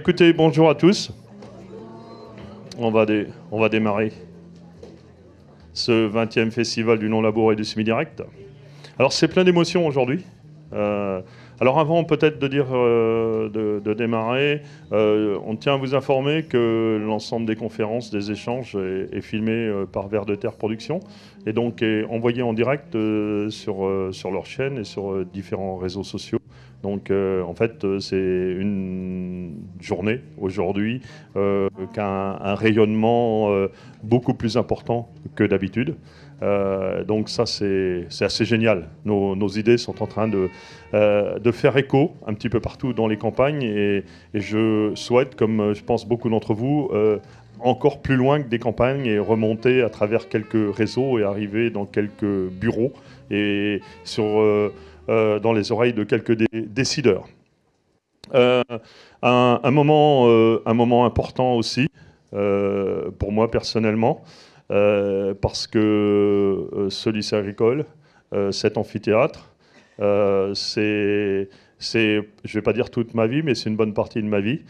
écoutez, bonjour à tous. On va, démarrer ce 20e festival du non-labour et du semi-direct. Alors c'est plein d'émotions aujourd'hui. Euh, alors avant peut-être de dire euh, de, démarrer, euh, on tient à vous informer que l'ensemble des conférences, des échanges est, filmé par Vers de Terre Productions et donc est envoyé en direct sur, sur leur chaîne et sur différents réseaux sociaux. Donc euh, en fait, euh, c'est une journée aujourd'hui euh, qu'un qui a un, rayonnement beaucoup plus important que d'habitude. donc ça, c'est assez génial. Nos, idées sont en train de, de, faire écho un petit peu partout dans les campagnes et, et je souhaite, comme je pense beaucoup d'entre vous, encore plus loin que des campagnes et remonter à travers quelques réseaux et arriver dans quelques bureaux et sur euh, dans les oreilles de quelques décideurs. Euh, un, moment, euh, un, moment, important aussi, pour moi personnellement, parce que ce lycée agricole, cet amphithéâtre, c'est, je ne vais pas dire toute ma vie, mais c'est une bonne partie de ma vie.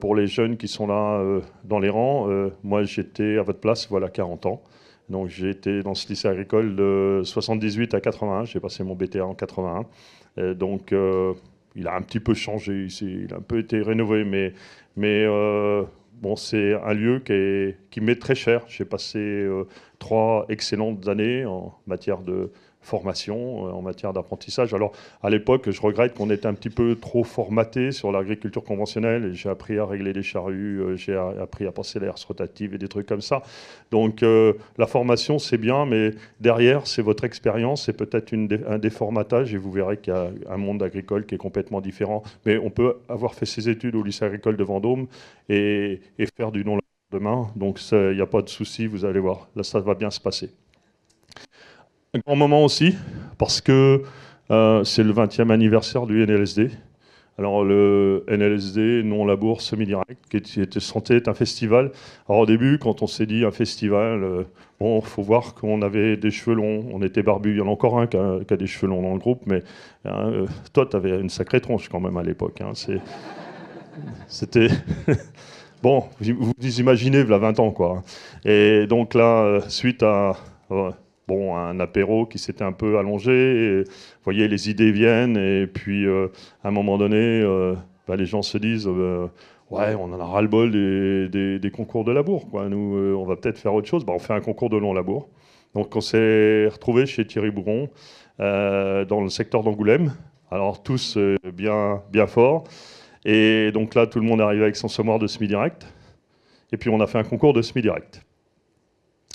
pour les jeunes qui sont là dans les rangs, moi j'étais à votre place, voilà 40 ans. Donc j'ai été dans ce lycée agricole de 78 à 81. J'ai passé mon BTA en 81. donc euh, il a un petit peu changé ici. Il a un peu été rénové, mais, mais euh, bon, c'est un lieu qui, est, qui m'est très cher. J'ai passé euh, trois excellentes années en matière de formation euh, en matière d'apprentissage. Alors à l'époque, je regrette qu'on était un petit peu trop formaté sur l'agriculture conventionnelle. J'ai appris à régler les charrues, euh, j'ai appris à passer les rotative et des trucs comme ça. Donc euh, la formation, c'est bien, mais derrière, c'est votre expérience, c'est peut-être un déformatage et vous verrez qu'il y a un monde agricole qui est complètement différent. Mais on peut avoir fait ses études au lycée agricole de Vendôme et, faire du non demain. Donc il n'y a pas de souci, vous allez voir, là ça va bien se passer. Un grand moment aussi, parce que euh, c'est le 20e anniversaire du NLSD. Alors le NLSD, non la bourse semi-direct, qui était santé, est un festival. Alors au début, quand on s'est dit un festival, euh, bon, faut voir qu'on avait des cheveux longs, on était barbu. Il y en a encore un qui a, des cheveux longs dans le groupe, mais hein, euh, toi, tu avais une sacrée tronche quand même à l'époque. Hein, c'était bon, vous, vous imaginez, il y a 20 ans quoi. Et donc là, euh, suite à bon, un apéro qui s'était un peu allongé. vous voyez, les idées viennent. Et puis, euh, à un moment donné, euh, bah, les gens se disent euh, Ouais, on en a ras-le-bol des, concours de labour. Quoi. Nous, on va peut-être faire autre chose. Bah, on fait un concours de long labour. Donc, on s'est retrouvé chez Thierry Bouron dans le secteur d'Angoulême. Alors, tous bien, bien forts. Et donc là, tout le monde est arrivé avec son sommoir de semi-direct. Et puis, on a fait un concours de semi-direct.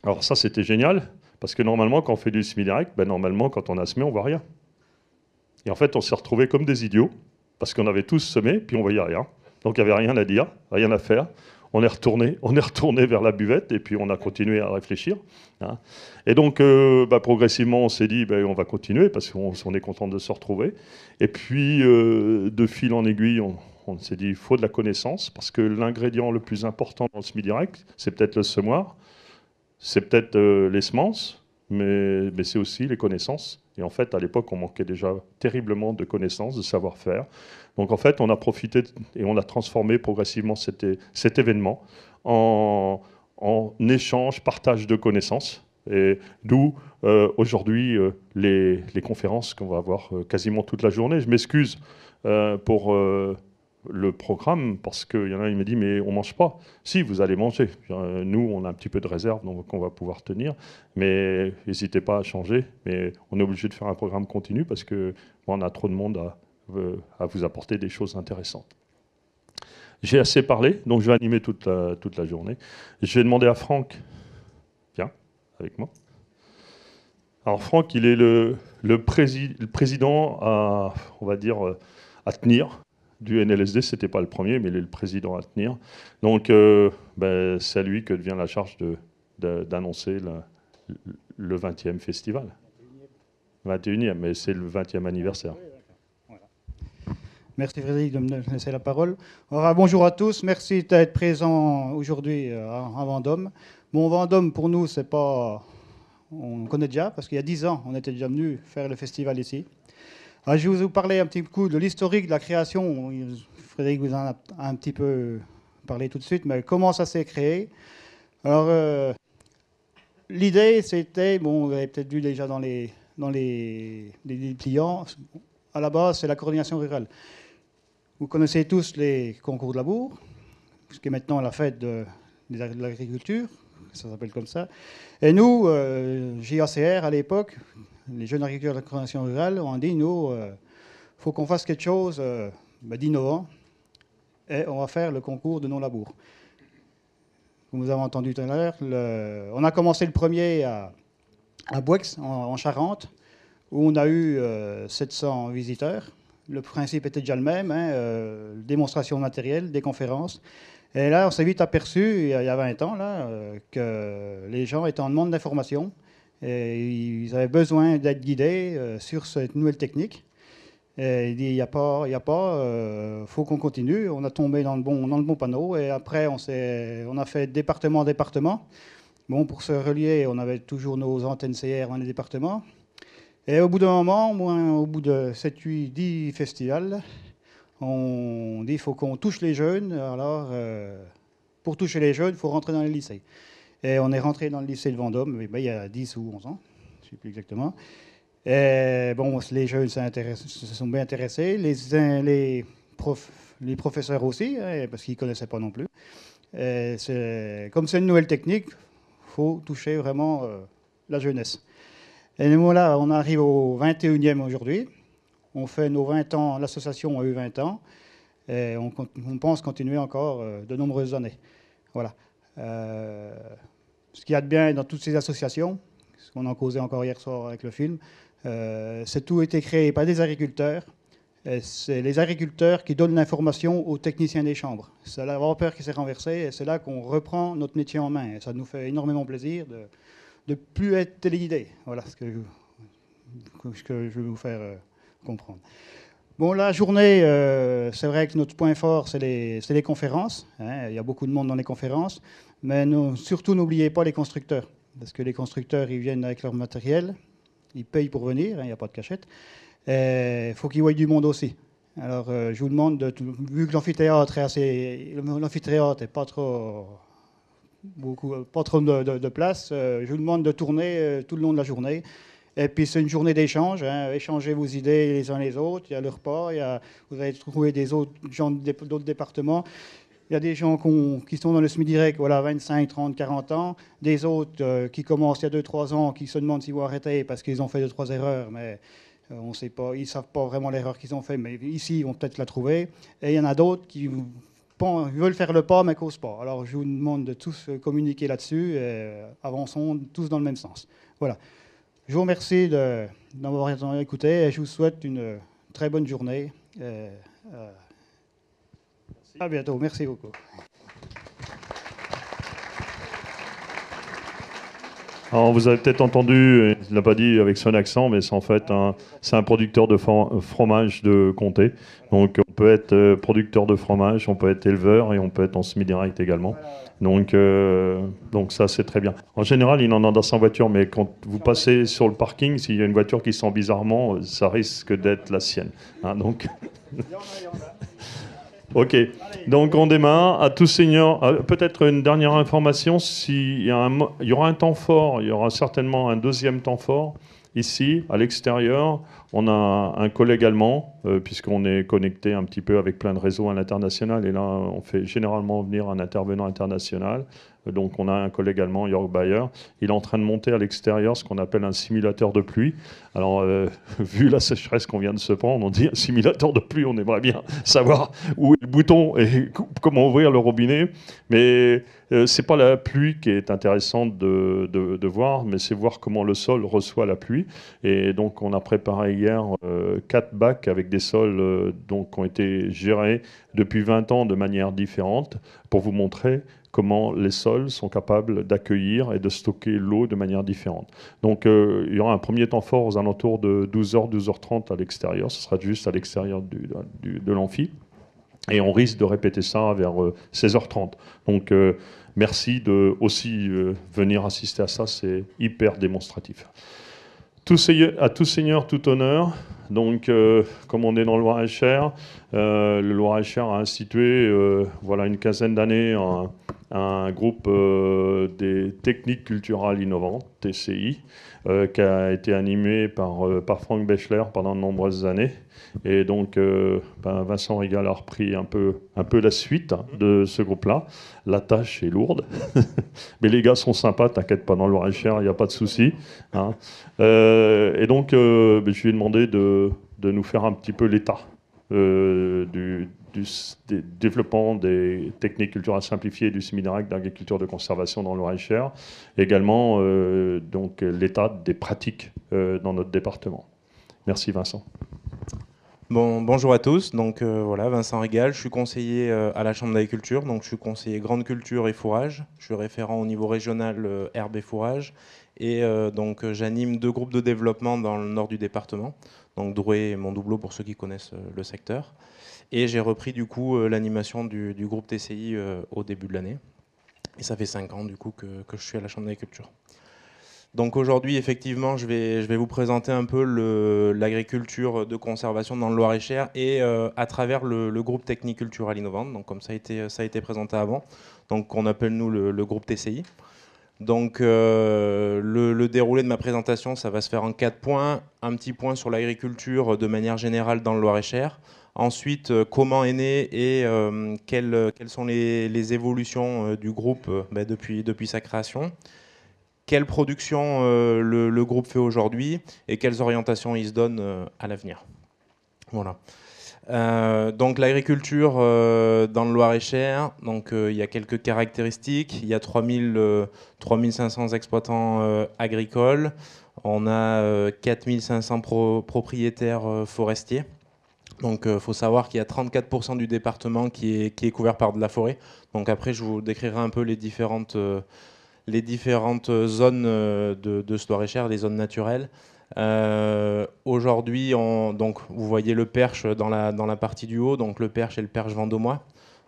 Alors ça, c'était génial. Parce que normalement, quand on fait du semi-direct, ben normalement, quand on a semé, on voit rien. Et en fait, on s'est retrouvés comme des idiots, parce qu'on avait tous semé, puis on voyait rien. Donc il n'y avait rien à dire, rien à faire. On est retourné, on est retourné vers la buvette, et puis on a continué à réfléchir. Hein. Et donc, euh, bah, progressivement, on s'est dit, ben on va continuer, parce qu'on est content de se retrouver. Et puis, euh, de fil en aiguille, on, on s'est dit, il faut de la connaissance, parce que l'ingrédient le plus important dans le semi-direct, c'est peut-être le semoir, c'est peut-être euh, les semences, mais, c'est aussi les connaissances. Et en fait, à l'époque, on manquait déjà terriblement de connaissances, de savoir-faire. Donc en fait, on a profité et on a transformé progressivement cet, événement en, échange, partage de connaissances. Et d'où euh, aujourd'hui euh, les, conférences qu'on va avoir quasiment toute la journée. Je m'excuse pour le programme parce qu'il y en a il me dit mais on mange pas. Si vous allez manger. Euh, nous on a un petit peu de réserve donc on va pouvoir tenir, mais n'hésitez pas à changer. Mais on est obligé de faire un programme continu parce que on a trop de monde euh, à, vous apporter des choses intéressantes. J'ai assez parlé, donc je vais animer toute la, toute la journée. demander à Franck, viens avec moi. Alors Franck, il est le, le président à, on va dire, euh, à tenir du NLSD, ce n'était pas le premier, mais il est le président à tenir. Donc, euh, ben, c'est à lui que devient la charge d'annoncer de, d'annoncer le, 20e festival. 21e, mais c'est le 20e anniversaire. Merci Frédéric de me laisser la parole. bonjour à tous, merci d'être présent aujourd'hui euh, à Vendôme. Bon, Vendôme, pour nous, c'est pas. On connaît déjà, parce qu'il y a 10 ans, on était déjà venu faire le festival ici. Ah, je vais vous parler un petit coup de l'historique de la création. Frédéric vous en a un petit peu parlé tout de suite, mais comment ça s'est créé Alors, euh, l'idée, c'était, bon, vous avez peut-être vu déjà dans les, dans les, à la base, c'est la coordination rurale. Vous connaissez tous les concours de labour, ce qui est maintenant la fête de, de l'agriculture, ça s'appelle comme ça. Et nous, euh, JACR, à l'époque, les jeunes agriculteurs de la convention rurale ont dit, nous, il euh, faut qu'on fasse quelque chose euh, ben, d'innovant et on va faire le concours de non-labour. Comme vous avez entendu tout à l'heure, on a commencé le premier à, à Bouex, en, Charente, où on a eu 700 euh, visiteurs. Le principe était déjà le même, hein, démonstration matérielle, des conférences. Et là, on s'est vite aperçu, il y a 20 ans, là, que les gens étaient en demande d'informations. Euh, ils avaient besoin d'être guidés euh, sur cette nouvelle technique. Euh, il dit, il n'y a pas, il a pas, faut qu'on continue. On a tombé dans le bon, panneau. Et après, on, on a fait département en département. Bon, pour se relier, on avait toujours nos antennes CR dans les départements. Et au bout d'un moment, au bout de 7, 8, 10 festivals, on dit, il faut qu'on touche les jeunes. Alors, pour toucher les jeunes, il faut rentrer dans les lycées. Et on est rentré dans le lycée de Vendôme, ben, il y a 10 ou 11 ans, je ne sais plus exactement. Et bon, les jeunes se sont bien intéressés, les, les, les professeurs aussi, hein, parce qu'ils ne connaissaient pas non plus. comme c'est une nouvelle technique, il faut toucher vraiment euh, la jeunesse. Et nous, là, on arrive au 21e aujourd'hui. On fait nos 20 ans, l'association a eu 20 ans, et on, pense continuer encore euh, de nombreuses années. Voilà. Euh, ce qu'il y a de bien dans toutes ces associations, ce qu'on en causait encore hier soir avec le film, euh, c'est tout été créé par des agriculteurs. Euh, c'est les agriculteurs qui donnent l'information aux techniciens des chambres. C'est la vapeur qui s'est renversée et c'est là qu'on reprend notre métier en main. Et ça nous fait énormément plaisir de ne plus être téléguidé. Voilà ce que je, ce que je veux vous faire euh, comprendre. Bon, la journée, c'est vrai que notre point fort, c'est les, les, conférences. Hein. Il y a beaucoup de monde dans les conférences. Mais surtout, n'oubliez pas les constructeurs. Parce que les constructeurs, ils viennent avec leur matériel, ils payent pour venir, hein, il n'y a pas de cachette. Il faut qu'ils voient du monde aussi. Alors, euh, je vous demande, vu que l'amphithéâtre est assez. L'amphithéâtre n'est pas trop. Beaucoup, pas trop de, place, euh, je vous demande de tourner euh, tout le long de la journée. Et puis, c'est une journée d'échange. Hein, échangez vos idées les uns les autres. Il y a le repas, vous allez trouver des autres gens d'autres départements. Il y a des gens qui sont dans le semi-direct, voilà, 25, 30, 40 ans, des autres euh, qui commencent il y a 2-3 ans, qui se demandent s'ils vont arrêter parce qu'ils ont fait 2-3 erreurs, mais on euh, on sait pas, ils ne savent pas vraiment l'erreur qu'ils ont fait, mais ici, ils vont peut-être la trouver. Et il y en a d'autres qui veulent faire le pas, mais n'osent pas. Alors, je vous demande de tous euh, communiquer là-dessus et avançons tous dans le même sens. Voilà. Je vous remercie d'avoir écouté et je vous souhaite une très bonne journée. À bientôt. Merci beaucoup. Alors, vous avez peut-être entendu, il ne l'a pas dit avec son accent, mais c'est en fait un, c'est un producteur de fromage de comté. Donc on peut être euh, producteur de fromage, on peut être éleveur et on peut être en semi-direct également. Donc, euh, donc ça c'est très bien. En général, il en a dans sa voiture, mais quand vous passez sur le parking, s'il y a une voiture qui sent bizarrement, euh, ça risque d'être la sienne. Hein, donc. Ok, donc on démarre. À tous seigneur, peut-être une dernière information. S'il y, il y aura un temps fort, il y aura certainement un deuxième temps fort. Ici, à l'extérieur, on a un collègue allemand, euh, puisqu'on est connecté un petit peu avec plein de réseaux à l'international. Et là, on fait généralement venir un intervenant international, donc on a un collègue allemand, Jörg Bayer, il est en train de monter à l'extérieur ce qu'on appelle un simulateur de pluie. Alors euh, vu la sécheresse qu'on vient de se prendre, on dit un simulateur de pluie, on aimerait bien savoir où est le bouton et comment ouvrir le robinet. Mais euh, c'est pas la pluie qui est intéressante de, voir, mais c'est voir comment le sol reçoit la pluie. Et donc on a préparé hier euh, quatre bacs avec des sols donc, qui ont été gérés depuis 20 ans de manière différente pour vous montrer comment les sols sont capables d'accueillir et de stocker l'eau de manière différente. Donc euh, il y aura un premier temps fort aux alentours de 12h, 12h30 à l'extérieur, ce sera juste à l'extérieur de l'amphi, et on risque de répéter ça vers 16h30. Euh, Donc euh, merci de aussi venir assister à ça, c'est hyper démonstratif. Tout à tout seigneur, tout honneur. Donc, comme on est dans le Loir-et-Cher, le Loir-et-Cher a institué, voilà une quinzaine d'années, un groupe euh, des techniques culturelles innovantes, TCI, euh, qui a été animé par, euh, par Franck Bechler pendant de nombreuses années. Et donc, ben, Vincent Régal a repris un peu, un peu la suite de ce groupe-là. La tâche est lourde, mais les gars sont sympas, t'inquiète pas, dans le cher il n'y a pas de souci. Hein. et donc, ben, je lui ai demandé de, de, nous faire un petit peu l'état du du, développement des techniques culturelles simplifiées du séminaire d'agriculture de conservation dans loire et également euh, donc l'état des pratiques euh, dans notre département. Merci Vincent. Bon, bonjour à tous, donc euh, voilà, Vincent Régal, je suis conseiller à la Chambre d'agriculture, donc je suis conseiller grande culture et fourrage, je suis référent au niveau régional herbe et fourrage, et donc j'anime deux groupes de développement dans le nord du département, donc Drouet et doubleau, pour ceux qui connaissent le secteur. Et j'ai repris du coup euh, l'animation du, groupe TCI euh, au début de l'année. Et ça fait 5 ans du coup que, je suis à la Chambre d'agriculture. Donc aujourd'hui, effectivement, je vais, je vais vous présenter un peu l'agriculture de conservation dans le Loir-et-Cher et, euh, à travers le, groupe Technicultural Innovante, donc comme ça a été, ça a été présenté avant, donc on appelle nous le, groupe TCI. Donc le, le, déroulé de ma présentation, ça va se faire en quatre points. Un petit point sur l'agriculture de manière générale dans le Loir-et-Cher, Ensuite, euh, comment est né et euh, euh, quelles, sont les, évolutions du groupe bah, depuis, sa création Quelle production le, groupe fait aujourd'hui et quelles orientations il se donne à l'avenir Voilà. l'agriculture dans le Loir-et-Cher, donc il y a quelques caractéristiques. Il y a 3500 exploitants agricoles. On a 4500 propriétaires forestiers. Donc il euh, faut savoir qu'il y a 34% du département qui est, couvert par de la forêt. Donc après, je vous décrirai un peu les différentes, euh, les différentes zones euh, de, de cher, les zones naturelles. Aujourd'hui, vous voyez le perche dans la, dans la partie du haut, donc le perche et le perche vendômois.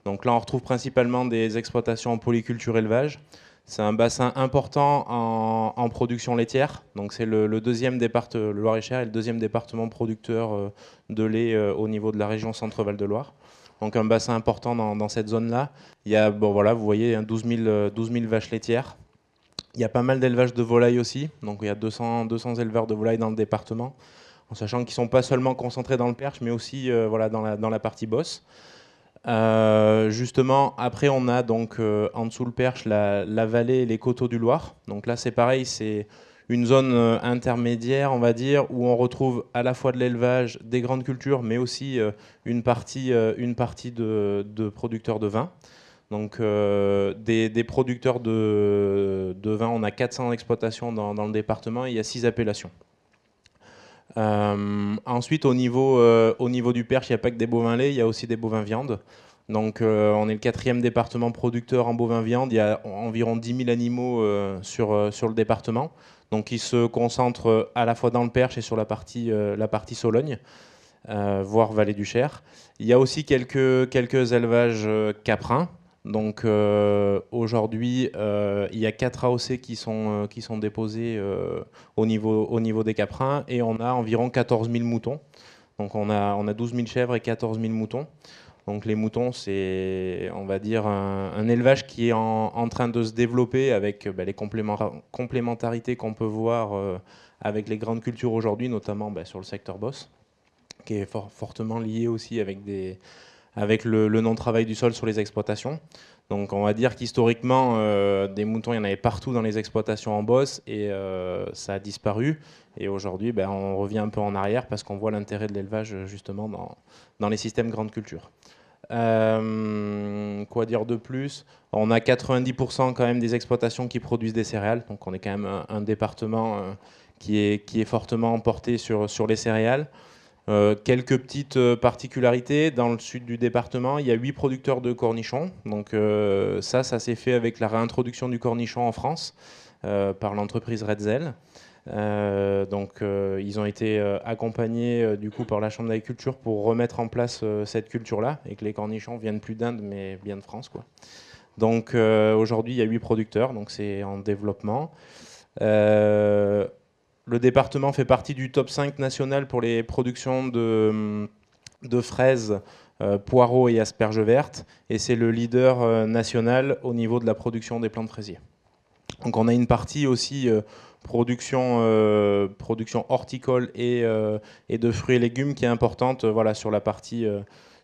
Donc là, on retrouve principalement des exploitations en polyculture élevage. C'est un bassin important en, production laitière. Donc c'est le, deuxième département, le deuxième département producteur euh, de lait euh, au niveau de la région Centre-Val de Loire. Donc un bassin important dans, cette zone-là. Il y a, bon voilà, vous voyez, 12 hein, 000, euh, vaches laitières. Il y a pas mal d'élevages de volailles aussi. Donc il y a 200, 200 éleveurs de volailles dans le département, en sachant qu'ils ne sont pas seulement concentrés dans le Perche, mais aussi voilà, dans la partie Bosse. Euh, justement, après, on a donc euh, en dessous le Perche la, vallée et les coteaux du Loir. Donc là, c'est pareil, c'est une zone euh, intermédiaire, on va dire, où on retrouve à la fois de l'élevage, des grandes cultures, mais aussi une partie, une partie de, producteurs de vin. Donc des, producteurs de, vin, on a 400 exploitations dans, dans le département et il y a 6 appellations. Euh, ensuite, au niveau, euh, au niveau du Perche, il n'y a pas que des bovins lait, il y a aussi des bovins viande. Donc, euh, on est le quatrième département producteur en bovins viande. Il y a environ 10 000 animaux sur, sur le département. Donc, ils se concentrent à la fois dans le Perche et sur la partie, la partie Sologne, voire Vallée du Cher. Il y a aussi quelques, quelques élevages caprins. Donc euh, aujourd'hui, euh, il y a quatre AOC qui sont, euh, qui sont déposés au, niveau, au niveau des caprins et on a environ 14 000 moutons. Donc on a, on a 12 000 chèvres et 14 000 moutons. Donc les moutons, c'est, on va dire, un, élevage qui est en, train de se développer avec bah, les complémentarités qu'on peut voir avec les grandes cultures aujourd'hui, notamment bah, sur le secteur boss, qui est fortement lié aussi avec des, avec le, non-travail du sol sur les exploitations. Donc on va dire qu'historiquement, euh, des moutons, il y en avait partout dans les exploitations en bosse et euh, ça a disparu. Et aujourd'hui, ben, on revient un peu en arrière parce qu'on voit l'intérêt de l'élevage justement dans, les systèmes grandes cultures. Euh, quoi dire de plus On a 90% quand même des exploitations qui produisent des céréales, donc on est quand même un, département euh, qui est, qui, est, fortement emporté sur, sur les céréales. Euh, quelques petites euh, particularités, dans le sud du département, il y a huit producteurs de cornichons. Donc euh, ça, ça s'est fait avec la réintroduction du cornichon en France par l'entreprise Redzel. donc ils ont été accompagnés du coup par la Chambre d'agriculture pour remettre en place cette culture-là et que les cornichons viennent plus d'Inde mais bien de France. Quoi. Donc aujourd'hui il y a huit producteurs, donc c'est en développement. Le département fait partie du top 5 national pour les productions de, hum, fraises, euh, poireaux et asperges vertes. Et c'est le leader euh, national au niveau de la production des plantes fraisiers. Donc on a une partie aussi euh, production, production horticole et, de fruits et légumes qui est importante voilà, sur, la partie,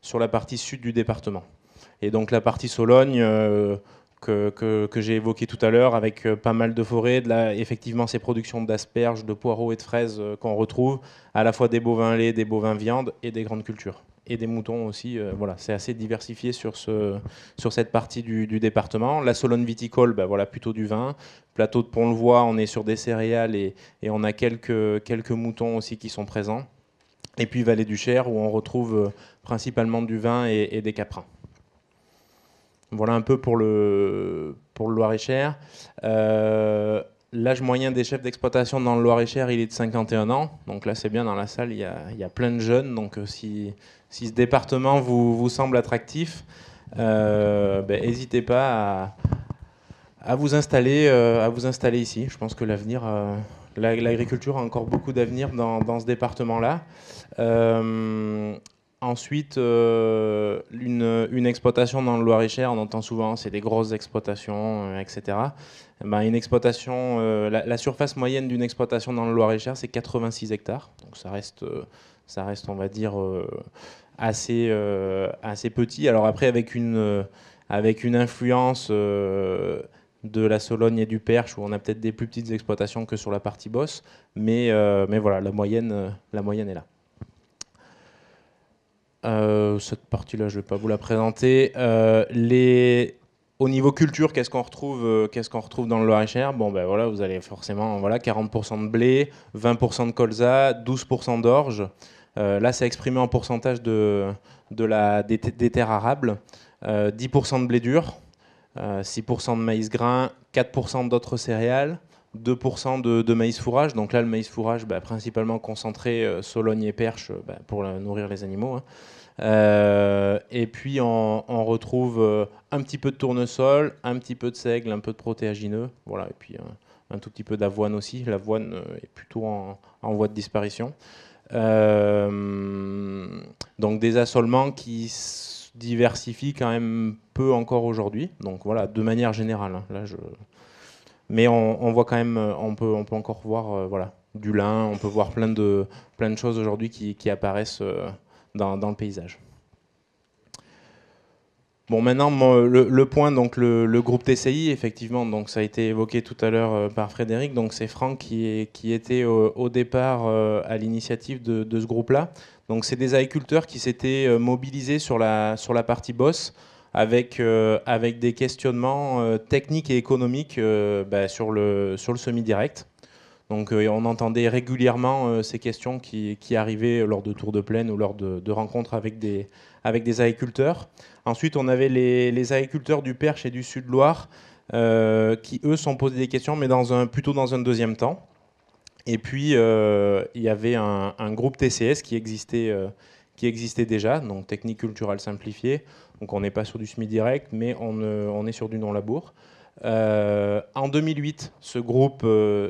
sur la partie sud du département. Et donc la partie Sologne que, j'ai évoqué tout à l'heure, avec euh, pas mal de forêts, de effectivement ces productions d'asperges, de poireaux et de fraises euh, qu'on retrouve, à la fois des bovins lait, des bovins viande et des grandes cultures et des moutons aussi. Euh, voilà, c'est assez diversifié sur, cette partie du, département. La Solonne viticole, bah, voilà, plutôt du vin. Plateau de Pont-le-Voix, on est sur des céréales et, on a quelques, moutons aussi qui sont présents. Et puis Vallée du Cher, où on retrouve principalement du vin et des caprins. Voilà un peu pour le, Loir-et-Cher. Euh, l'âge moyen des chefs d'exploitation dans le Loir-et-Cher, il est de 51 ans. Donc là, c'est bien, dans la salle, il y a, plein de jeunes. Donc euh, si, ce département vous, semble attractif, euh, ben, n'hésitez pas à, vous installer, à vous installer ici. Je pense que l'avenir, l'agriculture a encore beaucoup d'avenir dans, dans, ce département-là. Ensuite, euh, une, exploitation dans le Loir-et-Cher, on entend souvent, c'est des grosses exploitations, euh, etc. Eh ben, une exploitation, euh, la, surface moyenne d'une exploitation dans le Loir-et-Cher, c'est 86 hectares. Donc ça reste, ça reste on va dire, assez, assez petit. Alors après, avec une, avec une influence de la Sologne et du Perche, où on a peut-être des plus petites exploitations que sur la partie bosse, mais, mais voilà, la moyenne, la moyenne est là. Euh, cette partie-là, je ne vais pas vous la présenter. Euh, les... Au niveau culture, qu'est-ce qu'on retrouve, euh, qu'est-ce qu'on retrouve dans le Loir-et-Cher Bon, ben voilà, vous allez forcément voilà, 40% de blé, 20% de colza, 12% d'orge. là, c'est exprimé en pourcentage de, la, des terres arables. 10% de blé dur, 6% de maïs grain, 4% d'autres céréales. 2% de, maïs fourrage. Donc là, le maïs fourrage, bah, principalement concentré euh, Sologne et Perche euh, bah, pour nourrir les animaux. Hein. Euh, et puis, on, retrouve un petit peu de tournesol, un petit peu de seigle, un peu de protéagineux. Voilà, et puis un tout petit peu d'avoine aussi. L'avoine est plutôt en, voie de disparition. donc des assolements qui se diversifient quand même peu encore aujourd'hui. Donc voilà, de manière générale. Hein. Là, je, mais on, voit quand même, euh, on peut, encore voir euh, voilà, du lin, on peut voir plein de, plein de choses aujourd'hui qui, apparaissent euh, dans, le paysage. Bon, maintenant, le, point, donc le, groupe TCI, effectivement, donc ça a été évoqué tout à l'heure par Frédéric. Donc c'est Franck qui, était au, départ à l'initiative de, de, ce groupe-là. Donc c'est des agriculteurs qui s'étaient mobilisés sur la, sur la partie bosse avec, euh, avec des questionnements euh, techniques et économiques euh, bah, sur le, sur le semi-direct. Donc on entendait régulièrement ces questions qui, qui, arrivaient lors de tours de plaine ou lors de, rencontres avec des, avec des agriculteurs. Ensuite, on avait les, agriculteurs du Perche et du Sud-Loire qui, eux, sont posés des questions, mais plutôt dans un deuxième temps. Et puis, il y avait un, groupe TCS qui existait, qui existait déjà, donc Technique Culturelle Simplifiée, donc on n'est pas sur du semi-direct, mais euh, on, est sur du non-labour. Euh, en 2008, ce groupe, euh,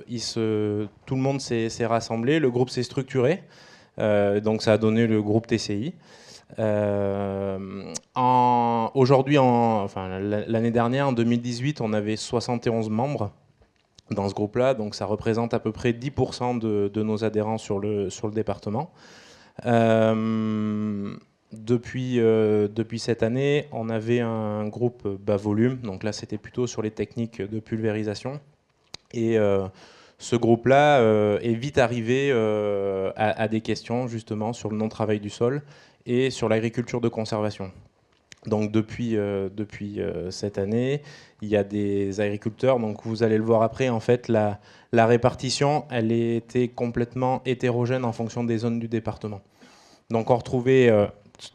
tout le monde s'est rassemblé, le groupe s'est structuré, donc ça a donné le groupe TCI. Aujourd'hui, enfin, l'année dernière, en 2018, on avait 71 membres dans ce groupe-là, donc ça représente à peu près 10% de, nos adhérents sur le, sur le département. Depuis, euh, depuis cette année, on avait un groupe bas volume, donc là c'était plutôt sur les techniques de pulvérisation. Et euh, ce groupe-là euh, est vite arrivé à, à, des questions justement sur le non-travail du sol et sur l'agriculture de conservation. Donc depuis, depuis cette année, il y a des agriculteurs, donc vous allez le voir après, en fait la, la répartition, elle était complètement hétérogène en fonction des zones du département. Donc on retrouvait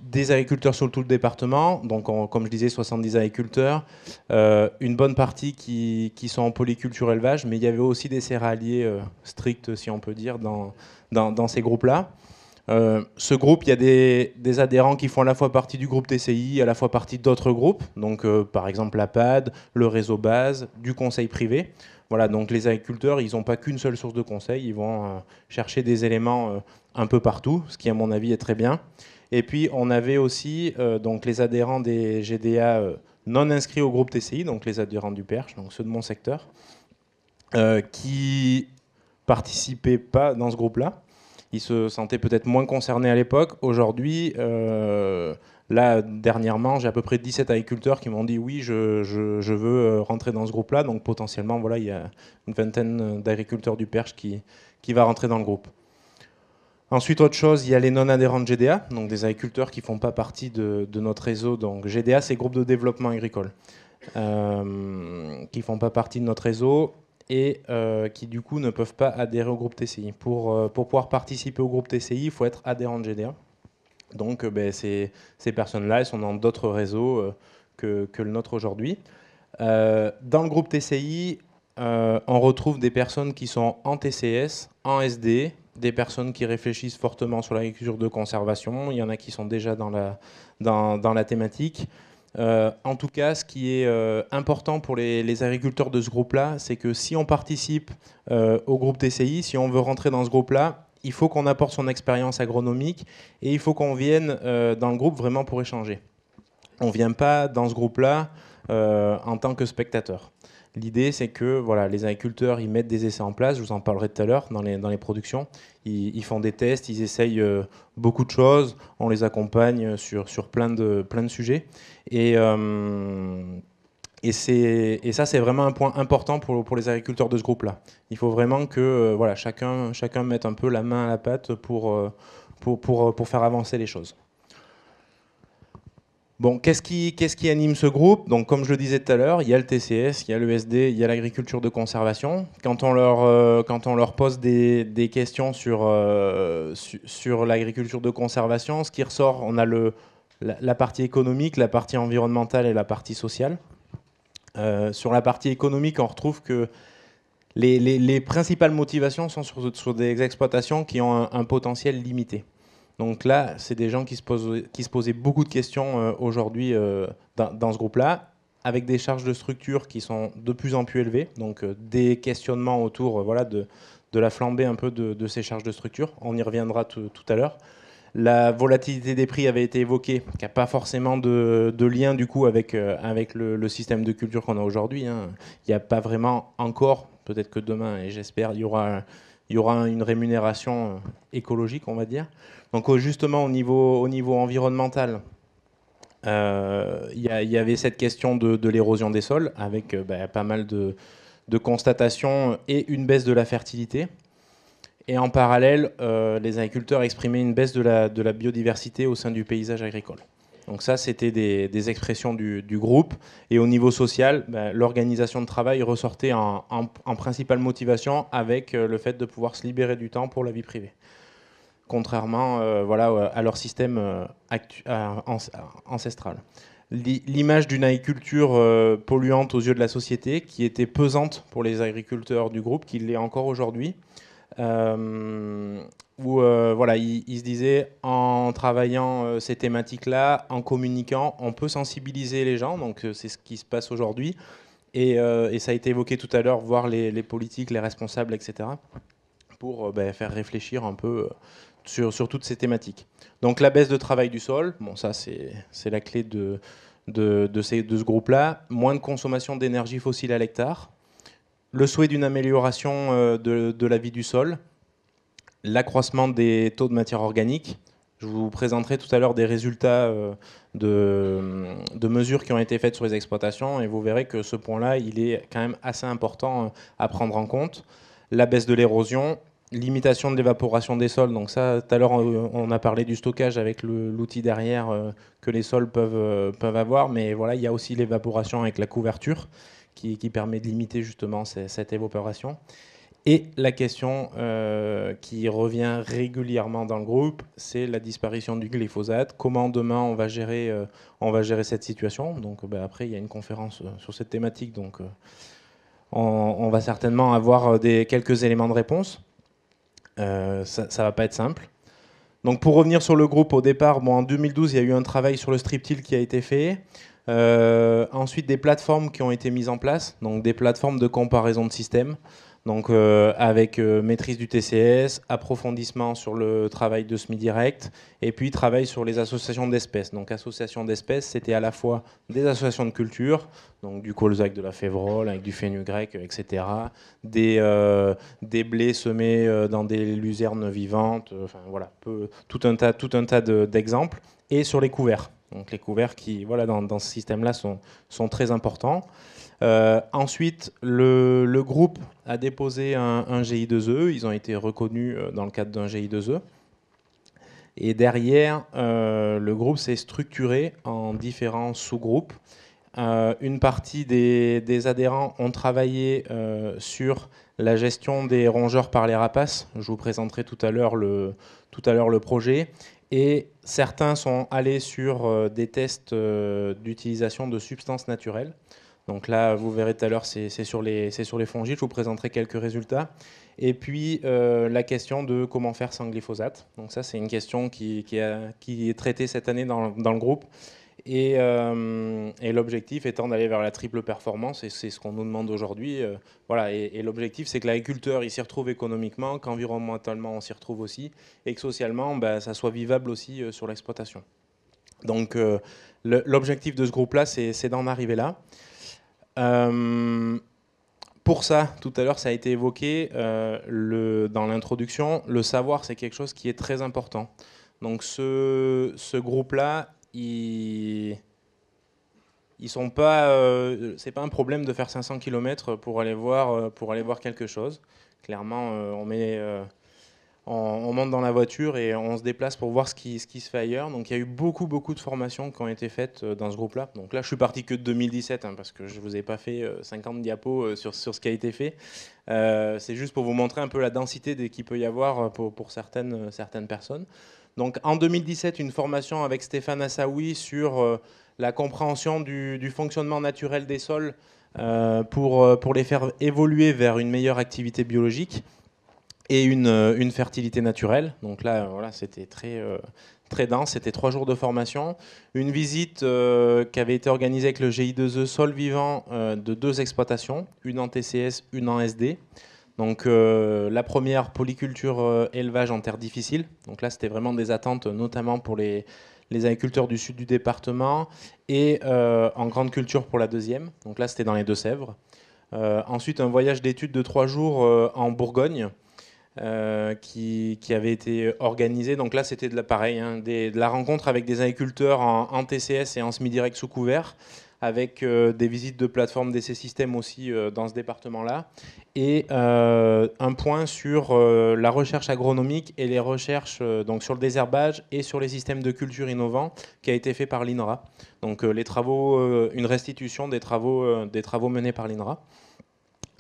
des agriculteurs sur tout le département, donc comme je disais 70 agriculteurs, euh, une bonne partie qui, sont en polyculture élevage, mais il y avait aussi des céréaliers euh, stricts, si on peut dire, dans, ces groupes-là. Euh, ce groupe, il y a des, adhérents qui font à la fois partie du groupe TCI, à la fois partie d'autres groupes, donc par exemple la PAD, le réseau base, du conseil privé. Voilà, donc les agriculteurs, ils n'ont pas qu'une seule source de conseil, ils vont chercher des éléments un peu partout, ce qui à mon avis est très bien. Et puis, on avait aussi euh, donc les adhérents des GDA euh, non inscrits au groupe TCI, donc les adhérents du Perche, donc ceux de mon secteur, euh, qui participaient pas dans ce groupe-là. Ils se sentaient peut-être moins concernés à l'époque. Aujourd'hui, euh, là, dernièrement, j'ai à peu près 17 agriculteurs qui m'ont dit oui, je, veux rentrer dans ce groupe-là. Donc potentiellement, voilà, il y a une vingtaine d'agriculteurs du Perche qui, qui va rentrer dans le groupe. Ensuite, autre chose, il y a les non-adhérents de GDA, donc des agriculteurs qui ne font pas partie de, notre réseau. Donc GDA, c'est groupe de développement agricole, euh, qui ne font pas partie de notre réseau et euh, qui du coup ne peuvent pas adhérer au groupe TCI. Pour, euh, pour pouvoir participer au groupe TCI, il faut être adhérent de GDA. Donc ben, ces, personnes-là, elles sont dans d'autres réseaux que, que, le nôtre aujourd'hui. dans le groupe TCI, on retrouve des personnes qui sont en TCS, en SD, des personnes qui réfléchissent fortement sur l'agriculture de conservation, il y en a qui sont déjà dans la, dans, la thématique. Euh, en tout cas, ce qui est euh, important pour les, agriculteurs de ce groupe-là, c'est que si on participe euh, au groupe TCI, si on veut rentrer dans ce groupe-là, il faut qu'on apporte son expérience agronomique et il faut qu'on vienne dans le groupe vraiment pour échanger. On ne vient pas dans ce groupe-là en tant que spectateur. L'idée, c'est que voilà, les agriculteurs, ils mettent des essais en place, je vous en parlerai tout à l'heure, dans les, productions. Ils, font des tests, ils essayent euh, beaucoup de choses, on les accompagne sur, sur plein, de, plein de sujets. Euh, et, ça, c'est vraiment un point important pour, pour les agriculteurs de ce groupe-là. Il faut vraiment que euh, voilà, chacun, chacun mette un peu la main à la pâte pour, pour faire avancer les choses. Bon, qu'est-ce qui, anime ce groupe Donc, comme je le disais tout à l'heure, il y a le TCS, il y a le il y a l'agriculture de conservation. Quand on leur, euh, pose des, questions euh, sur, l'agriculture de conservation, ce qui ressort, on a la, partie économique, la partie environnementale et la partie sociale. Euh, sur la partie économique, on retrouve que les, principales motivations sont sur, des exploitations qui ont un potentiel limité. Donc là, c'est des gens qui se, posent, qui se posaient beaucoup de questions euh, aujourd'hui euh, dans, ce groupe-là, avec des charges de structure qui sont de plus en plus élevées, donc euh, des questionnements autour voilà, de, la flambée un peu de, ces charges de structure. On y reviendra tout à l'heure. La volatilité des prix avait été évoquée, qui n'a pas forcément de, lien du coup avec, avec le, système de culture qu'on a aujourd'hui. Hein. Il n'y a pas vraiment encore, peut-être que demain, et j'espère, il y aura il y aura une rémunération euh, écologique, on va dire. Donc euh, justement, au niveau, environnemental, euh, il y, avait cette question de, l'érosion des sols, avec bah, pas mal de, constatations et une baisse de la fertilité. Et en parallèle, les agriculteurs exprimaient une baisse de la biodiversité au sein du paysage agricole. Donc ça, c'était des, expressions du, groupe. Et au niveau social, ben, l'organisation de travail ressortait en, principale motivation avec euh, le fait de pouvoir se libérer du temps pour la vie privée. Contrairement euh, voilà, euh, à leur système ancestral. L'image d'une agriculture polluante aux yeux de la société, qui était pesante pour les agriculteurs du groupe, qui l'est encore aujourd'hui où euh, voilà, il, se disait en travaillant euh, ces thématiques-là, en communiquant, on peut sensibiliser les gens, donc euh, c'est ce qui se passe aujourd'hui. Et, ça a été évoqué tout à l'heure, voir les, politiques, les responsables, etc., pour ben, faire réfléchir un peu sur, toutes ces thématiques. Donc la baisse de travail du sol, bon ça c'est la clé de, ce groupe-là, moins de consommation d'énergie fossile à l'hectare, le souhait d'une amélioration de la vie du sol, l'accroissement des taux de matière organique. Je vous présenterai tout à l'heure des résultats euh, de, mesures qui ont été faites sur les exploitations et vous verrez que ce point-là, il est quand même assez important euh, à prendre en compte. La baisse de l'érosion, limitation de l'évaporation des sols. Donc ça, tout à l'heure, on euh, a parlé du stockage avec l'outil derrière que les sols peuvent, peuvent avoir, mais voilà, il y a aussi l'évaporation avec la couverture qui, permet de limiter justement cette évaporation. Et la question euh, qui revient régulièrement dans le groupe, c'est la disparition du glyphosate. Comment demain on va gérer, euh, cette situation Donc ben, après, il y a une conférence euh, sur cette thématique, donc on, va certainement avoir quelques éléments de réponse. ça, ne va pas être simple. Donc pour revenir sur le groupe, au départ, en 2012, il y a eu un travail sur le strip-till qui a été fait. ensuite, des plateformes qui ont été mises en place, donc des plateformes de comparaison de systèmes. Donc euh, avec euh, maîtrise du TCS, approfondissement sur le travail de semi-direct, et puis travail sur les associations d'espèces. Donc associations d'espèces, c'était à la fois des associations de culture, donc du colzac de la févrole, avec du grec, etc. Euh, des, blés semés dans des luzernes vivantes, enfin voilà, tout un tas, tout un tas d'exemples. et sur les couverts. Donc les couverts qui, voilà, dans, dans ce système-là, sont, sont très importants. Euh, ensuite, le, groupe a déposé un, GI2E. Ils ont été reconnus euh, dans le cadre d'un GI2E. Et derrière, euh, le groupe s'est structuré en différents sous-groupes. une partie des, adhérents ont travaillé sur la gestion des rongeurs par les rapaces. Je vous présenterai tout à l'heure le, tout à l'heure le projet. Et certains sont allés sur des tests d'utilisation de substances naturelles. Donc là, vous verrez tout à l'heure, c'est sur, les, sur les Je vous présenterai quelques résultats. Et puis, euh, la question de comment faire sans glyphosate. Donc ça, c'est une question qui, est traitée cette année dans, le groupe. Euh, et, l'objectif étant d'aller vers la triple performance, et c'est ce qu'on nous demande aujourd'hui. Euh, voilà, et, l'objectif, c'est que l'agriculteur il s'y retrouve économiquement, qu'environnementalement on s'y retrouve aussi, et que socialement, bah, ça soit vivable aussi sur l'exploitation. Donc l'objectif de ce groupe-là, c'est d'en arriver là. Euh, pour ça, tout à l'heure, ça a été évoqué euh, le, dans l'introduction, le savoir, c'est quelque chose qui est très important. Donc ce, groupe-là, il ils sont pas, euh, c'est pas un problème de faire 500 km pour aller voir, pour aller voir quelque chose. Clairement, on met on monte dans la voiture et on se déplace pour voir ce qui, se fait ailleurs. Donc il y a eu beaucoup, beaucoup de formations qui ont été faites euh, dans ce groupe-là. Donc là, je suis parti que de 2017, hein, parce que je ne vous ai pas fait 50 euh, diapos euh, sur, ce qui a été fait. C'est juste pour vous montrer un peu la densité qu'il peut y avoir pour, certaines, personnes. Donc en 2017, une formation avec Stéphane Assaoui sur la compréhension du, fonctionnement naturel des sols pour les faire évoluer vers une meilleure activité biologique et euh, une, fertilité naturelle. Donc là, euh, voilà, c'était très, euh, très dense. C'était trois jours de formation. Une visite qui avait été organisée avec le GI2E Sol Vivant de deux exploitations, une en TCS, une en SD. Donc la première, polyculture élevage en terre difficile. Donc là, c'était vraiment des attentes, notamment pour les, les agriculteurs du sud du département, et en grande culture pour la deuxième. Donc là, c'était dans les Deux-Sèvres. ensuite, un voyage d'études de trois jours en Bourgogne, euh, qui, avait été organisée. Donc là, c'était de l'appareil, hein, de la rencontre avec des agriculteurs en, TCS et en semi-direct sous couvert, avec euh, des visites de plateformes d'essai systèmes aussi euh, dans ce département-là, et un point sur la recherche agronomique et les recherches donc sur le désherbage et sur les systèmes de culture innovants qui a été fait par l'INRA. Donc les travaux, une restitution des travaux, des travaux menés par l'INRA.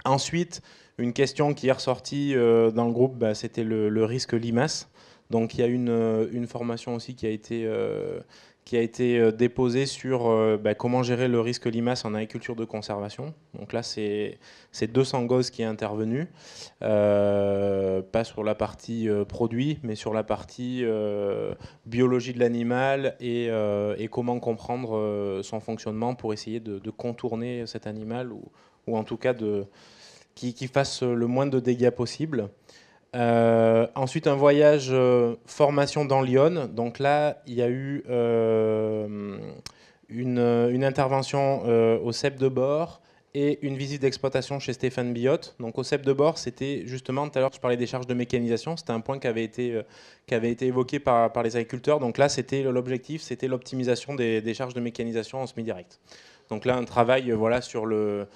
Ensuite, une question qui est ressortie euh, dans le groupe, bah, c'était le, risque limace. Donc il y a euh, une, formation aussi qui a été, euh, qui a été déposée sur bah, comment gérer le risque limace en agriculture de conservation. Donc là, c'est 200 gosses qui est intervenu, pas sur la partie produit, mais sur la partie biologie de l'animal et, comment comprendre son fonctionnement pour essayer de, contourner cet animal ou en tout cas de, qui, qui fasse le moins de dégâts possible. Euh, ensuite, un voyage euh, formation dans Lyon. Donc là, il y a eu euh, une, intervention au CEP de bord et une visite d'exploitation chez Stéphane biot Donc au CEP de bord, c'était justement, tout à l'heure je parlais des charges de mécanisation, c'était un point qui avait été, qui avait été évoqué par, par les agriculteurs. Donc là, c'était l'objectif, c'était l'optimisation des, des, charges de mécanisation en semi-direct. Donc là, un travail voilà, sur le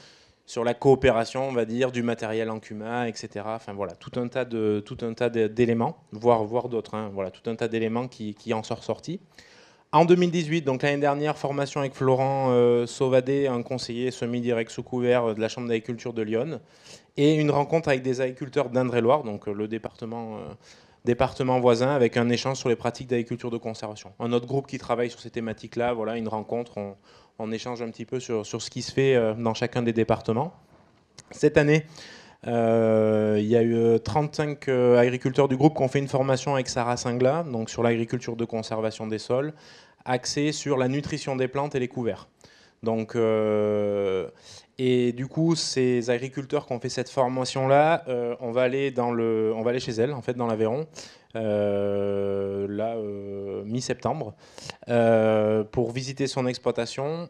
sur la coopération, on va dire, du matériel en CUMA, etc. Enfin voilà, tout un tas de tout un tas d'éléments, voire voire d'autres. Hein. voilà, tout un tas d'éléments qui, en sont ressortis. En 2018, donc l'année dernière, formation avec Florent euh, Sauvadet, un conseiller semi-direct sous couvert euh, de la Chambre d'agriculture de Lyon, et une rencontre avec des agriculteurs d'Indre-et-Loire, donc euh, le département, département voisin, avec un échange sur les pratiques d'agriculture de conservation. Un autre groupe qui travaille sur ces thématiques-là, voilà, une rencontre, on échange un petit peu sur, ce qui se fait euh, dans chacun des départements. Cette année, euh, il y a eu 35 euh, agriculteurs du groupe qui ont fait une formation avec Sarah Singla, donc sur l'agriculture de conservation des sols, axée sur la nutrition des plantes et les couverts. Donc, et du coup, ces agriculteurs qui ont fait cette formation-là, on va aller dans on va aller chez elles, en fait, dans l'Aveyron, euh, là, euh, mi-septembre, euh, pour visiter son exploitation.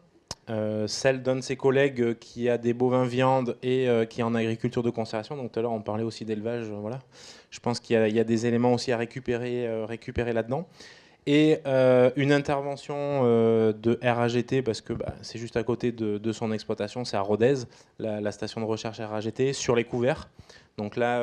celle d'un de ses collègues qui a des bovins viande et qui est en agriculture de conservation. Donc tout à l'heure, on parlait aussi d'élevage. voilà. Je pense qu'il y, a des éléments aussi à récupérer, récupérer là-dedans. Et une intervention de RAGT, parce que bah, c'est juste à côté de, son exploitation, c'est à Rodez, la, la, station de recherche RAGT, sur les couverts. Donc là,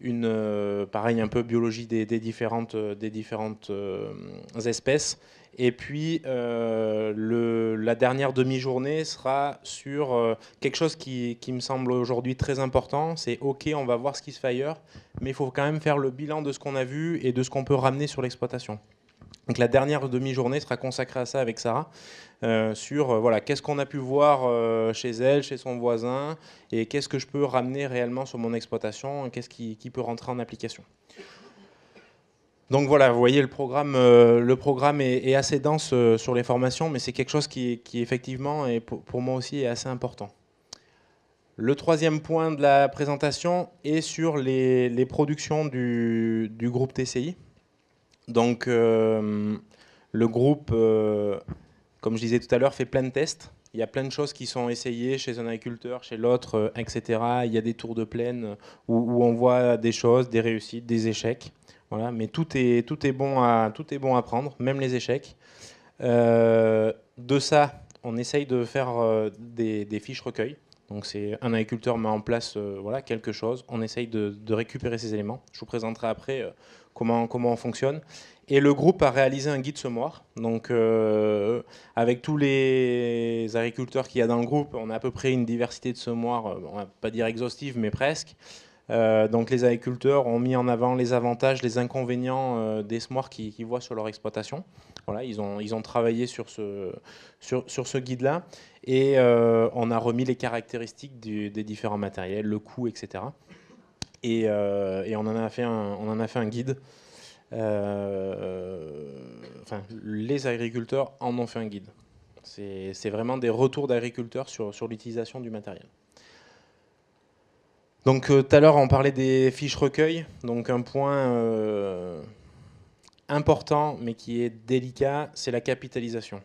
une pareille euh, pareil un peu biologie des, différentes, des différentes euh, euh, espèces. Et puis la dernière demi-journée sera sur quelque chose qui, qui me semble aujourd'hui très important. C'est ok, on va voir ce qui se fait ailleurs, mais il faut quand même faire le bilan de ce qu'on a vu et de ce qu'on peut ramener sur l'exploitation. Donc la dernière demi-journée sera consacrée à ça avec Sarah, euh, sur euh, voilà, qu'est-ce qu'on a pu voir euh, chez elle, chez son voisin, et qu'est-ce que je peux ramener réellement sur mon exploitation, qu'est-ce qui, peut rentrer en application. Donc voilà, vous voyez, le programme, le programme est, assez dense sur les formations, mais c'est quelque chose qui, qui effectivement, et pour, moi aussi, est assez important. Le troisième point de la présentation est sur les, productions du groupe TCI. Donc, euh, le groupe, euh, comme je disais tout à l'heure, fait plein de tests. Il y a plein de choses qui sont essayées chez un agriculteur, chez l'autre, euh, etc. Il y a des tours de plaine où, on voit des choses, des réussites, des échecs. Voilà, mais tout est, tout est, bon, à, tout est bon à prendre, même les échecs. de ça, on essaye de faire des, fiches recueils. Donc c'est un agriculteur met en place voilà, quelque chose, on essaye de, récupérer ces éléments. Je vous présenterai après comment, on fonctionne. Et le groupe a réalisé un guide semoir. Donc, euh, avec tous les agriculteurs qu'il y a dans le groupe, on a à peu près une diversité de semoirs, euh, on va pas dire exhaustive, mais presque. Euh, donc, les agriculteurs ont mis en avant les avantages, les inconvénients des semoirs qu'ils voient sur leur exploitation. Voilà, ils ont, ils ont travaillé sur ce, sur, ce guide-là et on a remis les caractéristiques des différents matériels, le coût, etc. Euh, et, on, en a fait un, on en a fait un guide. Euh, enfin, les agriculteurs en ont fait un guide. C'est vraiment des retours d'agriculteurs sur, l'utilisation du matériel. Donc euh, tout à l'heure, on parlait des fiches recueil. Donc un point important, mais qui est délicat, c'est la capitalisation.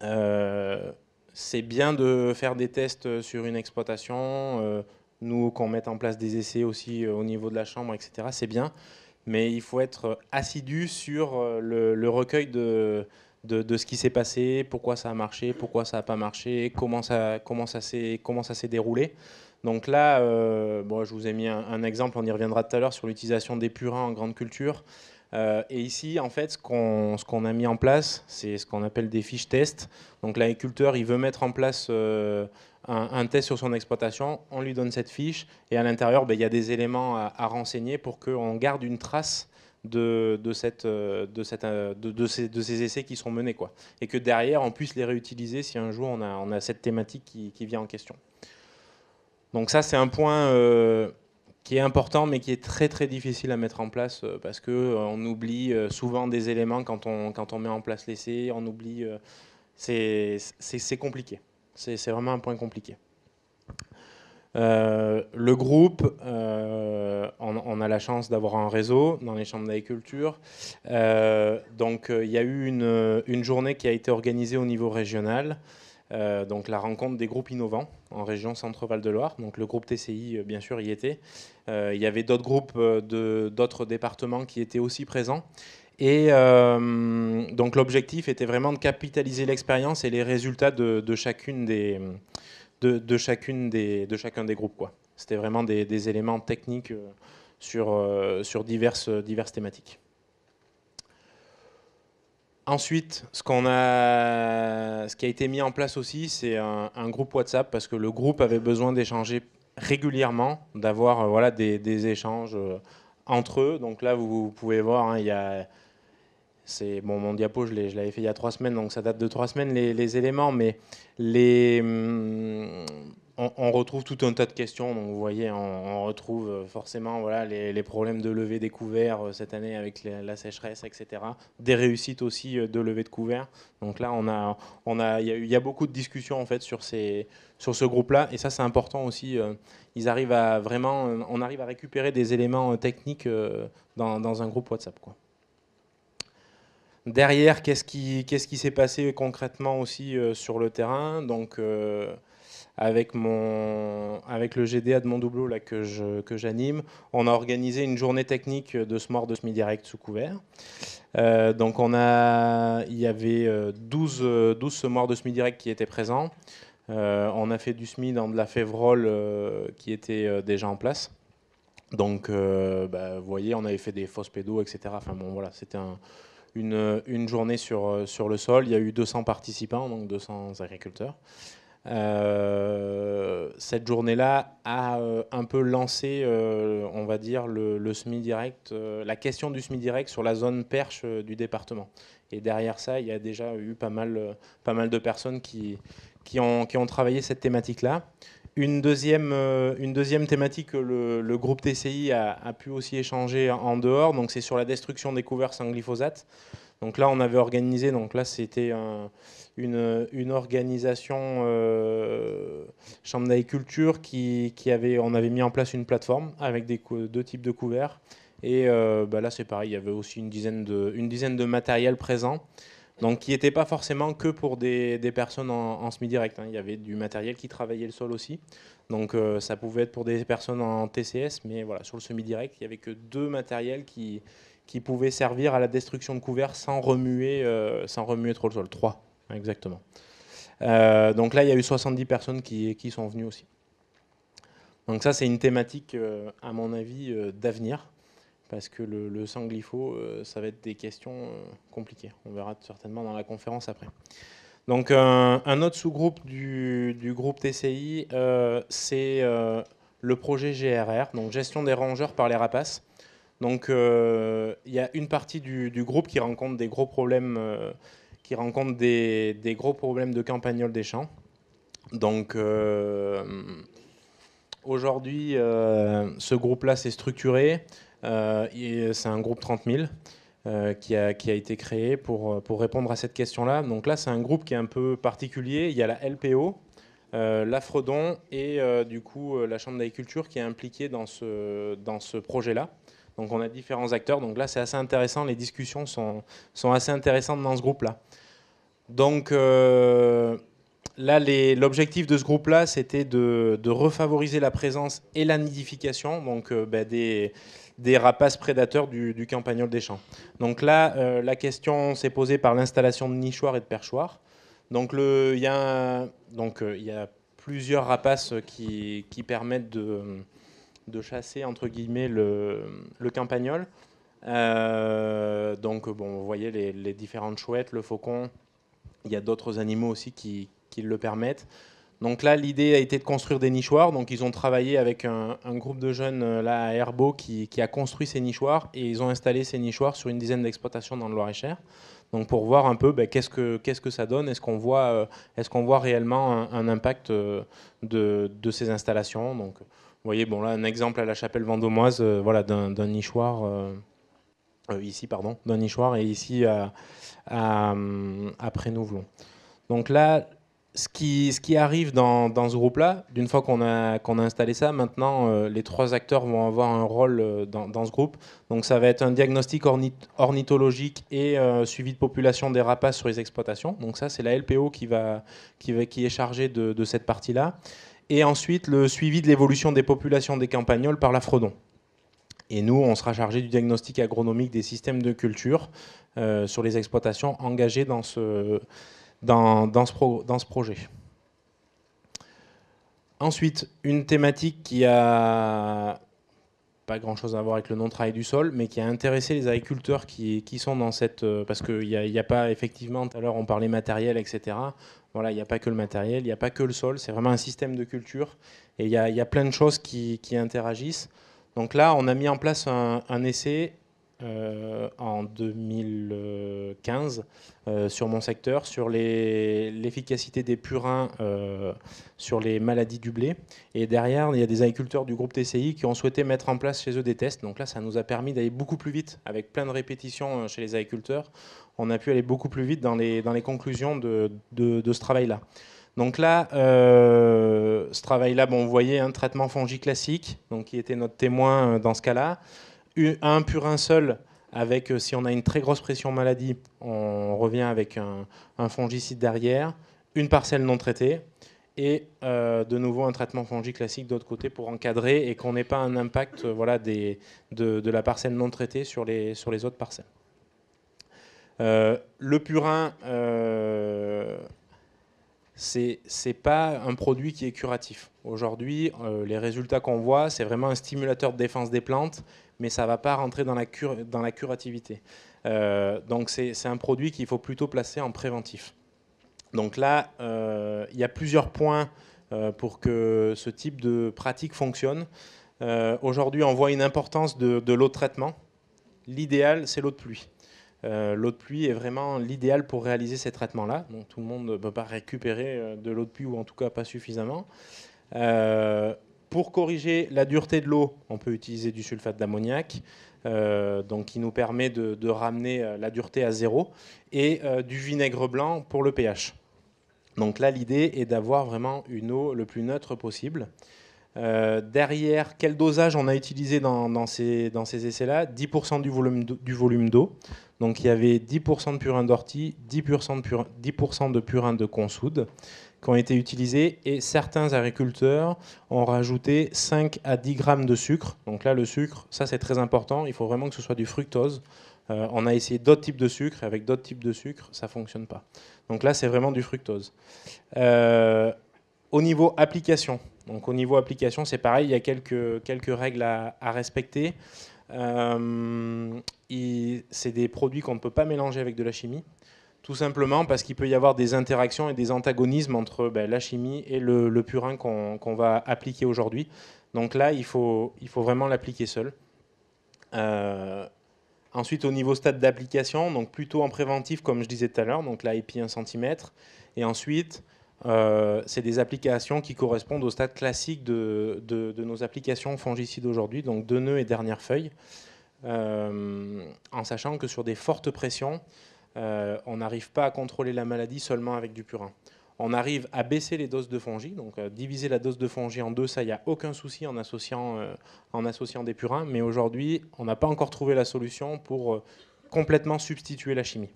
c'est bien de faire des tests sur une exploitation, nous, qu'on mette en place des essais aussi euh, au niveau de la chambre, etc., c'est bien. Mais il faut être euh, assidu sur euh, le, recueil de, de, ce qui s'est passé, pourquoi ça a marché, pourquoi ça n'a pas marché, comment ça, comment ça s'est déroulé. Donc là, euh, je vous ai mis un, exemple, on y reviendra tout à l'heure, sur l'utilisation des purins en grande culture. et ici, en fait, ce qu'on qu'on a mis en place, c'est ce qu'on appelle des fiches tests. Donc l'agriculteur, il veut mettre en place un, test sur son exploitation, on lui donne cette fiche, et à l'intérieur, ben, il y a des éléments à, renseigner pour qu'on garde une trace de, cette, euh, euh, de, ces, de, ces, essais qui sont menés. Quoi. Et que derrière, on puisse les réutiliser si un jour on a, on cette thématique qui, vient en question. Donc ça, c'est un point euh, qui est important, mais qui est très très difficile à mettre en place, parce que on oublie souvent des éléments quand on, quand on met en place l'essai, on oublie... c'est compliqué. C'est vraiment un point compliqué. Euh, le groupe, euh, on, a la chance d'avoir un réseau dans les chambres d'agriculture. Euh, donc il y a eu une, une, journée qui a été organisée au niveau régional, donc la rencontre des groupes innovants en région Centre-Val de Loire. Donc le groupe TCI, bien sûr, y était. il y avait d'autres groupes de d'autres départements qui étaient aussi présents. Et euh, donc l'objectif était vraiment de capitaliser l'expérience et les résultats de, chacune des, de, chacune de chacun des groupes. Quoi. C'était vraiment des, éléments techniques euh, sur, euh, sur diverses, diverses thématiques. Ensuite, ce, qu'on a, ce qui a été mis en place aussi, c'est un, groupe WhatsApp parce que le groupe avait besoin d'échanger régulièrement, d'avoir voilà, des, échanges entre eux. Donc là, vous, pouvez voir, hein, il y a c'est bon, mon diapo, je l'avais fait il y a trois semaines, donc ça date de trois semaines les, éléments, mais les, hmm, on, retrouve tout un tas de questions. Donc vous voyez, on, retrouve euh, forcément voilà les, problèmes de levée des couverts euh, cette année avec la, sécheresse, etc. Des réussites aussi euh, de levée de couverts. Donc là, on a, on a, il y, a beaucoup de discussions en fait sur ces, sur ce groupe-là, et ça c'est important aussi. Ils arrivent à vraiment, on arrive à récupérer des éléments techniques dans, dans un groupe WhatsApp, quoi. Derrière, qu'est-ce qui s'est passé concrètement aussi euh, sur le terrain Donc euh, avec mon avec le GDA de mon doubleau là que j'anime, on a organisé une journée technique de ce de semi-direct sous couvert. Euh, donc on a il y avait 12 12 de semi-direct qui étaient présents. on a fait du SMI dans de la févrole qui était déjà en place. Donc bah, vous voyez, on avait fait des fausses pédos, etc. Enfin bon voilà, c'était un une, journée sur, euh, sur le sol. Il y a eu 200 participants, donc 200 agriculteurs. Euh, cette journée-là a euh, un peu lancé, on va dire, le, le direct, la question du semi direct sur la zone perche du département. Et derrière ça, il y a déjà eu pas mal, pas mal de personnes qui, qui, ont, qui ont travaillé cette thématique-là. Une deuxième, euh, une deuxième thématique que le, groupe TCI a, pu aussi échanger en dehors, donc c'est sur la destruction des couverts sans glyphosate. Donc là, on avait organisé, donc là, c'était une, organisation euh, chambre d'agriculture qui, avait, on avait mis en place une plateforme avec deux types de couverts. Et euh, bah là, c'est pareil, il y avait aussi une dizaine de, une dizaine de matériels présents donc qui n'était pas forcément que pour des, personnes en, semi-direct. Hein. Il y avait du matériel qui travaillait le sol aussi. Donc euh, ça pouvait être pour des personnes en TCS, mais voilà, sur le semi-direct, il n'y avait que deux matériels qui, qui pouvaient servir à la destruction de couverts sans remuer, euh, sans remuer trop le sol. Trois, exactement. Euh, donc là, il y a eu 70 personnes qui, qui sont venues aussi. Donc ça, c'est une thématique, à mon avis, d'avenir parce que le, le euh, ça va être des questions euh, compliquées. On verra certainement dans la conférence après. Donc un, autre sous-groupe du, groupe TCI, euh, c'est le projet GRR, donc gestion des rangeurs par les rapaces. Donc il y a une partie du, groupe qui rencontre des gros problèmes, qui rencontre des, gros problèmes de campagnol des champs. Donc aujourd'hui, ce groupe-là s'est structuré. Euh, c'est un groupe 30 000. Euh, qui a, qui, a, été créé pour, euh, pour répondre à cette question-là. Donc là, c'est un groupe qui est un peu particulier. Il y a la LPO, euh, l'Afredon et du coup la Chambre d'agriculture qui est impliquée dans ce, dans ce projet-là. Donc on a différents acteurs. Donc là, c'est assez intéressant. Les discussions sont, sont assez intéressantes dans ce groupe-là. Donc là, l'objectif de ce groupe-là, c'était de, refavoriser la présence et la nidification donc, bah, des des rapaces prédateurs du, campagnol des champs. Donc là, euh, la question s'est posée par l'installation de nichoirs et de perchoirs. Donc il y, a, euh, y plusieurs rapaces qui, permettent de, chasser, entre guillemets, le, campagnol. Euh, donc, bon, vous voyez les, différentes chouettes, le faucon. Il y a d'autres animaux aussi qui le permettent. Donc là, l'idée a été de construire des nichoirs. Donc ils ont travaillé avec un, groupe de jeunes euh, là à Herbeau qui, a construit ces nichoirs et ils ont installé ces nichoirs sur une dizaine d'exploitations dans le Loir-et-Cher. Donc pour voir un peu ben, qu'est-ce que qu'est-ce que ça donne, est-ce qu'on voit euh, est-ce qu'on voit réellement un, impact euh, de, de, ces installations. Donc vous voyez bon là un exemple à la Chapelle Vendômoise, voilà d'un nichoir. ici, pardon, d'un nichoir et ici à, à, hum, à Prénouvelon. Donc là, ce qui, ce qui arrive dans, ce groupe-là, d'une fois qu'on a, a installé ça, maintenant, euh, les trois acteurs vont avoir un rôle euh, dans, ce groupe. Donc, ça va être un diagnostic ornithologique et euh, suivi de population des rapaces sur les exploitations. Donc, ça, c'est la LPO qui, va, qui, va, qui est chargée de, cette partie-là. Et ensuite, le suivi de l'évolution des populations des campagnols par l'Afrodon. Et nous, on sera chargé du diagnostic agronomique des systèmes de culture sur les exploitations engagées dans ce dans, dans, ce, pro, dans ce projet. Ensuite, une thématique qui a pas grand chose à voir avec le non-travail du sol, mais qui a intéressé les agriculteurs qui, qui sont dans cette. Euh, parce qu'il n'y a, y a, pas, effectivement, tout à l'heure on parlait matériel, etc. Voilà, il n'y a pas que le matériel, il n'y a pas que le sol, c'est vraiment un système de culture et il y a, y a, plein de choses qui, qui, interagissent. Donc là, on a mis en place un, un essai euh, en 2015 euh, sur mon secteur, sur l'efficacité des purins euh, sur les maladies du blé. Et derrière, il y a des agriculteurs du groupe TCI qui ont souhaité mettre en place chez eux des tests. Donc là, ça nous a permis d'aller beaucoup plus vite, avec plein de répétitions chez les agriculteurs. On a pu aller beaucoup plus vite dans les, dans les conclusions de, de, ce travail-là. Donc là, ce travail-là, bon, vous voyez, un traitement fongi classique, donc qui était notre témoin dans ce cas-là un purin seul, avec, euh, si on a une très grosse pression maladie, on revient avec un, fongicide derrière, une parcelle non traitée, et euh, de nouveau un traitement fongique classique d'autre côté pour encadrer et qu'on n'ait pas un impact euh, voilà, de, la parcelle non traitée sur les, sur les autres parcelles. le purin, c'est ce n'est pas un produit qui est curatif. Aujourd'hui, les résultats qu'on voit, c'est vraiment un stimulateur de défense des plantes mais ça ne va pas rentrer dans la, dans la curativité. Euh, donc c'est un produit qu'il faut plutôt placer en préventif. Donc là, euh, il y a plusieurs points euh, pour que ce type de pratique fonctionne. Aujourd'hui, on voit une importance de, l'eau de traitement. L'idéal, c'est l'eau de pluie. l'eau de pluie est vraiment l'idéal pour réaliser ces traitements-là. tout le monde ne peut pas récupérer de l'eau de pluie ou en tout cas pas suffisamment. Pour corriger la dureté de l'eau, on peut utiliser du sulfate d'ammoniac, euh, qui nous permet de, ramener euh, la dureté à zéro, et euh, du vinaigre blanc pour le pH. Donc là, l'idée est d'avoir vraiment une eau le plus neutre possible. derrière, quel dosage on a utilisé dans, ces, essais-là 10% du volume, du volume d'eau. Donc il y avait 10% de purin d'ortie, 10%, de purin de, purin de consoude, ont été utilisés et certains agriculteurs ont rajouté 5 à 10 grammes de sucre. Donc là, le sucre, ça c'est très important, il faut vraiment que ce soit du fructose. Euh, on a essayé d'autres types de sucre, et avec d'autres types de sucre, ça ne fonctionne pas. Donc là, c'est vraiment du fructose. Euh, au niveau application, donc au niveau application, c'est pareil, il y a quelques, quelques règles à, respecter. Euh, c'est des produits qu'on ne peut pas mélanger avec de la chimie tout simplement parce qu'il peut y avoir des interactions et des antagonismes entre ben, la chimie et le, purin qu'on va appliquer aujourd'hui. Donc là, il faut, il faut vraiment l'appliquer seul. Euh, ensuite, au niveau stade d'application, donc plutôt en préventif, comme je disais tout à l'heure, donc là, épi 1 cm. Et ensuite, euh, c'est des applications qui correspondent au stade classique de, nos applications fongicides aujourd'hui, donc deux nœuds et dernière feuille, euh, en sachant que sur des fortes pressions, euh, on n'arrive pas à contrôler la maladie seulement avec du purin. On arrive à baisser les doses de fongie, donc euh, diviser la dose de fongie en deux, ça, il n'y a aucun souci en associant, euh, en associant des purins, mais aujourd'hui, on n'a pas encore trouvé la solution pour complètement substituer la chimie.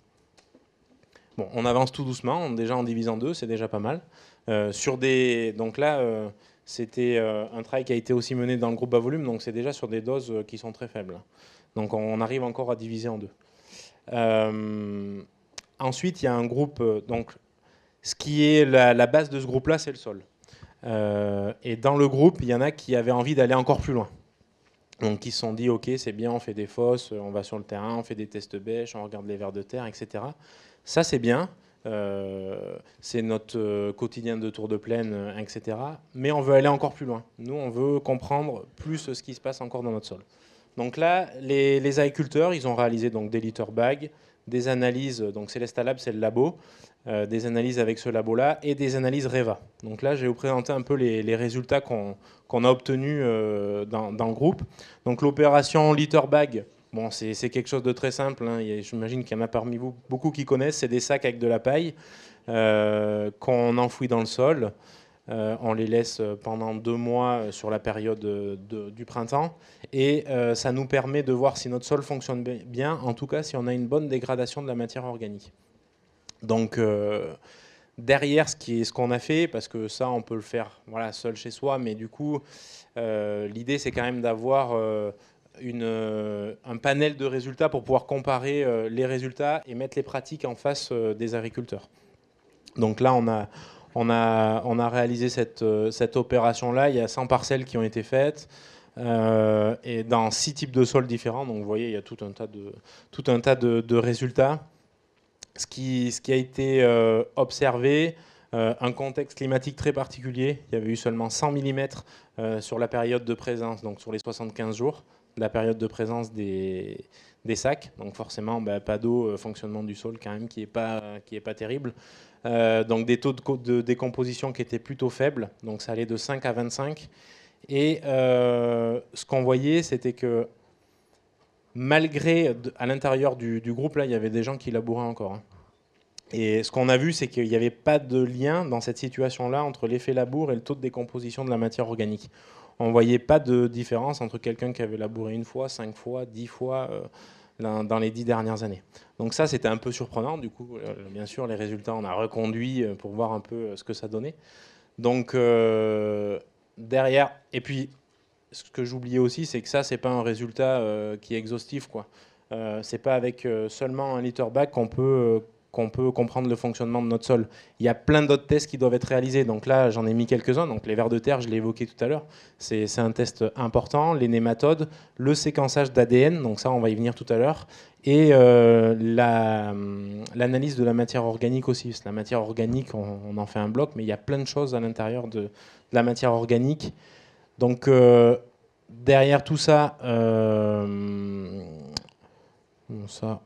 Bon, on avance tout doucement, déjà en divisant deux, c'est déjà pas mal. sur des, donc là, c'était un travail qui a été aussi mené dans le groupe à volume, donc c'est déjà sur des doses qui sont très faibles. Donc on arrive encore à diviser en deux. Euh, ensuite, il y a un groupe, euh, donc ce qui est la, base de ce groupe-là, c'est le sol. Euh, et dans le groupe, il y en a qui avaient envie d'aller encore plus loin. Donc qui se sont dit, ok, c'est bien, on fait des fosses, on va sur le terrain, on fait des tests bêches, on regarde les vers de terre, etc. Ça, c'est bien. c'est notre quotidien de tour de plaine, etc. Mais on veut aller encore plus loin. Nous, on veut comprendre plus ce qui se passe encore dans notre sol. Donc là, les, agriculteurs, ils ont réalisé donc des litter bags, des analyses, donc Celesta Lab, c'est le labo, euh, des analyses avec ce labo-là et des analyses REVA. Donc là, je vais vous présenter un peu les, résultats qu'on a obtenus euh, dans, le groupe. Donc l'opération litter bag, bon, c'est quelque chose de très simple. Hein. J'imagine qu'il y en a parmi vous beaucoup qui connaissent. C'est des sacs avec de la paille euh, qu'on enfouit dans le sol. Euh, on les laisse euh, pendant deux mois euh, sur la période du printemps. Et ça nous permet de voir si notre sol fonctionne bien, en tout cas si on a une bonne dégradation de la matière organique. Donc derrière ce qu'on ce qu'on a fait, parce que ça on peut le faire voilà, seul chez soi, mais du coup l'idée c'est quand même d'avoir... un panel de résultats pour pouvoir comparer les résultats et mettre les pratiques en face des agriculteurs. Donc là, on a, on a, réalisé euh, cette, opération-là. Il y a 100 parcelles qui ont été faites. Euh, et dans six types de sols différents. Donc vous voyez, il y a tout un tas de, résultats. Ce qui, a été euh, observé, un contexte climatique très particulier. Il y avait eu seulement 100 mm sur la période de présence, donc sur les 75 jours, la période de présence des, sacs. Donc forcément, bah, pas d'eau, fonctionnement du sol quand même qui n'est pas, pas terrible. Euh, donc des taux de, de, décomposition qui étaient plutôt faibles, donc ça allait de 5 à 25. Et euh, ce qu'on voyait, c'était que malgré, à l'intérieur du, groupe, là, il y avait des gens qui labouraient encore. Hein. Et ce qu'on a vu, c'est qu'il n'y avait pas de lien dans cette situation-là entre l'effet labour et le taux de décomposition de la matière organique. On ne voyait pas de différence entre quelqu'un qui avait labouré une fois, cinq fois, dix fois. Euh, dans, les dix dernières années. Donc ça, c'était un peu surprenant. Du coup, euh, bien sûr, les résultats, on a reconduit euh, pour voir un peu euh, ce que ça donnait. Donc derrière, et puis ce que j'oubliais aussi, c'est que ça, c'est pas un résultat qui est exhaustif, quoi. Euh, c'est pas avec seulement un litre bac qu'on peut qu'on peut comprendre le fonctionnement de notre sol. Il y a plein d'autres tests qui doivent être réalisés. Donc là, j'en ai mis quelques-uns. Donc les vers de terre, je l'ai évoqué tout à l'heure. C'est un test important. Les nématodes, le séquençage d'ADN. Donc ça, on va y venir tout à l'heure. Et euh, l'analyse de la matière organique aussi. la matière organique, on, en fait un bloc, mais il y a plein de choses à l'intérieur de, la matière organique. Donc euh, derrière tout ça, euh, ça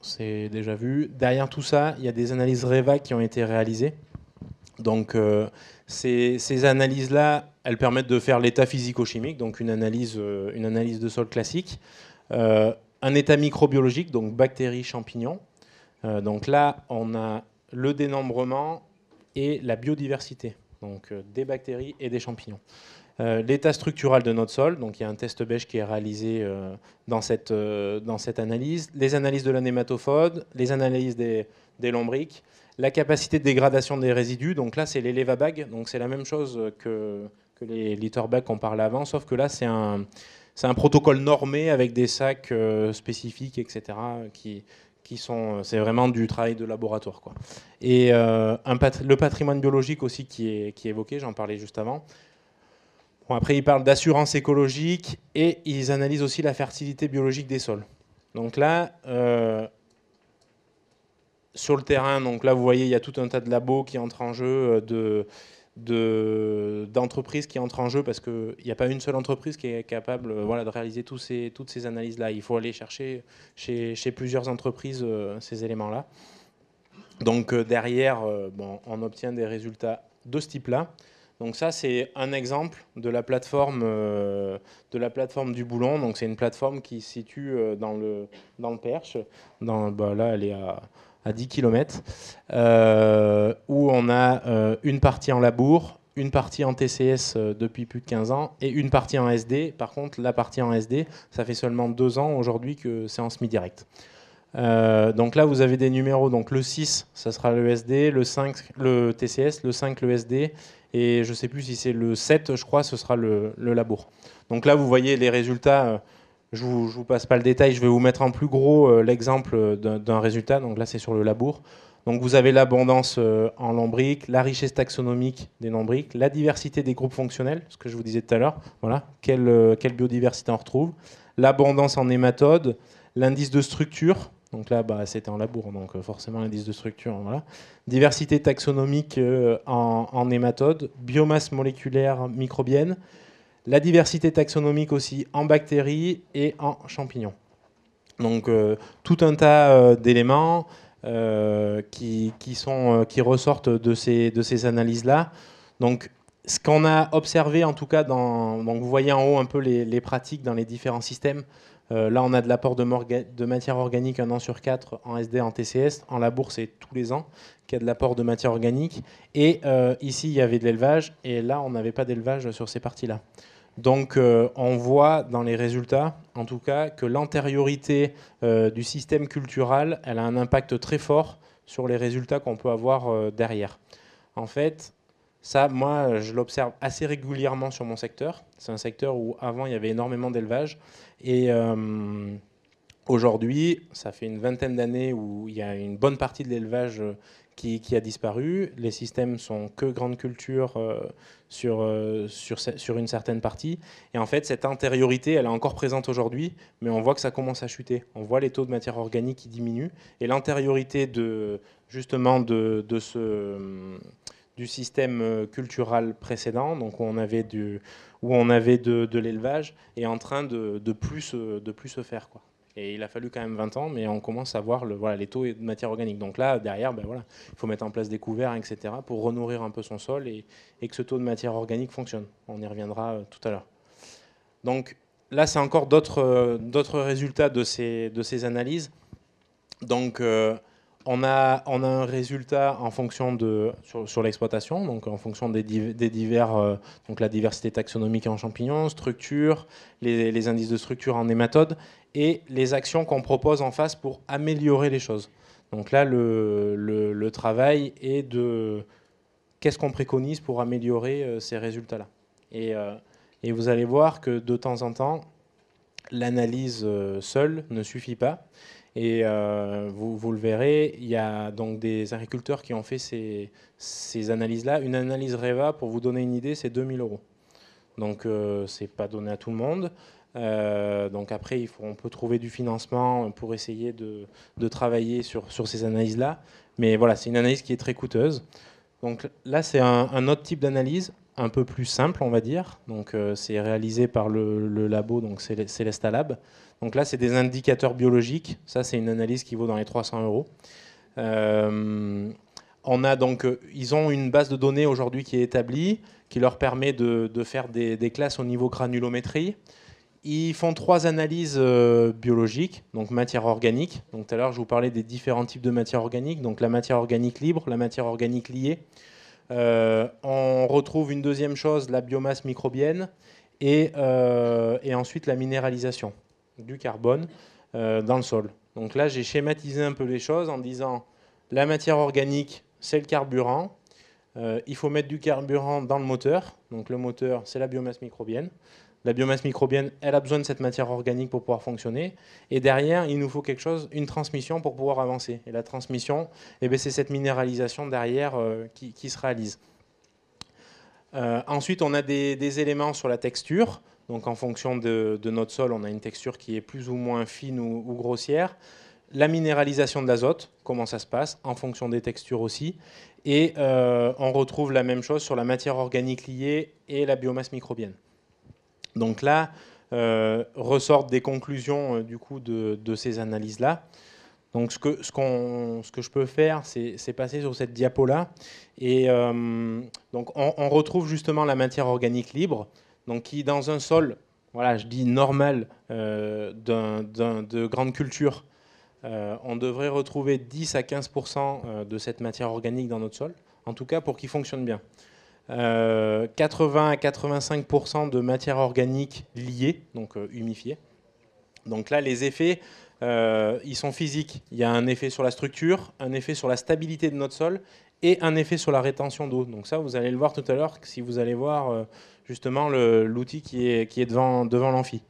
c'est déjà vu. Derrière tout ça, il y a des analyses REVA qui ont été réalisées. Donc euh, ces, analyses-là, elles permettent de faire l'état physico-chimique, donc une analyse, euh, de sol classique, euh, un état microbiologique, donc bactéries, champignons. donc là, on a le dénombrement et la biodiversité, donc des bactéries et des champignons. Euh, l'état structural de notre sol, donc il y a un test beige qui est réalisé euh, euh, dans, cette, analyse, les analyses de la nématophode, les analyses des, des lombriques, la capacité de dégradation des résidus, donc là c'est les levabags, donc c'est la même chose que, que les litterbags qu'on parlait avant, sauf que là c'est un, un protocole normé avec des sacs spécifiques, etc., qui, qui sont, c'est vraiment du travail de laboratoire. Quoi. Et le patrimoine biologique aussi qui qui est évoqué, j'en parlais juste avant, après, ils parlent d'assurance écologique et ils analysent aussi la fertilité biologique des sols. Donc là, euh, sur le terrain, là, vous voyez, il y a tout un tas de labos qui entrent en jeu, euh, d'entreprises qui entrent en jeu parce qu'il n'y a pas une seule entreprise qui est capable euh, voilà, de réaliser toutes ces analyses-là. Il faut aller chercher chez, plusieurs entreprises ces éléments-là. Donc derrière, on obtient des résultats de ce type-là. Donc ça, c'est un exemple de la plateforme, euh, de la plateforme du Boulon. Donc c'est une plateforme qui se situe euh, dans le, le Perche. Dans, bah, là, elle est à, 10 km, euh, où on a une partie en labour, une partie en TCS depuis plus de 15 ans et une partie en SD. Par contre, la partie en SD, ça fait seulement deux ans aujourd'hui que c'est en semi-direct. donc là, vous avez des numéros. Donc le 6, ça sera le SD, le 5, le TCS, le 5, le SD et je ne sais plus si c'est le 7, je crois, ce sera le, labour. Donc là, vous voyez les résultats. Euh, je ne vous, passe pas le détail, je vais vous mettre en plus gros euh, l'exemple d'un résultat. Donc là, c'est sur le labour. Donc vous avez l'abondance euh, en lombriques, la richesse taxonomique des lombriques, la diversité des groupes fonctionnels, ce que je vous disais tout à l'heure, voilà, quelle, quelle, biodiversité on retrouve, l'abondance en hématodes, l'indice de structure, donc là, bah, c'était en labour, donc euh, forcément l'indice de structure. Diversité taxonomique euh, en, hématodes, biomasse moléculaire microbienne, la diversité taxonomique aussi en bactéries et en champignons. Donc euh, tout un tas d'éléments qui, ressortent de ces, analyses-là. Donc ce qu'on a observé en tout cas, vous voyez en haut un peu les pratiques dans les différents systèmes. Euh, là, on a de l'apport de, matière organique un an sur quatre en SD, en TCS. En labour, c'est tous les ans qu'il y a de l'apport de matière organique. Et euh, ici, il y avait de l'élevage. Et là, on n'avait pas d'élevage sur ces parties-là. Donc, euh, on voit dans les résultats, en tout cas, que l'antériorité du système cultural elle a un impact très fort sur les résultats qu'on peut avoir derrière. En fait, ça, moi, je l'observe assez régulièrement sur mon secteur. C'est un secteur où avant, il y avait énormément d'élevage. Et euh, aujourd'hui, ça fait une vingtaine d'années où il y a une bonne partie de l'élevage euh, qui, a disparu. Les systèmes sont que grandes cultures euh, sur, sur, sur, une certaine partie. Et en fait, cette intériorité, elle est encore présente aujourd'hui, mais on voit que ça commence à chuter. On voit les taux de matière organique qui diminuent. Et l'intériorité de, justement de, de ce du système euh, culturel précédent, donc où on avait, où on avait de, de l'élevage, est en train de, de, plus, euh, de plus se faire. Quoi. Et il a fallu quand même 20 ans, mais on commence à voir le, voilà, les taux de matière organique. Donc là, derrière, ben voilà, il faut mettre en place des couverts, etc., pour renourrir un peu son sol et, et que ce taux de matière organique fonctionne. On y reviendra euh, tout à l'heure. Donc là, c'est encore d'autres résultats de ces, de ces analyses. Donc, on a, un résultat en fonction de, sur, l'exploitation, donc en fonction des, divers, euh, donc la diversité taxonomique en champignons, structure, les, indices de structure en nématodes et les actions qu'on propose en face pour améliorer les choses. Donc là, le, travail est de qu'est-ce qu'on préconise pour améliorer euh, ces résultats-là. Euh, et, vous allez voir que de temps en temps, l'analyse seule ne suffit pas et euh, vous, le verrez, il y a donc des agriculteurs qui ont fait ces, analyses-là. Une analyse REVA, pour vous donner une idée, c'est 2000 euros. Donc euh, c'est pas donné à tout le monde. Euh, donc après, il on peut trouver du financement pour essayer de, travailler sur, ces analyses-là. Mais voilà, c'est une analyse qui est très coûteuse. Donc là, c'est un, autre type d'analyse, un peu plus simple, on va dire. Donc euh, c'est réalisé par le, labo, donc Celesta Lab. Donc là, c'est des indicateurs biologiques. Ça, c'est une analyse qui vaut dans les 300 euros. Euh, on a donc, ils ont une base de données aujourd'hui qui est établie, qui leur permet de, faire des, classes au niveau granulométrie. Ils font trois analyses euh, biologiques, donc matière organique. Donc tout à l'heure, je vous parlais des différents types de matière organique, donc la matière organique libre, la matière organique liée. Euh, on retrouve une deuxième chose, la biomasse microbienne, et ensuite la minéralisation du carbone euh, dans le sol. Donc là, j'ai schématisé un peu les choses en disant la matière organique, c'est le carburant. Euh, il faut mettre du carburant dans le moteur. Donc le moteur, c'est la biomasse microbienne. La biomasse microbienne, elle a besoin de cette matière organique pour pouvoir fonctionner. Et derrière, il nous faut quelque chose, une transmission pour pouvoir avancer. Et la transmission, eh ben, c'est cette minéralisation derrière euh, qui, se réalise. ensuite, on a des, éléments sur la texture. Donc en fonction de, notre sol, on a une texture qui est plus ou moins fine ou, grossière. La minéralisation de l'azote, comment ça se passe, en fonction des textures aussi. Et euh, on retrouve la même chose sur la matière organique liée et la biomasse microbienne. Donc là, euh, ressortent des conclusions euh, du coup de, ces analyses-là. Donc ce que, je peux faire, c'est passer sur cette diapo-là. Et donc on retrouve justement la matière organique libre, donc qui dans un sol, voilà, je dis normal, euh, de grande culture, euh, on devrait retrouver 10 à 15% euh, de cette matière organique dans notre sol, en tout cas pour qu'il fonctionne bien. 80 à 85% de matière organique liée, donc humifiée. Donc là, les effets, ils sont physiques. Il y a un effet sur la structure, un effet sur la stabilité de notre sol et un effet sur la rétention d'eau. Donc ça, vous allez le voir tout à l'heure si vous allez voir justement l'outil qui est, devant, devant l'amphi.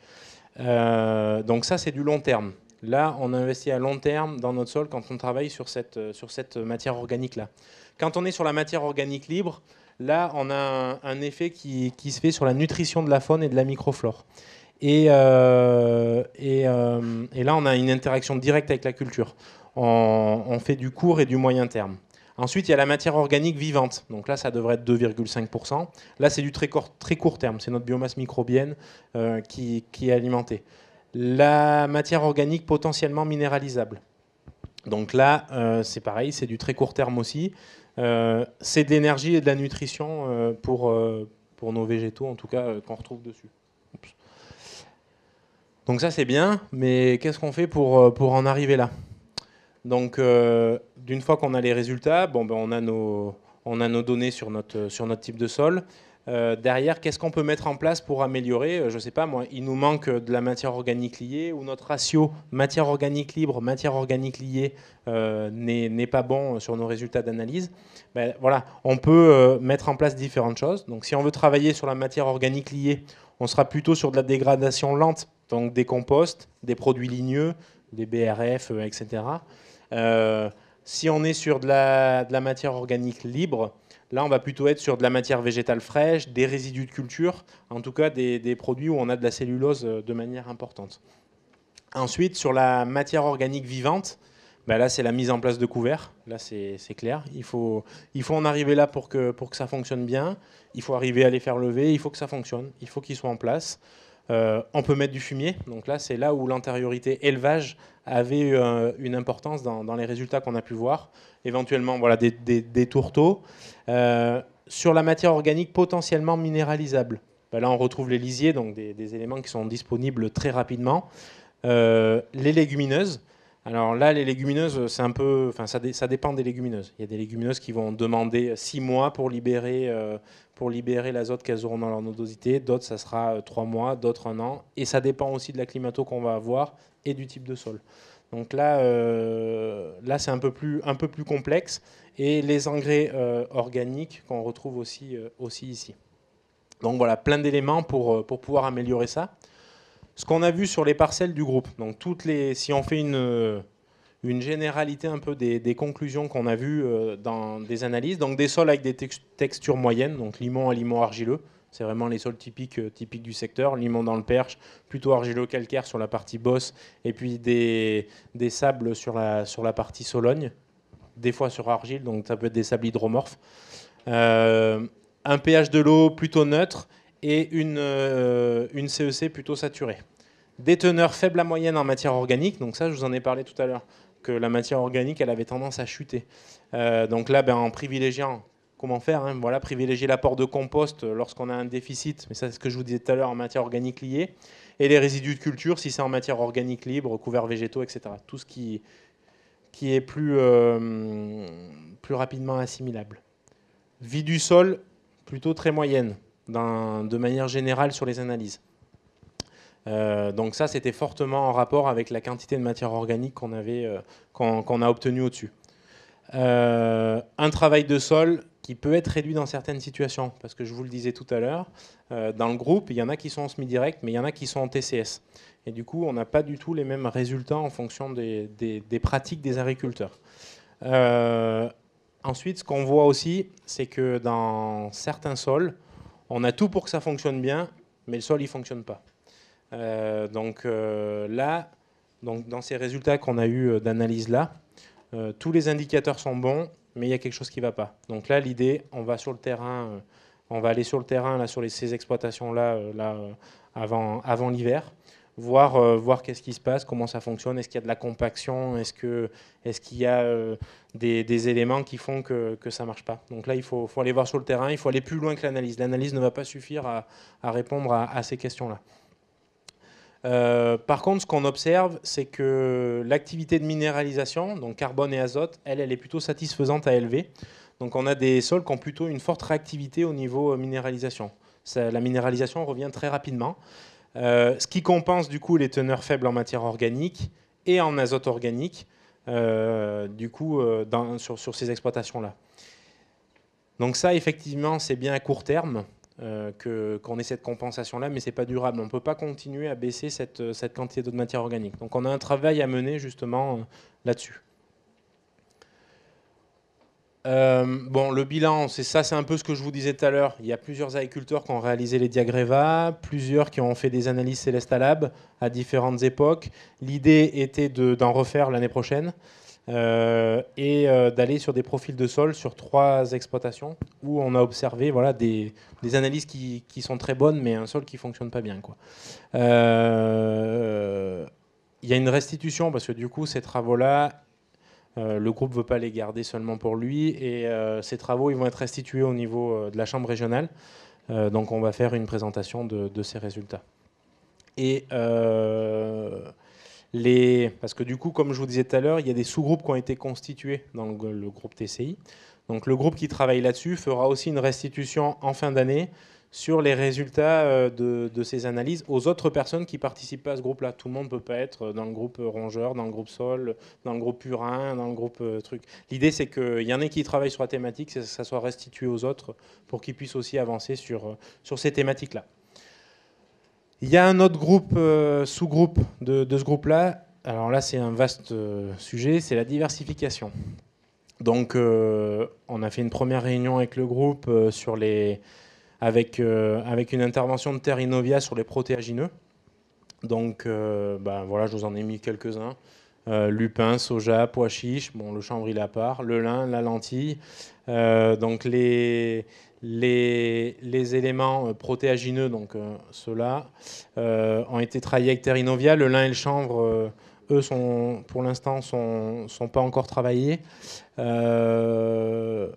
Euh, donc ça, c'est du long terme. Là, on investit à long terme dans notre sol quand on travaille sur cette, matière organique-là. Quand on est sur la matière organique libre, là, on a un, effet qui, se fait sur la nutrition de la faune et de la microflore. Et, euh, euh, et, là, on a une interaction directe avec la culture. on fait du court et du moyen terme. Ensuite, il y a la matière organique vivante. Donc là, ça devrait être 2,5%. Là, c'est du très court, terme. C'est notre biomasse microbienne euh, qui, est alimentée. La matière organique potentiellement minéralisable. Donc là, euh, c'est pareil, c'est du très court terme aussi. Euh, c'est de l'énergie et de la nutrition pour, nos végétaux, en tout cas, qu'on retrouve dessus. Donc ça, c'est bien, mais qu'est-ce qu'on fait pour, pour en arriver là Donc d'une fois qu'on a les résultats, bon, ben, on, a nos, on a nos données sur notre, sur notre type de sol. Euh, derrière, qu'est-ce qu'on peut mettre en place pour améliorer euh, Je ne sais pas, moi, il nous manque de la matière organique liée ou notre ratio matière organique libre, matière organique liée euh, n'est pas bon sur nos résultats d'analyse. Ben, voilà, on peut mettre en place différentes choses. Donc, si on veut travailler sur la matière organique liée, on sera plutôt sur de la dégradation lente, donc des composts, des produits ligneux, des BRF, etc. Si on est sur de la, matière organique libre, là on va plutôt être sur de la matière végétale fraîche, des résidus de culture, en tout cas des, produits où on a de la cellulose euh, de manière importante. Ensuite, sur la matière organique vivante, ben là, c'est la mise en place de couverts. Là, c'est clair. Il faut, en arriver là pour que, pour que ça fonctionne bien. Il faut arriver à les faire lever. Il faut que ça fonctionne. Il faut qu'ils soient en place. Euh, on peut mettre du fumier. Donc là, c'est là où l'antériorité élevage avait euh, une importance dans, les résultats qu'on a pu voir. Éventuellement, voilà, des, tourteaux. Euh, sur la matière organique potentiellement minéralisable, ben là, on retrouve les lisiers, donc des, éléments qui sont disponibles très rapidement. les légumineuses. Alors là, les légumineuses, c'est un peu, enfin, ça, ça, dépend des légumineuses. Il y a des légumineuses qui vont demander six mois pour libérer pour libérer l'azote qu'elles auront dans leur nodosité. D'autres, ça sera euh, trois mois, d'autres un an. Et ça dépend aussi de la climato qu'on va avoir et du type de sol. Donc là, euh, là c'est un, peu plus, un peu plus complexe. Et les engrais euh, organiques qu'on retrouve aussi, aussi ici. Donc voilà, plein d'éléments pour, pour pouvoir améliorer ça. Ce qu'on a vu sur les parcelles du groupe. Donc toutes les, si on fait une une généralité un peu des, conclusions qu'on a vues euh, dans des analyses. Donc des sols avec des textures moyennes, donc limon à limon argileux, c'est vraiment les sols typiques, euh, typiques du secteur. Limon dans le perche, plutôt argileux calcaire sur la partie bosse, et puis des, des sables sur la, sur la partie Sologne, des fois sur argile, donc ça peut être des sables hydromorphes. Euh, un pH de l'eau plutôt neutre et une, une CEC e plutôt saturée. Des teneurs faibles à moyenne en matière organique, donc ça je vous en ai parlé tout à l'heure la matière organique, elle avait tendance à chuter. Euh, donc là, ben, en privilégiant, comment faire hein, Voilà, privilégier l'apport de compost lorsqu'on a un déficit, mais ça c'est ce que je vous disais tout à l'heure en matière organique liée, et les résidus de culture si c'est en matière organique libre, couverts végétaux, etc. Tout ce qui, qui est plus, euh, plus rapidement assimilable. Vie du sol, plutôt très moyenne, de manière générale sur les analyses. Euh, donc ça, c'était fortement en rapport avec la quantité de matière organique qu'on avait, euh, qu'on a obtenue au-dessus. Euh, un travail de sol qui peut être réduit dans certaines situations, parce que je vous le disais tout à l'heure, dans le groupe, il y en a qui sont en semi-direct, mais il y en a qui sont en TCS. Et du coup, on n'a pas du tout les mêmes résultats en fonction des, des pratiques des agriculteurs. ensuite, ce qu'on voit aussi, c'est que dans certains sols, on a tout pour que ça fonctionne bien, mais le sol, il ne fonctionne pas. Euh, donc euh, là, donc dans ces résultats qu'on a eu euh, d'analyse là, tous les indicateurs sont bons, mais il y a quelque chose qui ne va pas. Donc là, l'idée, on va sur le terrain, on va aller sur le terrain là, sur ces exploitations-là avant, l'hiver, voir, voir qu'est-ce qui se passe, comment ça fonctionne, est-ce qu'il y a de la compaction, est-ce qu'il est y a des, éléments qui font que, ça ne marche pas. Donc là, il faut, aller voir sur le terrain, il faut aller plus loin que l'analyse. L'analyse ne va pas suffire à, répondre à ces questions-là. Euh, par contre, ce qu'on observe, c'est que l'activité de minéralisation, donc carbone et azote, elle, elle est plutôt satisfaisante à élever. Donc on a des sols qui ont plutôt une forte réactivité au niveau euh, minéralisation. la minéralisation revient très rapidement, euh, ce qui compense du coup les teneurs faibles en matière organique et en azote organique, du coup, sur ces exploitations-là. Donc ça, effectivement, c'est bien à court terme. Euh, qu'on ait cette compensation-là, mais c'est pas durable. On ne peut pas continuer à baisser cette, euh, cette quantité de matière organique. Donc on a un travail à mener justement euh, là-dessus. bon, le bilan, c'est ça, c'est un peu ce que je vous disais tout à l'heure. Il y a plusieurs agriculteurs qui ont réalisé les diagrévas, plusieurs qui ont fait des analyses Célestalab à différentes époques. L'idée était d'en refaire l'année prochaine. Euh, et euh, d'aller sur des profils de sol sur trois exploitations où on a observé voilà, des, analyses qui, qui, sont très bonnes, mais un sol qui ne fonctionne pas bien. Quoi. Euh, il y a une restitution parce que du coup, ces travaux-là, le groupe ne veut pas les garder seulement pour lui et ces travaux ils vont être restitués au niveau de la chambre régionale. donc on va faire une présentation de, de ces résultats. Et parce que du coup, comme je vous disais tout à l'heure, il y a des sous-groupes qui ont été constitués dans le, groupe TCI. Donc le groupe qui travaille là-dessus fera aussi une restitution en fin d'année sur les résultats euh, de, ces analyses aux autres personnes qui participent à ce groupe-là. Tout le monde ne peut pas être dans le groupe rongeur, dans le groupe sol, dans le groupe Urin, dans le groupe euh, truc. L'idée, c'est qu'il y en ait qui travaillent sur la thématique, que ça soit restitué aux autres pour qu'ils puissent aussi avancer sur euh, ces thématiques-là. Il y a un autre groupe, euh, sous-groupe de, ce groupe-là. Alors là, c'est un vaste euh, sujet, c'est la diversification. Donc, euh, on a fait une première réunion avec le groupe sur les, avec, avec une intervention de Terre sur les protéagineux. Donc, ben voilà, je vous en ai mis quelques-uns. lupin, soja, pois chiche, bon, le chanvre il à part, le lin, la lentille. donc les, les, éléments euh, protéagineux, donc euh, ceux-là, euh, ont été travaillés avec Terrinovia. Le lin et le chanvre eux pour l'instant sont, sont pas encore travaillés. le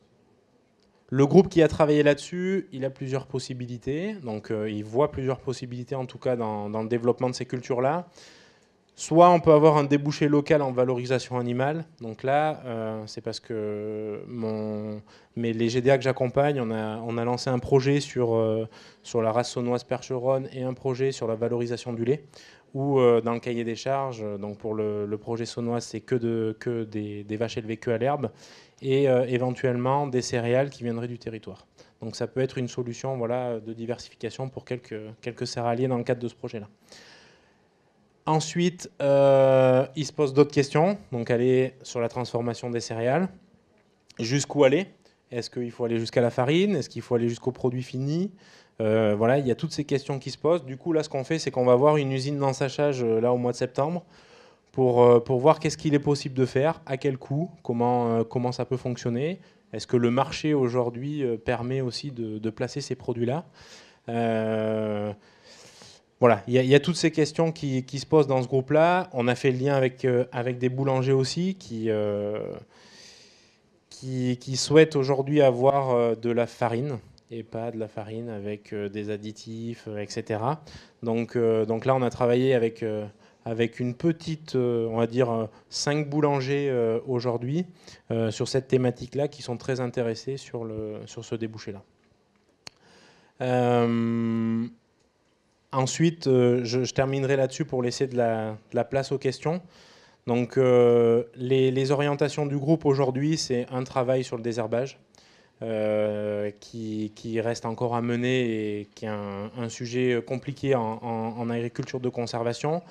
groupe qui a travaillé là-dessus, il a plusieurs possibilités. Donc, il voit plusieurs possibilités, en tout cas, dans le développement de ces cultures-là. Soit on peut avoir un débouché local en valorisation animale. Donc là, euh, c'est parce que les GDA que j'accompagne, on a, lancé un projet euh, sur, la race saunoise percheronne et un projet sur la valorisation du lait, Ou euh, dans le cahier des charges, donc pour le, projet saunoise, c'est que, des, vaches élevées que à l'herbe et éventuellement des céréales qui viendraient du territoire. Donc ça peut être une solution voilà, de diversification pour quelques, quelques céréaliers dans le cadre de ce projet-là. Ensuite, euh, il se pose d'autres questions. Donc, aller sur la transformation des céréales. Jusqu'où aller Est-ce qu'il faut aller jusqu'à la farine Est-ce qu'il faut aller jusqu'au produit fini euh, Voilà, il y a toutes ces questions qui se posent. Du coup, là, ce qu'on fait, c'est qu'on va voir une usine d'ensachage euh, là au mois de septembre pour, pour voir qu'est-ce qu'il est possible de faire, à quel coût, comment, comment ça peut fonctionner. Est-ce que le marché aujourd'hui permet aussi de, placer ces produits-là voilà, il y, a toutes ces questions qui, se posent dans ce groupe-là. On a fait le lien avec, euh, avec des boulangers aussi qui, euh, qui, souhaitent aujourd'hui avoir euh, de la farine et pas de la farine avec des additifs, etc. Donc, donc là, on a travaillé avec, avec une petite, on va dire, cinq boulangers aujourd'hui sur cette thématique-là qui sont très intéressés sur, le, sur ce débouché-là. Ensuite, euh, je, terminerai là-dessus pour laisser de la, place aux questions. Donc, euh, les, orientations du groupe aujourd'hui, c'est un travail sur le désherbage euh, qui, reste encore à mener et qui est un, sujet compliqué en, agriculture de conservation.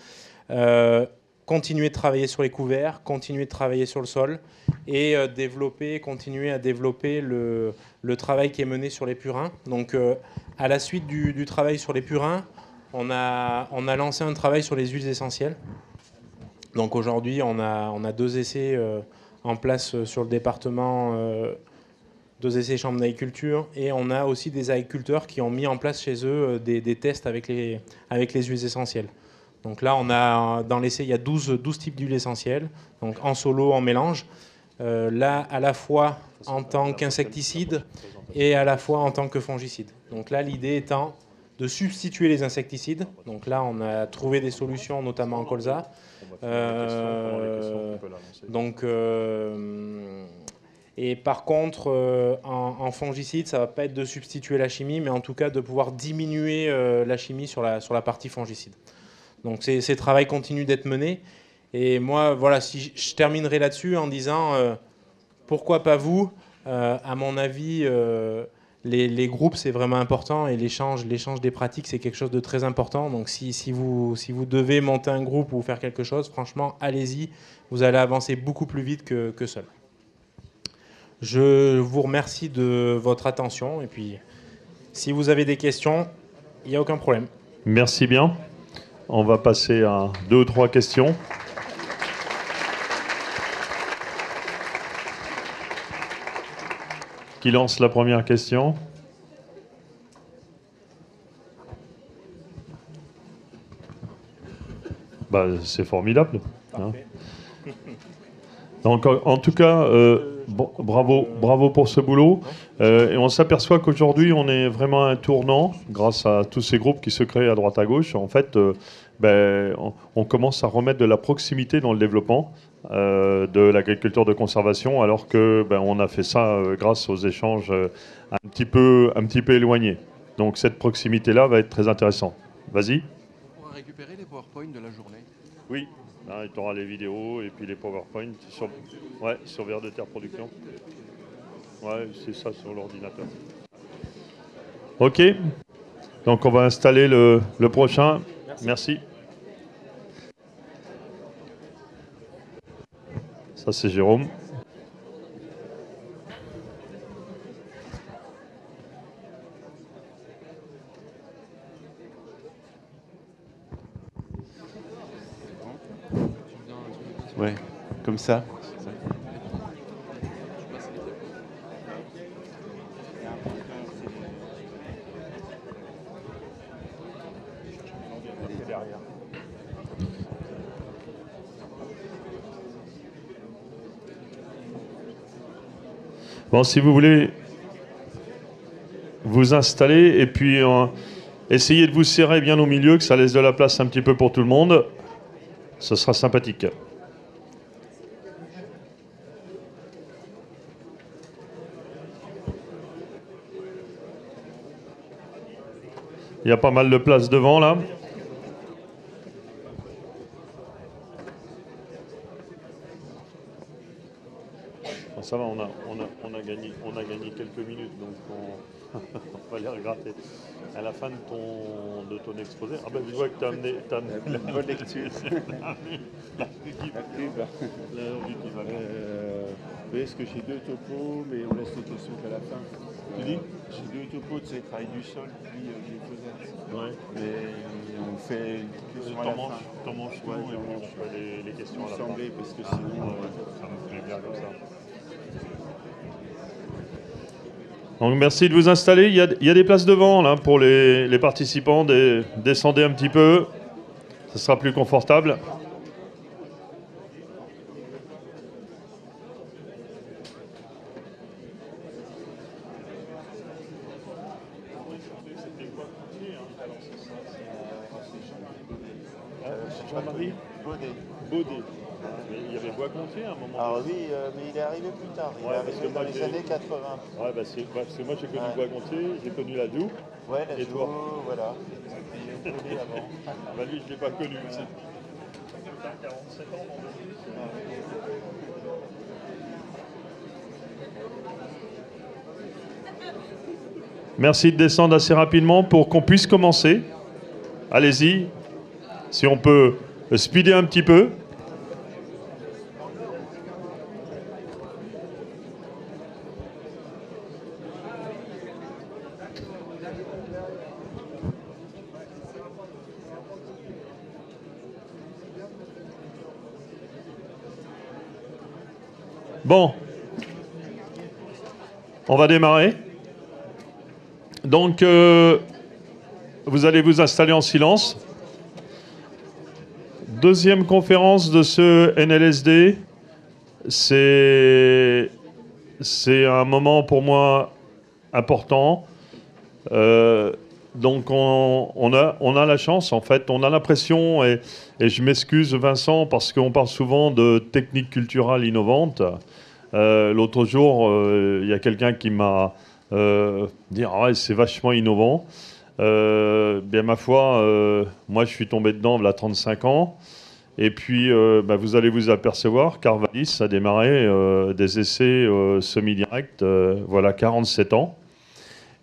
continuer de travailler sur les couverts, continuer de travailler sur le sol et développer, continuer à développer le, travail qui est mené sur les purins. Donc, à la suite du travail sur les purins, on a, on a lancé un travail sur les huiles essentielles. Donc aujourd'hui, on a, on a deux essais euh, en place euh, sur le département, euh, deux essais chambres d'agriculture, et on a aussi des agriculteurs qui ont mis en place chez eux des, tests avec les, avec les huiles essentielles. Donc là, on a, dans l'essai, il y a 12, types d'huiles essentielles, donc en solo, en mélange. là, à la fois en tant qu'insecticide et à la fois en tant que fongicide. Donc là, l'idée étant de substituer les insecticides. Donc là, on a trouvé des solutions, notamment en colza. Euh, donc, euh, et par contre, euh, en, fongicide, ça va pas être de substituer la chimie, mais en tout cas de pouvoir diminuer la chimie sur la, sur la partie fongicide. Donc ces travaux continuent d'être menés. Et moi, voilà, si je terminerai là-dessus en disant pourquoi pas vous À mon avis les, groupes, c'est vraiment important et l'échange, l'échange des pratiques, c'est quelque chose de très important. Donc si, vous, devez monter un groupe ou faire quelque chose, franchement, allez-y. Vous allez avancer beaucoup plus vite que, que seul. Je vous remercie de votre attention et puis si vous avez des questions, il n'y a aucun problème. Merci bien. On va passer à deux ou trois questions. qui lance la première question. Bah, c'est formidable. Hein. Donc, en, tout cas, euh, bravo, bravo pour ce boulot. Euh, et on s'aperçoit qu'aujourd'hui, on est vraiment à un tournant grâce à tous ces groupes qui se créent à droite à gauche. En fait, euh, ben, on, commence à remettre de la proximité dans le développement. Euh, de l'agriculture de conservation, alors que ben, on a fait ça euh, grâce aux échanges euh, un petit peu, un petit peu éloignés. Donc cette proximité-là va être très intéressante. Vas-y. On récupérer les PowerPoints de la journée. Oui, tu ben, auras les vidéos et puis les PowerPoints sur, ouais, sur de Terre Production. Ouais, c'est ça sur l'ordinateur. Ok, donc on va installer le, prochain. Merci. Ça, c'est Jérôme. Ouais, comme ça. Bon, si vous voulez vous installer et puis euh, essayer de vous serrer bien au milieu, que ça laisse de la place un petit peu pour tout le monde, ce sera sympathique. Il y a pas mal de place devant là. Ça va, on a, on, a, on, a gagné, on a gagné quelques minutes, donc on, va les regretter À la fin de ton, de ton exposé, ah ben, je vois que tu as amené, la, bonne lecture. la, la, est-ce euh, que j'ai deux topos, mais on laisse les questions qu'à la fin Tu dis euh, J'ai deux topos, de ces travail du sol, puis euh, j'ai Ouais. Mais on fait T'en manches t'en manges tout, et puis on fait les, questions à la fin. parce que ah, sinon, ça me plaît bien comme ça. Donc merci de vous installer. Il y, a, des places devant là hein, pour les, participants. descendez un petit peu. Ce sera plus confortable. Alors oui, euh, mais il est arrivé plus tard, il que est arrivé dans les années 80. Ouais, bah c'est, parce que moi j'ai connu bois j'ai connu la double. Ouais, la voilà. Ah, bah lui, je ne l'ai pas connu. aussi. Merci de descendre assez rapidement pour qu'on puisse commencer. Allez-y, si on peut speeder un petit peu. Bon. On va démarrer. Donc, euh, vous allez vous installer en silence. Deuxième conférence de ce NLSD. C'est, c'est un moment pour moi important. Euh, donc on, a, on, a, la chance, en fait, on a l'impression, et, et je m'excuse Vincent, parce qu'on parle souvent de techniques culturelles innovantes. Euh, l'autre jour, euh, il y a quelqu'un qui m'a euh, dit ah c'est vachement innovant. bien ma foi, moi je suis tombé dedans à 35 ans. Et puis, bah, vous allez vous apercevoir, Carvalis a démarré des essais semi-directs, voilà, 47 ans.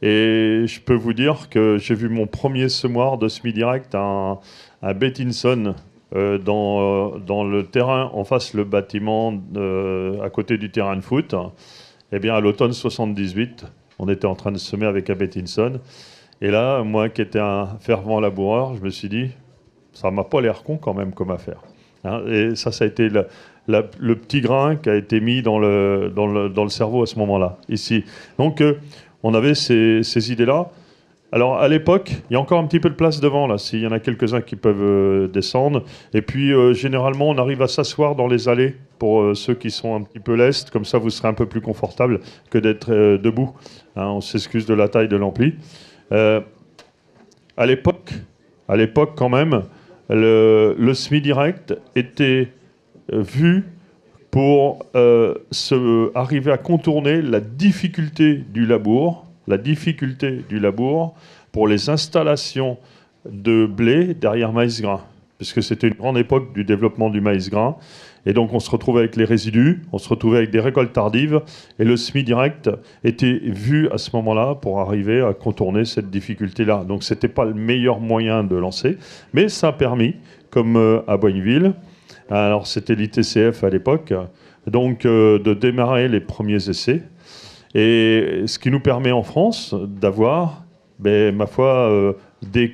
Et je peux vous dire que j'ai vu mon premier semoir de semi-direct à, à Bettinson euh, euh, dans, le terrain, en face le bâtiment euh, à côté du terrain de foot, eh bien à l'automne 78, on était en train de semer avec Abettinson. Et là, moi qui étais un fervent laboureur, je me suis dit, ça m'a pas l'air con quand même comme affaire. Hein, et ça, ça a été le, petit grain qui a été mis dans le, dans le, dans le cerveau à ce moment-là, ici. Donc, on avait ces, ces idées-là. Alors à l'époque, il y a encore un petit peu de place devant là, s'il y en a quelques-uns qui peuvent euh, descendre. Et puis euh, généralement, on arrive à s'asseoir dans les allées pour euh, ceux qui sont un petit peu lestes, comme ça vous serez un peu plus confortable que d'être debout. Hein. on s'excuse de la taille de l'ampli. à l'époque, à l'époque quand même, le, semi SMI direct était vu pour se, arriver à contourner la difficulté du labour la difficulté du labour pour les installations de blé derrière maïs grain, puisque c'était une grande époque du développement du maïs grain. Et donc on se retrouvait avec les résidus, on se retrouvait avec des récoltes tardives, et le SMI direct était vu à ce moment-là pour arriver à contourner cette difficulté-là. Donc ce n'était pas le meilleur moyen de lancer, mais ça a permis, comme euh, à Boigneville, alors c'était l'ITCF à l'époque, donc euh, de démarrer les premiers essais et ce qui nous permet en France d'avoir, ben, ma foi, euh,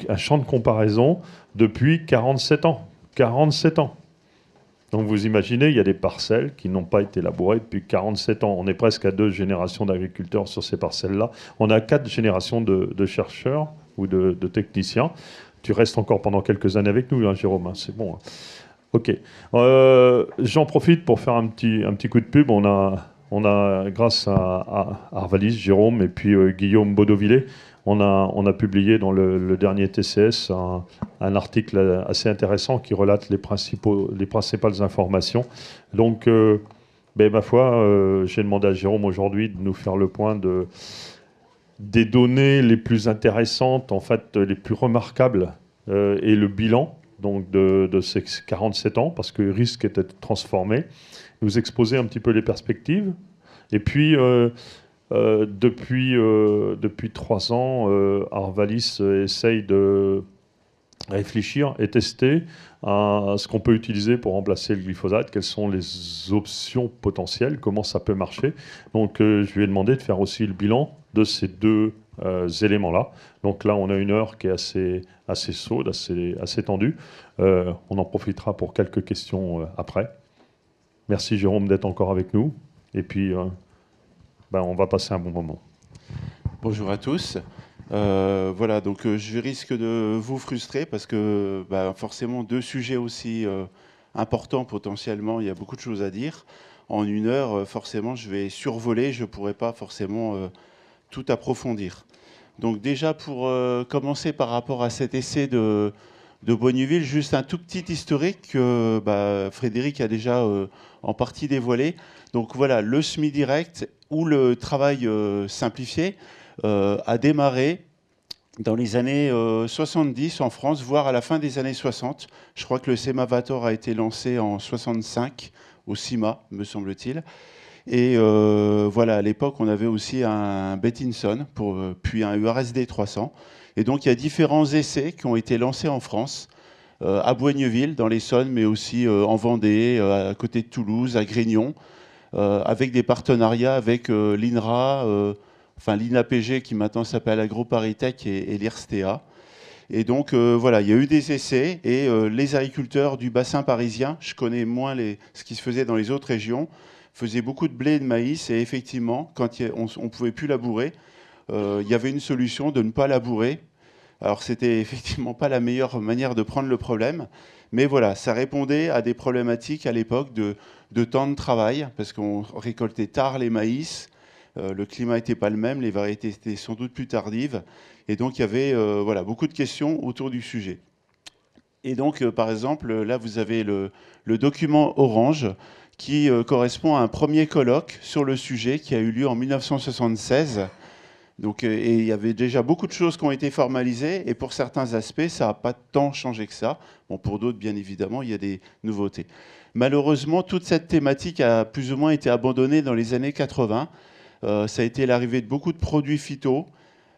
un champ de comparaison depuis 47 ans. 47 ans. Donc vous imaginez, il y a des parcelles qui n'ont pas été labourées depuis 47 ans. On est presque à deux générations d'agriculteurs sur ces parcelles-là. On a quatre générations de, chercheurs ou de, techniciens. Tu restes encore pendant quelques années avec nous, hein, Jérôme. Hein, c'est bon. Hein. Ok. Euh, j'en profite pour faire un petit, un petit coup de pub. On a on a, grâce à, Arvalis, Jérôme et puis euh, Guillaume Baudovillet, on a, publié dans le, dernier TCS un, article assez intéressant qui relate les, principales informations. Donc, euh, ben, ma foi, euh, j'ai demandé à Jérôme aujourd'hui de nous faire le point des données les plus intéressantes, en fait, les plus remarquables, et le bilan donc de, ces 47 ans, parce que risque était transformé nous exposer un petit peu les perspectives. Et puis, euh, euh, depuis, euh, depuis trois ans, Arvalis essaye de réfléchir et tester à ce qu'on peut utiliser pour remplacer le glyphosate, quelles sont les options potentielles, comment ça peut marcher. Donc je lui ai demandé de faire aussi le bilan de ces deux éléments-là. Donc là, on a une heure qui est assez, assez assez, assez tendue. on en profitera pour quelques questions après. Merci Jérôme d'être encore avec nous. Et puis, euh, ben, on va passer un bon moment. Bonjour à tous. Euh, voilà, donc euh, je risque de vous frustrer parce que ben, forcément deux sujets aussi importants potentiellement, il y a beaucoup de choses à dire. En une heure, forcément, je vais survoler, je ne pourrai pas forcément tout approfondir. Donc déjà, pour commencer par rapport à cet essai de, de Bonneville. Juste un tout petit historique que bah, Frédéric a déjà euh, en partie dévoilé. Donc voilà, le SMI direct ou le travail euh, simplifié euh, a démarré dans les années 70 en France, voire à la fin des années 60. Je crois que le SEMAVATOR a été lancé en 65 au CIMA, me semble-t-il. Et voilà, à l'époque, on avait aussi un Bettinson, pour, puis un URSD 300. Et donc il y a différents essais qui ont été lancés en France, euh, à Boigneville, dans l'Essonne, mais aussi euh, en Vendée, euh, à côté de Toulouse, à Grignon, avec des partenariats avec l'INRA, enfin l'INAPG qui maintenant s'appelle AgroParisTech et, et l'IRSTEA. Et donc voilà, il y a eu des essais et les agriculteurs du bassin parisien, je connais moins les, ce qui se faisait dans les autres régions, faisaient beaucoup de blé et de maïs et effectivement, quand on ne pouvait plus labourer, euh, il y avait une solution de ne pas labourer. Alors c'était effectivement pas la meilleure manière de prendre le problème, mais voilà, ça répondait à des problématiques à l'époque de, temps de travail, parce qu'on récoltait tard les maïs, euh, le climat n'était pas le même, les variétés étaient sans doute plus tardives, et donc il y avait euh, voilà, beaucoup de questions autour du sujet. Et donc, par exemple, là, vous avez le, le document orange qui correspond à un premier colloque sur le sujet qui a eu lieu en 1976 donc, euh, il y avait déjà beaucoup de choses qui ont été formalisées, et pour certains aspects, ça n'a pas tant changé que ça. pour d'autres, bien évidemment, il y a des nouveautés. Malheureusement, toute cette thématique a plus ou moins été abandonnée dans les années 80. Euh, ça a été l'arrivée de beaucoup de produits phyto,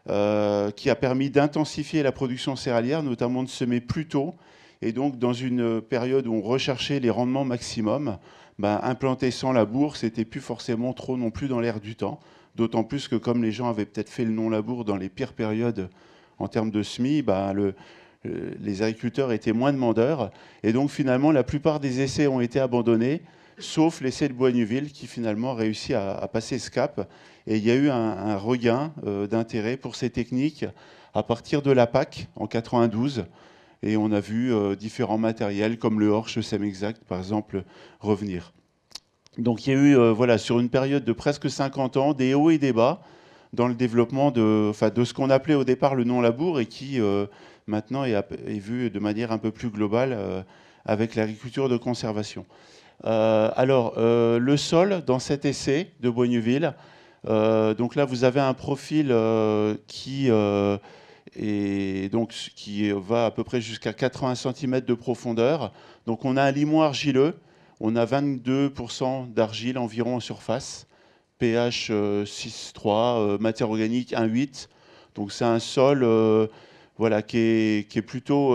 euh, qui a permis d'intensifier la production céréalière, notamment de semer plus tôt. Et donc, dans une période où on recherchait les rendements maximum, ben, implanter sans labour, n'était plus forcément trop non plus dans l'air du temps. D'autant plus que comme les gens avaient peut-être fait le non-labour dans les pires périodes en termes de semis, bah, euh, les agriculteurs étaient moins demandeurs. Et donc finalement, la plupart des essais ont été abandonnés, sauf l'essai de Boigneville qui finalement a réussi à, passer ce cap. Et il y a eu un, regain euh, d'intérêt pour ces techniques à partir de la PAC en 92. Et on a vu euh, différents matériels comme le sem exact par exemple, revenir. Donc il y a eu, euh, voilà, sur une période de presque 50 ans, des hauts et des bas dans le développement de, de ce qu'on appelait au départ le non-labour et qui euh, maintenant est, vu de manière un peu plus globale euh, avec l'agriculture de conservation. alors, le sol dans cet essai de Boigneville, donc là vous avez un profil qui, est, donc, qui va à peu près jusqu'à 80 cm de profondeur. Donc on a un limoire gileux on a 22% d'argile environ en surface, pH 6,3, euh, euh, matière organique 1,8. Donc c'est un sol euh, voilà, qui, est, plutôt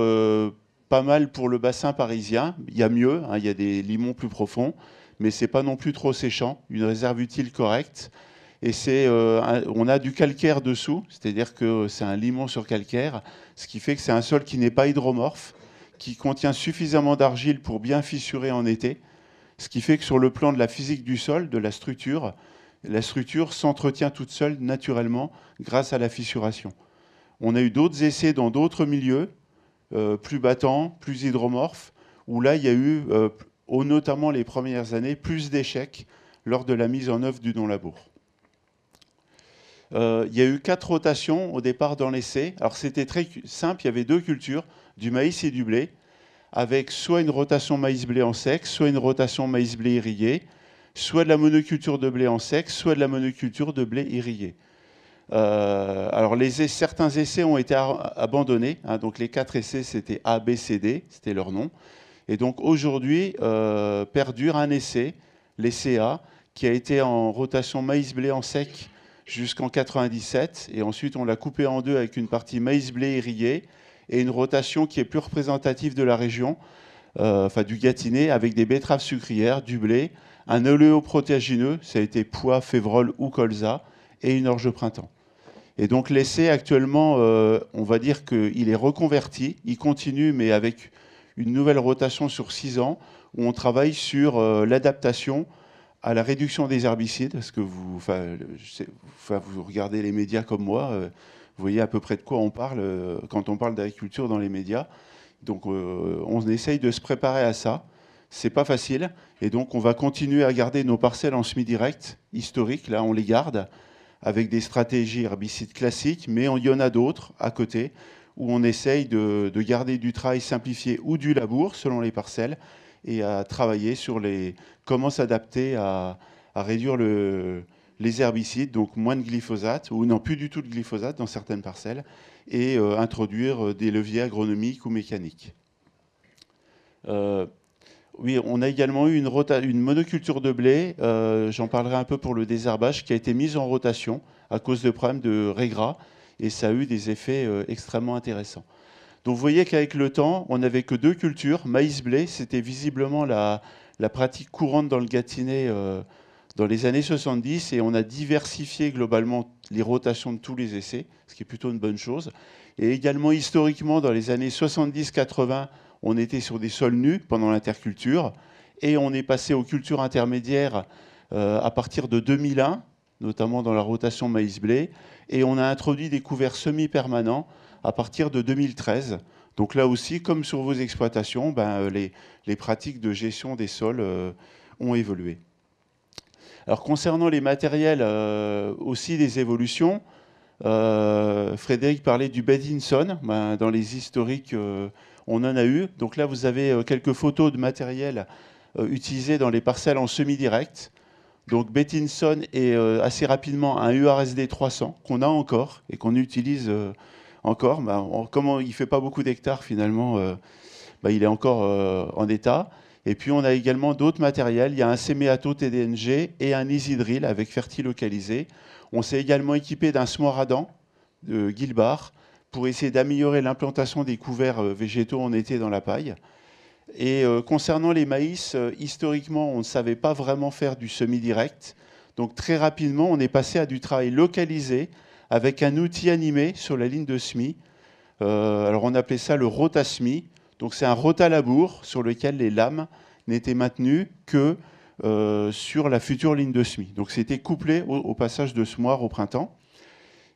pas mal pour le bassin parisien. Il y a mieux, hein, il y a des limons plus profonds, mais c'est pas non plus trop séchant. Une réserve utile correcte. Et on a du calcaire dessous, c'est-à-dire que c'est un limon sur calcaire, ce qui fait que c'est un sol qui n'est pas hydromorphe, qui contient suffisamment d'argile pour bien fissurer en été. Ce qui fait que sur le plan de la physique du sol, de la structure, la structure s'entretient toute seule naturellement grâce à la fissuration. On a eu d'autres essais dans d'autres milieux, euh, plus battants, plus hydromorphes, où là, il y a eu, euh, notamment les premières années, plus d'échecs lors de la mise en œuvre du non labour euh, il y a eu quatre rotations au départ dans l'essai. Alors c'était très simple, il y avait deux cultures, du maïs et du blé avec soit une rotation maïs-blé en sec, soit une rotation maïs-blé irrigué, soit de la monoculture de blé en sec, soit de la monoculture de blé irrigué. Euh, alors certains essais ont été abandonnés, hein, donc les quatre essais c'était A, B, C, D, c'était leur nom. Et donc aujourd'hui euh, perdure un essai, l'essai A, qui a été en rotation maïs-blé en sec jusqu'en 97, et ensuite on l'a coupé en deux avec une partie maïs-blé irrigué et une rotation qui est plus représentative de la région, euh, enfin du Gâtinais, avec des betteraves sucrières, du blé, un oléoprotéagineux, ça a été pois, févrole ou colza, et une orge de printemps. Et donc l'essai actuellement, euh, on va dire qu'il est reconverti, il continue mais avec une nouvelle rotation sur 6 ans où on travaille sur euh, l'adaptation à la réduction des herbicides, parce que vous, enfin, vous regardez les médias comme moi, vous voyez à peu près de quoi on parle euh, quand on parle d'agriculture dans les médias. Donc euh, on essaye de se préparer à ça. C'est pas facile. Et donc on va continuer à garder nos parcelles en semi-direct, historique. Là, on les garde avec des stratégies herbicides classiques, mais il y en a d'autres à côté où on essaye de, garder du travail simplifié ou du labour selon les parcelles et à travailler sur les comment s'adapter à réduire le, les herbicides, donc moins de glyphosate, ou non plus du tout de glyphosate dans certaines parcelles, et euh, introduire euh, des leviers agronomiques ou mécaniques. Euh, oui, on a également eu une, monoculture de blé, j'en parlerai un peu pour le désherbage, qui a été mise en rotation à cause de problèmes de régras, et ça a eu des effets extrêmement intéressants. Donc vous voyez qu'avec le temps, on n'avait que deux cultures, maïs-blé, c'était visiblement la, la, pratique courante dans le Gâtinais dans les années 70 et on a diversifié globalement les rotations de tous les essais, ce qui est plutôt une bonne chose. Et également, historiquement, dans les années 70-80, on était sur des sols nus pendant l'interculture et on est passé aux cultures intermédiaires euh, à partir de 2001, notamment dans la rotation maïs-blé, et on a introduit des couverts semi-permanents à partir de 2013. Donc là aussi, comme sur vos exploitations, ben, euh, les, pratiques de gestion des sols euh, ont évolué. Alors concernant les matériels, euh, aussi des évolutions. Euh, Frédéric parlait du Bedinson. Ben, dans les historiques, euh, on en a eu. Donc là, vous avez quelques photos de matériel utilisé dans les parcelles en semi-direct. Donc Bedinson est assez rapidement un URSD 300 qu'on a encore et qu'on utilise encore. Ben, comme il ne fait pas beaucoup d'hectares finalement, ben, il est encore en état. Et puis on a également d'autres matériels. Il y a un séméato TDNG et un Easy Drill avec Ferti localisé. On s'est également équipé d'un Smoradan de Gilbar pour essayer d'améliorer l'implantation des couverts euh, végétaux en été dans la paille. Et euh, concernant les maïs, euh, historiquement, on ne savait pas vraiment faire du semi-direct. Donc très rapidement, on est passé à du travail localisé avec un outil animé sur la ligne de semis. alors on appelait ça le rotasmi. Donc c'est un rotalabour sur lequel les lames n'étaient maintenues que euh, sur la future ligne de semis. Donc c'était couplé au, passage de semoir au printemps.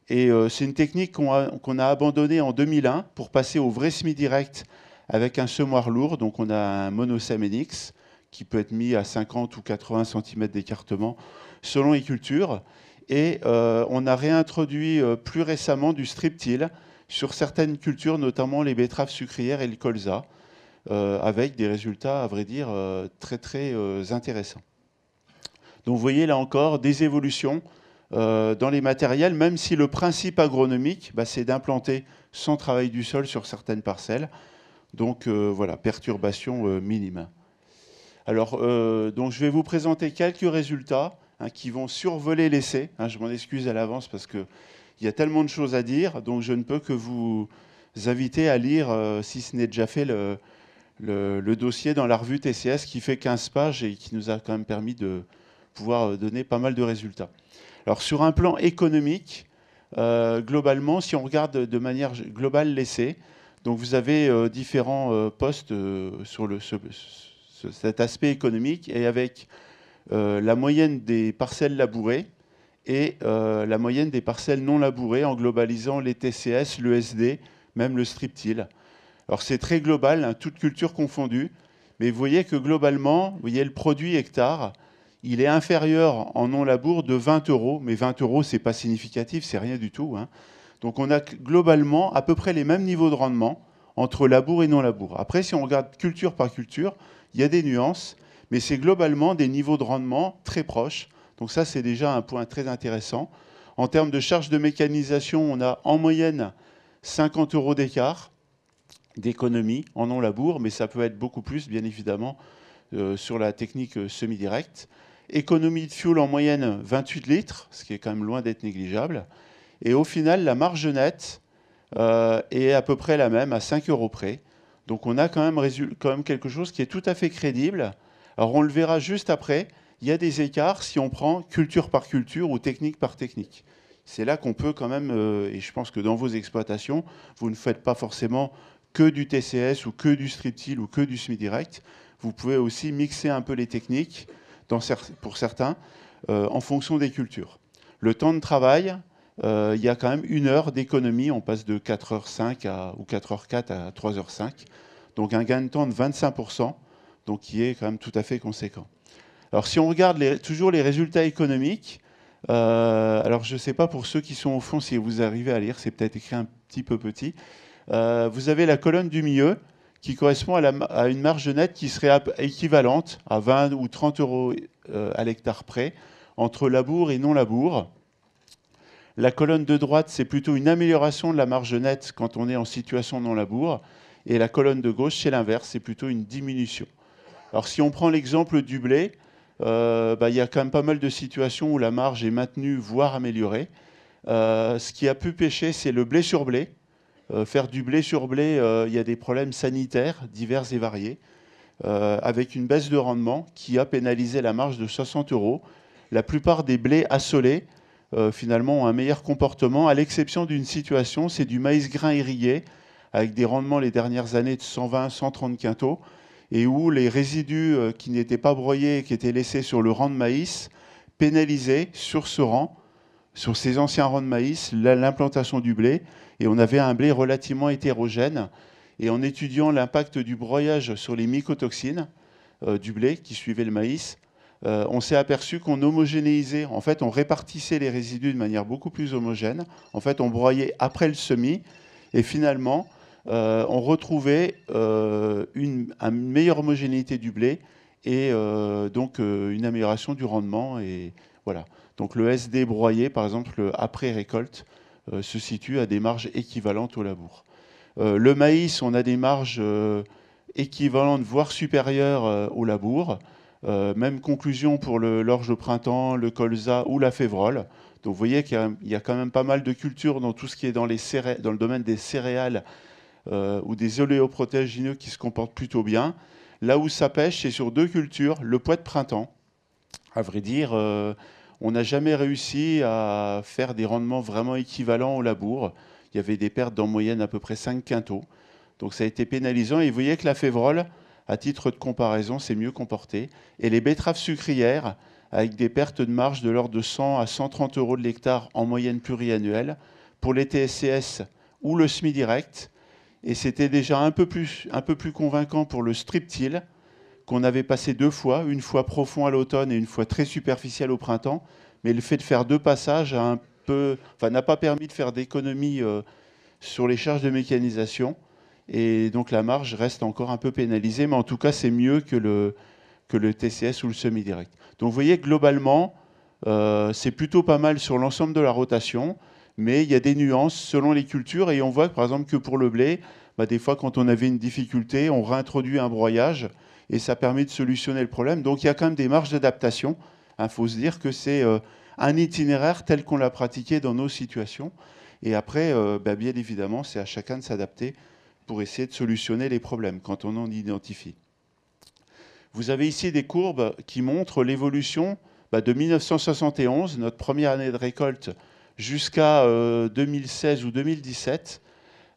Et euh, c'est une technique qu'on a, abandonnée en 2001 pour passer au vrai semis direct avec un semoir lourd. Donc on a un monosaménix qui peut être mis à 50 ou 80 cm d'écartement selon les cultures. Et euh, on a réintroduit plus récemment du striptil sur certaines cultures, notamment les betteraves sucrières et le colza, euh, avec des résultats, à vrai dire, euh, très très euh, intéressants. Donc vous voyez là encore des évolutions dans les matériels, même si le principe agronomique, bah, c'est d'implanter sans travail du sol sur certaines parcelles. Donc voilà, perturbation minime. Alors, donc je vais vous présenter quelques résultats hein, qui vont survoler l'essai. Hein, je m'en excuse à l'avance parce que il y a tellement de choses à dire, donc je ne peux que vous inviter à lire, euh, si ce n'est déjà fait, le, dossier dans la revue TCS qui fait 15 pages et qui nous a quand même permis de pouvoir euh, donner pas mal de résultats. Alors sur un plan économique, euh, globalement, si on regarde de manière globale l'essai, donc vous avez différents postes sur cet aspect économique et avec la moyenne des parcelles labourées, et euh, la moyenne des parcelles non labourées en globalisant les TCS, l'ESD, même le striptil. Alors c'est très global, hein, toute culture confondue, mais vous voyez que globalement, vous voyez le produit hectare, il est inférieur en non labour de 20 euros, mais 20 euros c'est pas significatif, c'est rien du tout. Hein. Donc on a globalement à peu près les mêmes niveaux de rendement entre labour et non labour. Après, si on regarde culture par culture, il y a des nuances, mais c'est globalement des niveaux de rendement très proches donc ça, c'est déjà un point très intéressant. En termes de charge de mécanisation, on a en moyenne 50 euros d'écart d'économie en non-labour, mais ça peut être beaucoup plus, bien évidemment, euh, sur la technique euh, semi-directe. Économie de fuel en moyenne 28 litres, ce qui est quand même loin d'être négligeable. Et au final, la marge nette euh, est à peu près la même, à 5 euros près. Donc on a quand même, quand même quelque chose qui est tout à fait crédible. Alors on le verra juste après, il y a des écarts si on prend culture par culture ou technique par technique. C'est là qu'on peut quand même, euh, et je pense que dans vos exploitations, vous ne faites pas forcément que du TCS ou que du strip-till ou que du semi-direct. Vous pouvez aussi mixer un peu les techniques pour certains euh, en fonction des cultures. Le temps de travail, euh, il y a quand même une heure d'économie. On passe de 4h5 ou 4h4 à 3h5. Donc un gain de temps de 25%, donc qui est quand même tout à fait conséquent. Alors si on regarde toujours les résultats économiques, euh, alors je ne sais pas pour ceux qui sont au fond si vous arrivez à lire, c'est peut-être écrit un petit peu petit. Euh, vous avez la colonne du milieu qui correspond à, à une marge nette qui serait équivalente à 20 ou 30 euros euh, à l'hectare près entre labour et non labour. La colonne de droite, c'est plutôt une amélioration de la marge nette quand on est en situation non labour. Et la colonne de gauche, c'est l'inverse, c'est plutôt une diminution. Alors si on prend l'exemple du blé, euh, bah, il y a quand même pas mal de situations où la marge est maintenue, voire améliorée. Euh, ce qui a pu pêcher, c'est le blé sur blé. Euh, faire du blé sur blé, il y a des problèmes sanitaires divers et variés, avec une baisse de rendement qui a pénalisé la marge de 60 euros. La plupart des blés assolés, finalement, ont un meilleur comportement, à l'exception d'une situation, c'est du maïs grain irrigué, avec des rendements les dernières années de 120, 130 quintaux et où les résidus euh, qui n'étaient pas broyés et qui étaient laissés sur le rang de maïs pénalisaient sur ce rang, sur ces anciens rangs de maïs, l'implantation du blé. Et on avait un blé relativement hétérogène. Et en étudiant l'impact du broyage sur les mycotoxines euh, du blé qui suivait le maïs, euh, on s'est aperçu qu'on homogénéisait, en fait on répartissait les résidus de manière beaucoup plus homogène. En fait on broyait après le semis. Et finalement, euh, on retrouvait euh, une, meilleure homogénéité du blé et euh, donc une amélioration du rendement. Et voilà. Donc le SD broyé, par exemple, après récolte, se situe à des marges équivalentes au labour. le maïs, on a des marges équivalentes, voire supérieures au labour. même conclusion pour l'orge au printemps, le colza ou la févrole. Donc vous voyez qu'il y, a quand même pas mal de cultures dans tout ce qui est dans, les dans le domaine des céréales euh, ou des oléoprotéagineux qui se comportent plutôt bien. Là où ça pêche, c'est sur deux cultures, le poids de printemps. À vrai dire, euh, on n'a jamais réussi à faire des rendements vraiment équivalents au labour. Il y avait des pertes d'en moyenne à peu près 5 quintaux. Donc ça a été pénalisant. Et vous voyez que la févrole, à titre de comparaison, s'est mieux comportée. Et les betteraves sucrières, avec des pertes de marge de l'ordre de 100 à 130 euros de l'hectare en moyenne pluriannuelle, pour les TSCS ou le SMI direct, et c'était déjà un peu, plus, convaincant pour le strip-till qu'on avait passé deux fois, une fois profond à l'automne et une fois très superficiel au printemps. Mais le fait de faire deux passages peu, n'a pas permis de faire d'économie euh, sur les charges de mécanisation. Et donc la marge reste encore un peu pénalisée, mais en tout cas c'est mieux que le, TCS ou le semi-direct. Donc vous voyez, globalement, euh, c'est plutôt pas mal sur l'ensemble de la rotation mais il y a des nuances selon les cultures et on voit par exemple que pour le blé, bah, des fois quand on avait une difficulté, on réintroduit un broyage et ça permet de solutionner le problème. Donc il y a quand même des marges d'adaptation. Il faut se dire que c'est euh, un itinéraire tel qu'on l'a pratiqué dans nos situations. Et après, euh, bah, bien évidemment, c'est à chacun de s'adapter pour essayer de solutionner les problèmes quand on en identifie. Vous avez ici des courbes qui montrent l'évolution bah, de 1971, notre première année de récolte, jusqu'à 2016 euh, ou 2017.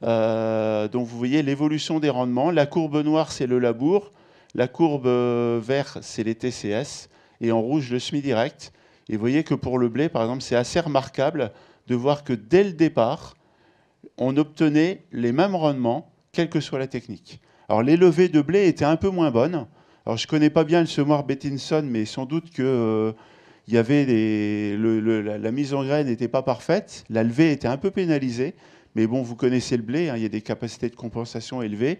Euh, donc vous voyez l'évolution des rendements. La courbe noire, c'est le labour. La courbe euh, verte, c'est les TCS. Et en rouge, le semi direct. Et vous voyez que pour le blé, par exemple, c'est assez remarquable de voir que dès le départ, on obtenait les mêmes rendements, quelle que soit la technique. Alors les de blé était un peu moins bonne. Alors je ne connais pas bien le semoir Bettinson, mais sans doute que il y avait des, la, mise en graine n'était pas parfaite, la levée était un peu pénalisée, mais bon, vous connaissez le blé, hein, il y a des capacités de compensation élevées,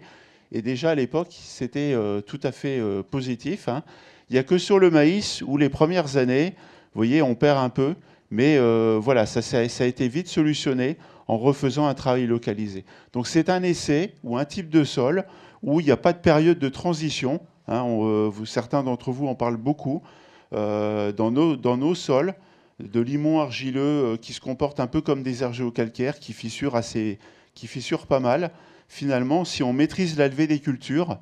et déjà à l'époque, c'était euh, tout à fait euh, positif. Hein. Il n'y a que sur le maïs où les premières années, vous voyez, on perd un peu, mais euh, voilà, ça, a été vite solutionné en refaisant un travail localisé. Donc c'est un essai ou un type de sol où il n'y a pas de période de transition. Hein, certains d'entre vous en parlent beaucoup. Euh, dans nos, dans, nos, sols, de limon argileux euh, qui se comportent un peu comme des argéocalcaires, qui fissurent, assez, qui pas mal. Finalement, si on maîtrise la levée des cultures,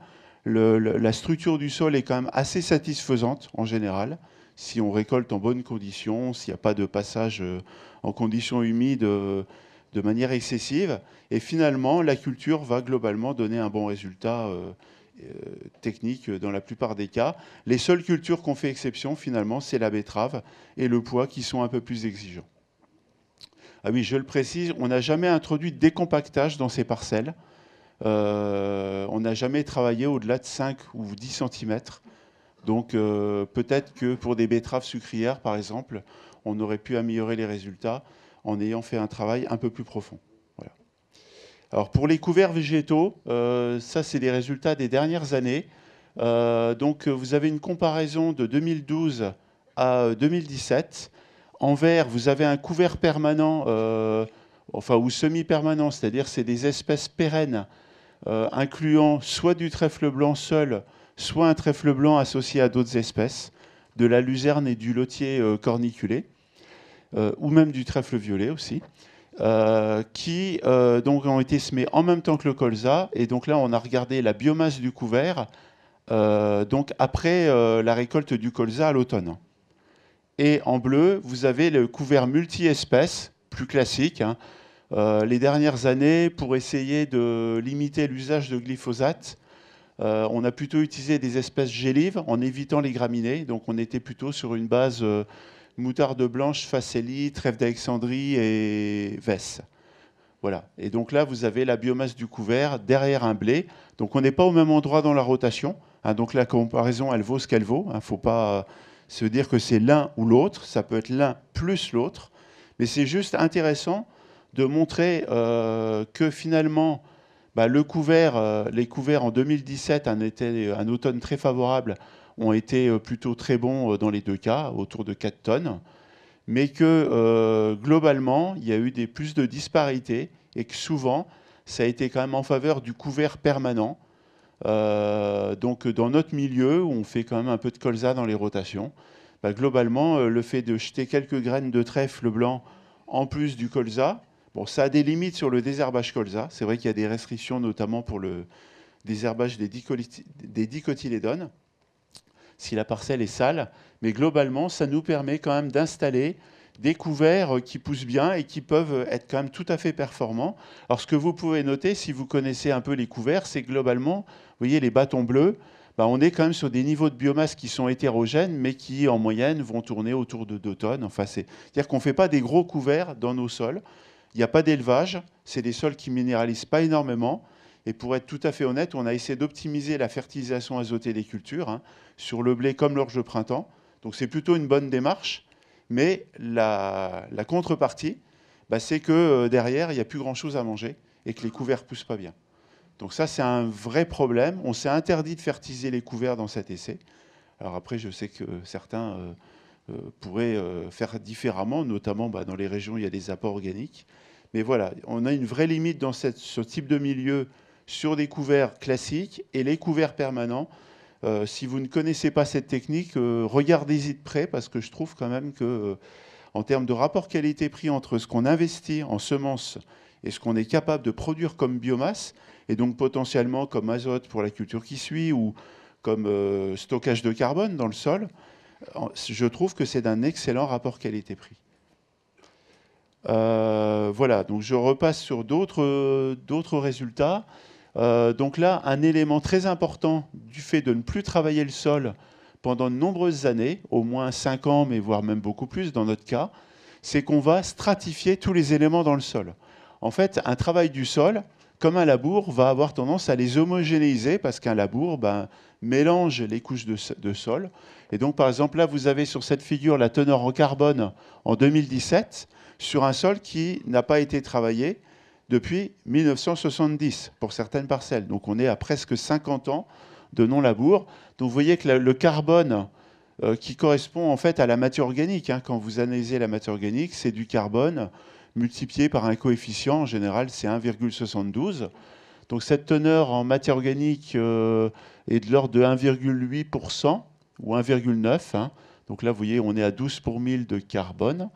la structure du sol est quand même assez satisfaisante en général. Si on récolte en bonnes conditions, s'il n'y a pas de passage euh, en conditions humides de manière excessive, et finalement la culture va globalement donner un bon résultat. Euh, techniques dans la plupart des cas. Les seules cultures qu'on fait exception, finalement, c'est la betterave et le pois qui sont un peu plus exigeants. Ah oui, je le précise, on n'a jamais introduit de décompactage dans ces parcelles. Euh, on n'a jamais travaillé au-delà de 5 ou 10 cm. Donc euh, peut-être que pour des betteraves sucrières, par exemple, on aurait pu améliorer les résultats en ayant fait un travail un peu plus profond. Alors pour les couverts végétaux, euh, ça c'est les résultats des dernières années. Euh, donc vous avez une comparaison de 2012 à 2017. Euh, en vert, vous avez un couvert permanent, enfin ou semi-permanent, c'est-à-dire c'est des espèces pérennes, incluant soit du trèfle blanc seul, soit un trèfle blanc associé à d'autres espèces, de la luzerne et du lotier corniculé, ou même du trèfle violet aussi. Euh, qui euh, donc ont été semés en même temps que le colza. Et donc là, on a regardé la biomasse du couvert, euh, donc après la récolte du colza à l'automne. Et en bleu, vous avez le couvert multi-espèces, plus classique. Hein. les dernières années, pour essayer de limiter l'usage de glyphosate, on a plutôt utilisé des espèces gélives en évitant les graminées. Donc on était plutôt sur une base moutarde blanche, facélie, trèfle d'Alexandrie et vesse. Voilà. Et donc là, vous avez la biomasse du couvert derrière un blé. Donc on n'est pas au même endroit dans la rotation. Hein. donc la comparaison, elle vaut ce qu'elle vaut. Il hein. ne faut pas euh, se dire que c'est l'un ou l'autre. Ça peut être l'un plus l'autre. Mais c'est juste intéressant de montrer euh, que finalement, bah, le couvert, euh, les couverts en 2017, un, été, un automne très favorable, ont été euh, plutôt très bons euh, dans les deux cas, autour de 4 tonnes, mais que euh, globalement, il y a eu des plus de disparités et que souvent, ça a été quand même en faveur du couvert permanent. donc dans notre milieu, où on fait quand même un peu de colza dans les rotations, bah, globalement, le fait de jeter quelques graines de trèfle blanc en plus du colza, bon, ça a des limites sur le désherbage colza. C'est vrai qu'il y a des restrictions, notamment pour le désherbage des, dicotylédones si la parcelle est sale. Mais globalement, ça nous permet quand même d'installer des couverts qui poussent bien et qui peuvent être quand même tout à fait performants. Alors ce que vous pouvez noter, si vous connaissez un peu les couverts, c'est globalement, vous voyez les bâtons bleus, bah, on est quand même sur des niveaux de biomasse qui sont hétérogènes, mais qui en moyenne vont tourner autour de 2 tonnes. Enfin, C'est-à-dire qu'on ne fait pas des gros couverts dans nos sols. Il n'y a pas d'élevage, c'est des sols qui minéralisent pas énormément. Et pour être tout à fait honnête, on a essayé d'optimiser la fertilisation azotée des cultures hein, sur le blé comme l'orge de printemps. Donc c'est plutôt une bonne démarche. Mais la, contrepartie, bah, c'est que euh, derrière, il n'y a plus grand-chose à manger et que les couverts ne poussent pas bien. Donc ça, c'est un vrai problème. On s'est interdit de fertiliser les couverts dans cet essai. Alors après, je sais que certains euh, euh, pourraient faire différemment, notamment bah, dans les régions où il y a des apports organiques. Mais voilà, on a une vraie limite dans cette, ce type de milieu sur des couverts classiques et les couverts permanents. Euh, si vous ne connaissez pas cette technique, euh, regardez-y de près parce que je trouve quand même que, euh, en termes de rapport qualité-prix entre ce qu'on investit en semences et ce qu'on est capable de produire comme biomasse, et donc potentiellement comme azote pour la culture qui suit ou comme stockage de carbone dans le sol, je trouve que c'est d'un excellent rapport qualité-prix. voilà, donc je repasse sur d'autres résultats. Euh, donc là, un élément très important du fait de ne plus travailler le sol pendant de nombreuses années, au moins 5 ans, mais voire même beaucoup plus dans notre cas, c'est qu'on va stratifier tous les éléments dans le sol. En fait, un travail du sol, comme un labour, va avoir tendance à les homogénéiser parce qu'un labour ben, mélange les couches de, de, sol. Et donc, par exemple, là, vous avez sur cette figure la teneur en carbone en 2017 sur un sol qui n'a pas été travaillé depuis 1970 pour certaines parcelles. Donc on est à presque 50 ans de non-labour. Donc vous voyez que le carbone euh, qui correspond en fait à la matière organique, hein. quand vous analysez la matière organique, c'est du carbone multiplié par un coefficient, en général c'est 1,72. Donc cette teneur en matière organique euh, est de l'ordre de 1,8% ou 1,9%. Hein. Donc là, vous voyez, on est à 12 pour 1000 de carbone.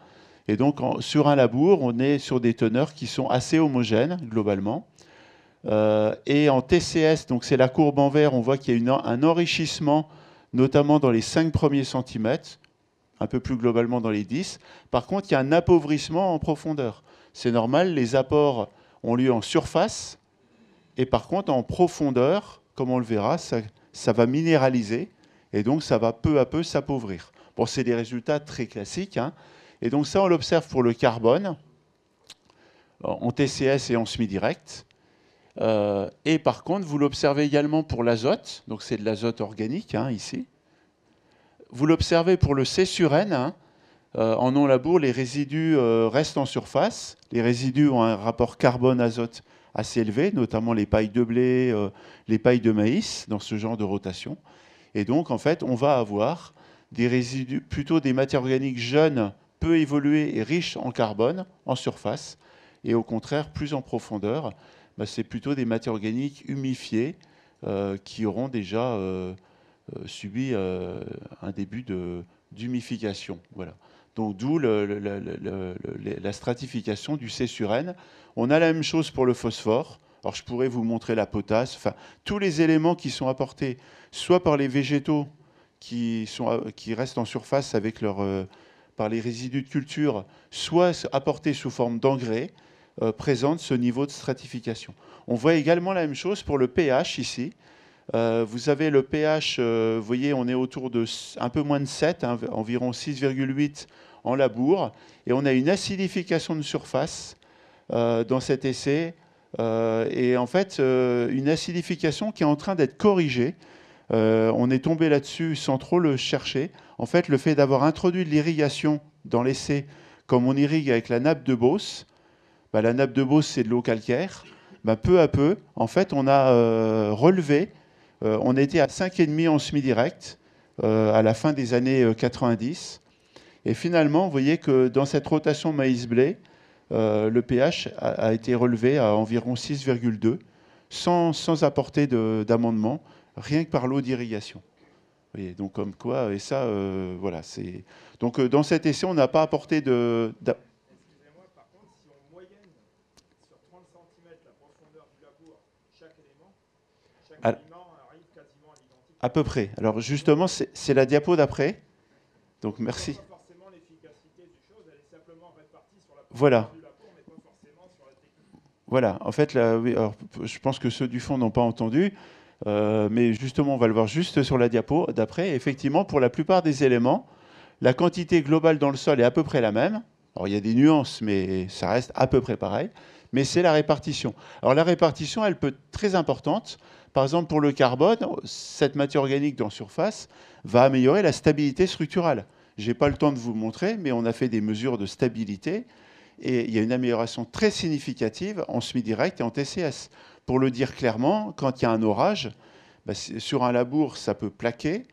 Et donc, sur un labour, on est sur des teneurs qui sont assez homogènes, globalement. Euh, et en TCS, donc c'est la courbe en vert, on voit qu'il y a un enrichissement, notamment dans les 5 premiers centimètres, un peu plus globalement dans les 10. Par contre, il y a un appauvrissement en profondeur. C'est normal, les apports ont lieu en surface, et par contre, en profondeur, comme on le verra, ça, va minéraliser, et donc ça va peu à peu s'appauvrir. Bon, c'est des résultats très classiques. Hein. Et donc ça, on l'observe pour le carbone, euh, en TCS et en semi-direct. Euh, et par contre, vous l'observez également pour l'azote, donc c'est de l'azote organique hein, ici. Vous l'observez pour le C sur N, en non-labour, les résidus euh, restent en surface. Les résidus ont un rapport carbone-azote assez élevé, notamment les pailles de blé, les pailles de maïs, dans ce genre de rotation. Et donc, en fait, on va avoir des résidus, plutôt des matières organiques jeunes peu évolué et riche en carbone, en surface, et au contraire plus en profondeur, bah, c'est plutôt des matières organiques humifiées euh, qui auront déjà euh, euh, subi un début d'humification. Voilà. Donc d'où la stratification du C sur N. On a la même chose pour le phosphore. Alors je pourrais vous montrer la potasse, enfin tous les éléments qui sont apportés, soit par les végétaux qui, sont, qui restent en surface avec leur par les résidus de culture, soit apportés sous forme d'engrais, euh, présente ce niveau de stratification. On voit également la même chose pour le pH ici. Euh, vous avez le pH, euh, vous voyez, on est autour de un peu moins de 7, hein, environ 6,8 en labour, et on a une acidification de surface euh, dans cet essai, et en fait une acidification qui est en train d'être corrigée euh, on est tombé là-dessus sans trop le chercher. En fait, le fait d'avoir introduit l'irrigation dans l'essai, comme on irrigue avec la nappe de Beauce, bah, la nappe de Beauce, c'est de l'eau calcaire. Bah, peu à peu, en fait, on a euh, relevé, euh, on était à 5,5 en semi-direct à la fin des années 90. Et finalement, vous voyez que dans cette rotation maïs-blé, le pH a, été relevé à environ 6,2 sans apporter d'amendement rien que par l'eau d'irrigation. Et donc comme quoi, et ça, euh, voilà, c'est... Donc euh, dans cet essai, on n'a pas apporté de... Excusez-moi, par contre, si on moyenne sur 30 cm la profondeur du labour, chaque élément, chaque élément arrive quasiment à l'identique. À peu près. Alors justement, c'est la diapo d'après. Donc merci. Pas forcément l'efficacité du chose, elle est simplement répartie sur la voilà. Du labour, mais pas forcément sur la technique. Voilà, en fait, oui, alors, je pense que ceux du fond n'ont pas entendu. Euh, mais justement, on va le voir juste sur la diapo d'après. Effectivement, pour la plupart des éléments, la quantité globale dans le sol est à peu près la même. Alors il y a des nuances, mais ça reste à peu près pareil. Mais c'est la répartition. Alors la répartition, elle peut être très importante. Par exemple, pour le carbone, cette matière organique dans surface va améliorer la stabilité structurale. Je n'ai pas le temps de vous montrer, mais on a fait des mesures de stabilité et il y a une amélioration très significative en semi-direct et en TCS pour le dire clairement, quand il y a un orage, bah, sur un labour, ça peut plaquer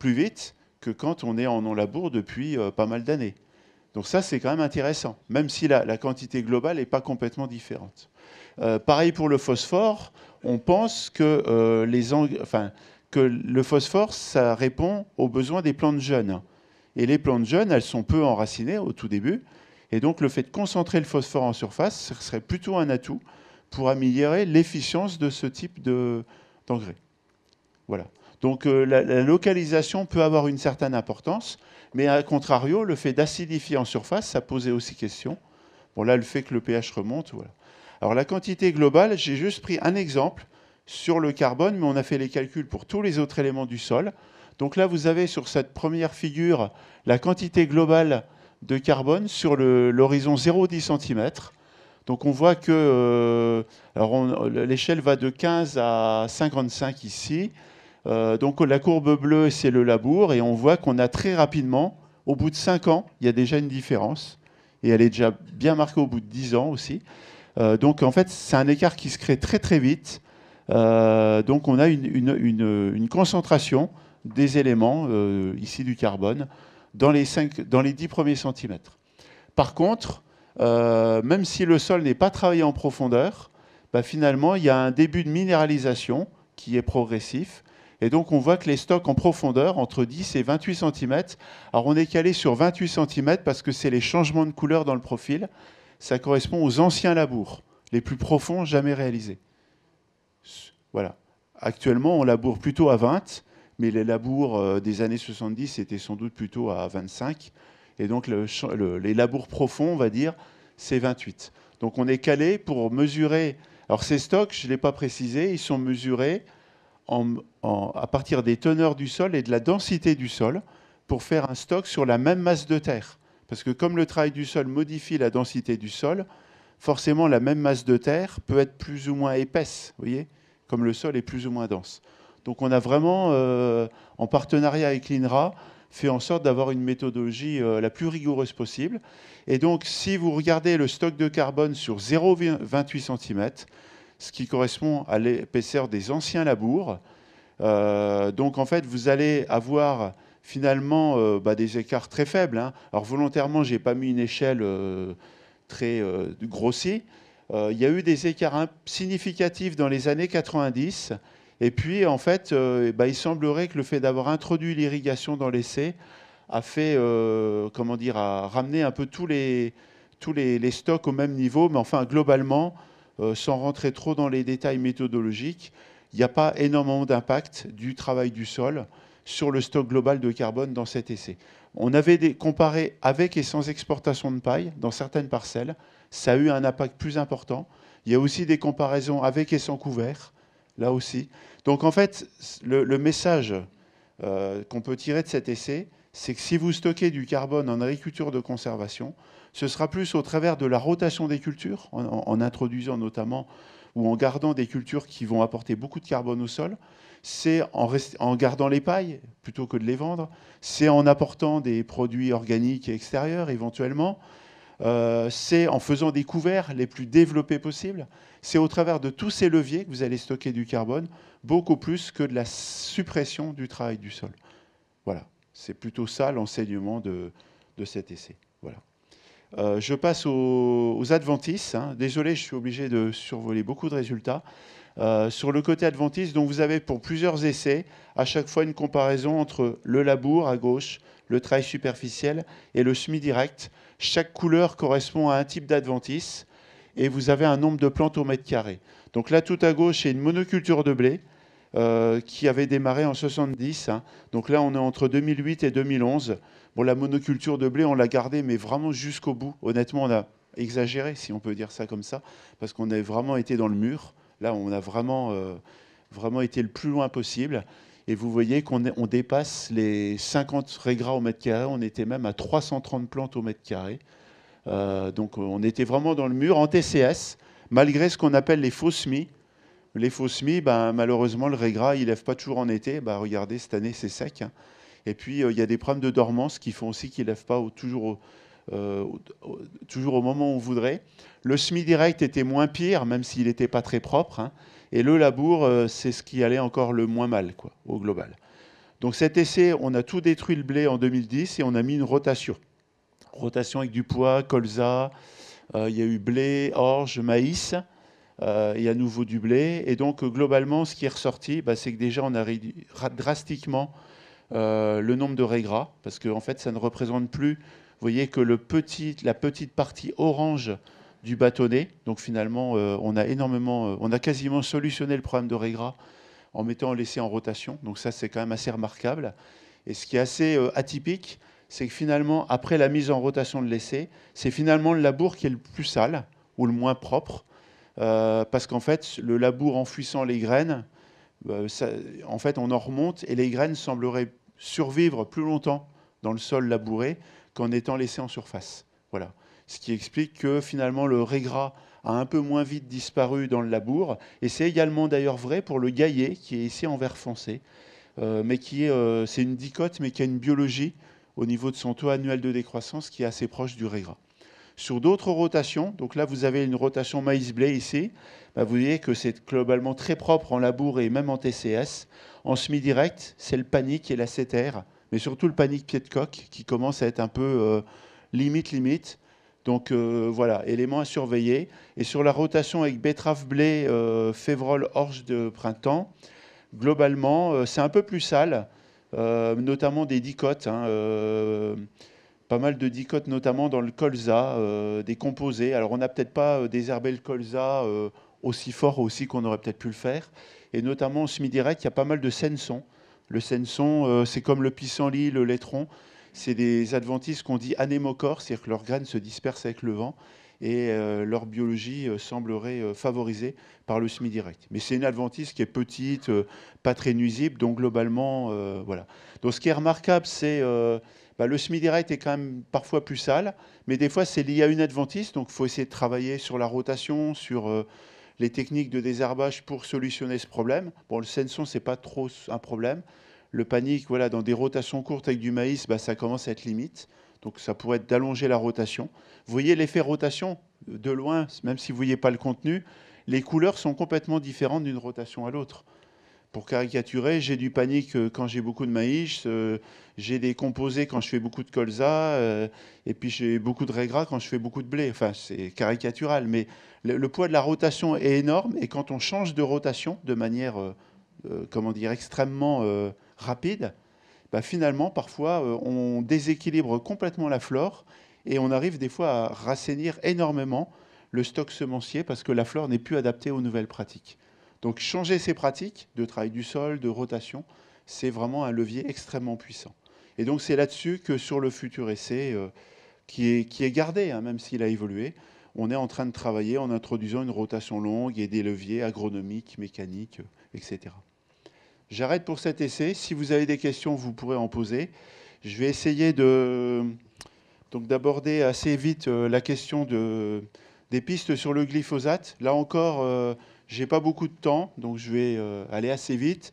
plus vite que quand on est en non-labour depuis euh, pas mal d'années. Donc ça, c'est quand même intéressant, même si la, quantité globale n'est pas complètement différente. Euh, pareil pour le phosphore, on pense que, euh, que le phosphore, ça répond aux besoins des plantes jeunes. Et les plantes jeunes, elles sont peu enracinées au tout début. Et donc le fait de concentrer le phosphore en surface, ce serait plutôt un atout pour améliorer l'efficience de ce type d'engrais. voilà. Donc euh, la, localisation peut avoir une certaine importance, mais à contrario, le fait d'acidifier en surface, ça posait aussi question. Bon là, le fait que le pH remonte, voilà. Alors la quantité globale, j'ai juste pris un exemple sur le carbone, mais on a fait les calculs pour tous les autres éléments du sol. Donc là, vous avez sur cette première figure la quantité globale de carbone sur l'horizon 0,10 cm. Donc on voit que euh, l'échelle va de 15 à 55 ici. Euh, donc la courbe bleue, c'est le labour, et on voit qu'on a très rapidement, au bout de 5 ans, il y a déjà une différence, et elle est déjà bien marquée au bout de 10 ans aussi. Euh, donc en fait, c'est un écart qui se crée très très vite. donc on a une, concentration des éléments, ici du carbone, dans les, dans les 10 premiers centimètres. Par contre, euh, même si le sol n'est pas travaillé en profondeur, bah, finalement, il y a un début de minéralisation qui est progressif. Et donc, on voit que les stocks en profondeur, entre 10 et 28 cm, alors on est calé sur 28 cm parce que c'est les changements de couleur dans le profil. Ça correspond aux anciens labours, les plus profonds jamais réalisés. Voilà. Actuellement, on laboure plutôt à 20, mais les labours euh, des années 70 étaient sans doute plutôt à 25. Et donc le, les labours profonds, on va dire, c'est 28. Donc on est calé pour mesurer. Alors ces stocks, je ne l'ai pas précisé, ils sont mesurés à partir des teneurs du sol et de la densité du sol pour faire un stock sur la même masse de terre. Parce que comme le travail du sol modifie la densité du sol, forcément la même masse de terre peut être plus ou moins épaisse, Vous voyez, comme le sol est plus ou moins dense. Donc on a vraiment, euh, en partenariat avec l'INRA, fait en sorte d'avoir une méthodologie euh, la plus rigoureuse possible. Et donc, si vous regardez le stock de carbone sur 0,28 cm, ce qui correspond à l'épaisseur des anciens labours, euh, donc en fait, vous allez avoir finalement euh, bah, des écarts très faibles. Hein. Alors volontairement, je n'ai pas mis une échelle très grossie. Il y a eu des écarts hein, significatifs dans les années 90 et puis, en fait, euh, bah, il semblerait que le fait d'avoir introduit l'irrigation dans l'essai a fait, euh, comment dire, a ramené un peu tous les, tous les, stocks au même niveau. Mais enfin, globalement, euh, sans rentrer trop dans les détails méthodologiques, il n'y a pas énormément d'impact du travail du sol sur le stock global de carbone dans cet essai. On avait des, comparé avec et sans exportation de paille dans certaines parcelles. Ça a eu un impact plus important. Il y a aussi des comparaisons avec et sans couvert là aussi. Donc en fait, le, message euh, qu'on peut tirer de cet essai, c'est que si vous stockez du carbone en agriculture de conservation, ce sera plus au travers de la rotation des cultures, en, introduisant notamment ou en gardant des cultures qui vont apporter beaucoup de carbone au sol, c'est en, en, gardant les pailles plutôt que de les vendre, c'est en apportant des produits organiques extérieurs éventuellement, euh, c'est en faisant des couverts les plus développés possibles, c'est au travers de tous ces leviers que vous allez stocker du carbone, beaucoup plus que de la suppression du travail du sol. Voilà, c'est plutôt ça l'enseignement de, cet essai. Voilà. Euh, je passe aux, aux adventices. Hein. Désolé, je suis obligé de survoler beaucoup de résultats. Euh, sur le côté adventice, dont vous avez pour plusieurs essais à chaque fois une comparaison entre le labour à gauche, le travail superficiel et le semi-direct. Chaque couleur correspond à un type d'adventice et vous avez un nombre de plantes au mètre carré. Donc là, tout à gauche, c'est une monoculture de blé euh, qui avait démarré en 70. Hein. Donc là, on est entre 2008 et 2011. Bon, la monoculture de blé, on l'a gardée, mais vraiment jusqu'au bout. Honnêtement, on a exagéré, si on peut dire ça comme ça, parce qu'on a vraiment été dans le mur. Là, on a vraiment, euh, vraiment été le plus loin possible. Et vous voyez qu'on dépasse les 50 régras au mètre carré. On était même à 330 plantes au mètre carré. Euh, donc euh, on était vraiment dans le mur en TCS, malgré ce qu'on appelle les fausses semis. Les fausses semis, ben, malheureusement, le régras, il ne lève pas toujours en été. Ben, regardez, cette année, c'est sec. Hein. Et puis, euh, il y a des problèmes de dormance qui font aussi qu'il ne lève pas toujours, au, toujours au moment où on voudrait. Le semis direct était moins pire, même s'il n'était pas très propre. Hein. Et le labour, euh, c'est ce qui allait encore le moins mal, quoi, au global. Donc cet essai, on a tout détruit le blé en 2010 et on a mis une rotation. Rotation avec du pois, colza, euh, il y a eu blé, orge, maïs, il y a à nouveau du blé. Et donc euh, globalement, ce qui est ressorti, bah, c'est que déjà on a réduit drastiquement le nombre de raies parce qu'en fait, ça ne représente plus, vous voyez que le petit, la petite partie orange du bâtonnet. Donc finalement, euh, on a énormément, euh, on a quasiment solutionné le problème de Régra en mettant l'essai en rotation. Donc ça, c'est quand même assez remarquable. Et ce qui est assez euh, atypique, c'est que finalement, après la mise en rotation de l'essai, c'est finalement le labour qui est le plus sale ou le moins propre. parce qu'en fait, le labour enfouissant les graines, en fait, on en remonte et les graines sembleraient survivre plus longtemps dans le sol labouré qu'en étant laissées en surface. Voilà ce qui explique que finalement le régras a un peu moins vite disparu dans le labour. Et c'est également d'ailleurs vrai pour le gaillet, qui est ici en vert foncé, euh, mais qui est, euh, c'est une dicote, mais qui a une biologie au niveau de son taux annuel de décroissance qui est assez proche du régras. Sur d'autres rotations, donc là vous avez une rotation maïs-blé ici, bah, vous voyez que c'est globalement très propre en labour et même en TCS. En semi-direct, c'est le panique et la CTR, mais surtout le panique pied de coq qui commence à être un peu euh, limite limite. Donc euh, voilà, élément à surveiller. Et sur la rotation avec betterave blé, euh, orge de printemps, globalement, euh, c'est un peu plus sale, euh, notamment des dicotes. Hein, pas mal de dicotes, notamment dans le colza, des composés. Alors on n'a peut-être pas désherbé le colza aussi fort aussi qu'on aurait peut-être pu le faire. Et notamment en semi-direct, il y a pas mal de senson. Le senson, c'est comme le pissenlit, le laitron c'est des adventices qu'on dit anémochores, c'est-à-dire que leurs graines se dispersent avec le vent et euh, leur biologie euh, semblerait euh, favorisée par le semi direct. Mais c'est une adventice qui est petite, pas très nuisible, donc globalement, voilà. Donc ce qui est remarquable, c'est bah, le semi direct est quand même parfois plus sale, mais des fois c'est lié à une adventice, donc il faut essayer de travailler sur la rotation, sur les techniques de désherbage pour solutionner ce problème. Bon, le senson, c'est pas trop un problème le panique, voilà, dans des rotations courtes avec du maïs, bah, ça commence à être limite. Donc ça pourrait être d'allonger la rotation. Vous voyez l'effet rotation euh, de loin, même si vous ne voyez pas le contenu, les couleurs sont complètement différentes d'une rotation à l'autre. Pour caricaturer, j'ai du panique quand j'ai beaucoup de maïs, euh, j'ai des composés quand je fais beaucoup de colza, euh, et puis j'ai beaucoup de régras quand je fais beaucoup de blé. Enfin, c'est caricatural, mais le, poids de la rotation est énorme, et quand on change de rotation de manière, comment dire, extrêmement rapide, bah, finalement, parfois, euh, on déséquilibre complètement la flore et on arrive des fois à rassainir énormément le stock semencier parce que la flore n'est plus adaptée aux nouvelles pratiques. Donc changer ces pratiques de travail du sol, de rotation, c'est vraiment un levier extrêmement puissant. Et donc c'est là-dessus que sur le futur essai, euh, qui, est, gardé, hein, même s'il a évolué, on est en train de travailler en introduisant une rotation longue et des leviers agronomiques, mécaniques, euh, etc. J'arrête pour cet essai. Si vous avez des questions, vous pourrez en poser. Je vais essayer de, donc d'aborder assez vite euh, la question de, des pistes sur le glyphosate. Là encore, je euh, j'ai pas beaucoup de temps, donc je vais euh, aller assez vite.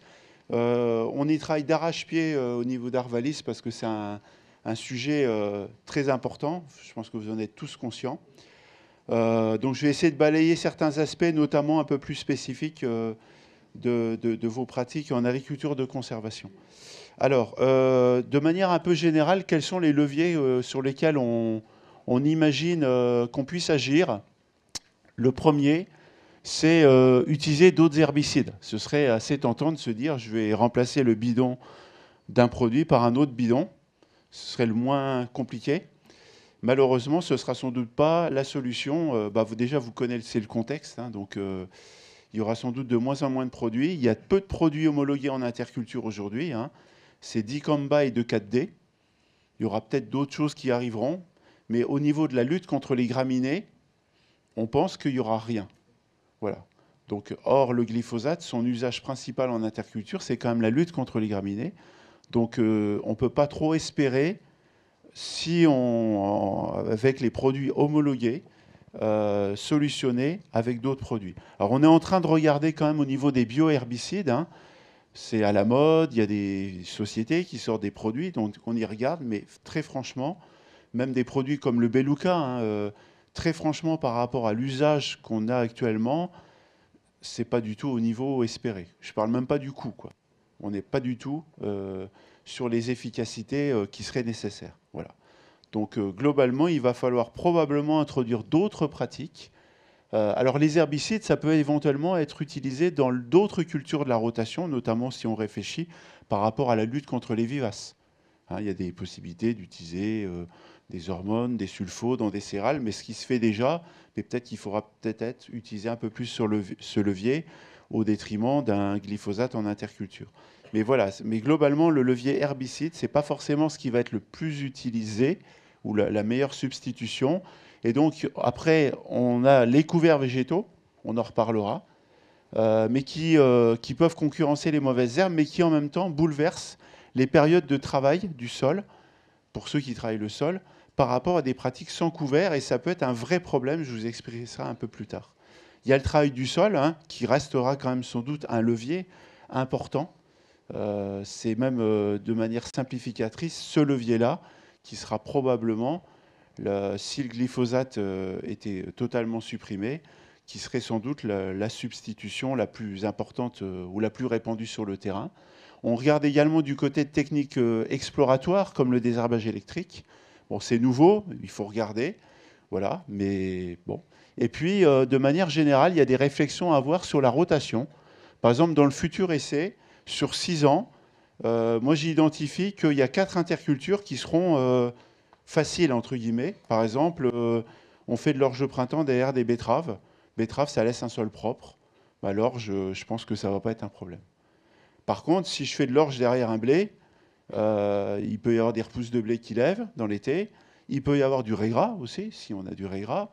on y travaille d'arrache-pied au niveau d'Arvalis parce que c'est un, un, sujet très important. Je pense que vous en êtes tous conscients. donc je vais essayer de balayer certains aspects, notamment un peu plus spécifiques de, vos pratiques en agriculture de conservation. Alors, euh, de manière un peu générale, quels sont les leviers euh, sur lesquels on, imagine euh, qu'on puisse agir Le premier, c'est utiliser d'autres herbicides. Ce serait assez tentant de se dire, je vais remplacer le bidon d'un produit par un autre bidon. Ce serait le moins compliqué. Malheureusement, ce sera sans doute pas la solution. Bah, vous, déjà, vous connaissez le contexte, hein, donc il y aura sans doute de moins en moins de produits. Il y a peu de produits homologués en interculture aujourd'hui. Hein. C'est 10 Comba et 2 4D. Il y aura peut-être d'autres choses qui arriveront. Mais au niveau de la lutte contre les graminées, on pense qu'il n'y aura rien. Voilà. Donc, or, le glyphosate, son usage principal en interculture, c'est quand même la lutte contre les graminées. Donc, euh, on ne peut pas trop espérer, si on, avec les produits homologués, euh, solutionner avec d'autres produits. Alors on est en train de regarder quand même au niveau des bioherbicides. Hein. C'est à la mode, il y a des sociétés qui sortent des produits, donc on y regarde, mais très franchement, même des produits comme le Beluca, hein, euh, très franchement par rapport à l'usage qu'on a actuellement, c'est pas du tout au niveau espéré. Je parle même pas du coût. Quoi. On n'est pas du tout euh, sur les efficacités qui seraient nécessaires. Voilà. Donc euh, globalement, il va falloir probablement introduire d'autres pratiques. Euh, alors les herbicides, ça peut éventuellement être utilisé dans d'autres cultures de la rotation, notamment si on réfléchit par rapport à la lutte contre les vivaces. Hein, il y a des possibilités d'utiliser euh, des hormones, des sulfos dans des céréales, mais ce qui se fait déjà, mais peut-être qu'il faudra peut-être utiliser un peu plus sur ce levier au détriment d'un glyphosate en interculture. Mais voilà, mais globalement, le levier herbicide, ce n'est pas forcément ce qui va être le plus utilisé, ou la, meilleure substitution. Et donc, après, on a les couverts végétaux, on en reparlera, euh, mais euh, qui, peuvent concurrencer les mauvaises herbes, mais qui en même temps bouleversent les périodes de travail du sol, pour ceux qui travaillent le sol, par rapport à des pratiques sans couvert, et ça peut être un vrai problème, je vous expliquerai un peu plus tard. Il y a le travail du sol, hein, qui restera quand même sans doute un levier important. Euh, c'est même de manière simplificatrice ce levier-là qui sera probablement, si le glyphosate euh, était totalement supprimé, qui serait sans doute la, substitution la plus importante euh, ou la plus répandue sur le terrain. On regarde également du côté technique techniques euh, exploratoires comme le désherbage électrique. Bon, c'est nouveau, il faut regarder. Voilà, mais bon. Et puis, de manière générale, il y a des réflexions à avoir sur la rotation. Par exemple, dans le futur essai, sur six ans, euh, moi, j'identifie qu'il y a quatre intercultures qui seront euh, faciles, entre guillemets. Par exemple, euh, on fait de l'orge au printemps derrière des betteraves. betteraves, ça laisse un sol propre. Bah, l'orge, je pense que ça ne va pas être un problème. Par contre, si je fais de l'orge derrière un blé, il peut y avoir des repousses de blé qui lèvent dans l'été. Il peut y avoir du régras aussi, si on a du régras.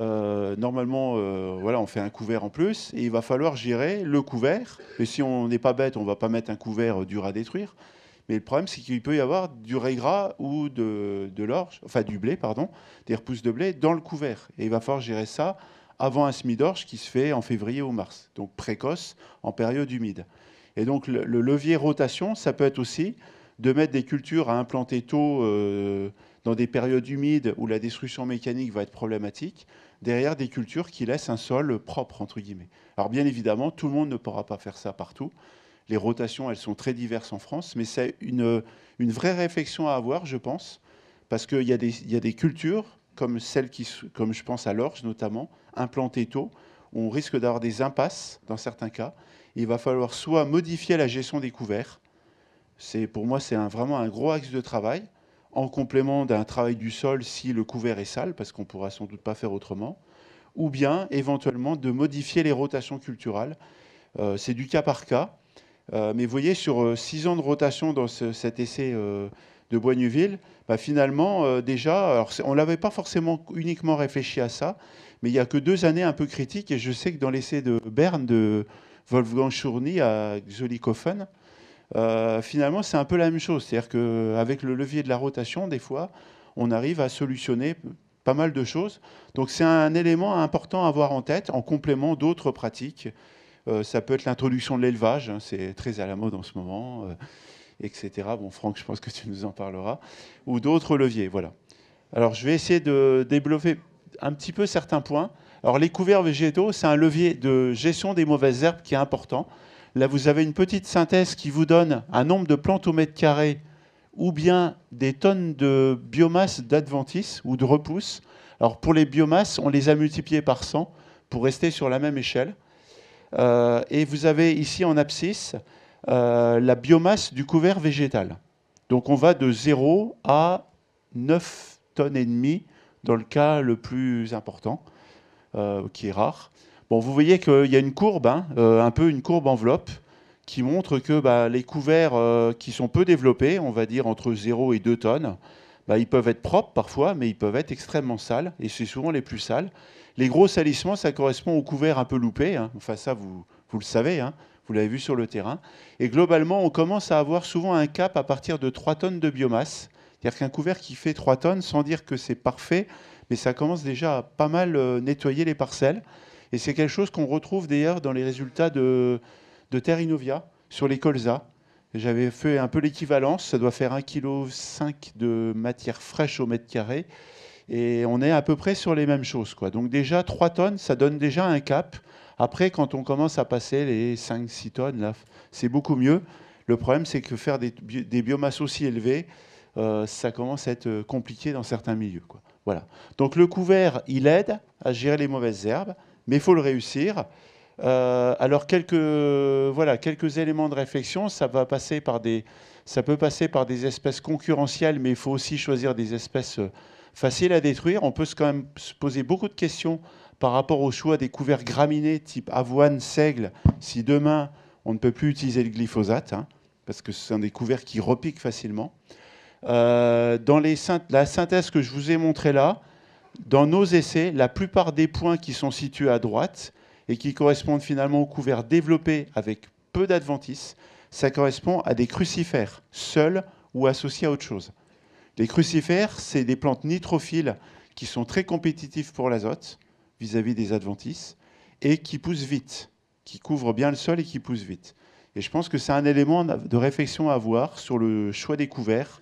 Euh, normalement, euh, voilà, on fait un couvert en plus, et il va falloir gérer le couvert. Et si on n'est pas bête, on ne va pas mettre un couvert euh, dur à détruire. Mais le problème, c'est qu'il peut y avoir du régras gras ou de, l'orge, enfin du blé, pardon, des repousses de blé dans le couvert. Et il va falloir gérer ça avant un semis d'orge qui se fait en février ou mars, donc précoce, en période humide. Et donc le, levier rotation, ça peut être aussi de mettre des cultures à implanter tôt dans des périodes humides où la destruction mécanique va être problématique, derrière des cultures qui laissent un sol propre, entre guillemets. Alors bien évidemment, tout le monde ne pourra pas faire ça partout. Les rotations, elles sont très diverses en France, mais c'est une, une vraie réflexion à avoir, je pense, parce qu'il y, a des, y a des cultures, comme celles qui, comme je pense à l'orge notamment, implantées tôt, où on risque d'avoir des impasses dans certains cas. Il va falloir soit modifier la gestion des couverts, c'est pour moi c'est vraiment un gros axe de travail, en complément d'un travail du sol si le couvert est sale, parce qu'on ne pourra sans doute pas faire autrement, ou bien éventuellement de modifier les rotations culturales. Euh, c'est du cas par cas. Euh, mais vous voyez, sur euh, six ans de rotation dans cet essai de Boigneville, bah, finalement, déjà, on l'avait pas forcément uniquement réfléchi à ça, mais il n'y a que deux années un peu critiques, et je sais que dans l'essai de Berne de Wolfgang Schourny à Zollikofen, euh, finalement, c'est un peu la même chose. C'est-à-dire qu'avec le levier de la rotation, des fois, on arrive à solutionner pas mal de choses. Donc c'est un élément important à avoir en tête en complément d'autres pratiques. Euh, ça peut être l'introduction de l'élevage, hein, c'est très à la mode en ce moment, euh, etc. Bon, Franck, je pense que tu nous en parleras. Ou d'autres leviers, voilà. Alors je vais essayer de développer un petit peu certains points. Alors les couverts végétaux, c'est un levier de gestion des mauvaises herbes qui est important. Là, vous avez une petite synthèse qui vous donne un nombre de plantes au mètre carré ou bien des tonnes de biomasse d'adventice ou de repousse. Alors pour les biomasses, on les a multipliées par 100 pour rester sur la même échelle. Euh, et vous avez ici en abscisse euh, la biomasse du couvert végétal. Donc on va de 0 à 9 tonnes et demie dans le cas le plus important, euh, qui est rare. Bon, vous voyez qu'il y a une courbe, hein, euh, un peu une courbe enveloppe, qui montre que bah, les couverts euh, qui sont peu développés, on va dire entre 0 et 2 tonnes, bah, ils peuvent être propres parfois, mais ils peuvent être extrêmement sales, et c'est souvent les plus sales. Les gros salissements, ça correspond aux couverts un peu loupés, hein. enfin ça vous, le savez, hein, vous l'avez vu sur le terrain. Et globalement, on commence à avoir souvent un cap à partir de 3 tonnes de biomasse, c'est-à-dire qu'un couvert qui fait 3 tonnes, sans dire que c'est parfait, mais ça commence déjà à pas mal euh, nettoyer les parcelles. Et c'est quelque chose qu'on retrouve d'ailleurs dans les résultats de, de sur les colzas. J'avais fait un peu l'équivalence, ça doit faire 1,5 kg de matière fraîche au mètre carré. Et on est à peu près sur les mêmes choses. Quoi. Donc déjà, 3 tonnes, ça donne déjà un cap. Après, quand on commence à passer les 5-6 tonnes, c'est beaucoup mieux. Le problème, c'est que faire des, des biomasses aussi élevées, euh, ça commence à être euh, compliqué dans certains milieux. Voilà. Donc le couvert, il aide à gérer les mauvaises herbes mais il faut le réussir. Euh, alors quelques, voilà, quelques éléments de réflexion, ça, va passer par des, ça peut passer par des espèces concurrentielles, mais il faut aussi choisir des espèces euh, faciles à détruire. On peut quand même se poser beaucoup de questions par rapport au choix des couverts graminés type avoine, seigle, si demain on ne peut plus utiliser le glyphosate, hein, parce que c'est un des couverts qui repique facilement. Euh, dans les la synthèse que je vous ai montrée là, dans nos essais, la plupart des points qui sont situés à droite et qui correspondent finalement au couvert développé avec peu d'adventices, ça correspond à des crucifères, seuls ou associés à autre chose. Les crucifères, c'est des plantes nitrophiles qui sont très compétitives pour l'azote vis-à-vis des adventices et qui poussent vite, qui couvrent bien le sol et qui poussent vite. Et je pense que c'est un élément de réflexion à avoir sur le choix des couverts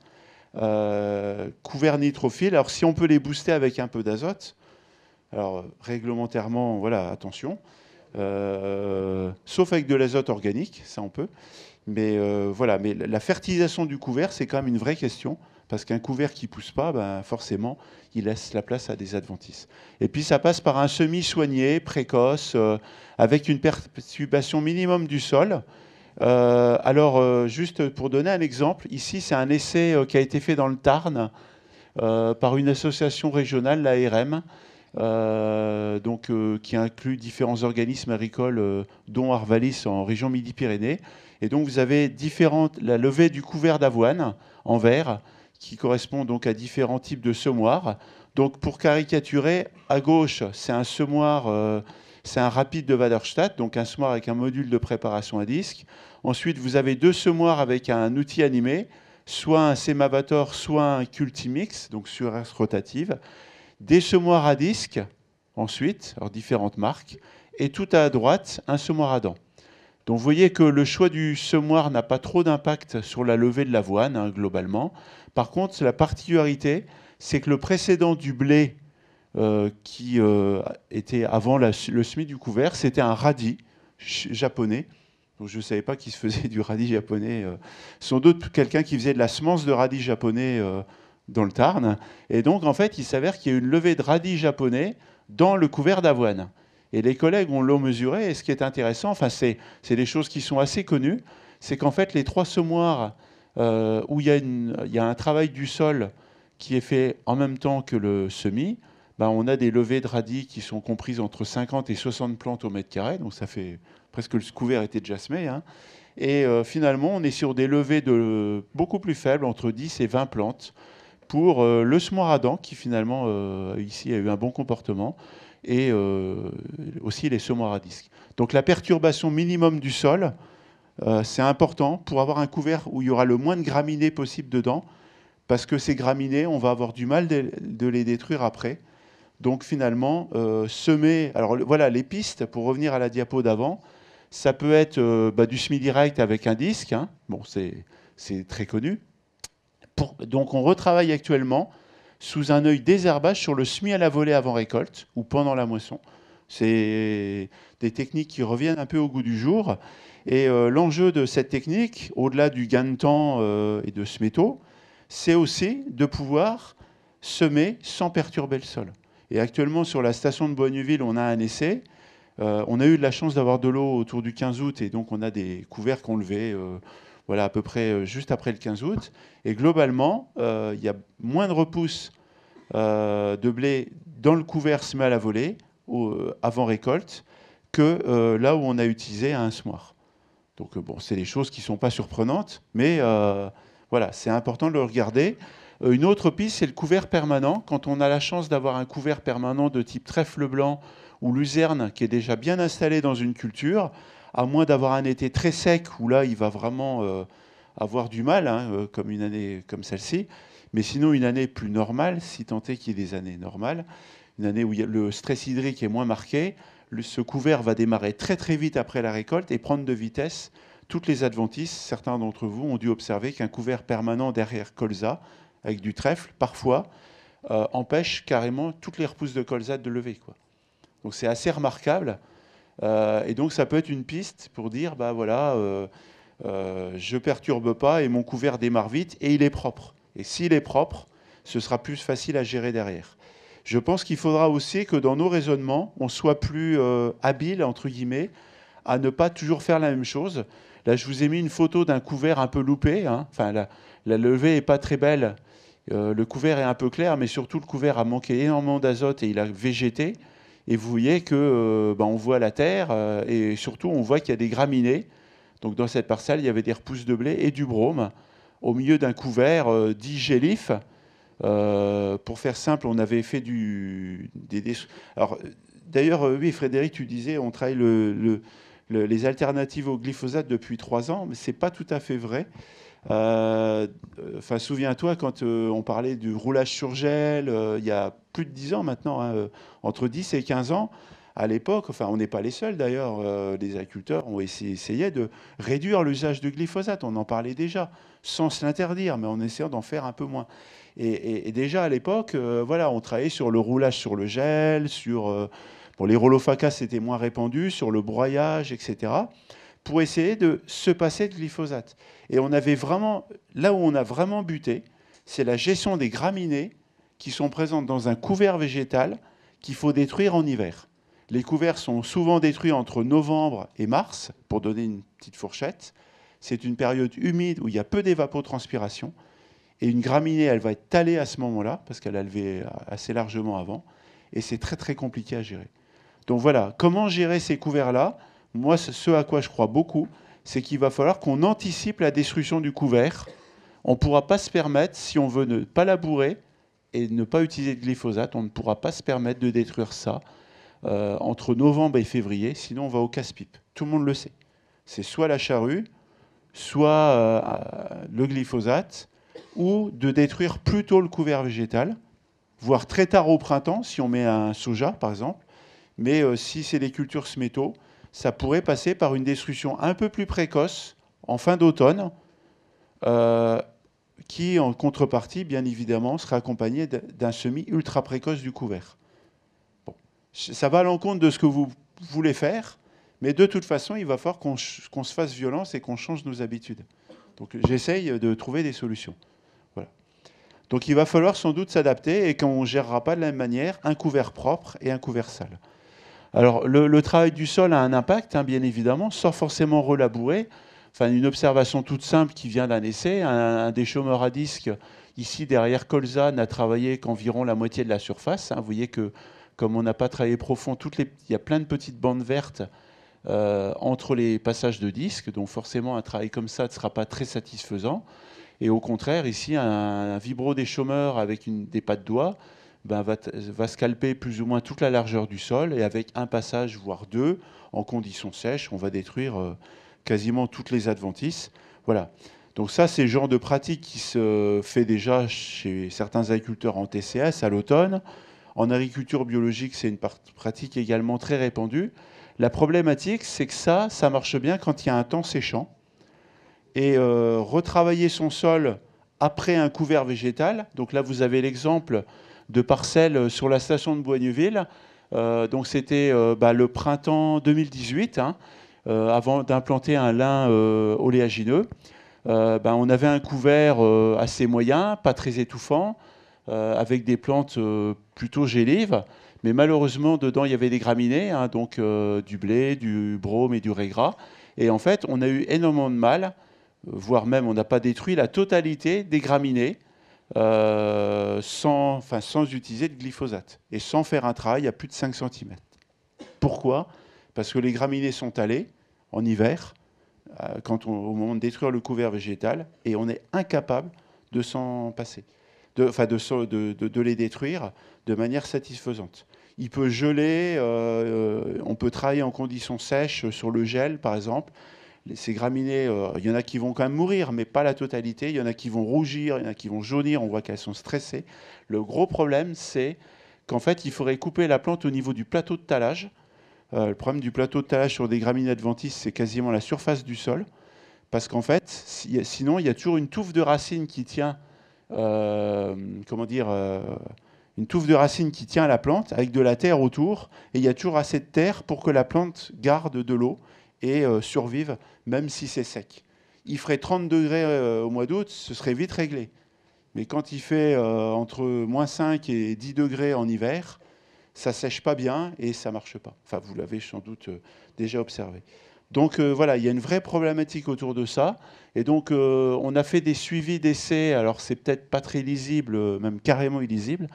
euh, couverts nitrophiles. Alors si on peut les booster avec un peu d'azote, alors réglementairement, voilà, attention. Euh, sauf avec de l'azote organique, ça on peut. Mais euh, voilà, mais la fertilisation du couvert, c'est quand même une vraie question, parce qu'un couvert qui pousse pas, ben, forcément, il laisse la place à des adventices. Et puis ça passe par un semi soigné, précoce, euh, avec une perturbation minimum du sol. Euh, alors, euh, juste pour donner un exemple, ici, c'est un essai euh, qui a été fait dans le Tarn par une association régionale, l'ARM, donc, qui inclut différents organismes agricoles, dont Arvalis en région Midi-Pyrénées. Et donc, vous avez différentes, la levée du couvert d'avoine en vert, qui correspond donc à différents types de semoirs. Donc, pour caricaturer, à gauche, c'est un semoir c'est un rapide de Waderstadt, donc un semoir avec un module de préparation à disque. Ensuite, vous avez deux semoirs avec un outil animé, soit un Semavator, soit un cultimix, donc sur S rotative. Des semoirs à disque, ensuite, alors différentes marques. Et tout à droite, un semoir à dents. Donc vous voyez que le choix du semoir n'a pas trop d'impact sur la levée de l'avoine, hein, globalement. Par contre, la particularité, c'est que le précédent du blé euh, qui euh, était avant le semis du couvert, c'était un radis japonais. Donc je ne savais pas qu'il se faisait du radis japonais. Euh. Sans doute quelqu'un qui faisait de la semence de radis japonais euh, dans le Tarn. Et donc en fait, il s'avère qu'il y a une levée de radis japonais dans le couvert d'avoine. Et les collègues ont l'ont mesuré. Et ce qui est intéressant, enfin c'est des choses qui sont assez connues, c'est qu'en fait les trois semoirs où il y, y, a un travail du sol qui est fait en même temps que le semis, ben, on a des levées de radis qui sont comprises entre 50 et 60 plantes au mètre carré, donc ça fait presque le couvert était de semé. Hein. Et euh, finalement, on est sur des levées de, beaucoup plus faibles, entre 10 et 20 plantes, pour euh, le dents, qui finalement, euh, ici, a eu un bon comportement, et euh, aussi les semoirs à Donc la perturbation minimum du sol, c'est important pour avoir un couvert où il y aura le moins de graminées possible dedans, parce que ces graminées, on va avoir du mal de les détruire après. Donc finalement, euh, semer, alors voilà les pistes, pour revenir à la diapo d'avant, ça peut être euh, bah, du semi-direct avec un disque, hein. bon c'est très connu. donc on retravaille actuellement sous un œil désherbage sur le semi à la volée avant récolte ou pendant la moisson. C'est des techniques qui reviennent un peu au goût du jour. Et euh, l'enjeu de cette technique, au-delà du gain de temps et de ce métaux, c'est aussi de pouvoir semer sans perturber le sol. Et actuellement, sur la station de Boigneville, on a un essai. Euh, on a eu de la chance d'avoir de l'eau autour du 15 août et donc on a des couverts qu'on levait euh, voilà, à peu près euh, juste après le 15 août. Et globalement, il y a moins de repousse de blé dans le couvert semé à la volée, avant récolte, que là où on a utilisé un semoir. Donc bon, c'est des choses qui ne sont pas surprenantes, mais voilà, c'est important de le regarder. Euh, une autre piste, c'est le couvert permanent. Quand on a la chance d'avoir un couvert permanent de type trèfle blanc ou luzerne qui est déjà bien installé dans une culture, à moins d'avoir un été très sec où là il va vraiment euh, avoir du mal, hein, euh, comme une année comme celle-ci. Mais sinon, une année plus normale, si tant est qu'il y ait des années normales, une année où le stress hydrique est moins marqué, ce couvert va démarrer très très vite après la récolte et prendre de vitesse. Toutes les adventices, certains d'entre vous ont dû observer qu'un couvert permanent derrière colza, avec du trèfle, parfois, euh, empêche carrément toutes les repousses de colzade de lever. Quoi. Donc c'est assez remarquable. Euh, et donc ça peut être une piste pour dire, bah voilà, euh, euh, je perturbe pas et mon couvert démarre vite et il est propre. Et s'il est propre, ce sera plus facile à gérer derrière. Je pense qu'il faudra aussi que dans nos raisonnements, on soit plus habile, entre guillemets, à ne pas toujours faire la même chose. Là, je vous ai mis une photo d'un couvert un peu loupé. Hein. Enfin, la, la levée n'est pas très belle. Euh, le couvert est un peu clair, mais surtout le couvert a manqué énormément d'azote et il a végété. Et vous voyez que euh, bah, on voit la terre euh, et surtout on voit qu'il y a des graminées. Donc dans cette parcelle, il y avait des repousses de blé et du brome au milieu d'un couvert dit gélif. pour faire simple, on avait fait du. Des, d'ailleurs, oui, Frédéric, tu disais, on travaille les alternatives au glyphosate depuis trois ans, mais ce n'est pas tout à fait vrai. Euh, enfin, souviens-toi quand euh, on parlait du roulage sur gel, euh, il y a plus de 10 ans maintenant, hein, entre 10 et 15 ans, à l'époque, enfin, on n'est pas les seuls d'ailleurs, les agriculteurs ont essayé, de réduire l'usage du glyphosate, on en parlait déjà, sans se l'interdire, mais en essayant d'en faire un peu moins. Et, déjà à l'époque, voilà, on travaillait sur le roulage sur le gel, sur. les rolofacas, c'était moins répandu, sur le broyage, etc pour essayer de se passer de glyphosate. Et on avait vraiment, là où on a vraiment buté, c'est la gestion des graminées qui sont présentes dans un couvert végétal qu'il faut détruire en hiver. Les couverts sont souvent détruits entre novembre et mars, pour donner une petite fourchette. C'est une période humide où il y a peu d'évapotranspiration. Et une graminée, elle va être talée à ce moment-là, parce qu'elle a levé assez largement avant. Et c'est très, très compliqué à gérer. Donc voilà, comment gérer ces couverts-là moi, ce à quoi je crois beaucoup, c'est qu'il va falloir qu'on anticipe la destruction du couvert. On ne pourra pas se permettre, si on veut ne pas labourer et ne pas utiliser de glyphosate, on ne pourra pas se permettre de détruire ça euh, entre novembre et février, sinon on va au casse-pipe. Tout le monde le sait. C'est soit la charrue, soit euh, le glyphosate, ou de détruire plutôt le couvert végétal, voire très tard au printemps, si on met un soja par exemple. Mais euh, si c'est des cultures sméto, ça pourrait passer par une destruction un peu plus précoce, en fin d'automne, euh, qui, en contrepartie, bien évidemment, sera accompagnée d'un semi ultra précoce du couvert. Bon. Ça va à l'encontre de ce que vous voulez faire, mais de toute façon, il va falloir qu'on se fasse violence et qu'on change nos habitudes. Donc j'essaye de trouver des solutions. Donc il va falloir sans doute s'adapter et qu'on ne gérera pas de la même manière un couvert propre et un couvert sale. Alors, le, travail du sol a un impact, hein, bien évidemment, sans forcément relabourer. une observation toute simple qui vient d'un essai. Un, des chômeurs à disque, ici derrière Colza, n'a travaillé qu'environ la moitié de la surface. Hein. Vous voyez que, comme on n'a pas travaillé profond, toutes il y a plein de petites bandes vertes euh, entre les passages de disques. Donc, forcément, un travail comme ça ne sera pas très satisfaisant. Et au contraire, ici, un, vibro des chômeurs avec des pas de doigts ben, va, scalper plus ou moins toute la largeur du sol et avec un passage, voire deux, en conditions sèches, on va détruire euh, quasiment toutes les adventices. Voilà. Donc ça, c'est le genre de pratique qui se fait déjà chez certains agriculteurs en TCS à l'automne. En agriculture biologique, c'est une pratique également très répandue. La problématique, c'est que ça, ça marche bien quand il y a un temps séchant. Et euh, retravailler son sol après un couvert végétal, donc là vous avez l'exemple de parcelles euh, sur la station de Boigneville. Euh, donc c'était euh, bah, le printemps 2018, hein, avant d'implanter un lin oléagineux. Bah, on avait un couvert assez moyen, pas très étouffant, avec des plantes plutôt gélives. Mais malheureusement, dedans, il y avait des graminées, hein, donc du blé, du brome et du régras. Et en fait, on a eu énormément de mal, voire même on n'a pas détruit la totalité des graminées euh, sans, enfin, sans utiliser de glyphosate et sans faire un travail à plus de 5 cm. Pourquoi Parce que les graminées sont allées en hiver, euh, quand on, au moment de détruire le couvert végétal, et on est incapable de s'en passer, de, enfin de, de, de, les détruire de manière satisfaisante. Il peut geler, euh, on peut travailler en conditions sèches sur le gel par exemple, ces graminées, euh, il y en a qui vont quand même mourir, mais pas la totalité. Il y en a qui vont rougir, il y en a qui vont jaunir. On voit qu'elles sont stressées. Le gros problème, c'est qu'en fait, il faudrait couper la plante au niveau du plateau de talage. Euh, le problème du plateau de talage sur des graminées adventices, c'est quasiment la surface du sol. Parce qu'en fait, sinon, il y a toujours une touffe de racines qui tient. Euh, comment dire une touffe de racines qui tient la plante avec de la terre autour, et il y a toujours assez de terre pour que la plante garde de l'eau et survive même si c'est sec. Il ferait 30 degrés euh, au mois d'août, ce serait vite réglé. Mais quand il fait euh, entre moins 5 et 10 degrés en hiver, ça sèche pas bien et ça marche pas. Enfin, vous l'avez sans doute euh, déjà observé. Donc voilà, il y a une vraie problématique autour de ça. Et donc on a fait des suivis d'essais. Alors c'est peut-être pas très lisible, même carrément illisible.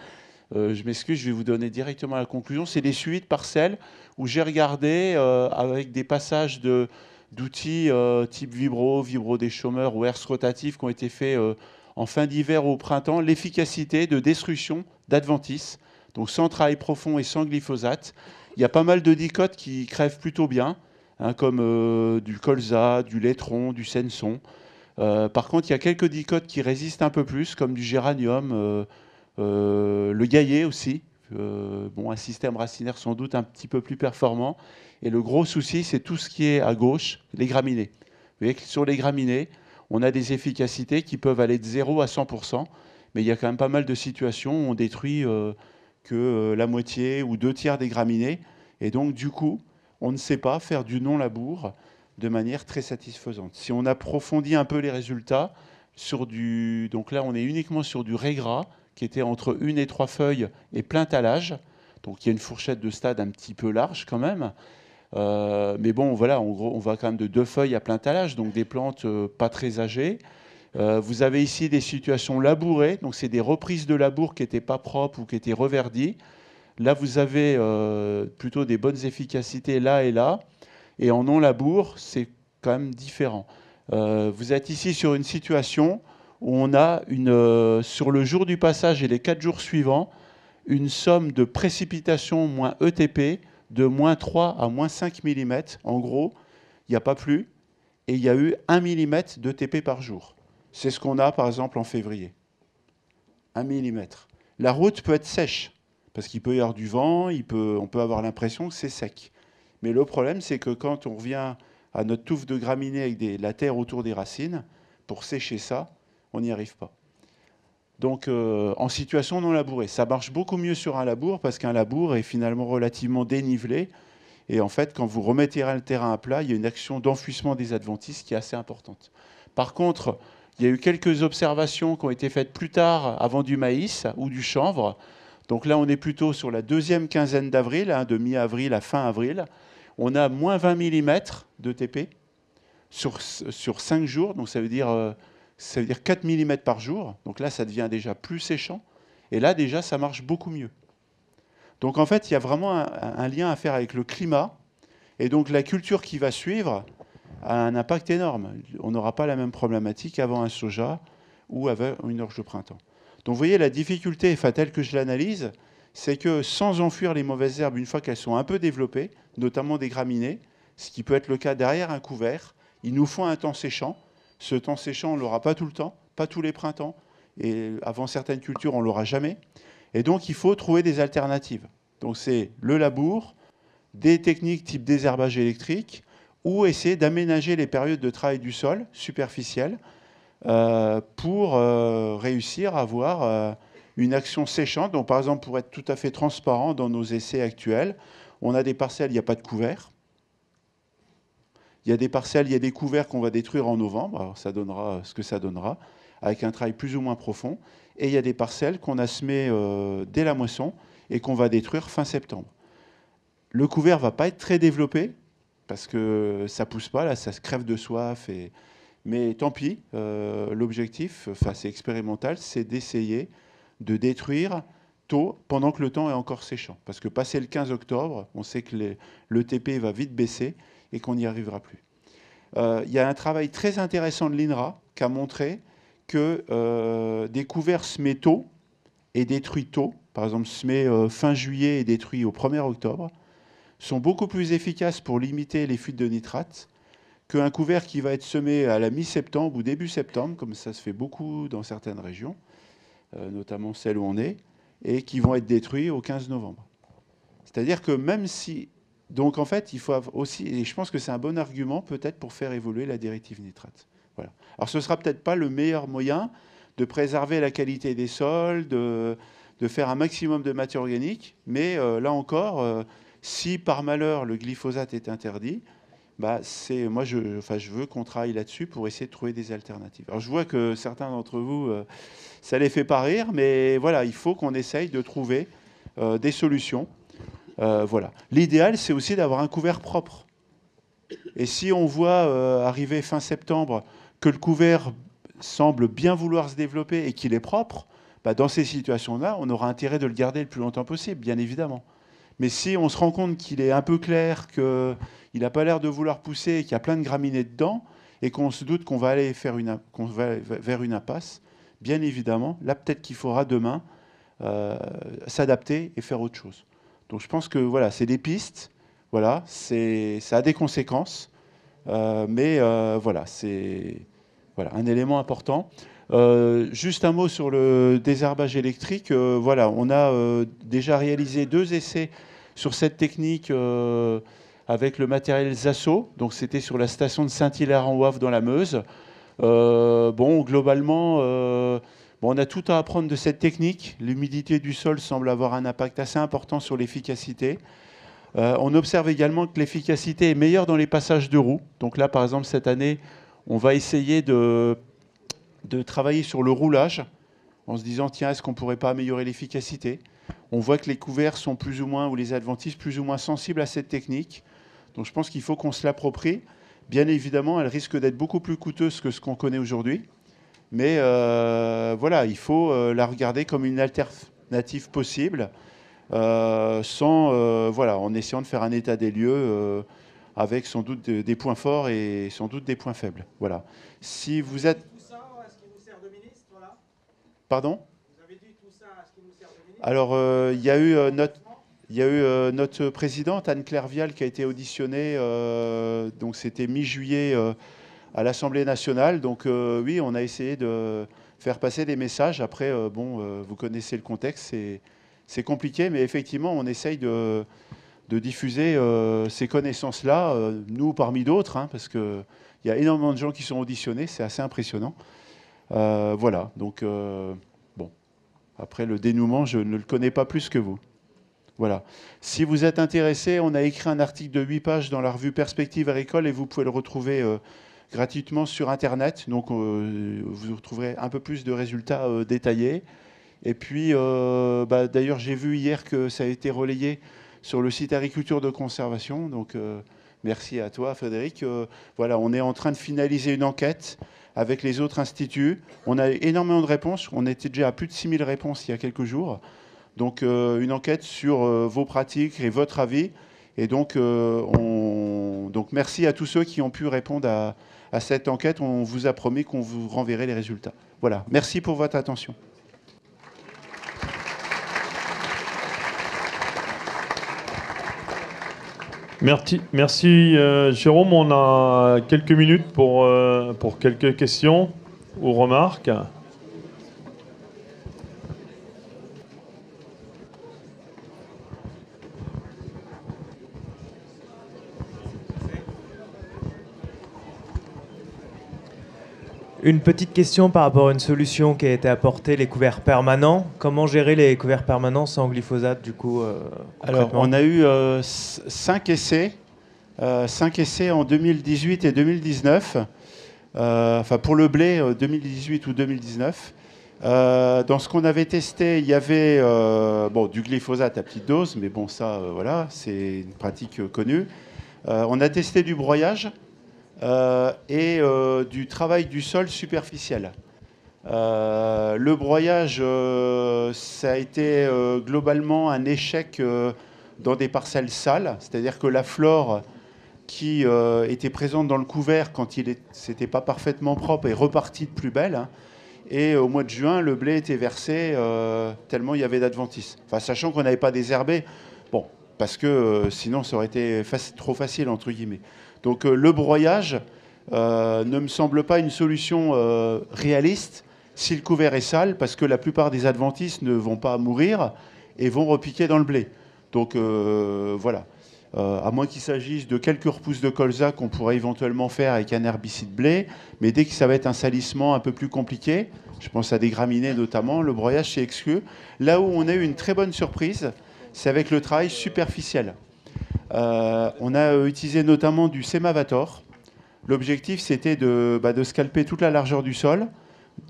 je m'excuse, je vais vous donner directement la conclusion. C'est des suivis de parcelles où j'ai regardé avec des passages de d'outils euh, type vibro, vibro des chômeurs ou Hertz rotatif qui ont été faits euh, en fin d'hiver ou au printemps, l'efficacité de destruction d'adventice, donc sans travail profond et sans glyphosate. Il y a pas mal de dicotes qui crèvent plutôt bien, hein, comme euh, du colza, du laitron, du senson. par contre, il y a quelques dicotes qui résistent un peu plus, comme du géranium, le gaillet aussi, bon, un système racinaire sans doute un petit peu plus performant. Et le gros souci, c'est tout ce qui est à gauche, les graminées. Vous voyez que sur les graminées, on a des efficacités qui peuvent aller de 0 à 100%, mais il y a quand même pas mal de situations où on détruit euh, que euh, la moitié ou deux tiers des graminées. Et donc, du coup, on ne sait pas faire du non-labour de manière très satisfaisante. Si on approfondit un peu les résultats, sur du, donc là, on est uniquement sur du régras, qui était entre une et trois feuilles et plein talage. Donc il y a une fourchette de stade un petit peu large quand même. Euh, mais bon, voilà, on va quand même de deux feuilles à plein talage, donc des plantes euh, pas très âgées. Euh, vous avez ici des situations labourées, donc c'est des reprises de labour qui n'étaient pas propres ou qui étaient reverdies. Là, vous avez plutôt des bonnes efficacités là et là. Et en non-labour, c'est quand même différent. vous êtes ici sur une situation où on a, sur le jour du passage et les quatre jours suivants, une somme de précipitation moins ETP de moins 3 à moins 5 mm. En gros, il n'y a pas plus et il y a eu 1 mm de TP par jour. C'est ce qu'on a par exemple en février. 1 mm. La route peut être sèche parce qu'il peut y avoir du vent, il peut, on peut avoir l'impression que c'est sec. Mais le problème, c'est que quand on revient à notre touffe de graminées avec des, la terre autour des racines, pour sécher ça, on n'y arrive pas. Donc euh, en situation non labourée. Ça marche beaucoup mieux sur un labour parce qu'un labour est finalement relativement dénivelé. Et en fait, quand vous remettez le terrain à plat, il y a une action d'enfouissement des adventices qui est assez importante. Par contre, il y a eu quelques observations qui ont été faites plus tard avant du maïs ou du chanvre. Donc là, on est plutôt sur la deuxième quinzaine d'avril, hein, de mi-avril à fin avril. On a moins 20 mm de TP sur, sur 5 jours, donc ça veut dire euh, ça veut dire 4 mm par jour. Donc là, ça devient déjà plus séchant. Et là, déjà, ça marche beaucoup mieux. Donc en fait, il y a vraiment un, lien à faire avec le climat. Et donc la culture qui va suivre a un impact énorme. On n'aura pas la même problématique avant un soja ou avant une orge de printemps. Donc vous voyez, la difficulté, fatale que je l'analyse, c'est que sans enfuir les mauvaises herbes une fois qu'elles sont un peu développées, notamment des graminées, ce qui peut être le cas derrière un couvert, il nous faut un temps séchant ce temps séchant, on ne l'aura pas tout le temps, pas tous les printemps, et avant certaines cultures, on ne l'aura jamais. Et donc, il faut trouver des alternatives. Donc, c'est le labour, des techniques type désherbage électrique, ou essayer d'aménager les périodes de travail du sol superficielles euh, pour euh, réussir à avoir euh, une action séchante. Donc, par exemple, pour être tout à fait transparent dans nos essais actuels, on a des parcelles, il n'y a pas de couvert. Il y a des parcelles, il y a des couverts qu'on va détruire en novembre, alors ça donnera euh, ce que ça donnera, avec un travail plus ou moins profond. Et il y a des parcelles qu'on a semées euh, dès la moisson et qu'on va détruire fin septembre. Le couvert va pas être très développé parce que ça pousse pas, là, ça se crève de soif. Mais tant pis, euh, l'objectif, enfin, c'est expérimental, c'est d'essayer de détruire tôt pendant que le temps est encore séchant. Parce que passer le 15 octobre, on sait que le TP va vite baisser et qu'on n'y arrivera plus. Euh, il y a un travail très intéressant de l'INRA qui a montré que euh, des couverts semés tôt et détruits tôt, par exemple semés euh, fin juillet et détruits au 1er octobre, sont beaucoup plus efficaces pour limiter les fuites de nitrates qu'un couvert qui va être semé à la mi-septembre ou début septembre, comme ça se fait beaucoup dans certaines régions, notamment celle où on est, et qui vont être détruits au 15 novembre. C'est-à-dire que même si donc en fait, il faut aussi, et je pense que c'est un bon argument peut-être pour faire évoluer la directive nitrate. Voilà. Alors ce ne sera peut-être pas le meilleur moyen de préserver la qualité des sols, de, faire un maximum de matière organique, mais euh, là encore, euh, si par malheur le glyphosate est interdit, bah, c'est moi je, enfin, je veux qu'on travaille là-dessus pour essayer de trouver des alternatives. Alors je vois que certains d'entre vous, euh, ça les fait pas rire, mais voilà, il faut qu'on essaye de trouver des solutions euh, voilà. L'idéal, c'est aussi d'avoir un couvert propre. Et si on voit euh, arriver fin septembre que le couvert semble bien vouloir se développer et qu'il est propre, bah, dans ces situations-là, on aura intérêt de le garder le plus longtemps possible, bien évidemment. Mais si on se rend compte qu'il est un peu clair, qu'il n'a pas l'air de vouloir pousser, qu'il y a plein de graminées dedans, et qu'on se doute qu'on va aller faire une, vers une impasse, bien évidemment, là peut-être qu'il faudra demain euh, s'adapter et faire autre chose. Donc je pense que voilà, c'est des pistes, voilà, ça a des conséquences, euh, mais euh, voilà, c'est voilà, un élément important. Euh, juste un mot sur le désherbage électrique. voilà, on a déjà réalisé deux essais sur cette technique avec le matériel Zasso. Donc c'était sur la station de Saint-Hilaire-en-Ouave dans la Meuse. bon, globalement on a tout à apprendre de cette technique. L'humidité du sol semble avoir un impact assez important sur l'efficacité. Euh, on observe également que l'efficacité est meilleure dans les passages de roues. Donc là, par exemple, cette année, on va essayer de, de travailler sur le roulage en se disant, tiens, est-ce qu'on ne pourrait pas améliorer l'efficacité On voit que les couverts sont plus ou moins, ou les adventices, plus ou moins sensibles à cette technique. Donc je pense qu'il faut qu'on se l'approprie. Bien évidemment, elle risque d'être beaucoup plus coûteuse que ce qu'on connaît aujourd'hui. Mais euh, voilà, il faut euh, la regarder comme une alternative possible, euh, sans, voilà, en essayant de faire un état des lieux avec sans doute des points forts et sans doute des points faibles. Voilà. Si vous êtes. Pardon Vous avez dit tout ça ce qui sert de ministre Alors, il y a eu notre. Il y a eu notre présidente Anne-Claire Vial qui a été auditionnée, donc c'était mi-juillet à l'Assemblée nationale. Donc euh, oui, on a essayé de faire passer des messages. Après, euh, bon, euh, vous connaissez le contexte, c'est compliqué, mais effectivement, on essaye de, diffuser ces connaissances-là, nous parmi d'autres, hein, parce qu'il y a énormément de gens qui sont auditionnés, c'est assez impressionnant. voilà, donc bon, après le dénouement, je ne le connais pas plus que vous. Voilà. Si vous êtes intéressé, on a écrit un article de 8 pages dans la revue Perspective Agricole et vous pouvez le retrouver gratuitement sur Internet. Donc, euh, vous retrouverez un peu plus de résultats euh, détaillés. Et puis, euh, bah, d'ailleurs, j'ai vu hier que ça a été relayé sur le site Agriculture de Conservation. Donc, merci à toi, Frédéric. voilà, on est en train de finaliser une enquête avec les autres instituts. On a énormément de réponses. On était déjà à plus de 6000 réponses il y a quelques jours. Donc une enquête sur vos pratiques et votre avis. Et donc, on... donc merci à tous ceux qui ont pu répondre à, à cette enquête. On vous a promis qu'on vous renverrait les résultats. Voilà. Merci pour votre attention. Merci, merci euh, Jérôme. On a quelques minutes pour, euh, pour quelques questions ou remarques. Une petite question par rapport à une solution qui a été apportée, les couverts permanents. Comment gérer les couverts permanents sans glyphosate, du coup euh, Alors, on a eu 5 euh, essais. 5 euh, essais en 2018 et 2019. enfin, pour le blé, 2018 ou 2019. dans ce qu'on avait testé, il y avait bon, du glyphosate à petite dose, mais bon, ça, voilà, c'est une pratique connue. on a testé du broyage euh, et euh, du travail du sol superficiel. Euh, le broyage, ça a été globalement un échec dans des parcelles sales, c'est-à-dire que la flore qui était présente dans le couvert quand il n'était pas parfaitement propre est repartie de plus belle. Hein. Et au mois de juin, le blé était versé tellement il y avait d'adventices. Enfin, sachant qu'on n'avait pas désherbé, bon, parce que sinon ça aurait été trop facile entre guillemets. Donc euh, le broyage euh, ne me semble pas une solution euh, réaliste si le couvert est sale, parce que la plupart des adventistes ne vont pas mourir et vont repiquer dans le blé. Donc voilà. à moins qu'il s'agisse de quelques repousses de colza qu'on pourrait éventuellement faire avec un herbicide blé, mais dès que ça va être un salissement un peu plus compliqué, je pense à des graminées notamment, le broyage c'est exclu. Là où on a eu une très bonne surprise, c'est avec le travail superficiel. Euh, on a utilisé notamment du SemaVator. L'objectif, c'était bah, de, scalper toute la largeur du sol,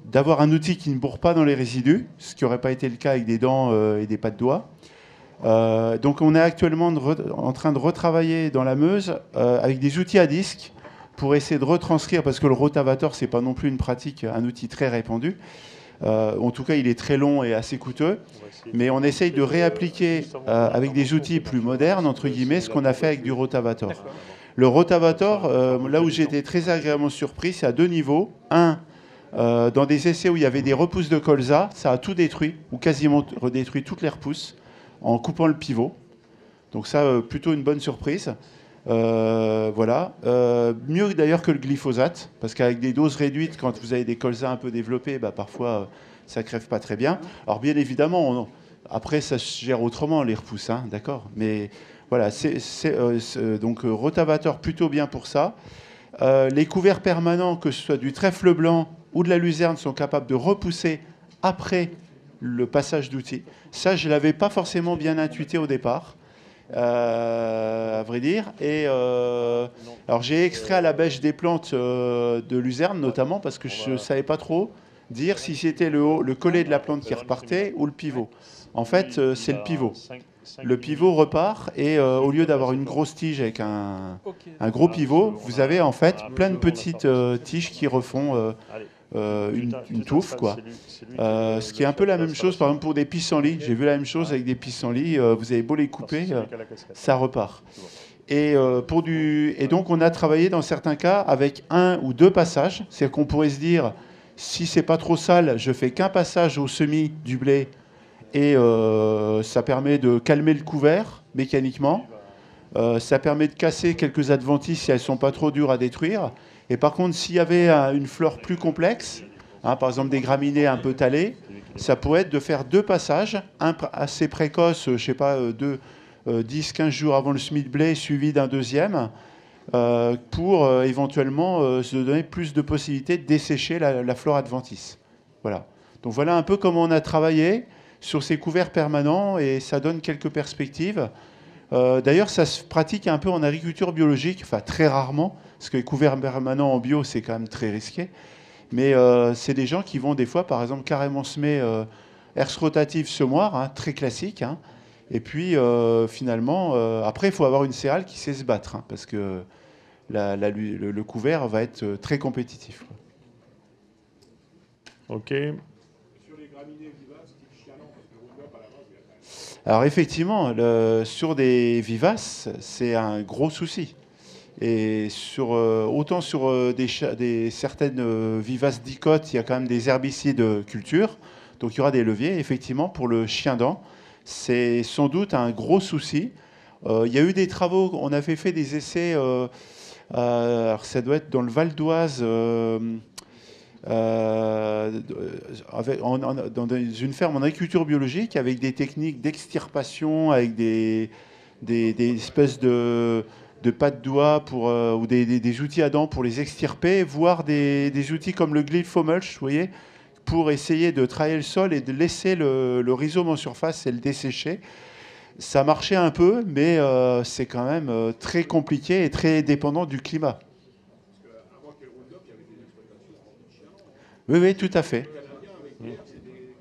d'avoir un outil qui ne bourre pas dans les résidus, ce qui n'aurait pas été le cas avec des dents euh, et des pas de doigts. Euh, donc on est actuellement en train de retravailler dans la Meuse avec des outils à disque pour essayer de retranscrire, parce que le rotavator, ce n'est pas non plus une pratique, un outil très répandu, euh, en tout cas, il est très long et assez coûteux. Mais on essaye de réappliquer euh, avec des outils plus modernes, entre guillemets, ce qu'on a fait avec du rotavator. Le rotavator, euh, là où j'étais très agréablement surpris, c'est à deux niveaux. Un, dans des essais où il y avait des repousses de colza, ça a tout détruit, ou quasiment redétruit toutes les repousses, en coupant le pivot. Donc ça, plutôt une bonne surprise. Euh, voilà. Euh, mieux d'ailleurs que le glyphosate, parce qu'avec des doses réduites, quand vous avez des colzas un peu développés, bah, parfois euh, ça crève pas très bien. Alors bien évidemment, après ça se gère autrement les repousses, hein, d'accord. Mais voilà, c'est donc rotavateur plutôt bien pour ça. les couverts permanents, que ce soit du trèfle blanc ou de la luzerne, sont capables de repousser après le passage d'outils. Ça, je l'avais pas forcément bien intuité au départ. Euh, à vrai dire. Et euh, alors j'ai extrait à la bêche des plantes euh, de luzerne notamment parce que je ne savais pas trop dire si c'était le, haut, le collet de la plante qui repartait ou le pivot. En fait, c'est le pivot. Le pivot repart et au lieu d'avoir une grosse tige avec un, gros ah, pivot, vous avez en fait ah, plein de petites tiges qui refont euh, une, touffe, quoi. Euh, ce qui est un peu la même chose, par exemple, pour des pissenlits. J'ai vu la même chose avec des pissenlits. Euh, vous avez beau les couper, ça repart. Et, pour du... et donc, on a travaillé dans certains cas avec un ou deux passages. C'est-à-dire qu'on pourrait se dire, si c'est pas trop sale, je fais qu'un passage au semis du blé et ça permet de calmer le couvert mécaniquement. Bah. ça permet de casser quelques adventices si elles sont pas trop dures à détruire. Et par contre, s'il y avait euh, une flore plus complexe, hein, par exemple des graminées un peu talées, ça pourrait être de faire deux passages, un assez précoce, euh, je ne sais pas, 10, euh, 15 jours avant le Smith Blé, suivi d'un deuxième, pour éventuellement se donner plus de possibilités de dessécher la, la, flore adventice. Voilà. Donc voilà un peu comment on a travaillé sur ces couverts permanents et ça donne quelques perspectives. D'ailleurs, ça se pratique un peu en agriculture biologique, enfin très rarement, parce que les couverts permanents en bio, c'est quand même très risqué. Mais euh, c'est des gens qui vont des fois, par exemple, carrément semer euh, herse rotative semoir, hein, très classique. Hein. Et puis euh, finalement, euh, après, il faut avoir une céréale qui sait se battre, hein, parce que le, couvert va être très compétitif. Ok. Alors effectivement, sur des vivaces, c'est un gros souci. Et sur, euh, autant sur euh, des, certaines euh, vivaces dicotes, il y a quand même des herbicides culture. Donc il y aura des leviers. Effectivement, pour le chien dent, c'est sans doute un gros souci. il y a eu des travaux, on avait fait des essais, alors ça doit être dans le Val d'Oise, dans une ferme en agriculture biologique, avec des techniques d'extirpation, avec des, des espèces de de de doigts pour, euh, ou des, des, outils à dents pour les extirper, voire des, des outils comme le glyphomulch, vous voyez, pour essayer de travailler le sol et de laisser le, le rhizome en surface et le dessécher. Ça marchait un peu, mais euh, c'est quand même euh, très compliqué et très dépendant du climat. Oui, oui, tout à fait.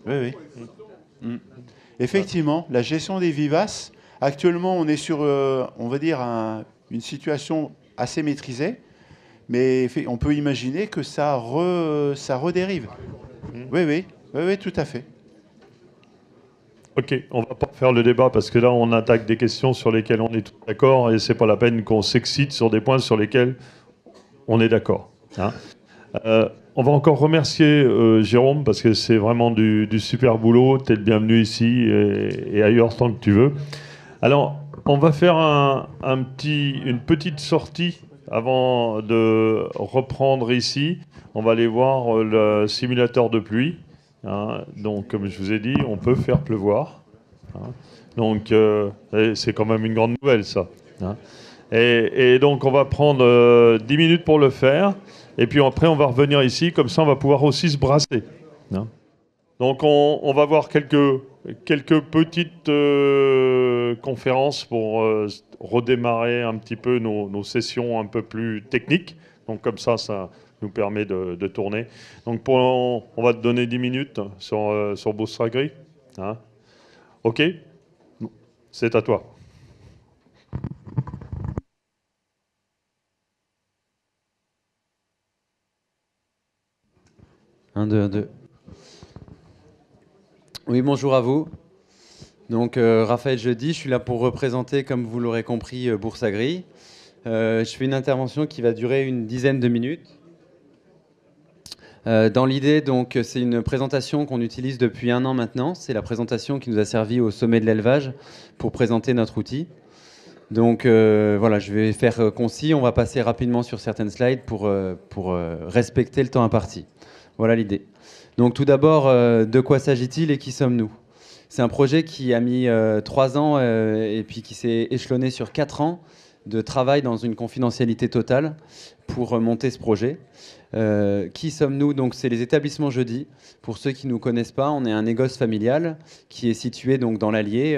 oui. Effectivement, la gestion des vivaces, actuellement, on est sur, on va dire, un, une situation assez maîtrisée, mais on peut imaginer que ça, ça redérive. Mmh. Oui, oui, oui, oui, tout à fait. Ok, on va pas faire le débat parce que là on attaque des questions sur lesquelles on est tous d'accord et c'est pas la peine qu'on s'excite sur des points sur lesquels on est d'accord. Hein. Euh, on va encore remercier euh, Jérôme parce que c'est vraiment du, super boulot. Tu es le bienvenu ici et, et, ailleurs tant que tu veux. Alors, on va faire un, petit, une petite sortie avant de reprendre ici. On va aller voir le simulateur de pluie. Hein. donc, comme je vous ai dit, on peut faire pleuvoir. Hein. Donc, euh, c'est quand même une grande nouvelle, ça. Hein. Et, donc, on va prendre 10 euh, minutes pour le faire. Et puis après, on va revenir ici. Comme ça, on va pouvoir aussi se brasser. Donc, on, on va voir quelques quelques petites euh, conférences pour euh, redémarrer un petit peu nos, sessions un peu plus techniques. Donc comme ça, ça nous permet de, tourner. Donc pour, on, va te donner 10 minutes sur, euh, sur hein. ok C'est à toi. Un, deux, un, deux. Oui, bonjour à vous. Donc, euh, Raphaël Jeudi, je suis là pour représenter, comme vous l'aurez compris, euh, Boursagri. Euh, je fais une intervention qui va durer une dizaine de minutes. Euh, dans l'idée, donc, c'est une présentation qu'on utilise depuis un an maintenant. C'est la présentation qui nous a servi au sommet de l'élevage pour présenter notre outil. Donc voilà, je vais faire concis. On va passer rapidement sur certaines slides pour respecter le temps imparti. Voilà l'idée. Donc tout d'abord, euh, de quoi s'agit-il et qui sommes-nous C'est un projet qui a mis euh, trois ans euh, et puis qui s'est échelonné sur quatre ans de travail dans une confidentialité totale pour monter ce projet. qui sommes-nous Donc, c'est les établissements jeudi. Pour ceux qui ne nous connaissent pas, on est un négoce familial qui est situé donc dans l'Allier,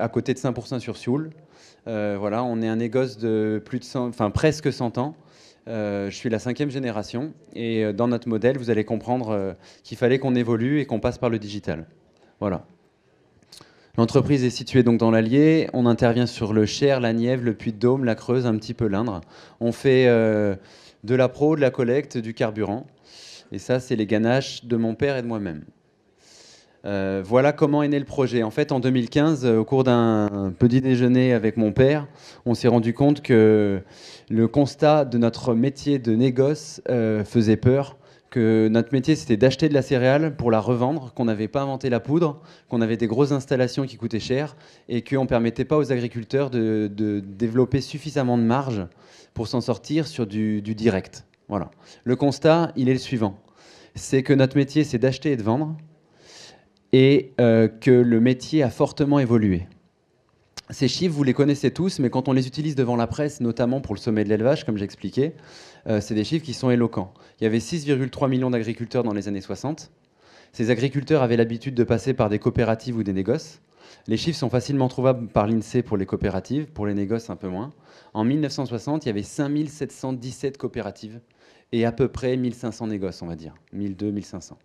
à côté de saint sur sioule voilà, on est un négoce de plus de 100, enfin presque 100 ans, euh, je suis la cinquième génération et euh, dans notre modèle, vous allez comprendre euh, qu'il fallait qu'on évolue et qu'on passe par le digital. Voilà. L'entreprise est située donc dans l'Allier. On intervient sur le Cher, la Nièvre, le Puy-de-Dôme, la Creuse, un petit peu l'Indre. On fait de la pro, de la collecte, du carburant. Et ça, c'est les ganaches de mon père et de moi-même. Euh, voilà comment est né le projet. En fait, en 2015, euh, au cours d'un petit déjeuner avec mon père, on s'est rendu compte que le constat de notre métier de négoce euh, faisait peur. Que notre métier, c'était d'acheter de la céréale pour la revendre, qu'on n'avait pas inventé la poudre, qu'on avait des grosses installations qui coûtaient cher et qu'on ne permettait pas aux agriculteurs de, développer suffisamment de marge pour s'en sortir sur du, du direct. Voilà. Le constat, il est le suivant c'est que notre métier, c'est d'acheter et de vendre et euh, que le métier a fortement évolué. Ces chiffres, vous les connaissez tous, mais quand on les utilise devant la presse, notamment pour le sommet de l'élevage, comme j'expliquais, euh, c'est des chiffres qui sont éloquents. Il y avait 6,3 millions d'agriculteurs dans les années 60. Ces agriculteurs avaient l'habitude de passer par des coopératives ou des négoces. Les chiffres sont facilement trouvables par l'INSEE e pour les coopératives, pour les négoces un peu moins. En 1960, il y avait 5717 coopératives et à peu près 1500 négoces, on va dire. 1200,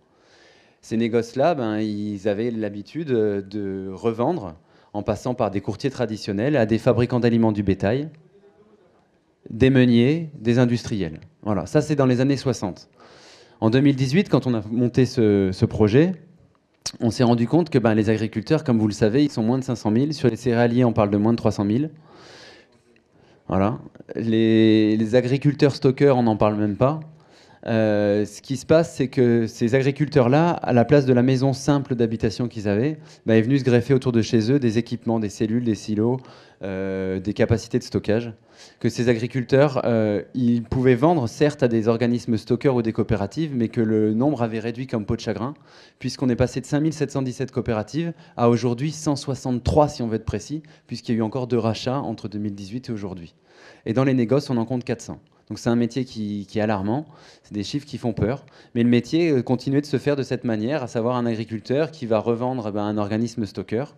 ces négoces-là, ben, ils avaient l'habitude euh, de revendre en passant par des courtiers traditionnels à des fabricants d'aliments du bétail, des meuniers, des industriels. Voilà, ça c'est dans les années 60. En 2018, quand on a monté ce, projet, on s'est rendu compte que ben, les agriculteurs, comme vous le savez, ils sont moins de 500 000. Sur les céréaliers, on parle de moins de 300 000. Voilà. Les, les agriculteurs stockeurs, on n'en parle même pas. Euh, ce qui se passe, c'est que ces agriculteurs-là, à la place de la maison simple d'habitation qu'ils avaient, bah, est venu se greffer autour de chez eux des équipements, des cellules, des silos, euh, des capacités de stockage. Que ces agriculteurs, euh, ils pouvaient vendre certes à des organismes stockeurs ou des coopératives, mais que le nombre avait réduit comme peau de chagrin, puisqu'on est passé de 5717 coopératives à aujourd'hui 163 si on veut être précis, puisqu'il y a eu encore deux rachats entre 2018 et aujourd'hui. Et dans les négoces, on en compte 400. Donc c'est un métier qui, est alarmant, c'est des chiffres qui font peur. Mais le métier euh, continuait de se faire de cette manière, à savoir un agriculteur qui va revendre eh ben, un organisme stockeur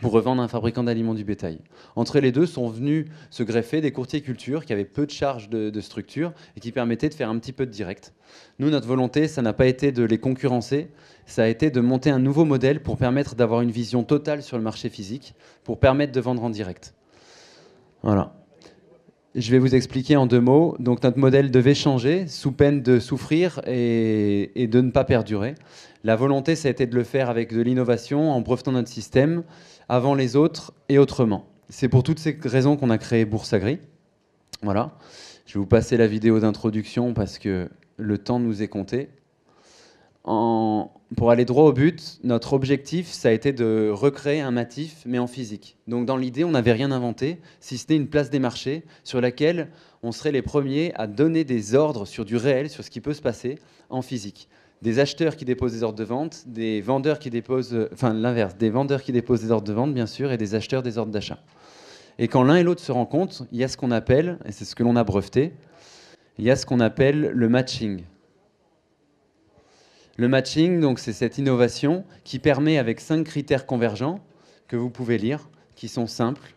pour revendre un fabricant d'aliments du bétail. Entre les deux sont venus se greffer des courtiers culture qui avaient peu de charges de, de, structure et qui permettaient de faire un petit peu de direct. Nous, notre volonté, ça n'a pas été de les concurrencer, ça a été de monter un nouveau modèle pour permettre d'avoir une vision totale sur le marché physique, pour permettre de vendre en direct. Voilà. Je vais vous expliquer en deux mots. Donc notre modèle devait changer sous peine de souffrir et, de ne pas perdurer. La volonté, ça a été de le faire avec de l'innovation, en brevetant notre système avant les autres et autrement. C'est pour toutes ces raisons qu'on a créé Boursagri. Voilà. Je vais vous passer la vidéo d'introduction parce que le temps nous est compté pour aller droit au but, notre objectif, ça a été de recréer un matif, mais en physique. Donc dans l'idée, on n'avait rien inventé, si ce n'est une place des marchés sur laquelle on serait les premiers à donner des ordres sur du réel, sur ce qui peut se passer en physique. Des acheteurs qui déposent des ordres de vente, des vendeurs qui déposent, enfin l'inverse, des vendeurs qui déposent des ordres de vente, bien sûr, et des acheteurs des ordres d'achat. Et quand l'un et l'autre se rencontrent, il y a ce qu'on appelle, et c'est ce que l'on a breveté, il y a ce qu'on appelle le matching. Le matching, donc, c'est cette innovation qui permet, avec cinq critères convergents que vous pouvez lire, qui sont simples,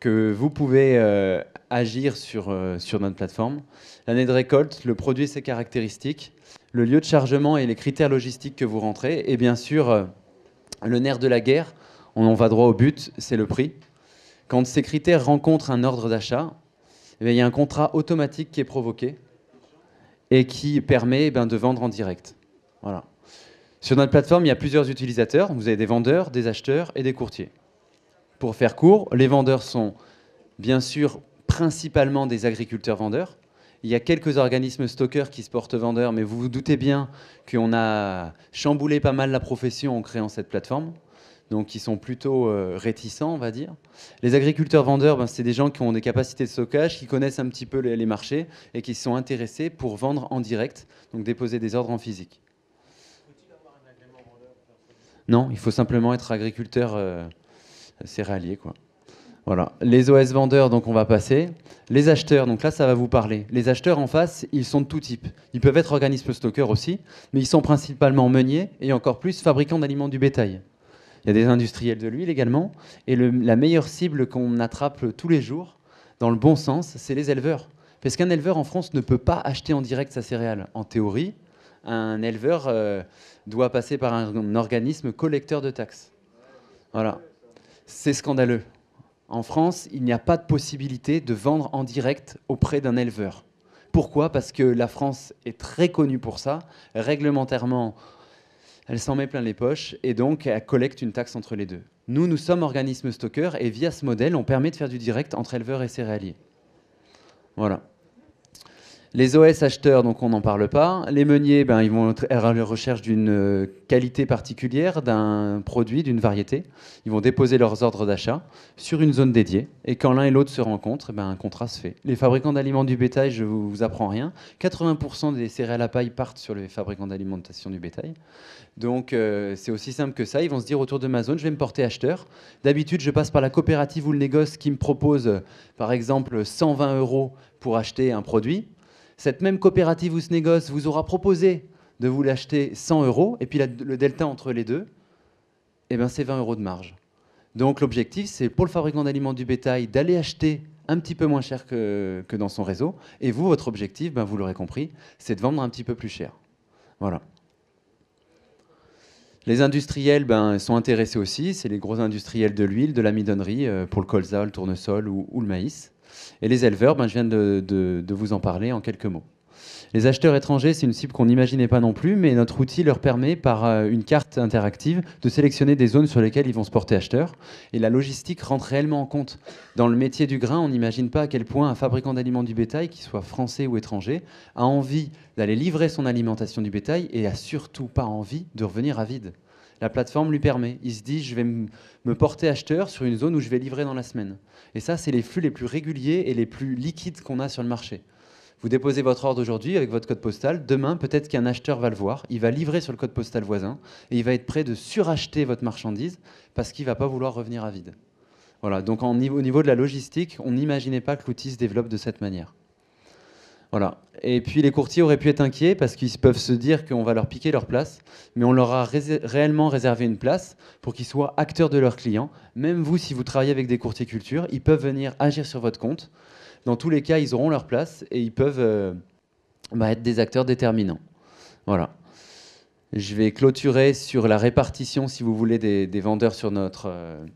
que vous pouvez euh, agir sur, euh, sur notre plateforme. L'année de récolte, le produit et ses caractéristiques, le lieu de chargement et les critères logistiques que vous rentrez, et bien sûr, euh, le nerf de la guerre, on en va droit au but, c'est le prix. Quand ces critères rencontrent un ordre d'achat, eh il y a un contrat automatique qui est provoqué et qui permet eh de vendre en direct. Voilà. Sur notre plateforme, il y a plusieurs utilisateurs. Vous avez des vendeurs, des acheteurs et des courtiers. Pour faire court, les vendeurs sont bien sûr principalement des agriculteurs-vendeurs. Il y a quelques organismes stockeurs qui se portent vendeurs, mais vous vous doutez bien qu'on a chamboulé pas mal la profession en créant cette plateforme. Donc, ils sont plutôt euh, réticents, on va dire. Les agriculteurs-vendeurs, ben, c'est des gens qui ont des capacités de stockage, qui connaissent un petit peu les, les marchés et qui sont intéressés pour vendre en direct, donc déposer des ordres en physique. Non, il faut simplement être agriculteur euh, céréalier, quoi. Voilà. Les OS vendeurs, donc on va passer. Les acheteurs, donc là, ça va vous parler. Les acheteurs en face, ils sont de tout type. Ils peuvent être organismes stockeurs aussi, mais ils sont principalement meuniers et encore plus fabricants d'aliments du bétail. Il y a des industriels de l'huile également. Et la meilleure cible qu'on attrape tous les jours, dans le bon sens, c'est les éleveurs. Parce qu'un éleveur en France ne peut pas acheter en direct sa céréale. En théorie, un éleveur euh, doit passer par un organisme collecteur de taxes. Voilà. C'est scandaleux. En France, il n'y a pas de possibilité de vendre en direct auprès d'un éleveur. Pourquoi Parce que la France est très connue pour ça. Réglementairement, elle s'en met plein les poches et donc elle collecte une taxe entre les deux. Nous, nous sommes organismes stockeurs et via ce modèle, on permet de faire du direct entre éleveur et céréaliers. Voilà. Les OS acheteurs, donc on n'en parle pas. Les meuniers, ben, ils vont être à la recherche d'une euh, qualité particulière, d'un produit, d'une variété. Ils vont déposer leurs ordres d'achat sur une zone dédiée. Et quand l'un et l'autre se rencontrent, ben, un contrat se fait. Les fabricants d'aliments du bétail, je ne vous, apprends rien. 80% des céréales à paille partent sur les fabricants d'alimentation du bétail. Donc euh, c'est aussi simple que ça. Ils vont se dire autour de ma zone, je vais me porter acheteur. D'habitude, je passe par la coopérative ou le négoce qui me propose, par exemple, 120 euros pour acheter un produit. Cette même coopérative ou ce négoce vous aura proposé de vous l'acheter 100 euros, et puis le delta entre les deux, eh ben, c'est 20 euros de marge. Donc l'objectif, c'est pour le fabricant d'aliments du bétail d'aller acheter un petit peu moins cher que, dans son réseau. Et vous, votre objectif, ben, vous l'aurez compris, c'est de vendre un petit peu plus cher. Voilà. Les industriels ben, sont intéressés aussi. C'est les gros industriels de l'huile, de la midonnerie, euh, pour le colza, le tournesol ou, ou le maïs. Et les éleveurs, ben, je viens de, vous en parler en quelques mots. Les acheteurs étrangers, c'est une cible qu'on n'imaginait pas non plus, mais notre outil leur permet, par euh, une carte interactive, de sélectionner des zones sur lesquelles ils vont se porter acheteurs. Et la logistique rentre réellement en compte. Dans le métier du grain, on n'imagine pas à quel point un fabricant d'aliments du bétail, qu'il soit français ou étranger, a envie d'aller livrer son alimentation du bétail et a surtout pas envie de revenir à vide la plateforme lui permet. Il se dit, je vais me porter acheteur sur une zone où je vais livrer dans la semaine. Et ça, c'est les flux les plus réguliers et les plus liquides qu'on a sur le marché. Vous déposez votre ordre aujourd'hui avec votre code postal. Demain, peut-être qu'un acheteur va le voir. Il va livrer sur le code postal voisin et il va être prêt de suracheter votre marchandise parce qu'il ne va pas vouloir revenir à vide. Voilà, donc au niveau de la logistique, on n'imaginait pas que l'outil se développe de cette manière. Et puis les courtiers auraient pu être inquiets parce qu'ils peuvent se dire qu'on va leur piquer leur place, mais on leur a réellement réservé une place pour qu'ils soient acteurs de leurs clients. Même vous, si vous travaillez avec des courtiers culture, ils peuvent venir agir sur votre compte. Dans tous les cas, ils auront leur place et ils peuvent euh, bah, être des acteurs déterminants. Voilà. Je vais clôturer sur la répartition, si vous voulez, des, vendeurs sur notre, euh,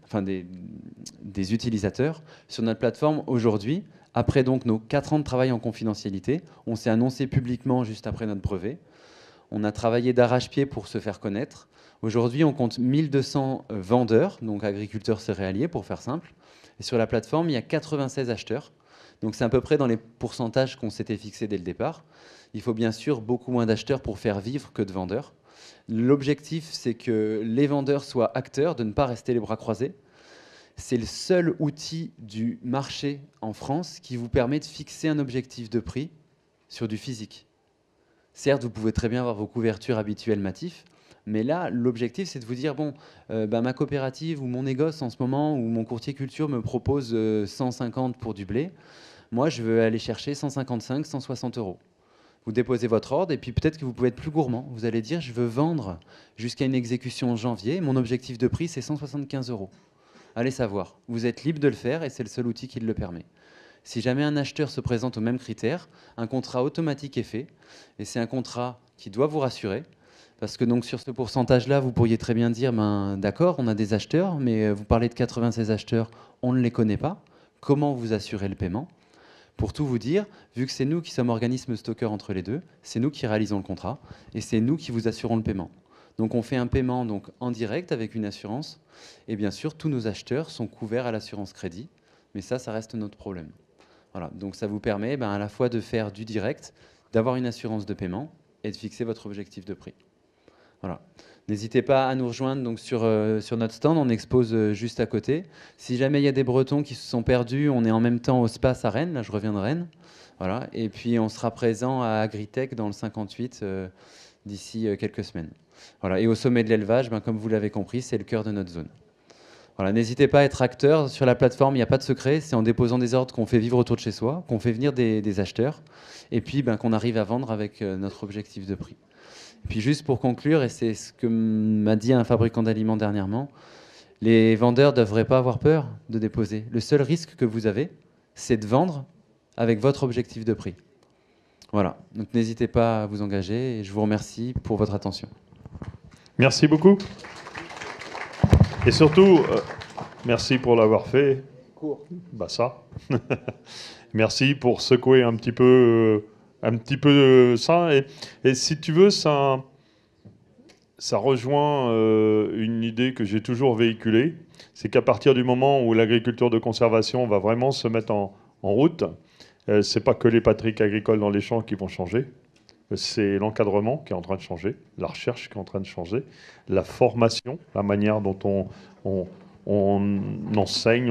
des utilisateurs sur notre plateforme aujourd'hui. Après donc nos 4 ans de travail en confidentialité, on s'est annoncé publiquement juste après notre brevet. On a travaillé d'arrache-pied pour se faire connaître. Aujourd'hui, on compte 1200 euh, vendeurs, donc agriculteurs céréaliers pour faire simple. Et sur la plateforme, il y a 96 acheteurs. Donc c'est à peu près dans les pourcentages qu'on s'était fixés dès le départ. Il faut bien sûr beaucoup moins d'acheteurs pour faire vivre que de vendeurs. L'objectif, c'est que les vendeurs soient acteurs, de ne pas rester les bras croisés, c'est le seul outil du marché en France qui vous permet de fixer un objectif de prix sur du physique. Certes, vous pouvez très bien avoir vos couvertures habituelles matifs, mais là, l'objectif, c'est de vous dire, bon, euh, bah, ma coopérative ou mon négoce en ce moment, ou mon courtier culture me propose 150 euh, pour du blé. Moi, je veux aller chercher 155, 160 euros. Vous déposez votre ordre et puis peut-être que vous pouvez être plus gourmand. Vous allez dire, je veux vendre jusqu'à une exécution en janvier. Mon objectif de prix, c'est 175 euros allez savoir. Vous êtes libre de le faire et c'est le seul outil qui le permet. Si jamais un acheteur se présente aux mêmes critères, un contrat automatique est fait et c'est un contrat qui doit vous rassurer. Parce que donc sur ce pourcentage-là, vous pourriez très bien dire, ben, d'accord, on a des acheteurs, mais vous parlez de 96 acheteurs, on ne les connaît pas. Comment vous assurez le paiement Pour tout vous dire, vu que c'est nous qui sommes organisme stocker entre les deux, c'est nous qui réalisons le contrat et c'est nous qui vous assurons le paiement. Donc on fait un paiement donc, en direct avec une assurance. Et bien sûr, tous nos acheteurs sont couverts à l'assurance crédit. Mais ça, ça reste notre problème. Voilà. Donc ça vous permet ben, à la fois de faire du direct, d'avoir une assurance de paiement et de fixer votre objectif de prix. Voilà. N'hésitez pas à nous rejoindre donc, sur, euh, sur notre stand, on expose euh, juste à côté. Si jamais il y a des Bretons qui se sont perdus, on est en même temps au Space à Rennes, là je reviens de Rennes. Voilà. Et puis on sera présent à Agritech dans le 58 euh, d'ici quelques semaines. Et au sommet de l'élevage, ben, comme vous l'avez compris, c'est le cœur de notre zone. Voilà, n'hésitez pas à être acteur. Sur la plateforme, il n'y a pas de secret. C'est en déposant des ordres qu'on fait vivre autour de chez soi, qu'on fait venir des, acheteurs, et puis ben, qu'on arrive à vendre avec euh, notre objectif de prix. Et puis juste pour conclure, et c'est ce que m'a dit un fabricant d'aliments dernièrement, les vendeurs ne devraient pas avoir peur de déposer. Le seul risque que vous avez, c'est de vendre avec votre objectif de prix. Voilà, donc n'hésitez pas à vous engager et je vous remercie pour votre attention. Merci beaucoup. Et surtout, euh, merci pour l'avoir fait. Bah ça. merci pour secouer un petit peu, euh, un petit peu euh, ça. Et, et, si tu veux, ça, ça rejoint une idée que j'ai toujours véhiculée. C'est qu'à partir du moment où l'agriculture de conservation va vraiment se mettre en, en route, c'est pas que les patriques agricoles dans les champs qui vont changer c'est l'encadrement qui est en train de changer, la recherche qui est en train de changer, la formation, la manière dont on, enseigne,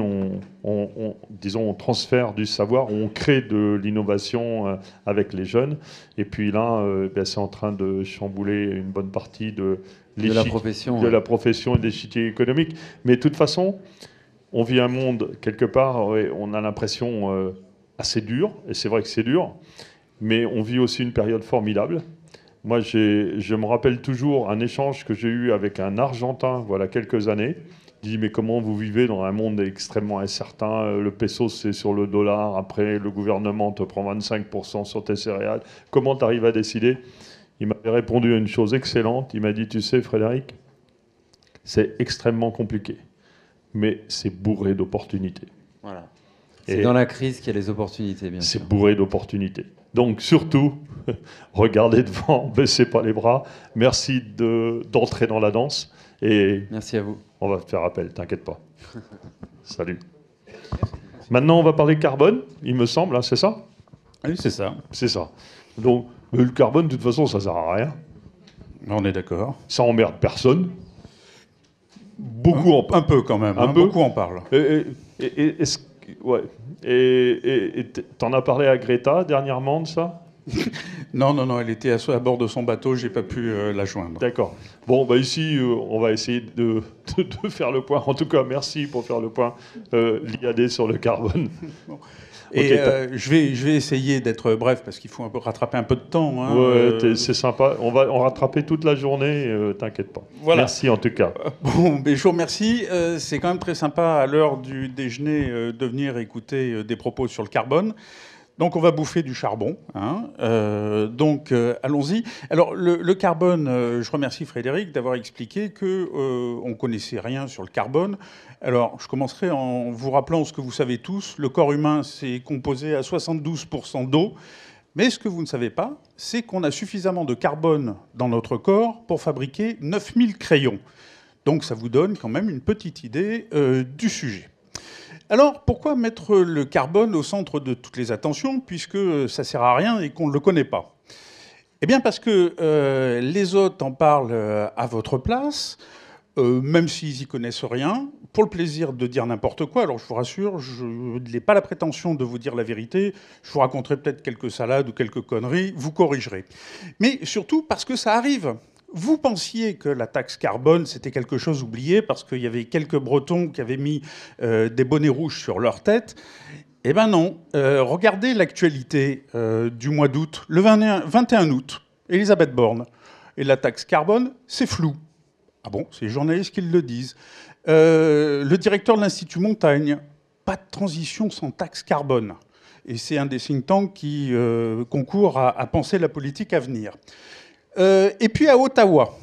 on, disons, on transfère du savoir, on crée de l'innovation euh, avec les jeunes. Et puis là, euh, ben, c'est en train de chambouler une bonne partie de, la profession, de la profession et des cités économiques. Mais de toute façon, on vit un monde quelque part, on a l'impression euh, assez dur, et c'est vrai que c'est dur mais on vit aussi une période formidable. Moi, je me rappelle toujours un échange que j'ai eu avec un Argentin, voilà quelques années. Il dit, mais comment vous vivez dans un monde extrêmement incertain euh, Le peso, c'est sur le dollar. Après, le gouvernement te prend 25% sur tes céréales. Comment tu arrives à décider Il m'avait répondu à une chose excellente. Il m'a dit, tu sais, Frédéric, c'est extrêmement compliqué, mais c'est bourré d'opportunités. Voilà. C'est dans la crise qu'il y a les opportunités, bien sûr. C'est bourré d'opportunités. Donc surtout, regardez devant, baissez pas les bras. Merci d'entrer dans la danse. Et Merci à vous. On va faire appel, t'inquiète pas. Salut. Maintenant, on va parler carbone, il me semble, hein, c'est ça Oui, c'est ça. C'est ça. Donc, le carbone, de toute façon, ça sert à rien. On est d'accord. Ça emmerde personne. Beaucoup un, Un peu quand même. Un hein. peu. Beaucoup en parlent. Est-ce ouais. Et t'en as parlé à Greta dernièrement de ça non, non, non, elle était à, bord de son bateau, j'ai pas pu euh, la joindre. D'accord. Bon, bah ici, euh, on va essayer de, faire le point. En tout cas, merci pour faire le point euh, l'IAD sur le carbone. Et euh, je, vais, je vais essayer d'être bref parce qu'il faut un peu rattraper un peu de temps. Hein. Ouais, euh. c'est sympa. On va on rattraper toute la journée, euh, t'inquiète pas. Voilà. Merci en tout cas. Bon, mais ben, je vous remercie. c'est quand même très sympa à l'heure du déjeuner de venir écouter des propos sur le carbone. Donc on va bouffer du charbon. Hein. donc allons-y. Alors le, carbone, je remercie Frédéric d'avoir expliqué que on connaissait rien sur le carbone alors, je commencerai en vous rappelant ce que vous savez tous. Le corps humain, c'est composé à 72% d'eau. Mais ce que vous ne savez pas, c'est qu'on a suffisamment de carbone dans notre corps pour fabriquer 9000 crayons. Donc ça vous donne quand même une petite idée euh, du sujet. Alors pourquoi mettre le carbone au centre de toutes les attentions puisque euh, ça ne sert à rien et qu'on ne le connaît pas Eh bien parce que euh, les autres en parlent à votre place, euh, même s'ils y connaissent rien, pour le plaisir de dire n'importe quoi. Alors je vous rassure, je n'ai pas la prétention de vous dire la vérité. Je vous raconterai peut-être quelques salades ou quelques conneries, vous corrigerez. Mais surtout parce que ça arrive. Vous pensiez que la taxe carbone, c'était quelque chose oublié parce qu'il y avait quelques Bretons qui avaient mis euh, des bonnets rouges sur leur tête. Eh ben non. Euh, regardez l'actualité du mois d'août, le 21 août, Elisabeth Borne. Et la taxe carbone, c'est flou. Ah bon, c'est les journalistes qui le disent. Euh, le directeur de l'Institut Montagne, pas de transition sans taxe carbone. Et c'est un des think tanks qui euh, concourt à, penser la politique à venir. Euh, et puis à Ottawa.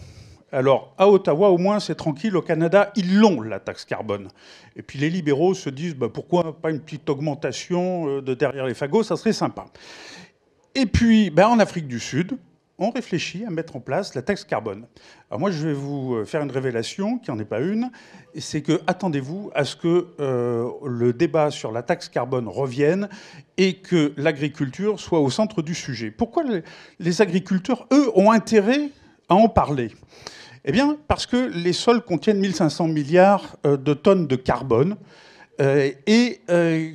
Alors, à Ottawa, au moins, c'est tranquille. Au Canada, ils l'ont, la taxe carbone. Et puis les libéraux se disent, bah, pourquoi pas une petite augmentation de derrière les fagots Ça serait sympa. Et puis, bah, en Afrique du Sud, on réfléchit à mettre en place la taxe carbone. Alors moi, je vais vous euh, faire une révélation qui n'en est pas une, c'est que attendez-vous à ce que euh, le débat sur la taxe carbone revienne et que l'agriculture soit au centre du sujet. Pourquoi les agriculteurs, eux, ont intérêt à en parler Eh bien, parce que les sols contiennent 1500 milliards euh, de tonnes de carbone. et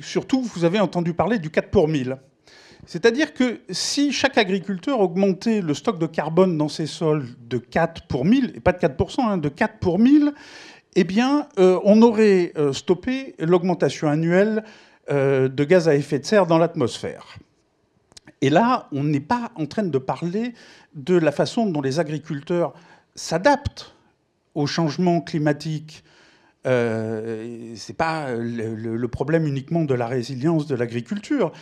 surtout, vous avez entendu parler du 4 pour 1000. C'est-à-dire que si chaque agriculteur augmentait le stock de carbone dans ses sols de 4 pour 1000, et pas de 4%, hein, de 4 pour 1000, eh bien, euh, on aurait euh, stoppé l'augmentation annuelle euh, de gaz à effet de serre dans l'atmosphère. Et là, on n'est pas en train de parler de la façon dont les agriculteurs s'adaptent au changement climatique. Euh, ce n'est pas le, problème uniquement de la résilience de l'agriculture,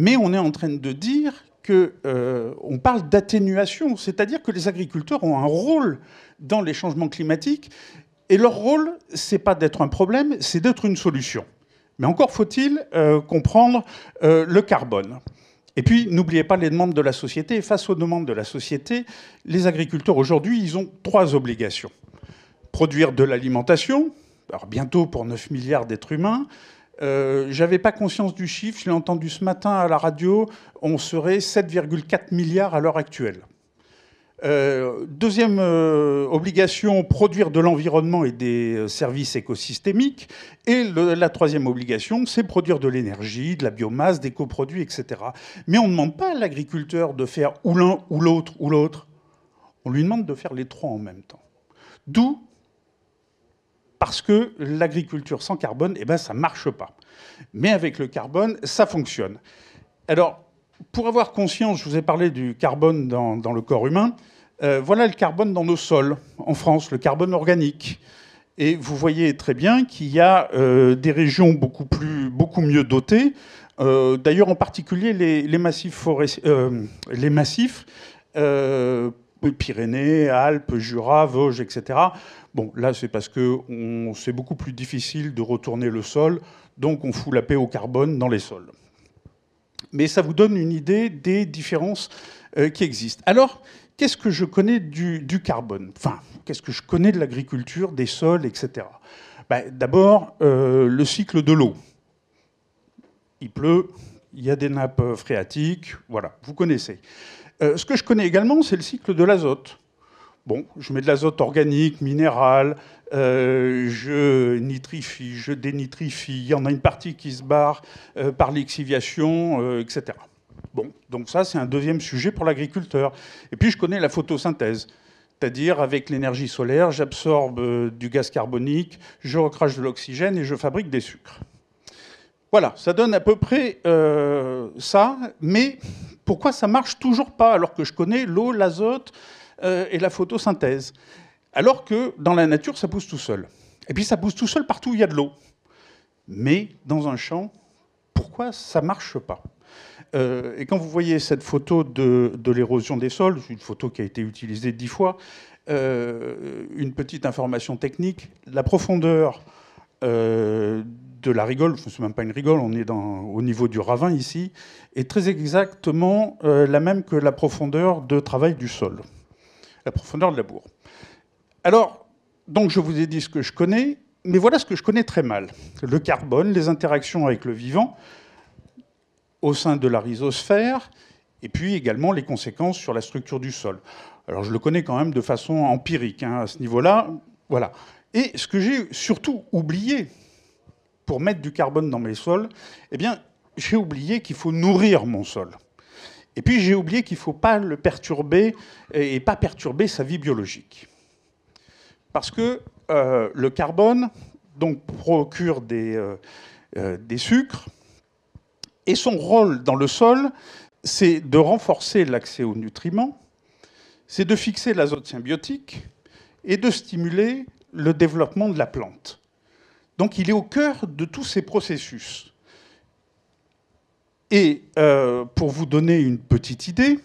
mais on est en train de dire qu'on euh, parle d'atténuation, c'est-à-dire que les agriculteurs ont un rôle dans les changements climatiques, et leur rôle, c'est pas d'être un problème, c'est d'être une solution. Mais encore faut-il euh, comprendre euh, le carbone. Et puis, n'oubliez pas les demandes de la société. face aux demandes de la société, les agriculteurs aujourd'hui, ils ont trois obligations. Produire de l'alimentation, alors bientôt pour 9 milliards d'êtres humains, euh, j'avais pas conscience du chiffre, je l'ai entendu ce matin à la radio, on serait 7,4 milliards à l'heure actuelle. Euh, deuxième euh, obligation, produire de l'environnement et des services écosystémiques. Et la troisième obligation, c'est produire de l'énergie, de la biomasse, des coproduits, etc. Mais on ne demande pas à l'agriculteur de faire ou l'un ou l'autre ou l'autre. On lui demande de faire les trois en même temps. D'où parce que l'agriculture sans carbone, eh ben, ça ne marche pas. Mais avec le carbone, ça fonctionne. Alors, pour avoir conscience, je vous ai parlé du carbone dans, le corps humain. Euh, voilà le carbone dans nos sols en France, le carbone organique. Et vous voyez très bien qu'il y a euh, des régions beaucoup, plus, beaucoup mieux dotées. Euh, d'ailleurs, en particulier les, massifs, forest... les massifs Pyrénées, Alpes, Jura, Vosges, etc., Bon, là, c'est parce que c'est beaucoup plus difficile de retourner le sol, donc on fout la paix au carbone dans les sols. Mais ça vous donne une idée des différences euh, qui existent. Alors, qu'est-ce que je connais du, carbone Enfin, qu'est-ce que je connais de l'agriculture, des sols, etc. Ben, d'abord, euh, le cycle de l'eau. Il pleut, il y a des nappes euh, phréatiques, voilà, vous connaissez. ce que je connais également, c'est le cycle de l'azote. Bon, je mets de l'azote organique, minéral, euh, je nitrifie, je dénitrifie, il y en a une partie qui se barre euh, par l'exiviation, etc. Euh, bon, donc ça c'est un deuxième sujet pour l'agriculteur. Et puis je connais la photosynthèse. C'est-à-dire, avec l'énergie solaire, j'absorbe du gaz carbonique, je recrache de l'oxygène et je fabrique des sucres. Voilà, ça donne à peu près ça, mais pourquoi ça marche toujours pas alors que je connais l'eau, l'azote, euh, et la photosynthèse. Alors que dans la nature, ça pousse tout seul. Et puis ça pousse tout seul partout où il y a de l'eau. Mais dans un champ, pourquoi ça ne marche pas euh, Et quand vous voyez cette photo de, l'érosion des sols, une photo qui a été utilisée dix fois, euh, une petite information technique, la profondeur de la rigole, ce n'est même pas une rigole, on est au niveau du ravin ici, est très exactement la même que la profondeur de travail du sol la profondeur de la bourre. Alors, donc je vous ai dit ce que je connais, mais voilà ce que je connais très mal. Le carbone, les interactions avec le vivant au sein de la rhizosphère, et puis également les conséquences sur la structure du sol. Alors je le connais quand même de façon empirique hein, à ce niveau-là. Voilà. Et ce que j'ai surtout oublié pour mettre du carbone dans mes sols, eh bien, j'ai oublié qu'il faut nourrir mon sol. Et puis j'ai oublié qu'il ne faut pas le perturber et pas perturber sa vie biologique. Parce que euh, le carbone donc, procure euh, euh, des sucres, et son rôle dans le sol, c'est de renforcer l'accès aux nutriments, c'est de fixer l'azote symbiotique et de stimuler le développement de la plante. Donc il est au cœur de tous ces processus. Et euh, pour vous donner une petite idée,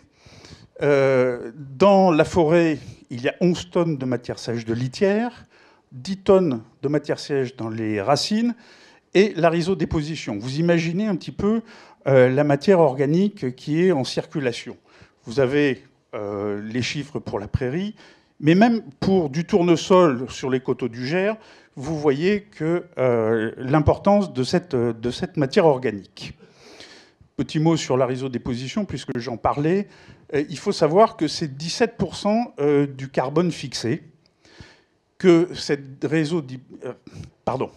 euh, dans la forêt, il y a 11 tonnes de matière sèche de litière, 10 tonnes de matière sèche dans les racines et la rhizodéposition. Vous imaginez un petit peu euh, la matière organique qui est en circulation. Vous avez les chiffres pour la prairie, mais même pour du tournesol sur les coteaux du Gers, vous voyez que l'importance de cette matière organique. Petit mot sur la déposition, puisque j'en parlais. Euh, il faut savoir que c'est 17% euh, du carbone fixé que cette réseau, euh, pardon,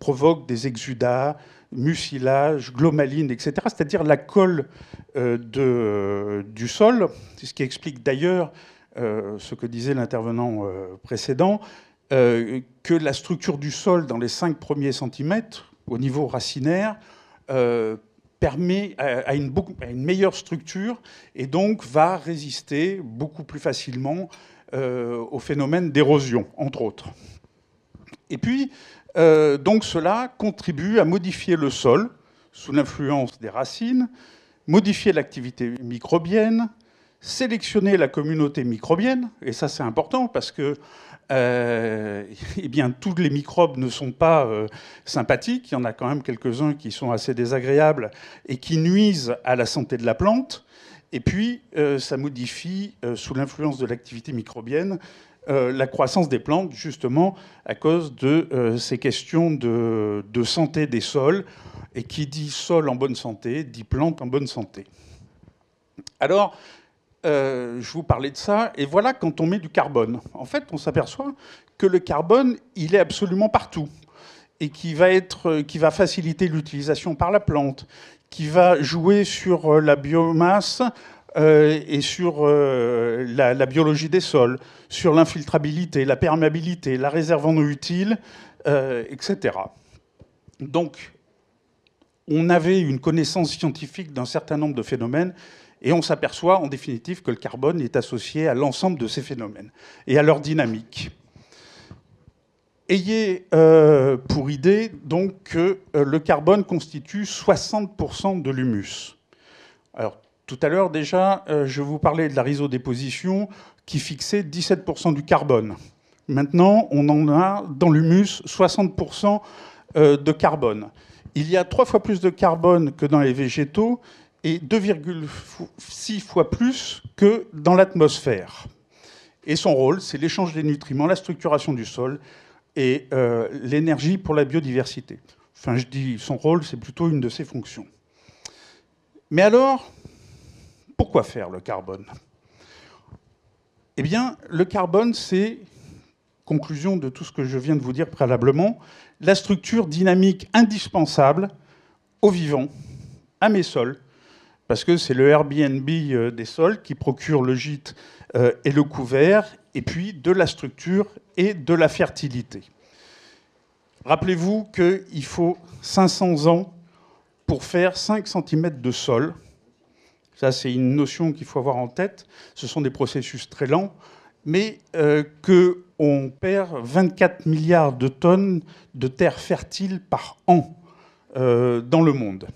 provoque des exudats, mucilage, glomaline, etc., c'est-à-dire la colle du sol, C'est ce qui explique d'ailleurs ce que disait l'intervenant précédent, que la structure du sol dans les 5 premiers centimètres, au niveau racinaire euh, permet à euh, une, meilleure structure et donc va résister beaucoup plus facilement euh, aux phénomènes d'érosion, entre autres. Et puis, donc cela contribue à modifier le sol sous l'influence des racines, modifier l'activité microbienne, sélectionner la communauté microbienne, et ça c'est important parce que euh, eh bien, tous les microbes ne sont pas euh, sympathiques. Il y en a quand même quelques-uns qui sont assez désagréables et qui nuisent à la santé de la plante. Et puis, euh, ça modifie, euh, sous l'influence de l'activité microbienne, la croissance des plantes, justement, à cause de ces questions de, de, santé des sols. Et qui dit sol en bonne santé, dit plante en bonne santé. Alors, euh, je vous parlais de ça, et voilà quand on met du carbone. En fait, on s'aperçoit que le carbone, il est absolument partout, et qui va, être, euh, va faciliter l'utilisation par la plante, qui va jouer sur euh, la biomasse et sur la, la, biologie des sols, sur l'infiltrabilité, la perméabilité, la réserve en eau utile, etc. Donc, on avait une connaissance scientifique d'un certain nombre de phénomènes et on s'aperçoit en définitive que le carbone est associé à l'ensemble de ces phénomènes et à leur dynamique. Ayez euh, pour idée donc que euh, le carbone constitue 60% de l'humus. Alors tout à l'heure déjà, euh, je vous parlais de la rhizodéposition qui fixait 17% du carbone. Maintenant, on en a dans l'humus 60% de carbone. Il y a trois fois plus de carbone que dans les végétaux et 2,6 fois plus que dans l'atmosphère. Et son rôle, c'est l'échange des nutriments, la structuration du sol et euh, l'énergie pour la biodiversité. Enfin, je dis son rôle, c'est plutôt une de ses fonctions. Mais alors, pourquoi faire le carbone Eh bien, le carbone, c'est, conclusion de tout ce que je viens de vous dire préalablement, la structure dynamique indispensable aux vivants, à mes sols, parce que c'est le Airbnb euh, des sols qui procure le gîte euh, et le couvert, et puis de la structure et de la fertilité. Rappelez-vous qu'il faut 500 ans pour faire 5 cm de sol. Ça, c'est une notion qu'il faut avoir en tête. Ce sont des processus très lents, mais euh, qu'on perd 24 milliards de tonnes de terres fertiles par an dans le monde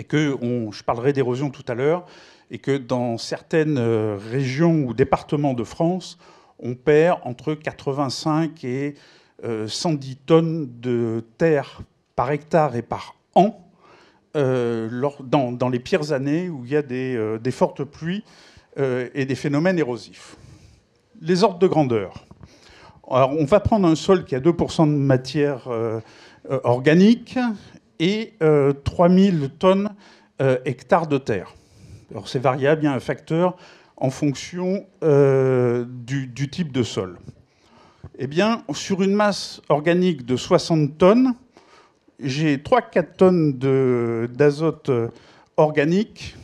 et que je parlerai d'érosion tout à l'heure, et que dans certaines euh, régions ou départements de France, on perd entre 85 et 110 euh, tonnes de terre par hectare et par an euh, dans, les pires années où il y a des, fortes pluies et des phénomènes érosifs. Les ordres de grandeur. Alors, on va prendre un sol qui a 2% de matière organique et 3000 euh, tonnes euh, hectares de terre. Alors c'est variable, il y a un facteur en fonction euh, du, type de sol. Eh bien, sur une masse organique de 60 tonnes, j'ai 3-4 tonnes d'azote organique,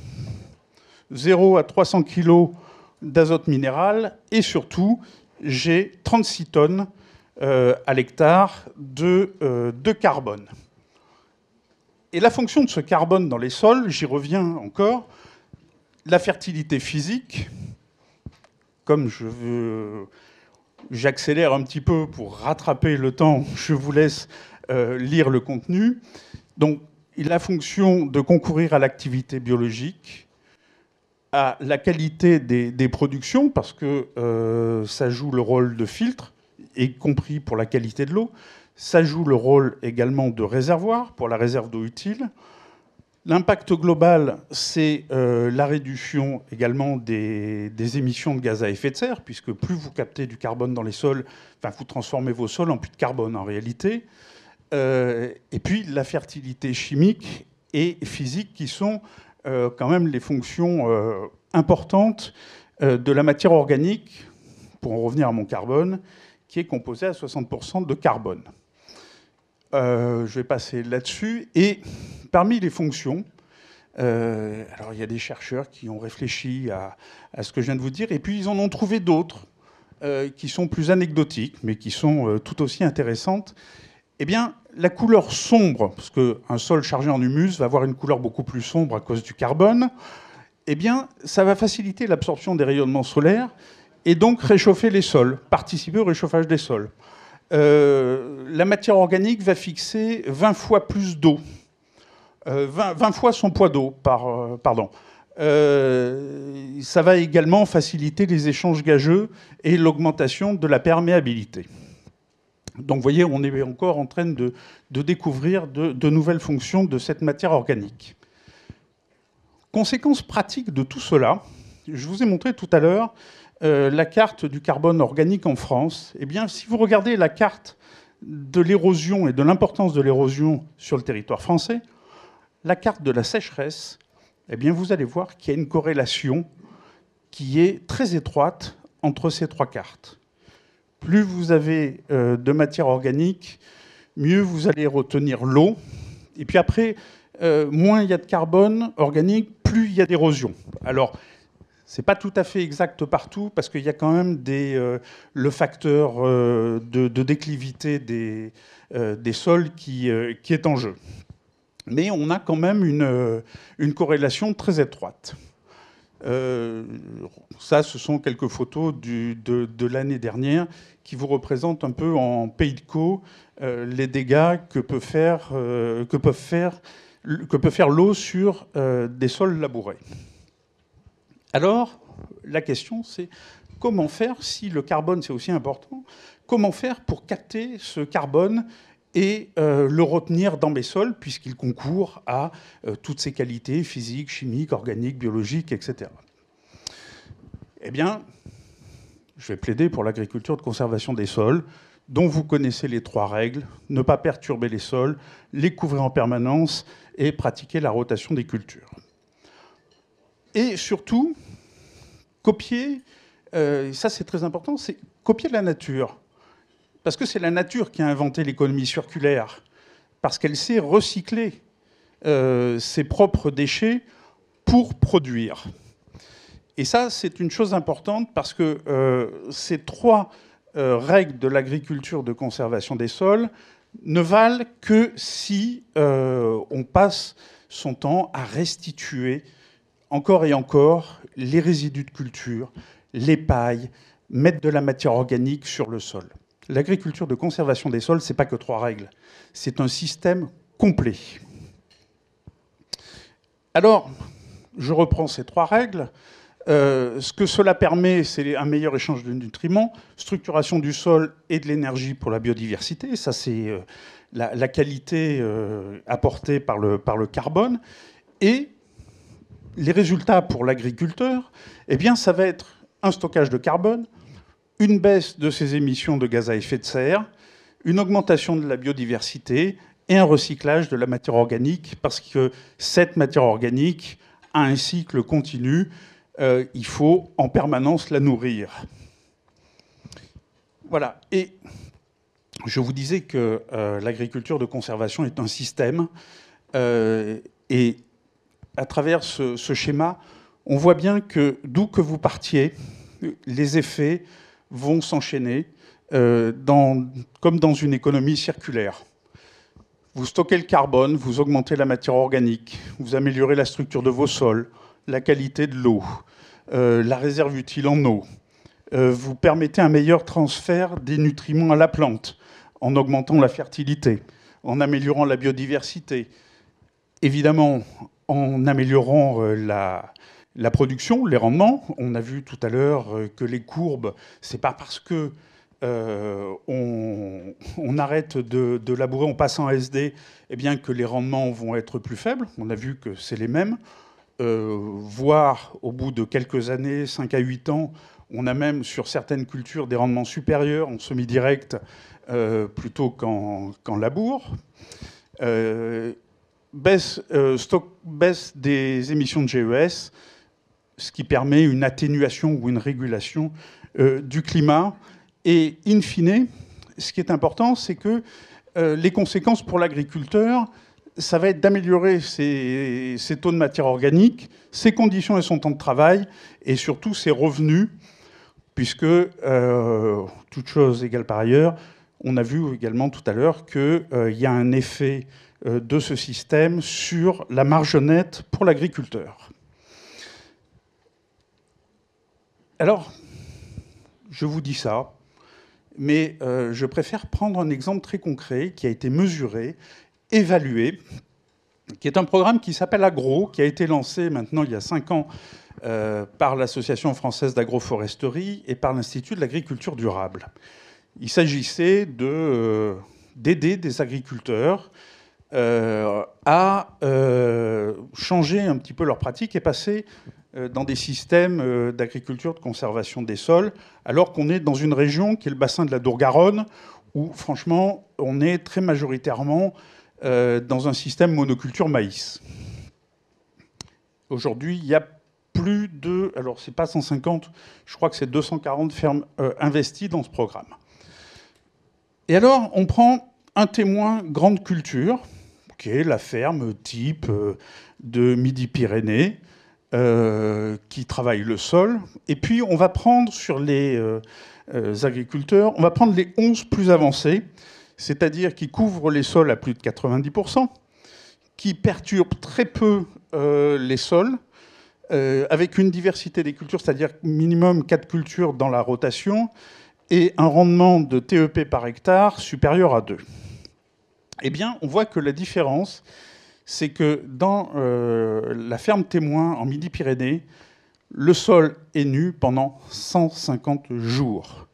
0 à 300 kg d'azote minéral, et surtout, j'ai 36 tonnes à l'hectare de, carbone et la fonction de ce carbone dans les sols, j'y reviens encore, la fertilité physique, comme j'accélère un petit peu pour rattraper le temps, je vous laisse euh, lire le contenu. Donc, il a fonction de concourir à l'activité biologique, à la qualité des, productions, parce que euh, ça joue le rôle de filtre, y compris pour la qualité de l'eau. Ça joue le rôle également de réservoir pour la réserve d'eau utile. L'impact global, c'est euh, la réduction également des, émissions de gaz à effet de serre, puisque plus vous captez du carbone dans les sols, vous transformez vos sols en puits de carbone en réalité. Euh, et puis la fertilité chimique et physique, qui sont euh, quand même les fonctions importantes de la matière organique, pour en revenir à mon carbone, qui est composée à 60% de carbone. Euh, je vais passer là-dessus. Et parmi les fonctions, euh, alors il y a des chercheurs qui ont réfléchi à, ce que je viens de vous dire, et puis ils en ont trouvé d'autres euh, qui sont plus anecdotiques, mais qui sont tout aussi intéressantes. Eh bien, la couleur sombre, parce qu'un sol chargé en humus va avoir une couleur beaucoup plus sombre à cause du carbone, eh bien, ça va faciliter l'absorption des rayonnements solaires et donc réchauffer les sols, participer au réchauffage des sols. Euh, la matière organique va fixer 20 fois plus d'eau, 20, euh, fois son poids d'eau, par, euh, pardon. ça va également faciliter les échanges gageux et l'augmentation de la perméabilité. Donc vous voyez, on est encore en train de, découvrir de, de, nouvelles fonctions de cette matière organique. Conséquence pratique de tout cela, je vous ai montré tout à l'heure euh, la carte du carbone organique en France, eh bien, si vous regardez la carte de l'érosion et de l'importance de l'érosion sur le territoire français, la carte de la sécheresse, eh bien, vous allez voir qu'il y a une corrélation qui est très étroite entre ces trois cartes. Plus vous avez euh, de matière organique, mieux vous allez retenir l'eau. Et puis après, euh, moins il y a de carbone organique, plus il y a d'érosion. Alors, c'est pas tout à fait exact partout parce qu'il y a quand même euh, le facteur euh, de, déclivité des, euh, sols qui, est en jeu. Mais on a quand même une, corrélation très étroite. ça, ce sont quelques photos de, l'année dernière qui vous représentent un peu en pays de co les dégâts que peut faire l'eau sur des sols labourés. Alors, la question, c'est comment faire, si le carbone c'est aussi important, comment faire pour capter ce carbone et euh, le retenir dans mes sols, puisqu'il concourt à euh, toutes ses qualités physiques, chimiques, organiques, biologiques, etc. Eh bien, je vais plaider pour l'agriculture de conservation des sols, dont vous connaissez les trois règles, ne pas perturber les sols, les couvrir en permanence et pratiquer la rotation des cultures. Et surtout, copier, euh, ça c'est très important, c'est copier de la nature. Parce que c'est la nature qui a inventé l'économie circulaire, parce qu'elle sait recycler euh, ses propres déchets pour produire. Et ça, c'est une chose importante parce que euh, ces trois règles de l'agriculture de conservation des sols ne valent que si on passe son temps à restituer encore et encore les résidus de culture, les pailles, mettre de la matière organique sur le sol. L'agriculture de conservation des sols, ce n'est pas que trois règles, c'est un système complet. Alors, je reprends ces trois règles. Euh, ce que cela permet, c'est un meilleur échange de nutriments, structuration du sol et de l'énergie pour la biodiversité. Ça, c'est euh, la, qualité euh, apportée par le, par le carbone. Et les résultats pour l'agriculteur, eh bien, ça va être un stockage de carbone, une baisse de ses émissions de gaz à effet de serre, une augmentation de la biodiversité et un recyclage de la matière organique, parce que cette matière organique a un cycle continu. Euh, il faut en permanence la nourrir. Voilà. Et je vous disais que euh, l'agriculture de conservation est un système. Euh, et à travers ce, schéma, on voit bien que d'où que vous partiez, les effets vont s'enchaîner euh, comme dans une économie circulaire. Vous stockez le carbone, vous augmentez la matière organique, vous améliorez la structure de vos sols, la qualité de l'eau, euh, la réserve utile en eau. Euh, vous permettez un meilleur transfert des nutriments à la plante en augmentant la fertilité, en améliorant la biodiversité, évidemment en améliorant euh, la, production, les rendements. On a vu tout à l'heure euh, que les courbes, c'est pas parce que euh, on, arrête de, labourer, on passe en SD, eh bien que les rendements vont être plus faibles. On a vu que c'est les mêmes. voire au bout de quelques années, 5 à 8 ans, on a même sur certaines cultures des rendements supérieurs en semi-direct plutôt qu'en labour baisse, euh, stock, des émissions de GES, ce qui permet une atténuation ou une régulation euh, du climat. Et in fine, ce qui est important, c'est que euh, les conséquences pour l'agriculteur, ça va être d'améliorer ses, taux de matière organique, ses conditions et son temps de travail, et surtout ses revenus, puisque, toute chose égale par ailleurs, on a vu également tout à l'heure qu'il y a un effet euh, de ce système sur la marge nette pour l'agriculteur. Alors, je vous dis ça, mais euh, je préfère prendre un exemple très concret qui a été mesuré, évalué, qui est un programme qui s'appelle Agro, qui a été lancé maintenant il y a cinq ans euh, par l'Association française d'agroforesterie et par l'Institut de l'agriculture durable. Il s'agissait d'aider des agriculteurs à euh, euh, changer un petit peu leur pratique et passer euh, dans des systèmes d'agriculture de conservation des sols, alors qu'on est dans une région qui est le bassin de la Dourgaronne, garonne où franchement on est très majoritairement dans un système monoculture maïs. Aujourd'hui, il y a plus de, alors c'est pas 150, je crois que c'est 240 fermes investies dans ce programme. Et alors, on prend un témoin grande culture, qui est la ferme type euh, de Midi-Pyrénées, euh, qui travaille le sol. Et puis, on va prendre sur les euh, agriculteurs, on va prendre les 11 plus avancés, c'est-à-dire qui couvrent les sols à plus de 90%, qui perturbent très peu les sols, avec une diversité des cultures, c'est-à-dire minimum 4 cultures dans la rotation, et un rendement de TEP par hectare supérieur à 2 eh bien, on voit que la différence, c'est que dans euh, la ferme témoin en Midi-Pyrénées, le sol est nu pendant 150 jours.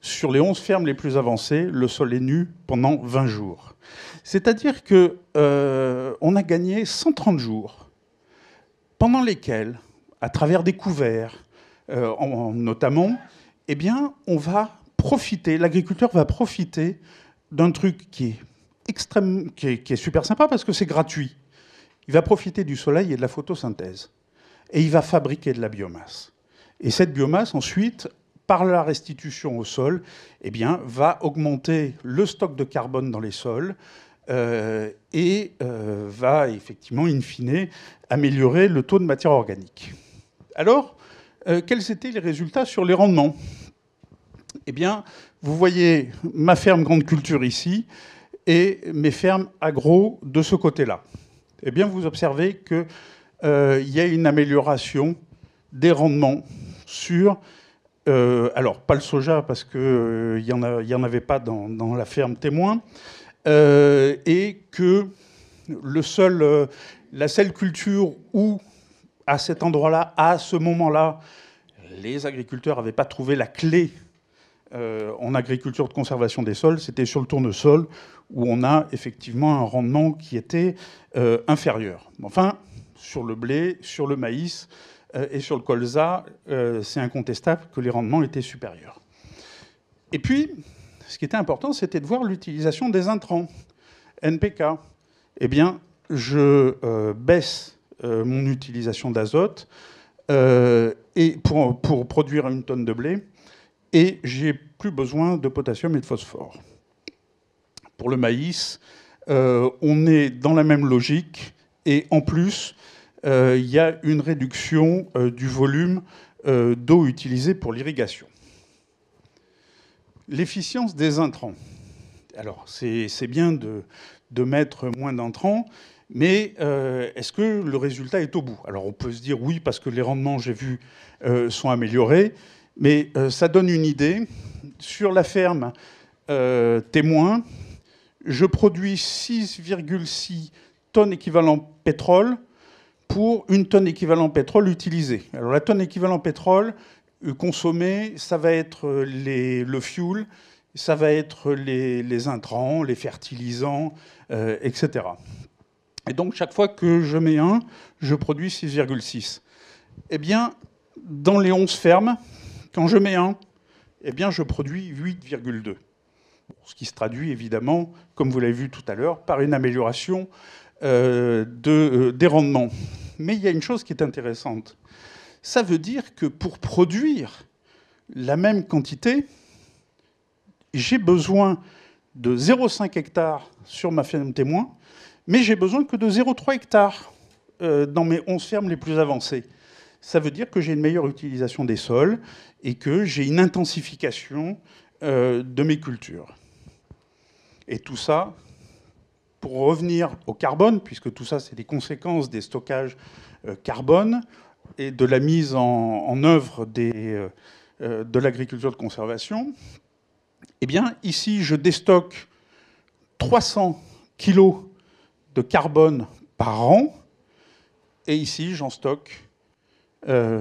Sur les 11 fermes les plus avancées, le sol est nu pendant 20 jours. C'est-à-dire que euh, on a gagné 130 jours, pendant lesquels, à travers des couverts, euh, notamment, eh bien, on va profiter, l'agriculteur va profiter d'un truc qui est, extrême, qui est, super sympa parce que c'est gratuit. Il va profiter du soleil et de la photosynthèse. Et il va fabriquer de la biomasse. Et cette biomasse, ensuite, par la restitution au sol, eh bien, va augmenter le stock de carbone dans les sols euh, et euh, va effectivement, in fine, améliorer le taux de matière organique. Alors, euh, quels étaient les résultats sur les rendements Eh bien, vous voyez ma ferme grande culture ici et mes fermes agro de ce côté-là. Eh bien, vous observez qu'il euh, y a une amélioration des rendements sur euh, alors, pas le soja, parce qu'il euh, n'y y en avait pas dans, la ferme témoin, et que le seul, la seule culture où, à cet endroit-là, à ce moment-là, les agriculteurs n'avaient pas trouvé la clé euh, en agriculture de conservation des sols, c'était sur le tournesol où on a effectivement un rendement qui était euh, inférieur. Enfin, sur le blé, sur le maïs euh, et sur le colza, c'est incontestable que les rendements étaient supérieurs. Et puis, ce qui était important, c'était de voir l'utilisation des intrants. NPK, eh bien, je baisse mon utilisation d'azote et pour produire une tonne de blé, et j'ai plus besoin de potassium et de phosphore. Pour le maïs, euh, on est dans la même logique et en plus, euh, il y a une réduction euh, du volume d'eau utilisée pour l'irrigation. L'efficience des intrants. Alors, c'est bien de, de, mettre moins d'intrants, mais est-ce que le résultat est au bout Alors, on peut se dire oui, parce que les rendements, j'ai vu, sont améliorés. Mais euh, ça donne une idée. Sur la ferme euh, témoin, je produis 6,6 tonnes équivalent pétrole pour une tonne équivalent pétrole utilisée. Alors la tonne équivalent pétrole euh, consommée, ça va être le fuel, ça va être les, intrants, les fertilisants, etc. Et donc chaque fois que je mets un, je produis 6,6. Eh bien, dans les 11 fermes, quand je mets 1, eh bien, je produis 8,2. Ce qui se traduit évidemment, comme vous l'avez vu tout à l'heure, par une amélioration euh, de, euh, des rendements. Mais il y a une chose qui est intéressante. Ça veut dire que pour produire la même quantité, j'ai besoin de 0,5 hectares sur ma ferme témoin, mais j'ai besoin que de 0,3 hectares euh, dans mes 11 fermes les plus avancées ça veut dire que j'ai une meilleure utilisation des sols et que j'ai une intensification euh, de mes cultures. Et tout ça, pour revenir au carbone, puisque tout ça, c'est des conséquences des stockages euh, carbone et de la mise en, œuvre euh, de l'agriculture de conservation, eh bien, ici, je déstocke 300 kg de carbone par an, et ici, j'en stocke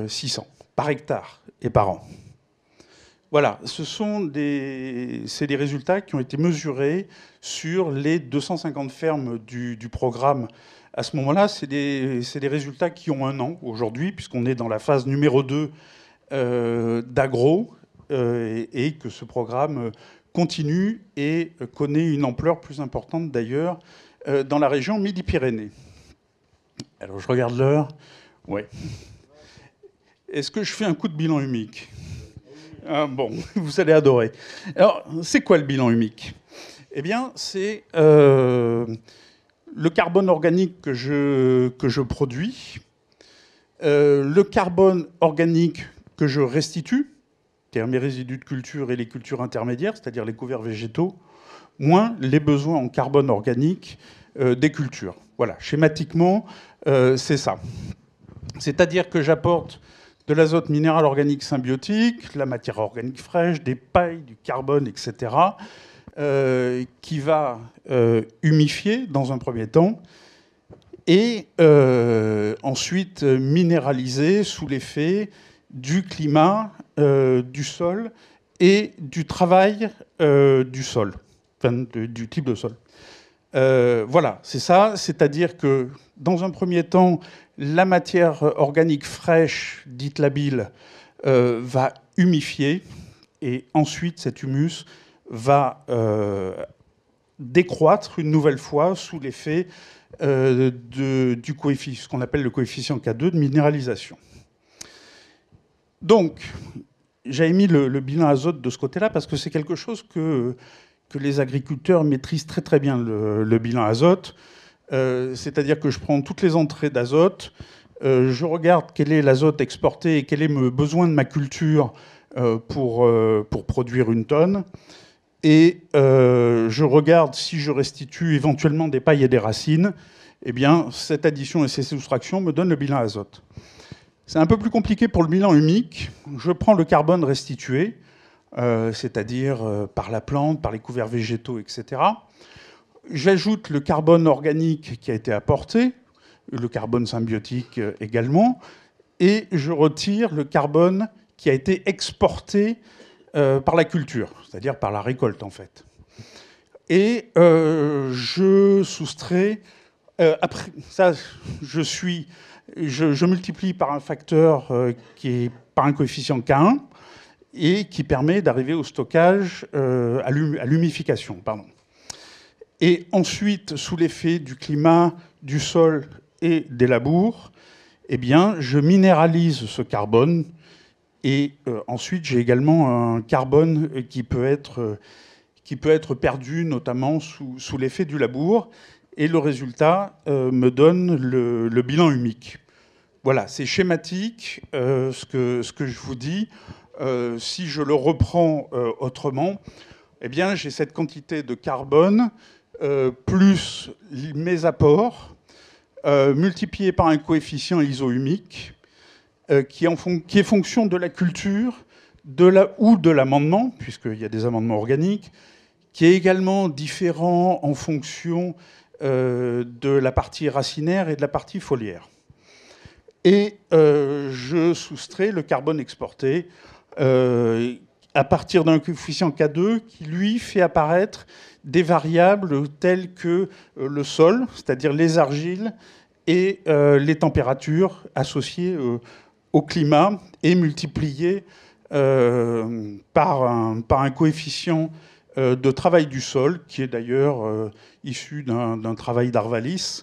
600 euh, par hectare et par an. Voilà, ce sont des, des résultats qui ont été mesurés sur les 250 fermes du, programme. À ce moment-là, c'est des, des, résultats qui ont un an aujourd'hui, puisqu'on est dans la phase numéro 2 euh, d'agro, euh, et, que ce programme continue et connaît une ampleur plus importante d'ailleurs dans la région Midi-Pyrénées. Alors je regarde l'heure. Ouais. Est-ce que je fais un coup de bilan humique ah, Bon, vous allez adorer. Alors, c'est quoi le bilan humique Eh bien, c'est euh, le carbone organique que je, que je produis, euh, le carbone organique que je restitue, c'est-à-dire mes résidus de culture et les cultures intermédiaires, c'est-à-dire les couverts végétaux, moins les besoins en carbone organique euh, des cultures. Voilà, schématiquement, c'est ça. C'est-à-dire que j'apporte de l'azote minéral organique symbiotique, la matière organique fraîche, des pailles, du carbone, etc., euh, qui va euh, humifier dans un premier temps et euh, ensuite minéraliser sous l'effet du climat, du sol et du travail du sol, du type de sol. voilà, c'est ça, c'est-à-dire que dans un premier temps, la matière organique fraîche, dite labile, bile, euh, va humifier et ensuite cet humus va euh, décroître une nouvelle fois sous l'effet euh, du coefficient, ce qu'on appelle le coefficient K2 de minéralisation. Donc, j'avais mis le, bilan azote de ce côté-là parce que c'est quelque chose que, les agriculteurs maîtrisent très très bien, le bilan azote. Euh, c'est-à-dire que je prends toutes les entrées d'azote, euh, je regarde quel est l'azote exporté et quel est le besoin de ma culture euh, pour, produire une tonne. Et je regarde si je restitue éventuellement des pailles et des racines. Eh bien, cette addition et ces soustractions me donnent le bilan azote. C'est un peu plus compliqué pour le bilan humique. Je prends le carbone restitué, c'est-à-dire par la plante, par les couverts végétaux, etc j'ajoute le carbone organique qui a été apporté, le carbone symbiotique euh, également, et je retire le carbone qui a été exporté euh, par la culture, c'est-à-dire par la récolte en fait. Et euh, je soustrais, après ça, je suis, je, je multiplie par un facteur qui est par un coefficient K1 et qui permet d'arriver au stockage, à l'humification, pardon. Et ensuite, sous l'effet du climat, du sol et des labours, eh bien, je minéralise ce carbone. Et euh, ensuite, j'ai également un carbone qui peut être, euh, qui peut être perdu, notamment sous, l'effet du labour. Et le résultat euh, me donne le, bilan humique. Voilà, c'est schématique ce, que, ce que je vous dis. si je le reprends autrement, eh bien, j'ai cette quantité de carbone euh, plus mes apports, euh, multipliés par un coefficient isohumique, euh, qui, qui est fonction de la culture de la, ou de l'amendement, puisqu'il y a des amendements organiques, qui est également différent en fonction de la partie racinaire et de la partie foliaire. Et je soustrais le carbone exporté à partir d'un coefficient K2 qui, lui, fait apparaître des variables telles que euh, le sol, c'est-à-dire les argiles, et euh, les températures associées euh, au climat et multipliées par, un, coefficient de travail du sol, qui est d'ailleurs issu d'un travail d'Arvalis.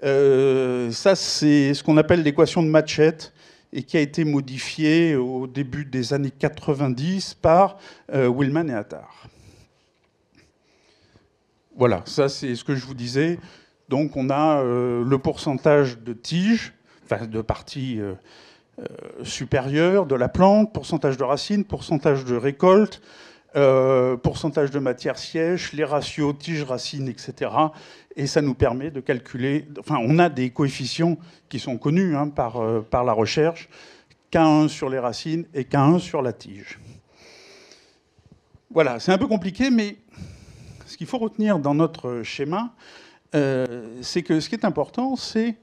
ça, c'est ce qu'on appelle l'équation de Machette et qui a été modifiée au début des années 90 par Willman et Attard. Voilà, ça c'est ce que je vous disais. Donc on a euh, le pourcentage de tiges, enfin de partie euh, euh, supérieure de la plante, pourcentage de racines, pourcentage de récolte, pourcentage de matière siège, les ratios tige racines etc. Et ça nous permet de calculer, enfin on a des coefficients qui sont connus hein, par, par la recherche, K1 sur les racines et K1 sur la tige. Voilà, c'est un peu compliqué, mais ce qu'il faut retenir dans notre schéma, euh, c'est que ce qui est important, c'est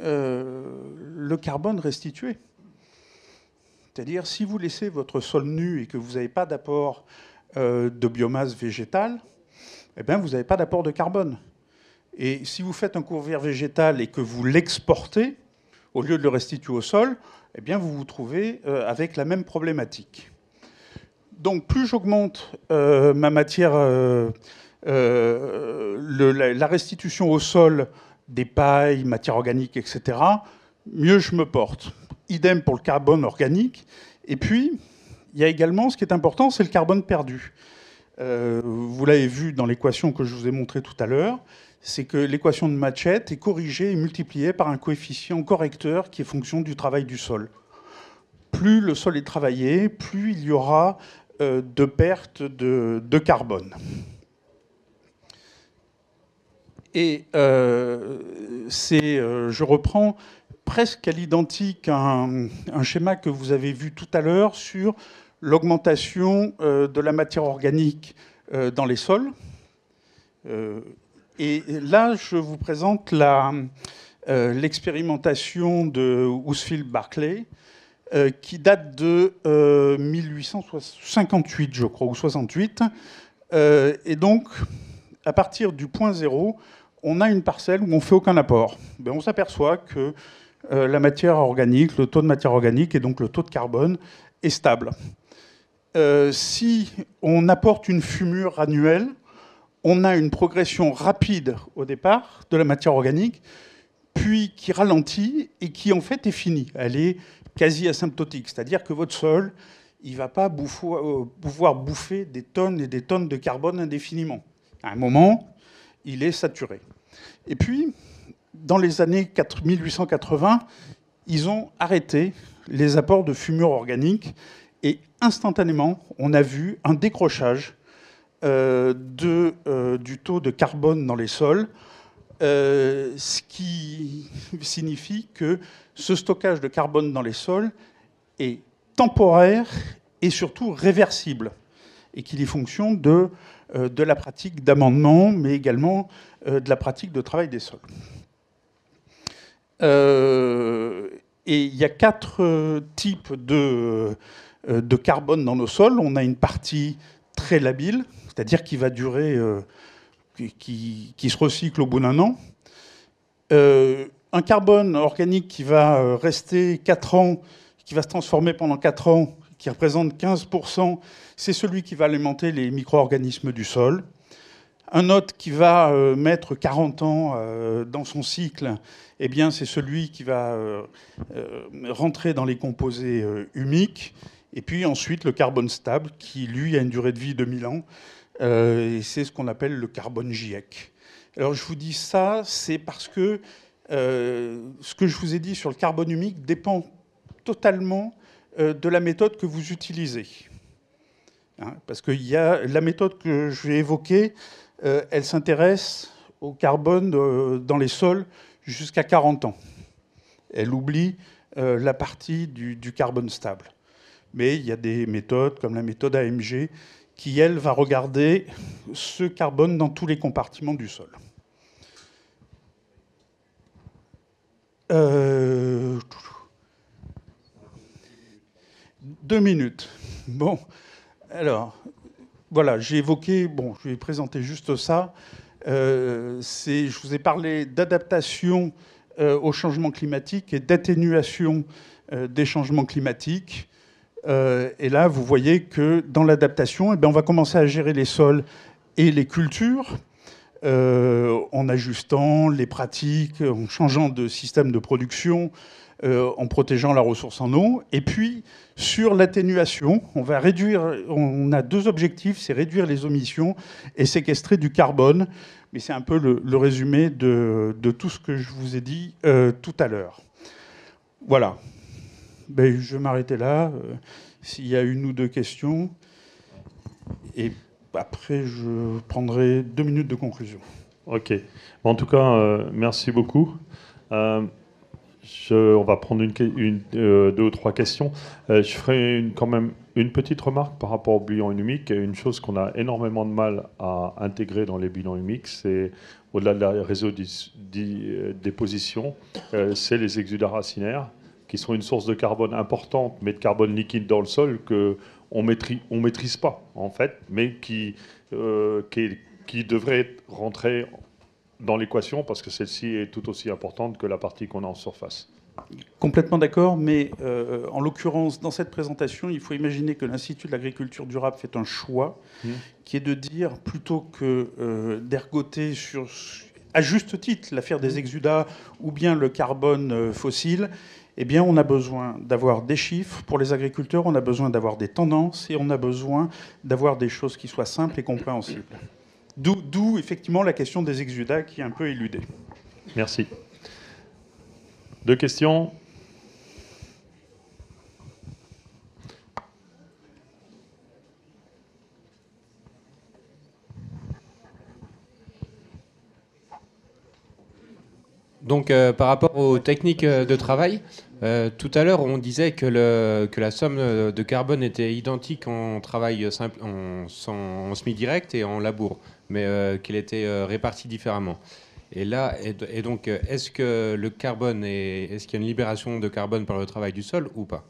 euh, le carbone restitué. C'est-à-dire, si vous laissez votre sol nu et que vous n'avez pas d'apport euh, de biomasse végétale, eh bien, vous n'avez pas d'apport de carbone. Et si vous faites un couvert végétal et que vous l'exportez, au lieu de le restituer au sol, eh bien, vous vous trouvez avec la même problématique donc plus j'augmente euh, ma matière, euh, euh, la, restitution au sol des pailles, matière organique, etc., mieux je me porte. Idem pour le carbone organique. Et puis, il y a également ce qui est important, c'est le carbone perdu. vous l'avez vu dans l'équation que je vous ai montrée tout à l'heure, c'est que l'équation de Machette est corrigée et multipliée par un coefficient correcteur qui est fonction du travail du sol. Plus le sol est travaillé, plus il y aura euh, de perte de, carbone. Et euh, c'est, euh, je reprends presque à l'identique un, schéma que vous avez vu tout à l'heure sur l'augmentation de la matière organique dans les sols. et là, je vous présente l'expérimentation de Ousefield Barclay euh, qui date de 1858, euh, je crois, ou 68. Euh, et donc, à partir du point zéro, on a une parcelle où on ne fait aucun apport. Ben, on s'aperçoit que la matière organique, le taux de matière organique et donc le taux de carbone est stable. si on apporte une fumure annuelle, on a une progression rapide au départ de la matière organique, puis qui ralentit et qui en fait est finie. Elle est quasi asymptotique, c'est-à-dire que votre sol, il ne va pas euh, pouvoir bouffer des tonnes et des tonnes de carbone indéfiniment. À un moment, il est saturé. Et puis, dans les années 1880, ils ont arrêté les apports de fumure organique et instantanément, on a vu un décrochage euh, euh, du taux de carbone dans les sols, ce qui signifie que ce stockage de carbone dans les sols est temporaire et surtout réversible, et qu'il est fonction de, euh, la pratique d'amendement, mais également euh, de la pratique de travail des sols. Euh, et il y a quatre types de, carbone dans nos sols. On a une partie très labile, c'est-à-dire qui va durer, qui, se recycle au bout d'un an un carbone organique qui va euh, rester 4 ans, qui va se transformer pendant 4 ans, qui représente 15%, c'est celui qui va alimenter les micro-organismes du sol. Un autre qui va euh, mettre 40 ans euh, dans son cycle, eh bien, c'est celui qui va rentrer dans les composés humiques. Et puis ensuite, le carbone stable, qui lui a une durée de vie de 1000 ans. et c'est ce qu'on appelle le carbone GIEC. Alors je vous dis ça, c'est parce que euh, ce que je vous ai dit sur le carbone humique dépend totalement euh, de la méthode que vous utilisez. Hein, parce que la méthode que je vais évoquer, euh, elle s'intéresse au carbone dans les sols jusqu'à 40 ans. Elle oublie la partie du carbone stable. Mais il y a des méthodes comme la méthode AMG qui, elle, va regarder ce carbone dans tous les compartiments du sol. Euh, deux minutes. Bon, alors, voilà, j'ai évoqué, bon, je vais présenter juste ça. Euh, je vous ai parlé d'adaptation euh, au changement climatique et d'atténuation des changements climatiques. et là, vous voyez que dans l'adaptation, eh ben, on va commencer à gérer les sols et les cultures. Euh, en ajustant les pratiques, en changeant de système de production, euh, en protégeant la ressource en eau. Et puis, sur l'atténuation, on va réduire, on a deux objectifs, c'est réduire les omissions et séquestrer du carbone. Mais c'est un peu le, résumé de, tout ce que je vous ai dit euh, tout à l'heure. Voilà. Ben, je vais m'arrêter là. S'il y a une ou deux questions. Et après, je prendrai deux minutes de conclusion. Ok. en tout cas, euh, merci beaucoup. Euh, on va prendre une, une euh, deux ou trois questions. je ferai quand même une petite remarque par rapport au bilan humique. Une chose qu'on a énormément de mal à intégrer dans les bilans humiques, c'est au-delà du la réseau des positions, c'est les exudats racinaires qui sont une source de carbone importante, mais de carbone liquide dans le sol que on maîtrise, maîtrise pas, en fait, mais qui, euh, qui, devrait rentrer dans l'équation parce que celle-ci est tout aussi importante que la partie qu'on a en surface. Complètement d'accord, mais euh, en l'occurrence, dans cette présentation, il faut imaginer que l'Institut de l'agriculture durable fait un choix mmh. qui est de dire, plutôt que euh, d'ergoter sur, à juste titre l'affaire des exudats ou bien le carbone fossile, eh bien, on a besoin d'avoir des chiffres. Pour les agriculteurs, on a besoin d'avoir des tendances et on a besoin d'avoir des choses qui soient simples et compréhensibles. D'où, effectivement, la question des exudats qui est un peu éludée. Merci. Deux questions Donc, euh, par rapport aux techniques euh, de travail, euh, tout à l'heure, on disait que, la somme de carbone était identique en travail simple, en, semi-direct et en labour, mais euh, qu'elle était euh, répartie différemment. Et là, donc, est-ce que le carbone est, ce qu'il y a une libération de carbone par le travail du sol ou pas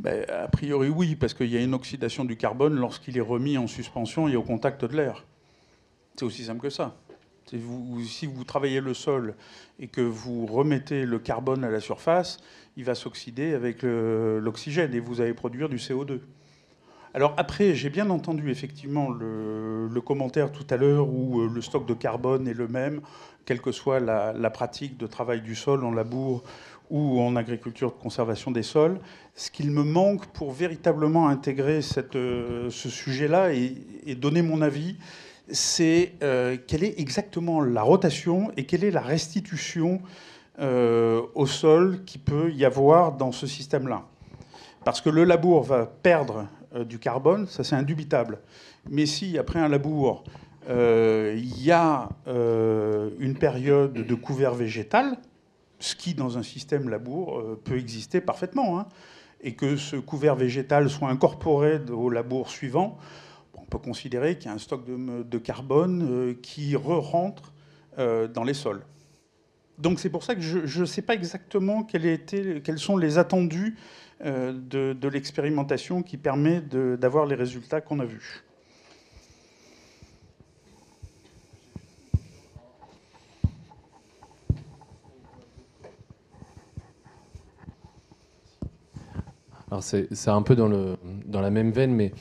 ben, A priori, oui, parce qu'il y a une oxydation du carbone lorsqu'il est remis en suspension et au contact de l'air. C'est aussi simple que ça si vous travaillez le sol et que vous remettez le carbone à la surface, il va s'oxyder avec l'oxygène et vous allez produire du CO2. Alors après, j'ai bien entendu effectivement le, commentaire tout à l'heure où euh, le stock de carbone est le même, quelle que soit la, pratique de travail du sol en labour ou en agriculture de conservation des sols. Ce qu'il me manque pour véritablement intégrer euh, ce sujet-là et donner mon avis, c'est euh, quelle est exactement la rotation et quelle est la restitution euh, au sol qui peut y avoir dans ce système-là. Parce que le labour va perdre euh, du carbone, ça c'est indubitable. Mais si après un labour, il y a une période de couvert végétal, ce qui dans un système labour peut exister parfaitement, hein, et que ce couvert végétal soit incorporé au labour suivant, peut considérer qu'il y a un stock de, carbone euh, qui re-rentre euh, dans les sols. Donc c'est pour ça que je ne sais pas exactement quels sont les attendus euh, de, l'expérimentation qui permet d'avoir les résultats qu'on a vus. Alors c'est un peu dans, la même veine, mais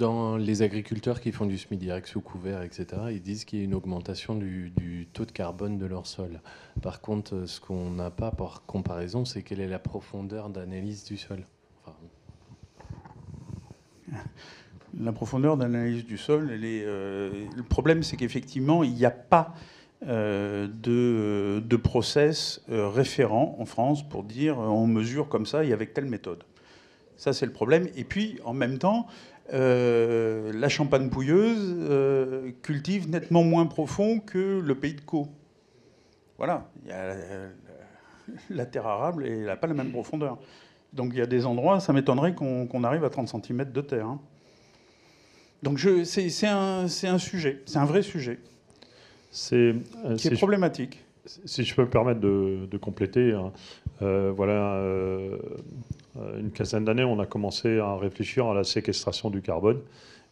dans les agriculteurs qui font du semi-direct sous couvert, etc., ils disent qu'il y a une augmentation du, taux de carbone de leur sol. Par contre, ce qu'on n'a pas par comparaison, c'est quelle est la profondeur d'analyse du sol. La profondeur d'analyse du sol, euh, le problème, c'est qu'effectivement, il n'y a pas euh, euh, de, process référent en France pour dire on mesure comme ça et avec telle méthode. Ça, c'est le problème. Et puis, en même temps, euh, la Champagne pouilleuse euh, cultive nettement moins profond que le pays de Caux. Voilà, il y a euh, la terre arable et elle n'a pas la même profondeur. Donc il y a des endroits, ça m'étonnerait qu'on arrive à 30 cm de terre. Hein. Donc c'est un, sujet, c'est un vrai sujet. C'est problématique. si je peux me permettre de, compléter, hein, voilà, euh, une quinzaine d'années, on a commencé à réfléchir à la séquestration du carbone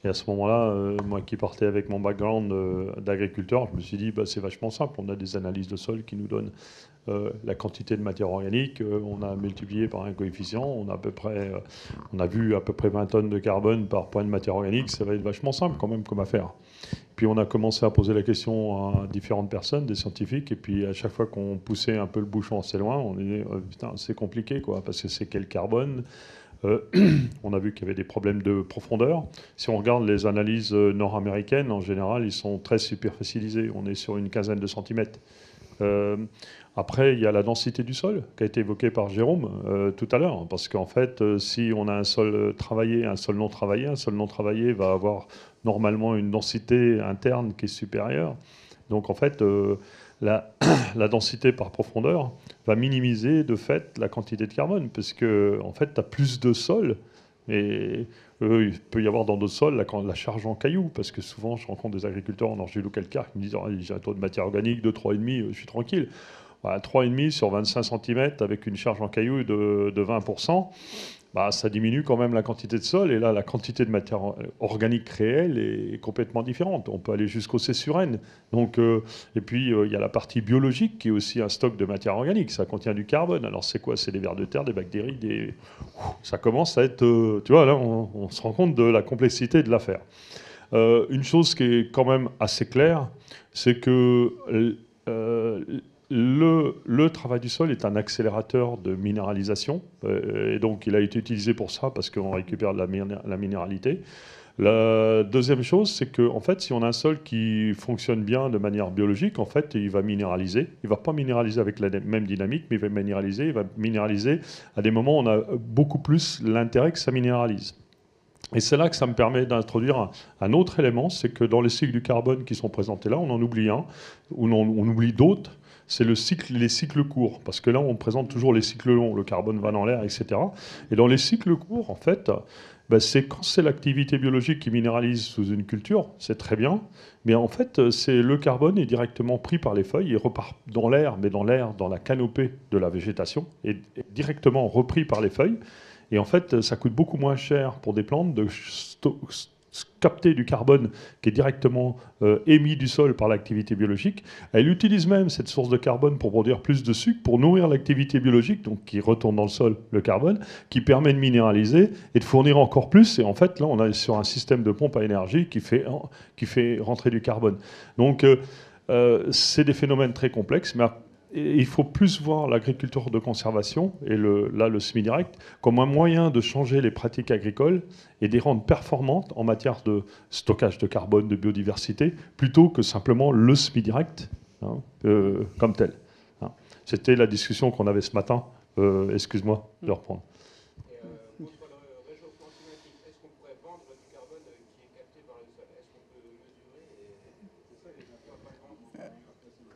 et à ce moment-là, euh, moi qui partais avec mon background euh, d'agriculteur, je me suis dit, bah, c'est vachement simple. On a des analyses de sol qui nous donnent euh, la quantité de matière organique. on a multiplié par un coefficient. On a, à peu près, on a vu à peu près 20 tonnes de carbone par point de matière organique. Ça va être vachement simple quand même comme affaire. Puis on a commencé à poser la question à différentes personnes, des scientifiques, et puis à chaque fois qu'on poussait un peu le bouchon assez loin, on est oh, putain, c'est compliqué quoi, parce que c'est quel carbone, euh, on a vu qu'il y avait des problèmes de profondeur. Si on regarde les analyses euh, nord-américaines, en général, ils sont très superficialisés. On est sur une quinzaine de centimètres. Euh, après, il y a la densité du sol qui a été évoquée par Jérôme tout à l'heure, parce qu'en fait, si on a un sol travaillé, un sol non travaillé, un sol non travaillé va avoir normalement une densité interne qui est supérieure. Donc en fait, la, densité par profondeur va minimiser de fait la quantité de carbone, parce que en fait, tu as plus de sol, Et euh, il peut y avoir dans d'autres sols la, la, charge en cailloux, parce que souvent je rencontre des agriculteurs en argile ou calcaire qui me disent ah, j'ai un taux de matière organique de 3,5, euh, je suis tranquille. 3,5 bah, sur 25 cm avec une charge en cailloux de, de 20% bah, ça diminue quand même la quantité de sol. Et là, la quantité de matière euh, organique réelle est complètement différente. On peut aller jusqu'au C Donc, euh, et puis, euh, il y a la partie biologique qui est aussi un stock de matière organique. Ça contient du carbone. Alors, c'est quoi C'est des vers de terre, des bactéries, des... ça commence à être... tu vois, là, on, on, se rend compte de la complexité de l'affaire. une chose qui est quand même assez claire, c'est que le, travail du sol est un accélérateur de minéralisation, euh, et donc il a été utilisé pour ça parce qu'on récupère la, minéralité. La deuxième chose, c'est que fait, si on a un sol qui fonctionne bien de manière biologique, en fait, il va minéraliser. Il ne va pas minéraliser avec la même dynamique, mais il va minéraliser. Il va minéraliser à des moments où on a beaucoup plus l'intérêt que ça minéralise. Et c'est là que ça me permet d'introduire un, autre élément, c'est que dans les cycles du carbone qui sont présentés là, on en oublie un, ou on oublie d'autres c'est le cycle, les cycles courts, parce que là, on présente toujours les cycles longs, le carbone va dans l'air, etc. Et dans les cycles courts, en fait, bah, c'est quand c'est l'activité biologique qui minéralise sous une culture, c'est très bien, mais en fait, c'est le carbone est directement pris par les feuilles et repart dans l'air, mais dans l'air, dans la canopée de la végétation, et directement repris par les feuilles. Et en fait, ça coûte beaucoup moins cher pour des plantes de capter du carbone qui est directement euh, émis du sol par l'activité biologique. Elle utilise même cette source de carbone pour produire plus de sucre, pour nourrir l'activité biologique, donc qui retourne dans le sol le carbone, qui permet de minéraliser et de fournir encore plus. Et en fait, là, on est sur un système de pompe à énergie qui fait, qui fait rentrer du carbone. Donc, euh, euh, c'est des phénomènes très complexes, mais il faut plus voir l'agriculture de conservation et le, là le semi-direct comme un moyen de changer les pratiques agricoles et de les rendre performantes en matière de stockage de carbone, de biodiversité, plutôt que simplement le semi-direct hein, euh, comme tel. Hein. C'était la discussion qu'on avait ce matin. Euh, excuse-moi de reprendre.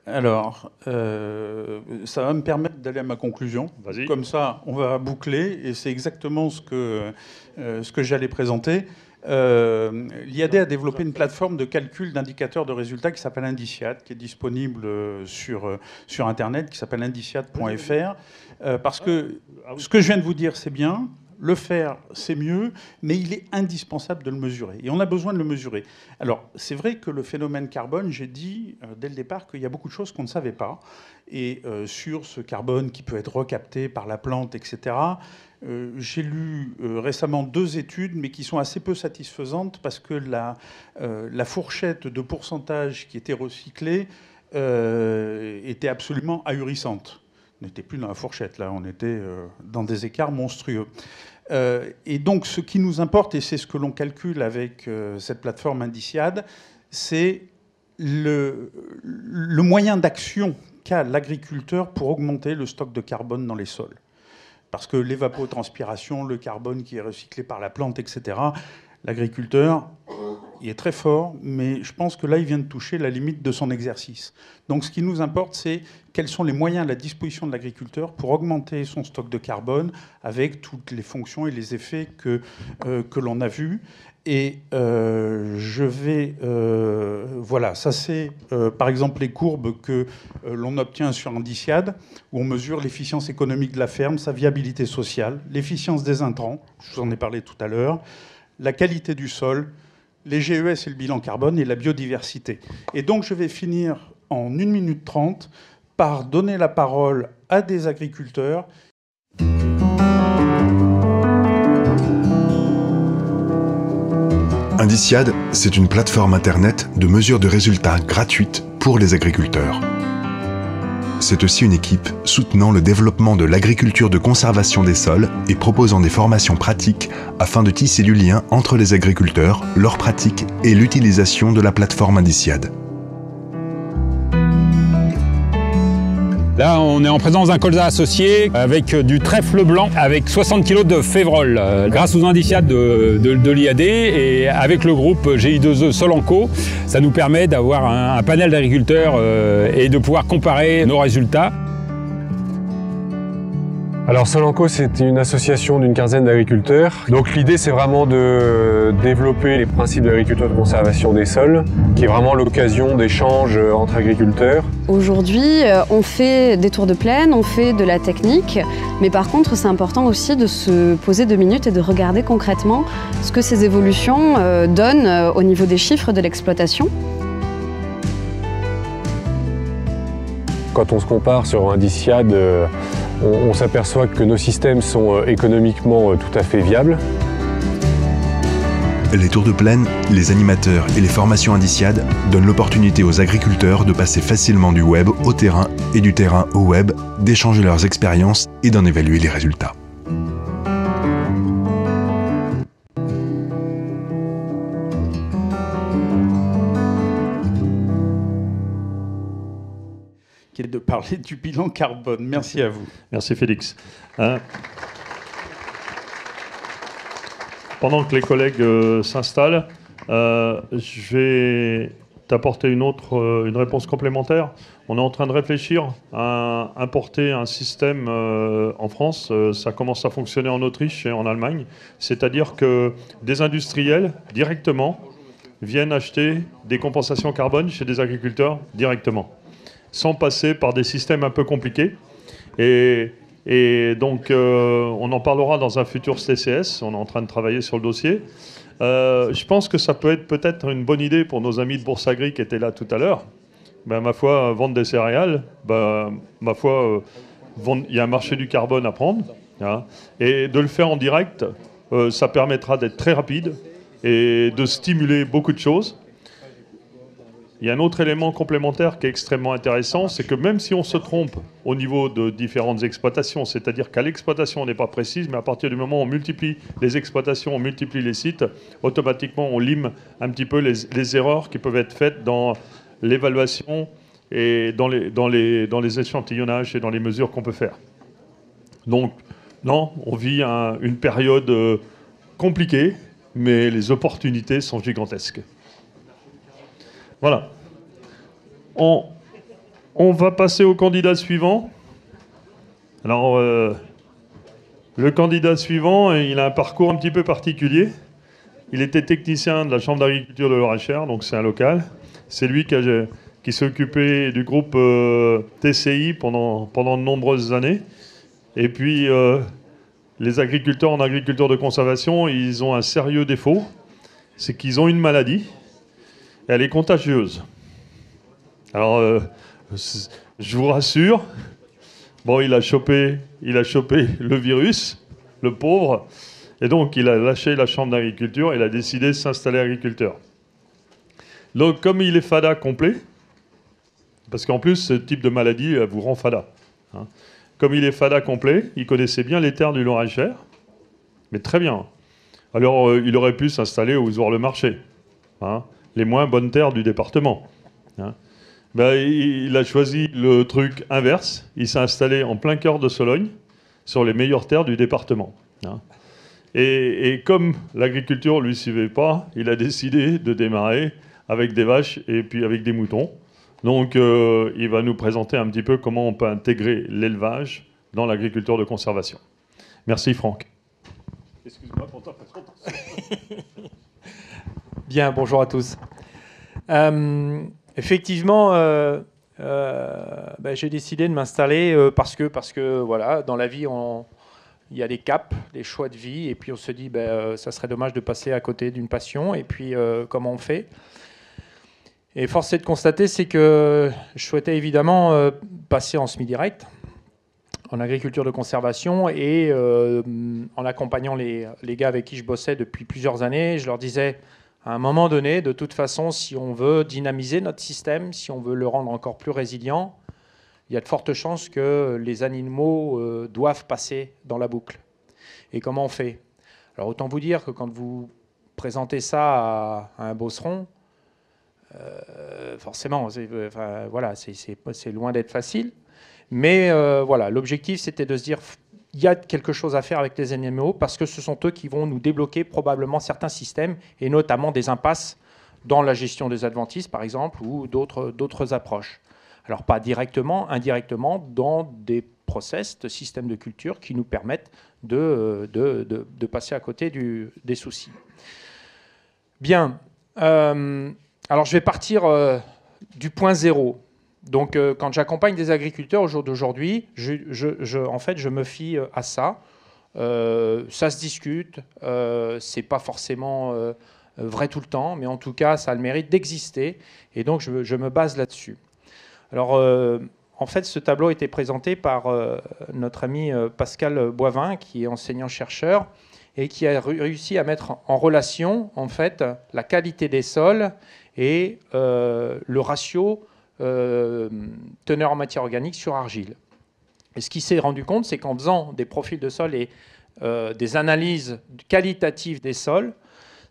Alors, euh, ça va me permettre d'aller à ma conclusion. Comme ça, on va boucler, et c'est exactement ce que, euh, ce que j'allais présenter. Euh, L'IAD a développé une plateforme de calcul d'indicateurs de résultats qui s'appelle Indiciat, qui est disponible sur, sur Internet, qui s'appelle indiciat.fr, parce que ah ce que je viens de vous dire, c'est bien, le faire, c'est mieux, mais il est indispensable de le mesurer. Et on a besoin de le mesurer. Alors, c'est vrai que le phénomène carbone, j'ai dit euh, dès le départ qu'il y a beaucoup de choses qu'on ne savait pas. Et euh, sur ce carbone qui peut être recapté par la plante, etc., euh, j'ai lu récemment deux études, mais qui sont assez peu satisfaisantes parce que la, la fourchette de pourcentage qui était recyclée était absolument ahurissante. On n'était plus dans la fourchette, là, on était dans des écarts monstrueux. Euh, et donc, ce qui nous importe, et c'est ce que l'on calcule avec euh, cette plateforme Indiciade, c'est le, moyen d'action qu'a l'agriculteur pour augmenter le stock de carbone dans les sols. Parce que l'évapotranspiration, le carbone qui est recyclé par la plante, etc., l'agriculteur, il est très fort, mais je pense que là, il vient de toucher la limite de son exercice. Donc ce qui nous importe, c'est quels sont les moyens à la disposition de l'agriculteur pour augmenter son stock de carbone avec toutes les fonctions et les effets que, euh, que l'on a vus. Et euh, je vais. Euh, voilà, ça c'est par exemple les courbes que l'on obtient sur Indiciade, où on mesure l'efficience économique de la ferme, sa viabilité sociale, l'efficience des intrants, je vous en ai parlé tout à l'heure, la qualité du sol, les GES et le bilan carbone et la biodiversité. Et donc je vais finir en 1 minute 30 par donner la parole à des agriculteurs. Indiciade, c'est une plateforme Internet de mesure de résultats gratuite pour les agriculteurs c'est aussi une équipe soutenant le développement de l'agriculture de conservation des sols et proposant des formations pratiques afin de tisser du lien entre les agriculteurs, leurs pratiques et l'utilisation de la plateforme Indiciade. Là, on est en présence d'un colza associé avec euh, du trèfle blanc, avec 60 kg de févrole, euh, grâce aux indiciats de, l'IAD et avec le groupe GI2E Solanco, ça nous permet d'avoir un panel d'agriculteurs euh, et de pouvoir comparer nos résultats. Alors Solanco, c'est une association d'une quinzaine d'agriculteurs. Donc l'idée, c'est vraiment de développer les principes de l'agriculture de conservation des sols, qui est vraiment l'occasion d'échanges euh, entre agriculteurs. Aujourd'hui, euh, on fait des tours de plaine, on fait de la technique, mais par contre, c'est important aussi de se poser deux minutes et de regarder concrètement ce que ces évolutions euh, donnent au niveau des chiffres de l'exploitation. Quand on se compare sur un on, s'aperçoit que nos systèmes sont euh, économiquement euh, tout à fait viables. Les tours de plaine, les animateurs et les formations indiciades donnent l'opportunité aux agriculteurs de passer facilement du web au terrain et du terrain au web, d'échanger leurs expériences et d'en évaluer les résultats. qui est de parler du bilan carbone. Merci à vous. Merci Félix. Hein Pendant que les collègues euh, s'installent, euh, je vais t'apporter une autre, euh, une réponse complémentaire. On est en train de réfléchir à importer un système en France. ça commence à fonctionner en Autriche et en Allemagne. C'est-à-dire que des industriels directement viennent acheter des compensations carbone chez des agriculteurs directement sans passer par des systèmes un peu compliqués. Et, donc, euh, on en parlera dans un futur CCS. On est en train de travailler sur le dossier. Euh, je pense que ça peut être peut-être une bonne idée pour nos amis de Bourse Agric qui étaient là tout à l'heure. Ben, ma foi, vendre des céréales, ben, ma foi, euh, il y a un marché du carbone à prendre. Hein. et de le faire en direct, ça permettra d'être très rapide et de stimuler beaucoup de choses. Il y a un autre élément complémentaire qui est extrêmement intéressant, c'est que même si on se trompe au niveau de différentes exploitations, c'est-à-dire qu'à l'exploitation on n'est pas précis, mais à partir du moment où on multiplie les exploitations, on multiplie les sites, automatiquement on lime un petit peu les, erreurs qui peuvent être faites dans l'évaluation et dans les, dans, échantillonnages et dans les mesures qu'on peut faire. Donc non, on vit une période euh, compliquée, mais les opportunités sont gigantesques. Voilà. On, va passer au candidat suivant. Alors, euh, le candidat suivant, il a un parcours un petit peu particulier. Il était technicien de la Chambre d'agriculture de l'ORHR, donc c'est un local. C'est lui qui, s'occupait du groupe euh, TCI pendant, pendant de nombreuses années. Et puis, euh, les agriculteurs en agriculture de conservation, ils ont un sérieux défaut, c'est qu'ils ont une maladie elle est contagieuse. Alors, euh, je vous rassure, bon, il a chopé, il a chopé le virus, le pauvre, et donc il a lâché la chambre d'agriculture, et il a décidé de s'installer agriculteur. Donc, comme il est fada complet, parce qu'en plus, ce type de maladie vous rend fada. Hein. Comme il est fada complet, il connaissait bien les terres du loir cher mais très bien. Alors, euh, il aurait pu s'installer ou voir le marché. Hein les moins bonnes terres du département. Hein. Ben, il a choisi le truc inverse. Il s'est installé en plein cœur de Sologne, sur les meilleures terres du département. Hein. Et, comme l'agriculture ne lui suivait pas, il a décidé de démarrer avec des vaches et puis avec des moutons. Donc euh, il va nous présenter un petit peu comment on peut intégrer l'élevage dans l'agriculture de conservation. Merci Franck. Excuse-moi pour Bien, bonjour à tous. Euh, effectivement, euh, euh, ben, j'ai décidé de m'installer parce que, parce que, voilà, dans la vie, il y a des caps, des choix de vie, et puis on se dit, ben, ça serait dommage de passer à côté d'une passion, et puis comment on fait Et force est de constater, c'est que je souhaitais évidemment passer en semi-direct, en agriculture de conservation et en accompagnant les, les, gars avec qui je bossais depuis plusieurs années, je leur disais à un moment donné, de toute façon, si on veut dynamiser notre système, si on veut le rendre encore plus résilient, il y a de fortes chances que les animaux euh, doivent passer dans la boucle. Et comment on fait Alors autant vous dire que quand vous présentez ça à, un bosseron, euh, forcément, c'est, euh, voilà, loin d'être facile. Mais voilà, l'objectif, c'était de se dire, il y a quelque chose à faire avec les NMO, parce que ce sont eux qui vont nous débloquer probablement certains systèmes et notamment des impasses dans la gestion des adventices, par exemple, ou d'autres approches. Alors pas directement, indirectement, dans des process de systèmes de culture qui nous permettent de, passer à côté des soucis. Bien. Euh, alors je vais partir euh, du point zéro. Donc euh, quand j'accompagne des agriculteurs au jour d'aujourd'hui, je, en fait, je me fie euh, à ça. Euh, ça se discute, euh, c'est pas forcément vrai tout le temps, mais en tout cas, ça a le mérite d'exister, et donc je, je me base là-dessus. Alors, en fait, ce tableau a été présenté par notre ami Pascal Boivin, qui est enseignant-chercheur, et qui a réussi à mettre en relation, en fait, la qualité des sols et le ratio euh, teneur en matière organique sur argile. Et ce qui s'est rendu compte, c'est qu'en faisant des profils de sol et euh, des analyses qualitatives des sols,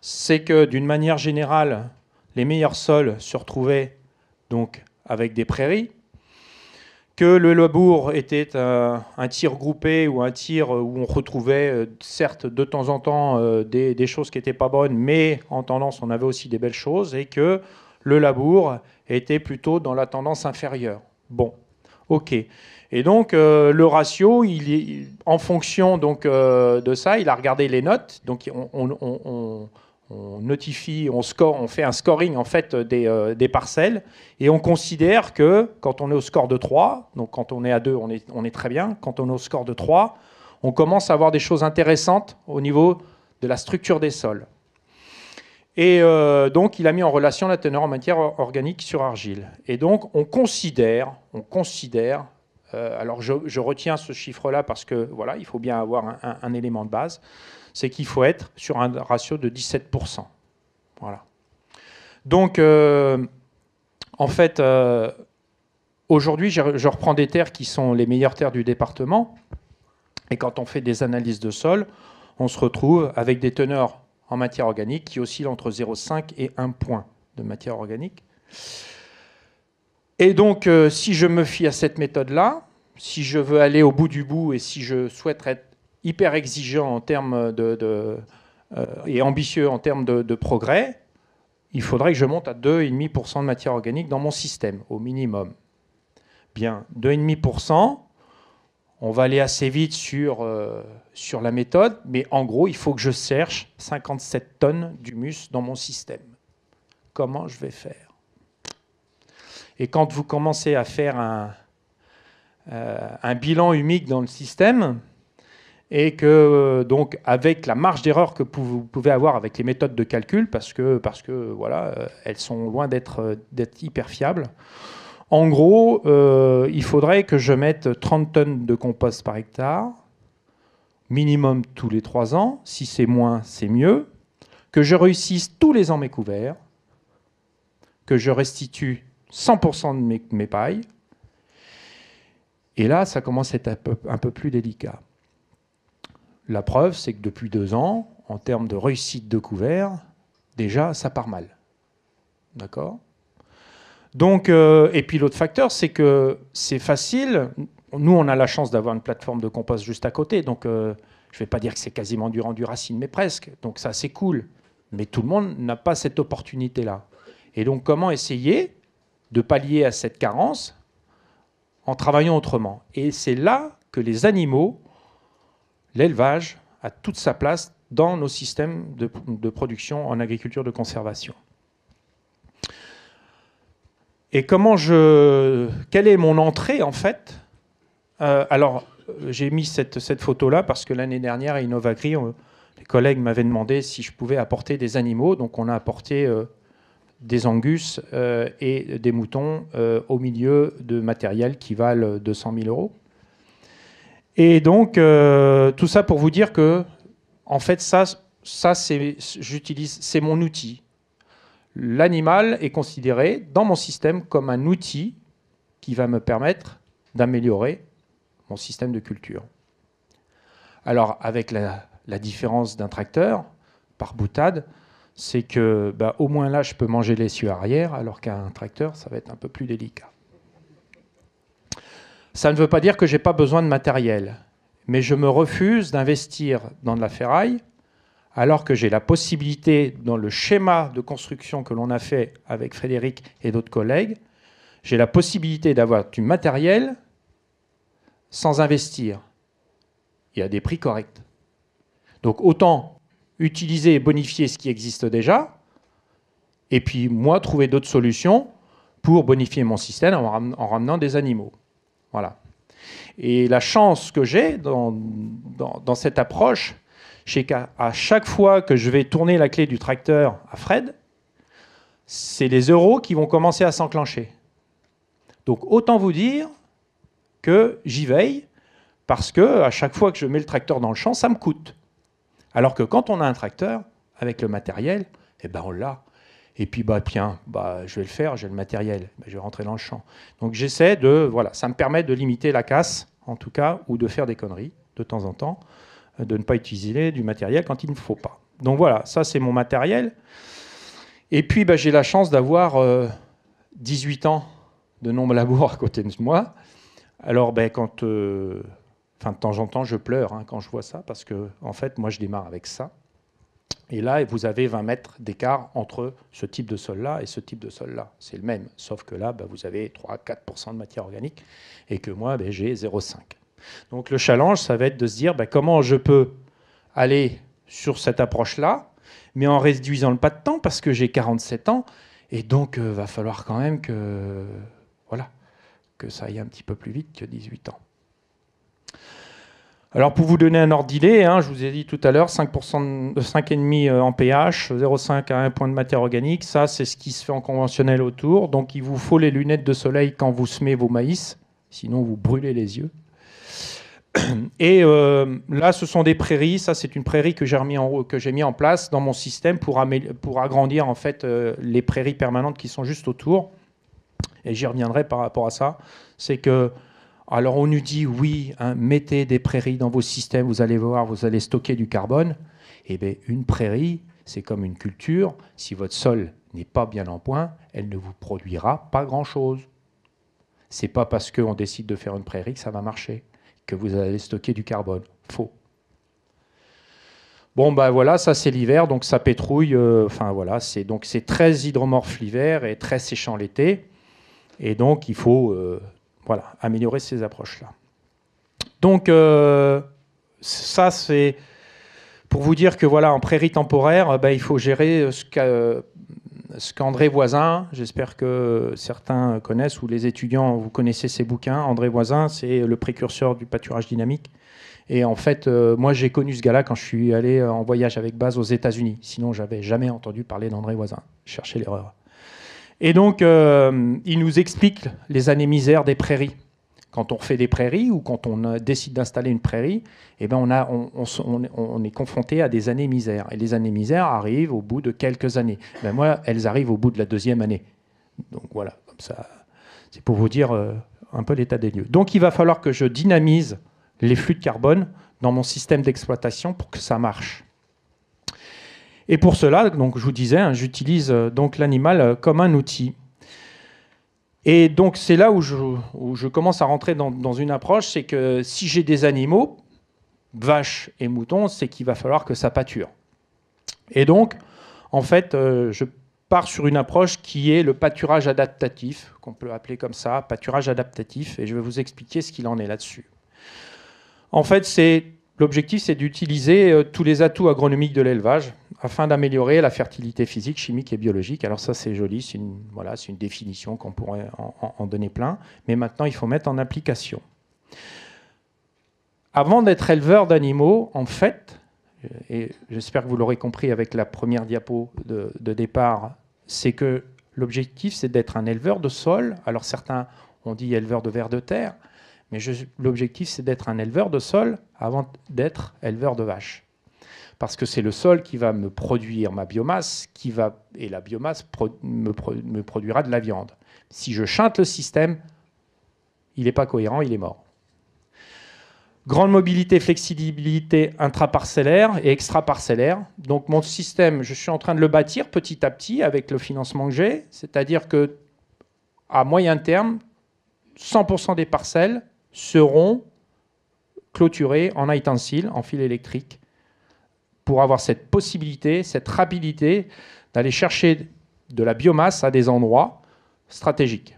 c'est que d'une manière générale, les meilleurs sols se retrouvaient donc avec des prairies, que le labour était un, tir groupé ou un tir où on retrouvait euh, certes de temps en temps des, des choses qui n'étaient pas bonnes, mais en tendance on avait aussi des belles choses, et que le labour était plutôt dans la tendance inférieure. Bon, ok. Et donc euh, le ratio, il, en fonction donc euh, de ça, il a regardé les notes. Donc on, notifie, on score, on fait un scoring en fait euh, des, parcelles et on considère que quand on est au score de 3, donc quand on est à 2, on est, on est très bien. Quand on est au score de 3, on commence à avoir des choses intéressantes au niveau de la structure des sols. Et euh, donc, il a mis en relation la teneur en matière organique sur argile. Et donc, on considère, on considère, euh, alors je, retiens ce chiffre-là parce que voilà, il faut bien avoir un, élément de base, c'est qu'il faut être sur un ratio de 17%. Voilà. Donc, euh, en fait, aujourd'hui, je, je reprends des terres qui sont les meilleures terres du département. Et quand on fait des analyses de sol, on se retrouve avec des teneurs en matière organique qui oscille entre 0,5 et 1 point de matière organique. Et donc, euh, si je me fie à cette méthode-là, si je veux aller au bout du bout et si je souhaite être hyper exigeant en termes de, euh, et ambitieux en termes de, progrès, il faudrait que je monte à 2,5% de matière organique dans mon système, au minimum. Bien, 2,5%, on va aller assez vite sur euh, sur la méthode, mais en gros, il faut que je cherche 57 tonnes d'humus dans mon système. Comment je vais faire Et quand vous commencez à faire euh, un, bilan humique dans le système, et que euh, donc avec la marge d'erreur que vous pouvez avoir avec les méthodes de calcul, parce que, parce que voilà, euh, elles sont loin d'être hyper fiables, en gros, il faudrait que je mette 30 tonnes de compost par hectare, minimum tous les trois ans, si c'est moins, c'est mieux, que je réussisse tous les ans mes couverts, que je restitue 100% de mes, pailles. Et là, ça commence à être un peu, plus délicat. La preuve, c'est que depuis deux ans, en termes de réussite de couverts, déjà, ça part mal. D'accord Donc, euh, et puis l'autre facteur, c'est que c'est facile nous, on a la chance d'avoir une plateforme de compost juste à côté. Donc, euh, je ne vais pas dire que c'est quasiment du rendu racine, mais presque. Donc, ça, c'est cool. Mais tout le monde n'a pas cette opportunité-là. Et donc, comment essayer de pallier à cette carence en travaillant autrement Et c'est là que les animaux, l'élevage, a toute sa place dans nos systèmes de production en agriculture de conservation. Et comment je. Quelle est mon entrée, en fait, euh, alors, euh, j'ai mis cette, photo-là parce que l'année dernière, à Innovagri, euh, les collègues m'avaient demandé si je pouvais apporter des animaux. Donc, on a apporté des angus et des moutons au milieu de matériel qui valent 200 000 euros. Et donc, tout ça pour vous dire que, en fait, ça, ça j'utilise, c'est mon outil. L'animal est considéré dans mon système comme un outil qui va me permettre d'améliorer mon système de culture. Alors, avec la, différence d'un tracteur, par boutade, c'est que bah, au moins là, je peux manger l'essieu arrière, alors qu'un tracteur, ça va être un peu plus délicat. Ça ne veut pas dire que je n'ai pas besoin de matériel, mais je me refuse d'investir dans de la ferraille, alors que j'ai la possibilité, dans le schéma de construction que l'on a fait avec Frédéric et d'autres collègues, j'ai la possibilité d'avoir du matériel sans investir il y a des prix corrects. Donc autant utiliser et bonifier ce qui existe déjà, et puis moi trouver d'autres solutions pour bonifier mon système en ramenant des animaux. Voilà. Et la chance que j'ai dans, dans, cette approche, c'est qu'à chaque fois que je vais tourner la clé du tracteur à Fred, c'est les euros qui vont commencer à s'enclencher. Donc autant vous dire que j'y veille parce que à chaque fois que je mets le tracteur dans le champ, ça me coûte. Alors que quand on a un tracteur avec le matériel, eh ben on l'a. Et puis bah tiens, bah je vais le faire, j'ai le matériel, bah, je vais rentrer dans le champ. Donc j'essaie de voilà, ça me permet de limiter la casse en tout cas ou de faire des conneries de temps en temps, euh, de ne pas utiliser du matériel quand il ne faut pas. Donc voilà, ça c'est mon matériel. Et puis bah, j'ai la chance d'avoir 18 euh, ans de nombre labour à côté de moi. Alors, ben, quand, euh, de temps en temps, je pleure hein, quand je vois ça, parce que, en fait, moi, je démarre avec ça. Et là, vous avez 20 mètres d'écart entre ce type de sol-là et ce type de sol-là. C'est le même, sauf que là, ben, vous avez 3-4% de matière organique et que moi, ben, j'ai 0,5. Donc le challenge, ça va être de se dire ben, comment je peux aller sur cette approche-là, mais en réduisant le pas de temps, parce que j'ai 47 ans, et donc euh, va falloir quand même que... Voilà que ça aille un petit peu plus vite que 18 ans. Alors pour vous donner un ordre d'idée, hein, je vous ai dit tout à l'heure 5,5 euh, euh, en pH, 0,5 à 1 point de matière organique, ça c'est ce qui se fait en conventionnel autour. Donc il vous faut les lunettes de soleil quand vous semez vos maïs, sinon vous brûlez les yeux. Et euh, là, ce sont des prairies. Ça, c'est une prairie que j'ai mis, mis en place dans mon système pour, pour agrandir en fait les prairies permanentes qui sont juste autour et j'y reviendrai par rapport à ça, c'est que, alors on nous dit oui, hein, mettez des prairies dans vos systèmes, vous allez voir, vous allez stocker du carbone. Eh bien, une prairie, c'est comme une culture, si votre sol n'est pas bien en point, elle ne vous produira pas grand-chose. C'est pas parce qu'on décide de faire une prairie que ça va marcher, que vous allez stocker du carbone. Faux. Bon, ben voilà, ça c'est l'hiver, donc ça pétrouille. Euh, enfin voilà, c'est donc c'est très hydromorphe l'hiver et très séchant l'été. Et donc, il faut euh, voilà, améliorer ces approches-là. Donc, euh, ça, c'est pour vous dire que voilà, en prairie temporaire, euh, ben, il faut gérer ce qu'André Voisin, j'espère que certains connaissent ou les étudiants, vous connaissez ces bouquins. André Voisin, c'est le précurseur du pâturage dynamique. Et en fait, moi, j'ai connu ce gars-là quand je suis allé en voyage avec base aux États-Unis. Sinon, j'avais jamais entendu parler d'André Voisin. Cherchez l'erreur. Et donc, euh, il nous explique les années misères des prairies. Quand on fait des prairies ou quand on euh, décide d'installer une prairie, eh ben on, est confronté à des années misères. Et les années misères arrivent au bout de quelques années. Ben, moi, elles arrivent au bout de la deuxième année. Donc voilà, comme ça, c'est pour vous dire euh, un peu l'état des lieux. Donc il va falloir que je dynamise les flux de carbone dans mon système d'exploitation pour que ça marche. Et pour cela, donc, je vous disais, hein, j'utilise euh, donc l'animal euh, comme un outil. Et donc c'est là où je, commence à rentrer dans, une approche, c'est que si j'ai des animaux, vaches et moutons, c'est qu'il va falloir que ça pâture. Et donc, en fait, euh, je pars sur une approche qui est le pâturage adaptatif, qu'on peut appeler comme ça, pâturage adaptatif, et je vais vous expliquer ce qu'il en est là-dessus. En fait, c'est L'objectif, c'est d'utiliser euh, tous les atouts agronomiques de l'élevage afin d'améliorer la fertilité physique, chimique et biologique. Alors ça, c'est joli, c'est une, définition qu'on pourrait en, donner plein, mais maintenant, il faut mettre en application. Avant d'être éleveur d'animaux, en fait, euh, et j'espère que vous l'aurez compris avec la première diapo de, de départ, c'est que l'objectif, c'est d'être un éleveur de sol. Alors certains ont dit éleveur de vers de terre, mais l'objectif, c'est d'être un éleveur de sol avant d'être éleveur de vache. Parce que c'est le sol qui va me produire ma biomasse, qui va, et la biomasse me, produira de la viande. Si je chante le système, il n'est pas cohérent, il est mort. Grande mobilité, flexibilité intra-parcellaire et extra-parcellaire. Donc mon système, je suis en train de le bâtir petit à petit avec le financement que j'ai. C'est-à-dire que à moyen terme, 100% des parcelles seront clôturés en utensiles, en fil électrique, pour avoir cette possibilité, cette rapidité d'aller chercher de la biomasse à des endroits stratégiques.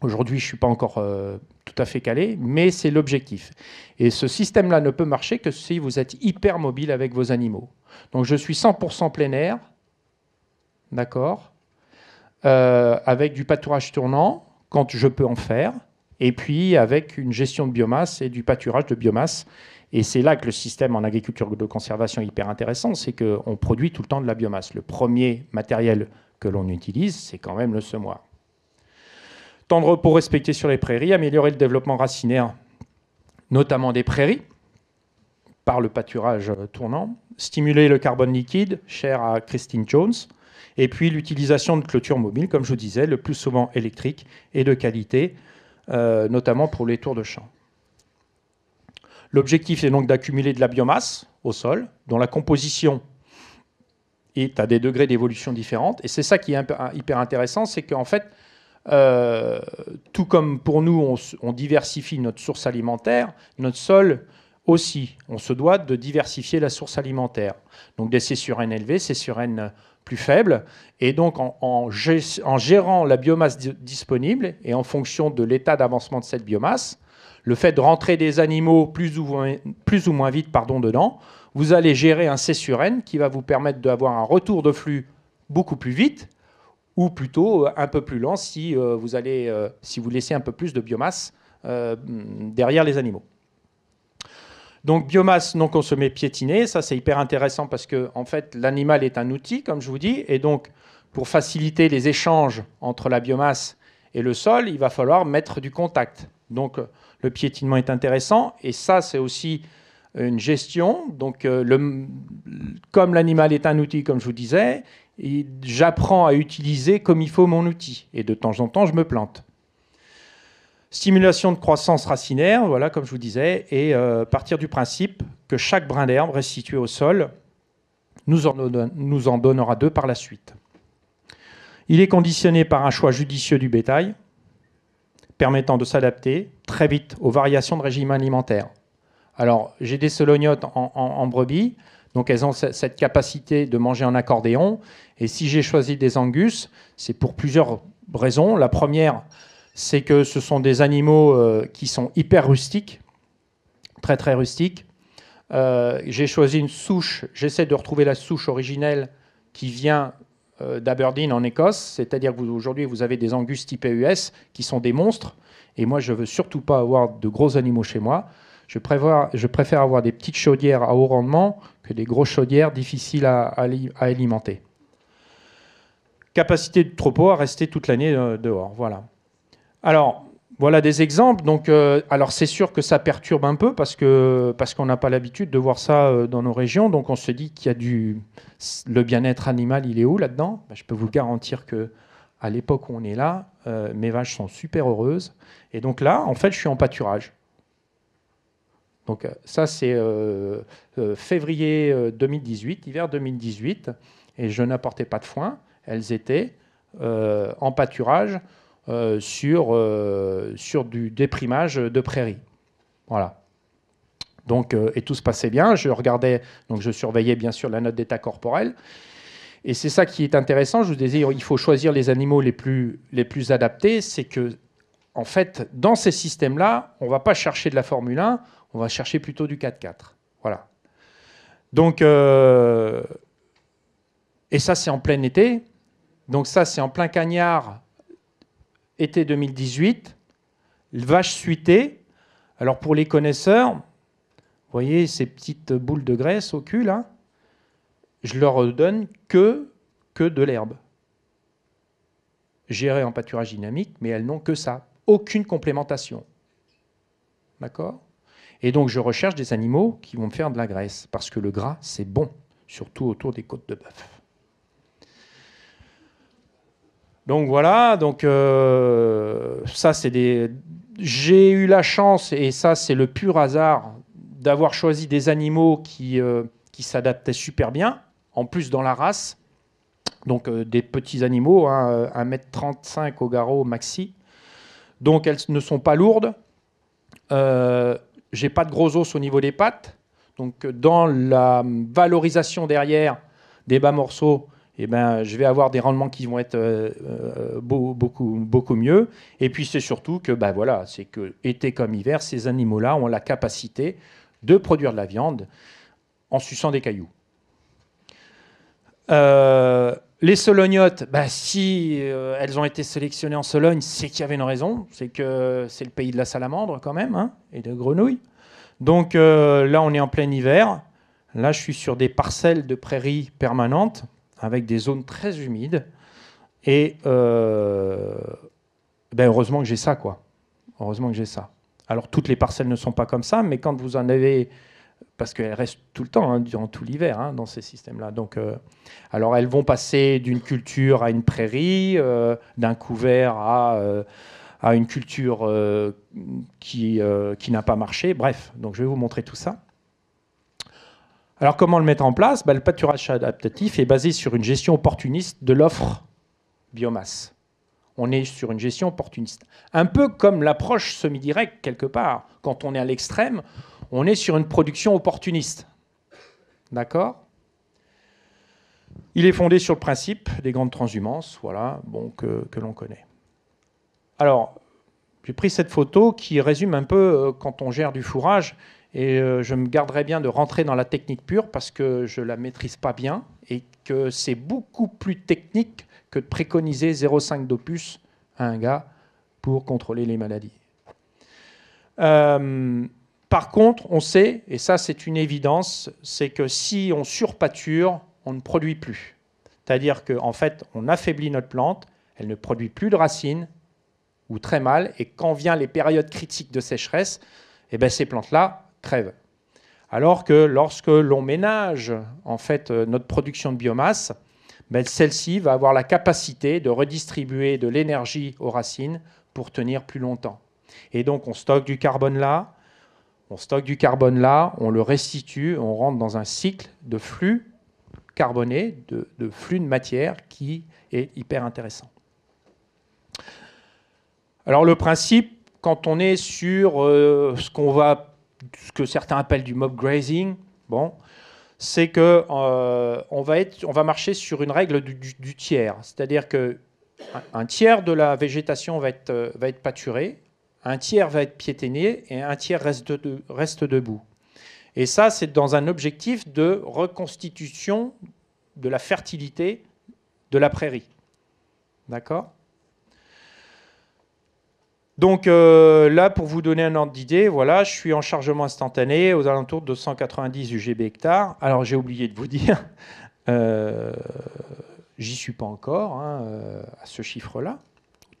Aujourd'hui, je ne suis pas encore euh, tout à fait calé, mais c'est l'objectif. Et ce système-là ne peut marcher que si vous êtes hyper mobile avec vos animaux. Donc je suis 100% plein air, d'accord, euh, avec du pâturage tournant, quand je peux en faire, et puis avec une gestion de biomasse et du pâturage de biomasse. Et c'est là que le système en agriculture de conservation est hyper intéressant, c'est qu'on produit tout le temps de la biomasse. Le premier matériel que l'on utilise, c'est quand même le semoir. Tendre pour respecter sur les prairies, améliorer le développement racinaire, notamment des prairies, par le pâturage euh, tournant, stimuler le carbone liquide, cher à Christine Jones, et puis l'utilisation de clôtures mobiles, comme je vous disais, le plus souvent électrique et de qualité, euh, notamment pour les tours de champ. L'objectif est donc d'accumuler de la biomasse au sol, dont la composition est à des degrés d'évolution différentes. Et c'est ça qui est hyper intéressant, c'est qu'en fait, euh, tout comme pour nous, on, diversifie notre source alimentaire, notre sol aussi, on se doit de diversifier la source alimentaire. Donc des C sur N élevés, C sur N plus faible. Et donc, en, gérant la biomasse disponible et en fonction de l'état d'avancement de cette biomasse, le fait de rentrer des animaux plus ou moins, plus ou moins vite pardon, dedans, vous allez gérer un C sur N qui va vous permettre d'avoir un retour de flux beaucoup plus vite ou plutôt euh, un peu plus lent si, euh, vous, allez, euh, si vous laissez un peu plus de biomasse derrière les animaux. Donc biomasse non consommée piétinée, ça c'est hyper intéressant parce que en fait l'animal est un outil, comme je vous dis, et donc pour faciliter les échanges entre la biomasse et le sol, il va falloir mettre du contact. Donc euh, le piétinement est intéressant et ça c'est aussi euh, une gestion. Donc euh, comme l'animal est un outil, comme je vous disais, j'apprends à utiliser comme il faut mon outil et de temps en temps je me plante. Stimulation de croissance racinaire, voilà, comme je vous disais, et euh, partir du principe que chaque brin d'herbe restitué au sol nous en, donnera deux par la suite. Il est conditionné par un choix judicieux du bétail, permettant de s'adapter très vite aux variations de régime alimentaire. Alors, j'ai des solognottes en, en, brebis, donc elles ont cette capacité de manger en accordéon. Et si j'ai choisi des angus, c'est pour plusieurs raisons. La première, c'est que ce sont des animaux euh, qui sont hyper rustiques, très très rustiques. Euh, j'ai choisi une souche, j'essaie de retrouver la souche originelle qui vient euh, d'Aberdeen en Écosse, c'est-à-dire qu'aujourd'hui vous avez des angustes type qui sont des monstres, et moi je ne veux surtout pas avoir de gros animaux chez moi. Je, préfère avoir des petites chaudières à haut rendement que des grosses chaudières difficiles à, alimenter. Capacité de troupeau à rester toute l'année dehors, voilà. Alors, voilà des exemples. Donc, euh, alors c'est sûr que ça perturbe un peu parce parce qu'on n'a pas l'habitude de voir ça euh, dans nos régions. Donc, on se dit qu'il y a du le bien-être animal, il est où là-dedans ben, Je peux vous garantir que à l'époque où on est là, euh, mes vaches sont super heureuses. Et donc là, en fait, je suis en pâturage. Donc ça, c'est février 2018, hiver 2018, et je n'apportais pas de foin. Elles étaient en pâturage euh, sur, euh, sur du déprimage de prairies. Voilà. Donc, euh, et tout se passait bien. Je regardais, donc je surveillais bien sûr la note d'état corporel. Et c'est ça qui est intéressant. Je vous disais, il faut choisir les animaux les plus, les plus adaptés. C'est que, en fait, dans ces systèmes-là, on ne va pas chercher de la Formule 1, on va chercher plutôt du 4x4. Voilà. Donc, et ça, c'est en plein été. Donc ça, c'est en plein cagnard été 2018, vache suitée. Alors pour les connaisseurs, vous voyez ces petites boules de graisse au cul là, je leur donne que, que de l'herbe. gérée en pâturage dynamique, mais elles n'ont que ça, aucune complémentation. D'accord Et donc je recherche des animaux qui vont me faire de la graisse, parce que le gras, c'est bon, surtout autour des côtes de bœuf. Donc voilà, donc euh, ça c'est des. J'ai eu la chance, et ça c'est le pur hasard, d'avoir choisi des animaux qui, euh, qui s'adaptaient super bien, en plus dans la race. Donc euh, des petits animaux, hein, 1m35 au garrot maxi. Donc elles ne sont pas lourdes. J'ai pas de gros os au niveau des pattes. Donc dans la valorisation derrière des bas morceaux, eh ben, je vais avoir des rendements qui vont être euh, euh, beaucoup, beaucoup mieux. Et puis c'est surtout que, ben voilà, c'est que été comme hiver, ces animaux-là ont la capacité de produire de la viande en suçant des cailloux. Euh, les solognottes, ben, si elles ont été sélectionnées en Sologne, c'est qu'il y avait une raison, c'est que c'est le pays de la salamandre quand même, hein, et de grenouilles. Donc là, on est en plein hiver. Là, je suis sur des parcelles de prairies permanentes avec des zones très humides. Et euh, ben heureusement que j'ai ça, quoi. Heureusement que j'ai ça. Alors toutes les parcelles ne sont pas comme ça, mais quand vous en avez, parce qu'elles restent tout le temps, hein, durant tout l'hiver, hein, dans ces systèmes-là. Donc, euh, alors elles vont passer d'une culture à une prairie, euh, d'un couvert à, à une culture qui, qui n'a pas marché. Bref, donc je vais vous montrer tout ça. Alors comment le mettre en place bah, Le pâturage adaptatif est basé sur une gestion opportuniste de l'offre biomasse. On est sur une gestion opportuniste. Un peu comme l'approche semi-directe quelque part. Quand on est à l'extrême, on est sur une production opportuniste. D'accord Il est fondé sur le principe des grandes transhumances, voilà, bon, que, l'on connaît. Alors, j'ai pris cette photo qui résume un peu euh, quand on gère du fourrage et euh, je me garderais bien de rentrer dans la technique pure parce que je ne la maîtrise pas bien et que c'est beaucoup plus technique que de préconiser 0,5 d'opus à un gars pour contrôler les maladies. Euh, par contre, on sait, et ça c'est une évidence, c'est que si on surpâture, on ne produit plus. C'est-à-dire qu'en en fait, on affaiblit notre plante, elle ne produit plus de racines, ou très mal, et quand vient les périodes critiques de sécheresse, eh ben, ces plantes-là, alors que lorsque l'on ménage en fait euh, notre production de biomasse, ben, celle-ci va avoir la capacité de redistribuer de l'énergie aux racines pour tenir plus longtemps. Et donc on stocke du carbone là, on stocke du carbone là, on le restitue, on rentre dans un cycle de flux carboné, de, flux de matière qui est hyper intéressant. Alors le principe, quand on est sur euh, ce qu'on va ce que certains appellent du mob grazing, bon, c'est que euh, on, va être, on va marcher sur une règle du, tiers, c'est-à-dire que un tiers de la végétation va être, euh, va être pâturée, un tiers va être piétiné et un tiers reste, de, reste debout. Et ça, c'est dans un objectif de reconstitution de la fertilité de la prairie. D'accord donc euh, là, pour vous donner un ordre d'idée, voilà, je suis en chargement instantané aux alentours de 190 UGB hectares. Alors j'ai oublié de vous dire, euh, j'y suis pas encore hein, euh, à ce chiffre-là,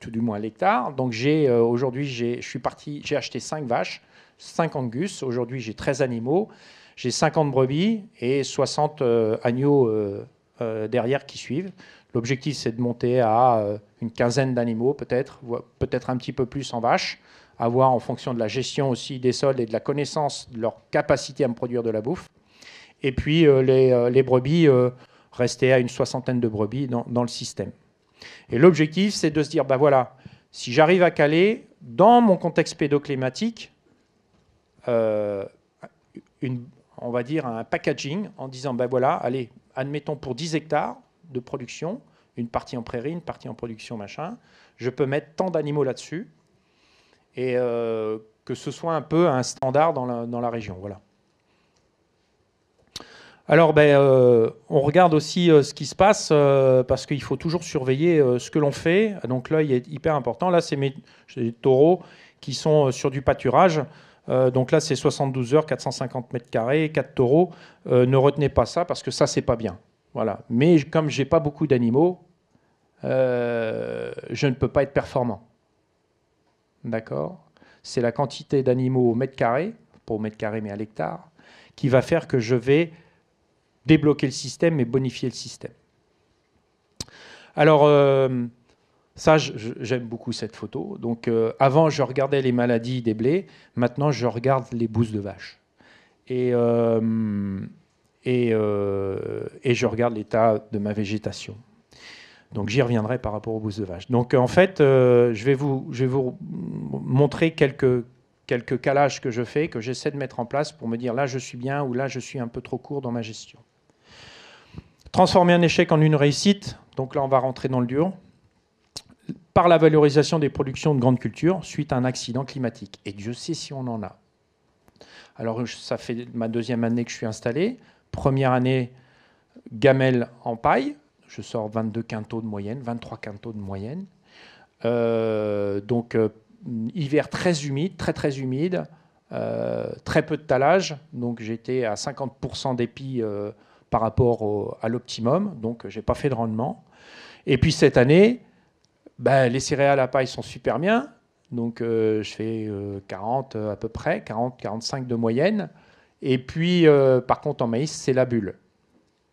tout du moins à l'hectare. Donc j'ai aujourd'hui, je parti, j'ai acheté 5 vaches, 5 angus. Aujourd'hui, j'ai 13 animaux, j'ai 50 brebis et 60 agneaux derrière qui suivent. L'objectif, c'est de monter à euh, une quinzaine d'animaux, peut-être, peut-être un petit peu plus en vache, avoir en fonction de la gestion aussi des sols et de la connaissance de leur capacité à me produire de la bouffe. Et puis euh, euh, les, brebis, rester à une soixantaine de brebis dans, le système. Et l'objectif, c'est de se dire, ben voilà, si j'arrive à caler, dans mon contexte pédoclimatique, on va dire un packaging en disant, ben voilà, allez, admettons pour 10 hectares, de production, une partie en prairie, une partie en production, machin. Je peux mettre tant d'animaux là-dessus et euh, que ce soit un peu un standard dans la, région. Voilà. Alors, ben, euh, on regarde aussi euh, ce qui se passe parce qu'il faut toujours surveiller ce que l'on fait. Donc l'œil est hyper important. Là, c'est mes taureaux qui sont sur du pâturage. donc là, c'est 72 heures, 450 mètres carrés, 4 taureaux. ne retenez pas ça parce que ça, c'est pas bien. Voilà. Mais comme je n'ai pas beaucoup d'animaux, euh, je ne peux pas être performant. D'accord C'est la quantité d'animaux au mètre carré, pour au mètre carré mais à l'hectare, qui va faire que je vais débloquer le système et bonifier le système. Alors, euh, ça, j'aime beaucoup cette photo. Donc, euh, avant, je regardais les maladies des blés. Maintenant, je regarde les bousses de vache. Et euh, et, je regarde l'état de ma végétation. Donc j'y reviendrai par rapport au bousses de vache. Donc en fait, euh, je, vais vous, je vais vous montrer quelques, quelques calages que je fais, que j'essaie de mettre en place pour me dire là je suis bien ou là je suis un peu trop court dans ma gestion. Transformer un échec en une réussite, donc là on va rentrer dans le dur, par la valorisation des productions de grandes cultures suite à un accident climatique. Et Dieu sait si on en a. Alors ça fait ma deuxième année que je suis installé, première année, gamelle en paille. Je sors 22 quintaux de moyenne, 23 quintaux de moyenne. Euh, donc, euh, hiver très humide, très très humide, euh, très peu de talage. Donc, j'étais à 50% d'épis par rapport à l'optimum. Donc, je n'ai pas fait de rendement. Et puis, cette année, bah, les céréales à paille sont super bien. Donc, je fais 40 à peu près, 40-45 de moyenne. Et puis, euh, par contre, en maïs, c'est la bulle.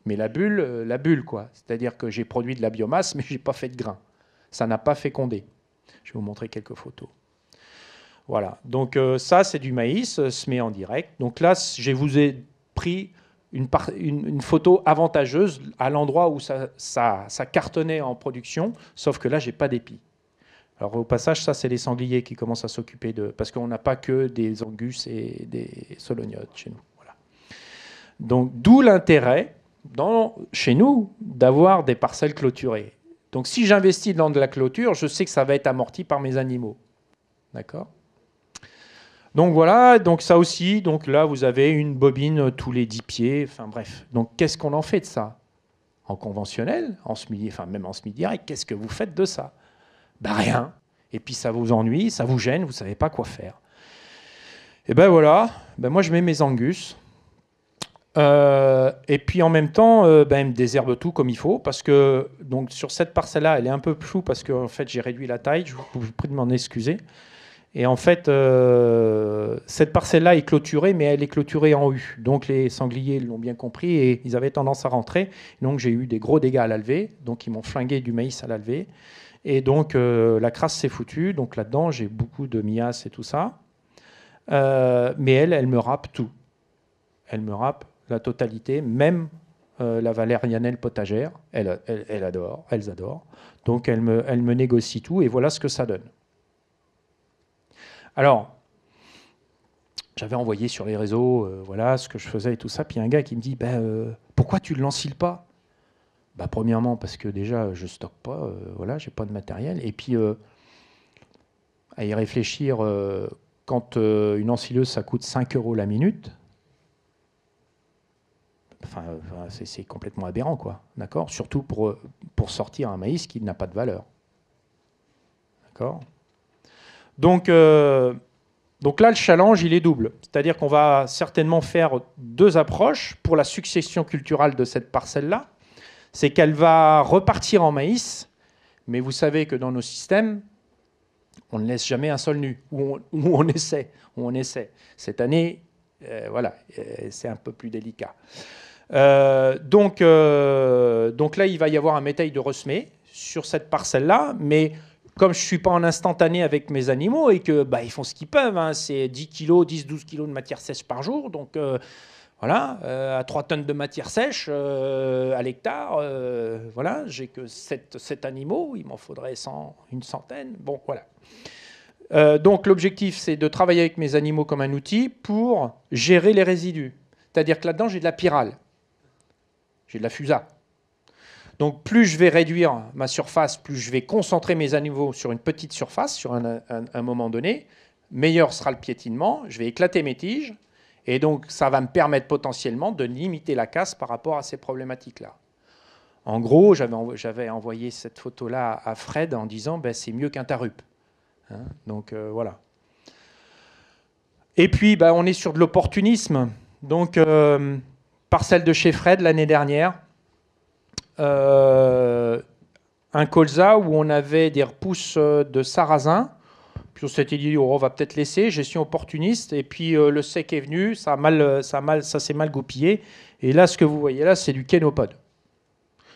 Mais la bulle, euh, la bulle, quoi. C'est-à-dire que j'ai produit de la biomasse, mais je n'ai pas fait de grains. Ça n'a pas fécondé. Je vais vous montrer quelques photos. Voilà. Donc, euh, ça, c'est du maïs, semé en direct. Donc là, je vous ai pris une, photo avantageuse à l'endroit où ça, cartonnait en production, sauf que là, j'ai pas d'épis. Alors au passage, ça c'est les sangliers qui commencent à s'occuper de, parce qu'on n'a pas que des angus et des solognotes chez nous. Donc d'où l'intérêt dans, chez nous d'avoir des parcelles clôturées. Donc si j'investis dans de la clôture, je sais que ça va être amorti par mes animaux. D'accord donc voilà, donc ça aussi, donc là vous avez une bobine tous les 10 pieds, enfin bref. Donc qu'est-ce qu'on en fait de ça En conventionnel, en semi, enfin même en semi-direct, qu'est-ce que vous faites de ça bah rien. Et puis ça vous ennuie, ça vous gêne, vous savez pas quoi faire. Et ben voilà, ben moi je mets mes angus. Euh, et puis en même temps, euh, ben, me désherbe tout comme il faut parce que donc sur cette parcelle-là, elle est un peu floue parce que fait j'ai réduit la taille. Je vous prie de m'en excuser. Et en fait, euh, cette parcelle-là est clôturée, mais elle est clôturée en U. Donc les sangliers l'ont bien compris et ils avaient tendance à rentrer. Donc j'ai eu des gros dégâts à l'alvé, Donc ils m'ont flingué du maïs à l'alvé. Et donc, euh, la crasse s'est foutue. Donc là-dedans, j'ai beaucoup de mias et tout ça. Euh, mais elle, elle me rappe tout. Elle me rappe la totalité, même euh, la valérianelle potagère. Elle, elle, elle, adore, elles adorent. Donc, elle me, négocie tout. Et voilà ce que ça donne. Alors, j'avais envoyé sur les réseaux, voilà, ce que je faisais et tout ça. Puis un gars qui me dit, ben, pourquoi tu ne l'ensiles pas bah, premièrement, parce que déjà, je ne stocke pas, euh, voilà, je n'ai pas de matériel. Et puis, euh, à y réfléchir, euh, quand une ensileuse, ça coûte 5 euros la minute, c'est complètement aberrant, quoi. D'accord Surtout pour, pour sortir un maïs qui n'a pas de valeur. D'accord donc, donc là, le challenge, il est double. C'est-à-dire qu'on va certainement faire deux approches pour la succession culturelle de cette parcelle-là c'est qu'elle va repartir en maïs, mais vous savez que dans nos systèmes, on ne laisse jamais un sol nu, ou on, on essaie, on essaie. Cette année, euh, voilà, euh, c'est un peu plus délicat. Euh, donc, donc là, il va y avoir un métail de ressemé sur cette parcelle-là, mais comme je ne suis pas en instantané avec mes animaux et que bah, ils font ce qu'ils peuvent, hein, c'est 10 kg, 10-12 kg de matière sèche par jour, donc voilà, euh, à 3 tonnes de matière sèche euh, à l'hectare, euh, voilà, j'ai que 7, animaux, il m'en faudrait une centaine. Bon, voilà. donc l'objectif, c'est de travailler avec mes animaux comme un outil pour gérer les résidus. C'est-à-dire que là-dedans, j'ai de la pyrale, j'ai de la fusa. Donc plus je vais réduire ma surface, plus je vais concentrer mes animaux sur une petite surface, sur un moment donné, meilleur sera le piétinement, je vais éclater mes tiges, et donc, ça va me permettre potentiellement de limiter la casse par rapport à ces problématiques-là. En gros, j'avais envoyé cette photo-là à Fred en disant ben, c'est mieux qu'un tarup. Hein. donc euh, voilà. Et puis, ben, on est sur de l'opportunisme. Donc, euh, parcelle de chez Fred l'année dernière, euh, un colza où on avait des repousses de sarrasin sur cette idée, dit, on va peut-être laisser, gestion opportuniste. Et puis euh, le sec est venu, ça, mal, euh, ça, mal, ça s'est mal goupillé. Et là, ce que vous voyez là, c'est du kénopode.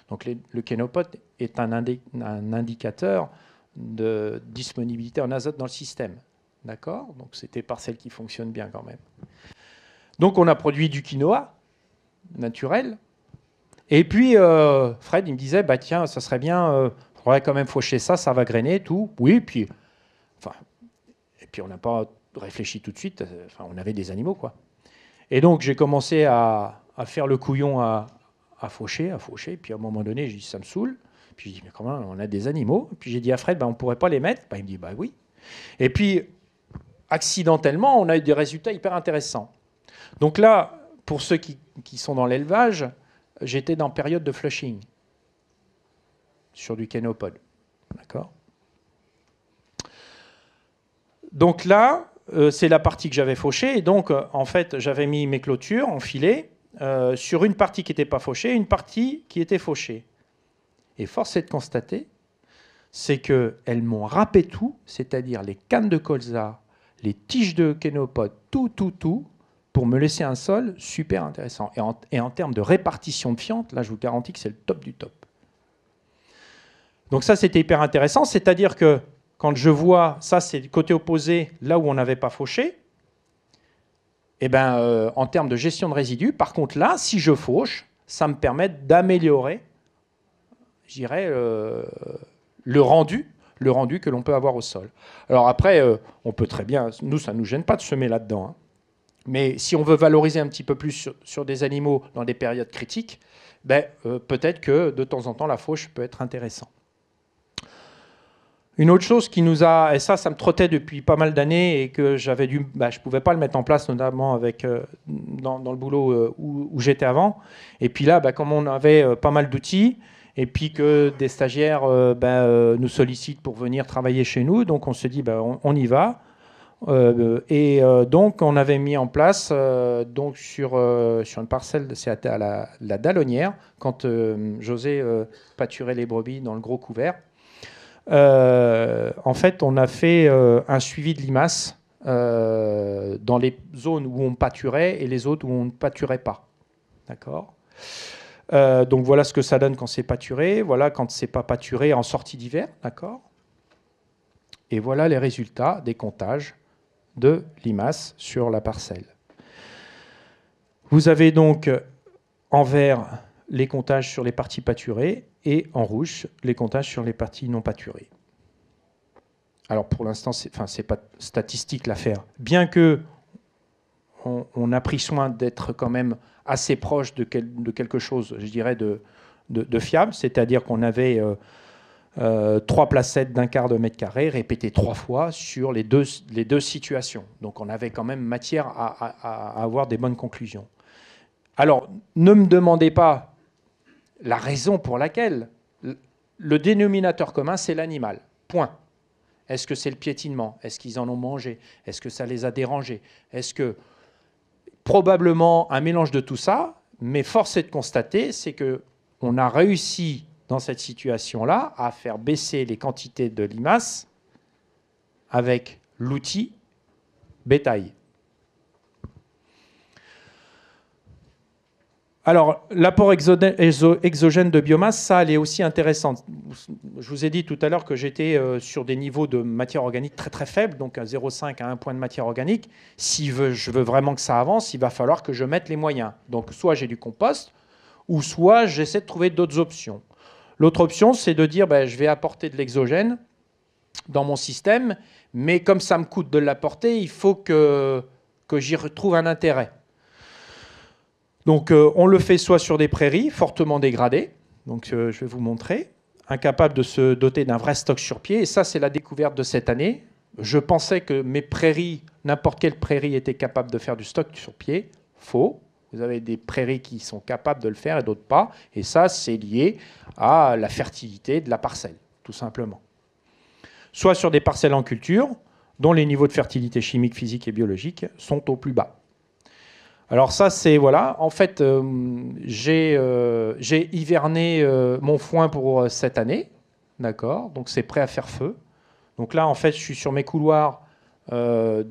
Donc le kénopode est un, indicateur de disponibilité en azote dans le système. D'accord Donc c'était par celle qui fonctionne bien quand même. Donc on a produit du quinoa naturel. Et puis euh, Fred, il me disait, bah tiens, ça serait bien, il faudrait quand même faucher ça, ça va grainer, tout. Oui, puis puis on n'a pas réfléchi tout de suite, on avait des animaux, quoi. Et donc j'ai commencé à, faire le couillon à, faucher, à faucher. Puis à un moment donné, j'ai dit, ça me saoule. Puis j'ai dit, mais comment on a des animaux Puis j'ai dit à Fred, ben, on ne pourrait pas les mettre ben, Il me dit, bah oui. Et puis, accidentellement, on a eu des résultats hyper intéressants. Donc là, pour ceux qui, sont dans l'élevage, j'étais dans période de flushing sur du canopode. D'accord donc là, euh, c'est la partie que j'avais fauchée. Et donc, euh, en fait, j'avais mis mes clôtures en filet euh, sur une partie qui n'était pas fauchée une partie qui était fauchée. Et force est de constater, c'est qu'elles m'ont râpé tout, c'est-à-dire les cannes de colza, les tiges de kénopode, tout, tout, tout, pour me laisser un sol super intéressant. Et et en termes de répartition de fientes, là, je vous garantis que c'est le top du top. Donc ça, c'était hyper intéressant, c'est-à-dire que quand je vois ça, c'est du côté opposé, là où on n'avait pas fauché, eh ben, euh, en termes de gestion de résidus, par contre là, si je fauche, ça me permet d'améliorer, je dirais, euh, le rendu le rendu que l'on peut avoir au sol. Alors après, euh, on peut très bien, nous, ça ne nous gêne pas de semer là-dedans. Hein. Mais si on veut valoriser un petit peu plus sur, des animaux dans des périodes critiques, ben, peut-être que de temps en temps, la fauche peut être intéressante. Une autre chose qui nous a, et ça, ça me trottait depuis pas mal d'années et que j'avais dû, bah, je pouvais pas le mettre en place, notamment avec euh, dans, le boulot euh, où, j'étais avant. Et puis là, bah, comme on avait euh, pas mal d'outils et puis que des stagiaires bah, nous sollicitent pour venir travailler chez nous, donc on se dit, on, on, y va. et donc on avait mis en place donc sur sur une parcelle, c'est à la, la Dallonnière, quand José pâturait les brebis dans le gros couvert. Euh, en fait, on a fait euh, un suivi de limaces euh, dans les zones où on pâturait et les autres où on ne pâturait pas. D'accord donc voilà ce que ça donne quand c'est pâturé, voilà quand c'est pas pâturé en sortie d'hiver, d'accord Et voilà les résultats des comptages de limaces sur la parcelle. Vous avez donc en vert les comptages sur les parties pâturées, et en rouge, les comptages sur les parties non pâturées. Alors pour l'instant, ce n'est pas statistique l'affaire. Bien que on, a pris soin d'être quand même assez proche de, quelque chose, je dirais, de, de, fiable, c'est-à-dire qu'on avait euh, euh, trois placettes d'un quart de mètre carré répétées trois fois sur les deux, les deux situations. Donc on avait quand même matière à avoir des bonnes conclusions. Alors ne me demandez pas la raison pour laquelle le dénominateur commun, c'est l'animal. Point. Est-ce que c'est le piétinement Est-ce qu'ils en ont mangé Est-ce que ça les a dérangés Est-ce que probablement un mélange de tout ça, mais force est de constater, c'est que on a réussi dans cette situation-là à faire baisser les quantités de limaces avec l'outil bétail. Alors, l'apport exogène de biomasse, ça, elle est aussi intéressante. Je vous ai dit tout à l'heure que j'étais euh, sur des niveaux de matière organique très très faibles, donc 0,5 à un point de matière organique. Si je veux vraiment que ça avance, il va falloir que je mette les moyens. Donc, soit j'ai du compost, ou soit j'essaie de trouver d'autres options. L'autre option, c'est de dire, ben, je vais apporter de l'exogène dans mon système, mais comme ça me coûte de l'apporter, il faut que j'y retrouve un intérêt. Donc euh, on le fait soit sur des prairies fortement dégradées, donc euh, je vais vous montrer, incapable de se doter d'un vrai stock sur pied, et ça c'est la découverte de cette année. Je pensais que mes prairies, n'importe quelle prairie était capable de faire du stock sur pied. Faux. Vous avez des prairies qui sont capables de le faire et d'autres pas. Et ça, c'est lié à la fertilité de la parcelle, tout simplement. Soit sur des parcelles en culture, dont les niveaux de fertilité chimique, physique et biologique sont au plus bas. Alors ça, c'est voilà. En fait, euh, euh, j'ai hiverné euh, mon foin pour cette année, d'accord. Donc c'est prêt à faire feu. Donc là, en fait, je suis sur mes couloirs de,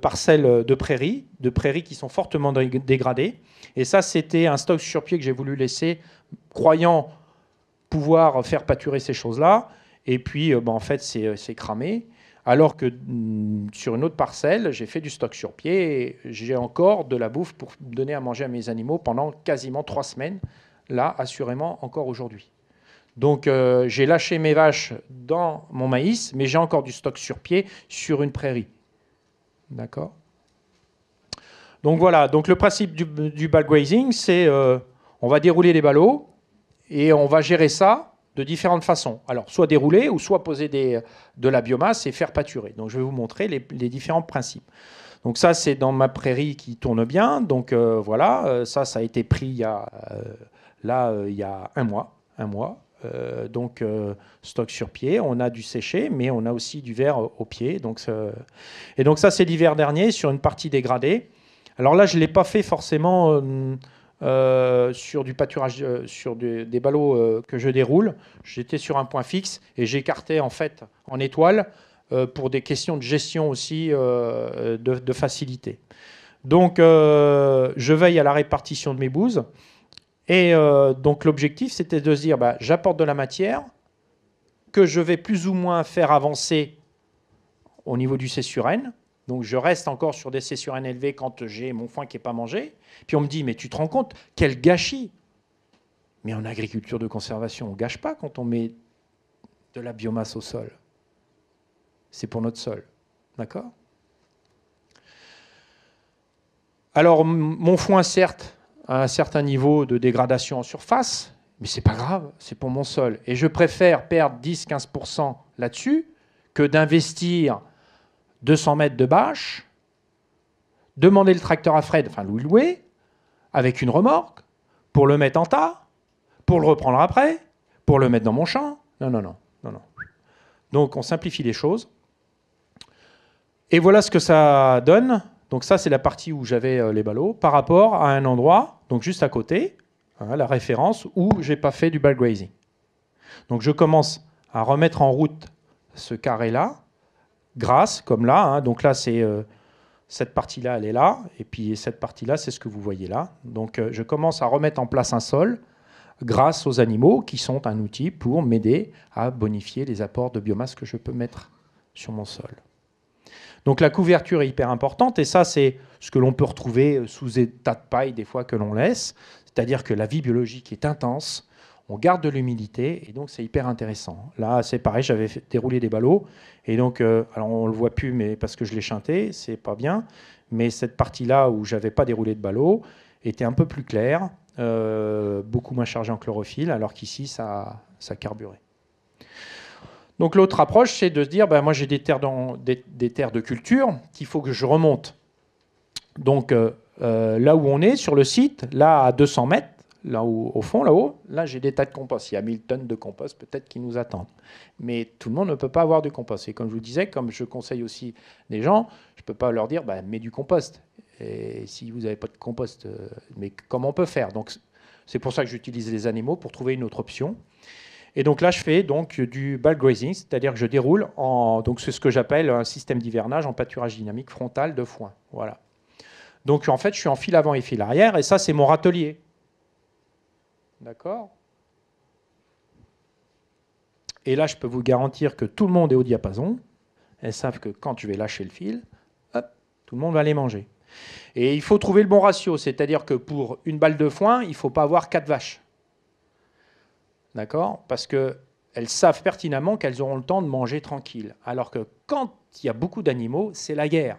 parcelles de prairies, de prairies qui sont fortement dégradées. Et ça, c'était un stock sur pied que j'ai voulu laisser, croyant pouvoir faire pâturer ces choses-là. Et puis, bah, en fait, c'est cramé. Alors que mm, sur une autre parcelle, j'ai fait du stock sur pied et j'ai encore de la bouffe pour donner à manger à mes animaux pendant quasiment trois semaines, là, assurément, encore aujourd'hui. Donc euh, j'ai lâché mes vaches dans mon maïs, mais j'ai encore du stock sur pied sur une prairie. D'accord Donc voilà, donc le principe du, du grazing, c'est euh, on va dérouler les ballots et on va gérer ça de différentes façons. Alors, soit dérouler ou soit poser des, de la biomasse et faire pâturer. Donc, je vais vous montrer les, différents principes. Donc ça, c'est dans ma prairie qui tourne bien. Donc euh, voilà, euh, ça, ça a été pris il y a, euh, là, il y a un mois. Un mois. donc stock sur pied, on a du séché, mais on a aussi du verre au pied. Donc, et donc ça, c'est l'hiver dernier sur une partie dégradée. Alors là, je ne l'ai pas fait forcément euh, sur du pâturage, euh, sur des ballots euh, que je déroule. J'étais sur un point fixe et j'écartais en fait en étoile pour des questions de gestion aussi de, facilité. Donc je veille à la répartition de mes bouses. Et donc l'objectif c'était de se dire bah, j'apporte de la matière que je vais plus ou moins faire avancer au niveau du C sur N donc je reste encore sur des sessions élevées quand j'ai mon foin qui n'est pas mangé. Puis on me dit, mais tu te rends compte, quel gâchis Mais en agriculture de conservation, on ne gâche pas quand on met de la biomasse au sol. C'est pour notre sol. D'accord Alors mon foin, certes, a un certain niveau de dégradation en surface, mais ce n'est pas grave, c'est pour mon sol. Et je préfère perdre 10-15% là-dessus que d'investir 200 mètres de bâche, demander le tracteur à Fred, enfin lui louer, avec une remorque, pour le mettre en tas, pour le reprendre après, pour le mettre dans mon champ. Non, non, non, non, non. Donc on simplifie les choses. Et voilà ce que ça donne. Donc ça, c'est la partie où j'avais euh, les ballots par rapport à un endroit, donc juste à côté, hein, la référence où n'ai pas fait du ball grazing. Donc je commence à remettre en route ce carré-là Grâce, comme là. Hein. Donc là, c'est euh, cette partie-là, elle est là. Et puis cette partie-là, c'est ce que vous voyez là. Donc euh, je commence à remettre en place un sol grâce aux animaux qui sont un outil pour m'aider à bonifier les apports de biomasse que je peux mettre sur mon sol. Donc la couverture est hyper importante et ça c'est ce que l'on peut retrouver euh, sous état tas de paille des fois que l'on laisse, c'est-à-dire que la vie biologique est intense, on garde de l'humidité et donc c'est hyper intéressant. Là, c'est pareil, j'avais déroulé des ballots et donc, euh, alors on le voit plus, mais parce que je l'ai chanté, c'est pas bien. Mais cette partie-là où j'avais pas déroulé de ballots, était un peu plus claire, euh, beaucoup moins chargée en chlorophylle, alors qu'ici ça, ça carburait. Donc l'autre approche, c'est de se dire, ben, moi j'ai des terres, dans, des, terres de culture qu'il faut que je remonte. Donc euh, là où on est sur le site, là à 200 mètres là-haut, au fond, là-haut, là, j'ai des tas de compost. Il y a mille tonnes de compost peut-être qui nous attendent. Mais tout le monde ne peut pas avoir du compost. Et comme je vous disais, comme je conseille aussi des gens, je ne peux pas leur dire, mais bah, mets du compost. Et si vous n'avez pas de compost, euh, mais comment on peut faire Donc, c'est pour ça que j'utilise les animaux pour trouver une autre option. Et donc là, je fais donc du ball grazing, c'est-à-dire que je déroule en donc c'est ce que j'appelle un système d'hivernage en pâturage dynamique frontal de foin. Voilà. Donc en fait, je suis en fil avant et fil arrière, et ça c'est mon râtelier. D'accord Et là, je peux vous garantir que tout le monde est au diapason. Elles savent que quand je vais lâcher le fil, tout le monde va les manger. Et il faut trouver le bon ratio, c'est-à-dire que pour une balle de foin, il ne faut pas avoir quatre vaches. D'accord Parce qu'elles savent pertinemment qu'elles auront le temps de manger tranquille. Alors que quand il y a beaucoup d'animaux, c'est la guerre.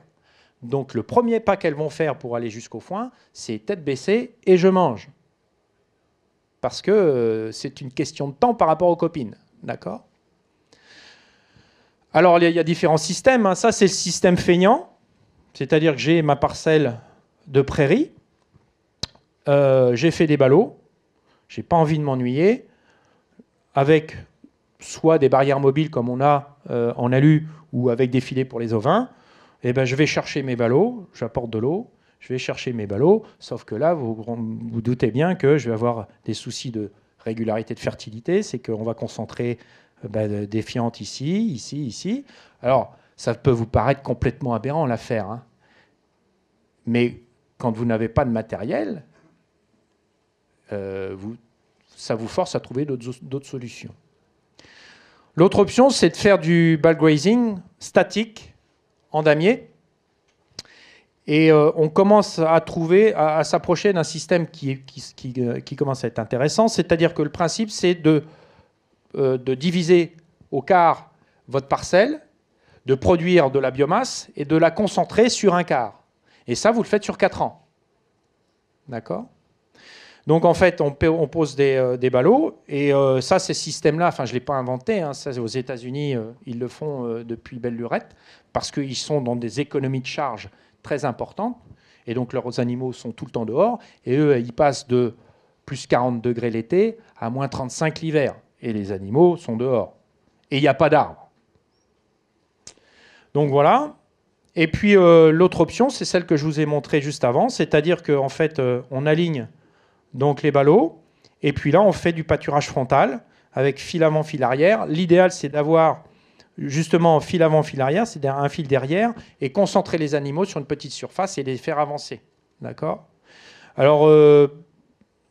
Donc le premier pas qu'elles vont faire pour aller jusqu'au foin, c'est tête baissée et je mange parce que euh, c'est une question de temps par rapport aux copines. D'accord Alors, il y, a différents systèmes. Hein. Ça, c'est le système feignant, c'est-à-dire que j'ai ma parcelle de prairie, euh, j'ai fait des ballots, j'ai pas envie de m'ennuyer, avec soit des barrières mobiles comme on a euh, en alu ou avec des filets pour les ovins. Et eh ben, je vais chercher mes ballots, j'apporte de l'eau, je vais chercher mes ballots, sauf que là, vous vous doutez bien que je vais avoir des soucis de régularité de fertilité, c'est qu'on va concentrer euh, bah, des fientes ici, ici, ici. Alors, ça peut vous paraître complètement aberrant l'affaire, hein. mais quand vous n'avez pas de matériel, euh, ça vous force à trouver d'autres solutions. L'autre option, c'est de faire du ball grazing statique en damier. Et euh, on commence à trouver, à, s'approcher d'un système qui, euh, qui, commence à être intéressant, c'est-à-dire que le principe, c'est de, euh, de diviser au quart votre parcelle, de produire de la biomasse et de la concentrer sur un quart. Et ça, vous le faites sur 4 ans. D'accord donc en fait, on, pose des, ballots et ça, ces systèmes-là, enfin je ne l'ai pas inventé, hein, aux États-Unis, ils le font depuis belle lurette parce qu'ils sont dans des économies de charge très importante. Et donc leurs animaux sont tout le temps dehors. Et eux, ils passent de plus 40 degrés l'été à moins 35 l'hiver. Et les animaux sont dehors. Et il n'y a pas d'arbres. Donc voilà. Et puis euh, l'autre option, c'est celle que je vous ai montrée juste avant, c'est-à-dire qu'en fait, euh, on aligne donc les ballots, et puis là, on fait du pâturage frontal avec filament fil arrière. L'idéal, c'est d'avoir justement fil avant, fil arrière, cest un fil derrière, et concentrer les animaux sur une petite surface et les faire avancer. D'accord Alors, euh,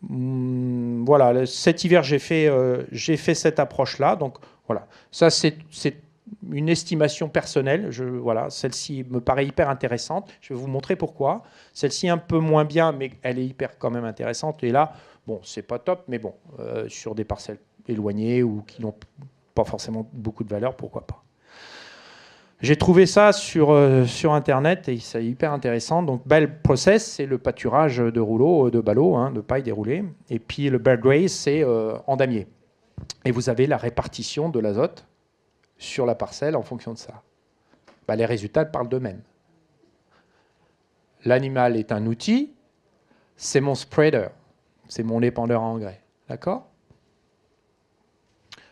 voilà, cet hiver, euh, j'ai fait, cette approche-là. Donc, voilà, ça, c'est une estimation personnelle. Je, voilà, celle-ci me paraît hyper intéressante. Je vais vous montrer pourquoi. Celle-ci un peu moins bien, mais elle est hyper quand même intéressante. Et là, bon, c'est pas top, mais bon, euh, sur des parcelles éloignées ou qui n'ont forcément beaucoup de valeur, pourquoi pas. J'ai trouvé ça sur, euh, sur Internet et c'est hyper intéressant. Donc, Bell Process, c'est le pâturage de rouleaux, euh, de ballots, hein, de paille déroulée. Et puis, le Bell Graze, c'est euh, en damier. Et vous avez la répartition de l'azote sur la parcelle en fonction de ça. Bah, les résultats parlent d'eux-mêmes. L'animal est un outil, c'est mon spreader, c'est mon épandeur à engrais. D'accord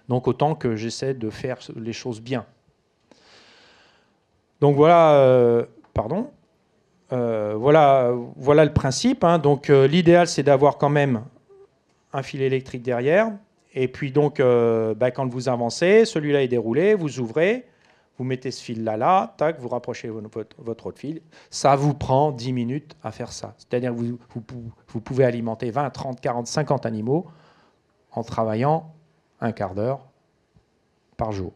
donc autant que j'essaie de faire les choses bien. Donc voilà, euh, pardon, euh, voilà, voilà le principe. Hein. Donc euh, l'idéal, c'est d'avoir quand même un fil électrique derrière. Et puis donc, bah, quand vous avancez, celui-là est déroulé, vous ouvrez, vous mettez ce fil-là, là, tac, vous rapprochez votre, votre, autre fil. Ça vous prend 10 minutes à faire ça. C'est-à-dire que vous, vous, vous pouvez alimenter 20, 30, 40, 50 animaux en travaillant un quart d'heure par jour.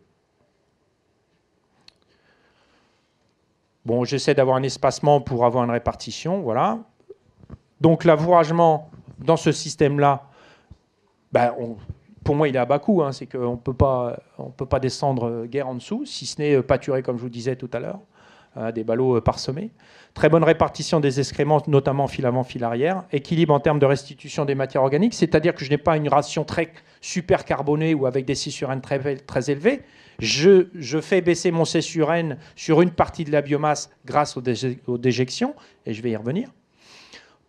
Bon, j'essaie d'avoir un espacement pour avoir une répartition, voilà. Donc l'avouragement dans ce système-là, ben, pour moi, il est à bas coût. Hein. c'est qu'on ne peut pas descendre guère en dessous, si ce n'est pâturé comme je vous disais tout à l'heure. Hein, des ballots euh, parsemés. Très bonne répartition des excréments, notamment fil avant, fil arrière. Équilibre en termes de restitution des matières organiques, c'est-à-dire que je n'ai pas une ration très super carbonée ou avec des C très, très élevés. Je, fais baisser mon C sur sur une partie de la biomasse grâce aux, déjections, et je vais y revenir.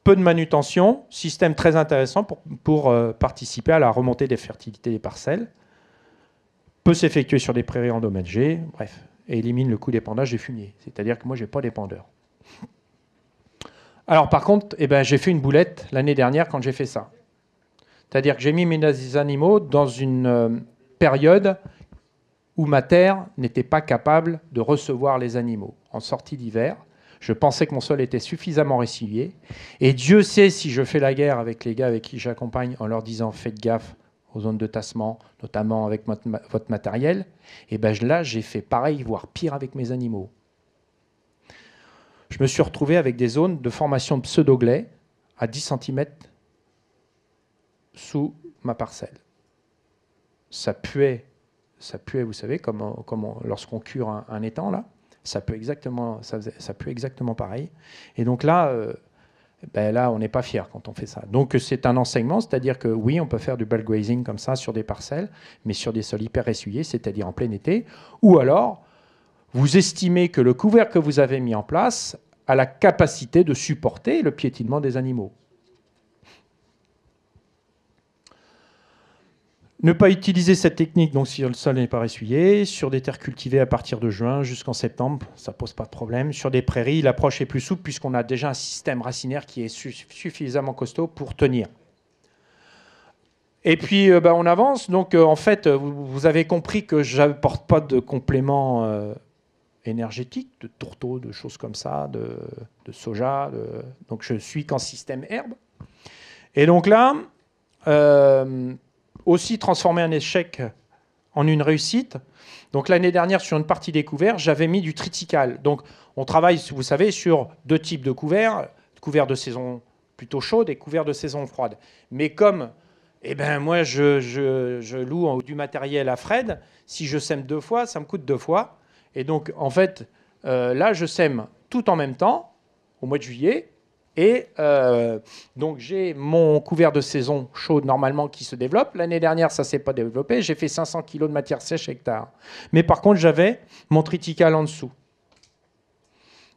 Peu de manutention, système très intéressant pour, euh, participer à la remontée des fertilités des parcelles. Peut s'effectuer sur des prairies endommagées, bref, et élimine le coût d'épandage des fumier. C'est-à-dire que moi, je n'ai pas d'épandeur. Alors par contre, eh ben, j'ai fait une boulette l'année dernière quand j'ai fait ça. C'est-à-dire que j'ai mis mes animaux dans une euh, période où ma terre n'était pas capable de recevoir les animaux. En sortie d'hiver, je pensais que mon sol était suffisamment résilié. Et Dieu sait si je fais la guerre avec les gars avec qui j'accompagne en leur disant faites gaffe, aux zones de tassement, notamment avec votre matériel, et ben là, j'ai fait pareil, voire pire avec mes animaux. Je me suis retrouvé avec des zones de formation de glais à 10 cm sous ma parcelle. Ça puait, ça puait, vous savez, comme, lorsqu'on cure un, étang, là. Ça, peut exactement, ça, pue exactement pareil. Et donc là, euh, ben là, on n'est pas fier quand on fait ça. Donc c'est un enseignement, c'est-à-dire que oui, on peut faire du grazing comme ça sur des parcelles, mais sur des sols hyper essuyés, c'est-à-dire en plein été, ou alors vous estimez que le couvert que vous avez mis en place a la capacité de supporter le piétinement des animaux. Ne pas utiliser cette technique donc si le sol n'est pas essuyé, sur des terres cultivées à partir de juin jusqu'en septembre, ça ne pose pas de problème. Sur des prairies, l'approche est plus souple puisqu'on a déjà un système racinaire qui est suffisamment costaud pour tenir. Et puis euh, bah, on avance. Donc euh, en fait, euh, vous, avez compris que je n'apporte pas de compléments énergétiques, de tourteaux, de choses comme ça, de, soja. Donc je suis qu'en système herbe. Et donc là aussi transformer un échec en une réussite. Donc l'année dernière, sur une partie des couverts, j'avais mis du tritical. Donc on travaille, vous savez, sur deux types de couverts, couverts de saison plutôt chaude et couverts de saison froide. Mais comme eh ben, moi, je, je, loue du matériel à Fred, si je sème deux fois, ça me coûte deux fois. Et donc, en fait, euh, là, je sème tout en même temps, au mois de juillet, et euh, donc j'ai mon couvert de saison chaude normalement qui se développe. L'année dernière, ça s'est pas développé. J'ai fait 500 kg de matière sèche hectare. Mais par contre, j'avais mon triticale en dessous.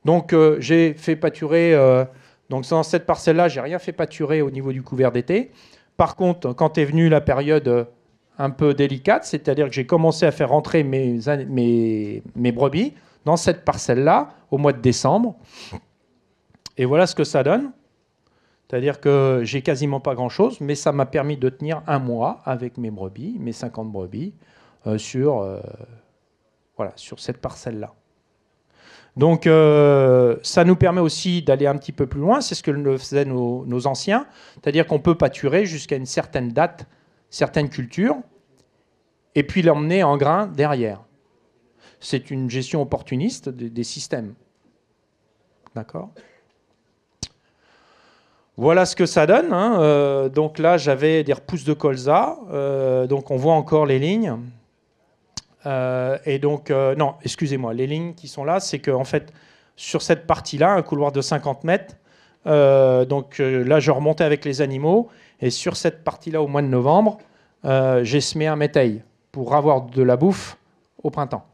Donc euh, j'ai fait pâturer. Euh, donc dans cette parcelle-là, j'ai rien fait pâturer au niveau du couvert d'été. Par contre, quand est venue la période un peu délicate, c'est-à-dire que j'ai commencé à faire rentrer mes, mes, mes brebis dans cette parcelle-là au mois de décembre. Et voilà ce que ça donne. C'est-à-dire que j'ai quasiment pas grand-chose, mais ça m'a permis de tenir un mois avec mes brebis, mes 50 brebis, euh, sur, euh, voilà, sur cette parcelle-là. Donc euh, ça nous permet aussi d'aller un petit peu plus loin, c'est ce que faisaient nos, anciens, c'est-à-dire qu'on peut pâturer jusqu'à une certaine date, certaines cultures, et puis l'emmener en grain derrière. C'est une gestion opportuniste des, des systèmes. D'accord voilà ce que ça donne. Hein. Euh, donc là, j'avais des repousses de colza. Euh, donc on voit encore les lignes. Euh, et donc, non, excusez-moi, les lignes qui sont là, c'est que en fait, sur cette partie-là, un couloir de 50 mètres, donc là, je remontais avec les animaux. Et sur cette partie-là, au mois de novembre, j'ai semé un métail pour avoir de la bouffe au printemps.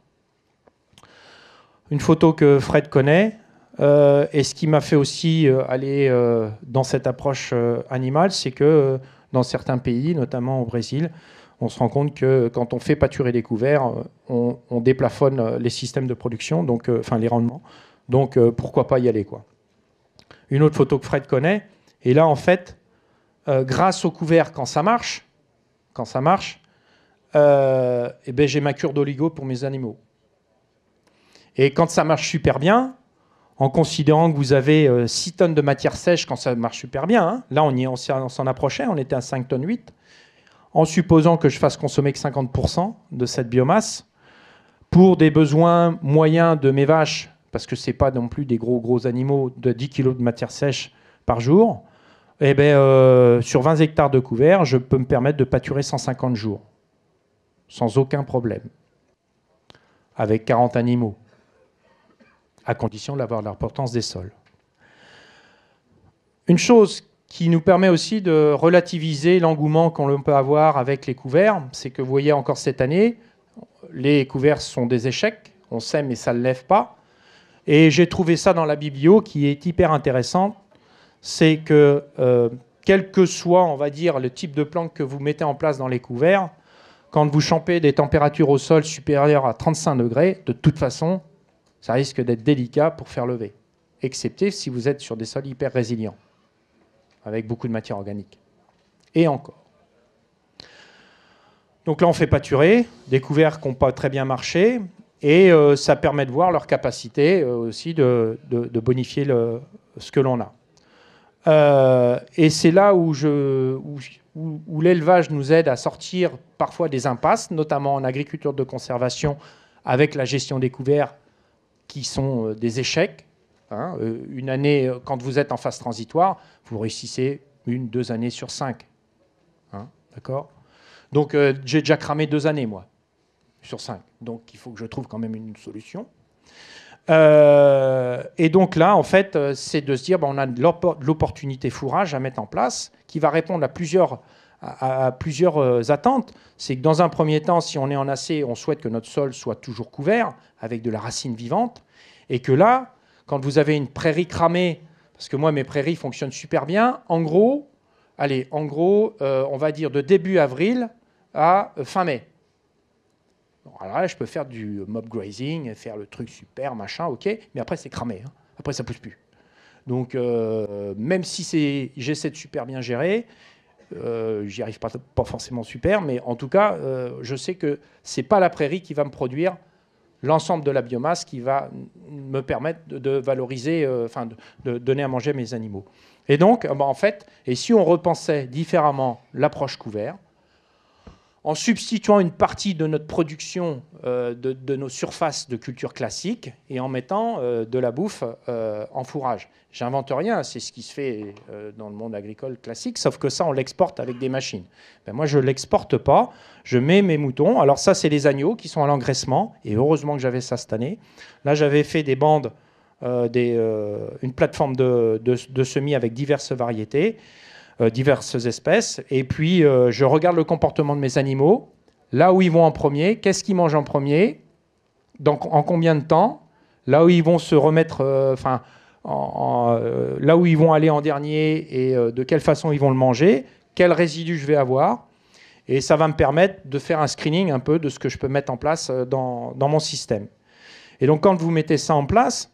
Une photo que Fred connaît, euh, et ce qui m'a fait aussi euh, aller euh, dans cette approche animale, c'est que dans certains pays, notamment au Brésil, on se rend compte que quand on fait pâturer les couverts, on, déplafonne les systèmes de production, donc, enfin les rendements. Donc pourquoi pas y aller quoi. Une autre photo que Fred connaît. Et là, en fait, grâce aux couverts, quand ça marche, quand ça marche, eh ben, j'ai ma cure d'oligo pour mes animaux. Et quand ça marche super bien, en considérant que vous avez 6 euh, tonnes de matière sèche quand ça marche super bien. Hein. Là, on, s'en approchait, on était à 5 tonnes 8. En supposant que je fasse consommer que 50% de cette biomasse pour des besoins moyens de mes vaches, parce que ce n'est pas non plus des gros gros animaux de 10 kg de matière sèche par jour, eh ben, euh, sur 20 hectares de couvert, je peux me permettre de pâturer 150 jours, sans aucun problème, avec 40 animaux à condition d'avoir l'importance des sols. Une chose qui nous permet aussi de relativiser l'engouement qu'on peut avoir avec les couverts, c'est que vous voyez encore cette année, les couverts sont des échecs, on sait mais ça ne lève pas. Et j'ai trouvé ça dans la biblio qui est hyper intéressante, c'est que euh, quel que soit, on va dire, le type de planque que vous mettez en place dans les couverts, quand vous champez des températures au sol supérieures à 35 degrés, de toute façon, ça risque d'être délicat pour faire lever, excepté si vous êtes sur des sols hyper résilients, avec beaucoup de matière organique. Et encore. Donc là, on fait pâturer, des couverts qui n'ont pas très bien marché, et euh, ça permet de voir leur capacité euh, aussi de, bonifier ce que l'on a. Euh, et c'est là où, où l'élevage nous aide à sortir parfois des impasses, notamment en agriculture de conservation, avec la gestion des couverts qui sont euh, des échecs. Hein, euh, une année, euh, quand vous êtes en phase transitoire, vous réussissez une, deux années sur cinq. Hein, d'accord Donc j'ai déjà cramé deux années, moi, sur cinq. Donc il faut que je trouve quand même une solution. et donc là, en fait, c'est de se dire, ben, on a de l'opportunité fourrage à mettre en place qui va répondre à plusieurs à, plusieurs euh, attentes. C'est que dans un premier temps, si on est en AC, on souhaite que notre sol soit toujours couvert avec de la racine vivante. Et que là, quand vous avez une prairie cramée, parce que moi, mes prairies fonctionnent super bien, en gros, allez, en gros, euh, on va dire de début avril à euh, fin mai. alors là, je peux faire du mob grazing, faire le truc super, machin, ok, mais après, c'est cramé. Hein. Après, ça pousse plus. Donc, même si j'essaie de super bien gérer... Euh, j'y arrive pas, forcément super, mais en tout cas, euh, je sais que c'est pas la prairie qui va me produire l'ensemble de la biomasse qui va me permettre de, valoriser, euh, enfin, de, donner à manger à mes animaux. Et donc, bah, en fait, et si on repensait différemment l'approche couverte, en substituant une partie de notre production euh, de, nos surfaces de culture classique et en mettant euh, de la bouffe euh, en fourrage. J'invente rien, c'est ce qui se fait dans le monde agricole classique, sauf que ça, on l'exporte avec des machines. Ben, moi, je ne l'exporte pas, je mets mes moutons. Alors ça, c'est les agneaux qui sont à l'engraissement, et heureusement que j'avais ça cette année. Là, j'avais fait des bandes, des, une plateforme de semis avec diverses variétés. Euh, diverses espèces. Et puis, euh, je regarde le comportement de mes animaux, là où ils vont en premier, qu'est-ce qu'ils mangent en premier, donc en combien de temps, là où ils vont se remettre, euh, enfin, là où ils vont aller en dernier et de quelle façon ils vont le manger, quel résidu je vais avoir. Et ça va me permettre de faire un screening un peu de ce que je peux mettre en place dans, mon système. Et donc quand vous mettez ça en place,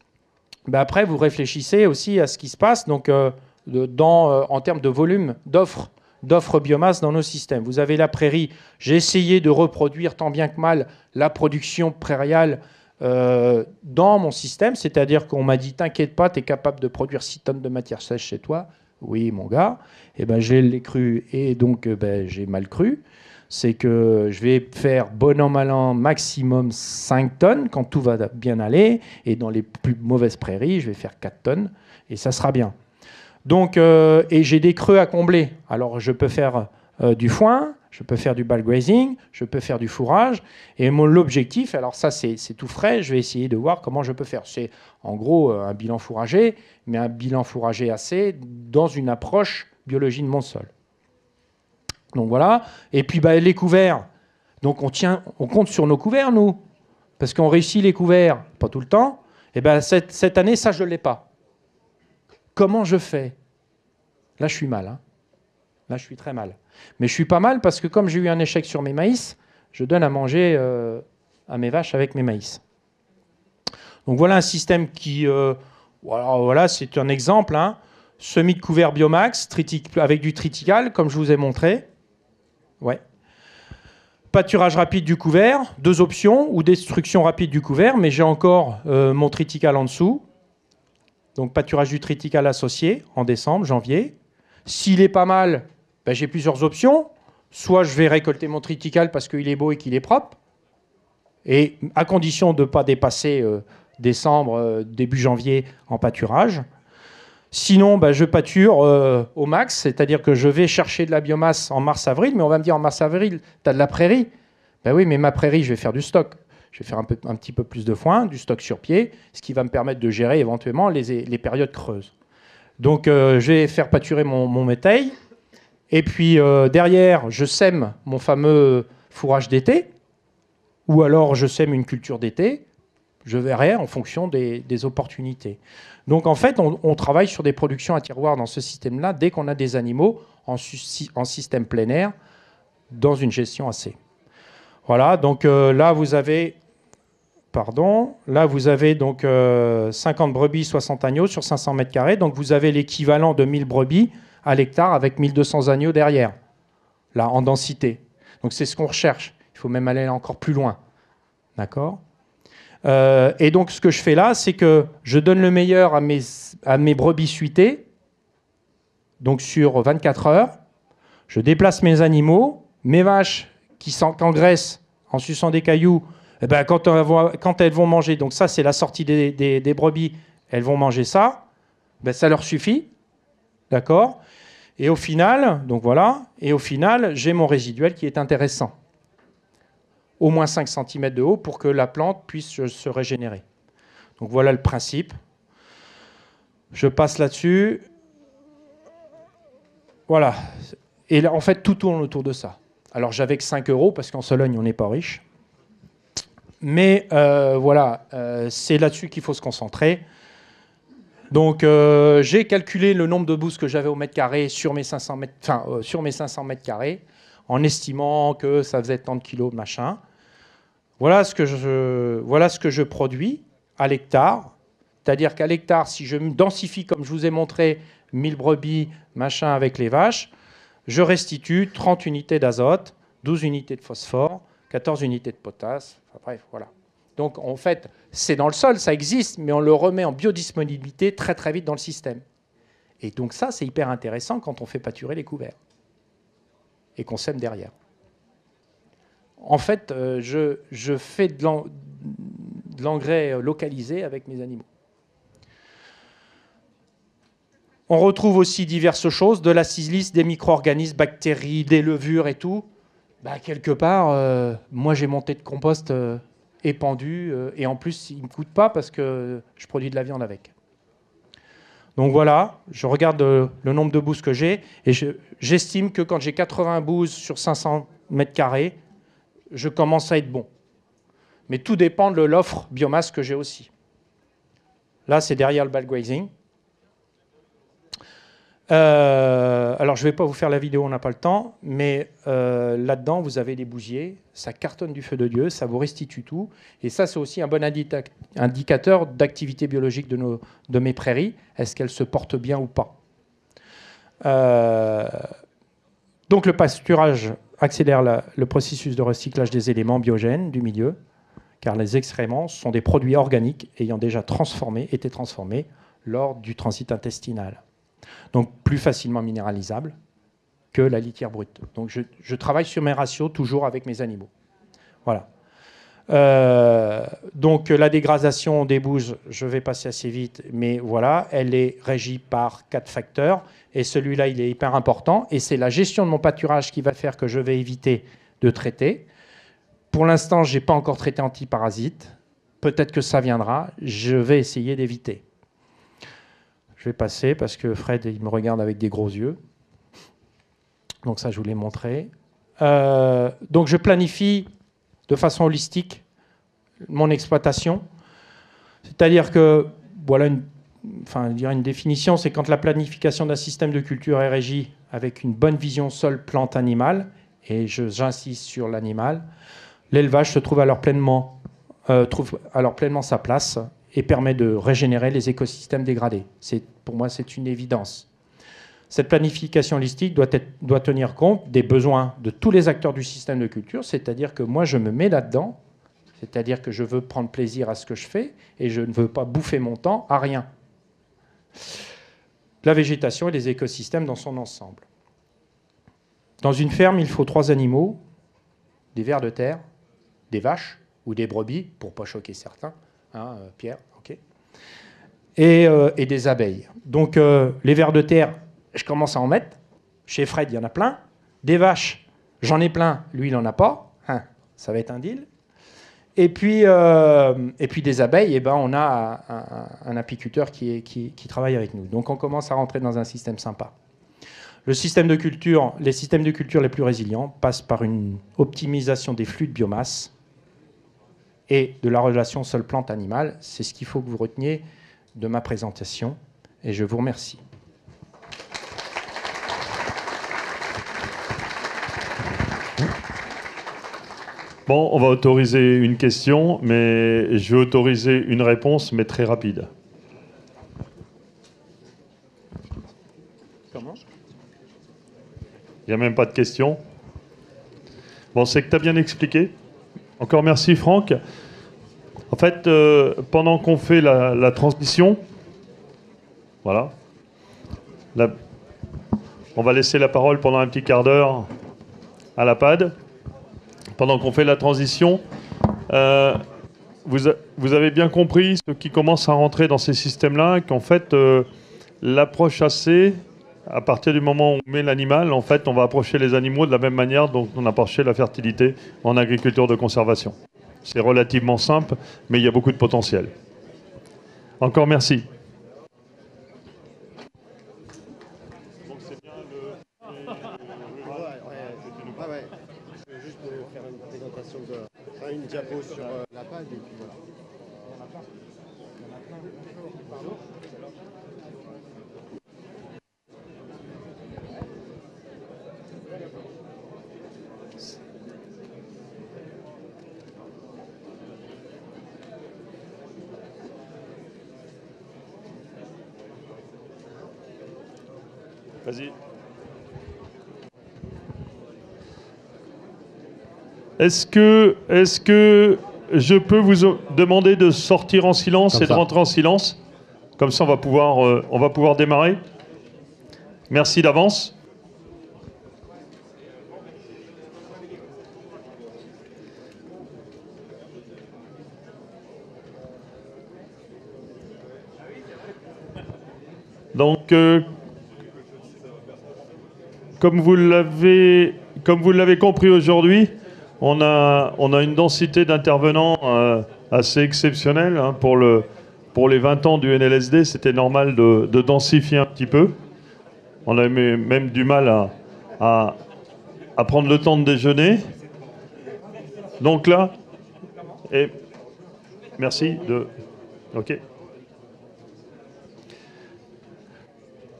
bah, après vous réfléchissez aussi à ce qui se passe. Donc euh, en termes de volume d'offres d'offres biomasse dans nos systèmes. Vous avez la prairie. J'ai essayé de reproduire tant bien que mal la production prairiale euh, dans mon système, c'est-à-dire qu'on m'a dit t'inquiète pas, tu es capable de produire 6 tonnes de matière sèche chez toi. Oui, mon gars, et eh ben, j'ai les cru et donc euh, ben, j'ai mal cru. C'est que je vais faire bon an, mal an, maximum 5 tonnes quand tout va bien aller. Et dans les plus mauvaises prairies, je vais faire 4 tonnes et ça sera bien. Donc, euh, et j'ai des creux à combler. Alors, je peux faire euh, du foin, je peux faire du grazing je peux faire du fourrage. Et mon l'objectif, alors ça c'est tout frais, je vais essayer de voir comment je peux faire. C'est en gros euh, un bilan fourrager, mais un bilan fourrager assez dans une approche biologie de mon sol. Donc voilà. Et puis bah, les couverts. Donc on, tient, on compte sur nos couverts, nous. Parce qu'on réussit les couverts, pas tout le temps. Et ben cette, cette année, ça, je ne l'ai pas. Comment je fais Là, je suis mal. Hein. Là, je suis très mal. Mais je suis pas mal parce que comme j'ai eu un échec sur mes maïs, je donne à manger euh, à mes vaches avec mes maïs. Donc voilà un système qui... Euh, voilà, c'est un exemple. Hein. Semis de couvert Biomax avec du triticale, comme je vous ai montré. Ouais. Pâturage rapide du couvert, deux options, ou destruction rapide du couvert, mais j'ai encore euh, mon tritical en dessous. Donc pâturage du tritical associé en décembre, janvier. S'il est pas mal, ben, j'ai plusieurs options. Soit je vais récolter mon tritical parce qu'il est beau et qu'il est propre, et à condition de ne pas dépasser euh, décembre, euh, début janvier en pâturage. Sinon, ben, je pâture euh, au max, c'est-à-dire que je vais chercher de la biomasse en mars-avril, mais on va me dire en mars-avril, tu as de la prairie. Ben oui, mais ma prairie, je vais faire du stock je vais faire un, petit peu plus de foin, du stock sur pied, ce qui va me permettre de gérer éventuellement les, périodes creuses. Donc euh, je vais faire pâturer mon, mon métail, et puis euh, derrière, je sème mon fameux fourrage d'été, ou alors je sème une culture d'été, je verrai en fonction des, opportunités. Donc en fait, on, travaille sur des productions à tiroir dans ce système-là dès qu'on a des animaux en, en système plein air dans une gestion assez. Voilà, donc euh, là vous avez, pardon, là vous avez donc 50 euh, brebis, 60 agneaux sur 500 mètres carrés, donc vous avez l'équivalent de 1000 brebis à l'hectare avec 1200 agneaux derrière, là en densité. Donc c'est ce qu'on recherche. Il faut même aller encore plus loin, d'accord euh, Et donc ce que je fais là, c'est que je donne le meilleur à mes, à mes brebis suitées, donc sur 24 heures. Je déplace mes animaux, mes vaches, qui s'engraissent en suçant des cailloux, eh ben, quand, elles vont, manger, donc ça c'est la sortie des, brebis, elles vont manger ça, ben, ça leur suffit, d'accord Et au final, donc voilà, et au final, j'ai mon résiduel qui est intéressant. Au moins 5 cm de haut pour que la plante puisse se régénérer. Donc voilà le principe. Je passe là-dessus. Voilà. Et en fait, tout tourne autour de ça. Alors j'avais que 5 euros parce qu'en Sologne, on n'est pas riche. Mais euh, voilà, euh, c'est là-dessus qu'il faut se concentrer. Donc euh, j'ai calculé le nombre de bouses que j'avais au mètre carré sur mes 500 mètres, sur mes carrés, en estimant que ça faisait tant de kilos, machin. Voilà ce que je, voilà ce que je produis à l'hectare. C'est-à-dire qu'à l'hectare, si je me densifie comme je vous ai montré, 1000 brebis, machin avec les vaches, je restitue 30 unités d'azote, 12 unités de phosphore, 14 unités de potasse. Enfin, bref, voilà. Donc en fait, c'est dans le sol, ça existe, mais on le remet en biodisponibilité très très vite dans le système. Et donc ça, c'est hyper intéressant quand on fait pâturer les couverts et qu'on sème derrière. En fait, euh, je, je fais de l'engrais localisé avec mes animaux. On retrouve aussi diverses choses, de la silice, des micro-organismes, bactéries, des levures et tout. Bah, quelque part, euh, moi j'ai monté de compost euh, épandu euh, et en plus il ne me coûte pas parce que je produis de la viande avec. Donc voilà, je regarde le nombre de bouses que j'ai et j'estime que quand j'ai 80 bouses sur 500 mètres carrés, je commence à être bon. Mais tout dépend de l'offre biomasse que j'ai aussi. Là, c'est derrière le grazing ». Euh, alors, je ne vais pas vous faire la vidéo, on n'a pas le temps, mais euh, là-dedans, vous avez des bougies, ça cartonne du feu de Dieu, ça vous restitue tout. Et ça, c'est aussi un bon indicateur d'activité biologique de, mes prairies. Est-ce qu'elles se portent bien ou pas euh, Donc, le pasturage accélère le processus de recyclage des éléments biogènes du milieu, car les excréments sont des produits organiques ayant déjà été transformés lors du transit intestinal donc plus facilement minéralisable que la litière brute. Donc je, travaille sur mes ratios toujours avec mes animaux. Voilà. Euh, donc la dégradation des bouses, je vais passer assez vite, mais voilà, elle est régie par quatre facteurs, et celui-là, il est hyper important, et c'est la gestion de mon pâturage qui va faire que je vais éviter de traiter. Pour l'instant, je n'ai pas encore traité antiparasite, peut-être que ça viendra, je vais essayer d'éviter passer parce que Fred, il me regarde avec des gros yeux. Donc ça, je vous l'ai montré. Euh, donc je planifie de façon holistique mon exploitation. C'est-à-dire que, voilà une, enfin, une définition, c'est quand la planification d'un système de culture est régie avec une bonne vision sol plante animal et j'insiste sur l'animal, l'élevage se trouve alors pleinement, euh, trouve alors pleinement sa place et permet de régénérer les écosystèmes dégradés. C'est pour moi, c'est une évidence. Cette planification holistique doit, tenir compte des besoins de tous les acteurs du système de culture, c'est-à-dire que moi, je me mets là-dedans, c'est-à-dire que je veux prendre plaisir à ce que je fais et je ne veux pas bouffer mon temps à rien. La végétation et les écosystèmes dans son ensemble. Dans une ferme, il faut trois animaux, des vers de terre, des vaches ou des brebis, pour ne pas choquer certains, hein, euh, Pierre, euh, et, des abeilles. Donc euh, les vers de terre, je commence à en mettre. Chez Fred, il y en a plein. Des vaches, j'en ai plein. Lui, il n'en a pas. Hein, ça va être un deal. Et puis, euh, et puis des abeilles, et eh ben on a un, apiculteur qui, est, qui, qui, travaille avec nous. Donc on commence à rentrer dans un système sympa. Le système de culture, les systèmes de culture les plus résilients passent par une optimisation des flux de biomasse et de la relation seule plante-animal. C'est ce qu'il faut que vous reteniez de ma présentation et je vous remercie. Bon, on va autoriser une question, mais je vais autoriser une réponse, mais très rapide. Comment Il n'y a même pas de question. Bon, c'est que tu as bien expliqué. Encore merci Franck. En fait, euh, pendant qu'on fait la, transmission, voilà, on va laisser la parole pendant un petit quart d'heure à la PAD. Pendant qu'on fait la transition, euh, vous, avez bien compris, ce qui commence à rentrer dans ces systèmes-là, qu'en fait, euh, l'approche assez, à partir du moment où on met l'animal, en fait, on va approcher les animaux de la même manière dont on approchait la fertilité en agriculture de conservation. C'est relativement simple, mais il y a beaucoup de potentiel. Encore merci. Juste faire une présentation de une diapo sur euh, la page. et voilà. Est-ce que, est que je peux vous demander de sortir en silence et de rentrer en silence Comme ça, on va pouvoir, euh, on va pouvoir démarrer. Merci d'avance. Donc, euh, comme vous l'avez compris aujourd'hui, on a, on a, une densité d'intervenants euh, assez exceptionnelle. Hein, pour, le, pour, les 20 ans du NLSD, c'était normal de, densifier un petit peu. On a même du mal à, à, prendre le temps de déjeuner. Donc là, et merci de... OK.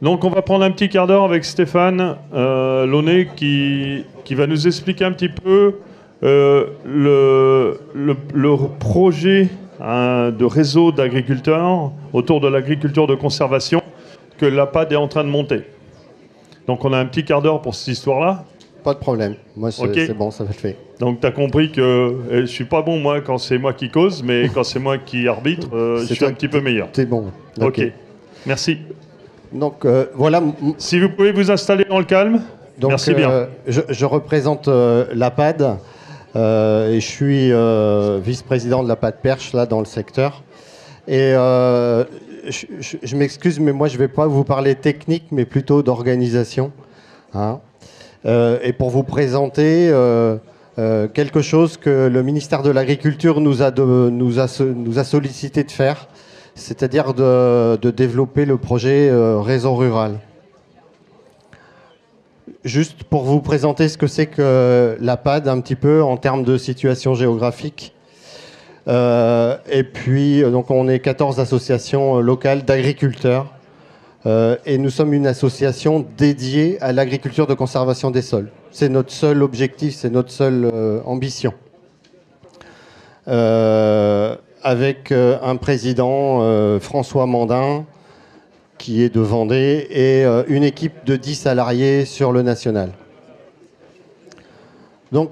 Donc on va prendre un petit quart d'heure avec Stéphane euh, qui, qui, va nous expliquer un petit peu euh, le, projet hein, de réseau d'agriculteurs autour de l'agriculture de conservation que l'APAD est en train de monter. Donc on a un petit quart d'heure pour cette histoire-là. Pas de problème. Moi, c'est bon, ça va le faire. Donc, tu as compris que eh, je suis pas bon, moi, quand c'est moi qui cause, mais quand c'est moi qui arbitre, euh, je suis un petit peu meilleur. C'est bon. Ok. Merci. Donc euh, voilà. Si vous pouvez vous installer dans le calme. Merci bien. Euh, je, représente euh, l'APAD et je suis vice-président de l'APAD Perche là dans le secteur. Et je, m'excuse, mais moi je ne vais pas vous parler technique, mais plutôt d'organisation. Hein. et pour vous présenter quelque chose que le ministère de l'Agriculture nous, nous a sollicité de faire c'est-à-dire de, développer le projet euh, Réseau Rural. Juste pour vous présenter ce que c'est que l'APAD un petit peu en termes de situation géographique. Euh, et puis, euh, donc on est 14 associations locales d'agriculteurs. et nous sommes une association dédiée à l'agriculture de conservation des sols. C'est notre seul objectif, c'est notre seule ambition avec euh, un président, euh, François Mandin, qui est de Vendée, et euh, une équipe de 10 salariés sur le national. Donc,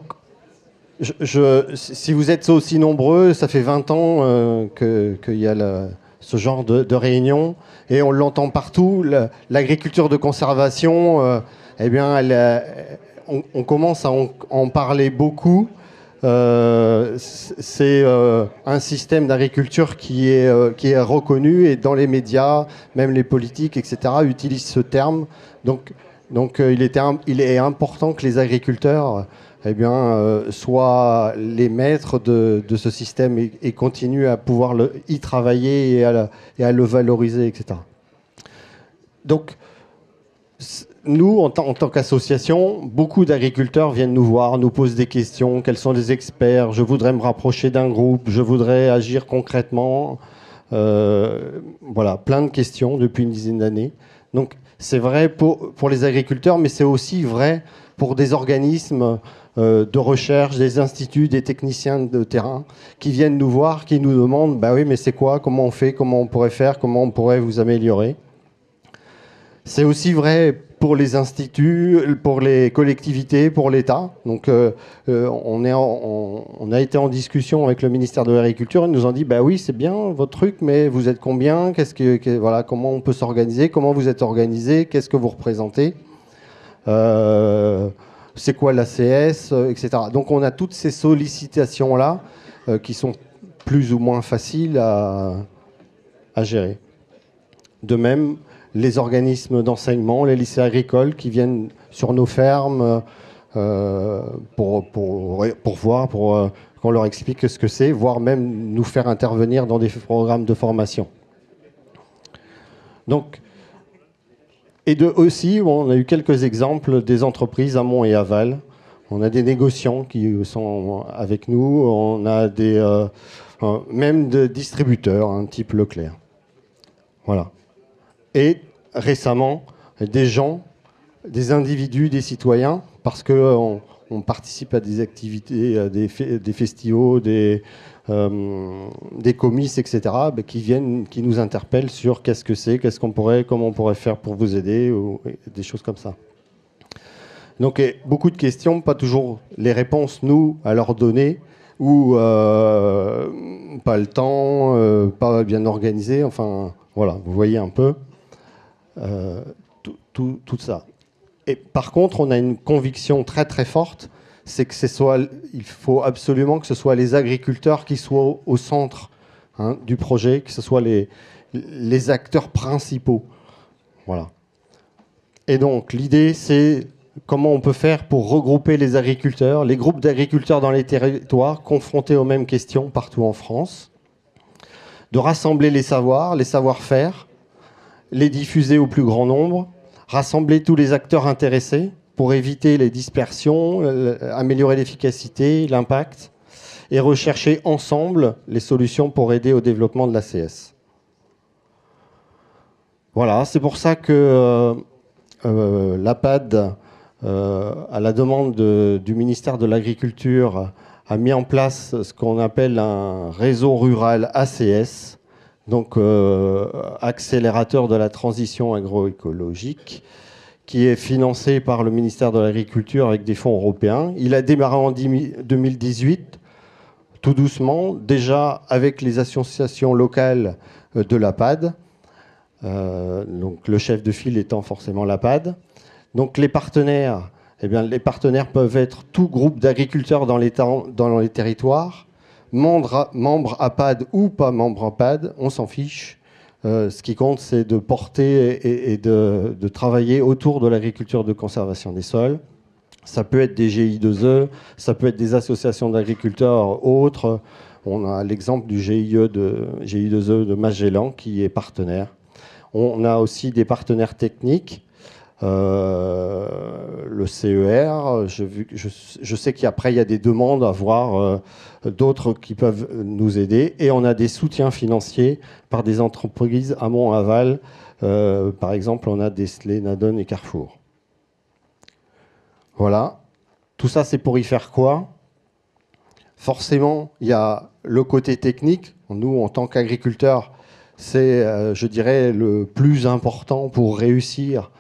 je, si vous êtes aussi nombreux, ça fait 20 ans qu'il y a ce genre de, réunion et on l'entend partout. L'agriculture de conservation, eh bien, on, commence à en parler beaucoup. Euh, c'est euh, un système d'agriculture qui, est, euh, qui est reconnu et dans les médias, même les politiques, etc., utilisent ce terme. Donc, donc il, il est important que les agriculteurs eh bien, soient les maîtres de, ce système et, continuent à pouvoir le, y travailler et à, et à, le valoriser, etc. Donc, nous, en, en tant qu'association, beaucoup d'agriculteurs viennent nous voir, nous posent des questions. Quels sont les experts Je voudrais me rapprocher d'un groupe. Je voudrais agir concrètement. Euh, voilà, plein de questions depuis une dizaine d'années. Donc, c'est vrai pour, pour, les agriculteurs, mais c'est aussi vrai pour des organismes euh, de recherche, des instituts, des techniciens de terrain qui viennent nous voir, qui nous demandent bah oui, mais c'est quoi Comment on fait Comment on pourrait faire Comment on pourrait vous améliorer C'est aussi vrai pour les instituts, pour les collectivités, pour l'État. Donc euh, euh, on, est on, a été en discussion avec le ministère de l'Agriculture. Ils nous ont dit bah oui c'est bien votre truc, mais vous êtes combien Qu'est-ce que, voilà Comment on peut s'organiser Comment vous êtes organisé Qu'est-ce que vous représentez euh, C'est quoi la CS, etc. Donc on a toutes ces sollicitations là qui sont plus ou moins faciles à, à gérer. De même, les organismes d'enseignement, les lycées agricoles qui viennent sur nos fermes euh, pour, pour, voir, pour euh, qu'on leur explique ce que c'est, voire même nous faire intervenir dans des programmes de formation. Donc, et de aussi, on a eu quelques exemples des entreprises amont et aval. On a des négociants qui sont avec nous, on a des, euh, même des distributeurs, un hein, type Leclerc. Voilà et récemment des gens, des individus, des citoyens, parce qu'on euh, participe à des activités, à des, festivals, des, euh, comices, etc., bah, qui viennent, qui nous interpellent sur qu'est-ce que c'est, qu'est-ce qu'on pourrait, comment on pourrait faire pour vous aider, ou des choses comme ça. Donc beaucoup de questions, pas toujours les réponses nous à leur donner, ou euh, pas le temps, euh, pas bien organisé, enfin voilà, vous voyez un peu. Euh, tout, ça. Et par contre, on a une conviction très très forte, c'est que ce soit, il faut absolument que ce soit les agriculteurs qui soient au, centre hein, du projet, que ce soit les, les acteurs principaux. Voilà. Et donc, l'idée, c'est comment on peut faire pour regrouper les agriculteurs, les groupes d'agriculteurs dans les territoires confrontés aux mêmes questions partout en France, de rassembler les savoirs, les savoir-faire, les diffuser au plus grand nombre, rassembler tous les acteurs intéressés pour éviter les dispersions, euh, euh, améliorer l'efficacité, l'impact, et rechercher ensemble les solutions pour aider au développement de la CS. Voilà, c'est pour ça que euh, l'APAD, à la demande du ministère de l'Agriculture, a mis en place ce qu'on appelle un réseau rural ACS, donc euh, accélérateur de la transition agroécologique, qui est financé par le ministère de l'Agriculture avec des fonds européens. Il a démarré en 2018, tout doucement, déjà avec les associations locales euh, de l'APAD, euh, donc le chef de file étant forcément l'APAD. Donc les partenaires, eh bien, les partenaires peuvent être tout groupe d'agriculteurs dans les territoires, membre, APAD ou pas membre APAD, on s'en fiche. Euh, ce qui compte, c'est de porter et, de, travailler autour de l'agriculture de conservation des sols. Ça peut être des GI2E, ça peut être des associations d'agriculteurs autres. On a l'exemple du GIE de, GI2E de Magellan qui est partenaire. On a aussi des partenaires techniques, euh, le CER. Je, sais qu'après, il y a des demandes à voir. Euh, d'autres qui peuvent nous aider. Et on a des soutiens financiers par des entreprises à mont aval euh, par exemple, on a Destlé, Nadon et Carrefour. Voilà. Tout ça, c'est pour y faire quoi Forcément, il y a le côté technique. Nous, en tant qu'agriculteurs, c'est, euh, je dirais, le plus important pour réussir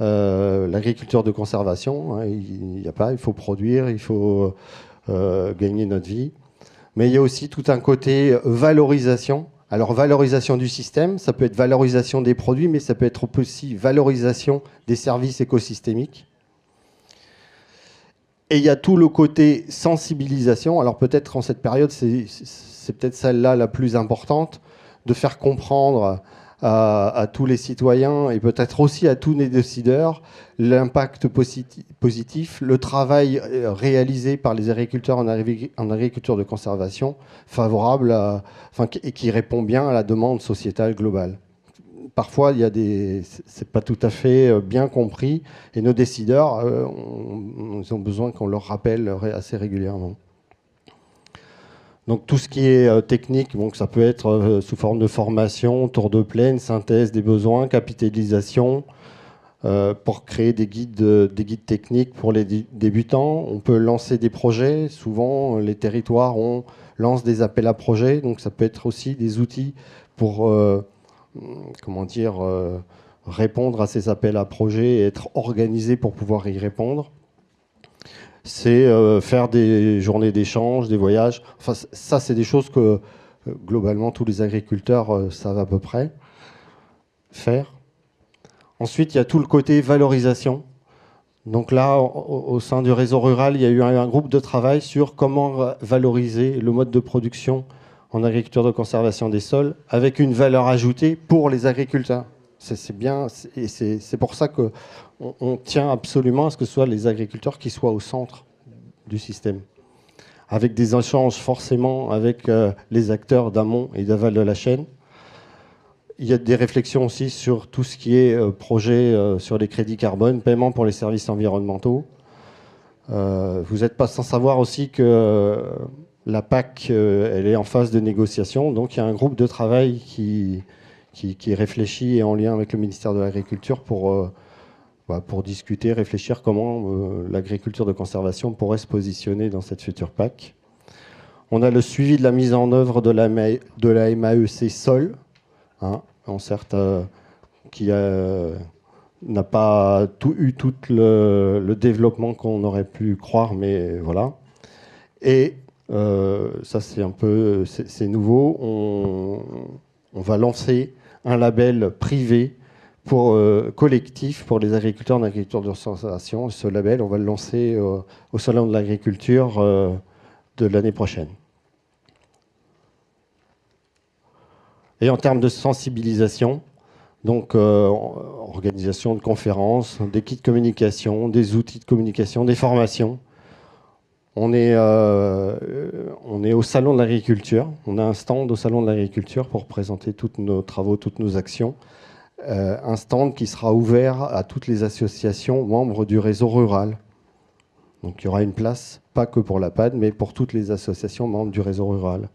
euh, l'agriculture de conservation. Hein, il n'y a pas, il faut produire, il faut gagner notre vie mais il y a aussi tout un côté euh, valorisation. Alors valorisation du système, ça peut être valorisation des produits, mais ça peut être aussi valorisation des services écosystémiques. Et il y a tout le côté sensibilisation. Alors peut-être en cette période, c'est peut-être celle-là la plus importante, de faire comprendre à, tous les citoyens et peut-être aussi à tous les décideurs l'impact positif, le travail euh, réalisé par les agriculteurs en, agriculture de conservation, favorable enfin, et qui répond bien à la demande sociétale globale. Parfois, il y a des, c'est pas tout à fait euh, bien compris, et nos décideurs, euh, ont besoin qu'on leur rappelle assez régulièrement. Donc tout ce qui est euh, technique, donc ça peut être euh, sous forme de formation, tour de plaine, synthèse des besoins, capitalisation, euh, pour créer des guides, des guides techniques pour les débutants. On peut lancer des projets. Souvent, les territoires on lance des appels à projets. Donc ça peut être aussi des outils pour comment dire répondre à ces appels à projets et être organisé pour pouvoir y répondre c'est euh, faire des journées d'échange, des voyages. Enfin, ça, c'est des choses que euh, globalement tous les agriculteurs euh, savent à peu près faire. Ensuite, il y a tout le côté valorisation. Donc là, au, sein du réseau rural, il y a eu un, groupe de travail sur comment valoriser le mode de production en agriculture de conservation des sols avec une valeur ajoutée pour les agriculteurs. C'est bien, et c'est pour ça que on, tient absolument à ce que ce soit les agriculteurs qui soient au centre du système, avec des échanges forcément avec euh, les acteurs d'amont et d'aval de la chaîne. Il y a des réflexions aussi sur tout ce qui est euh, projet euh, sur les crédits carbone, paiement pour les services environnementaux. vous n'êtes pas sans savoir aussi que la PAC, elle est en phase de négociation, donc il y a un groupe de travail qui, qui réfléchit et en lien avec le ministère de l'Agriculture pour pour discuter, réfléchir comment euh, l'agriculture de conservation pourrait se positionner dans cette future PAC. On a le suivi de la mise en œuvre de la, MAEC e Sol, hein, en certes, euh, qui euh, n'a pas eu tout le, développement qu'on aurait pu croire, mais voilà. Et ça, c'est un peu c'est nouveau. on, va lancer un label privé pour, euh, collectif pour les agriculteurs en agriculture de restauration. Ce label, on va le lancer euh, au Salon de l'agriculture euh, de l'année prochaine. Et en termes de sensibilisation, donc organisation de conférences, des kits de communication, des outils de communication, des formations. On est, on est au Salon de l'agriculture. On a un stand au Salon de l'agriculture pour présenter tous nos travaux, toutes nos actions. Euh, un stand qui sera ouvert à toutes les associations membres du réseau rural. Donc il y aura une place, pas que pour la PAD, mais pour toutes les associations membres du réseau rural.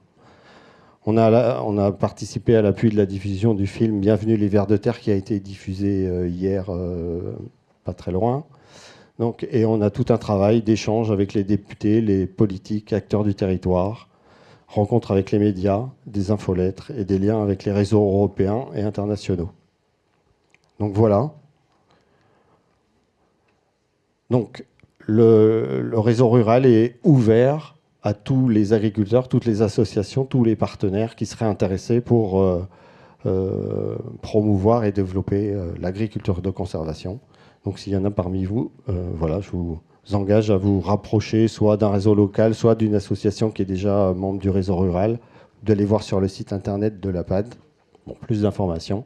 On a, participé à l'appui de la diffusion du film Bienvenue les Vers de Terre qui a été diffusé euh, hier, euh, pas très loin. Donc, et on a tout un travail d'échange avec les députés, les politiques, acteurs du territoire, rencontres avec les médias, des infolettres et des liens avec les réseaux européens et internationaux. Donc voilà. Donc le, réseau rural est ouvert à tous les agriculteurs, toutes les associations, tous les partenaires qui seraient intéressés pour euh, euh, promouvoir et développer euh, l'agriculture de conservation. Donc s'il y en a parmi vous, voilà, je vous engage à vous rapprocher soit d'un réseau local, soit d'une association qui est déjà membre du réseau rural, d'aller voir sur le site internet de la PAD. plus d'informations.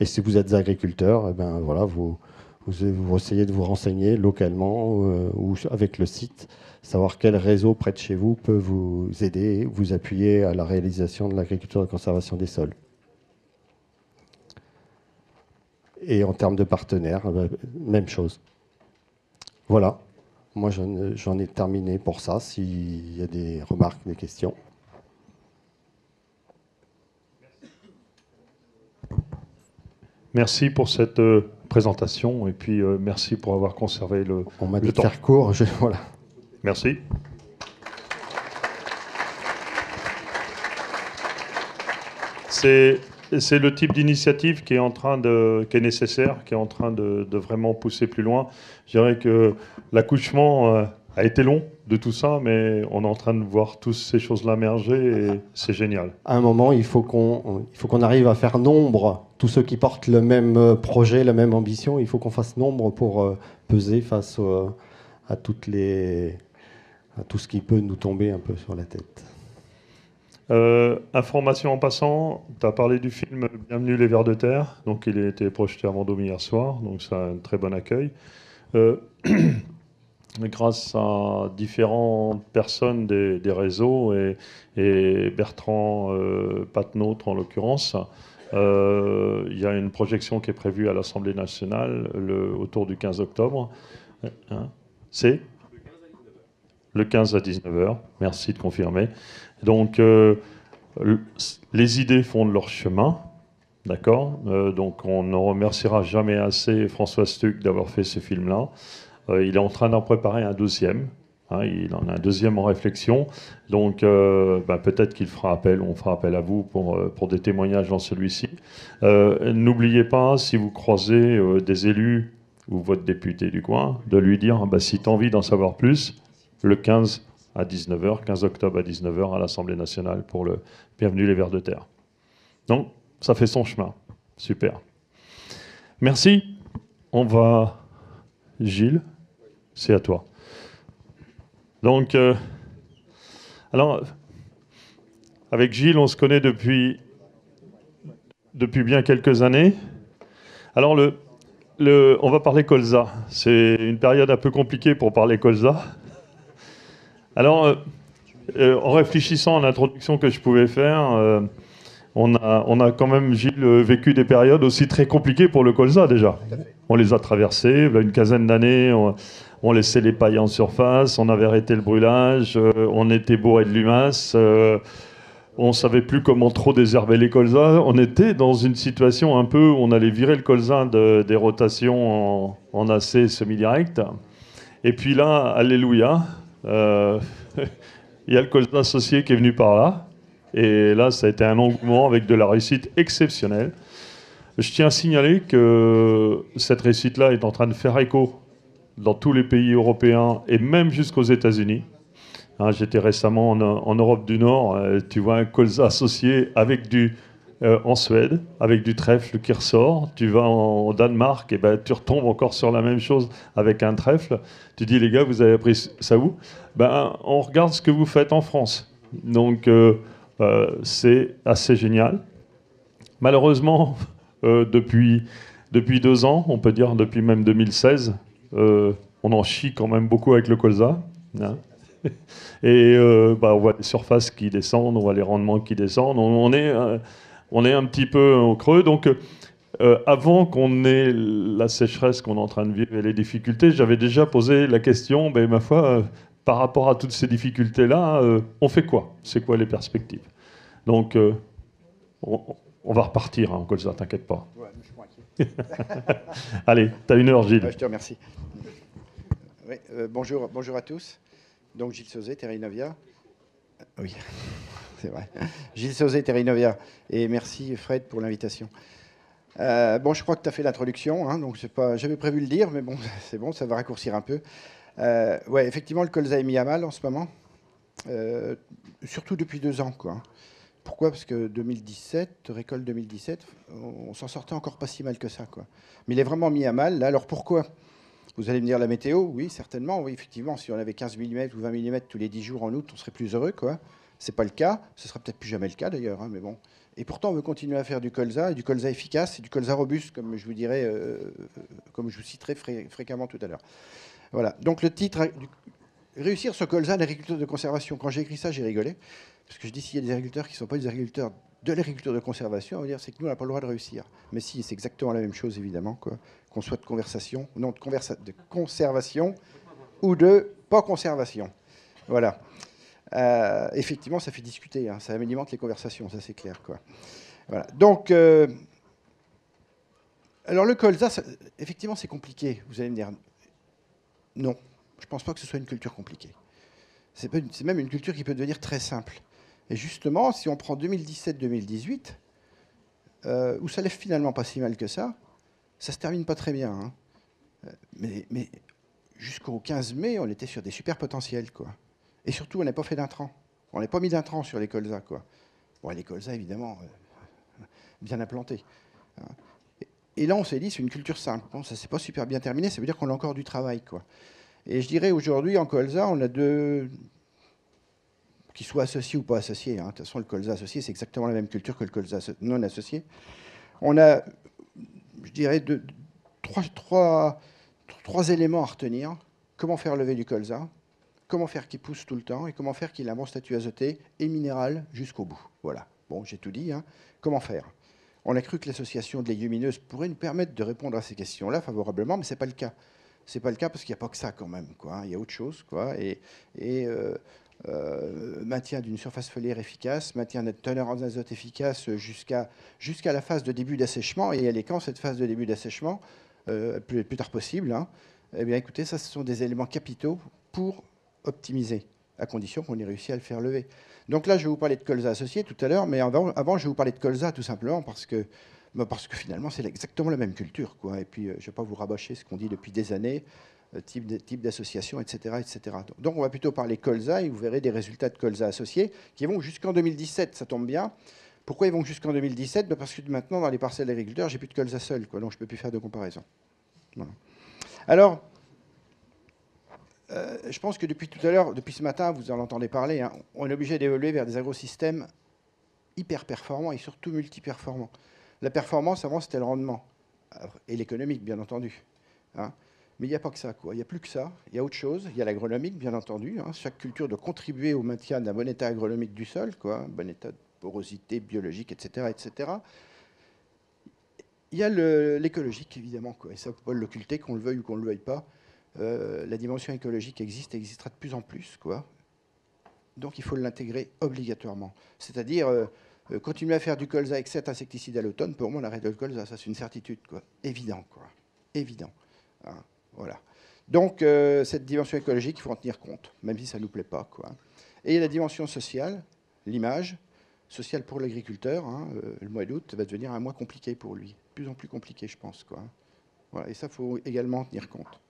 Et si vous êtes agriculteur, eh ben, voilà, vous, vous, essayez de vous renseigner localement euh, ou avec le site, savoir quel réseau près de chez vous peut vous aider, vous appuyer à la réalisation de l'agriculture de conservation des sols. Et en termes de partenaires, eh ben, même chose. Voilà. Moi, j'en ai terminé pour ça. S'il y a des remarques, des questions. Merci pour cette euh, présentation et puis euh, merci pour avoir conservé le. On m'a dit de faire court, voilà. Merci. C'est c'est le type d'initiative qui est en train de, qui est nécessaire, qui est en train de, de vraiment pousser plus loin. Je dirais que l'accouchement euh, a été long de tout ça, mais on est en train de voir toutes ces choses-là merger et c'est génial. À un moment, il faut qu'on, il faut qu'on arrive à faire nombre tous ceux qui portent le même euh, projet, la même ambition, il faut qu'on fasse nombre pour euh, peser face à, tout ce qui peut nous tomber un peu sur la tête. Euh, information en passant, tu as parlé du film Bienvenue les Vers de Terre, donc il a été projeté à Vendôme hier soir, donc ça un très bon accueil. grâce à différentes personnes des, réseaux et, Bertrand euh, en l'occurrence, euh, il y a une projection qui est prévue à l'Assemblée nationale autour du 15 octobre. Euh, hein. C'est le 15 à 19h. Merci de confirmer. Donc, euh, les idées font de leur chemin. D'accord Donc, on ne remerciera jamais assez François Stuck d'avoir fait ce film-là. il est en train d'en préparer un deuxième. Hein, il en a un deuxième en réflexion. Donc euh, bah, peut-être qu'il fera appel, on fera appel à vous pour, euh, pour des témoignages dans celui-ci. Euh, n'oubliez pas, si vous croisez des élus ou votre député du coin, de lui dire, bah, si tu as envie d'en savoir plus, le 15 à 19h, 15 octobre à 19h à l'Assemblée nationale pour le Bienvenue les Verts de Terre. Donc ça fait son chemin. Super. Merci. On va... Gilles, c'est à toi. Donc, euh, alors, avec Gilles, on se connaît depuis, depuis bien quelques années. Alors, le, le, on va parler colza. C'est une période un peu compliquée pour parler colza. Alors, euh, euh, en réfléchissant à l'introduction que je pouvais faire, on, a, on, a, quand même, Gilles, vécu des périodes aussi très compliquées pour le colza déjà. On les a traversées, une quinzaine d'années on laissait les pailles en surface, on avait arrêté le brûlage, euh, on était bourré de limaces, euh, on savait plus comment trop désherber les colzas. On était dans une situation un peu où on allait virer le colza des rotations en, assez semi-direct. Et puis là, alléluia, euh, il y a le colza associé qui est venu par là. Et là, ça a été un engouement avec de la réussite exceptionnelle. Je tiens à signaler que cette réussite-là est en train de faire écho dans tous les pays européens et même jusqu'aux États-Unis. Hein, j'étais récemment en, Europe du Nord, euh, tu vois un colza associé avec du, euh, en Suède, avec du trèfle qui ressort. Tu vas en, Danemark, et eh ben, tu retombes encore sur la même chose avec un trèfle. Tu dis, les gars, vous avez appris ça où ben, On regarde ce que vous faites en France. Donc, euh, c'est assez génial. Malheureusement, depuis, depuis deux ans, on peut dire depuis même 2016, euh, on en chie quand même beaucoup avec le colza. Hein. Et euh, bah, on voit les surfaces qui descendent, on voit les rendements qui descendent. On, est, euh, on est un petit peu en creux. Donc, avant qu'on ait la sécheresse qu'on est en train de vivre et les difficultés, j'avais déjà posé la question, ben, ma foi, par rapport à toutes ces difficultés-là, on fait quoi C'est quoi les perspectives Donc, on, va repartir, en hein, colza, t'inquiète pas. Allez, tu as une heure, Gilles. je te remercie. Euh, bonjour, bonjour à tous. Donc, Gilles Sauzet, Novia. Euh, oui, c'est vrai. Gilles Sauzet, Novia. Et merci, Fred, pour l'invitation. Euh, bon, je crois que tu as fait l'introduction, hein, donc pas, j'avais prévu le dire, mais bon, c'est bon, ça va raccourcir un peu. Euh, ouais, effectivement, le colza est mis à mal en ce moment, surtout depuis deux ans, quoi. Pourquoi Parce que 2017, récolte 2017, on, s'en sortait encore pas si mal que ça. Quoi. Mais il est vraiment mis à mal. alors pourquoi Vous allez me dire la météo Oui, certainement. Oui, effectivement, si on avait 15 mm ou 20 mm tous les 10 jours en août, on serait plus heureux. Ce n'est pas le cas. Ce sera peut-être plus jamais le cas d'ailleurs. Hein, mais bon. Et pourtant, on veut continuer à faire du colza, et du colza efficace et du colza robuste, comme je vous dirais, euh, euh, comme je vous citerai fréquemment tout à l'heure. Voilà. Donc le titre, réussir ce colza, l'agriculture de conservation. Quand j'ai écrit ça, j'ai rigolé. Parce que je dis, s'il y a des agriculteurs qui ne sont pas des agriculteurs de l'agriculture de conservation, on va dire, c'est que nous, on n'a pas le droit de réussir. Mais si, c'est exactement la même chose, évidemment, qu'on soit de conversation, non, de, de conservation ou de pas conservation. Voilà. Euh, effectivement, ça fait discuter, hein. ça alimente les conversations, ça c'est clair. Quoi. Voilà. Donc, euh, alors le colza, effectivement, c'est compliqué. Vous allez me dire, non, je pense pas que ce soit une culture compliquée. C'est même une culture qui peut devenir très simple. Et justement, si on prend 2017-2018, euh, où ça lève finalement pas si mal que ça, ça se termine pas très bien. Hein. Euh, mais, jusqu'au 15 mai, on était sur des super potentiels. Quoi. Et surtout, on n'a pas fait d'intrants. On n'a pas mis d'intrants sur les colzas. Quoi. les colzas, évidemment, euh, bien implantés. Hein. Et là, on s'est dit, c'est une culture simple. Bon, ça s'est pas super bien terminé, ça veut dire qu'on a encore du travail. Quoi. Et je dirais, aujourd'hui, en colza, on a deux, qu'ils soient associés ou pas associés. Hein. De toute façon, le colza associé, c'est exactement la même culture que le colza non associé. On a, je dirais, trois, éléments à retenir. Comment faire lever du colza comment faire qu'il pousse tout le temps et comment faire qu'il a un bon statut azoté et minéral jusqu'au bout. Voilà. Bon, j'ai tout dit. Hein. Comment faire On a cru que l'association de légumineuses pourrait nous permettre de répondre à ces questions-là favorablement, mais ce n'est pas le cas. Ce n'est pas le cas parce qu'il n'y a pas que ça quand même. Quoi. Hein. Il y a autre chose. Quoi. Et, euh, euh, maintien d'une surface foliaire efficace, maintien d'une en azote efficace jusqu'à la phase de début d'assèchement. Et elle est quand cette phase de début d'assèchement euh, plus, tard possible. Hein. Eh bien, écoutez, ça, ce sont des éléments capitaux pour optimiser, à condition qu'on ait réussi à le faire lever. Donc là, je vais vous parler de colza associé tout à l'heure, mais avant, avant, je vais vous parler de colza tout simplement parce que, bah, parce que finalement, c'est exactement la même culture. Quoi. Et puis, euh, je ne vais pas vous rabâcher ce qu'on dit depuis des années. Euh, type d'association, etc., etc. Donc on va plutôt parler colza et vous verrez des résultats de colza associés qui vont jusqu'en 2017, ça tombe bien. Pourquoi ils vont jusqu'en 2017 ben, Parce que maintenant, dans les parcelles d'agriculteurs, j'ai plus de colza seul, quoi, donc je ne peux plus faire de comparaison. Alors, euh, je pense que depuis tout à l'heure, depuis ce matin, vous en entendez parler, hein, on est obligé d'évoluer vers des agrosystèmes hyper performants et surtout multi performants La performance, avant, c'était le rendement, euh, et l'économique, bien entendu. Hein. Mais il n'y a pas que ça, quoi. Il n'y a plus que ça. Il y a autre chose. Il y a l'agronomique, bien entendu. Hein. Chaque culture doit contribuer au maintien d'un bon état agronomique du sol, quoi. Un bon état de porosité biologique, etc., etc. Il y a l'écologique, évidemment, quoi. Et ça, on peut l'occulter, qu'on le veuille ou qu'on ne le veuille pas. Euh, la dimension écologique existe et existera de plus en plus, quoi. Donc il faut l'intégrer obligatoirement. C'est-à-dire, euh, euh, continuer à faire du colza avec 7 insecticides à l'automne, pour moi, l'arrêt arrête colza, ça c'est une certitude, quoi. Évident, quoi. Évident. Hein. Voilà. Donc, euh, cette dimension écologique, il faut en tenir compte, même si ça ne nous plaît pas. Quoi. Et la dimension sociale, l'image, sociale pour l'agriculteur, hein, euh, le mois d'août va devenir un mois compliqué pour lui, de plus en plus compliqué, je pense. Quoi. et ça, il faut également en tenir compte.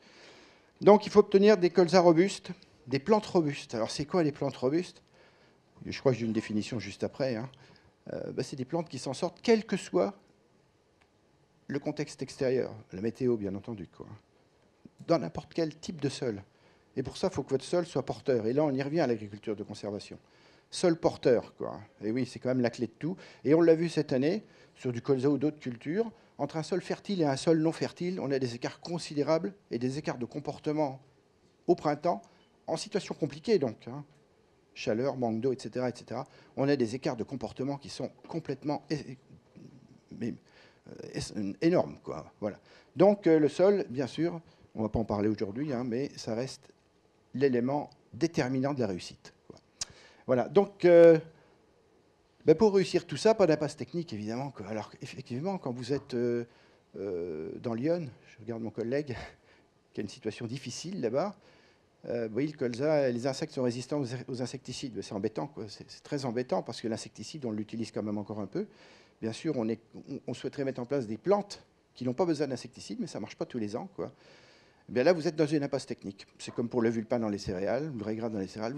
Donc, il faut obtenir des colzas robustes, des plantes robustes. Alors, c'est quoi les plantes robustes Je crois que j'ai une définition juste après. Hein. Euh, bah, c'est des plantes qui s'en sortent, quel que soit le contexte extérieur, la météo, bien entendu. Quoi dans n'importe quel type de sol. Et pour ça, il faut que votre sol soit porteur. Et là, on y revient à l'agriculture de conservation. Sol porteur, quoi. Et oui, c'est quand même la clé de tout. Et on l'a vu cette année, sur du colza ou d'autres cultures, entre un sol fertile et un sol non fertile, on a des écarts considérables et des écarts de comportement au printemps, en situation compliquée donc. Hein. Chaleur, manque d'eau, etc., etc. On a des écarts de comportement qui sont complètement euh, énormes. Quoi. Voilà. Donc euh, le sol, bien sûr, on ne va pas en parler aujourd'hui, hein, mais ça reste l'élément déterminant de la réussite. Voilà, donc euh, ben, pour réussir tout ça, pas d'impasse technique évidemment. Alors effectivement, quand vous êtes euh, euh, dans Lyon, je regarde mon collègue qui a une situation difficile là-bas, vous voyez le colza, les insectes sont résistants aux insecticides. Ben, c'est embêtant, c'est très embêtant parce que l'insecticide, on l'utilise quand même encore un peu. Bien sûr, on, on souhaiterait mettre en place des plantes qui n'ont pas besoin d'insecticides, mais ça ne marche pas tous les ans. Quoi. Eh là, vous êtes dans une impasse technique. C'est comme pour le vulpin dans les céréales, le régras dans les céréales.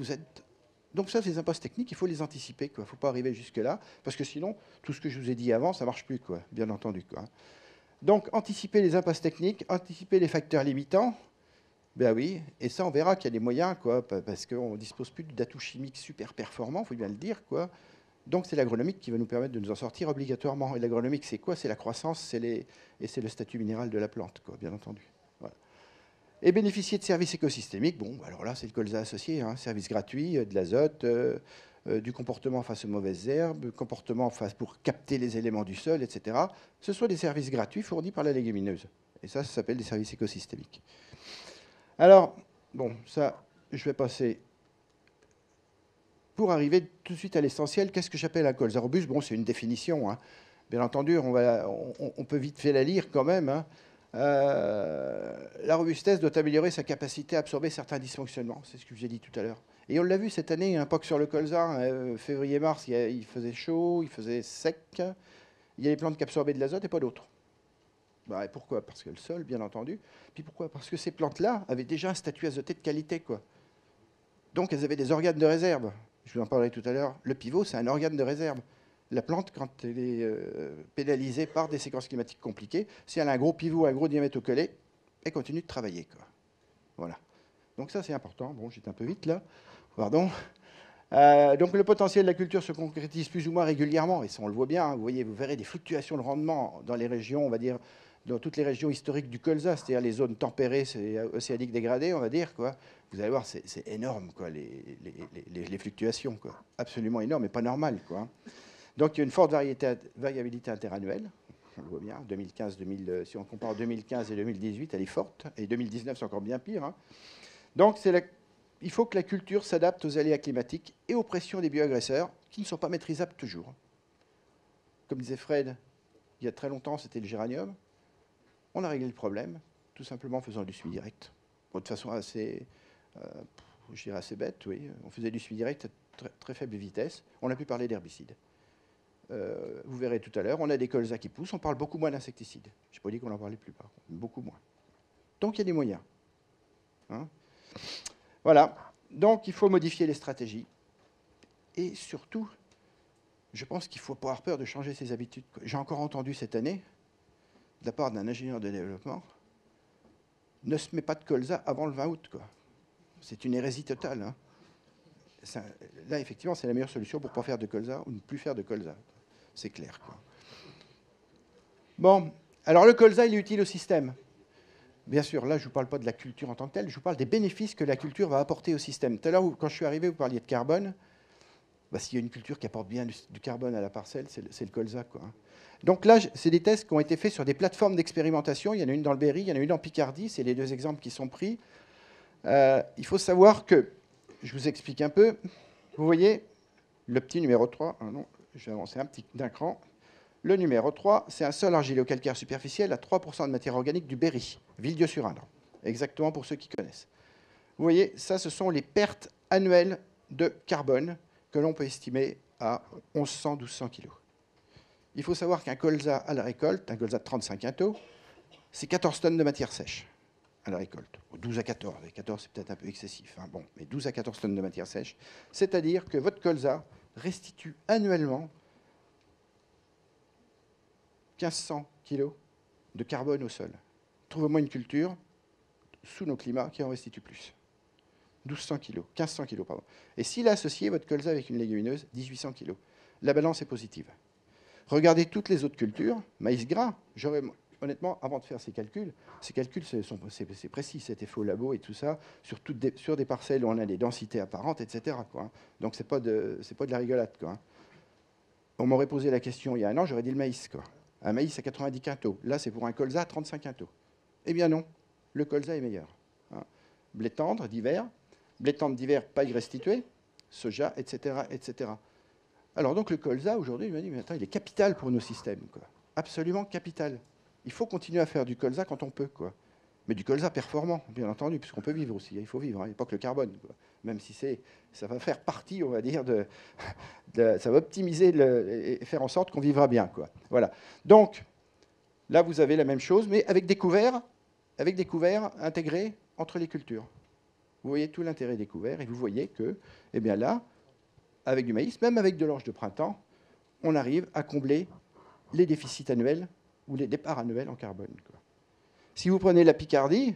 Donc ça, ces impasses techniques, il faut les anticiper. Il ne faut pas arriver jusque-là, parce que sinon, tout ce que je vous ai dit avant, ça ne marche plus, bien entendu. Donc, anticiper les impasses techniques, anticiper les facteurs limitants, ben oui, et ça, on verra qu'il y a des moyens, parce qu'on ne dispose plus d'atouts chimiques super performants, il faut bien le dire, quoi. Donc, c'est l'agronomique qui va nous permettre de nous en sortir obligatoirement. Et l'agronomique, c'est quoi C'est la croissance, les... et c'est le statut minéral de la plante, bien entendu. Et bénéficier de services écosystémiques, bon, alors là, c'est le colza associé, Service hein. service gratuit, euh, de l'azote, euh, euh, du comportement face aux mauvaises herbes, comportement face pour capter les éléments du sol, etc. Ce sont des services gratuits fournis par la légumineuse. Et ça, ça s'appelle des services écosystémiques. Alors, bon, ça, je vais passer pour arriver tout de suite à l'essentiel. Qu'est-ce que j'appelle un colza robuste Bon, c'est une définition. Hein. Bien entendu, on, va, on, peut vite fait la lire quand même. Hein. Euh, la robustesse doit améliorer sa capacité à absorber certains dysfonctionnements, c'est ce que j'ai dit tout à l'heure. Et on l'a vu cette année, un POC sur le colza, hein, euh, février-mars, il faisait chaud, il faisait sec, il y a des plantes qui absorbaient de l'azote et pas d'autres. Bah, pourquoi Parce que le sol, bien entendu. Puis pourquoi Parce que ces plantes-là avaient déjà un statut azoté de qualité. quoi. Donc elles avaient des organes de réserve. Je vous en parlerai tout à l'heure. Le pivot, c'est un organe de réserve la plante, quand elle est euh, pénalisée par des séquences climatiques compliquées, si elle a un gros pivot, un gros diamètre au collet, elle continue de travailler. Quoi. Voilà. Donc ça, c'est important. Bon, j'étais un peu vite là. Pardon. Euh, donc le potentiel de la culture se concrétise plus ou moins régulièrement, et ça on le voit bien, hein. vous, voyez, vous verrez des fluctuations de rendement dans les régions, on va dire, dans toutes les régions historiques du colza, c'est-à-dire les zones tempérées, euh, océaniques dégradées, on va dire, quoi. Vous allez voir, c'est énorme, quoi, les, fluctuations, Absolument énorme, et pas normal, quoi. Donc il y a une forte variabilité interannuelle. On le voit bien, 2015, euh, si on compare 2015 et 2018, elle est forte. Et 2019, c'est encore bien pire. Hein. Donc il faut que la culture s'adapte aux aléas climatiques et aux pressions des bioagresseurs qui ne sont pas maîtrisables toujours. Comme disait Fred, il y a très longtemps, c'était le géranium. On a réglé le problème tout simplement en faisant du suivi direct. de façon assez, euh, assez bête, oui. On faisait du suivi direct à très, très faible vitesse. On n'a plus parlé d'herbicides. Euh, vous verrez tout à l'heure, on a des colzas qui poussent, on parle beaucoup moins d'insecticides. Je n'ai pas dit qu'on en parlait plus, beaucoup moins. Donc il y a des moyens. Hein. voilà. Donc il faut modifier les stratégies. Et surtout, je pense qu'il faut pas avoir peur de changer ses habitudes. J'ai encore entendu cette année, de la part d'un ingénieur de développement, ne se met pas de colza avant le 20 août. C'est une hérésie totale. Hein. là, effectivement, c'est la meilleure solution pour ne pas faire de colza ou ne plus faire de colza c'est clair. Quoi. Bon, alors le colza, il est utile au système. Bien sûr, là, je ne vous parle pas de la culture en tant que telle, je vous parle des bénéfices que la culture va apporter au système. Tout à l'heure, quand je suis arrivé, vous parliez de carbone. Bah, s'il y a une culture qui apporte bien du, carbone à la parcelle, c'est le, colza. Quoi. Donc là, c'est des tests qui ont été faits sur des plateformes d'expérimentation. Il y en a une dans le Berry, il y en a une en Picardie. C'est les deux exemples qui sont pris. Euh, il faut savoir que, je vous explique un peu, vous voyez, le petit numéro 3, hein, non, je vais avancer un petit d'un cran. Le numéro 3, c'est un sol argilo-calcaire superficiel à 3% de matière organique du Berry, Villedieu-sur-Indre, exactement pour ceux qui connaissent. Vous voyez, ça, ce sont les pertes annuelles de carbone que l'on peut estimer à 1100-1200 kg. Il faut savoir qu'un colza à la récolte, un colza de 35 quintaux, c'est 14 tonnes de matière sèche à la récolte, 12 à 14, 14 c'est peut-être un peu excessif, hein. bon, mais 12 à 14 tonnes de matière sèche, c'est-à-dire que votre colza, restitue annuellement 1500 kg de carbone au sol. Trouvez-moi une culture sous nos climats qui en restitue plus. 1200 kg, 1500 kg, pardon. Et si associé votre colza avec une légumineuse, 1800 kg. La balance est positive. Regardez toutes les autres cultures, maïs gras, j'aurais honnêtement, avant de faire ces calculs, ces calculs, c'est précis, c'était faux au labo et tout ça, sur, des, sur des parcelles où on a des densités apparentes, etc. Hein. Donc, ce n'est pas, de, pas de la rigolade. Quoi, hein. On m'aurait posé la question il y a un an, j'aurais dit le maïs. Quoi. Un maïs à 90 quintaux. Là, c'est pour un colza à 35 quintaux. Eh bien non, le colza est meilleur. Hein. Blé tendre d'hiver, blé tendre d'hiver, paille restituée, soja, etc., etc. Alors donc le colza, aujourd'hui, il il est capital pour nos systèmes. Absolument capital il faut continuer à faire du colza quand on peut, quoi. Mais du colza performant, bien entendu, puisqu'on peut vivre aussi. Hein, il faut vivre, hein, il pas que le carbone, même si c'est, ça va faire partie, on va dire, de, ça va optimiser et faire en sorte qu'on vivra bien, quoi. Voilà. Donc là, vous avez la même chose, mais avec des couverts, avec des couverts intégrés entre les cultures. Vous voyez tout l'intérêt des couverts et vous voyez que, eh bien là, avec du maïs, même avec de l'orge de printemps, on arrive à combler les déficits annuels ou les départs annuels en carbone. Si vous prenez la Picardie,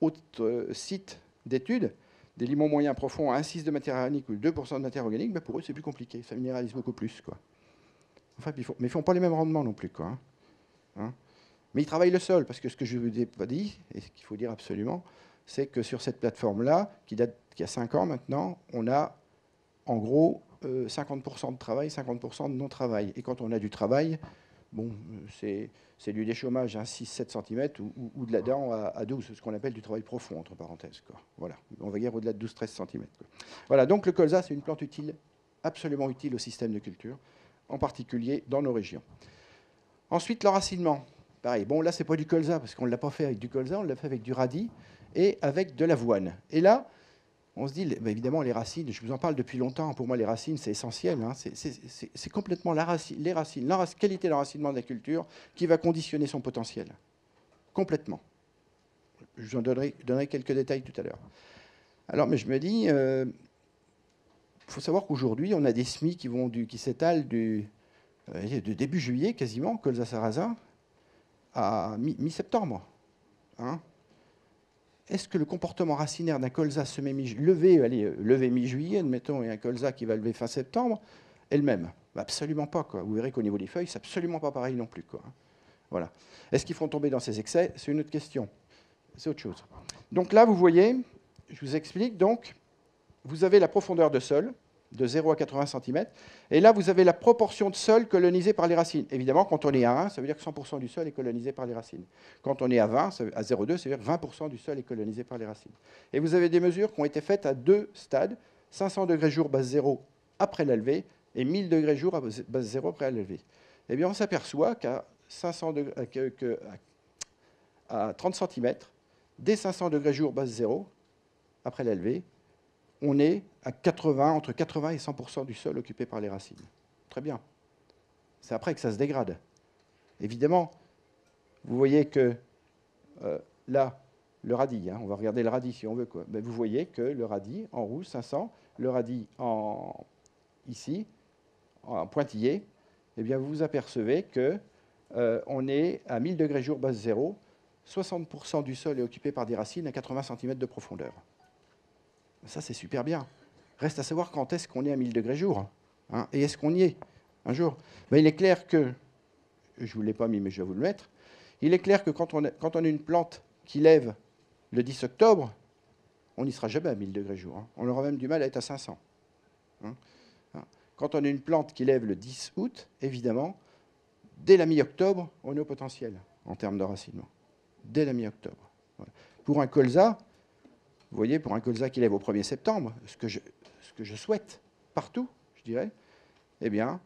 autre euh, site d'étude, des limons moyens profonds à 1,6 de matière organique ou 2% de matière organique, bah, pour eux, c'est plus compliqué. Ça minéralise beaucoup plus. Quoi. Enfin, mais ils ne font pas les mêmes rendements non plus. Quoi, hein. Hein? mais ils travaillent le sol, parce que ce que je ne vous ai pas dit, et ce qu'il faut dire absolument, c'est que sur cette plateforme-là, qui date qu'il y a 5 ans maintenant, on a en gros 50% euh, de travail, 50% de non-travail. Et quand on a du travail, bon, c'est du déchômage à 6-7 cm ou, ou, de la dent à, 12, ce qu'on appelle du travail profond, entre parenthèses. Voilà, on va dire au-delà de 12-13 cm. Voilà, donc le colza, c'est une plante utile, absolument utile au système de culture, en particulier dans nos régions. Ensuite, l'enracinement. Pareil, bon, là, c'est pas du colza, parce qu'on ne l'a pas fait avec du colza, on l'a fait avec du radis et avec de l'avoine. Et là, on se dit, ben, évidemment, les racines, je vous en parle depuis longtemps, pour moi, les racines, c'est essentiel. Hein. c'est complètement la qualité les racines, la qualité de la culture qui va conditionner son potentiel. Complètement. Je vous en donnerai, quelques détails tout à l'heure. Alors, mais je me dis, il euh, faut savoir qu'aujourd'hui, on a des semis qui, qui s'étalent du, euh, de début juillet quasiment, colza-sarrasin, à mi-septembre. Mi hein est-ce que le comportement racinaire d'un colza semé levé, euh, allez, euh, levé mi-juillet, admettons, et un colza qui va lever fin septembre, est le même Absolument pas. Quoi. Vous verrez qu'au niveau des feuilles, c'est absolument pas pareil non plus. Voilà. Est-ce qu'ils feront tomber dans ces excès C'est une autre question. C'est autre chose. Donc là, vous voyez, je vous explique, donc, vous avez la profondeur de sol, de 0 à 80 cm. Et là, vous avez la proportion de sol colonisé par les racines. Évidemment, quand on est à 1, ça veut dire que 100% du sol est colonisé par les racines. Quand on est à 20, à 0,2, ça veut dire que 20% du sol est colonisé par les racines. Et vous avez des mesures qui ont été faites à deux stades, 500 degrés jour base 0 après la et 1000 degrés jour à base 0 après la Eh bien, on s'aperçoit qu'à 500 euh, à 30 cm, dès 500 degrés jour base 0, après la on est à 80, entre 80 et 100% du sol occupé par les racines. Très bien. C'est après que ça se dégrade. Évidemment, vous voyez que euh, là, le radis, hein, on va regarder le radis si on veut, quoi. Ben, vous voyez que le radis en rouge, 500, le radis en, ici, en pointillé, eh bien, vous vous apercevez que euh, on est à 1000 degrés jour base zéro, 60% du sol est occupé par des racines à 80 cm de profondeur. Ça, c'est super bien. Reste à savoir quand est-ce qu'on est à 1000 degrés jour. Hein, et est-ce qu'on y est un jour ben, Il est clair que, je ne vous l'ai pas mis, mais je vais vous le mettre, il est clair que quand on a, une plante qui lève le 10 octobre, on n'y sera jamais à 1000 degrés jour. Hein. On aura même du mal à être à 500. Hein. Quand on a une plante qui lève le 10 août, évidemment, dès la mi-octobre, on est au potentiel en termes d'enracinement. Dès la mi-octobre. Pour un colza, vous voyez, pour un colza qui lève au 1er septembre, ce que je, souhaite partout, je dirais, eh bien,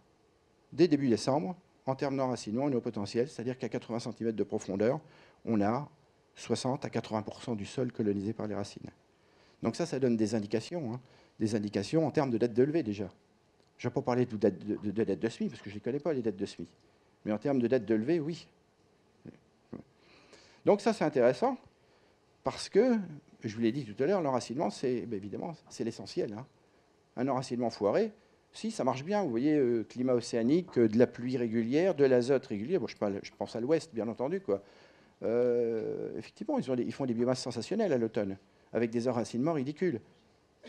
dès début décembre, en termes d'enracinement, on est au potentiel, c'est-à-dire qu'à 80 cm de profondeur, on a 60 à 80 du sol colonisé par les racines. Donc ça, ça donne des indications, hein. des indications en termes de date de levée déjà. Je ne vais pas parler de date de, de, parce que je ne connais pas les dates de semis. Mais en termes de date de levée, oui. Donc ça, c'est intéressant, parce que je vous l'ai dit tout à l'heure, l'enracinement, c'est ben, évidemment c'est l'essentiel. Hein. Un enracinement foiré, si ça marche bien, vous voyez, euh, climat océanique, euh, de la pluie régulière, de l'azote régulier. je, pense à l'ouest, bien entendu. Quoi. Euh, effectivement, ils, font des biomasses sensationnelles à l'automne, avec des enracinements ridicules.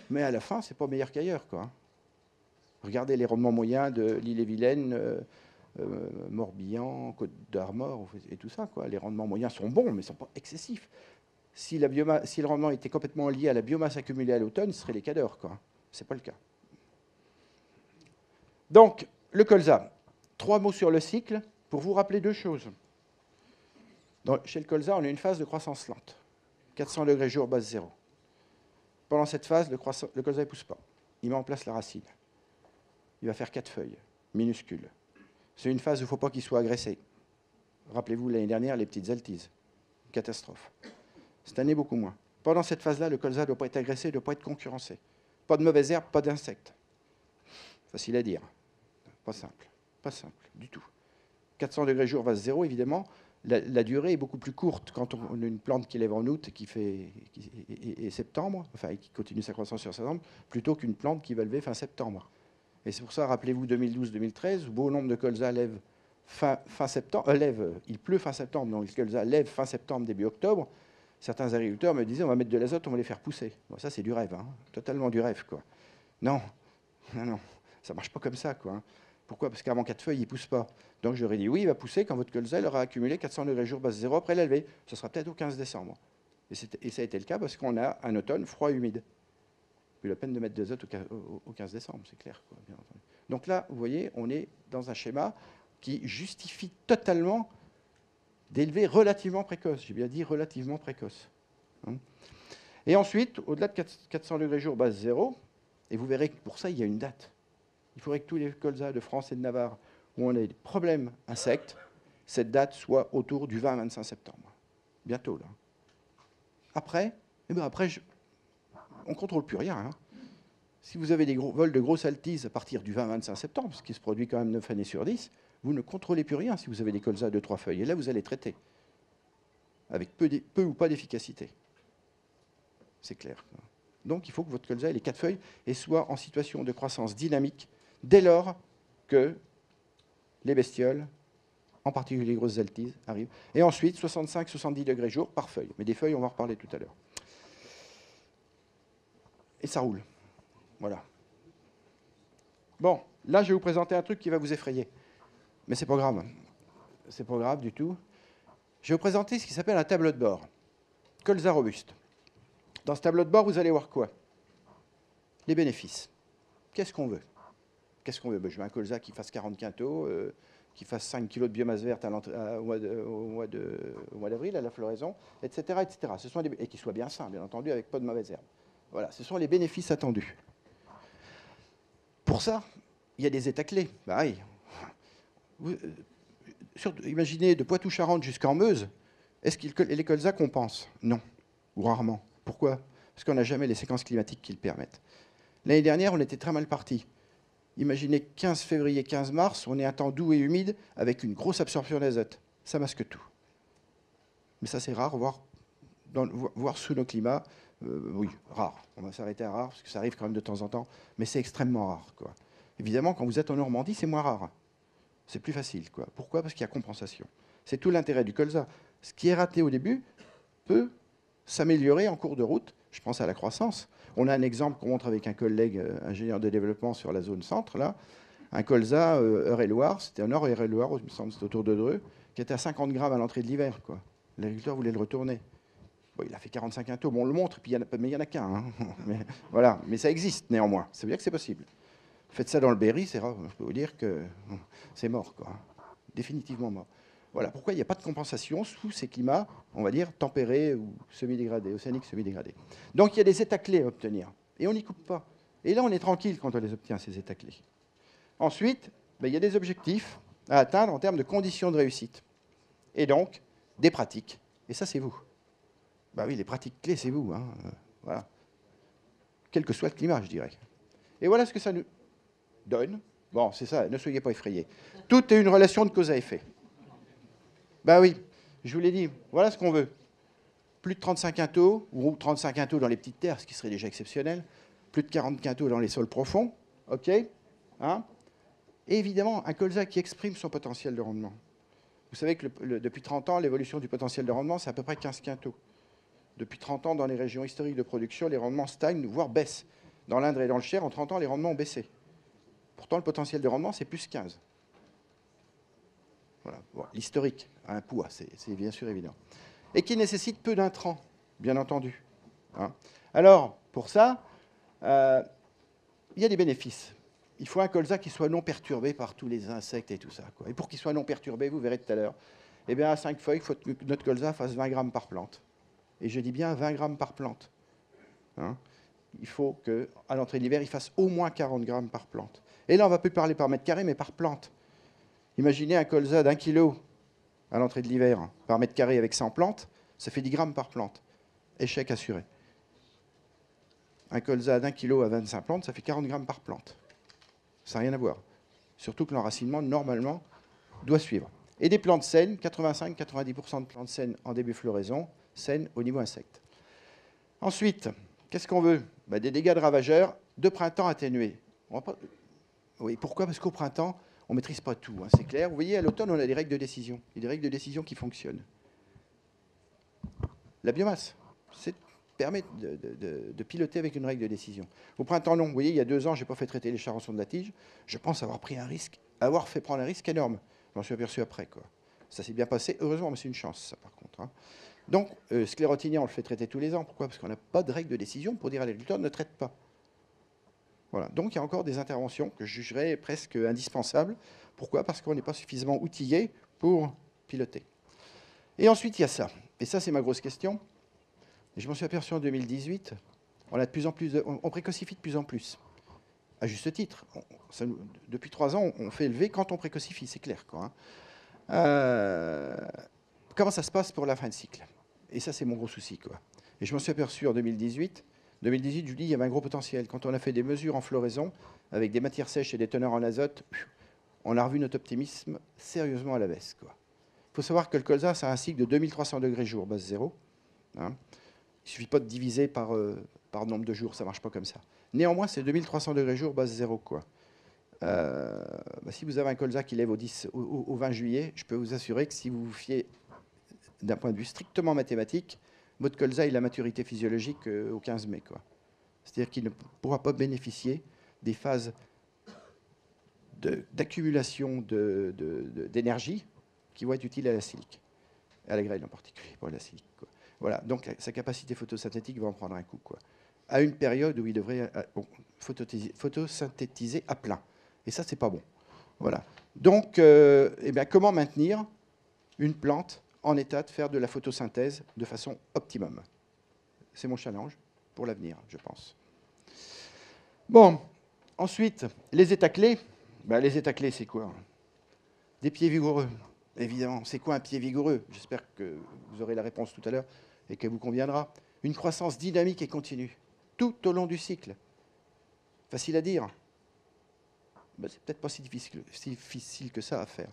Mais à la fin, c'est pas meilleur qu'ailleurs. Quoi. Hein. Regardez les rendements moyens de l'île-et-Vilaine. Morbihan, Côte d'Armor et tout ça. Quoi. Les rendements moyens sont bons, mais ne sont pas excessifs si, le rendement était complètement lié à la biomasse accumulée à l'automne, ce serait les cadeurs. Ce n'est pas le cas. Donc, le colza. Trois mots sur le cycle pour vous rappeler deux choses. chez le colza, on a une phase de croissance lente. 400 degrés jour, base zéro. Pendant cette phase, le, le colza ne pousse pas. Il met en place la racine. Il va faire quatre feuilles, minuscules. C'est une phase où il ne faut pas qu'il soit agressé. Rappelez-vous l'année dernière, les petites altises. Catastrophe. Cette année, beaucoup moins. Pendant cette phase-là, le colza ne doit pas être agressé, ne doit pas être concurrencé. Pas de mauvaises herbes, pas d'insectes. Facile à dire. Pas simple. Pas simple du tout. 400 degrés jour, vase zéro, évidemment. La, durée est beaucoup plus courte quand on a une plante qui lève en août et qui fait et, septembre, enfin qui continue sa croissance sur septembre, plutôt qu'une plante qui va lever fin septembre. Et c'est pour ça, rappelez-vous 2012-2013, beau nombre de colza lève fin, fin septembre, euh, lève, il pleut fin septembre, donc le colza lève fin septembre, début octobre certains agriculteurs me disaient on va mettre de l'azote, on va les faire pousser. Bon, ça, c'est du rêve, hein. totalement du rêve. Quoi. Non, non, ça ne marche pas comme ça. Quoi. Hein. Pourquoi Parce qu'avant quatre feuilles, il ne pousse pas. Donc j'aurais dit oui, il va pousser quand votre colza aura accumulé 400 degrés jour base zéro après l'élevé. Ce sera peut-être au 15 décembre. Et, et, ça a été le cas parce qu'on a un automne froid humide. Plus la peine de mettre de l'azote au, 15 décembre, c'est clair. Quoi, Donc là, vous voyez, on est dans un schéma qui justifie totalement d'élever relativement précoce. J'ai bien dit relativement précoce. Hein. Et ensuite, au-delà de 400 degrés jour base zéro, et vous verrez que pour ça, il y a une date. Il faudrait que tous les colzas de France et de Navarre où on a des problèmes insectes, cette date soit autour du 20-25 septembre. Bientôt, là. Après, eh ben après on ne contrôle plus rien. Hein. Si vous avez des vols de grosses altises à partir du 20-25 septembre, ce qui se produit quand même 9 années sur 10, vous ne contrôlez plus rien si vous avez des colzas de trois feuilles. Et là, vous allez traiter avec peu, ou pas d'efficacité. C'est clair. Donc, il faut que votre colza ait les quatre feuilles et soit en situation de croissance dynamique dès lors que les bestioles, en particulier les grosses altises, arrivent. Et ensuite, 65-70 degrés jour par feuille. Mais des feuilles, on va en reparler tout à l'heure. Et ça roule. Voilà. Bon, là, je vais vous présenter un truc qui va vous effrayer. Mais c'est pas grave. C'est pas grave du tout. Je vais vous présenter ce qui s'appelle un tableau de bord. Colza robuste. Dans ce tableau de bord, vous allez voir quoi Les bénéfices. Qu'est-ce qu'on veut Qu'est-ce qu'on veut ben, Je veux un colza qui fasse 40 quintaux, euh, qui fasse 5 kg de biomasse verte au mois d'avril, à la floraison, etc. etc. Ce sont et qui soit bien sain, bien entendu, avec pas de mauvaises herbes. Voilà, ce sont les bénéfices attendus. Pour ça, il y a des états clés. Pareil, bah euh, imaginez de Poitou-Charentes jusqu'en Meuse, est-ce que les colzas compensent Non, ou rarement. Pourquoi Parce qu'on n'a jamais les séquences climatiques qui le permettent. L'année dernière, on était très mal parti. Imaginez 15 février, 15 mars, on est un temps doux et humide avec une grosse absorption d'azote. Ça masque tout. Mais ça, c'est rare, voire, sous nos climats. Euh, oui, rare. On va s'arrêter à rare, parce que ça arrive quand même de temps en temps, mais c'est extrêmement rare. Quoi. Évidemment, quand vous êtes en Normandie, c'est moins rare c'est plus facile. Quoi. Pourquoi Parce qu'il y a compensation. C'est tout l'intérêt du colza. Ce qui est raté au début peut s'améliorer en cours de route. Je pense à la croissance. On a un exemple qu'on montre avec un collègue euh, ingénieur de développement sur la zone centre, là. Un colza euh, Eure-et-Loire, c'était un Eure-et-Loire, il me semble, c'était autour de Dreux, qui était à 50 grammes à l'entrée de l'hiver. Quoi. L'agriculteur voulait le retourner. il a fait 45 quintaux, bon, on le montre, puis a, mais il n'y en a qu'un. Hein. mais, voilà, mais ça existe néanmoins. Ça veut dire que c'est possible. Faites ça dans le Berry, c'est rare, je peux vous dire que c'est mort, quoi. Hein. définitivement mort. Voilà pourquoi il n'y a pas de compensation sous ces climats, on va dire, tempérés ou semi-dégradés, océaniques semi-dégradés. Donc il y a des états clés à obtenir, et on n'y coupe pas. Et là, on est tranquille quand on les obtient, ces états clés. Ensuite, ben, il y a des objectifs à atteindre en termes de conditions de réussite, et donc des pratiques. Et ça, c'est vous. ben, oui, les pratiques clés, c'est vous. Hein, euh, voilà. Quel que soit le climat, je dirais. Et voilà ce que ça nous, donne. Bon, c'est ça, ne soyez pas effrayés. Tout est une relation de cause à effet. Ben oui, je vous l'ai dit, voilà ce qu'on veut. Plus de 35 quintaux, ou 35 quintaux dans les petites terres, ce qui serait déjà exceptionnel. Plus de 40 quintaux dans les sols profonds, ok hein. Et évidemment, un colza qui exprime son potentiel de rendement. Vous savez que depuis 30 ans, l'évolution du potentiel de rendement, c'est à peu près 15 quintaux. Depuis 30 ans, dans les régions historiques de production, les rendements stagnent, voire baissent. Dans l'Indre et dans le Cher, en 30 ans, les rendements ont baissé. Pourtant, le potentiel de rendement, c'est plus 15. L'historique a un poids, c'est bien sûr évident. Et qui nécessite peu d'intrants, bien entendu. Hein. Alors, pour ça, euh, il y a des bénéfices. Il faut un colza qui soit non perturbé par tous les insectes et tout ça. Et pour qu'il soit non perturbé, vous verrez tout à l'heure, eh bien, à 5 feuilles, il faut que notre colza fasse 20 grammes par plante. Et je dis bien 20 grammes par plante. Hein. il faut qu'à l'entrée de l'hiver, il fasse au moins 40 grammes par plante. Et là, on ne va plus parler par mètre carré, mais par plante. Imaginez un colza d'un kilo à l'entrée de l'hiver hein, par mètre carré avec 100 plantes, ça fait 10 grammes par plante. Échec assuré. Un colza d'un kilo à 25 plantes, ça fait 40 grammes par plante. Ça n'a rien à voir. Surtout que l'enracinement, normalement, doit suivre. Et des plantes saines, 85-90% de plantes saines en début floraison, saines au niveau insecte. Ensuite, qu'est-ce qu'on veut bah, Des dégâts de ravageurs de printemps atténués. Oui, pourquoi Parce qu'au printemps, on ne maîtrise pas tout, hein, c'est clair. Vous voyez, à l'automne, on a des règles de décision, a des règles de décision qui fonctionnent. La biomasse, c'est permet de, piloter avec une règle de décision. Au printemps, non. Vous voyez, il y a deux ans, je n'ai pas fait traiter les charançons de la tige. Je pense avoir pris un risque, avoir fait prendre un risque énorme. Je m'en suis aperçu après, quoi. Ça s'est bien passé, heureusement, mais c'est une chance, ça, par contre. Hein. Donc, euh, on le fait traiter tous les ans. Pourquoi Parce qu'on n'a pas de règle de décision pour dire à l'agriculteur ne traite pas. Donc il y a encore des interventions que je jugerais presque indispensables. Pourquoi Parce qu'on n'est pas suffisamment outillé pour piloter. Et ensuite, il y a ça. Et ça, c'est ma grosse question. je m'en suis aperçu en 2018. On, a de plus en plus on précocifie de plus en plus. À juste titre. depuis trois ans, on fait élever quand on précocifie, c'est clair. Quoi, hein. euh, comment ça se passe pour la fin de cycle Et ça, c'est mon gros souci. Quoi. Et je m'en suis aperçu en 2018 2018, je il y avait un gros potentiel. Quand on a fait des mesures en floraison, avec des matières sèches et des teneurs en azote, on a revu notre optimisme sérieusement à la baisse. Il faut savoir que le colza, c'est un cycle de 2300 degrés jour, base zéro. Hein. il ne suffit pas de diviser euh, par, nombre de jours, ça marche pas comme ça. Néanmoins, c'est 2300 degrés jour, base zéro. Quoi. Euh, bah, si vous avez un colza qui lève au, au 20 juillet, je peux vous assurer que si vous vous fiez d'un point de vue strictement mathématique, Maud Colza et la maturité physiologique euh, au 15 mai. C'est-à-dire qu'il ne pourra pas bénéficier des phases d'accumulation d'énergie qui vont être utiles à la silique, à la graine en particulier, pour la Voilà, donc euh, sa capacité photosynthétique va en prendre un coup. Quoi. À une période où il devrait euh, photosynthétiser à plein. Et ça, c'est pas bon. Voilà. Donc, eh bien, comment maintenir une plante en état de faire de la photosynthèse de façon optimum. C'est mon challenge pour l'avenir, je pense. Bon, ensuite, les états clés. Bah, les états clés, c'est quoi Des pieds vigoureux, évidemment. C'est quoi un pied vigoureux J'espère que vous aurez la réponse tout à l'heure et qu'elle vous conviendra. Une croissance dynamique et continue, tout au long du cycle. Facile à dire. Ce bah, c'est peut-être pas si difficile que ça à faire.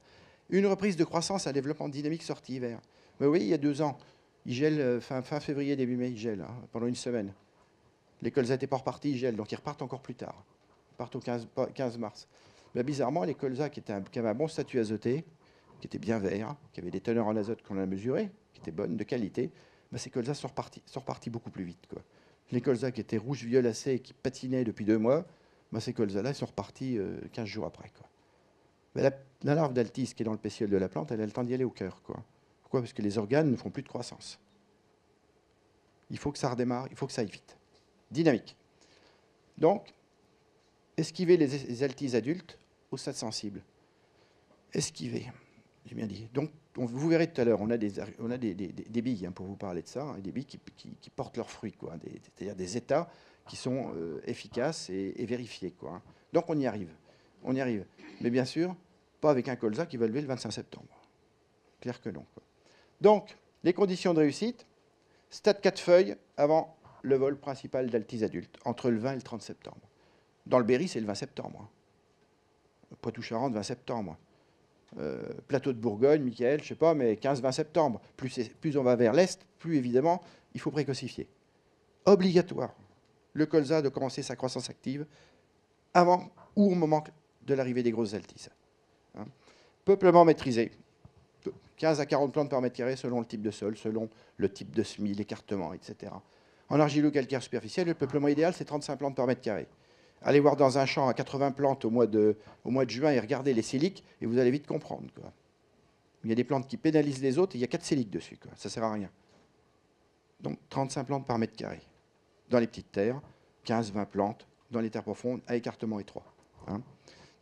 Une reprise de croissance à développement dynamique sorti. hiver. Mais oui, il y a deux ans, il gèle euh, fin, fin février, début mai, il gèle hein, pendant une semaine. Les colzas étaient pas repartis, ils gèlent, donc ils repartent encore plus tard. Ils partent au 15, mars. Mais bizarrement, les colzas qui, était un, bon statut azoté, qui était bien vert, hein, qui avait des teneurs en azote qu'on a mesurées, qui étaient bonnes, de qualité, ces colzas sont repartis, sont beaucoup plus vite. Quoi. Les colzas qui étaient rouges, violacés, qui patinaient depuis deux mois, ces colzas-là sont repartis 15 euh, jours après la larve d'altis qui est dans le pétiole de la plante, elle a le temps d'y aller au cœur. Quoi. Pourquoi Parce que les organes ne font plus de croissance. Il faut que ça redémarre, il faut que ça aille vite. Dynamique. Donc, esquiver les, altises adultes au stade sensible. Esquiver, j'ai bien dit. Donc, vous verrez tout à l'heure, on a des, on a des, billes hein, pour vous parler de ça, hein, des billes qui, portent leurs fruits, quoi, c'est-à-dire des états qui sont euh, efficaces et, vérifiés. Quoi, hein. Donc, on y arrive. On y arrive. Mais bien sûr, pas avec un colza qui va lever le 25 septembre. Clair que non. Donc, les conditions de réussite, stade 4 feuilles avant le vol principal d'altis adultes, entre le 20 et le 30 septembre. Dans le Berry, c'est le 20 septembre. Hein. Poitou-Charentes, 20 septembre. Euh, plateau de Bourgogne, Michael, je ne sais pas, mais 15-20 septembre. Plus, on va vers l'Est, plus évidemment, il faut précocifier. Obligatoire, le colza de commencer sa croissance active avant ou au moment de l'arrivée des grosses altis. Hein. Peuplement maîtrisé, 15 à 40 plantes par mètre carré selon le type de sol, selon le type de semis, l'écartement, etc. En argilo-calcaire superficiel, le peuplement idéal, c'est 35 plantes par mètre carré. Allez voir dans un champ à 80 plantes au mois de, juin et regardez les séliques et vous allez vite comprendre. Il y a des plantes qui pénalisent les autres et il y a 4 séliques dessus. Quoi. Ça ne sert à rien. Donc 35 plantes par mètre carré. Dans les petites terres, 15-20 plantes dans les terres profondes à écartement étroit. Hein.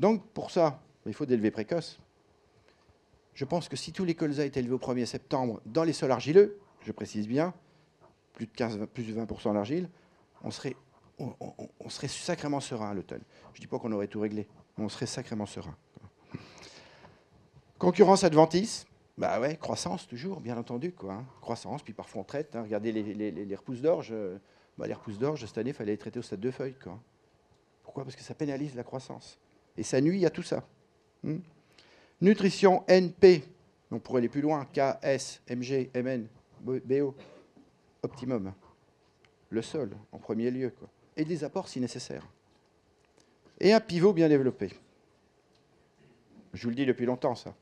Donc pour ça, il faut d'élever précoce. Je pense que si tous les colza étaient élevés au 1er septembre dans les sols argileux, je précise bien, plus de 15, plus 20% d'argile, on serait, on, sacrément serein à l'automne. Je ne dis pas qu'on aurait tout réglé, mais on serait sacrément serein. Concurrence adventice, bah ouais, croissance toujours, bien entendu. Quoi, hein. Croissance, puis parfois on traite. Hein. Regardez les, repousses d'orge. Euh, bah, les repousses d'orge, cette année, il fallait les traiter au stade de feuilles. Quoi. Pourquoi Parce que ça pénalise la croissance. Et ça nuit à tout ça. Hmm. Nutrition NP, on pourrait aller plus loin, K, S, MG, MN, BO, optimum. Le sol, en premier lieu. Quoi. Et des apports si nécessaire. Et un pivot bien développé. Je vous le dis depuis longtemps, ça.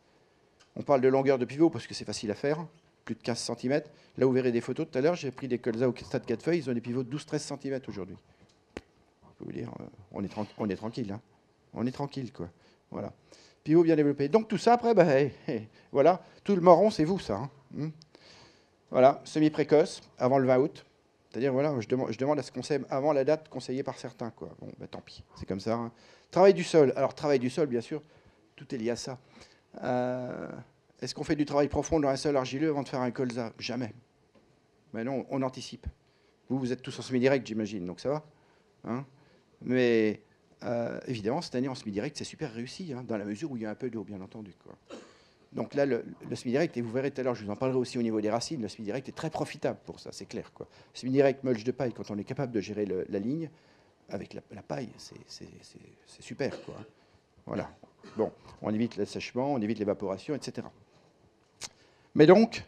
On parle de longueur de pivot parce que c'est facile à faire, plus de 15 cm. Là, vous verrez des photos tout à l'heure, j'ai pris des colza au stade quatre feuilles, ils ont des pivots de 12-13 cm aujourd'hui. vous dire, euh, on est, tranquille. On est tranquille, hein. on est tranquille quoi. Voilà. Pivot bien développé. Donc tout ça, après, ben, voilà, tout le moron, c'est vous, ça. Hein. Hmm. Voilà, semi-précoce, avant le 20 août. C'est-à-dire, voilà, je, demande, je demande à ce qu'on sème avant la date conseillée par certains. Quoi. Bon, ben, tant pis, c'est comme ça. Hein. Travail du sol. Alors, travail du sol, bien sûr, tout est lié à ça. Euh, est-ce qu'on fait du travail profond dans un sol argileux avant de faire un colza Jamais. Mais ben non, on anticipe. Vous, vous êtes tous en semi-direct, j'imagine, donc ça va. Hein. Mais euh, évidemment, cette année, en semi-direct, c'est super réussi, hein, dans la mesure où il y a un peu d'eau, bien entendu. Quoi. Donc là, le, semi-direct, et vous verrez tout à l'heure, je vous en parlerai aussi au niveau des racines, le semi-direct est très profitable pour ça, c'est clair. Semi-direct, mulch de paille, quand on est capable de gérer la ligne, avec la, paille, c'est super. Quoi. Voilà. Bon, on évite l'assèchement, on évite l'évaporation, etc. Mais donc,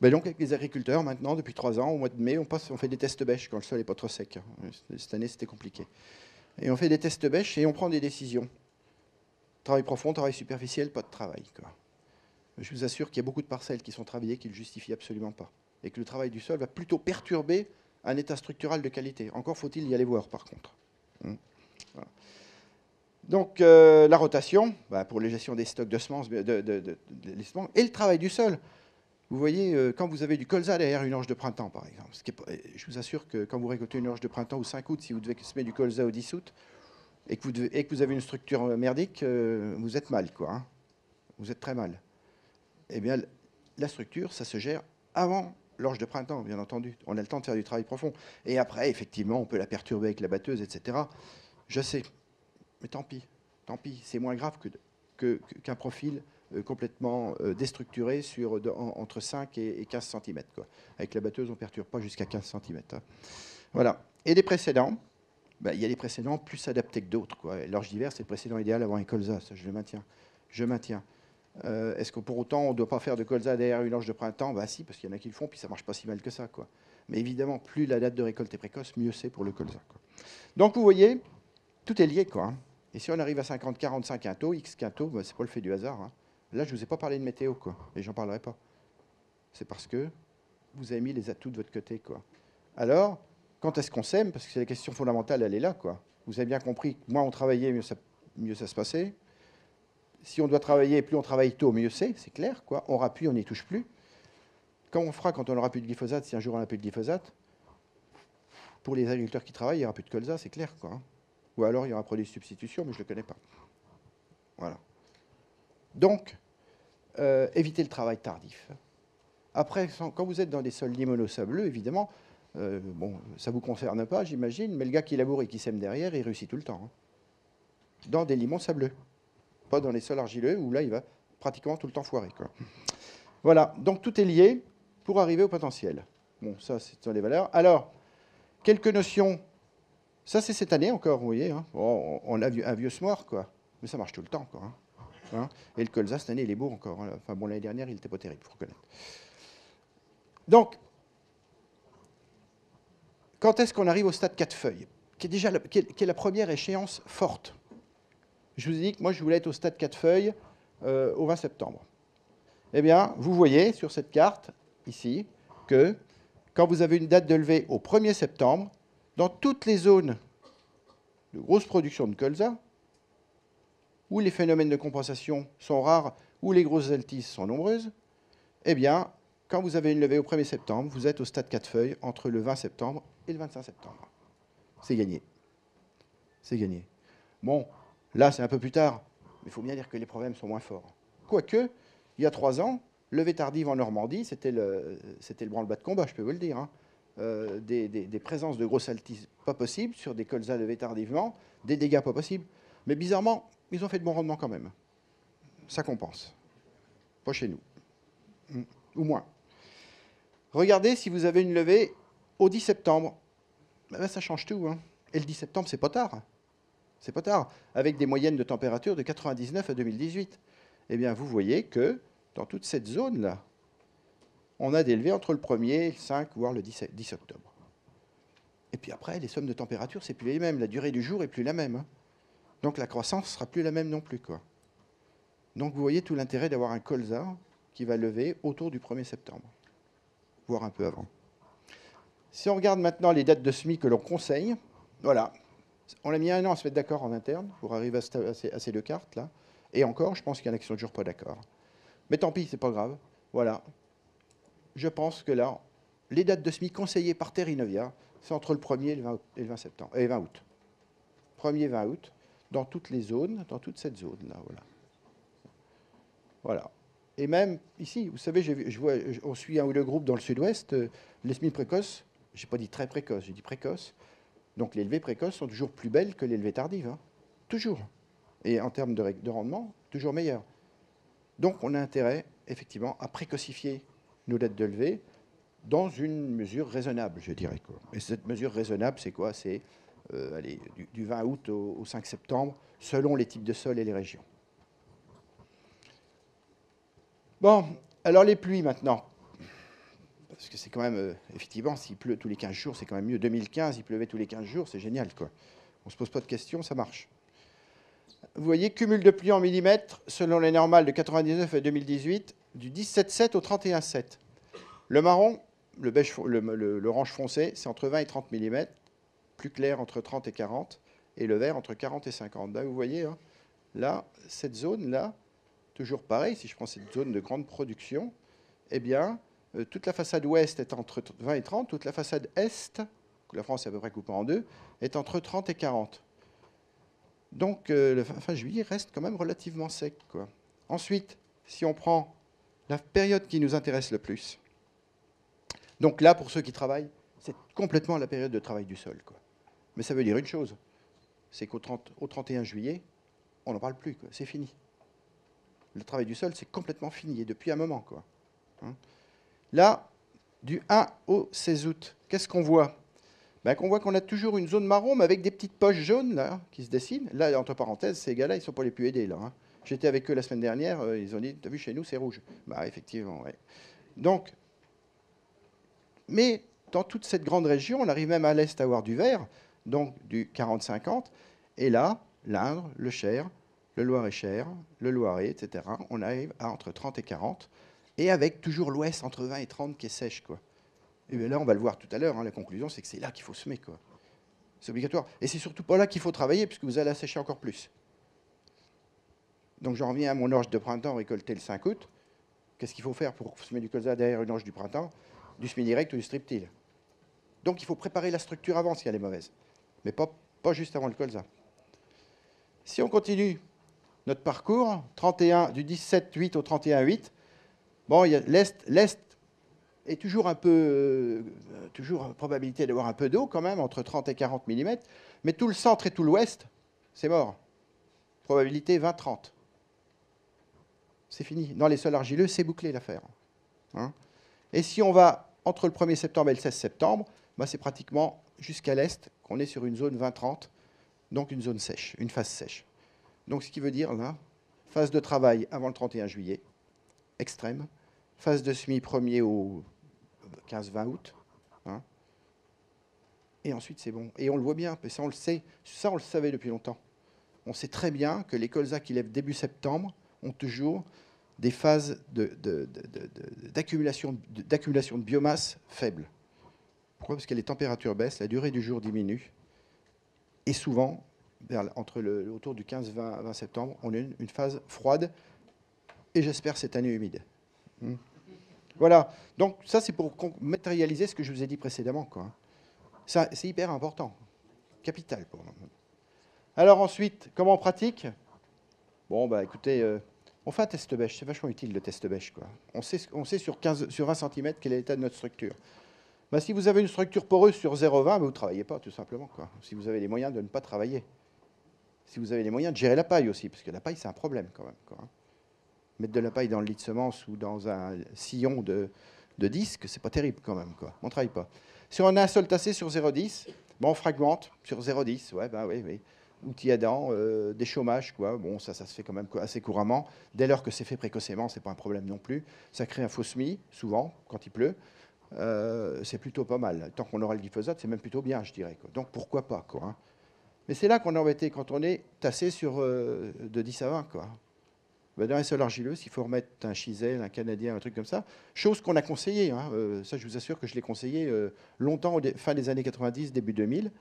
ben donc, avec les agriculteurs, maintenant, depuis trois ans, au mois de mai, on, passe, on fait des tests bêches quand le sol n'est pas trop sec. Hein. Cette année, c'était compliqué et on fait des tests bêches et on prend des décisions. Travail profond, travail superficiel, pas de travail. Je vous assure qu'il y a beaucoup de parcelles qui sont travaillées qui ne le justifient absolument pas. Et que le travail du sol va plutôt perturber un état structural de qualité. Encore faut-il y aller voir, par contre. Donc, la rotation, pour les gestions des stocks de semences, et le travail du sol. Vous voyez, euh, quand vous avez du colza derrière une orge de printemps, par exemple, euh, je vous assure que quand vous récoltez une orge de printemps ou 5 août, si vous devez semer du colza au 10 août, et que vous, avez une structure euh, merdique, vous êtes mal, quoi. Hein. vous êtes très mal. Eh bien, la structure, ça se gère avant l'orge de printemps, bien entendu. On a le temps de faire du travail profond. Et après, effectivement, on peut la perturber avec la batteuse, etc. Je sais. Mais tant pis. Tant pis. C'est moins grave qu'un que, profil euh, complètement euh, déstructuré sur, entre 5 et, 15 cm. Quoi. Avec la batteuse, on ne perturbe pas jusqu'à 15 cm. Hein. Voilà. Et les précédents ben, il y a des précédents plus adaptés que d'autres. L'orge d'hiver, c'est le précédent idéal avant un colza, je le maintiens. Je maintiens. Euh, est-ce que pour autant on ne doit pas faire de colza derrière une orge de printemps Bah si, parce qu'il y en a qui le font, puis ça marche pas si mal que ça. Quoi. Mais évidemment, plus la date de récolte est précoce, mieux c'est pour le colza. Donc vous voyez, tout est lié. Quoi, hein. Et si on arrive à 50, 45 quintaux, X quintaux, ce ben, c'est pas le fait du hasard. Hein. Là, je ne vous ai pas parlé de météo, quoi, et j'en parlerai pas. C'est parce que vous avez mis les atouts de votre côté, quoi. Alors, quand est-ce qu'on s'aime Parce que c'est la question fondamentale, elle est là, quoi. Vous avez bien compris que moins on travaillait, mieux ça, mieux ça se passait. Si on doit travailler, plus on travaille tôt, mieux c'est, c'est clair, quoi. On rappuie, on n'y touche plus. Quand on fera, quand on n'aura plus de glyphosate, si un jour on n'a plus de glyphosate, pour les agriculteurs qui travaillent, il n'y aura plus de colza, c'est clair, quoi. Hein. Ou alors il y aura un produit de substitution, mais je ne le connais pas. Voilà. Donc, euh, évitez le travail tardif. Après, quand vous êtes dans des sols limono sableux, évidemment, euh, bon, ça ne vous concerne pas, j'imagine, mais le gars qui laboure et qui sème derrière, il réussit tout le temps. Hein. Dans des limons sableux, pas dans les sols argileux, où là, il va pratiquement tout le temps foirer. Voilà, donc tout est lié pour arriver au potentiel. Bon, ça, ce sont les valeurs. Alors, quelques notions. Ça, c'est cette année encore, vous voyez. Hein. on a un vieux smart, quoi. Mais ça marche tout le temps, quoi. Hein. Hein. Et le colza, cette année, il est beau encore. Hein. Enfin bon, l'année dernière, il n'était pas terrible, il faut reconnaître. Donc, quand est-ce qu'on arrive au stade 4 feuilles qui est déjà la, qui est, la première échéance forte. Je vous ai dit que moi, je voulais être au stade 4 feuilles euh, au 20 septembre. Eh bien, vous voyez sur cette carte, ici, que quand vous avez une date de levée au 1er septembre, dans toutes les zones de grosse production de colza, où les phénomènes de compensation sont rares, où les grosses altises sont nombreuses, eh bien, quand vous avez une levée au 1er septembre, vous êtes au stade 4 feuilles entre le 20 septembre et le 25 septembre. C'est gagné. C'est gagné. Bon, là, c'est un peu plus tard, mais il faut bien dire que les problèmes sont moins forts. Quoique, il y a trois ans, levée tardive en Normandie, c'était le, le branle-bas de combat, je peux vous le dire. Hein. Euh, des, présences de grosses altises pas possibles sur des colzas levées tardivement, des dégâts pas possibles. Mais bizarrement, mais ils ont fait de bons rendements quand même. Ça compense. Pas chez nous. Mm. Ou moins. Regardez si vous avez une levée au 10 septembre. Bah, bah, ça change tout. Hein. Et le 10 septembre, c'est pas tard. C'est pas tard. Avec des moyennes de température de 99 à 2018. Eh bien, vous voyez que dans toute cette zone-là, on a des levées entre le 1er, le 5, voire le 10, octobre. Et puis après, les sommes de température, c'est plus les mêmes. La durée du jour est plus la même. Hein. Donc la croissance ne sera plus la même non plus. Quoi. Donc vous voyez tout l'intérêt d'avoir un colza qui va lever autour du 1er septembre, voire un peu avant. Si on regarde maintenant les dates de semis que l'on conseille, voilà, on a mis un an à se mettre d'accord en interne pour arriver à, ces deux cartes là. Et encore, je pense qu'il y en a qui sont toujours pas d'accord. Mais tant pis, c'est pas grave. Voilà. Je pense que là, les dates de semis conseillées par Terinovia, Novia, c'est entre le 1er et le 20, et le 20 septembre, et 20 août. 1er 20 août dans toutes les zones, dans toute cette zone-là. Voilà. voilà. Et même ici, vous savez, je vois, on suit un ou deux groupes dans le sud-ouest, euh, les semis précoces, je n'ai pas dit très précoce, j'ai dit précoce. Donc les levées précoces sont toujours plus belles que les levées tardives. Hein. Toujours. Et en termes de, rendement, toujours meilleures. Donc on a intérêt, effectivement, à précocifier nos dettes de levée dans une mesure raisonnable, je dirais. Et cette mesure raisonnable, c'est quoi C'est euh, du, 20 août au, 5 septembre, selon les types de sols et les régions. Bon, alors les pluies maintenant. Parce que c'est quand même, euh, effectivement, s'il pleut tous les 15 jours, c'est quand même mieux. 2015, il pleuvait tous les 15 jours, c'est génial, quoi. On ne se pose pas de questions, ça marche. Vous voyez, cumul de pluie en millimètres, selon les normales de 1999 à 2018, du 17,7 au 31,7. Le marron, le, beige, le, l'orange foncé, c'est entre 20 et 30 millimètres plus clair entre 30 et 40, et le vert entre 40 et 50. Là, ben, vous voyez, hein, là, cette zone-là, toujours pareil, si je prends cette zone de grande production, eh bien, euh, toute la façade ouest est entre 20 et 30, toute la façade est, la France est à peu près coupée en deux, est entre 30 et 40. Donc, euh, le fin, juillet reste quand même relativement sec. Ensuite, si on prend la période qui nous intéresse le plus, donc là, pour ceux qui travaillent, c'est complètement la période de travail du sol. Quoi. Mais ça veut dire une chose, c'est qu'au au 31 juillet, on n'en parle plus, c'est fini. Le travail du sol, c'est complètement fini, et depuis un moment. Quoi. Hein là, du 1 au 16 août, qu'est-ce qu'on voit ben, qu'on voit qu'on a toujours une zone marron, mais avec des petites poches jaunes qui se dessinent. Là, entre parenthèses, ces gars-là, ils ne sont pas les plus aidés. là. Hein. J'étais avec eux la semaine dernière, euh, ils ont dit, t'as vu, chez nous, c'est rouge. Bah, effectivement, oui. Donc, mais dans toute cette grande région, on arrive même à l'est à avoir du vert donc du 40-50. Et là, l'Indre, le Cher, le Loir-et-Cher, le Loiret, etc., on arrive à entre 30 et 40. Et avec toujours l'Ouest entre 20 et 30 qui est sèche. Quoi. Et là, on va le voir tout à l'heure. Hein, la conclusion, c'est que c'est là qu'il faut semer. Quoi. C'est obligatoire. Et c'est surtout pas là qu'il faut travailler, puisque vous allez assécher encore plus. Donc j'en reviens à mon orge de printemps récolté le 5 août. Qu'est-ce qu'il faut faire pour semer du colza derrière une orge du printemps Du semi-direct ou du strip-till. Donc il faut préparer la structure avant si elle est mauvaise mais pas, pas juste avant le colza. Si on continue notre parcours, 31, du 17-8 au 31-8, bon, l'Est est toujours un peu, euh, probabilité d'avoir un peu d'eau quand même, entre 30 et 40 mm, mais tout le centre et tout l'ouest, c'est mort. Probabilité 20-30. C'est fini. Dans les sols argileux, c'est bouclé l'affaire. Hein. et si on va entre le 1er septembre et le 16 septembre, bah, c'est pratiquement jusqu'à l'est qu'on est sur une zone 20-30, donc une zone sèche, une phase sèche. Donc ce qui veut dire là, phase de travail avant le 31 juillet, extrême, phase de semis premier au 15-20 août, hein. et ensuite c'est bon. Et on le voit bien, ça on le sait, ça on le savait depuis longtemps. On sait très bien que les colza qui lèvent début septembre ont toujours des phases d'accumulation de, de biomasse faibles. Pourquoi Parce que les températures baissent, la durée du jour diminue, et souvent, entre le, autour du 15-20 septembre, on a une, phase froide, et j'espère cette année humide. Hmm. Voilà, donc ça c'est pour matérialiser ce que je vous ai dit précédemment. c'est hyper important, capital pour nous. Alors ensuite, comment on pratique Bon, bah écoutez, euh, on fait un test bêche, c'est vachement utile le test bêche. On, sait, sait sur, 15, sur cm quel est l'état de notre structure. Bah, si vous avez une structure poreuse sur 0,20, bah, vous ne travaillez pas, tout simplement. Si vous avez les moyens de ne pas travailler. Si vous avez les moyens de gérer la paille aussi, parce que la paille, c'est un problème quand même. Hein. Mettre de la paille dans le lit de semence ou dans un sillon de, disques, disque, c'est pas terrible quand même. Quoi. On ne travaille pas. Si on a un sol tassé sur 0,10, bon, bah, on fragmente sur 0,10. Ouais, ben, oui, oui. Outils aidants, euh, des chômages, quoi. Bon, ça, ça se fait quand même assez couramment. Dès lors que c'est fait précocement, c'est pas un problème non plus. Ça crée un faux semis, souvent, quand il pleut. Euh, c'est plutôt pas mal. Tant qu'on aura le glyphosate, c'est même plutôt bien, je dirais. Quoi. Donc pourquoi pas quoi, hein. Mais c'est là qu'on est embêté quand on est tassé sur euh, de 10 à 20. Quoi. Ben, dans les sols argileux, s'il faut remettre un chisel, un canadien, un truc comme ça, chose qu'on a conseillé, hein, euh, ça je vous assure que je l'ai conseillé longtemps, fin des années 90, début 2000.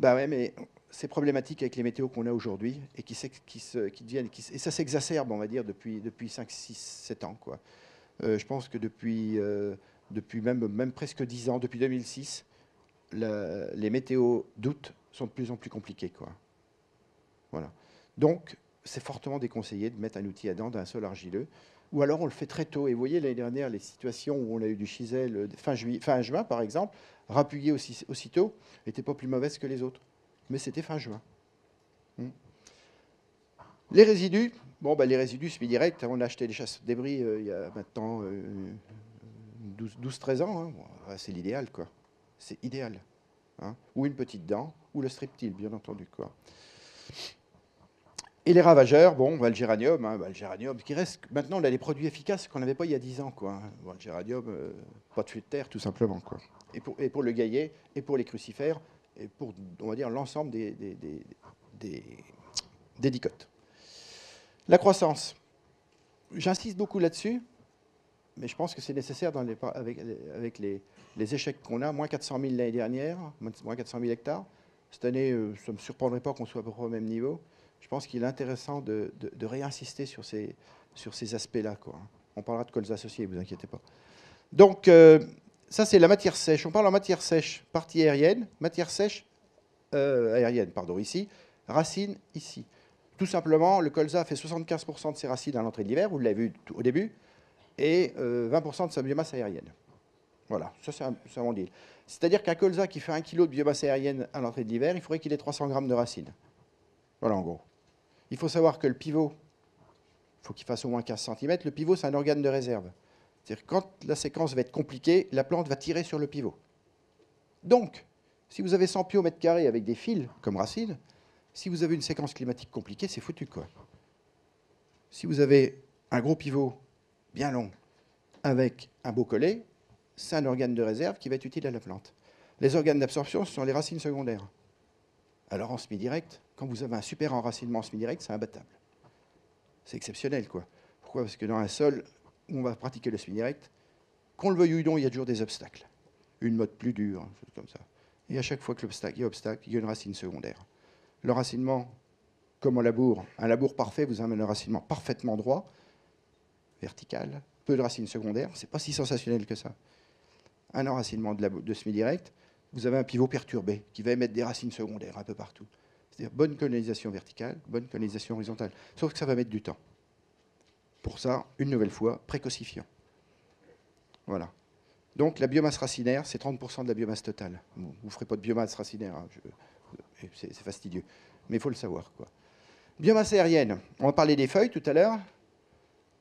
Ben ouais, mais c'est problématique avec les météos qu'on a aujourd'hui et qui, qui, qui, deviennent, qui et ça s'exacerbe, on va dire, depuis, depuis 5, 6, 7 ans. Quoi. je pense que depuis depuis même, même presque 10 ans, depuis 2006, les météos d'août sont de plus en plus compliquées. Quoi. Voilà. Donc, c'est fortement déconseillé de mettre un outil à dents d'un sol argileux. Ou alors, on le fait très tôt. Et vous voyez, l'année dernière, les situations où on a eu du chisel euh, fin, fin juin, par exemple, rappuyé aussi, aussitôt, n'étaient pas plus mauvaises que les autres. Mais c'était fin juin. Hmm. Les résidus, bon, ben, les résidus semi-directs, on a acheté des chasses débris euh, il y a maintenant euh, 12-13 ans, hein. c'est l'idéal, quoi. C'est idéal. Hein. Ou une petite dent, ou le streptile, bien entendu, quoi. Et les ravageurs, bon, le géranium, hein. bah, le géranium, qui reste maintenant, on a des produits efficaces qu'on n'avait pas il y a 10 ans, quoi. le géranium, euh, pas de fuite de terre, tout simplement, quoi. Et pour, le gaillet, et pour les crucifères, et pour, on va dire, l'ensemble des, des dicotes. La croissance. J'insiste beaucoup là-dessus, mais je pense que c'est nécessaire dans les, avec, les, échecs qu'on a. Moins 400 000 l'année dernière, moins 400 000 hectares. Cette année, euh, ça ne me surprendrait pas qu'on soit à peu près au même niveau. Je pense qu'il est intéressant de, réinsister sur ces, sur ces aspects-là. On parlera de colza associé, ne vous inquiétez pas. Donc, euh, ça, c'est la matière sèche. On parle en matière sèche, partie aérienne, matière sèche euh, aérienne, pardon, ici, racine ici. Tout simplement, le colza fait 75% de ses racines à l'entrée de l'hiver, vous l'avez vu au début, et 20% euh, de sa biomasse aérienne. Voilà, ça c'est un, bon C'est-à-dire qu'un colza qui fait 1 kg de biomasse aérienne à l'entrée de l'hiver, il faudrait qu'il ait 300 g de racines. Voilà en gros. Il faut savoir que le pivot, faut il faut qu'il fasse au moins 15 cm. Le pivot, c'est un organe de réserve. C'est-à-dire quand la séquence va être compliquée, la plante va tirer sur le pivot. Donc, si vous avez 100 pieds au mètre carré avec des fils comme racines, si vous avez une séquence climatique compliquée, c'est foutu quoi. Si vous avez un gros pivot bien long, avec un beau collet, c'est un organe de réserve qui va être utile à la plante. Les organes d'absorption ce sont les racines secondaires. Alors en semi-direct, quand vous avez un super enracinement en semi-direct, c'est imbattable. C'est exceptionnel, quoi. Pourquoi Parce que dans un sol où on va pratiquer le semi-direct, qu'on le veuille ou non, il y a toujours des obstacles. Une mode plus dure, comme ça. Et à chaque fois qu'il y a obstacle, il y a une racine secondaire. Le racinement, comme en labour, un labour parfait vous amène un racinement parfaitement droit, verticale, peu de racines secondaires, c'est pas si sensationnel que ça. Un enracinement de, semi-direct, vous avez un pivot perturbé qui va émettre des racines secondaires un peu partout. C'est-à-dire bonne colonisation verticale, bonne colonisation horizontale. Sauf que ça va mettre du temps. Pour ça, une nouvelle fois, précocifiant. Voilà. Donc la biomasse racinaire, c'est 30% de la biomasse totale. Vous ne ferez pas de biomasse racinaire, hein, c'est fastidieux. Mais il faut le savoir. Quoi. Biomasse aérienne, on va parler des feuilles tout à l'heure.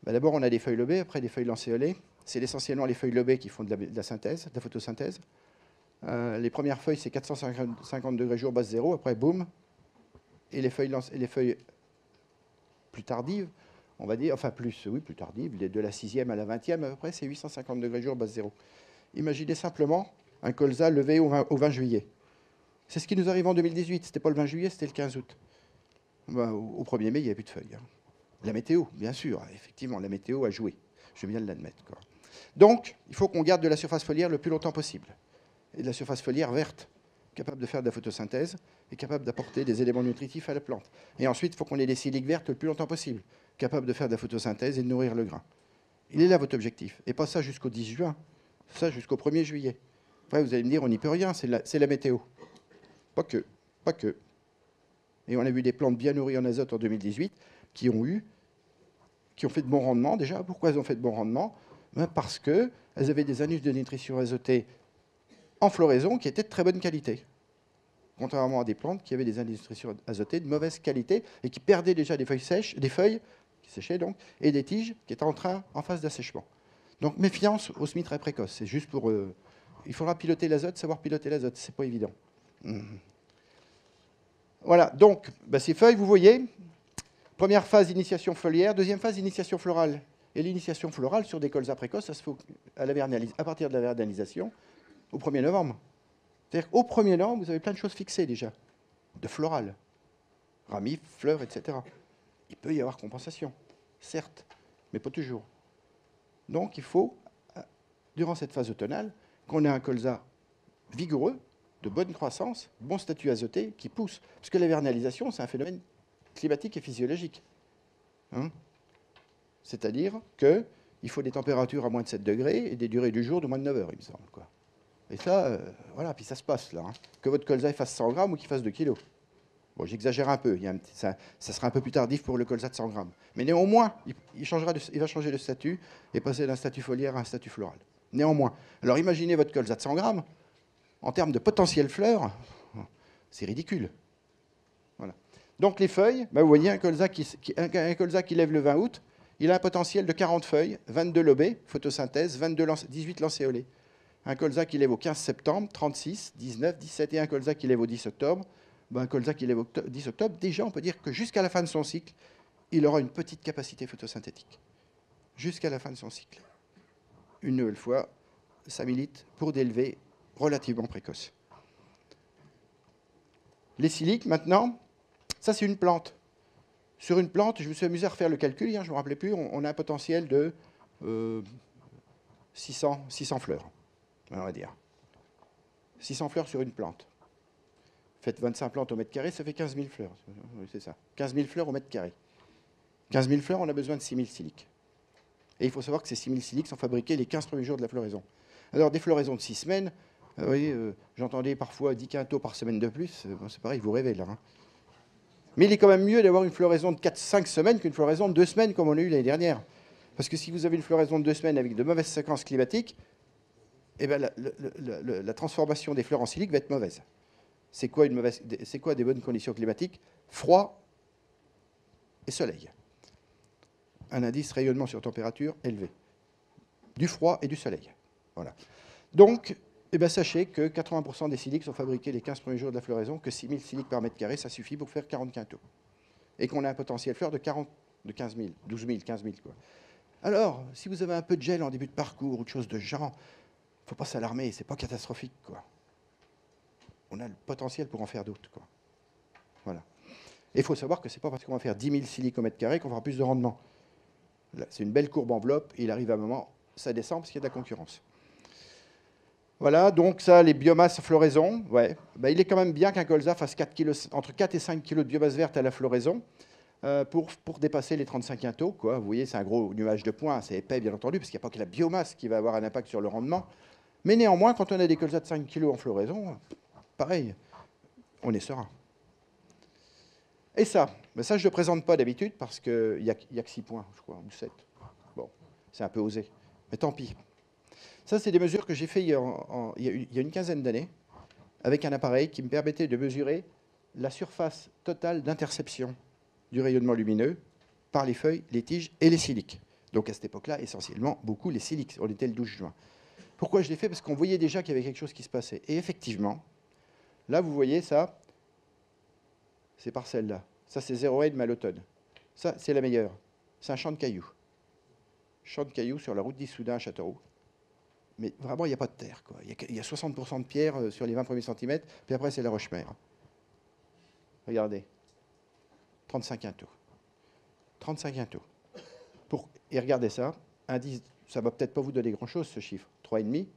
Bah, d'abord, on a des feuilles lobées, après des feuilles lancéolées. C'est essentiellement les feuilles lobées qui font de la, synthèse, de la photosynthèse. Euh, les premières feuilles, c'est 450 degrés jour, base zéro. Après, boum. Et les feuilles, plus tardives, on va dire, enfin plus, oui, plus tardives, de la 6e à la 20e, c'est 850 degrés jour, base zéro. Imaginez simplement un colza levé au 20, juillet. C'est ce qui nous arrive en 2018. Ce n'était pas le 20 juillet, c'était le 15 août. Bah, au 1er mai, il n'y avait plus de feuilles. Hein. La météo, bien sûr, effectivement, la météo a joué, je viens de l'admettre. Donc, il faut qu'on garde de la surface foliaire le plus longtemps possible, et de la surface foliaire verte, capable de faire de la photosynthèse et capable d'apporter des éléments nutritifs à la plante. Et ensuite, il faut qu'on ait des siliques vertes le plus longtemps possible, capable de faire de la photosynthèse et de nourrir le grain. Il est là votre objectif, et pas ça jusqu'au 10 juin, ça jusqu'au 1er juillet. Après, vous allez me dire, on n'y peut rien, c'est la, la météo. Pas que, pas que. Et on a vu des plantes bien nourries en azote en 2018 qui ont eu qui ont fait de bon rendement déjà. Pourquoi elles ont fait de bon rendement eh ben Parce qu'elles avaient des anus de nutrition azotée en floraison qui étaient de très bonne qualité. Contrairement à des plantes qui avaient des anus de nutrition azotée de mauvaise qualité et qui perdaient déjà des feuilles sèches, des feuilles qui séchaient donc, et des tiges qui étaient en train en phase d'assèchement. Donc méfiance au semis très précoce. C'est juste pour. Euh, il faudra piloter l'azote, savoir piloter l'azote, c'est pas évident. Hmm. Voilà, donc ben, ces feuilles, vous voyez, Première phase, initiation foliaire. Deuxième phase, initiation florale. Et l'initiation florale sur des colzas précoces, ça se fait à, partir de la vernalisation au 1er novembre. C'est-à-dire qu'au 1er novembre, vous avez plein de choses fixées déjà, de florales, Ramif, fleurs, etc. Il peut y avoir compensation, certes, mais pas toujours. Donc il faut, euh, durant cette phase automnale, qu'on ait un colza vigoureux, de bonne croissance, bon statut azoté, qui pousse. Parce que la vernalisation, c'est un phénomène climatique et physiologique. Hein. C'est-à-dire qu'il faut des températures à moins de 7 degrés et des durées du jour de moins de 9 heures, il me semble. Quoi. Et ça, euh, voilà, puis ça se passe là. Hein. Que votre colza fasse 100 grammes ou qu'il fasse 2 kilos. Bon, j'exagère un peu, ça, sera un peu plus tardif pour le colza de 100 grammes. Mais néanmoins, il, changera il va changer de statut et passer d'un statut foliaire à un statut floral. Néanmoins, alors imaginez votre colza de 100 grammes, en termes de potentiel fleur, c'est ridicule. Donc les feuilles, bah, vous voyez un colza qui, un, colza qui lève le 20 août, il a un potentiel de 40 feuilles, 22 lobées, photosynthèse, 22 18 lancéolées. Un colza qui lève au 15 septembre, 36, 19, 17 et un colza qui lève au 10 octobre. Bah, un colza qui lève au 10 octobre, déjà on peut dire que jusqu'à la fin de son cycle, il aura une petite capacité photosynthétique. Jusqu'à la fin de son cycle. Une nouvelle fois, ça milite pour des relativement précoces. Les siliques, maintenant, ça, c'est une plante. Sur une plante, je me suis amusé à refaire le calcul, hier, hein, je ne me rappelais plus, on, a un potentiel de 600, euh, fleurs, on va dire. 600 fleurs sur une plante. Faites 25 plantes au mètre carré, ça fait 15 000 fleurs. C'est ça. 15 000 fleurs au mètre carré. 15 000 fleurs, on a besoin de 6 000 siliques. Et il faut savoir que ces 6 000 siliques sont fabriqués les 15 premiers jours de la floraison. Alors, des floraisons de 6 semaines, vous ah voyez, euh, j'entendais parfois 10 quintaux par semaine de plus. Euh, c'est pareil, vous rêvez là. Hein. Mais il est quand même mieux d'avoir une floraison de 4-5 semaines qu'une floraison de 2 semaines comme on l'a eu l'année dernière. Parce que si vous avez une floraison de 2 semaines avec de mauvaises séquences climatiques, eh ben, la, transformation des fleurs en silique va être mauvaise. C'est quoi, une mauvaise, c'est quoi des bonnes conditions climatiques Froid et soleil. Un indice rayonnement sur température élevé. Du froid et du soleil. Voilà. Donc, eh ben, sachez que 80% des silics sont fabriqués les 15 premiers jours de la floraison, que 6 000 silics par mètre carré, ça suffit pour faire 40 quintaux. Et qu'on a un potentiel fleur de, 40, de 15 000, 12 000, 15 000. Alors, si vous avez un peu de gel en début de parcours ou de choses de genre, il ne faut pas s'alarmer, c'est pas catastrophique. Quoi. On a le potentiel pour en faire d'autres. Voilà. Et il faut savoir que ce n'est pas parce qu'on va faire 10 000 silics au mètre carré qu'on fera plus de rendement. C'est une belle courbe enveloppe, il arrive à un moment, ça descend parce qu'il y a de la concurrence. Voilà, donc ça, les biomasses floraison, ouais. Ben, il est quand même bien qu'un colza fasse entre 4 et 5 kg de biomasse verte à la floraison euh, pour, pour dépasser les 35 quintaux. Quoi. Vous voyez, c'est un gros nuage de points, c'est épais bien entendu, parce qu'il n'y a pas que la biomasse qui va avoir un impact sur le rendement. Mais néanmoins, quand on a des colzas de 5 kg en floraison, pareil, on est serein. Et ça, ben, ça, je ne le présente pas d'habitude parce qu'il n'y a, y a que 6 points, je crois, ou 7. Bon, c'est un peu osé. Mais tant pis, ça, c'est des mesures que j'ai fait il y, a, une quinzaine d'années avec un appareil qui me permettait de mesurer la surface totale d'interception du rayonnement lumineux par les feuilles, les tiges et les siliques. Donc à cette époque-là, essentiellement, beaucoup les siliques. On était le 12 juin. Pourquoi je l'ai fait Parce qu'on voyait déjà qu'il y avait quelque chose qui se passait. Et effectivement, là, vous voyez ça, c'est par là Ça, c'est 0 à l'automne. Ça, c'est la meilleure. C'est un champ de cailloux. Champ de cailloux sur la route d'Issoudun à Châteauroux mais vraiment, il n'y a pas de terre. Quoi. Il, y a, 60% de pierre euh, sur les 20 premiers centimètres, puis après, c'est la roche-mère. Regardez. 35 tout. 35 tout. Pour... Et regardez ça. Indice, ça ne va peut-être pas vous donner grand-chose, ce chiffre. 3,5.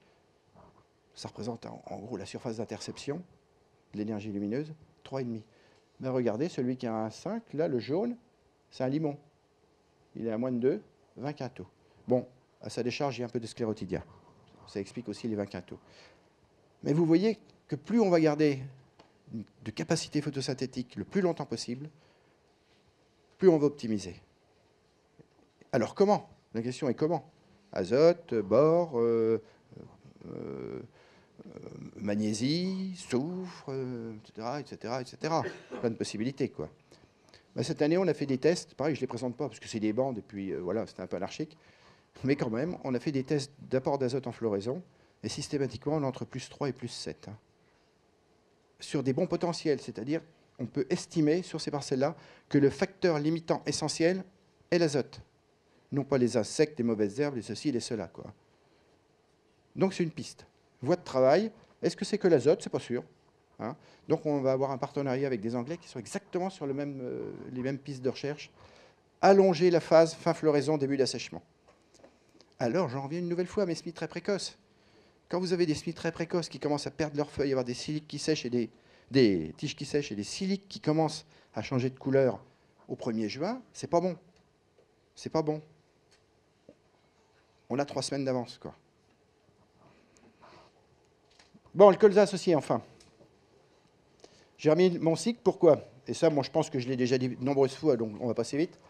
Ça représente en, gros la surface d'interception de l'énergie lumineuse. 3,5. Mais ben, regardez, celui qui a un 5, là, le jaune, c'est un limon. Il est à moins de 2, 20 quintaux. Bon, à sa décharge, il y a un peu de sclérotidia. Ça explique aussi les vingt quintaux. Mais vous voyez que plus on va garder de capacité photosynthétique le plus longtemps possible, plus on va optimiser. Alors comment La question est comment Azote, bore, euh, euh, magnésie, soufre, etc., etc., etc. Plein de possibilités, quoi. Bah, cette année, on a fait des tests. Pareil, je ne les présente pas parce que c'est des bandes depuis, euh, voilà, c'était un peu anarchique. Mais quand même, on a fait des tests d'apport d'azote en floraison, et systématiquement, on entre plus 3 et plus 7. Hein. Sur des bons potentiels, c'est-à-dire, on peut estimer sur ces parcelles-là que le facteur limitant essentiel est l'azote. Non pas les insectes, les mauvaises herbes, les ceci, les cela. Donc c'est une piste. Voie de travail, est-ce que c'est que l'azote C'est pas sûr. Hein. Donc on va avoir un partenariat avec des Anglais qui sont exactement sur euh, les mêmes pistes de recherche. Allonger la phase fin floraison, début d'assèchement alors j'en reviens une nouvelle fois à mes semis très précoces. Quand vous avez des semis très précoces qui commencent à perdre leurs feuilles, avoir des siliques qui sèchent et des, tiges qui sèchent et des siliques qui commencent à changer de couleur au 1er juin, c'est pas bon. C'est pas bon. On a trois semaines d'avance, quoi. Bon, le colza associé, enfin. J'ai remis mon cycle, pourquoi Et ça, moi, je pense que je l'ai déjà dit nombreuses fois, donc on va passer vite.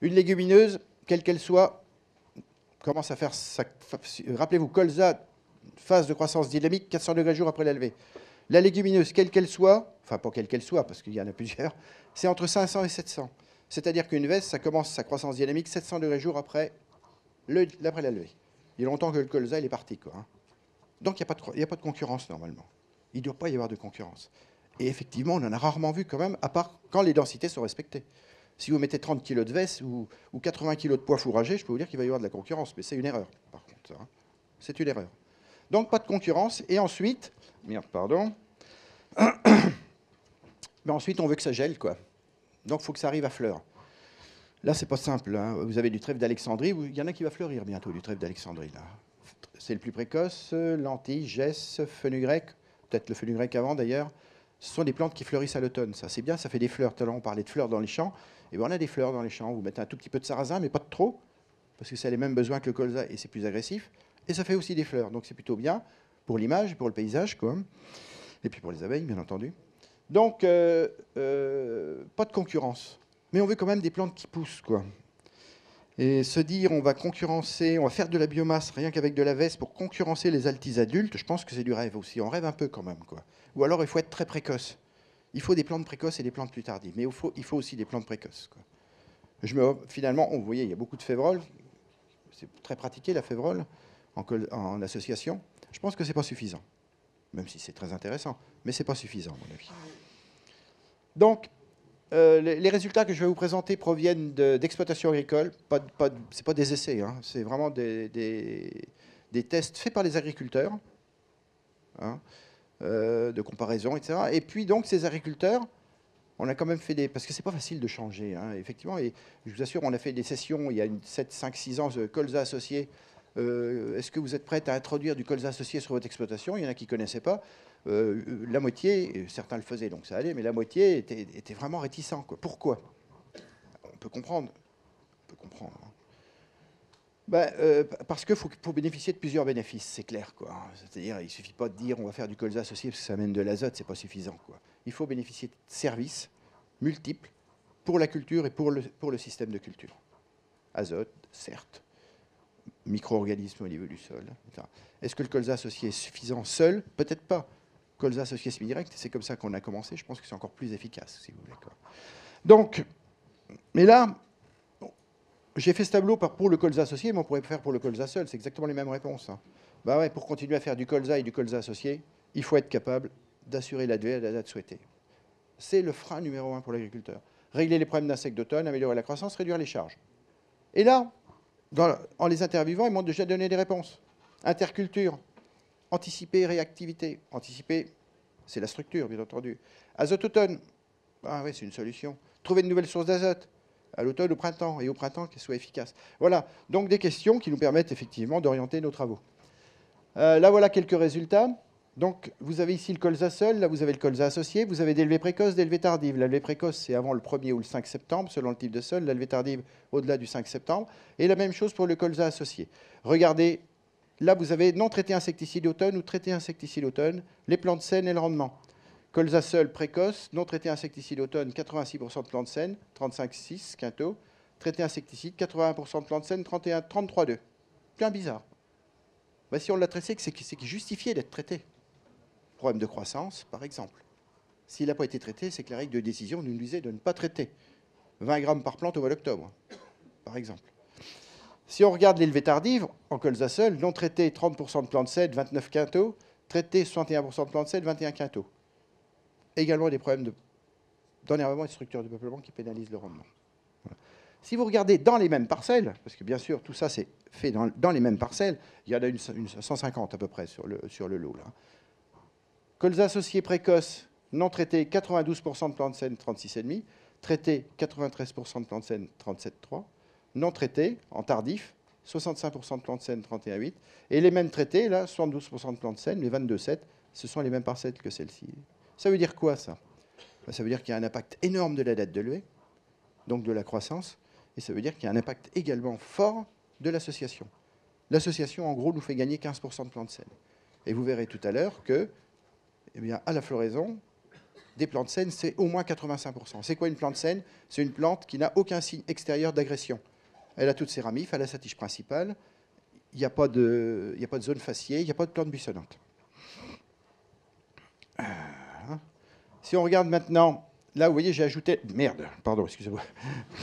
Une légumineuse, quelle qu'elle soit, commence à faire sa... Euh, rappelez-vous, colza, phase de croissance dynamique, 400 degrés jour après la levée. La légumineuse, quelle qu'elle soit, enfin pas quelle qu'elle soit, parce qu'il y en a plusieurs, c'est entre 500 et 700. C'est-à-dire qu'une veste, ça commence sa croissance dynamique 700 degrés jour après, le, la levée. Il y a longtemps que le colza, il est parti. Quoi, hein. Donc il n'y a, a, pas de concurrence normalement. Il ne doit pas y avoir de concurrence. Et effectivement, on en a rarement vu quand même, à part quand les densités sont respectées. Si vous mettez 30 kg de veste ou, 80 kg de poids fourragé, je peux vous dire qu'il va y avoir de la concurrence, mais c'est une erreur, par contre. Hein. C'est une erreur. Donc pas de concurrence. Et ensuite, merde, pardon. mais ensuite, on veut que ça gèle, quoi. Donc il faut que ça arrive à fleur. Là, c'est pas simple. Hein. Vous avez du trèfle d'Alexandrie. Il y en a qui va fleurir bientôt du trèfle d'Alexandrie. c'est le plus précoce. Lentilles, gesse, fenugrec, peut-être le fenugrec avant d'ailleurs. Ce sont des plantes qui fleurissent à l'automne. Ça, c'est bien. Ça fait des fleurs. Tout à l'heure, on parlait de fleurs dans les champs. Eh ben, on a des fleurs dans les champs. Vous mettez un tout petit peu de sarrasin, mais pas trop, parce que ça a les mêmes besoins que le colza et c'est plus agressif. Et ça fait aussi des fleurs, donc c'est plutôt bien pour l'image, pour le paysage, quoi. et puis pour les abeilles, bien entendu. Donc, euh, euh, pas de concurrence. Mais on veut quand même des plantes qui poussent, quoi. Et se dire, on va concurrencer, on va faire de la biomasse rien qu'avec de la veste pour concurrencer les altis adultes, je pense que c'est du rêve aussi. On rêve un peu quand même, quoi. Ou alors, il faut être très précoce il faut des plantes précoces et des plantes plus tardives, mais il faut, aussi des plantes précoces. Je me, finalement, vous voyez, il y a beaucoup de févroles. C'est très pratiqué la févrole en, association. Je pense que ce n'est pas suffisant, même si c'est très intéressant, mais ce n'est pas suffisant, à mon avis. Donc, euh, les résultats que je vais vous présenter proviennent d'exploitations agricoles. Pas, Ce pas des essais, hein, c'est vraiment des, tests faits par les agriculteurs. Hein. Euh, de comparaison, etc. Et puis donc ces agriculteurs, on a quand même fait des... Parce que c'est pas facile de changer, hein, effectivement. Et je vous assure, on a fait des sessions il y a une 7, 5, 6 ans, de colza associé. Euh, est-ce que vous êtes prête à introduire du colza associé sur votre exploitation Il y en a qui ne connaissaient pas. Euh, la moitié, certains le faisaient, donc ça allait, mais la moitié était, vraiment réticent. Pourquoi On peut comprendre. On peut comprendre. Hein. Bah, euh, parce que faut, pour bénéficier de plusieurs bénéfices, c'est clair. C'est-à-dire, il ne suffit pas de dire on va faire du colza associé parce que ça amène de l'azote, c'est pas suffisant. Quoi. Il faut bénéficier de services multiples pour la culture et pour le, pour le système de culture. Azote, certes, micro-organismes au niveau du sol. Est-ce que le colza associé est suffisant seul Peut-être pas. Colza associé semi-direct, c'est comme ça qu'on a commencé. Je pense que c'est encore plus efficace, si vous voulez. Quoi. Donc, mais là, j'ai fait ce tableau pour le colza associé, mais on pourrait faire pour le colza seul. C'est exactement les mêmes réponses. Hein. Bah ouais, pour continuer à faire du colza et du colza associé, il faut être capable d'assurer la durée à la date souhaitée. C'est le frein numéro un pour l'agriculteur. Régler les problèmes d'insectes d'automne, améliorer la croissance, réduire les charges. Et là, en les interviewant, ils m'ont déjà donné des réponses. Interculture, anticiper réactivité. Anticiper, c'est la structure, bien entendu. Azote automne, ah c'est une solution. Trouver de nouvelles sources d'azote à l'automne, au printemps, et au printemps qu'elles soient efficaces. Voilà, donc des questions qui nous permettent effectivement d'orienter nos travaux. Euh, là, voilà quelques résultats. Donc, vous avez ici le colza seul, là, vous avez le colza associé, vous avez des levées précoces, des levées tardives. La levée précoce, c'est avant le 1er ou le 5 septembre, selon le type de sol, la levée tardive au-delà du 5 septembre, et la même chose pour le colza associé. Regardez, là, vous avez non traité insecticide automne ou traité insecticide automne, les plantes saines et le rendement. Colza seul précoce, non traité insecticide automne, 86% de plantes saines, 35,6 quintaux. Traité insecticide, 81% de plantes saines, 33,2. Plein bizarre. Bah, si on l'a traité, c'est qu'il justifiait d'être traité. Problème de croissance, par exemple. S'il n'a pas été traité, c'est que la règle de décision nous disait de ne pas traiter. 20 grammes par plante au mois d'octobre, par exemple. Si on regarde l'élevée tardive, en colza seul, non traité 30% de plantes saines, 29 quintaux, traité 61% de plantes saines, 21 quintaux également des problèmes d'ennervement et de structure du peuplement qui pénalisent le rendement. Si vous regardez dans les mêmes parcelles, parce que bien sûr tout ça c'est fait dans, les mêmes parcelles, il y en a une, 150 à peu près sur le, lot. Là. les associés précoces non traités, 92% de plantes saines, 36,5%, traités, 93% de plantes saines, 37,3%, non traités, en tardif, 65% de plantes saines, 31,8%, et les mêmes traités, là, 72% de plantes saines, mais 22,7%, ce sont les mêmes parcelles que celles-ci. Ça veut dire quoi ça ben, Ça veut dire qu'il y a un impact énorme de la date de l'UE, donc de la croissance, et ça veut dire qu'il y a un impact également fort de l'association. L'association, en gros, nous fait gagner 15% de plantes saines. Et vous verrez tout à l'heure que, eh bien, à la floraison, des plantes saines, c'est au moins 85%. C'est quoi une plante saine C'est une plante qui n'a aucun signe extérieur d'agression. Elle a toutes ses ramifs, elle a sa tige principale, il n'y a, a, pas de zone faciée, il n'y a pas de plante buissonnante. Euh, si on regarde maintenant, là, vous voyez, j'ai ajouté... Merde, pardon, excusez-moi.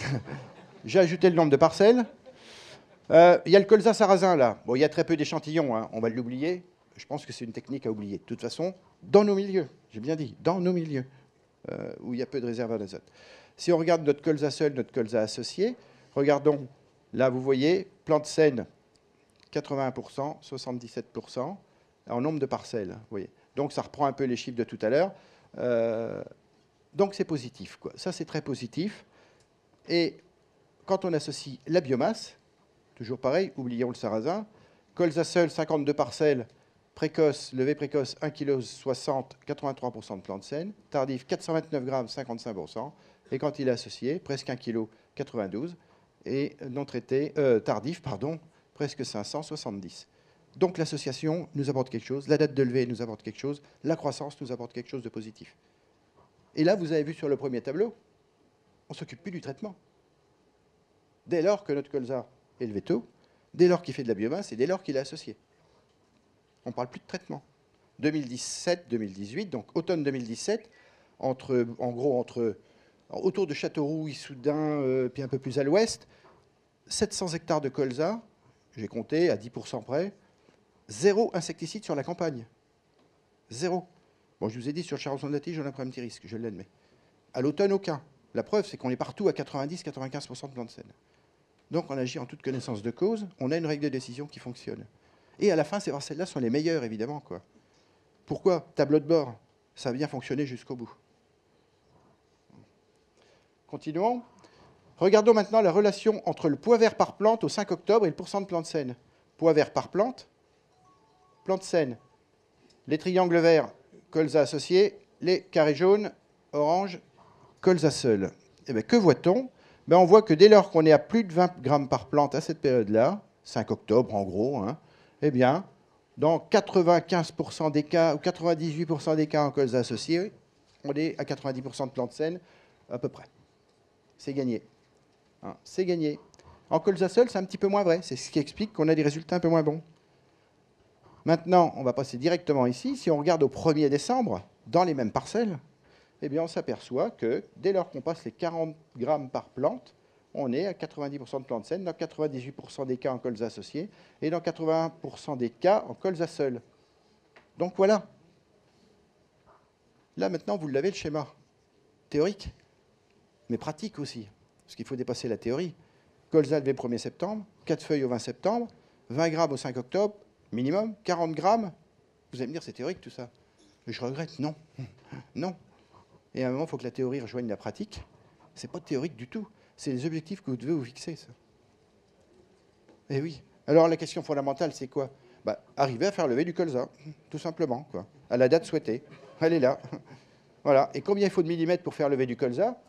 j'ai ajouté le nombre de parcelles. Euh, il y a le colza sarrasin, là. Bon, il y a très peu d'échantillons, hein, on va l'oublier. Je pense que c'est une technique à oublier. De toute façon, dans nos milieux, j'ai bien dit, dans nos milieux, euh, où il y a peu de réserves d'azote. Si on regarde notre colza seul, notre colza associé, regardons, là, vous voyez, plante saine, 81%, 77%, en nombre de parcelles. Vous voyez. Donc, ça reprend un peu les chiffres de tout à l'heure. Euh, donc c'est positif. Quoi. Ça, c'est très positif. Et quand on associe la biomasse, toujours pareil, oublions le sarrasin, colza seul, 52 parcelles, précoce, levée précoce, 1 kg 60, 83% de plantes saines, tardif, 429 grammes, 55%, et quand il est associé, presque 1 kg, 92, et non traité, euh, tardif, pardon, presque 570. Donc l'association nous apporte quelque chose, la date de levée nous apporte quelque chose, la croissance nous apporte quelque chose de positif. Et là, vous avez vu sur le premier tableau, on ne s'occupe plus du traitement. Dès lors que notre colza est levé tôt, dès lors qu'il fait de la biomasse et dès lors qu'il est associé. On ne parle plus de traitement. 2017-2018, donc automne 2017, entre, en gros entre, autour de Châteauroux, Issoudun, euh, puis un peu plus à l'ouest, 700 hectares de colza, j'ai compté à 10% près, Zéro insecticide sur la campagne. Zéro. Bon, je vous ai dit, sur le Charançon-de-Tige, on a un petit risque, je l'admets. À l'automne, aucun. La preuve, c'est qu'on est partout à 90-95% de plantes saines. Donc on agit en toute connaissance de cause, on a une règle de décision qui fonctionne. Et à la fin, ces parcelles-là sont les meilleures, évidemment. Pourquoi Tableau de bord, ça a bien fonctionné jusqu'au bout. Continuons. Regardons maintenant la relation entre le poids vert par plante au 5 octobre et le pourcent de plantes saines. Poids vert par plante, Plantes saines, Les triangles verts, colza associé. Les carrés jaunes, orange, colza seul. Et eh bien, que voit-on ben, On voit que dès lors qu'on est à plus de 20 grammes par plante à cette période-là, 5 octobre en gros, hein, eh bien, dans 95% des cas ou 98% des cas en colza associé, on est à 90% de plantes saines à peu près. C'est gagné. Hein, c'est gagné. En colza seul, c'est un petit peu moins vrai. C'est ce qui explique qu'on a des résultats un peu moins bons. Maintenant, on va passer directement ici. Si on regarde au 1er décembre, dans les mêmes parcelles, eh bien, on s'aperçoit que dès lors qu'on passe les 40 grammes par plante, on est à 90% de plantes saines, dans 98% des cas en colza associé, et dans 80% des cas en colza seul. Donc voilà. Là, maintenant, vous l'avez le schéma. Théorique, mais pratique aussi. Parce qu'il faut dépasser la théorie. Colza le 1er septembre, 4 feuilles au 20 septembre, 20 grammes au 5 octobre, minimum 40 grammes. Vous allez me dire, c'est théorique tout ça. Mais je regrette, non. Non. Et à un moment, il faut que la théorie rejoigne la pratique. Ce n'est pas théorique du tout. C'est les objectifs que vous devez vous fixer, ça. Eh oui. Alors la question fondamentale, c'est quoi bah, Arriver à faire lever du colza, tout simplement, quoi. À la date souhaitée. Elle est là. Voilà. Et combien il faut de millimètres pour faire lever du colza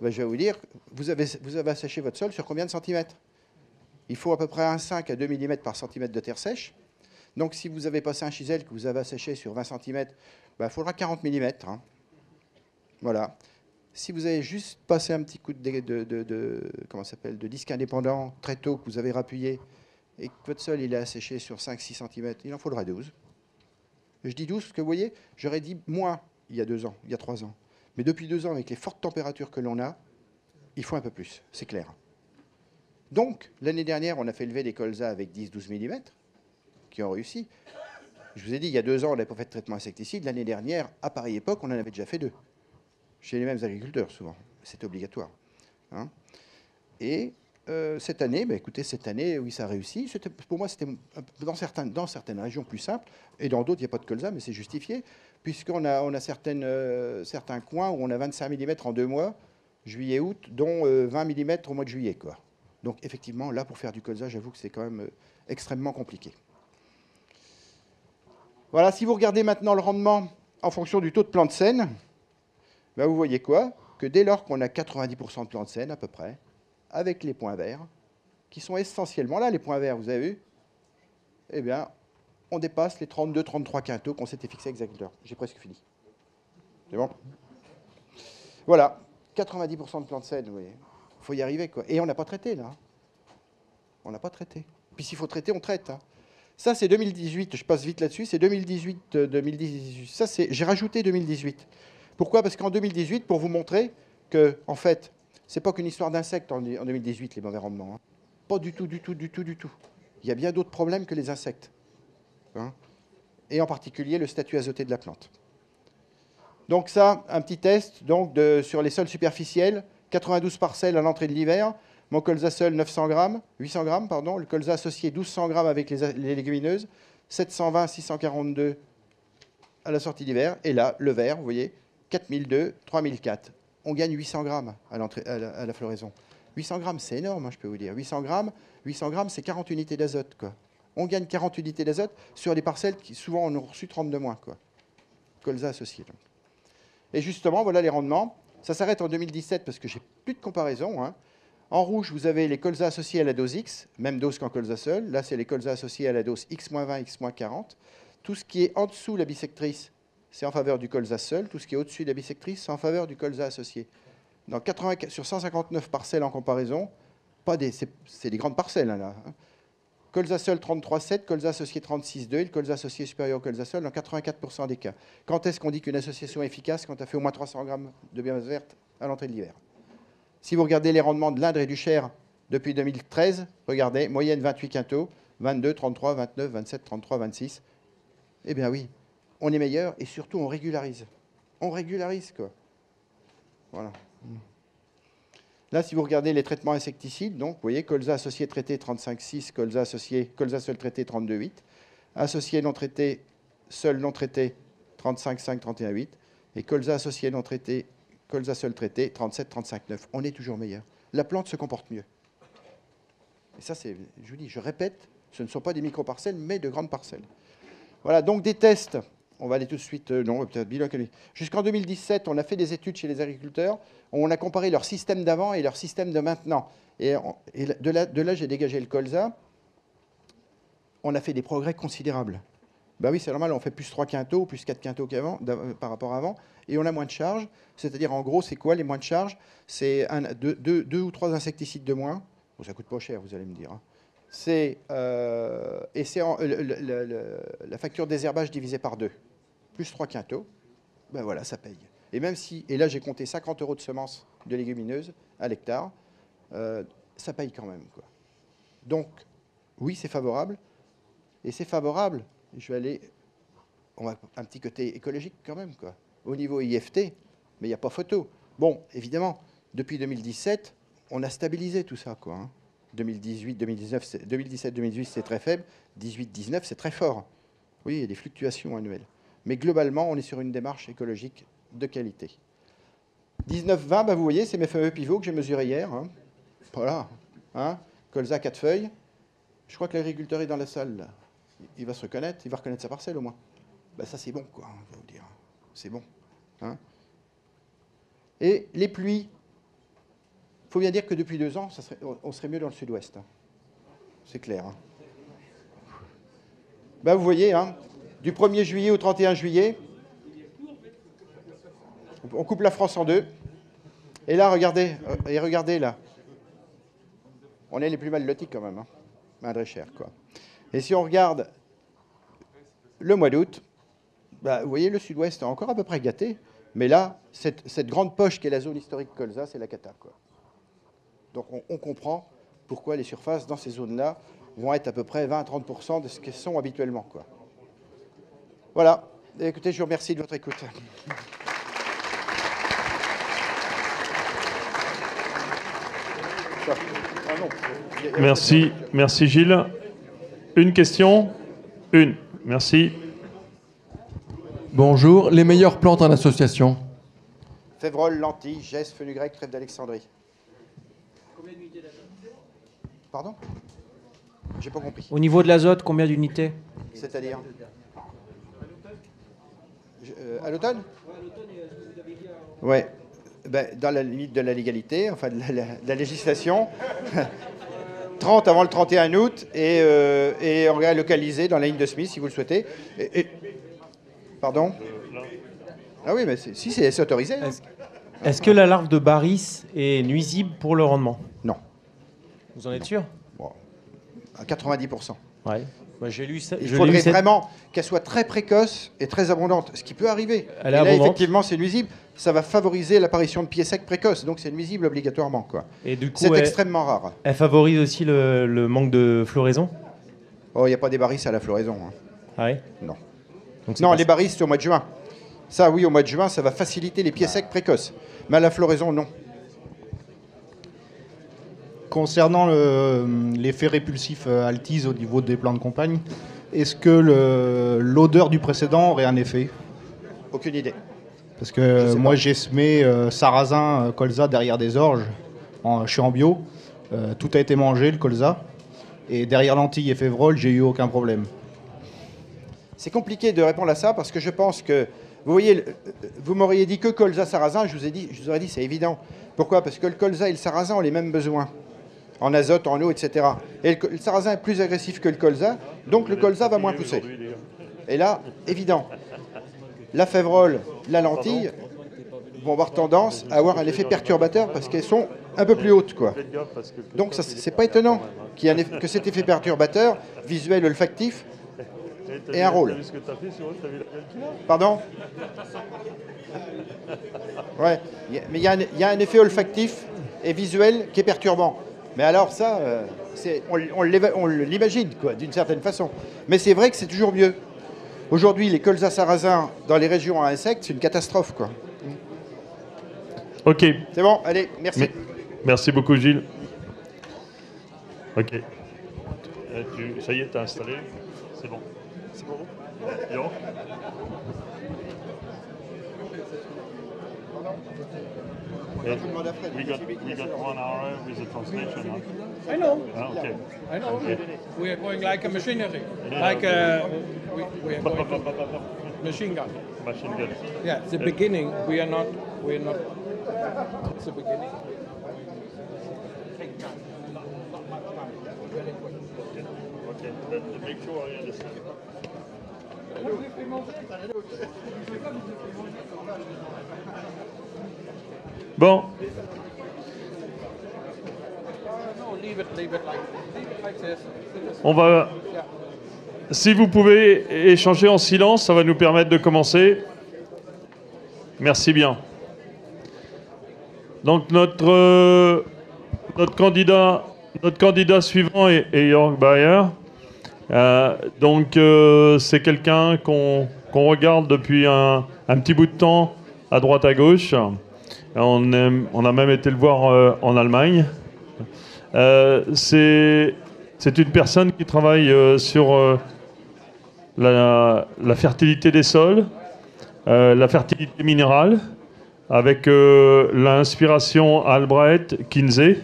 bah, Je vais vous dire, vous avez, vous avez asséché votre sol sur combien de centimètres Il faut à peu près 1,5 à 2 millimètres par centimètre de terre sèche. Donc si vous avez passé un chisel que vous avez asséché sur 20 cm, il faudra 40 mm. Hein. Voilà. Si vous avez juste passé un petit coup de, comment s'appelle, de disque indépendant très tôt, que vous avez rappuyé, et que votre sol il est asséché sur 5-6 cm, il en faudra 12. Je dis 12 parce que vous voyez, j'aurais dit moins il y a deux ans, il y a trois ans. Mais depuis deux ans, avec les fortes températures que l'on a, il faut un peu plus, c'est clair. Donc, l'année dernière, on a fait lever des colzas avec 10-12 mm qui ont réussi. Je vous ai dit, il y a deux ans, on n'avait pas fait de traitement insecticide. L'année dernière, à pareille époque, on en avait déjà fait deux. Chez les mêmes agriculteurs, souvent. C'est obligatoire. Hein. Et euh, cette année, ben, écoutez, cette année, oui, ça a réussi. Pour moi, c'était dans, dans certaines régions plus simple, et dans d'autres, il n'y a pas de colza, mais c'est justifié, puisqu'on a, on a certaines, euh, certains coins où on a 25 mm en deux mois, juillet-août, dont 20 euh, mm au mois de juillet. Quoi. Donc, effectivement, là, pour faire du colza, j'avoue que c'est quand même extrêmement compliqué. Voilà, si vous regardez maintenant le rendement en fonction du taux de plan de ben vous voyez quoi Que dès lors qu'on a 90% de plan de scène à peu près, avec les points verts, qui sont essentiellement là, les points verts, vous avez vu Eh bien, on dépasse les 32-33 quintaux qu'on s'était fixé exacteur. J'ai presque fini. C'est bon Voilà, 90% de plan de scène vous voyez. Il faut y arriver, quoi. Et on n'a pas traité, là. On n'a pas traité. Puis s'il faut traiter, on traite. Hein. Ça, c'est 2018. Je passe vite là-dessus. C'est 2018, 2018. Euh, ça, c'est. J'ai rajouté 2018. Pourquoi Parce qu'en 2018, pour vous montrer que, en fait, c'est pas qu'une histoire d'insectes en 2018 les mauvais rendements. Hein. Pas du tout, du tout, du tout, du tout. Il y a bien d'autres problèmes que les insectes. Hein. et en particulier le statut azoté de la plante. Donc ça, un petit test donc sur les sols superficiels, 92 parcelles à l'entrée de l'hiver, mon colza seul, 900 grammes, 800 grammes, pardon. Le colza associé, 1200 grammes avec les, légumineuses. 720, 642 à la sortie d'hiver. Et là, le vert, vous voyez, 4002, 3004. On gagne 800 grammes à, la, à la, floraison. 800 grammes, c'est énorme, hein, je peux vous dire. 800 grammes, 800 grammes c'est 40 unités d'azote. Quoi. On gagne 40 unités d'azote sur des parcelles qui, souvent, on a reçu 30 de moins. Quoi. Colza associé. Et justement, voilà les rendements. Ça s'arrête en 2017 parce que j'ai plus de comparaison. Hein. En rouge, vous avez les colzas associés à la dose X, même dose qu'en colza seul. Là, c'est les colzas associés à la dose X-20, X-40. Tout ce qui est en dessous de la bisectrice, c'est en faveur du colza seul. Tout ce qui est au-dessus de la bisectrice, c'est en faveur du colza associé. Dans sur 159 parcelles en comparaison, pas des, c'est des grandes parcelles, hein, là. Hein. Colza seul 33,7, colza associé 36,2 et le colza associé supérieur au colza seul dans 84% des cas. Quand est-ce qu'on dit qu'une association est efficace quand tu as fait au moins 300 grammes de biomasse verte à l'entrée de l'hiver si vous regardez les rendements de l'Indre et du Cher depuis 2013, regardez, moyenne 28 quintaux, 22, 33, 29, 27, 33, 26. Eh bien oui, on est meilleur et surtout on régularise. On régularise quoi. Voilà. Là, si vous regardez les traitements insecticides, donc vous voyez colza associé traité 35,6, colza associé, colza seul traité 32,8, associé non traité seul non traité 35,5, 31,8 et colza associé non traité colza seul traité, 37, 35, 9. On est toujours meilleur. La plante se comporte mieux. Et ça, c'est, je vous dis, je répète, ce ne sont pas des micro-parcelles, mais de grandes parcelles. Voilà, donc des tests. On va aller tout de suite, euh, non, peut-être Jusqu'en 2017, on a fait des études chez les agriculteurs. On a comparé leur système d'avant et leur système de maintenant. Et, de là j'ai dégagé le colza. On a fait des progrès considérables. Ben oui, c'est normal, on fait plus 3 quintaux, plus 4 quintaux qu'avant, euh, par rapport à avant, et on a moins de charges. C'est-à-dire, en gros, c'est quoi les moins de charges C'est 2 deux, ou 3 insecticides de moins. Bon, ça coûte pas cher, vous allez me dire. Hein. C'est, euh, et c'est la facture désherbage divisée par 2, plus 3 quintaux. Ben voilà, ça paye. Et même si, et là j'ai compté 50 euros de semences de légumineuses à l'hectare, euh, ça paye quand même. Quoi. Donc, oui, c'est favorable. Et c'est favorable je vais aller on a un petit côté écologique quand même. Quoi. Au niveau IFT, mais il n'y a pas photo. Bon, évidemment, depuis 2017, on a stabilisé tout ça. Quoi, 2018, 2019, 2017, 2018, c'est très faible. 18, 19, c'est très fort. Oui, il y a des fluctuations annuelles. Mais globalement, on est sur une démarche écologique de qualité. 19, 20, bah, vous voyez, c'est mes fameux pivots que j'ai mesurés hier. Hein. Voilà. Hein. Colza, 4 feuilles. Je crois que l'agriculteur est dans la salle, là il va se reconnaître, il va reconnaître sa parcelle au moins. Ben, ça c'est bon, quoi, on vais vous dire. C'est bon. Hein. Et les pluies, il faut bien dire que depuis deux ans, on serait mieux dans le sud-ouest. Hein. C'est clair. Hein. Ben, vous voyez, du 1er juillet au 31 juillet, on coupe la France en deux. Et là, regardez, euh, et regardez là. On est les plus mal lotis quand même, malgré ben, cher, quoi. Et si on regarde le mois d'août, bah, vous voyez, le sud-ouest est encore à peu près gâté. Mais là, cette, grande poche qui est la zone historique colza, c'est la cata. Quoi. Donc on, comprend pourquoi les surfaces dans ces zones-là vont être à peu près 20-30% de ce qu'elles sont habituellement. Quoi. Voilà. écoutez, je vous remercie de votre écoute. Merci, merci Gilles. Une question Une. Merci. Bonjour. Les meilleures plantes en association Févrole, lentilles, geste, fenugrec, trèfle d'Alexandrie. Combien d'unités Pardon J'ai pas compris. Au niveau de l'azote, combien d'unités C'est-à-dire l'automne Oui, euh, À l'automne Ouais. Ben, dans la limite de la légalité, enfin de la législation, 30 avant le 31 août et, euh, et on localisé dans la ligne de Smith si vous le souhaitez. Pardon Ah oui, mais si c'est autorisé. Hein. Est-ce que la larve de Baris est nuisible pour le rendement Non. Vous en êtes sûr À 90%. Ouais j'ai lu Il faudrait vraiment qu'elle soit très précoce et très abondante, ce qui peut arriver. là, effectivement, c'est nuisible. Ça va favoriser l'apparition de pièces secs précoces, donc c'est nuisible obligatoirement. Quoi. Et du coup, c'est extrêmement rare. Elle favorise aussi le, manque de floraison Oh, il n'y a pas des barisses à la floraison. Hein. Ah oui Non. non, les barisses, c'est au mois de juin. Ça, oui, au mois de juin, ça va faciliter les pièces secs précoces. Mais à la floraison, non. Concernant l'effet répulsif euh, altise au niveau des plans de campagne, est-ce que l'odeur du précédent aurait un effet Aucune idée. Parce que moi j'ai semé euh, sarrasin, euh, colza derrière des orges, je suis en bio, tout a été mangé, le colza, et derrière lentilles et févrole, j'ai eu aucun problème. C'est compliqué de répondre à ça parce que je pense que, vous voyez, vous m'auriez dit que colza, sarrasin, je vous, ai dit, je vous aurais dit c'est évident. Pourquoi Parce que le colza et le sarrasin ont les mêmes besoins en azote, en eau, etc. Et le, sarrasin est plus agressif que le colza, donc le colza va moins pousser. Et là, évident, la févrole, la lentille vont avoir tendance à avoir un effet perturbateur parce qu'elles sont un peu plus hautes. Quoi. Donc ce c'est pas étonnant que cet effet perturbateur, visuel, olfactif, ait un rôle. Pardon Ouais, mais il y, a un effet olfactif et visuel qui est perturbant. Mais alors ça, euh, on, l'imagine, quoi, d'une certaine façon. Mais c'est vrai que c'est toujours mieux. Aujourd'hui, les colzas sarrasins dans les régions à insectes, c'est une catastrophe, quoi. Ok. C'est bon, allez, merci. merci beaucoup, Gilles. Ok. Euh, ça y est, t'as installé. C'est bon. C'est bon. Yo. we got we got one hour with the translation. Huh? I know. Oh, okay. I know. Okay. We are going like a machinery, like a uh, we, we are going machine gun. Machine gun. Yeah, the yeah. beginning. We are not. We are not. It's the beginning. Okay, but make sure I understand. Bon. On va. Si vous pouvez échanger en silence, ça va nous permettre de commencer. Merci bien. Donc notre, euh, candidat, notre candidat suivant est, est Bayer. Euh, donc euh, c'est quelqu'un qu'on regarde depuis un, un, petit bout de temps à droite à gauche. On, a même été le voir euh, en Allemagne. Euh, c'est une personne qui travaille euh, sur la, fertilité des sols, la fertilité minérale, avec l'inspiration Albrecht Kinsey.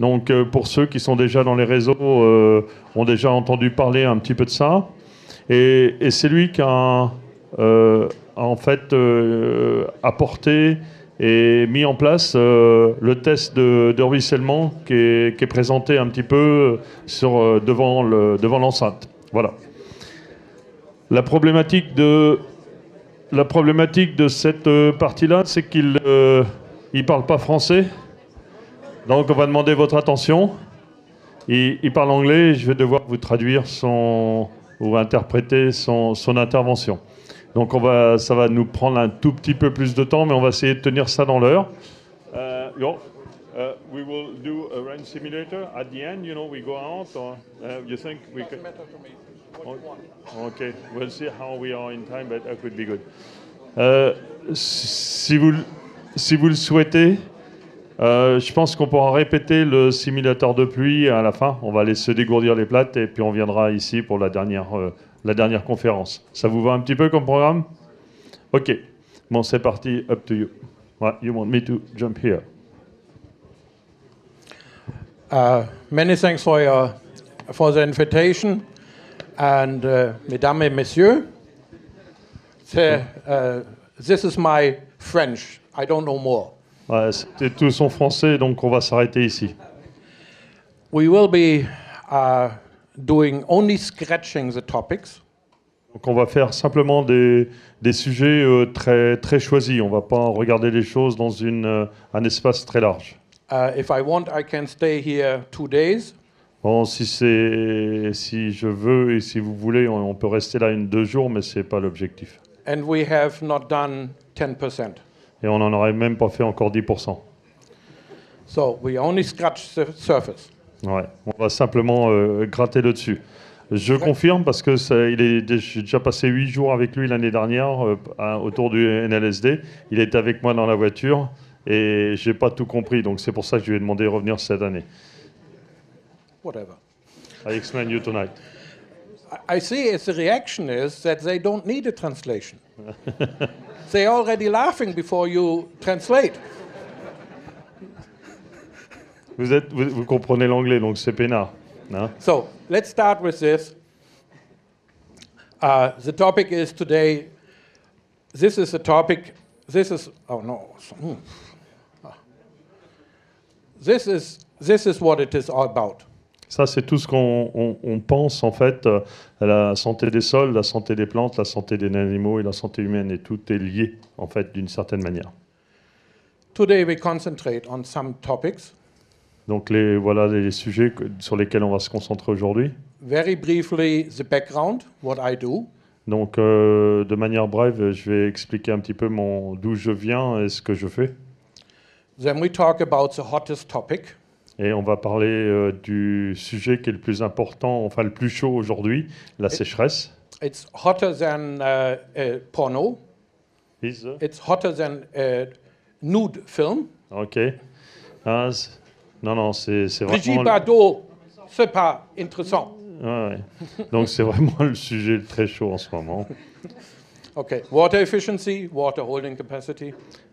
Donc pour ceux qui sont déjà dans les réseaux, ont déjà entendu parler un petit peu de ça. Et, et c'est lui qui a, en fait apporté et mis en place euh, le test de, ruissellement qui est, présenté un petit peu euh, euh, devant l'enceinte. voilà. La problématique de, cette partie-là, c'est qu'il ne parle pas français. Donc on va demander votre attention. Il, parle anglais, je vais devoir vous traduire son, ou interpréter son intervention. Donc on va, ça va nous prendre un tout petit peu plus de temps, mais on va essayer de tenir ça dans l'heure. Okay, we'll see how we are in time, but that could be good. Euh, si vous si vous le souhaitez, euh, je pense qu'on pourra répéter le simulateur de pluie à la fin. On va aller se dégourdir les plates et puis on viendra ici pour la dernière. Euh, la dernière conférence. Ça vous va un petit peu comme programme Ok. Bon, c'est parti. Up to you. you want me to jump here? Uh, many thanks for, your, for the invitation. And, uh, mesdames et messieurs, uh, this is my French. I don't know more. C'était tout son français, donc on va s'arrêter ici. We will be donc on va faire simplement des, des sujets euh, très, très choisis. On ne va pas regarder les choses dans une, euh, un espace très large. Bon, si, si je veux et si vous voulez, on, peut rester là une deux jours, mais ce n'est pas l'objectif. Et on n'en aurait même pas fait encore 10%. So we only scratch the surface. Ouais, on va simplement euh, gratter le dessus. Je confirme parce que ça, il est, j'ai déjà passé huit jours avec lui l'année dernière euh, autour du NLSD. Il était avec moi dans la voiture et j'ai pas tout compris, donc c'est pour ça que je lui ai demandé de revenir cette année. Whatever. I explain you tonight. I see as the reaction is that they don't need a translation. They're already laughing before you translate. Vous, êtes, vous, comprenez l'anglais, donc c'est peinard. Hein? So, let's start with this. Uh, the topic is today. This is a topic. This is oh no. Hmm. This is this is what it is all about. Ça, c'est tout ce qu'on pense en fait à euh, la santé des sols, la santé des plantes, la santé des animaux et la santé humaine, et tout est lié en fait d'une certaine manière. Today we concentrate on some topics. Donc les, voilà les sujets sur lesquels on va se concentrer aujourd'hui. Very briefly, the background, what I do. Donc euh, de manière brève, je vais expliquer un petit peu mon d'où je viens et ce que je fais. we talk about the hottest topic. Et on va parler euh, du sujet qui est le plus important, enfin le plus chaud aujourd'hui, la sécheresse. It's hotter than euh, porno. Is, It's hotter than nude film. Ok. As non, non, c'est vraiment... c'est pas intéressant. Donc c'est vraiment le sujet très chaud en ce moment.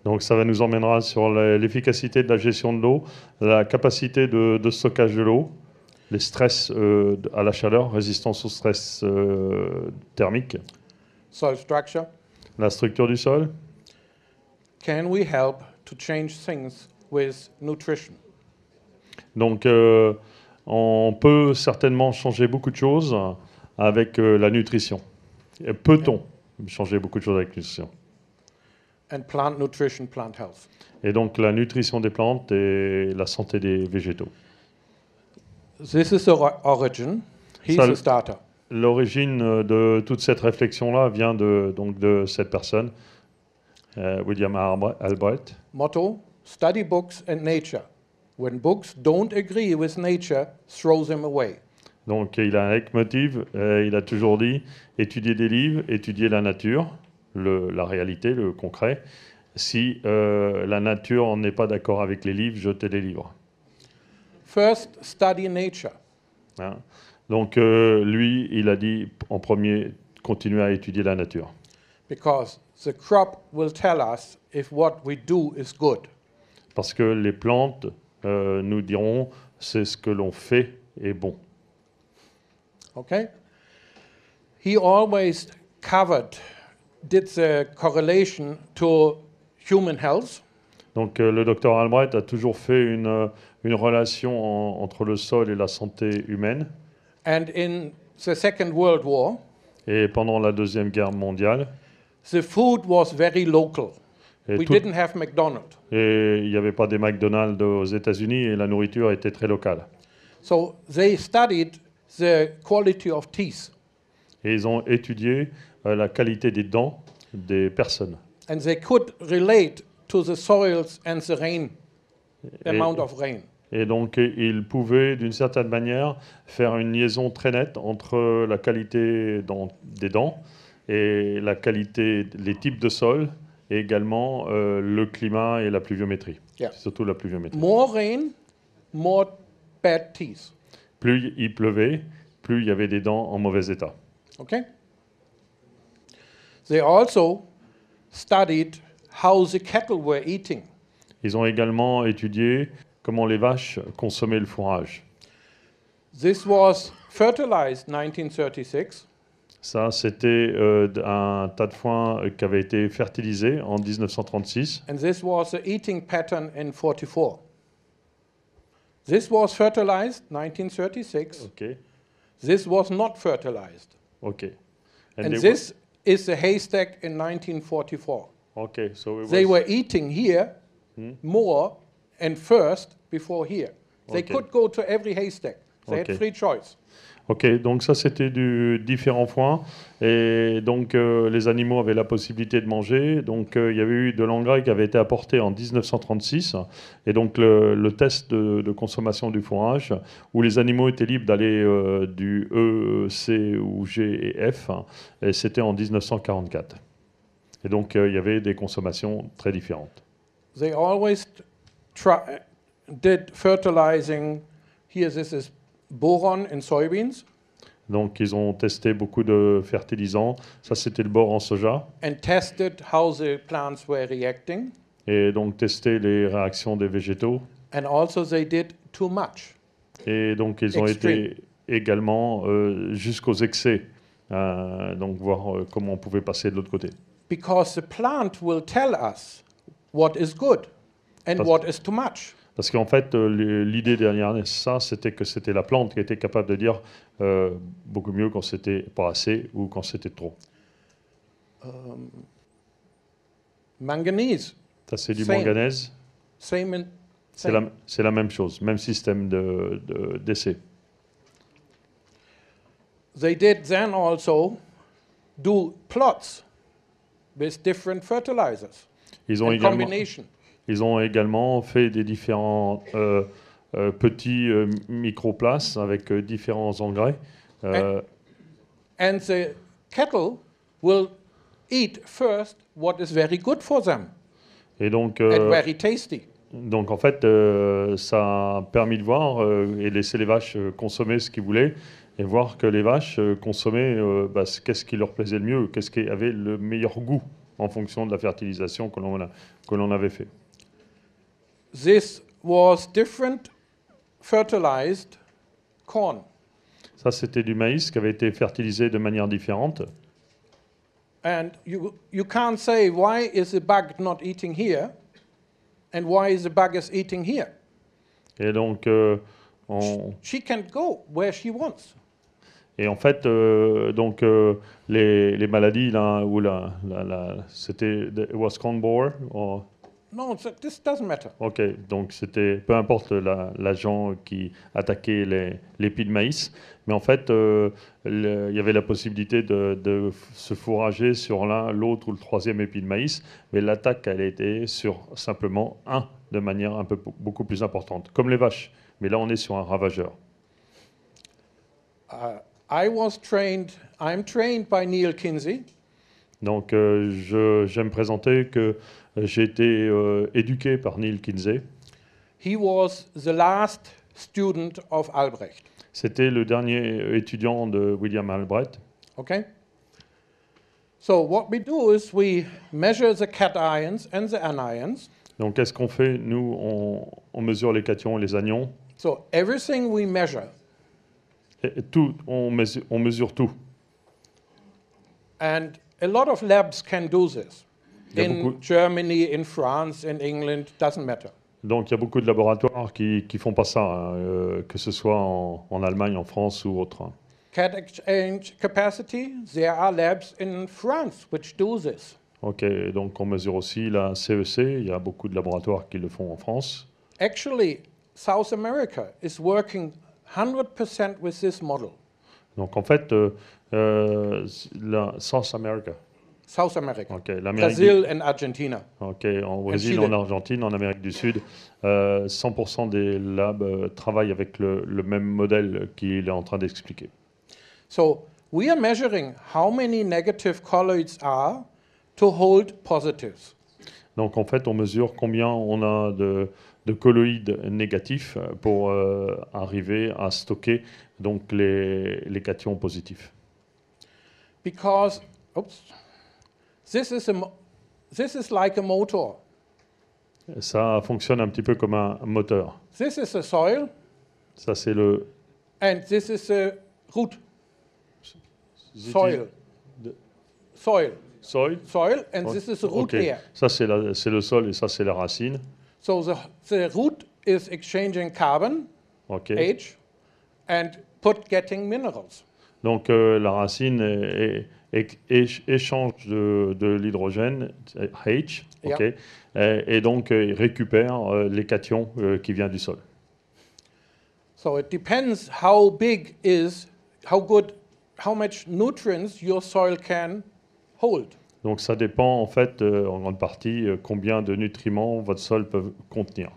Donc ça va nous emmènera sur l'efficacité de la gestion de l'eau, la capacité de, stockage de l'eau, les stress euh, à la chaleur, résistance au stress euh, thermique. La structure du sol. Can we help to change things with nutrition? Donc, euh, on peut certainement changer beaucoup de choses avec euh, la nutrition. Peut-on changer beaucoup de choses avec la nutrition Et donc, la nutrition des plantes et la santé des végétaux. This is the origin. He's starter. L'origine de toute cette réflexion-là vient de, donc de cette personne, euh, William Albright. Motto, study books and nature nature, Donc il a un leitmotiv, euh, il a toujours dit étudier des livres, étudier la nature, la réalité, le concret. Si euh, la nature n'est pas d'accord avec les livres, jetez les livres. First, study nature. Hein. Donc euh, lui, il a dit en premier, continuez à étudier la nature. Because the crop will tell us if what we do is good. Parce que les plantes euh, nous dirons c'est ce que l'on fait est bon. Okay? He always covered did the correlation to human health. Donc euh, le docteur Albright a toujours fait une, euh, une relation en, entre le sol et la santé humaine. And in the Second World War, et pendant la Deuxième Guerre mondiale, the food was very local. Et il n'y avait pas des McDonald's aux États-Unis et la nourriture était très locale. So they studied the quality of teeth. Et ils ont étudié euh, la qualité des dents des personnes. And they could relate to the soils and the rain, et, amount of rain. Et donc ils pouvaient d'une certaine manière faire une liaison très nette entre la qualité des dents et la qualité, les types de sols et également euh, le climat et la pluviométrie. Surtout la pluviométrie. Plus il pleuvait, plus il y avait des dents en mauvais état. Ils ont également étudié comment les vaches consommaient le fourrage. This was fertilized 1936. Ça, c'était euh, un tas de foin euh, qui avait été fertilisé en 1936. And this was the eating pattern in 44. This was fertilized 1936. Okay. This was not fertilized. Okay. And, and this is the haystack in 1944. Okay, so they were eating here hmm? more and first before here. They okay. could go to every haystack. They okay. had free choice. Ok, donc ça c'était du différent foin Et donc euh, les animaux avaient la possibilité de manger. Donc euh, il y avait eu de l'engrais qui avait été apporté en 1936. Et donc le, test de, consommation du fourrage, où les animaux étaient libres d'aller euh, du E, C ou G et F. Et c'était en 1944. Et donc il y avait des consommations très différentes. They always fertilizing. Here this is boron and soybeans. Donc ils ont testé beaucoup de fertilisants. Ça c'était le bore en soja. And tested how the plants were reacting. Et donc testé les réactions des végétaux. And also they did too much. Et donc ils ont été également euh, jusqu'aux excès. Euh, donc voir euh, comment on pouvait passer de l'autre côté. Because the plant will tell us what is good and Parce what is too much. Parce qu'en fait, euh, l'idée derrière ça, c'était que c'était la plante qui était capable de dire euh, beaucoup mieux quand c'était pas assez ou quand c'était trop. Euh, manganèse. Ça, c'est du manganèse. C'est la, même chose, même système d'essai. De, ont They did then also do plots with different fertilizers. Ils ont ils ont également fait des différents euh, micro euh, petits euh, microplaces avec euh, différents engrais. Et donc, Donc en fait, ça a permis de voir et laisser les vaches consommer ce qu'ils voulaient et voir que les vaches consommaient bah, qu'est-ce qui leur plaisait le mieux, qu'est-ce qui avait le meilleur goût en fonction de la fertilisation que l'on avait fait. This was different fertilized corn. Ça, c'était du maïs qui avait été fertilisé de manière différente. And you, you can't say why is the bug not eating here and why is the bug is eating here. Et donc, euh, on... she, she can go where she wants. Et en fait, euh, donc euh, les, les maladies là ou la, la, la c'était was corn borer. Or... Non, ne doesn't pas. Ok, donc c'était peu importe l'agent qui attaquait les, de maïs, mais en fait, euh, il y avait la possibilité de, se fourrager sur l'un, l'autre ou le troisième épi de maïs, mais l'attaque, elle était sur simplement un, de manière un peu beaucoup plus importante, comme les vaches. Mais là, on est sur un ravageur. Uh, I was trained, I'm trained by Neil Kinsey. Donc, euh, j'aime présenter que j'ai été euh, éduqué par Neil Kinsey. He was the last student of Albrecht. C'était le dernier étudiant de William Albrecht. Okay. So what we do is we measure the cations and the anions. Donc qu'est-ce qu'on fait Nous, on, on, mesure les cations et les anions. So everything we measure. Et, et tout, on mesure, on mesure tout. And a lot of labs can do this in Germany, in France, in England, doesn't matter. Donc il y a beaucoup de laboratoires qui ne font pas ça, hein, euh, que ce soit en, en, Allemagne, en France ou autre. Hein. Cat exchange capacity, there are labs in France which do this. Ok, donc on mesure aussi la CEC, e il y a beaucoup de laboratoires qui le font en France. Actually, South America is working 100% with this model. Donc en fait, euh, euh la South America, South America. Okay, Brazil du... and Argentina. Ok, en Brésil, en Argentine, en Amérique du Sud, euh, 100% des labs euh, travaillent avec le, le même modèle qu'il est en train d'expliquer. So we are measuring how many negative colloids are to hold positives. Donc en fait, on mesure combien on a de, de colloïdes négatifs pour euh, arriver à stocker donc les, les cations positifs. Because, oops. This is, a, this is like a motor. Ça fonctionne un petit peu comme un, moteur. This is a soil. Ça c'est le. And this is a root. Soil. De... Soil. Soil. Soil. And oh. this is a root okay. here. Ça c'est c'est le sol et ça c'est la racine. So the, the root is exchanging carbon, okay. H, and put getting minerals. Donc euh, la racine est, échange de, de l'hydrogène, euh, H, et, donc euh, il récupère euh, les cations qui viennent du sol. Donc ça dépend en fait en grande partie combien de nutriments votre sol peut contenir.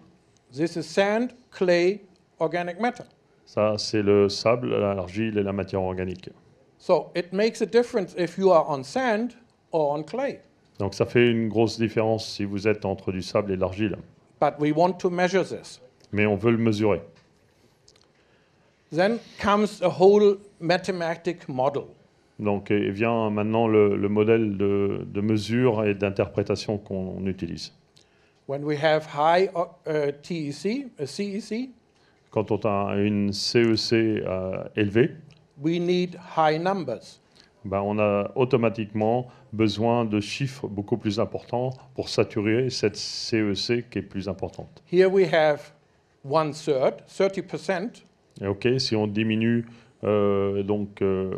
Ça c'est le sable, l'argile et la matière organique. Donc ça fait une grosse différence si vous êtes entre du sable et de l'argile. Mais on veut le mesurer. Then comes a whole mathematic model. Donc et eh vient maintenant le, modèle de, mesure et d'interprétation qu'on utilise. When we have high uh, TEC, a uh, CEC, Quand on a une CEC e euh, élevée we need high numbers. Ben, on a automatiquement besoin de chiffres beaucoup plus importants pour saturer cette CEC e qui est plus importante. Here we have one third, 30%. Et si on diminue euh, donc. Euh,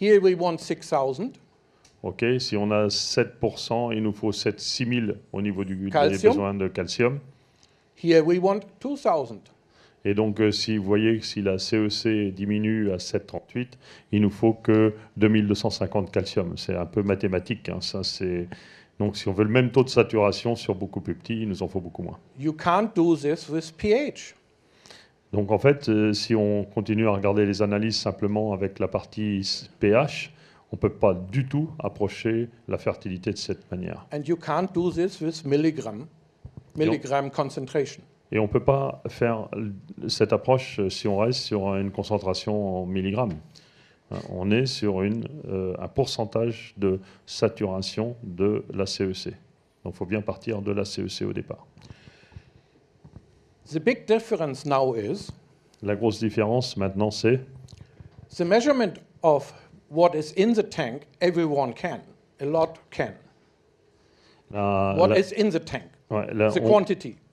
Here we want 6000. si on a 7%, il nous faut 7 000 au niveau du calcium. Ici, on de calcium. Here we want 2000. Et donc, euh, si vous voyez que si la CEC e diminue à 7,38, il nous faut que 2250 calcium. C'est un peu mathématique. Hein, donc, si on veut le même taux de saturation sur beaucoup plus petit, il nous en faut beaucoup moins. pH. Donc, en fait, euh, si on continue à regarder les analyses simplement avec la partie pH, on ne peut pas du tout approcher la fertilité de cette manière. And you can't do this with milligram, milligram concentration. Et on ne peut pas faire cette approche euh, si on reste sur une concentration en milligrammes. Hein, on est sur une, euh, un pourcentage de saturation de la CEC. E Donc il faut bien partir de la CEC e au départ. The big difference now is la grosse différence maintenant c'est the measurement of what is in the tank everyone can a lot can. Ah, la, what is in the tank? Ouais, la, the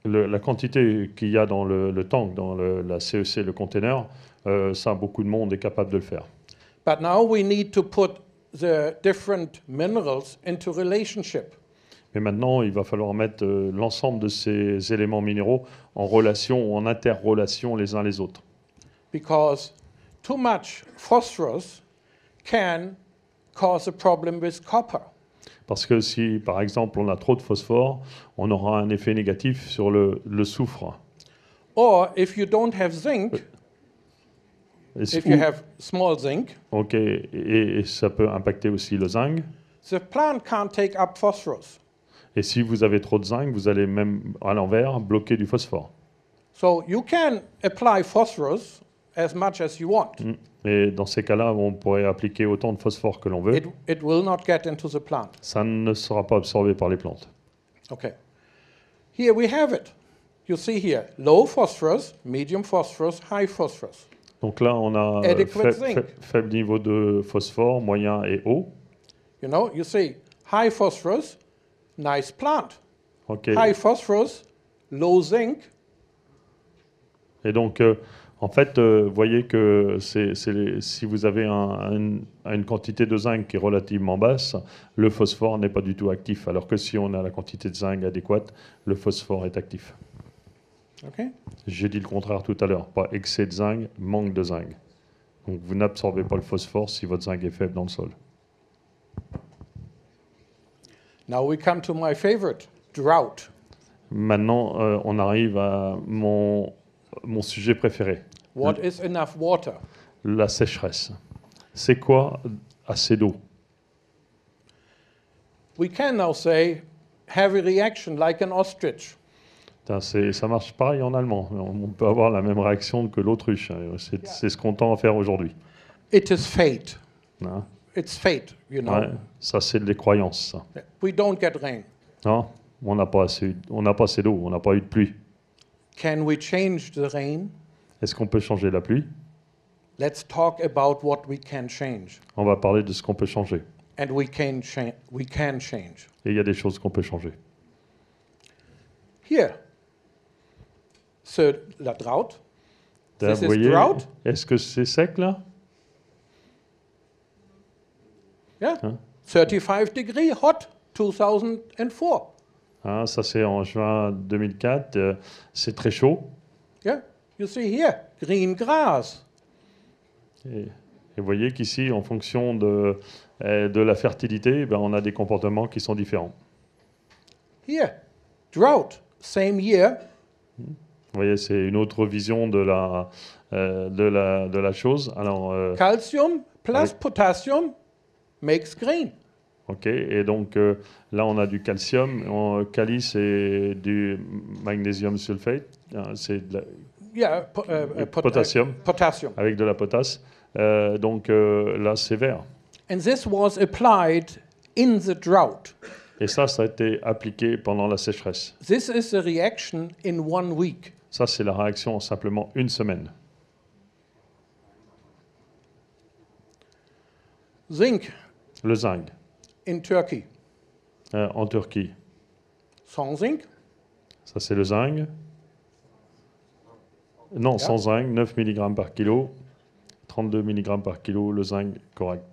la quantité qu'il y a dans le, tank, dans la CEC, e le conteneur, euh, ça, beaucoup de monde est capable de le faire. Mais maintenant, il va falloir mettre euh, l'ensemble de ces éléments minéraux en relation ou en interrelation les uns les autres. Because too much phosphorus can cause a problem with copper. Parce que si, par exemple, on a trop de phosphore, on aura un effet négatif sur le, le soufre. Or if you don't have zinc, euh, si if n'avez you have small zinc, ok, et, ça peut impacter aussi le zinc. The plant can't take up phosphorus. Et si vous avez trop de zinc, vous allez même à l'envers bloquer du phosphore. So you can apply phosphorus as much as you want. Mm. Et dans ces cas-là, on pourrait appliquer autant de phosphore que l'on veut. It, it will not get into the plant. Ça ne sera pas absorbé par les plantes. Okay. Here we have it. You see here, low phosphorus, medium phosphorus, high phosphorus. Donc là, on a fa euh, fa faible niveau de phosphore, moyen et haut. You know, you see, high phosphorus, nice plant. Okay. High phosphorus, low zinc. Et donc, euh, en fait, vous euh, voyez que si vous avez une quantité de zinc qui est relativement basse, le phosphore n'est pas du tout actif, alors que si on a la quantité de zinc adéquate, le phosphore est actif. J'ai dit le contraire tout à l'heure, pas excès de zinc, manque de zinc. Donc vous n'absorbez pas le phosphore si votre zinc est faible dans le sol. Now we come to my favorite, drought. Maintenant, euh, on arrive à mon mon sujet préféré. What is enough water? La sécheresse. C'est quoi assez d'eau? We can reaction like an ostrich. ça marche pareil en allemand. On peut avoir la même réaction que l'autruche. Hein. C'est ce qu'on tend à faire aujourd'hui. It is fate. Hein? It's fate, you know. ça, c'est des croyances. We don't get rain. Non, on pas on n'a pas assez d'eau, on n'a pas eu de pluie. Est-ce qu'on peut changer la pluie? Let's talk about what we can change. On va parler de ce qu'on peut changer. And we can change. Et il y a des choses qu'on peut changer. Here. la drought. Là, est-ce que c'est sec là? Yeah. 35 hein? degrés, hot 2004. Hein, ça, c'est en juin 2004. Euh, c'est très chaud. Yeah, you see here, green grass. Et, vous voyez qu'ici, en fonction de, eh, de la fertilité, eh ben, on a des comportements qui sont différents. Here, drought, same year. Hmm. Vous voyez, c'est une autre vision de la, euh, de la, de la chose. Alors, euh, Calcium plus potassium makes green et donc euh, là, on a du calcium. On, calice c'est du magnésium sulfate. Hein, c'est de la, euh, euh, potassium. Avec de la potasse. donc là, c'est vert. Et ça, ça a été appliqué pendant la sécheresse. Ça, c'est la réaction en simplement une semaine. Le zinc in Turkey. Euh, en Turquie. Sans zinc. Ça, c'est le zinc. Non, sans zinc, 9 mg par kilo, 32 mg par kilo, le zinc correct.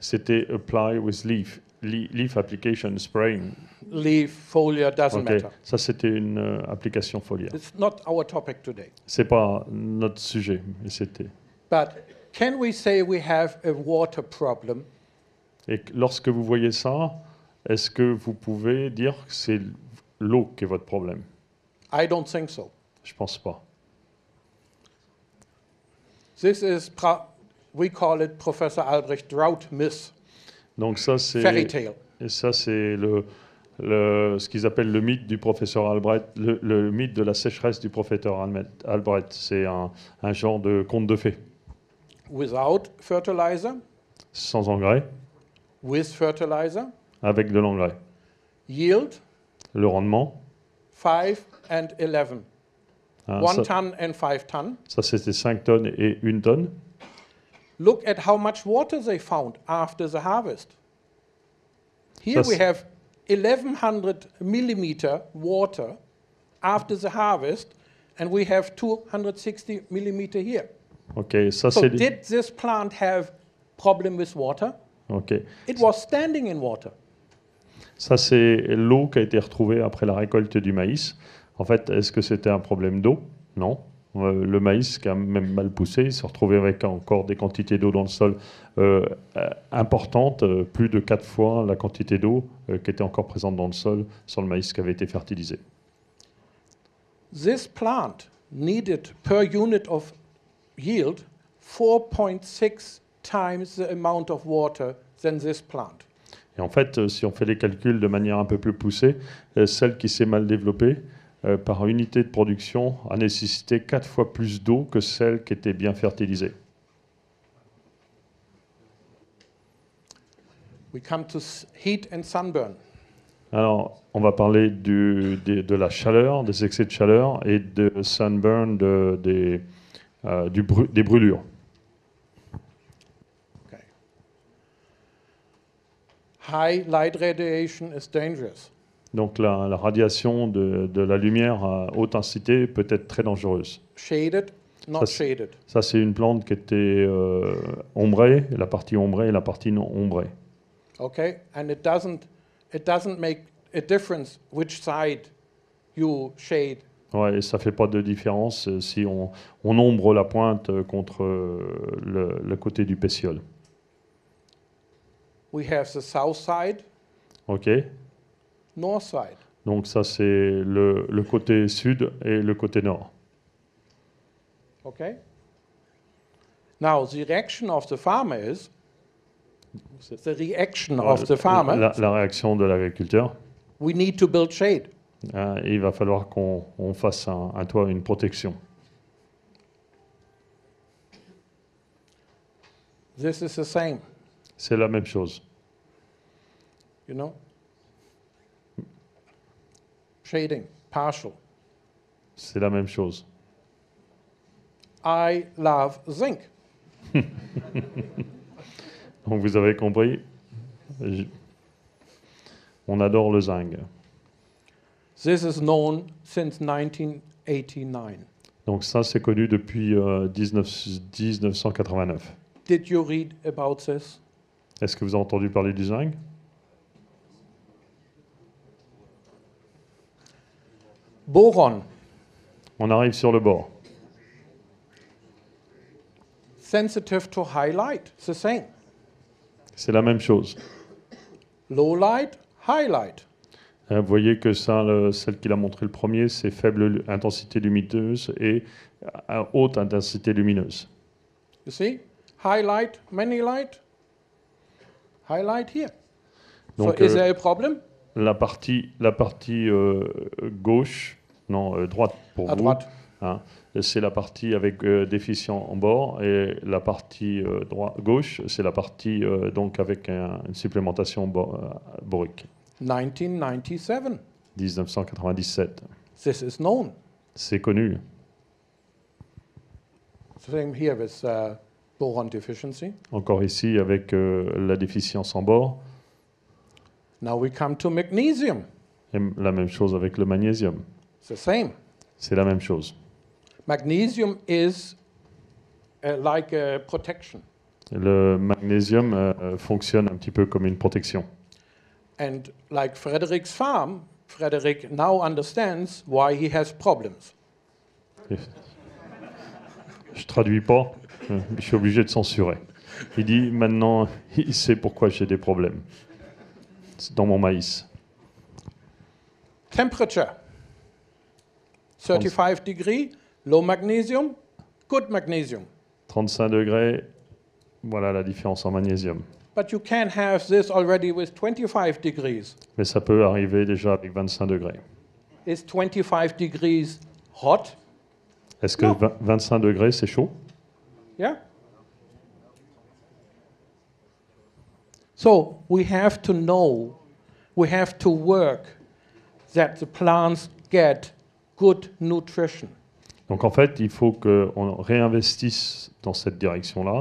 C'était apply with leaf. leaf application spraying. Leaf foliar doesn't matter. Ça c'était une euh, application foliaire. It's not C'est pas notre sujet, mais c'était. But can we say we have a water problem et lorsque vous voyez ça, est-ce que vous pouvez dire que c'est l'eau qui est votre problème Je ne Je pense pas. Donc ça c'est Et ça c'est le, ce qu'ils appellent le mythe du professeur Albrecht, le, mythe de la sécheresse du professeur Albrecht. C'est un, genre de conte de fées. Sans engrais. with fertilizer, avec de l'engrais. Yield, le rendement, 5 and 11. Ah, 1 ton and 5 ton. Ça, c'était 5 tonnes et 1 tonne. Look at how much water they found after the harvest. Here ça, we have 1100 millimeter water after the harvest, and we have 260 millimeter here. Okay, ça, so did this plant have problem with water? Ça, c'est l'eau qui a été retrouvée après la récolte du maïs. En fait, est-ce que c'était un problème d'eau Non. Euh, le maïs, qui a même mal poussé, il s'est retrouvé avec encore des quantités d'eau dans le sol euh, euh, importantes, plus de quatre fois la quantité d'eau qui était encore présente dans le sol sur le maïs qui avait été fertilisé. 4.6 times the amount of water Et en fait, euh, si on fait les calculs de manière un peu plus poussée, euh, celle qui s'est mal développée euh, par unité de production a nécessité quatre fois plus d'eau que celle qui était bien fertilisée. We come to heat and sunburn. Alors, on va parler de, la chaleur, des excès de chaleur et de sunburn, des brûlures. Donc la, radiation de, la lumière à haute intensité peut être très dangereuse. Shaded, not shaded. Ça, c'est une plante qui était euh, ombrée, la partie ombrée et la partie non ombrée. Okay, and it doesn't, it doesn't make a difference which side you shade. Ouais, et ça fait pas de différence euh, si on, ombre la pointe euh, contre le, le côté du pétiole. We have the south side. OK. North side. Donc ça, c'est le, le, côté sud et le côté nord. OK. Now, the reaction of the farmer is... The reaction of the euh, farmer. La, la réaction de l'agriculteur. We need to build shade. Ah, il va falloir qu'on fasse un, un toit, une protection. This is the same. C'est la même chose you know? Shading, partial. C'est la même chose. I love zinc. Donc vous avez compris, on adore le zinc. This is known since 1989. Donc ça, c'est connu depuis euh, 19, 1989. Did you read about this? Est-ce que vous avez entendu parler du zinc? Boron. On arrive sur le bord. Sensitive to highlight, the same. C'est la même chose. Low light, highlight. light. Hein, vous voyez que ça, le, celle qu'il a montré le premier, c'est faible intensité lumineuse et haute intensité lumineuse. You see? light, many light. Highlight here. Donc, so is euh, there a problem? la partie, la partie euh, gauche, non, euh, droite pour vous. Droite. Hein, c'est la partie avec déficience euh, déficient en bord et la partie droite, gauche, c'est la partie donc avec une supplémentation borique. 1997. 1997. C'est connu. Uh, Encore ici avec la déficience en bord. Now we come to magnesium. la même chose avec le magnésium. C'est la même chose. Magnesium is uh, like a protection. Le magnésium euh, euh, fonctionne un petit peu comme une protection. And like Frederick's farm, Frederick now understands why he has problems. Je traduis pas, euh, je suis obligé de censurer. Il dit maintenant, il sait pourquoi j'ai des problèmes dans mon maïs. Temperature. 35 degrés, low magnesium, good magnesium. 35 degrés, voilà la différence en magnésium. But you can have this already with 25 degrees. Mais ça peut arriver déjà avec 25 degrés. Is 25 degrees hot? Est-ce que 25 degrés c'est chaud? Yeah. So we have to know, we have to work that the plants get good nutrition. Donc en fait, il faut qu'on réinvestisse dans cette direction-là.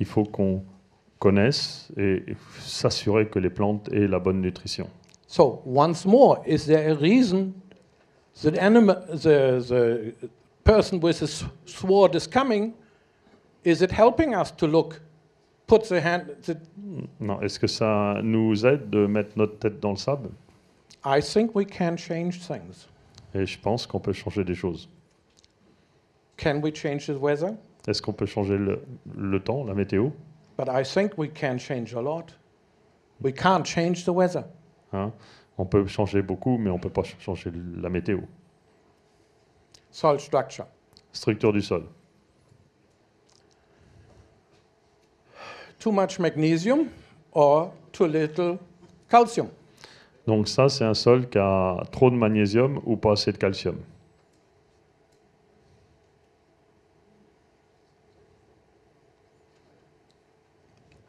Il faut qu'on connaisse et s'assurer que les plantes aient la bonne nutrition. So once more, is there a reason that animal, the, the person with a sword is coming? Is it helping us to look non, est-ce que ça nous aide de mettre notre tête dans le sable I think we can change things. Et je pense qu'on peut changer des choses. Can we change the weather? Est-ce qu'on peut changer le, temps, la météo But I think we can change a lot. We can't change the weather. Hein? On peut changer beaucoup, mais on ne peut pas changer la météo. Soil structure. Structure du sol. too much magnesium or too little calcium. Donc ça, c'est un sol qui a trop de magnésium ou pas assez de calcium.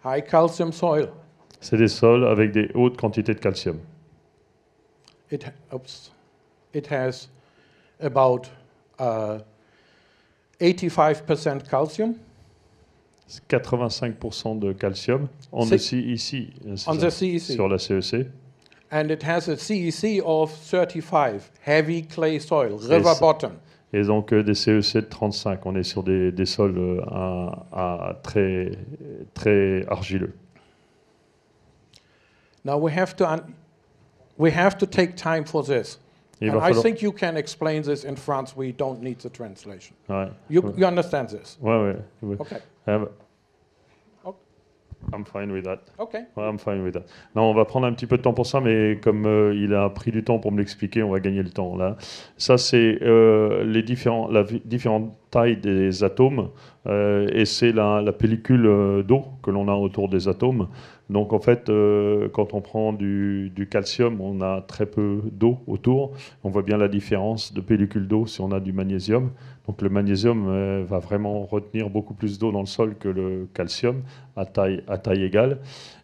High calcium soil. C'est des sols avec des hautes quantités de calcium. It, oops, it has about uh, 85% calcium. 85% de calcium on the CEC, euh, on the CEC. sur la CEC. E And it has a CEC e of 35, heavy clay soil, river bottom. Et donc euh, des CEC e de 35. On est sur des, des sols euh, à, à très, très argileux. Now we have to, we have to take time for this. And I falloir... think you can explain this in France. We don't need the translation. Ouais. You, you understand this? Ouais, ouais. ouais. Okay. Ah I'm fine with that. OK. I'm fine with that. Non, on va prendre un petit peu de temps pour ça, mais comme euh, il a pris du temps pour me l'expliquer, on va gagner le temps là. Ça, c'est euh, les différents, la, différentes taille des atomes euh, et c'est la, pellicule euh, d'eau que l'on a autour des atomes. Donc en fait, euh, quand on prend du, calcium, on a très peu d'eau autour. On voit bien la différence de pellicule d'eau si on a du magnésium. Donc le magnésium va vraiment retenir beaucoup plus d'eau dans le sol que le calcium à taille, à taille égale.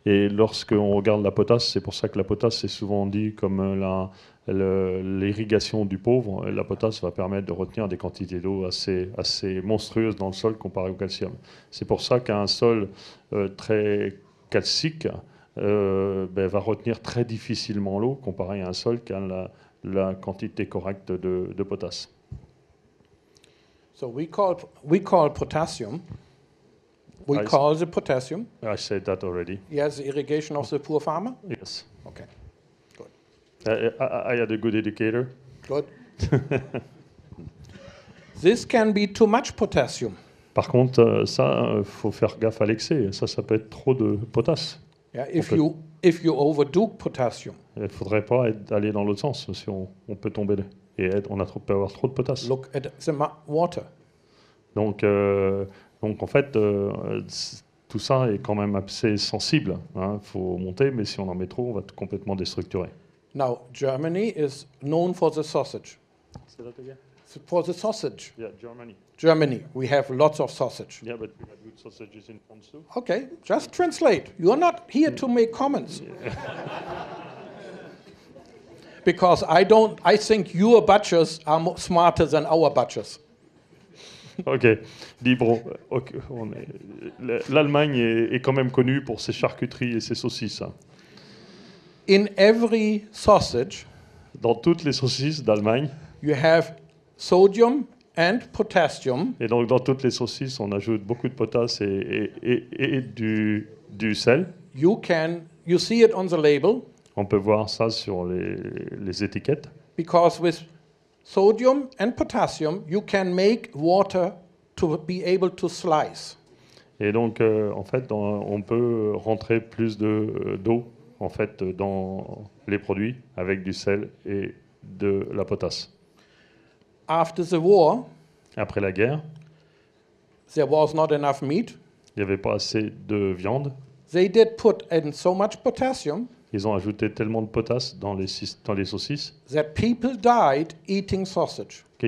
Et lorsqu'on regarde la potasse, c'est pour ça que la potasse est souvent dit comme la l'irrigation du pauvre, euh, la potasse va permettre de retenir des quantités d'eau assez, assez monstrueuses dans le sol comparé au calcium. C'est pour ça qu'un sol euh, très calcique euh, ben, va retenir très difficilement l'eau comparé à un sol qui a la, quantité correcte de, de, potasse. So we call, we call potassium. We call the potassium. I said that already. Yes, irrigation of the poor farmer? Yes. Okay a good This can be too much potassium. Par contre, euh, ça, euh, faut faire gaffe à l'excès. Ça, ça peut être trop de potasse. Yeah, if you if you overdo potassium. Il faudrait pas être, aller dans l'autre sens. Si on, peut tomber et on a trop, peut avoir trop de potasse. Look at water. Donc euh, donc en fait tout ça est quand même assez sensible. Il hein. Faut monter, mais si on en met trop, on va être complètement déstructurer. Now, Germany is known for the sausage. Say that again? For the sausage. Yeah, Germany. Germany. We have lots of sausage. Yeah, but we have good sausages in France too. Okay, just translate. You are not here to make comments. Yeah. because I don't. I think your butchers are smarter than our butchers. Ok, libre. okay, L'Allemagne est, est, quand même connue pour ses charcuteries et ses saucisses. In every sausage, dans toutes les saucisses d'Allemagne, you have sodium and potassium. Et donc dans toutes les saucisses, on ajoute beaucoup de potasse et, et, et, et du, du sel. You can, you see it on the label. On peut voir ça sur les, les étiquettes. Because with sodium and potassium, you can make water to be able to slice. Et donc, euh, en fait, on peut rentrer plus euh, d'eau en fait dans les produits avec du sel et de la potasse. après la guerre, Il n'y avait pas assez de viande. Ils ont ajouté tellement de potasse dans les, dans les saucisses. Qu'il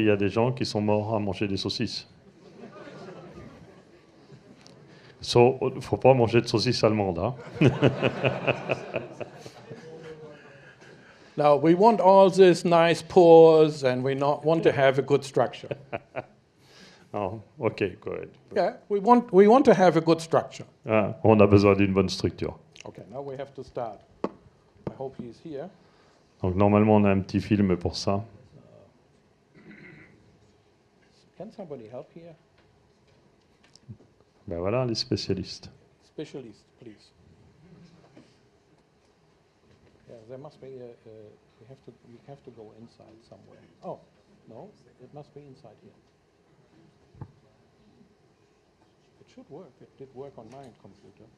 y a des gens qui sont morts à manger des saucisses. so, faut pas manger de saucisse allemande. Hein? Now we want all these nice pores, and we not want to have a good structure. oh, okay, good. Yeah, we want we want to have a good structure. Ah, on a besoin d'une bonne structure. Okay, now we have to start. I hope he's here. Donc normalement on a un petit film pour ça. Can somebody help here? Ben voilà les spécialistes. Specialist, please. Yeah, there must be a, uh, uh, we have to we have to go inside somewhere. Oh, no, it must be inside here. It should work. It did work on my computer.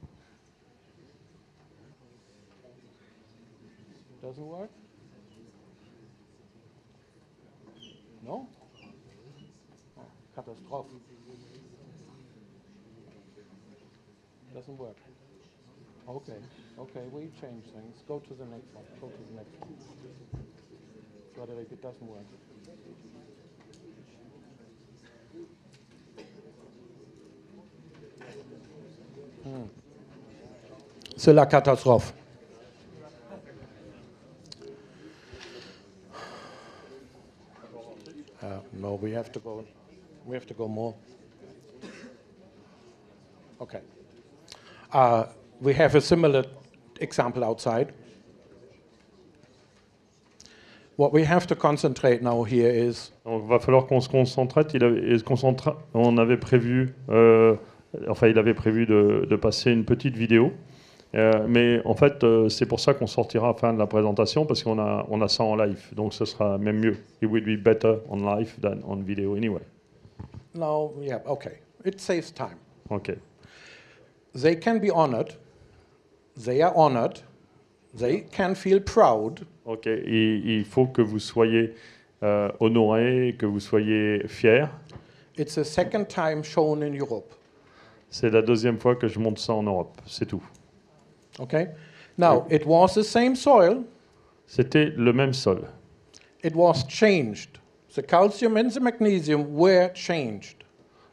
Doesn't work? No? Oh, catastrophe. Doesn't work. Okay, okay, we change things. Go to the next one. Go to the next one. Frederick, it doesn't work. Hmm. C'est la catastrophe. Uh, no, we have to go. We have to go more. Okay. Uh, we have a similar example outside. What we have to concentrate now here is Donc va falloir qu'on se concentre. Il avait, se on avait prévu, euh, enfin il avait prévu de, de passer une petite vidéo. Euh, mais en fait, euh, c'est pour ça qu'on sortira à la fin de la présentation parce qu'on a, on a ça en live. Donc ce sera même mieux. It would be better on live than on video anyway. No, yeah, okay. It saves time. Okay. they can be honored, they are honored, they can feel proud. Ok, il faut que vous soyez euh, honorés, que vous soyez fier. It's the second time shown in Europe. C'est la deuxième fois que je monte ça en Europe, c'est tout. Okay. Now, it was the same soil. C'était le même sol. It was changed. The calcium and the magnesium were changed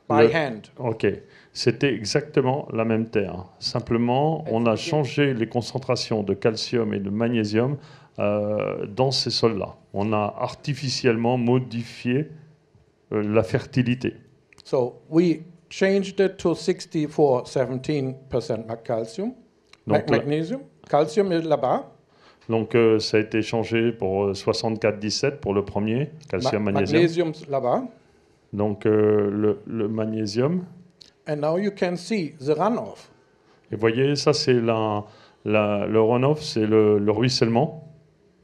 by le, hand. Okay. c'était exactement la même terre. Simplement, on a changé les concentrations de calcium et de magnésium euh, dans ces sols-là. On a artificiellement modifié euh, la fertilité. So we changed it to 64, 17% calcium, Donc, magnesium. Calcium est là-bas. Donc euh, ça a été changé pour 64-17 euh, pour le premier, calcium, magnésium. Magnésium là-bas. Donc le, le magnésium. And now Et voyez, ça c'est la, le runoff, c'est le, ruissellement.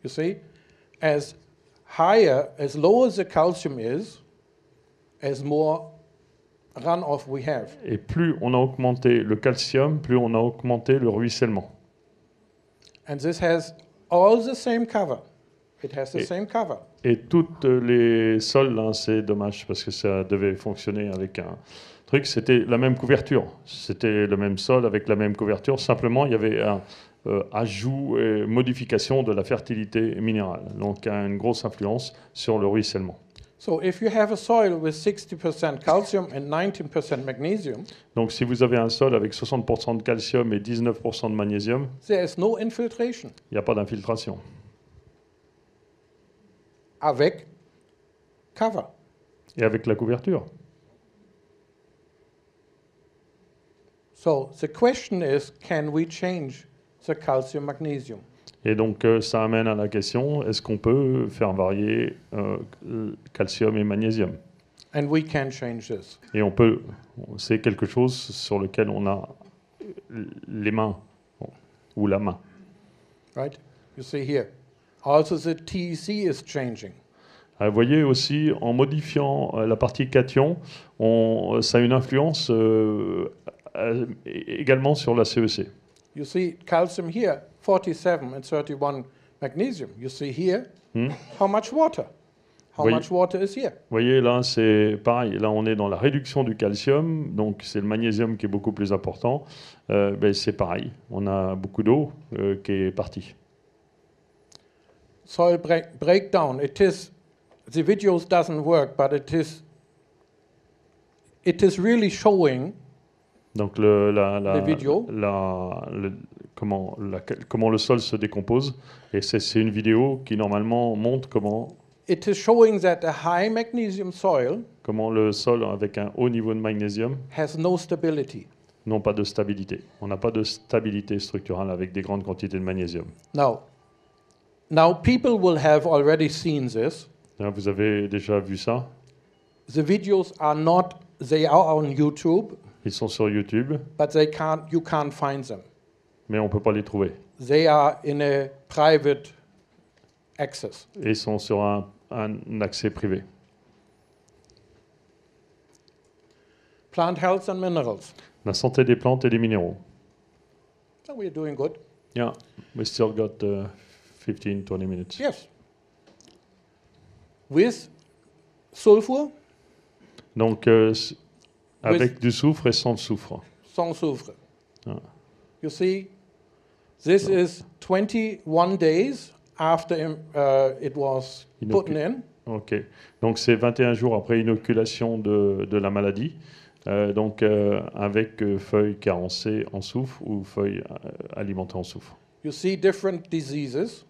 You see, as higher, as lower the calcium is, as more runoff we have. Et plus on a augmenté le calcium, plus on a augmenté le ruissellement. And this has all the same cover. It has the et, same cover. Et toutes les sols, là, hein, c'est dommage parce que ça devait fonctionner avec un, truc, c'était la même couverture. C'était le même sol avec la même couverture. Simplement, il y avait un euh, ajout et modification de la fertilité minérale. Donc, une grosse influence sur le ruissellement. donc si vous avez un sol avec 60% de calcium et 19% de magnésium, Il n'y a pas d'infiltration. Avec Et avec la couverture. Et donc euh, ça amène à la question, est-ce qu'on peut faire varier euh, calcium et magnésium And we can change this. Et on peut, c'est quelque chose sur lequel on a les mains ou la main. Right? You see here. Also the TEC is changing. Ah, vous voyez aussi, en modifiant euh, la partie cation, on, ça a une influence euh, également sur la CEC. E you see calcium here, 47 and 31 magnesium. You see here, hmm? how much water? How voyez, much water is here? voyez, là, c'est pareil. Là, on est dans la réduction du calcium, donc c'est le magnésium qui est beaucoup plus important. Euh, ben, c'est pareil. On a beaucoup d'eau euh, qui est partie. Soil break, breakdown. It is the videos doesn't work, but it is it is really showing donc la, la, comment, le sol se décompose. Et c'est une vidéo qui normalement montre comment. It comment le sol avec un haut niveau de magnésium has no pas de stabilité. On n'a pas de stabilité structurelle avec des grandes quantités de magnésium. Hein, vous avez déjà vu ça. The videos are not, they are on YouTube. Ils sont sur YouTube. But you can't find them. Mais on ne peut pas les trouver. They are in a private access. ils sont sur un, accès privé. Plant health and minerals. La santé des plantes et des minéraux. So are doing good. Yeah, we still got 15, uh, 20 minutes. Yes. With sulfur. Donc euh, avec du soufre et sans soufre. Sans soufre. Ah. You see, this non. is 21 days after um, uh, it was put in. Ok. Donc c'est 21 jours après inoculation de, de la maladie. Euh, donc euh, avec euh, feuilles carencées en soufre ou feuilles euh, alimentées en soufre. You see different diseases.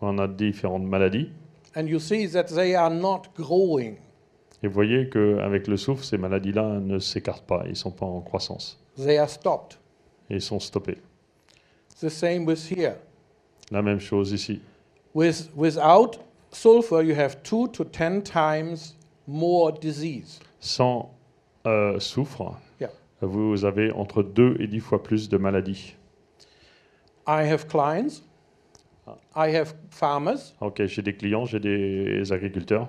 On a différentes maladies. And you see that they are not growing. Et vous voyez qu'avec le souffle, ces maladies-là ne s'écartent pas, ils ne sont pas en croissance. They are stopped. ils sont stoppés. The same with here. La même chose ici. without sulfur, you have 2 to 10 times more disease. Sans euh, soufre, vous avez entre 2 et 10 fois plus de maladies. I have clients. Ah. I have farmers. Ok, j'ai des clients, j'ai des agriculteurs.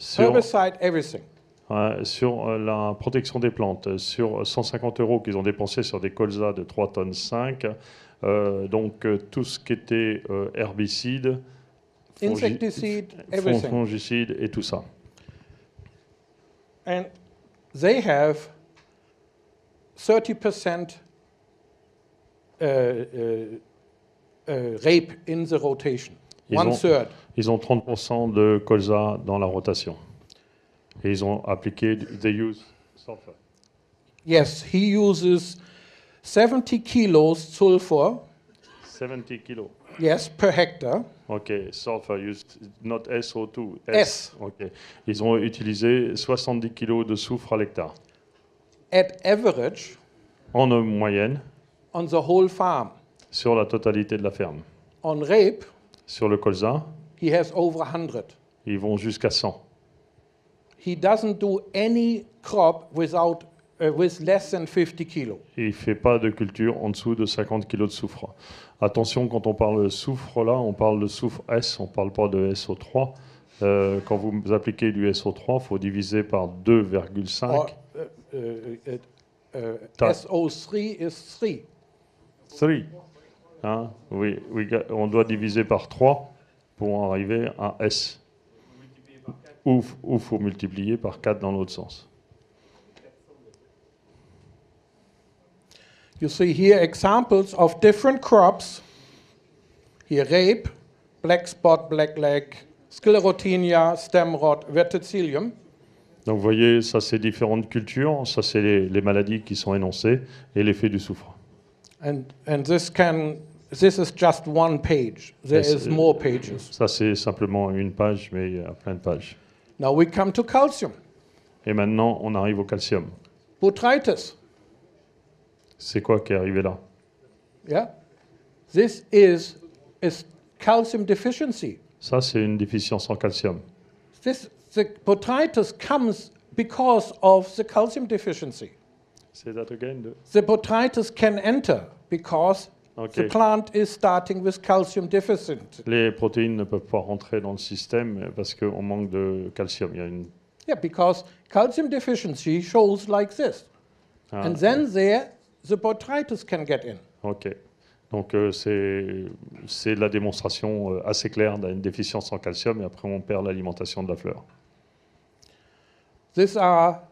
sur, everything. sur euh, la protection des plantes, sur 150 euros qu'ils ont dépensé sur des colzas de 3 tonnes 5, euh, donc euh, tout ce qui était euh, herbicide, insecticide, fongicide et tout ça. And they have 30% uh, rape in the rotation, 1 one third ils ont 30% de colza dans la rotation. Et ils ont appliqué, they use sulfur. Yes, he uses 70 kilos sulfur. 70 kilos. Yes, per hectare. OK, sulfur used, not SO2. S. Ils ont utilisé 70 kilos de soufre à l'hectare. At average. En moyenne. On the whole farm. Sur la totalité de la ferme. On rape. Sur le colza. He has over 100. Ils vont jusqu'à 100. He doesn't do any crop without uh, with less than 50 kilos. il fait pas de culture en dessous de 50 kg de soufre. Attention, quand on parle de soufre là, on parle de soufre S, on parle pas de SO3. Euh, quand vous appliquez du SO3, il faut diviser par 2,5. Euh, euh, SO3 is 3. 3. Hein? oui, on doit diviser par 3 pour arriver à S. Ou, ou faut multiplier par 4 dans l'autre sens. You see here examples of different crops. Here rape, black spot, black leg, sclerotinia, stem rot, verticillium. Donc vous voyez, ça c'est différentes cultures, ça c'est les, les, maladies qui sont énoncées et l'effet du soufre. And, and this can This is just one page. There is more pages. Ça, c'est simplement une page, mais il y a plein de pages. Now we come to calcium. Et maintenant, on arrive au calcium. Botrytis. C'est quoi qui est arrivé là? Yeah. This is, is calcium deficiency. Ça, c'est une déficience en calcium. This, the botrytis comes because of the calcium deficiency. Say that again. The botrytis can enter because The plant is starting with calcium deficient. Les protéines ne peuvent pas rentrer dans le système parce qu'on manque de calcium. Il y a une... Yeah, because calcium deficiency shows like this. Ah, And then okay. there, the botrytis can get in. OK. Donc euh, c'est la démonstration euh, assez claire d'une déficience en calcium et après on perd l'alimentation de la fleur. These are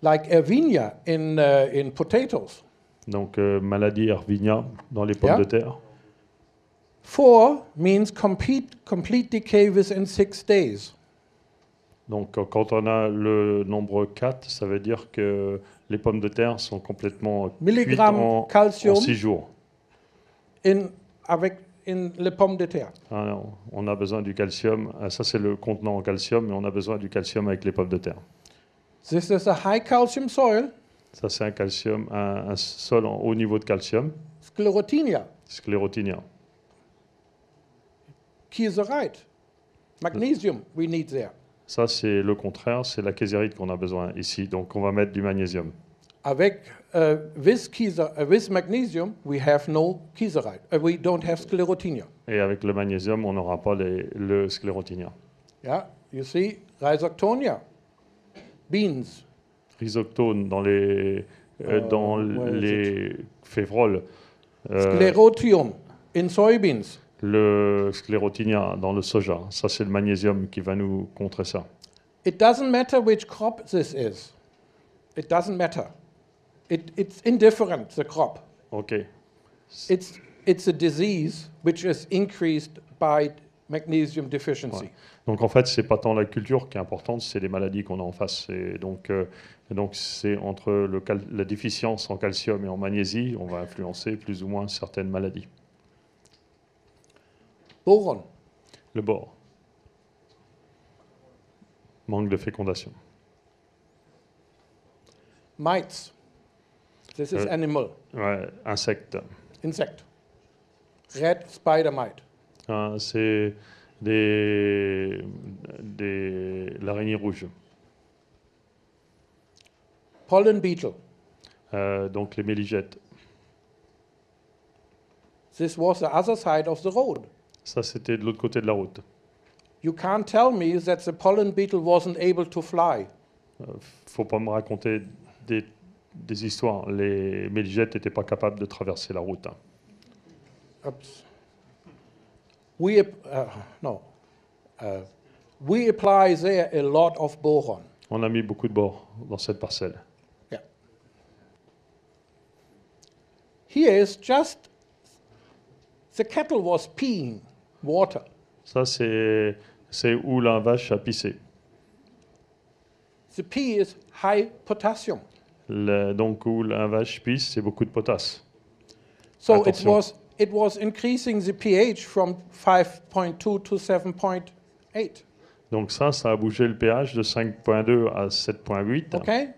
like Ervinia in, uh, in potatoes. Donc euh, maladie ervinia dans les pommes de terre. Four means complete, complete decay within six days. Donc euh, quand on a le nombre 4, ça veut dire que les pommes de terre sont complètement cuites en, calcium en 6 jours. avec les pommes de terre. Ah on a besoin du calcium. Ah, ça c'est le contenant en calcium, mais on a besoin du calcium avec les pommes de terre. This is a high calcium soil. Ça, c'est un calcium, un, sol en haut niveau de calcium. Sclerotinia. Sclerotinia. Kieserite. Magnesium, we need there. Ça, c'est le contraire, c'est la kiserite qu'on a besoin ici. Donc, on va mettre du magnésium. Avec uh, with, on uh, with magnesium, we have no kieserite. Uh, we don't have sclerotinia. Et avec le magnésium, on n'aura pas les, le sclerotinia. Yeah, you see, rhizoctonia, beans rhizoctone dans les, euh, oh, dans les févroles. Euh, Sclerotium in soybeans. Le sclérotinia dans le soja. Ça, c'est le magnésium qui va nous contrer ça. It doesn't matter which crop this is. It doesn't matter. It, it's indifferent, the crop. Okay. It's, it's a disease which is increased by magnesium deficiency. Donc en fait, c'est pas tant la culture qui est importante, c'est les maladies qu'on a en face. Et donc euh, et donc, c'est entre la déficience en calcium et en magnésie, on va influencer plus ou moins certaines maladies. Boron. Le bore. Manque de fécondation. Mites. This is euh, animal. Ouais, Insect. Red spider mite. Ah, c'est des l'araignée rouge. Pollen beetle. Euh, donc les méligettes. This was the other side of the road. Ça, c'était de l'autre côté de la route. You can't tell me that the pollen beetle wasn't able to fly. Euh, faut pas me raconter des, des histoires. Les méligettes n'étaient pas capables de traverser la route. Hein. Oops. We, uh, no, uh, we apply there a lot of boron. On a mis beaucoup de bore dans cette parcelle. Here is just the kettle was peeing water. Ça c'est c'est où la vache a pissé. The pee is high potassium. Le, donc où la vache pisse, c'est beaucoup de potasse. So Attention. it was it was increasing the pH from 5.2 to 7.8. Donc ça, ça a bougé le pH de 5.2 à 7.8. Okay,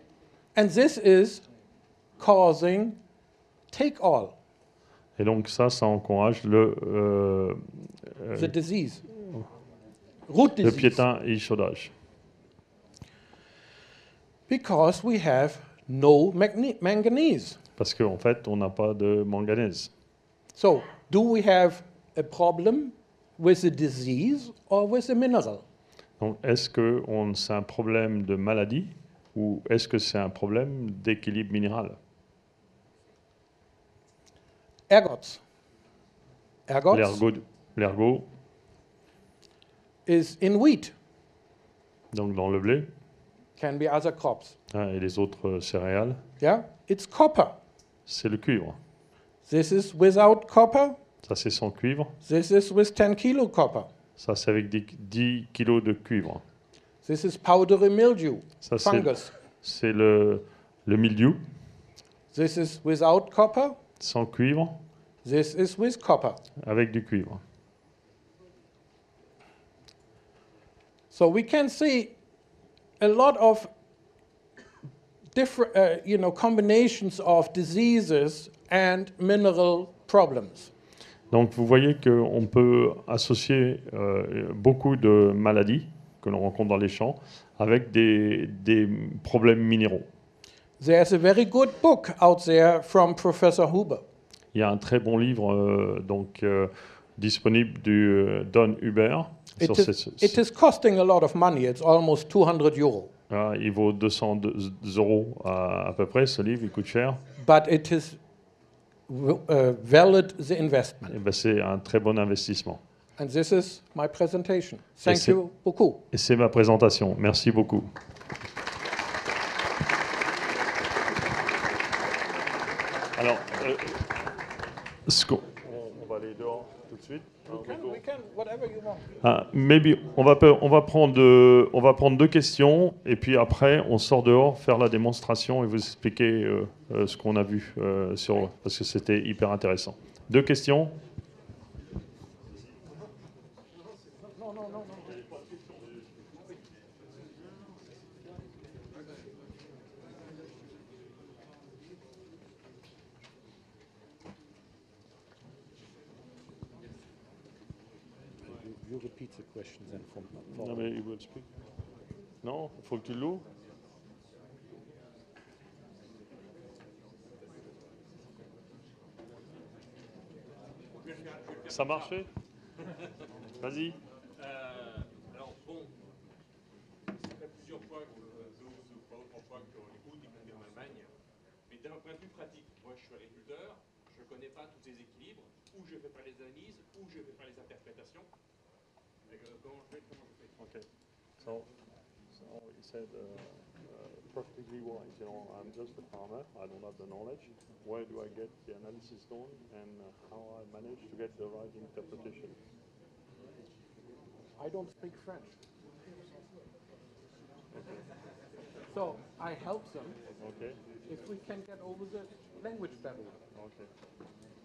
and this is causing Et donc ça, ça encourage le, euh, The euh, disease. le chaudage. Because we have no manganese. Parce qu'en fait, on n'a pas de manganèse. So, do we have a problem with the disease or with the mineral? Donc, est-ce que c'est un problème de maladie ou est-ce que c'est un problème d'équilibre minéral? ergot. Ergot. L'ergot. L'ergot. Is in wheat. Donc dans le blé. Can be other crops. Ah, et les autres euh, céréales. Yeah, it's copper. C'est le cuivre. This is without copper. Ça c'est sans cuivre. This is with 10 kilo copper. Ça c'est avec 10 kilos de cuivre. This is powdery mildew. Ça fungus. C'est le, le mildiou. This is without copper sans cuivre. This is with copper. Avec du cuivre. So we can see a lot of different, uh, you know, combinations of diseases and mineral problems. Donc vous voyez qu'on peut associer euh, beaucoup de maladies que l'on rencontre dans les champs avec des, des problèmes minéraux. There is a very good book out there from Professor Huber. Il y a un très bon livre euh, donc euh, disponible du euh, Don Huber. It is, ces, it is costing a lot of money. It's almost 200 euros. Ah, il vaut 200 euros à, à, peu près. Ce livre, il coûte cher. But it is uh, valid the investment. Eh ben, c'est un très bon investissement. And this is my presentation. Thank you beaucoup. Et c'est ma présentation. Merci beaucoup. On, va aller dehors tout de suite. on va, prendre, deux questions et puis après on sort dehors faire la démonstration et vous expliquer euh, euh, ce qu'on a vu euh, sur parce que c'était hyper intéressant. Deux questions Non, mais Non, il faut que tu loues. Ça marchait Vas-y. Euh, alors, bon, ça fait plusieurs fois que pas plusieurs fois qu'on écoute des en Allemagne, mais d'un point de vue pratique, moi je suis agriculteur, je ne connais pas tous les équilibres, ou je ne fais pas les analyses, ou je ne fais pas les interprétations. Euh, je vais, Okay. So, so he said, uh, uh, perfectly wise, you know, I'm just a farmer, I don't have the knowledge. Where do I get the analysis done and uh, how I manage to get the right interpretation? I don't speak French. Okay. So I help them okay. if we can get over the language barrier. Okay.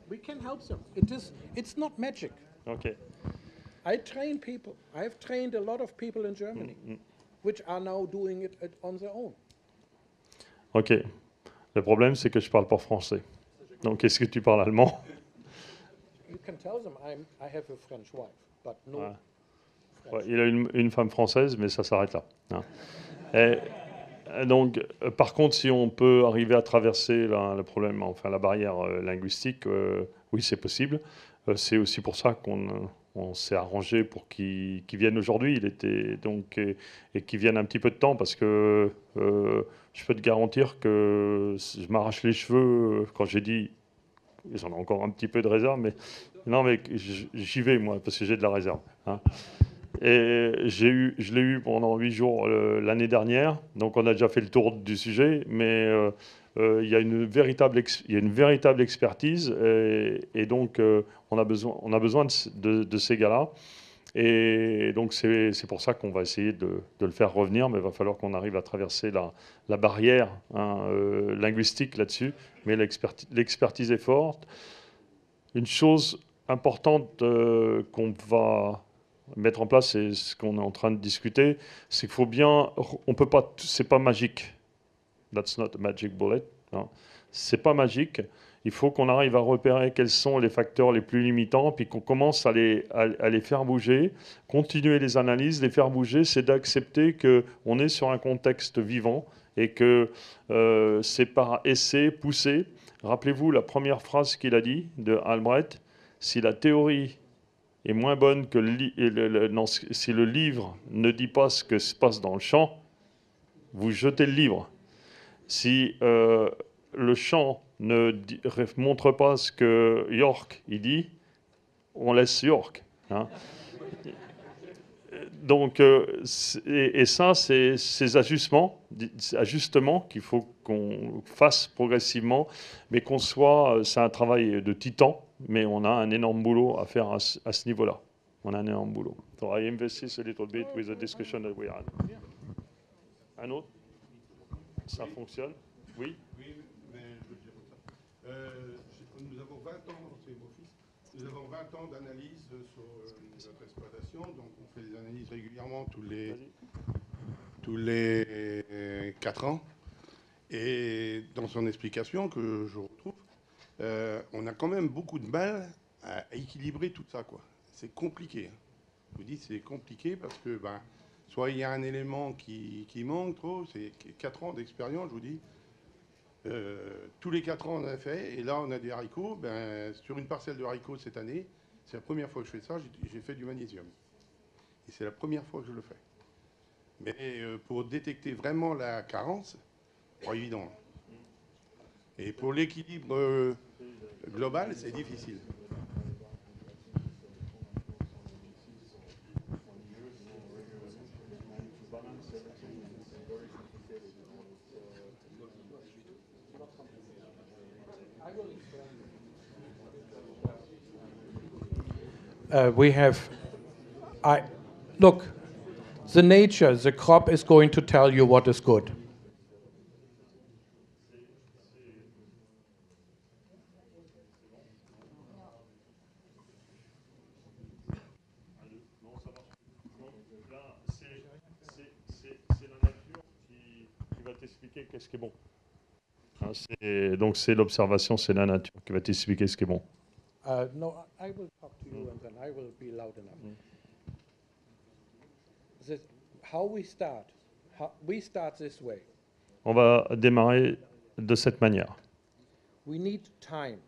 We can help them. It is, it's not magic. Okay. I train people. I've trained a lot of people in Germany, mm -hmm. which are now doing it on their own. OK. Le problème, c'est que je parle pas français. Donc, est-ce que tu parles allemand? You can tell them I'm, I have a French wife, but no. Ah. il a une, une, femme française, mais ça s'arrête là. Hein. Euh, donc, euh, par contre, si on peut arriver à traverser la, le problème, enfin la barrière euh, linguistique, oui, c'est possible. c'est aussi pour ça qu'on on s'est arrangé pour qu'il viennent vienne aujourd'hui. Il était donc et, qui qu'il vienne un petit peu de temps parce que euh, je peux te garantir que je m'arrache les cheveux euh, quand j'ai dit. J'en ai encore un petit peu de réserve, mais non, mais j'y vais moi parce que j'ai de la réserve. Hein. Et j'ai eu, je l'ai eu pendant huit jours euh, l'année dernière, donc on a déjà fait le tour du sujet, mais euh, il, y a une véritable une véritable expertise et, donc euh, on, a besoin, on a besoin de, ces gars-là. Et donc c'est pour ça qu'on va essayer de, le faire revenir, mais il va falloir qu'on arrive à traverser la, barrière hein, euh, linguistique là-dessus. Mais l'expertise est forte. Une chose importante qu'on va mettre en place, c'est ce qu'on est en train de discuter, c'est qu'il faut bien, on peut pas, c'est pas magique. That's not a magic bullet. C'est pas magique. Il faut qu'on arrive à repérer quels sont les facteurs les plus limitants, puis qu'on commence à les, les faire bouger, continuer les analyses, les faire bouger, c'est d'accepter qu'on est sur un contexte vivant et que euh, c'est par essai, poussé. Rappelez-vous la première phrase qu'il a dit de Albrecht, si la théorie est moins bonne que le, si le livre ne dit pas ce que se passe dans le champ, vous jetez le livre si euh, le chant ne montre pas ce que York il dit, on laisse York. Hein. Donc, euh, et, ça, c'est ces ajustements, ajustements qu'il faut qu'on fasse progressivement, mais qu'on soit, euh, c'est un travail de titan, mais on a un énorme boulot à faire à, ce niveau-là. On a un énorme boulot. So invest a little bit with discussion that we Un autre ça fonctionne. Oui Oui, mais je veux dire ça. Euh, nous avons 20 ans, c'est mon nous avons 20 ans d'analyse sur euh, notre exploitation, donc on fait des analyses régulièrement tous les, tous les 4 euh, ans. Et dans son explication que je retrouve, euh, on a quand même beaucoup de mal à équilibrer tout ça. C'est compliqué. Je vous dis c'est compliqué parce que ben, soit il y a un élément qui, manque trop, c'est 4 ans d'expérience, je vous dis. Euh, tous les 4 ans, on a fait, et là, on a des haricots. Ben, sur une parcelle de haricots cette année, c'est la première fois que je fais ça, j'ai fait du magnésium. Et c'est la première fois que je le fais. Mais euh, pour détecter vraiment la carence, pas évident. Et pour l'équilibre euh, global, c'est difficile. uh, we have, I, look, the nature, the crop is going to tell you what is good. qu'est-ce hein, qui est bon. donc c'est l'observation, c'est la nature qui va t'expliquer ce qui est bon. Uh, no, I will talk to you hmm. and then I will be loud enough. This, hmm. how we start, how we start this way. On va démarrer de cette manière. We need time.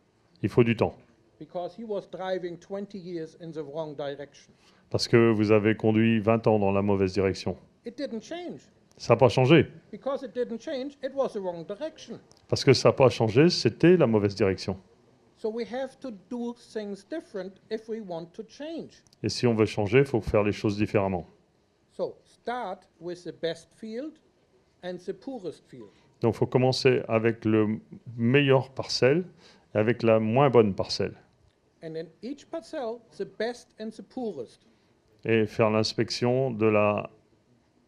Il faut du temps. Because he was driving 20 years in the wrong direction. Parce que vous avez conduit 20 ans dans la mauvaise direction. It didn't change. Ça n'a pas changé. Because it didn't change, it was the wrong direction. Parce que ça n'a pas changé, c'était la mauvaise direction. Et si on veut changer, il faut faire les choses différemment. Donc il faut commencer avec le meilleur parcelle et avec la moins bonne parcelle. Et faire l'inspection de la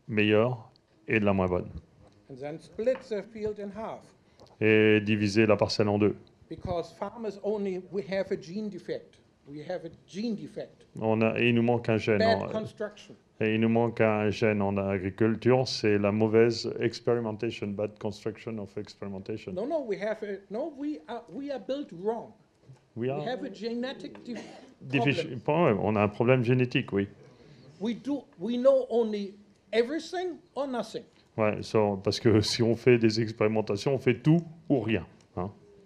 meilleure et de la moins bonne. Et diviser la parcelle en deux because farmers only we have a gene defect. We have a gene defect. On a, et il nous manque un gène. Bad construction. Et il nous manque un gène en agriculture, c'est la mauvaise experimentation, bad construction of experimentation. Non, non, we have a, no, we are, we are built wrong. We, have a genetic de Problem. On a un problème génétique, oui. We do, we know only everything or nothing. Ouais, so, parce que si on fait des expérimentations, on fait tout ou rien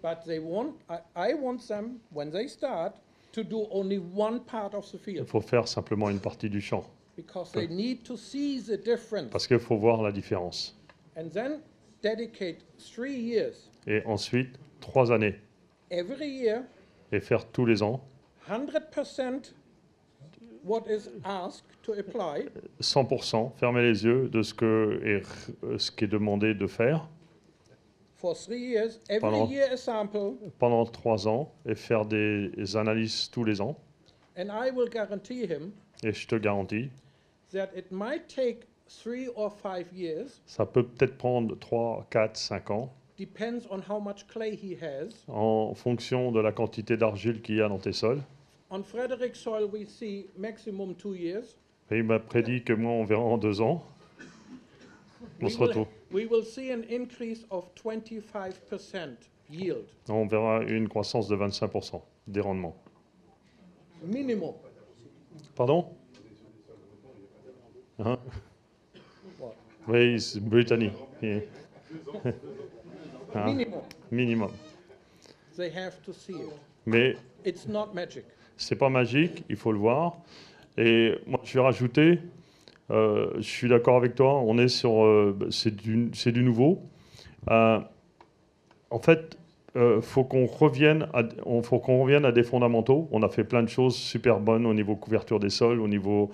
but they want, I, I want them, when they start, to do only one part of the field. Il faut faire simplement une partie du champ. Because they need to see the difference. Parce qu'il faut voir la différence. And then dedicate three years. Et ensuite, trois années. Every year, et faire tous les ans 100% what is asked to apply. 100%, fermez les yeux de ce, que est, ce qui est demandé de faire. Euh, pendant, pendant trois ans et faire des analyses tous les ans. et je te garantis ça peut peut-être prendre 3, 4, 5 ans en fonction de la quantité d'argile qu'il y a dans tes sols. we see maximum years. Et il m'a prédit que moi, on verra en deux ans. On se retrouve. On verra une croissance de 25% des rendements. Minimum. Pardon hein Oui, c'est hein Minimum. Mais ce n'est c'est pas magique, il faut le voir. Et moi, je vais rajouter, euh, je suis d'accord avec toi, on est sur. Euh, c'est du, nouveau. Euh, en fait, il faut qu'on revienne, à, faut revienne à des fondamentaux. On a fait plein de choses super bonnes au niveau couverture des sols, au niveau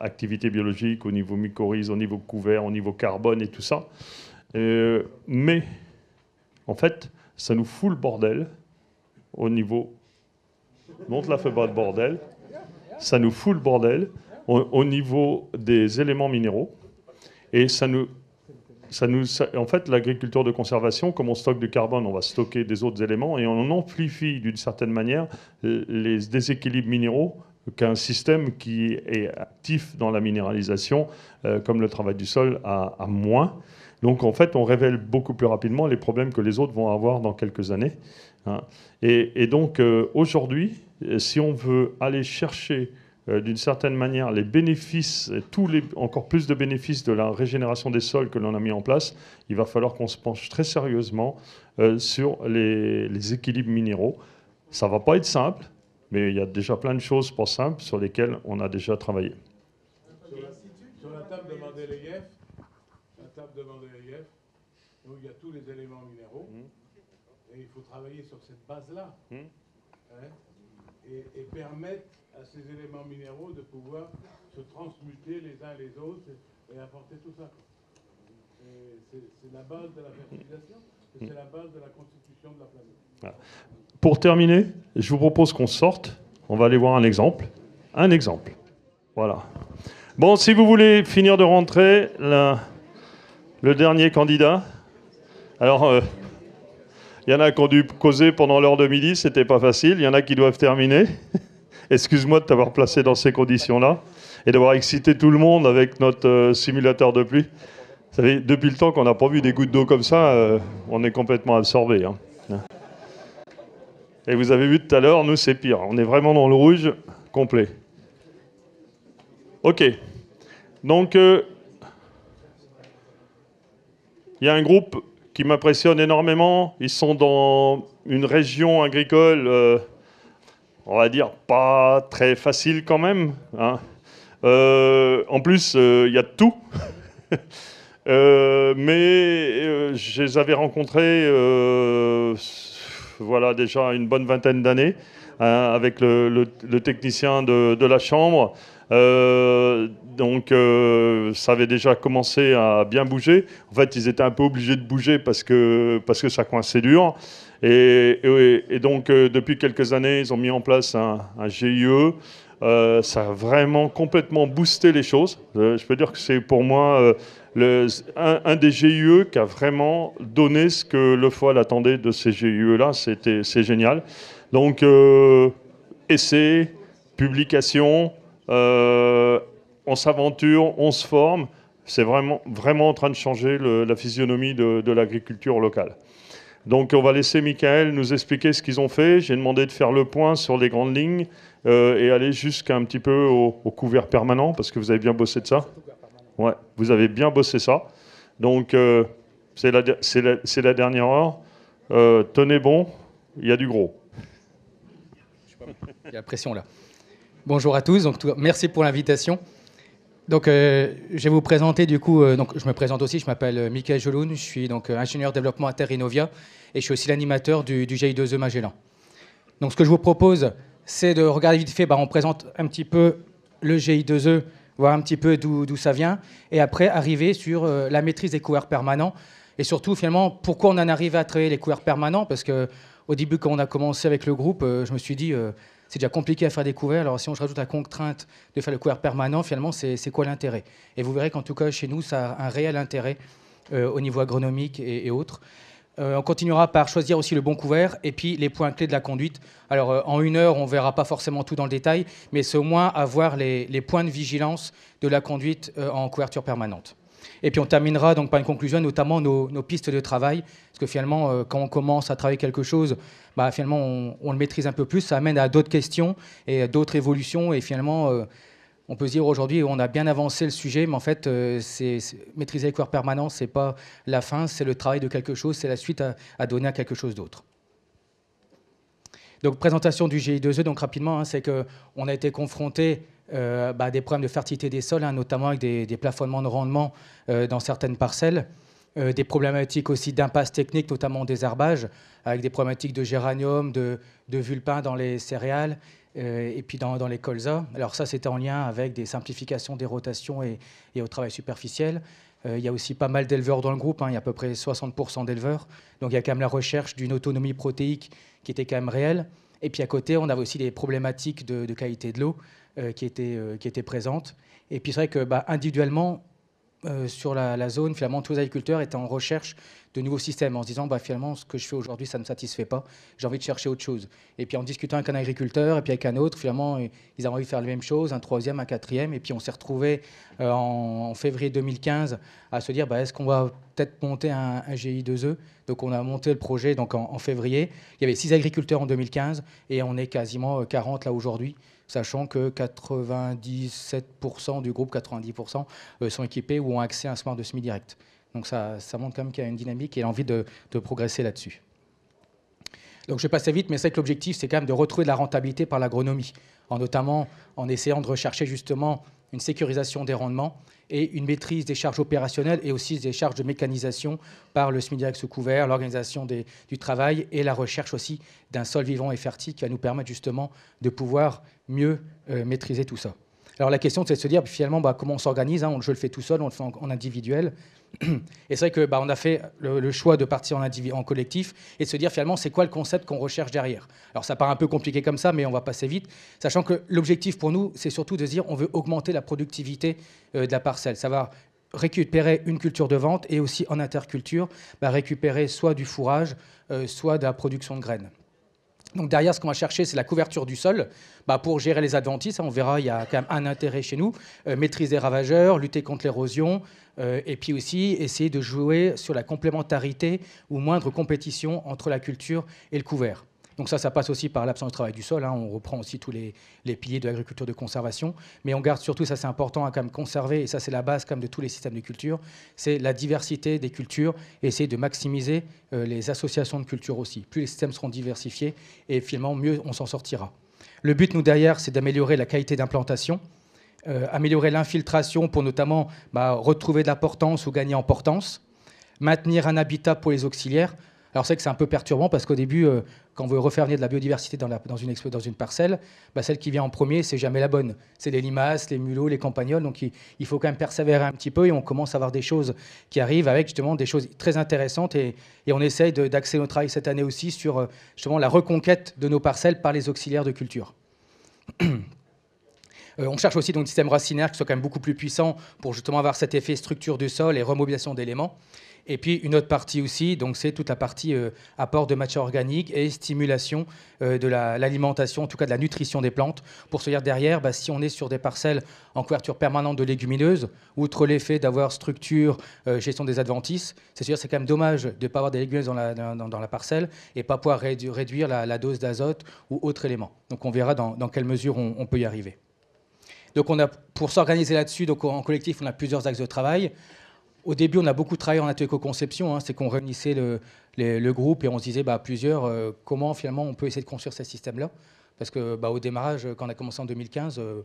activité biologique, au niveau mycorhize, au niveau couvert, au niveau carbone et tout ça. mais, en fait, ça nous fout le bordel au niveau. Monte la feu de bordel. Ça nous fout le bordel au, niveau des éléments minéraux. Et ça nous, ça nous, en fait, l'agriculture de conservation, comme on stocke du carbone, on va stocker des autres éléments et on amplifie d'une certaine manière les déséquilibres minéraux qu'un système qui est actif dans la minéralisation, euh, comme le travail du sol, a, moins. Donc en fait, on révèle beaucoup plus rapidement les problèmes que les autres vont avoir dans quelques années. Hein. Et, donc euh, aujourd'hui, si on veut aller chercher euh, d'une certaine manière les bénéfices, tous encore plus de bénéfices de la régénération des sols que l'on a mis en place, il va falloir qu'on se penche très sérieusement euh, sur les, équilibres minéraux. Ça ne va pas être simple, mais il y a déjà plein de choses pas simples sur lesquelles on a déjà travaillé. Sur la table de Mandelayev, la table de il y a tous les éléments minéraux, mmh. et il faut travailler sur cette base-là, mmh. hein, et permettre ces éléments minéraux de pouvoir se transmuter les uns les autres et, apporter tout ça. C'est la base de la fertilisation, et c'est la base de la constitution de la planète. Pour terminer, je vous propose qu'on sorte. On va aller voir un exemple. Un exemple. Voilà. Bon, si vous voulez finir de rentrer, le dernier candidat. Alors, euh, il y en a qui ont dû causer pendant l'heure de midi, c'était pas facile. Il y en a qui doivent terminer. Excuse-moi de t'avoir placé dans ces conditions-là et d'avoir excité tout le monde avec notre euh, simulateur de pluie. Vous savez, depuis le temps qu'on n'a pas vu des gouttes d'eau comme ça, euh, on est complètement absorbé. Hein. Et vous avez vu tout à l'heure, nous c'est pire. On est vraiment dans le rouge complet. Ok. Donc, euh, il y a un groupe qui m'impressionne énormément. Ils sont dans une région agricole on va dire, pas très facile quand même. Hein. Euh, en plus, euh, il y a de tout. Euh, mais je les avais rencontrés, voilà, déjà une bonne vingtaine d'années, hein, avec le, technicien de, la chambre. donc, ça avait déjà commencé à bien bouger. En fait, ils étaient un peu obligés de bouger parce que, parce que ça coinçait dur. Et, donc, euh, depuis quelques années, ils ont mis en place un, un GIE. Euh, ça a vraiment complètement boosté les choses. Euh, je peux dire que c'est pour moi un, des GIE qui a vraiment donné ce que Le Foil attendait de ces GIE-là. C'est génial. Donc, essais, publications, on s'aventure, on se forme. C'est vraiment, en train de changer la physionomie de l'agriculture locale. Donc on va laisser Michael nous expliquer ce qu'ils ont fait. J'ai demandé de faire le point sur les grandes lignes euh, et aller jusqu'à un petit peu au, couvert permanent, parce que vous avez bien bossé de ça. Ouais, vous avez bien bossé ça. Donc euh, c'est la, dernière heure. Euh, tenez bon, il y a du gros. Il y a la pression là. Bonjour à tous, donc, merci pour l'invitation. Donc, euh, je vais vous présenter du coup. Euh, donc, je me présente aussi. Je m'appelle euh, Michael Joloun. Je suis donc ingénieur développement à Terre et je suis aussi l'animateur du, GI2E Magellan. Donc, ce que je vous propose, c'est de regarder vite fait. Bah, on présente un petit peu le GI2E, voir un petit peu d'où ça vient, et après arriver sur la maîtrise des couverts permanents et surtout finalement pourquoi on en arrive à travailler les couverts permanents parce que au début, quand on a commencé avec le groupe, je me suis dit, c'est déjà compliqué à faire des couverts. Alors si on rajoute la contrainte de faire le couvert permanent, finalement, c'est quoi l'intérêt Et vous verrez qu'en tout cas, chez nous, ça a un réel intérêt euh, au niveau agronomique et, autres. Euh, on continuera par choisir aussi le bon couvert et puis les points clés de la conduite. Alors euh, en une heure, on verra pas forcément tout dans le détail, mais c'est au moins avoir les, points de vigilance de la conduite en couverture permanente. Et puis on terminera donc par une conclusion, notamment nos pistes de travail, parce que finalement, quand on commence à travailler quelque chose, bah, finalement, on, le maîtrise un peu plus. Ça amène à d'autres questions et d'autres évolutions. Et finalement, euh, on peut se dire aujourd'hui, on a bien avancé le sujet, mais en fait, euh, c'est maîtriser les corps permanents, ce n'est pas la fin, c'est le travail de quelque chose, c'est la suite à, donner à quelque chose d'autre. Donc présentation du GI2E, donc rapidement, hein, c'est qu'on a été confronté euh, bah, à des problèmes de fertilité des sols, hein, notamment avec des, plafonnements de rendement dans certaines parcelles. Euh, des problématiques aussi d'impasse technique, notamment des herbages, avec des problématiques de géranium, de, vulpin dans les céréales euh, et puis dans, les colzas. Alors ça, c'était en lien avec des simplifications des rotations et, au travail superficiel. Euh, il y a aussi pas mal d'éleveurs dans le groupe, hein. il y a à peu près 60% d'éleveurs. Donc il y a quand même la recherche d'une autonomie protéique qui était quand même réelle. Et puis à côté, on avait aussi des problématiques de, qualité de l'eau qui, étaient, présentes. Et puis c'est vrai que bah, individuellement, euh, sur la, zone, finalement, tous les agriculteurs étaient en recherche de nouveaux systèmes, en se disant, bah, finalement, ce que je fais aujourd'hui, ça ne me satisfait pas, j'ai envie de chercher autre chose. Et puis en discutant avec un agriculteur, et puis avec un autre, finalement, euh, ils avaient envie de faire la même chose, un troisième, un quatrième, et puis on s'est retrouvé euh, en, février 2015 à se dire, bah, est-ce qu'on va peut-être monter un, GI2E Donc on a monté le projet donc, en, en février. Il y avait six agriculteurs en 2015, et on est quasiment 40 là aujourd'hui sachant que 97% du groupe, 90%, euh, sont équipés ou ont accès à un smart de semi-direct. Donc ça, montre quand même qu'il y a une dynamique et l'envie de, progresser là-dessus. Donc je vais passer vite, mais c'est que l'objectif, c'est quand même de retrouver de la rentabilité par l'agronomie, en notamment en essayant de rechercher justement une sécurisation des rendements et une maîtrise des charges opérationnelles et aussi des charges de mécanisation par le semi-direct sous couvert, l'organisation du travail et la recherche aussi d'un sol vivant et fertile qui va nous permettre justement de pouvoir mieux euh, maîtriser tout ça. Alors la question, c'est de se dire finalement bah, comment on s'organise. Hein, je le fais tout seul, on le fait en, individuel. Et c'est vrai que bah, on a fait le, choix de partir en, collectif et de se dire finalement c'est quoi le concept qu'on recherche derrière. Alors ça paraît un peu compliqué comme ça, mais on va passer vite, sachant que l'objectif pour nous, c'est surtout de dire on veut augmenter la productivité euh, de la parcelle. Ça va récupérer une culture de vente et aussi en interculture, bah, récupérer soit du fourrage, euh, soit de la production de graines. Donc derrière, ce qu'on va chercher, c'est la couverture du sol. Bah, pour gérer les adventices, hein, on verra, il y a quand même un intérêt chez nous. Euh, maîtriser les ravageurs, lutter contre l'érosion, euh, et puis aussi essayer de jouer sur la complémentarité ou moindre compétition entre la culture et le couvert. Donc ça, ça passe aussi par l'absence de travail du sol. Hein. On reprend aussi tous les, les piliers de l'agriculture de conservation. Mais on garde surtout, ça c'est important à hein, conserver, et ça c'est la base quand de tous les systèmes de culture, c'est la diversité des cultures, et essayer de maximiser euh, les associations de cultures aussi. Plus les systèmes seront diversifiés, et finalement mieux on s'en sortira. Le but, nous, derrière, c'est d'améliorer la qualité d'implantation. Euh, améliorer l'infiltration pour notamment bah, retrouver de la portance ou gagner en portance, maintenir un habitat pour les auxiliaires. Alors c'est que c'est un peu perturbant parce qu'au début, euh, quand on veut refaire venir de la biodiversité dans, une, parcelle, bah, celle qui vient en premier, c'est jamais la bonne. C'est les limaces, les mulots, les campagnols. Donc il, faut quand même persévérer un petit peu et on commence à avoir des choses qui arrivent avec justement des choses très intéressantes. Et, on essaye d'axer notre travail cette année aussi sur euh, justement la reconquête de nos parcelles par les auxiliaires de culture. Euh, on cherche aussi donc, des systèmes racinaires qui soient quand même beaucoup plus puissants pour justement avoir cet effet structure du sol et remobilisation d'éléments. Et puis une autre partie aussi, donc c'est toute la partie euh, apport de matière organique et stimulation euh, de l'alimentation, en tout cas de la nutrition des plantes, pour se dire derrière, bah, si on est sur des parcelles en couverture permanente de légumineuses, outre l'effet d'avoir structure, euh, gestion des adventices, c'est dire c'est quand même dommage de ne pas avoir des légumineuses dans la, parcelle et pas pouvoir réduire, la, dose d'azote ou autre élément. Donc on verra dans, quelle mesure on, on peut y arriver. Donc on a, pour s'organiser là-dessus, en collectif, on a plusieurs axes de travail. Au début, on a beaucoup travaillé en atelier co-conception, hein. c'est qu'on réunissait le, groupe et on se disait bah, plusieurs euh, comment finalement on peut essayer de construire ces systèmes-là. Parce que bah, au démarrage, quand on a commencé en 2015, euh,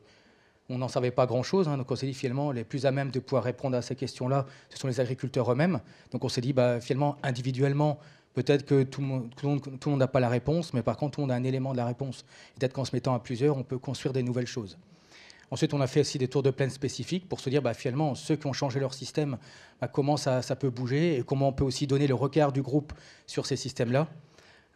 on n'en savait pas grand-chose. Hein. donc on s'est dit finalement les plus à même de pouvoir répondre à ces questions-là, ce sont les agriculteurs eux-mêmes. Donc on s'est dit bah, finalement individuellement, peut-être que tout le monde n'a pas la réponse, mais par contre tout le monde a un élément de la réponse. Peut-être qu'en se mettant à plusieurs, on peut construire des nouvelles choses. Ensuite, on a fait aussi des tours de plaine spécifiques pour se dire bah, finalement, ceux qui ont changé leur système, bah, comment ça, peut bouger et comment on peut aussi donner le regard du groupe sur ces systèmes-là.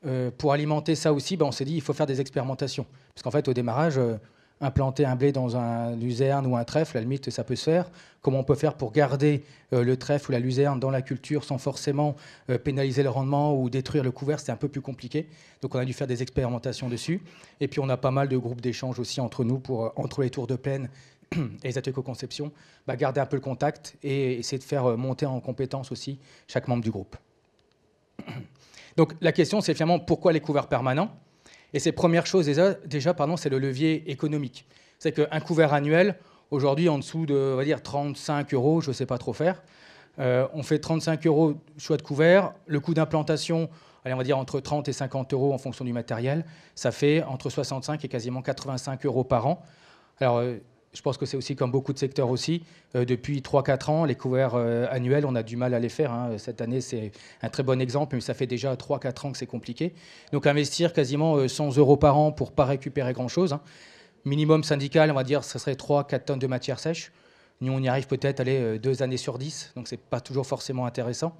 Euh, pour alimenter ça aussi, bah, on s'est dit il faut faire des expérimentations. Parce qu'en fait, au démarrage, euh, implanter un blé dans un luzerne ou un trèfle, à la limite, ça peut se faire. Comment on peut faire pour garder euh, le trèfle ou la luzerne dans la culture sans forcément euh, pénaliser le rendement ou détruire le couvert, c'est un peu plus compliqué. Donc on a dû faire des expérimentations dessus. Et puis on a pas mal de groupes d'échange aussi entre nous, pour, euh, entre les tours de plaine et les ateliers co-conception, bah, garder un peu le contact et essayer de faire monter en compétence aussi chaque membre du groupe. Donc la question, c'est finalement pourquoi les couverts permanents et ces premières choses, déjà, pardon, c'est le levier économique. C'est qu'un couvert annuel, aujourd'hui, en dessous de on va dire, 35 euros, je ne sais pas trop faire, euh, on fait 35 euros choix de couvert. Le coût d'implantation, on va dire entre 30 et 50 euros en fonction du matériel. Ça fait entre 65 et quasiment 85 euros par an. Alors, euh, je pense que c'est aussi comme beaucoup de secteurs aussi. Euh, depuis 3-4 ans, les couverts euh, annuels, on a du mal à les faire. Hein. Cette année, c'est un très bon exemple, mais ça fait déjà 3-4 ans que c'est compliqué. Donc investir quasiment 100 euh, euros par an pour pas récupérer grand-chose. Hein. Minimum syndical, on va dire, ce serait 3-4 tonnes de matière sèche. Nous, on y arrive peut-être, aller deux années sur 10, donc ce n'est pas toujours forcément intéressant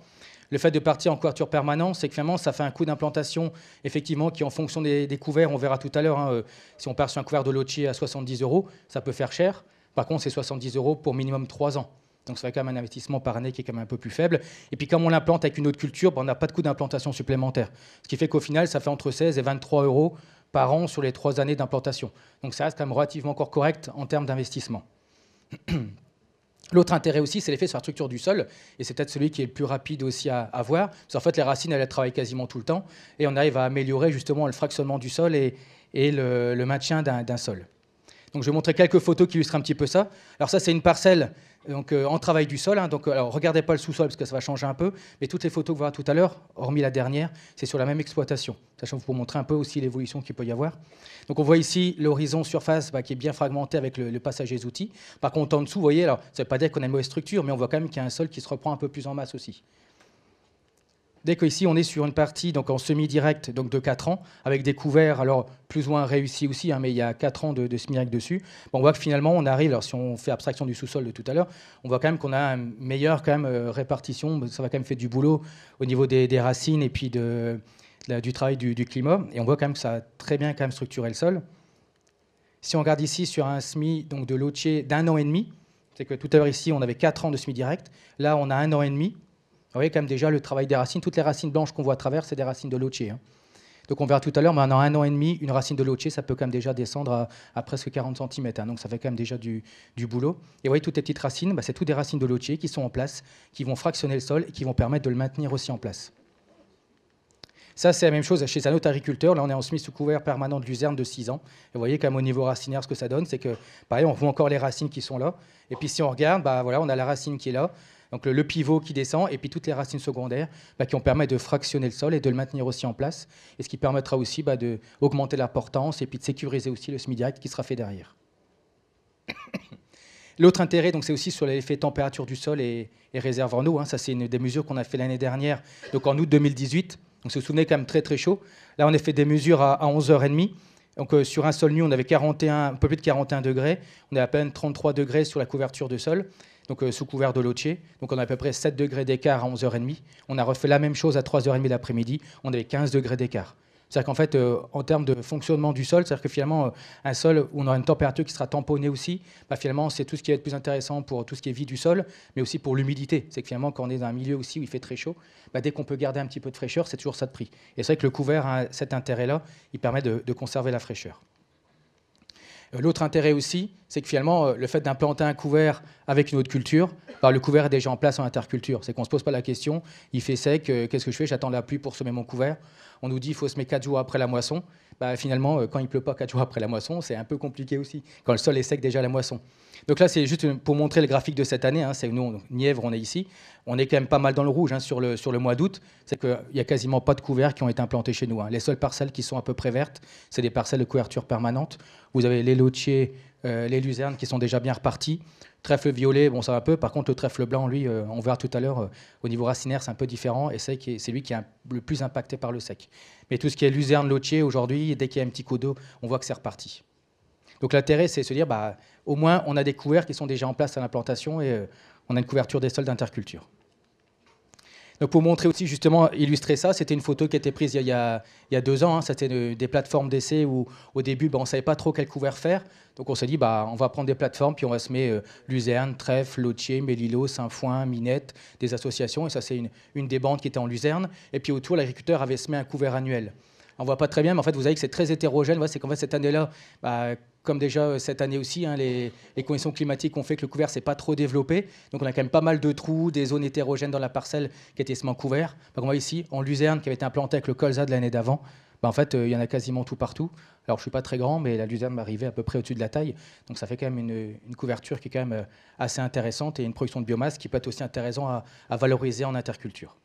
le fait de partir en couverture permanente, c'est que finalement, ça fait un coût d'implantation, effectivement, qui en fonction des, couverts, on verra tout à l'heure, hein, euh, si on part sur un couvert de lotier à 70 euros, ça peut faire cher. Par contre, c'est 70 euros pour minimum 3 ans. Donc ça fait quand même un investissement par année qui est quand même un peu plus faible. Et puis comme on l'implante avec une autre culture, ben, on n'a pas de coût d'implantation supplémentaire. Ce qui fait qu'au final, ça fait entre 16 et 23 euros par an sur les 3 années d'implantation. Donc ça reste quand même relativement encore correct en termes d'investissement. L'autre intérêt aussi, c'est l'effet sur la structure du sol, et c'est peut-être celui qui est le plus rapide aussi à, avoir, voir. Parce qu'en fait, les racines, elles, travaillent quasiment tout le temps, et on arrive à améliorer justement le fractionnement du sol et, le, le, maintien d'un sol. Donc je vais montrer quelques photos qui illustrent un petit peu ça. Alors ça, c'est une parcelle donc euh, en travail du sol. Hein, donc, euh, alors, regardez pas le sous-sol parce que ça va changer un peu, mais toutes les photos que vous verrez tout à l'heure, hormis la dernière, c'est sur la même exploitation. Sachant que vous montrer un peu aussi l'évolution qu'il peut y avoir. Donc on voit ici l'horizon surface bah, qui est bien fragmenté avec le, passage des outils. Par contre, en dessous, vous voyez, alors ça ne veut pas dire qu'on a une mauvaise structure, mais on voit quand même qu'il y a un sol qui se reprend un peu plus en masse aussi. Dès qu'ici, on est sur une partie donc en semi-direct donc de 4 ans, avec des couverts alors plus ou moins réussis aussi, hein, mais il y a 4 ans de, semi-direct dessus, bon, on voit que finalement, on arrive, alors si on fait abstraction du sous-sol de tout à l'heure, on voit quand même qu'on a une meilleure quand même, euh, répartition, ça va quand même fait du boulot au niveau des, racines et puis de, du travail du, climat, et on voit quand même que ça a très bien quand même structuré le sol. Si on regarde ici sur un semi donc de Lotier d'un an et demi, c'est que tout à l'heure ici, on avait 4 ans de semi-direct, là, on a un an et demi, vous voyez quand même déjà le travail des racines. Toutes les racines blanches qu'on voit à travers, c'est des racines de lotier. Hein. Donc on verra tout à l'heure, maintenant un an et demi, une racine de lotier, ça peut quand même déjà descendre à, presque 40 cm. Hein. donc ça fait quand même déjà du, boulot. Et vous voyez, toutes les petites racines, bah, c'est toutes des racines de lotier qui sont en place, qui vont fractionner le sol et qui vont permettre de le maintenir aussi en place. Ça, c'est la même chose chez un autre agriculteur. Là, on est en semis sous couvert permanent de luzerne de 6 ans. Et vous voyez, quand même, au niveau racinaire, ce que ça donne, c'est que, pareil, on voit encore les racines qui sont là. Et puis, si on regarde, bah, voilà, on a la racine qui est là. Donc le, pivot qui descend et puis toutes les racines secondaires bah, qui ont permis de fractionner le sol et de le maintenir aussi en place. Et ce qui permettra aussi bah, d'augmenter la portance et puis de sécuriser aussi le semi-direct qui sera fait derrière. L'autre intérêt, c'est aussi sur l'effet température du sol et, et réserve en eau. Hein. Ça, c'est une des mesures qu'on a fait l'année dernière, donc en août 2018. vous se souvenez quand même très très chaud. Là, on a fait des mesures à, 11h30. Donc euh, sur un sol nu, on avait 41, un peu plus de 41 degrés. On est à peine 33 degrés sur la couverture de sol donc euh, sous couvert de lotier. Donc on a à peu près 7 degrés d'écart à 11h30. On a refait la même chose à 3h30 daprès midi On avait 15 degrés d'écart. C'est-à-dire qu'en fait, euh, en termes de fonctionnement du sol, c'est-à-dire que finalement, euh, un sol où on aura une température qui sera tamponnée aussi, bah, finalement, c'est tout ce qui va être plus intéressant pour tout ce qui est vie du sol, mais aussi pour l'humidité. C'est que finalement, quand on est dans un milieu aussi où il fait très chaud, bah, dès qu'on peut garder un petit peu de fraîcheur, c'est toujours ça de prix. Et c'est vrai que le couvert a cet intérêt-là, il permet de conserver la fraîcheur. Euh, l'autre intérêt aussi, c'est que finalement, euh, le fait d'implanter un couvert avec une autre culture, bah, le couvert est déjà en place en interculture. C'est qu'on ne se pose pas la question, il fait sec, euh, qu'est-ce que je fais J'attends la pluie pour semer mon couvert. On nous dit il faut semer 4 jours après la moisson. Bah, finalement, euh, quand il pleut pas quatre jours après la moisson, c'est un peu compliqué aussi, quand le sol est sec déjà à la moisson. Donc là, c'est juste pour montrer le graphique de cette année. Hein, c'est nous, Nièvre, on est ici. On est quand même pas mal dans le rouge hein, sur, le, mois d'août. C'est qu'il n'y a quasiment pas de couverts qui ont été implantés chez nous. Hein. Les seules parcelles qui sont à peu près vertes, c'est des parcelles de couverture permanente. Vous avez les lotiers, euh, les luzernes qui sont déjà bien repartis. Trèfle violet, bon, ça va un peu. Par contre, le trèfle blanc, lui, euh, on verra tout à l'heure, euh, au niveau racinaire, c'est un peu différent. Et c'est lui qui est le plus impacté par le sec. Mais tout ce qui est luzerne, lotier, aujourd'hui, dès qu'il y a un petit coup d'eau, on voit que c'est reparti. Donc l'intérêt, c'est se dire, bah, au moins, on a des couverts qui sont déjà en place à l'implantation et euh, on a une couverture des sols d'interculture. Donc pour montrer aussi, justement, illustrer ça, c'était une photo qui a été prise il y a, deux ans. Hein. C'était des plateformes d'essai où au début, bah, on ne savait pas trop quel couvert faire. Donc on s'est dit, bah, on va prendre des plateformes, puis on va semer euh, Luzerne, Trèfle, lotier, Mélilo, sainfoin, Minette, des associations. Et ça, c'est une, une, des bandes qui était en Luzerne. Et puis autour, l'agriculteur avait semé un couvert annuel on voit pas très bien, mais en fait, vous voyez que c'est très hétérogène. c'est qu'en fait, cette année-là, bah, comme déjà euh, cette année aussi, hein, les, conditions climatiques ont fait que le couvert s'est pas trop développé. Donc on a quand même pas mal de trous, des zones hétérogènes dans la parcelle qui étaient seulement couvertes. Donc on voit ici, en luzerne, qui avait été implantée avec le colza de l'année d'avant, bah, en fait, euh, il y en a quasiment tout partout. Alors, je ne suis pas très grand, mais la luzerne m'arrivait à peu près au-dessus de la taille. Donc, ça fait quand même une, couverture qui est quand même euh, assez intéressante et une production de biomasse qui peut être aussi intéressante à, valoriser en interculture.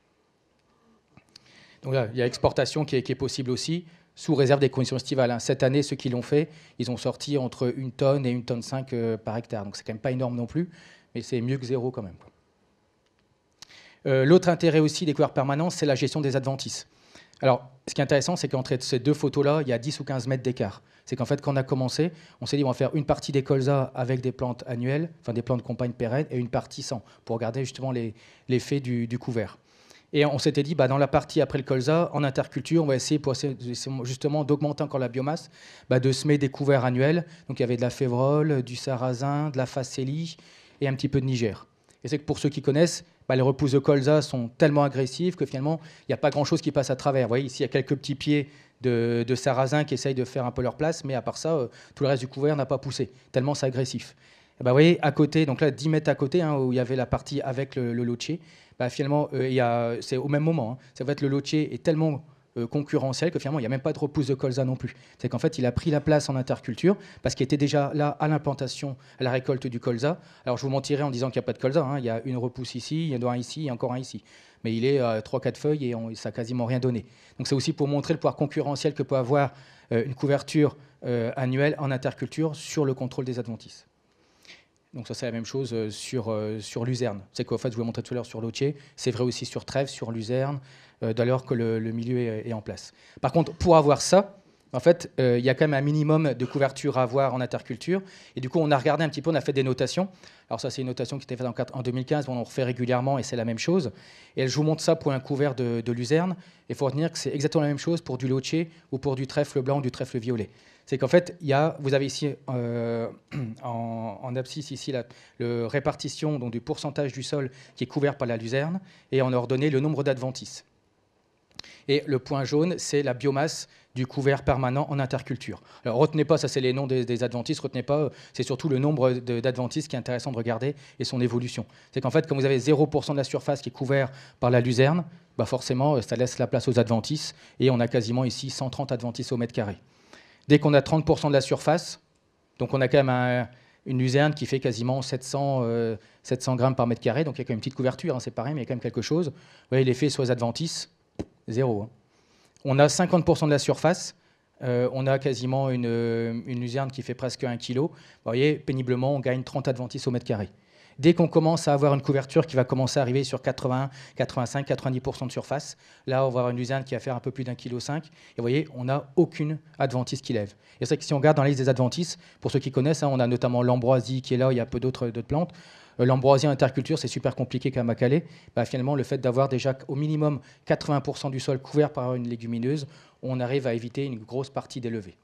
Donc là, il y a exportation qui est, qui est possible aussi sous réserve des conditions estivales. Hein. Cette année, ceux qui l'ont fait, ils ont sorti entre une tonne et une tonne 5 euh, par hectare. Donc c'est quand même pas énorme non plus, mais c'est mieux que zéro quand même. Euh, l'autre intérêt aussi des couverts permanents, c'est la gestion des adventices. Alors, ce qui est intéressant, c'est qu'entre ces deux photos-là, il y a 10 ou 15 mètres d'écart. C'est qu'en fait, quand on a commencé, on s'est dit on va faire une partie des colzas avec des plantes annuelles, enfin des plantes compagnes pérennes, et une partie sans, pour regarder justement l'effet du couvert. Et on s'était dit, bah, dans la partie après le colza, en interculture, on va essayer justement d'augmenter encore la biomasse, bah, de semer des couverts annuels. Donc il y avait de la févrole, du sarrasin, de la facélie et un petit peu de Niger. Et c'est que pour ceux qui connaissent, bah, les repousses de colza sont tellement agressives que finalement, il n'y a pas grand-chose qui passe à travers. Vous voyez, ici, il y a quelques petits pieds de, de sarrasin qui essayent de faire un peu leur place, mais à part ça, euh, tout le reste du couvert n'a pas poussé, tellement c'est agressif. bah, vous voyez, à côté, donc là, 10 mètres à côté, hein, où il y avait la partie avec le, le lotier, bah, finalement, euh, c'est au même moment. Ça va être le lotier est tellement euh, concurrentiel que finalement, il n'y a même pas de repousse de colza non plus. C'est qu'en fait, il a pris la place en interculture parce qu'il était déjà là à l'implantation, à la récolte du colza. Alors, je vous mentirais en disant qu'il n'y a pas de colza. Hein. Il y a une repousse ici, il y en a un ici il y a encore un ici. Mais il est à 3-4 feuilles et ça n'a quasiment rien donné. Donc, c'est aussi pour montrer le pouvoir concurrentiel que peut avoir euh, une couverture annuelle en interculture sur le contrôle des adventices. Donc ça, c'est la même chose euh, sur, euh, sur Luzerne. C'est qu'en fait, je vous ai montré tout à l'heure sur lotier, c'est vrai aussi sur trèfle, sur Luzerne, euh, que le, milieu est, en place. Par contre, pour avoir ça, en fait, euh, il y a quand même un minimum de couverture à avoir en interculture. Et du coup, on a regardé un petit peu, on a fait des notations. Alors ça, c'est une notation qui était faite en, en 2015, on en refait régulièrement et c'est la même chose. Et je vous montre ça pour un couvert de, de Luzerne. Et il faut retenir que c'est exactement la même chose pour du lotier ou pour du trèfle blanc ou du trèfle violet c'est qu'en fait, vous avez ici euh, en, abscisse ici la répartition donc, du pourcentage du sol qui est couvert par la luzerne et en ordonnée le nombre d'adventices. Et le point jaune, c'est la biomasse du couvert permanent en interculture. Alors retenez pas, ça c'est les noms des, adventices, retenez pas, c'est surtout le nombre d'adventices qui est intéressant de regarder et son évolution. C'est qu'en fait, quand vous avez 0% de la surface qui est couverte par la luzerne, bah forcément, ça laisse la place aux adventices et on a quasiment ici 130 adventices au mètre carré dès qu'on a 30% de la surface, donc on a quand même une luzerne qui fait quasiment 700, euh, grammes par mètre carré, donc il y a quand même une petite couverture, hein, c'est pareil, mais il y a quand même quelque chose. Vous voyez l'effet soit adventice, zéro. Hein. On a 50% de la surface, euh, on a quasiment une, euh, une, luzerne qui fait presque 1 kg. Vous voyez, péniblement, on gagne 30 adventices au mètre carré. Dès qu'on commence à avoir une couverture qui va commencer à arriver sur 80, 85, 90% de surface, là, on va avoir une usine qui va faire un peu plus d'un kilo 5. Et vous voyez, on n'a aucune adventice qui lève. Et c'est vrai que si on regarde dans la liste des adventices, pour ceux qui connaissent, hein, on a notamment l'ambroisie qui est là, il y a peu d'autres plantes. Euh, l'ambroisie en interculture, c'est super compliqué quand même à Bah, finalement, le fait d'avoir déjà au minimum 80% du sol couvert par une légumineuse, on arrive à éviter une grosse partie des levées.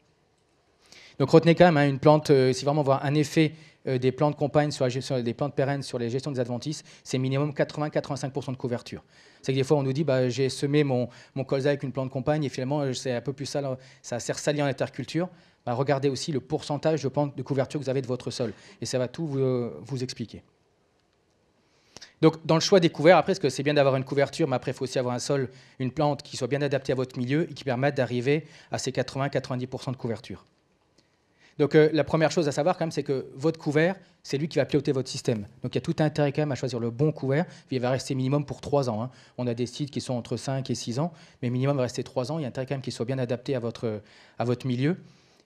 Donc retenez quand même hein, une plante, euh, si vraiment voir un effet euh, des plantes de campagne, sur, la gestion, des plantes pérennes sur les gestions des adventices, c'est minimum 80-85% de couverture. C'est que des fois, on nous dit, bah, j'ai semé mon, colza avec une plante de campagne, et finalement, euh, c'est un peu plus sale, ça sert sali en interculture. Bah, regardez aussi le pourcentage de de couverture que vous avez de votre sol. Et ça va tout euh, vous, expliquer. Donc, dans le choix des couverts, après, parce que c'est bien d'avoir une couverture, mais après, il faut aussi avoir un sol, une plante qui soit bien adaptée à votre milieu et qui permette d'arriver à ces 80-90% de couverture. Donc euh, la première chose à savoir quand même, c'est que votre couvert, c'est lui qui va piloter votre système. Donc il y a tout intérêt quand même à choisir le bon couvert. Il va rester minimum pour 3 ans. Hein. On a des sites qui sont entre 5 et 6 ans, mais minimum va rester 3 ans. Il y a intérêt quand même qu'il soit bien adapté à votre, milieu.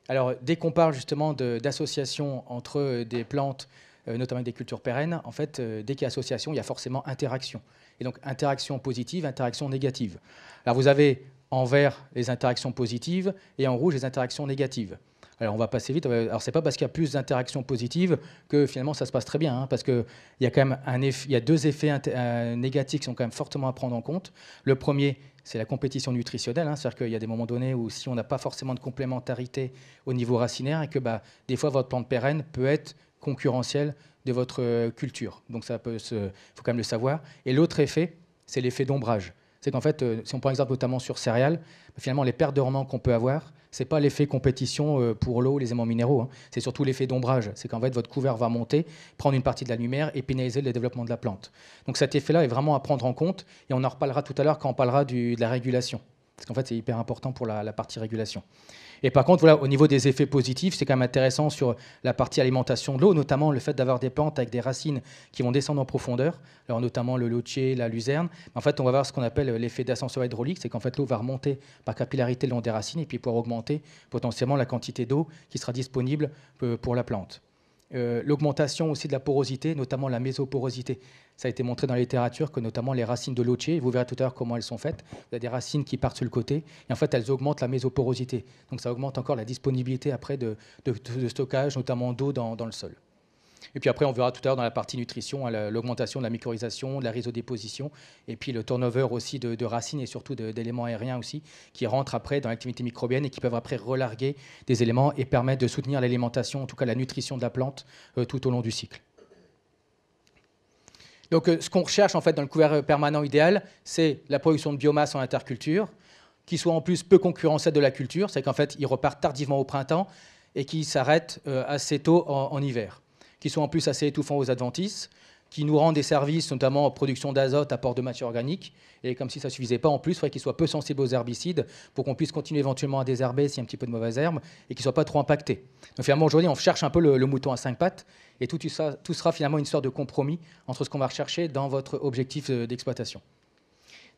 Alors dès qu'on parle justement d'association entre euh, des plantes, euh, notamment des cultures pérennes, en fait, dès qu'il y a association, il y a forcément interaction. Et donc interaction positive, interaction négative. Alors vous avez en vert les interactions positives et en rouge les interactions négatives. Alors on va passer vite. Alors c'est pas parce qu'il y a plus d'interactions positives que finalement ça se passe très bien, hein, parce qu'il y a quand même un il y a deux effets euh, négatifs qui sont quand même fortement à prendre en compte. Le premier, c'est la compétition nutritionnelle, hein, c'est-à-dire qu'il y a des moments donnés où si on n'a pas forcément de complémentarité au niveau racinaire et que bah, des fois votre plante pérenne peut être concurrentielle de votre euh, culture. Donc ça peut se, faut quand même le savoir. Et l'autre effet, c'est l'effet d'ombrage. C'est qu'en fait, euh, si on prend exemple notamment sur céréales, finalement les pertes de rendement qu'on peut avoir, n'est pas l'effet compétition euh, pour l'eau, les aimants minéraux. Hein. C'est surtout l'effet d'ombrage. C'est qu'en fait, votre couvert va monter, prendre une partie de la lumière et pénaliser le développement de la plante. Donc cet effet-là est vraiment à prendre en compte et on en reparlera tout à l'heure quand on parlera de la régulation. Parce qu'en fait, c'est hyper important pour la, partie régulation. Et par contre, au niveau des effets positifs, c'est quand même intéressant sur la partie alimentation de l'eau, notamment le fait d'avoir des plantes avec des racines qui vont descendre en profondeur, alors notamment le lotier, la luzerne. En fait, on va voir ce qu'on appelle l'effet d'ascenseur hydraulique, c'est qu'en fait, l'eau va remonter par capillarité le long des racines et puis pouvoir augmenter potentiellement la quantité d'eau qui sera disponible euh, pour la plante. Euh, l'augmentation aussi de la porosité, notamment la mésoporosité. Ça a été montré dans la littérature que notamment les racines de lotier, vous verrez tout à l'heure comment elles sont faites, vous avez des racines qui partent sur le côté, et en fait elles augmentent la mésoporosité. Donc ça augmente encore la disponibilité après de, stockage, notamment d'eau dans, le sol. Et puis après, on verra tout à l'heure dans la partie nutrition hein, l'augmentation de la mycorhisation, de la rhizodéposition, et puis le turnover aussi de, racines et surtout d'éléments aériens aussi, qui rentrent après dans l'activité microbienne et qui peuvent après relarguer des éléments et permettre de soutenir l'alimentation, en tout cas la nutrition de la plante euh, tout au long du cycle. Donc euh, ce qu'on recherche en fait dans le couvert euh, permanent idéal, c'est la production de biomasse en interculture, qui soit en plus peu concurrencée de la culture, c'est qu'en fait ils repartent tardivement au printemps et qui s'arrêtent euh, assez tôt en, hiver, qui soit en plus assez étouffant aux adventices qui nous rend des services, notamment en production d'azote, apport de matière organique. Et comme si ça ne suffisait pas, en plus, il faudrait qu'ils soient peu sensibles aux herbicides pour qu'on puisse continuer éventuellement à désherber s'il y a un petit peu de mauvaises herbes, et qu'ils ne soient pas trop impactés. Donc finalement, aujourd'hui, on cherche un peu le, mouton à cinq pattes et tout, sera finalement une sorte de compromis entre ce qu'on va rechercher dans votre objectif euh, d'exploitation.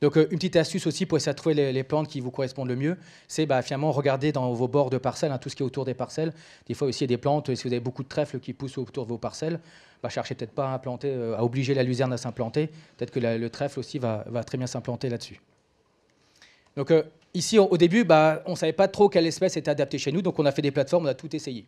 Donc euh, une petite astuce aussi pour essayer de trouver les, plantes qui vous correspondent le mieux, c'est bah, finalement regarder dans vos bords de parcelles, hein, tout ce qui est autour des parcelles. Des fois aussi il y a des plantes, euh, si vous avez beaucoup de trèfles qui poussent autour de vos parcelles, va chercher peut-être pas à implanter, euh, à obliger la luzerne à s'implanter. Peut-être que le trèfle aussi va, très bien s'implanter là-dessus. Donc euh, ici, au, début, bah, on ne savait pas trop quelle espèce était adaptée chez nous, donc on a fait des plateformes, on a tout essayé.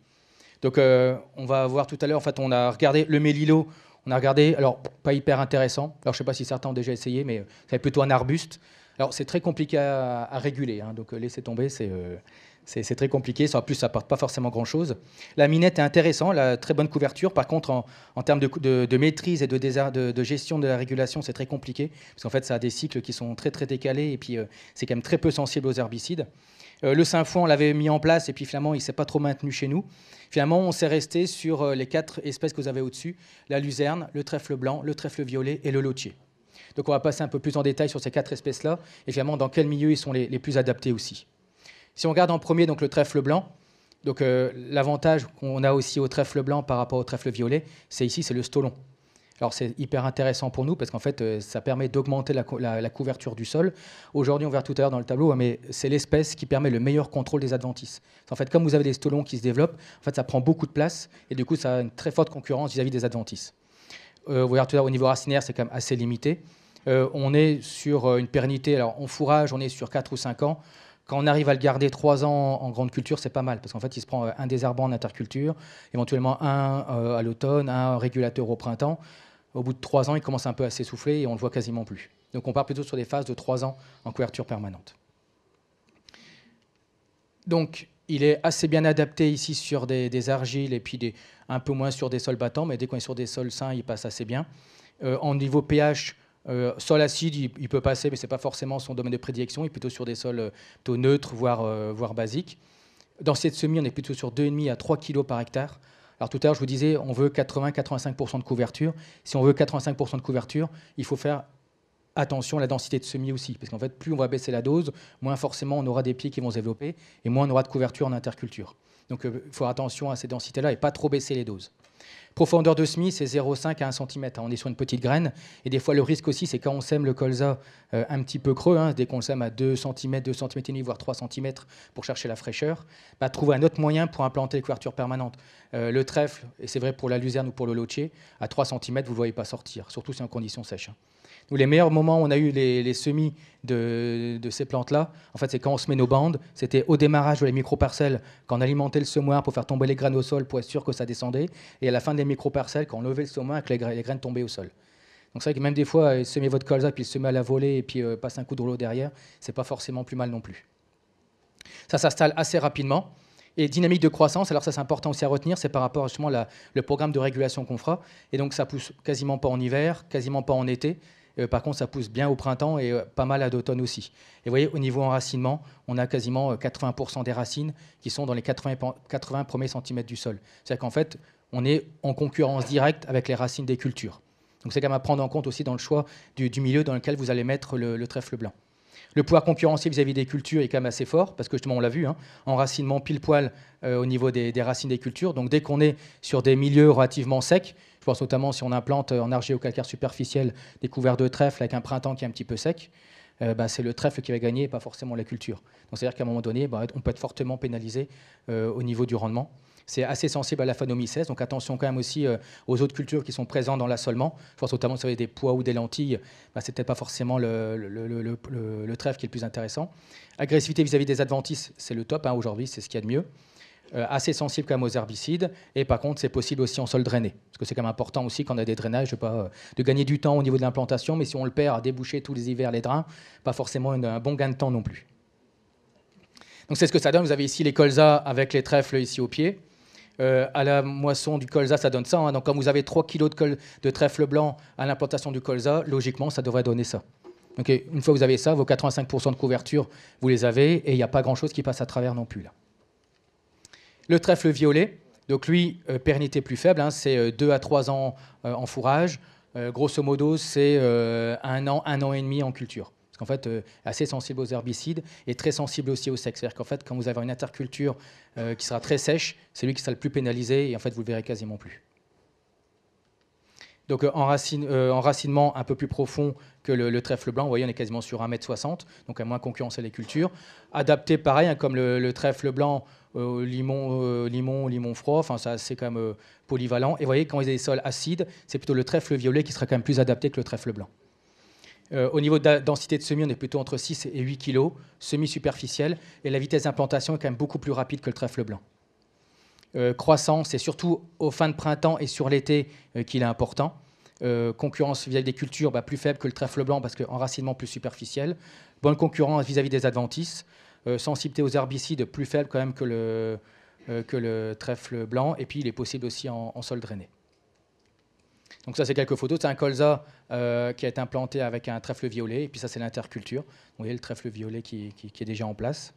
Donc euh, on va voir tout à l'heure, en fait, on a regardé le mélilo, on a regardé, alors pas hyper intéressant, alors je ne sais pas si certains ont déjà essayé, mais c'est plutôt un arbuste. Alors c'est très compliqué à, réguler, hein. donc euh, laisser tomber, euh, c'est très compliqué. Ça, en plus, ça apporte pas forcément grand-chose. La minette est intéressant, la très bonne couverture. Par contre, en, termes de, maîtrise et de, gestion de la régulation, c'est très compliqué parce qu'en fait, ça a des cycles qui sont très très décalés et puis euh, c'est quand même très peu sensible aux herbicides. le Sainfoin, on l'avait mis en place et puis finalement, il s'est pas trop maintenu chez nous. Finalement, on s'est resté sur les quatre espèces que vous avez au-dessus la luzerne, le trèfle blanc, le trèfle violet et le lotier. Donc on va passer un peu plus en détail sur ces quatre espèces-là, et finalement dans quel milieu ils sont les, plus adaptés aussi. Si on regarde en premier donc le trèfle blanc, donc euh, l'avantage qu'on a aussi au trèfle blanc par rapport au trèfle violet, c'est ici, c'est le stolon. Alors c'est hyper intéressant pour nous parce qu'en fait, euh, ça permet d'augmenter la, couverture du sol. Aujourd'hui, on verra tout à l'heure dans le tableau, mais c'est l'espèce qui permet le meilleur contrôle des adventices. En fait, comme vous avez des stolons qui se développent, en fait, ça prend beaucoup de place et du coup, ça a une très forte concurrence vis-à-vis des adventices. Euh, vous verrez tout à l'heure au niveau racinaire, c'est quand même assez limité. Euh, on est sur euh, une pérennité. Alors en fourrage, on est sur 4 ou 5 ans. Quand on arrive à le garder 3 ans en grande culture, c'est pas mal, parce qu'en fait, il se prend euh, un désherbant en interculture, éventuellement un à l'automne, un régulateur au printemps. Au bout de 3 ans, il commence un peu à s'essouffler et on le voit quasiment plus. Donc on part plutôt sur des phases de 3 ans en couverture permanente. Donc il est assez bien adapté ici sur des, argiles et puis un peu moins sur des sols battants, mais dès qu'on est sur des sols sains, il passe assez bien. en niveau pH, euh, sol acide, il, peut passer, mais ce n'est pas forcément son domaine de prédilection. Il est plutôt sur des sols euh, taux neutres, voire, euh, voire basiques. Dans cette semis, on est plutôt sur 2,5 à 3 kg par hectare. Alors tout à l'heure, je vous disais, on veut 80-85% de couverture. Si on veut 85% de couverture, il faut faire attention à la densité de semis aussi. Parce qu'en fait, plus on va baisser la dose, moins forcément on aura des pieds qui vont se développer et moins on aura de couverture en interculture. Donc il faut faire attention à ces densités-là et pas trop baisser les doses. Profondeur de semis, c'est 0,5 à 1 cm. Hein, on est sur une petite graine. Et des fois, le risque aussi, c'est quand on sème le colza euh, un petit peu creux, hein, dès qu'on le sème à 2 cm, 2 cm et demi, voire 3 cm pour chercher la fraîcheur, bah, trouver un autre moyen pour implanter les couvertures permanentes. Euh, le trèfle, et c'est vrai pour la luzerne ou pour le lotier, à 3 cm, vous ne voyez pas sortir, surtout si en conditions sèches. Hein. Où les meilleurs moments où on a eu les, semis de, ces plantes-là, en fait, c'est quand on se met nos bandes. C'était au démarrage de les micro-parcelles, quand on alimentait le semoir pour faire tomber les graines au sol pour être sûr que ça descendait. Et à la fin des micro-parcelles, quand on levait le semoir et que les, graines tombaient au sol. Donc c'est vrai que même des fois, euh, semer votre colza, puis le semer à la volée, et puis euh, passer un coup de rouleau derrière, c'est pas forcément plus mal non plus. Ça s'installe assez rapidement. Et dynamique de croissance, alors ça c'est important aussi à retenir, c'est par rapport justement à le programme de régulation qu'on fera. Et donc ça pousse quasiment pas en hiver, quasiment pas en été. Euh, par contre, ça pousse bien au printemps et euh, pas mal à l'automne aussi. Et vous voyez, au niveau enracinement, on a quasiment 80% euh, des racines qui sont dans les 80, premiers centimètres du sol. C'est-à-dire qu'en fait, on est en concurrence directe avec les racines des cultures. Donc c'est quand même à prendre en compte aussi dans le choix du, milieu dans lequel vous allez mettre le, trèfle blanc. Le pouvoir concurrentiel vis-à-vis des cultures est quand même assez fort, parce que justement, on l'a vu, hein, enracinement pile poil au niveau des, racines des cultures. Donc dès qu'on est sur des milieux relativement secs, je pense notamment si on implante en ou calcaire superficiel des couverts de trèfle avec un printemps qui est un petit peu sec, euh, bah, c'est le trèfle qui va gagner et pas forcément la culture. Donc c'est-à-dire qu'à un moment donné, bah, on peut être fortement pénalisé euh, au niveau du rendement. C'est assez sensible à la phanomycèse, donc attention quand même aussi euh, aux autres cultures qui sont présentes dans l'assolement. Je pense notamment si vous avez des pois ou des lentilles, bah, c'est peut-être pas forcément le, trèfle qui est le plus intéressant. Agressivité vis-à-vis des adventices, c'est le top hein, aujourd'hui, c'est ce qu'il y a de mieux. Euh, assez sensible quand aux herbicides. Et par contre, c'est possible aussi en sol drainé. Parce que c'est quand même important aussi quand on a des drainages, de euh, gagner du temps au niveau de l'implantation. Mais si on le perd à déboucher tous les hivers les drains, pas forcément un bon gain de temps non plus. Donc c'est ce que ça donne. Vous avez ici les colzas avec les trèfles ici au pied. Euh, à la moisson du colza, ça donne ça. Hein. Donc quand vous avez 3 kg de, de trèfle blanc à l'implantation du colza, logiquement, ça devrait donner ça. Une fois que vous avez ça, vos 85% de couverture, vous les avez, et il n'y a pas grand-chose qui passe à travers non plus là. Le trèfle violet, donc lui, euh, pernité pérennité plus faible, hein, c'est 2 euh, à 3 ans euh, en fourrage. grosso modo, c'est un an, un an et demi en culture. Parce qu'en fait, assez sensible aux herbicides et très sensible aussi au sexe. C'est-à-dire qu'en fait, quand vous avez une interculture qui sera très sèche, c'est lui qui sera le plus pénalisé et en fait, vous le verrez quasiment plus. Donc en enracinement un peu plus profond que le, trèfle blanc. Vous voyez, on est quasiment sur 1m60, donc à moins à les cultures. Adapté, pareil, hein, comme le trèfle blanc euh, limon, euh, limon, limon froid. Enfin, c'est quand même euh, polyvalent. Et vous voyez, quand il y des sols acides, c'est plutôt le trèfle violet qui sera quand même plus adapté que le trèfle blanc. au niveau de densité de semis, on est plutôt entre 6 et 8 kg, semis superficiel, et la vitesse d'implantation est quand même beaucoup plus rapide que le trèfle blanc. croissance, c'est surtout aux fins de printemps et sur l'été qu'il est important. concurrence vis-à-vis des cultures bah, plus faible que le trèfle blanc parce qu'enracinement plus superficiel, bonne concurrence vis-à-vis des adventices, euh, sensibilité aux herbicides plus faible quand même que le, euh, que le trèfle blanc. Et puis, il est possible aussi en, sol drainé. Donc ça, c'est quelques photos. C'est un colza euh, qui a été implanté avec un trèfle violet. Et puis ça, c'est l'interculture. Vous voyez le trèfle violet qui, est déjà en place.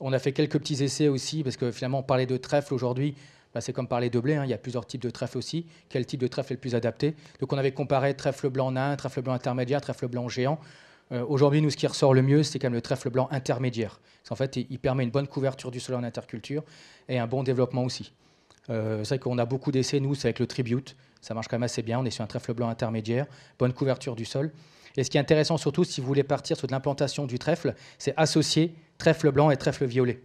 On a fait quelques petits essais aussi, parce que finalement, parler de trèfle aujourd'hui, bah, c'est comme parler de blé. Hein. Il y a plusieurs types de trèfle aussi. Quel type de trèfle est le plus adapté Donc on avait comparé trèfle blanc nain, trèfle blanc intermédiaire, trèfle blanc géant. Euh, aujourd'hui, nous, ce qui ressort le mieux, c'est quand même le trèfle blanc intermédiaire. En fait, il permet une bonne couverture du sol en interculture et un bon développement aussi. Euh, c'est vrai qu'on a beaucoup d'essais, nous, avec le tribute. Ça marche quand même assez bien. On est sur un trèfle blanc intermédiaire, bonne couverture du sol. Et ce qui est intéressant surtout, si vous voulez partir sur de l'implantation du trèfle, c'est associer trèfle blanc et trèfle violet.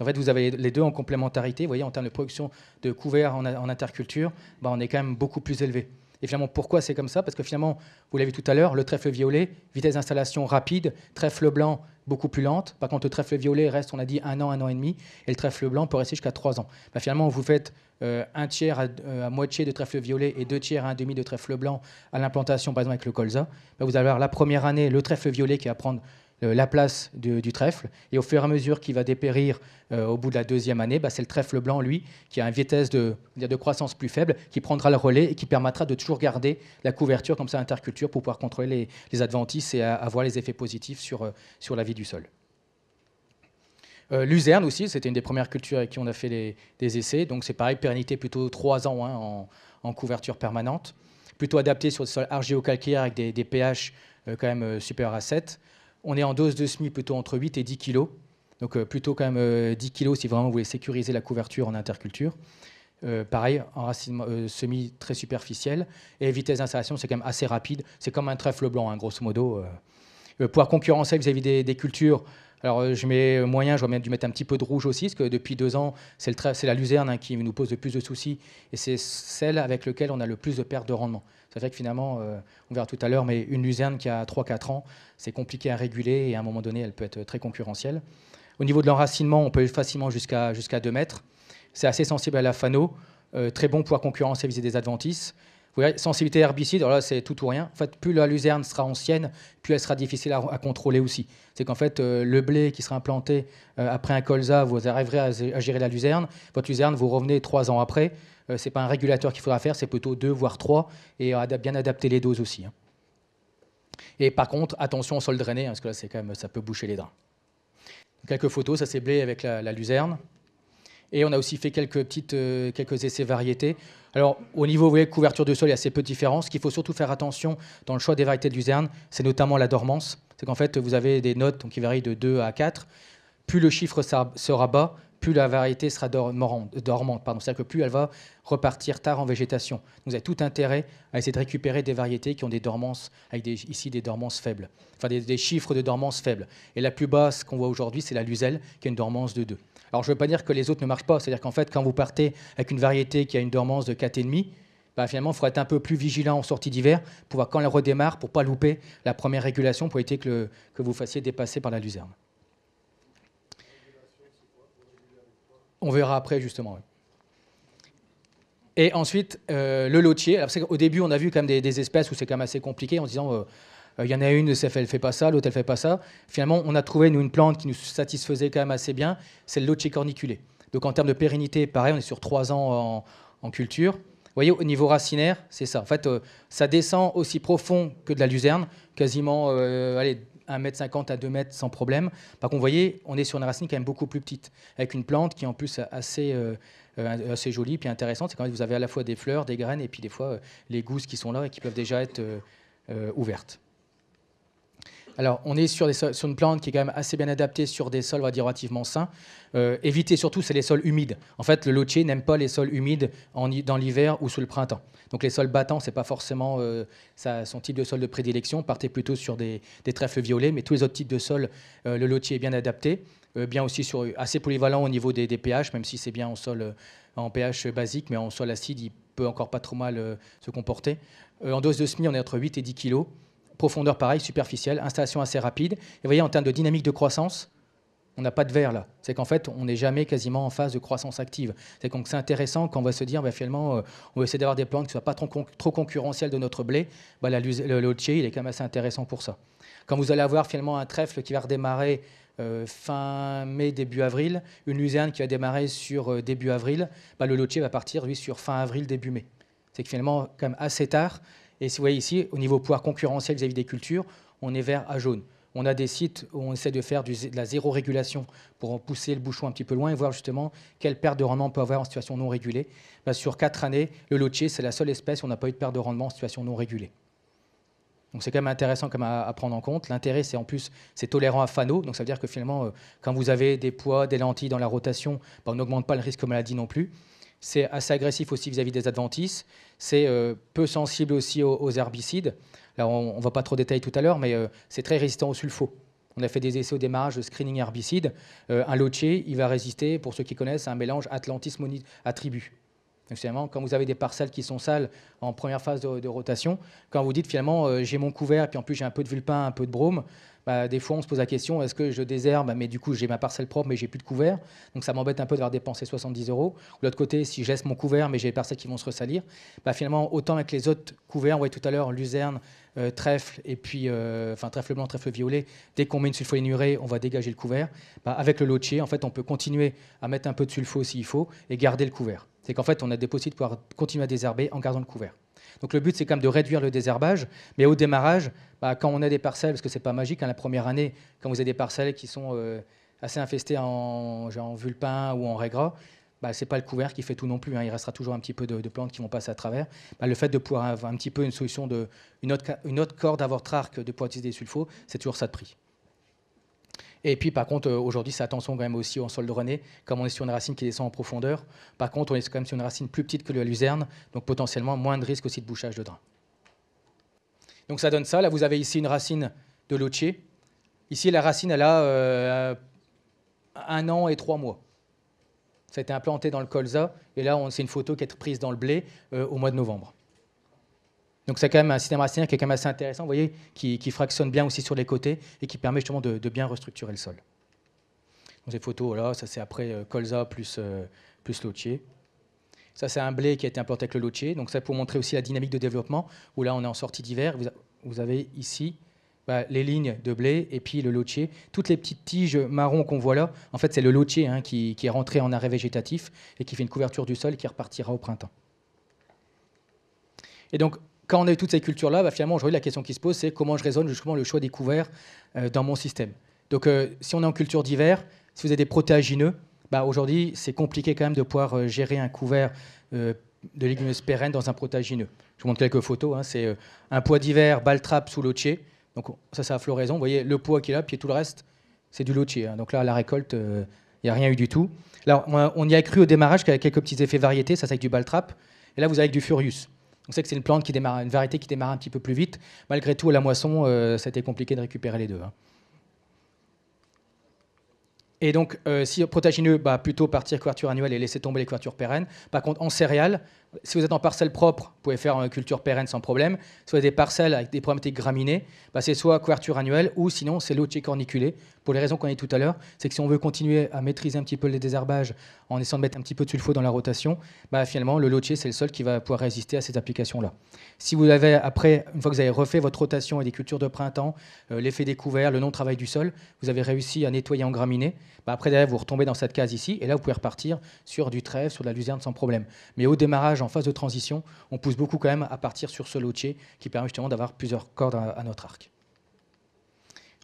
En fait, vous avez les deux en complémentarité. Vous voyez, en termes de production de couverts en, en interculture, ben, on est quand même beaucoup plus élevé. Et finalement, pourquoi c'est comme ça Parce que finalement, vous l'avez tout à l'heure, le trèfle violet, vitesse d'installation rapide, trèfle blanc beaucoup plus lente. Par contre, le trèfle violet reste, on a dit, un an, un an et demi, et le trèfle blanc peut rester jusqu'à trois ans. Bah, finalement, vous faites euh, un tiers euh, à, moitié de trèfle violet et deux tiers à un demi de trèfle blanc à l'implantation, par exemple, avec le colza. Bah, vous allez avoir la première année le trèfle violet qui va prendre euh, la place du, trèfle. Et au fur et à mesure qu'il va dépérir euh, au bout de la deuxième année, bah, c'est le trèfle blanc, lui, qui a une vitesse de, croissance plus faible, qui prendra le relais et qui permettra de toujours garder la couverture comme ça interculture pour pouvoir contrôler les, adventices et avoir les effets positifs sur, euh, la vie du sol. Luzerne aussi, c'était une des premières cultures avec qui on a fait des essais. Donc c'est pareil, pérennité plutôt 3 ans hein, en, couverture permanente. Plutôt adapté sur le sol argilo-calcaire avec des, des pH quand même supérieurs à 7 on est en dose de semis plutôt entre 8 et 10 kg. Donc euh, plutôt quand même 10 euh, kg si vraiment vous voulez sécuriser la couverture en interculture. Euh, pareil, en semis semi très superficiel. Et vitesse d'installation, c'est quand même assez rapide. C'est comme un trèfle blanc, hein, grosso modo. Pour concurrencer vis-à-vis des, cultures. Alors, je mets moyen, je vais mettre un petit peu de rouge aussi, parce que depuis deux ans, c'est la luzerne hein, qui nous pose le plus de soucis. Et c'est celle avec laquelle on a le plus de pertes de rendement. C'est vrai que finalement, euh, on verra tout à l'heure, mais une luzerne qui a 3-4 ans, c'est compliqué à réguler et à un moment donné, elle peut être très concurrentielle. Au niveau de l'enracinement, on peut facilement jusqu'à jusqu'à 2 mètres. C'est assez sensible à la fano, euh, très bon pour la concurrence et viser des adventices. Vous voyez, sensibilité herbicide, alors là, c'est tout ou rien. En fait, plus la luzerne sera ancienne, plus elle sera difficile à, contrôler aussi. C'est qu'en fait, euh, le blé qui sera implanté après un colza, vous arriverez à, gérer la luzerne. Votre luzerne, vous revenez trois ans après. Ce euh, c'est pas un régulateur qu'il faudra faire, c'est plutôt deux voire trois, et euh, bien adapter les doses aussi. Hein. Et par contre, attention au sol drainé, hein, parce que là, c'est quand même, ça peut boucher les drains. Quelques photos, ça c'est blé avec la, luzerne. Et on a aussi fait quelques petites, euh, quelques essais variétés. Alors, au niveau, vous voyez, couverture de sol, il y a assez peu de Ce qu'il faut surtout faire attention dans le choix des variétés de luzerne, c'est notamment la dormance. C'est qu'en fait, vous avez des notes qui varient de 2 à 4. Plus le chiffre sera bas, plus la variété sera dormante. C'est-à-dire que plus elle va repartir tard en végétation. Vous avez tout intérêt à essayer de récupérer des variétés qui ont des dormances, avec ici des dormances faibles, enfin des, chiffres de dormance faibles. Et la plus basse qu'on voit aujourd'hui, c'est la luzelle, qui a une dormance de 2. Alors je ne veux pas dire que les autres ne marchent pas, c'est-à-dire qu'en fait, quand vous partez avec une variété qui a une dormance de 4,5, bah, finalement, il faudra être un peu plus vigilant en sortie d'hiver, pour voir quand elle redémarre, pour ne pas louper la première régulation, pour éviter que, que vous fassiez dépasser par la luzerne. On verra après, justement. Et ensuite, euh, le lotier. au début, on a vu quand des, espèces où c'est quand assez compliqué en disant. Euh, euh, il y en a une, elle fait pas ça, l'autre, elle fait pas ça. Finalement, on a trouvé nous, une plante qui nous satisfaisait quand même assez bien, c'est le lotier corniculé. Donc en termes de pérennité, pareil, on est sur trois ans en, culture. Vous voyez, au niveau racinaire, c'est ça. En fait, ça descend aussi profond que de la luzerne, quasiment allez, 1m50 à 2m sans problème. Par contre, vous voyez, on est sur une racine quand même beaucoup plus petite, avec une plante qui est en plus assez, euh, euh, assez jolie puis intéressante. C'est quand même vous avez à la fois des fleurs, des graines et puis des fois euh, les gousses qui sont là et qui peuvent déjà être ouvertes. Alors, on est sur, une plante qui est quand même assez bien adaptée sur des sols, on va dire, relativement sains. Euh, éviter surtout, c'est les sols humides. En fait, le lotier n'aime pas les sols humides dans l'hiver ou sous le printemps. Donc, les sols battants, ce n'est pas forcément euh, son type de sol de prédilection. Partez plutôt sur des, trèfles violets, mais tous les autres types de sols, euh, le lotier est bien adapté. bien aussi sur, assez polyvalent au niveau des, pH, même si c'est bien en sol en pH basique, mais en sol acide, il peut encore pas trop mal se comporter. en dose de semis, on est entre 8 et 10 kg profondeur pareille, superficielle, installation assez rapide. Et vous voyez, en termes de dynamique de croissance, on n'a pas de verre là. C'est qu'en fait, on n'est jamais quasiment en phase de croissance active. C'est donc c'est intéressant quand on va se dire, bah, finalement, euh, on va essayer d'avoir des plantes qui ne soient pas trop, trop, concurrentielles de notre blé. Bah, la, le, le il est quand même assez intéressant pour ça. Quand vous allez avoir finalement un trèfle qui va redémarrer euh, fin mai, début avril, une luzerne qui va démarrer sur euh, début avril, bah, le lotier va partir, lui, sur fin avril, début mai. C'est que finalement, quand même assez tard, et si vous voyez ici, au niveau pouvoir concurrentiel vis-à-vis des cultures, on est vert à jaune. On a des sites où on essaie de faire de la zéro régulation pour en pousser le bouchon un petit peu loin et voir justement quelle perte de rendement on peut avoir en situation non régulée. Bah, sur quatre années, le lotier, c'est la seule espèce où on n'a pas eu de perte de rendement en situation non régulée. Donc c'est quand même intéressant à, prendre en compte. L'intérêt, c'est en plus, c'est tolérant à Fano. Donc ça veut dire que finalement, euh, quand vous avez des poids, des lentilles dans la rotation, bah, on n'augmente pas le risque de maladie non plus c'est assez agressif aussi vis-à-vis des adventices, c'est euh, peu sensible aussi aux, herbicides. on, ne va pas trop détailler tout à l'heure, mais euh, c'est très résistant au sulfo. On a fait des essais au démarrage de screening herbicide. Euh, un lotier, il va résister, pour ceux qui connaissent, à un mélange atlantis attribut Donc finalement, quand vous avez des parcelles qui sont sales en première phase de, rotation, quand vous dites finalement j'ai mon couvert, puis en plus j'ai un peu de vulpin, un peu de brome, bah, des fois on se pose la question est-ce que je désherbe Mais du coup j'ai ma parcelle propre, mais j'ai plus de couvert. Donc ça m'embête un peu de devoir dépenser 70 euros. ou l'autre côté, si je laisse mon couvert, mais j'ai des parcelles qui vont se ressalir, bah, finalement autant avec les autres couverts, on voyait tout à l'heure luzerne, euh, trèfle et puis euh, enfin trèfle blanc, trèfle violet. Dès qu'on met une sulfolinurée, on va dégager le couvert. Bah, avec le lotier, en fait, on peut continuer à mettre un peu de sulfo s'il faut et garder le couvert. C'est qu'en fait, on a des possibilités de pouvoir continuer à désherber en gardant le couvert. Donc le but, c'est quand même de réduire le désherbage. Mais au démarrage, bah, quand on a des parcelles, parce que c'est pas magique, hein, la première année, quand vous avez des parcelles qui sont euh, assez infestées en, en, vulpin ou en régras, gras, bah, ce pas le couvert qui fait tout non plus. Hein. Il restera toujours un petit peu de, plantes qui vont passer à travers. Bah, le fait de pouvoir avoir un petit peu une solution, de, une, autre, corde à corde arc de poitis des sulfos, c'est toujours ça de prix. Et puis par contre, euh, aujourd'hui, c'est attention quand même aussi en sol rené comme on est sur une racine qui descend en profondeur. Par contre, on est quand même sur une racine plus petite que la luzerne, donc potentiellement moins de risque aussi de bouchage de drain. Donc ça donne ça. Là, vous avez ici une racine de lotier. Ici, la racine, elle a euh, un an et trois mois. Ça a été implanté dans le colza. Et là, c'est une photo qui est prise dans le blé euh, au mois de novembre. Donc c'est quand même un système racinaire qui est quand même assez intéressant, vous voyez, qui, fractionne bien aussi sur les côtés et qui permet justement de, bien restructurer le sol. Donc ces photos, là, ça c'est après euh, colza plus, euh, plus lotier. Ça c'est un blé qui a été importé avec le lotier. Donc ça pour montrer aussi la dynamique de développement, où là on est en sortie d'hiver. Vous, avez ici bah, les lignes de blé et puis le lotier. Toutes les petites tiges marron qu'on voit là, en fait c'est le lotier hein, qui, qui est rentré en arrêt végétatif et qui fait une couverture du sol qui repartira au printemps. Et donc quand on a eu toutes ces cultures-là, bah, finalement, aujourd'hui, la question qui se pose, c'est comment je raisonne justement le choix des couverts euh, dans mon système. Donc, euh, si on est en culture d'hiver, si vous avez des protéagineux, bah, aujourd'hui, c'est compliqué quand même de pouvoir euh, gérer un couvert de légumineuses pérennes dans un protéagineux. Je vous montre quelques photos. Hein, c'est un poids d'hiver, baltrap sous lotier. Donc, ça, c'est à floraison. Vous voyez le poids qui est là, puis tout le reste, c'est du lotier. Hein. Donc là, la récolte, il n'y a rien eu du tout. Alors, on, y a cru au démarrage qu'il y avait quelques petits effets variétés, ça, c'est avec du baltrap. Et là, vous avez du furius. On sait que c'est une plante qui démarre, une variété qui démarre un petit peu plus vite. Malgré tout, à la moisson, c'était euh, compliqué de récupérer les deux. Hein. Et donc, euh, si protagineux, bah, plutôt partir couverture annuelle et laisser tomber les couvertures pérennes. Par contre, en céréales, si vous êtes en parcelle propre, vous pouvez faire une euh, culture pérenne sans problème. Soit des parcelles avec des problématiques graminées, bah, c'est soit couverture annuelle ou sinon c'est lotier corniculé. Pour les raisons qu'on a dit tout à l'heure, c'est que si on veut continuer à maîtriser un petit peu les désherbages en essayant de mettre un petit peu de sulfo dans la rotation, bah finalement le lotier c'est le seul qui va pouvoir résister à ces applications-là. Si vous avez après, une fois que vous avez refait votre rotation et des cultures de printemps, euh, l'effet découvert, le non-travail du sol, vous avez réussi à nettoyer en graminée, bah, après derrière vous retombez dans cette case ici et là vous pouvez repartir sur du trèfle, sur de la luzerne sans problème. Mais au démarrage en phase de transition, on pousse beaucoup quand même à partir sur ce lotier qui permet justement d'avoir plusieurs cordes à, notre arc.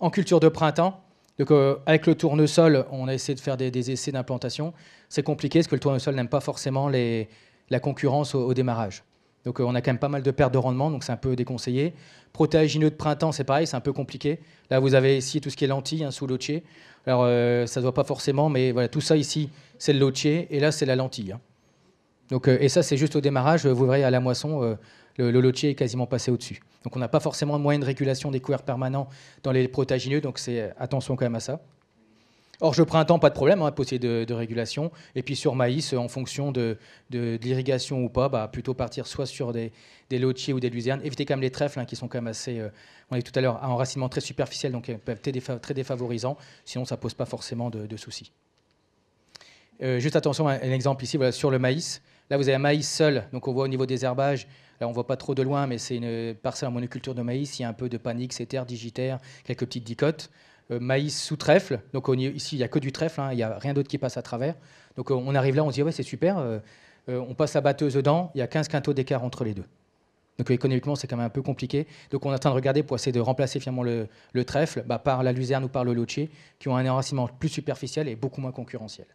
En culture de printemps, donc, euh, avec le tournesol, on a essayé de faire des, essais d'implantation. C'est compliqué parce que le tournesol n'aime pas forcément les, la concurrence au, démarrage. Donc euh, on a quand même pas mal de pertes de rendement, donc c'est un peu déconseillé. Protéagineux de printemps, c'est pareil, c'est un peu compliqué. Là, vous avez ici tout ce qui est lentille hein, sous lotier. Alors euh, ça ne se voit pas forcément, mais voilà, tout ça ici, c'est le lotier, et là, c'est la lentille. Hein. Euh, et ça, c'est juste au démarrage. Euh, vous verrez à la moisson, euh, le, lotier est quasiment passé au-dessus. Donc on n'a pas forcément de moyen de régulation des couverts permanents dans les protagineux, donc c'est attention quand même à ça. Or, je prends un temps, pas de problème, hein, possible de, de, régulation. Et puis sur maïs, en fonction de, l'irrigation ou pas, bah, plutôt partir soit sur des, lotiers ou des luzernes. Évitez quand même les trèfles, hein, qui sont quand même assez, on l'a tout à l'heure, un enracinement très superficiel, donc être très défavorisant. Sinon, ça pose pas forcément de, soucis. juste attention à un exemple ici, sur le maïs. Là, vous avez un maïs seul, donc on voit au niveau des herbages, là on voit pas trop de loin, mais c'est une parcelle en monoculture de maïs, il y a un peu de panique, c'est terre digitaire, quelques petites dicotes. Euh, maïs sous trèfle, donc on ici il n'y a que du trèfle, hein, il n'y a rien d'autre qui passe à travers. Donc euh, on arrive là, on se dit ouais c'est super, euh, on passe la batteuse dedans, il y a 15 quintaux d'écart entre les deux. Donc économiquement, c'est quand même un peu compliqué. Donc on est en train de regarder pour essayer de remplacer finalement le, trèfle bah, par la luzerne ou par le lotier, qui ont un enracinement plus superficiel et beaucoup moins concurrentiel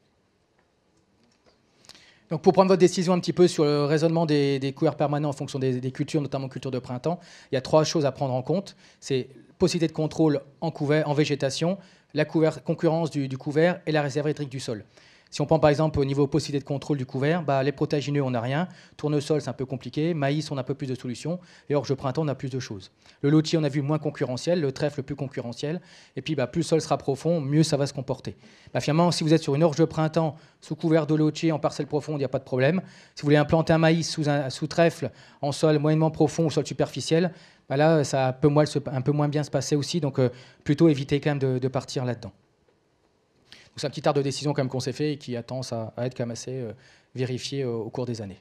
pour prendre votre décision un petit peu sur le raisonnement des, couverts permanents en fonction des, cultures, notamment culture de printemps, il y a trois choses à prendre en compte. C'est possibilité de contrôle en, couvert, en végétation, la concurrence du, du couvert et la réserve électrique du sol. Si on prend par exemple au niveau possibilité de contrôle du couvert, bah, les protagineux, on n'a rien. Tournesol, c'est un peu compliqué. Maïs, on a un peu plus de solutions. Et orge printemps, on a plus de choses. Le lotier, on a vu moins concurrentiel. Le trèfle, plus concurrentiel. Et puis, bah, plus le sol sera profond, mieux ça va se comporter. Bah, finalement, si vous êtes sur une orge de printemps, sous couvert de lotier, en parcelle profonde, il n'y a pas de problème. Si vous voulez implanter un maïs sous, un, sous trèfle, en sol moyennement profond ou sol superficiel, là, ça peut un peu moins bien se passer aussi. Donc, euh, plutôt éviter quand même de partir là-dedans c'est un petit art de décision quand même qu'on s'est fait et qui a tendance à, être quand même assez euh, vérifié euh, au cours des années.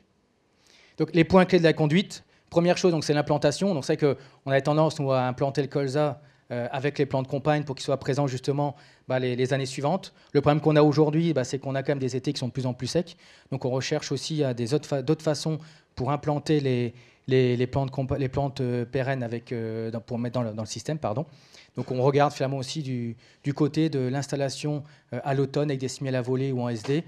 Donc les points clés de la conduite. Première chose, c'est l'implantation. Donc c'est que on a tendance à implanter le colza euh, avec les plantes de pour qu'ils soient présents justement bah, les, années suivantes. Le problème qu'on a aujourd'hui, bah, c'est qu'on a quand même des étés qui sont de plus en plus secs. Donc on recherche aussi à d'autres façons pour implanter les, les, plantes, les euh, pérennes euh, pour mettre dans le, système. Pardon. Donc on regarde finalement aussi du, côté de l'installation euh, à l'automne avec des semis à volée ou en SD.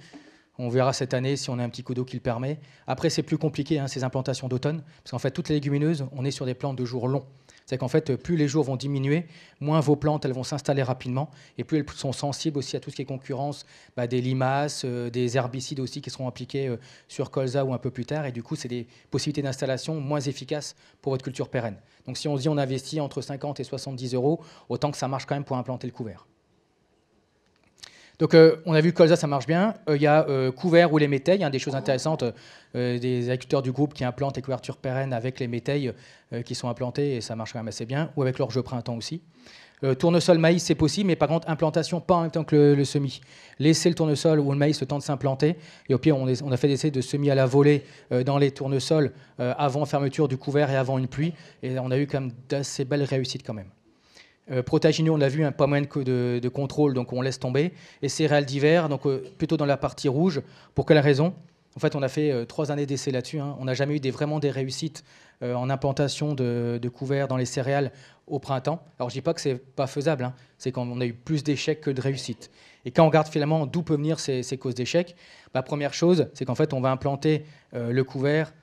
On verra cette année si on a un petit coup d'eau qui le permet. Après, c'est plus compliqué, hein, ces implantations d'automne, parce qu'en fait, toutes les légumineuses, on est sur des plantes de jours longs. C'est qu'en fait, plus les jours vont diminuer, moins vos plantes elles vont s'installer rapidement et plus elles sont sensibles aussi à tout ce qui est concurrence bah, des limaces, euh, des herbicides aussi qui seront appliqués euh, sur colza ou un peu plus tard. Et du coup, c'est des possibilités d'installation moins efficaces pour votre culture pérenne. Donc si on se dit on investit entre 50 et 70 euros, autant que ça marche quand même pour implanter le couvert. Donc euh, on a vu colza, ça marche bien. Euh, il y a euh, couvert ou les métailles, hein, des choses intéressantes, des agriculteurs du groupe qui implantent les couvertures pérennes avec les métailles qui sont implantées et ça marche quand même assez bien, ou avec l'orge printemps aussi. tournesol maïs, c'est possible, mais par contre, implantation pas en même temps que le, semis. Laisser le tournesol ou le maïs se temps de s'implanter. Et au pire, on, a fait des essais de semis à la volée dans les tournesols avant fermeture du couvert et avant une pluie. Et on a eu quand même d'assez belles réussites quand même. Euh, on l'a vu, un hein, pas moins de, de, contrôle, donc on laisse tomber. Et Céréales d'hiver, donc euh, plutôt dans la partie rouge. Pour quelle raison En fait, on a fait euh, trois années d'essai là-dessus. Hein. On n'a jamais eu vraiment des réussites euh, en implantation de, couverts dans les céréales au printemps. Alors, je dis pas que c'est pas faisable. Hein. C'est qu'on a eu plus d'échecs que de réussites. Et quand on regarde finalement d'où peuvent venir ces, causes d'échecs, la bah, première chose, c'est qu'en fait, on va implanter le couvert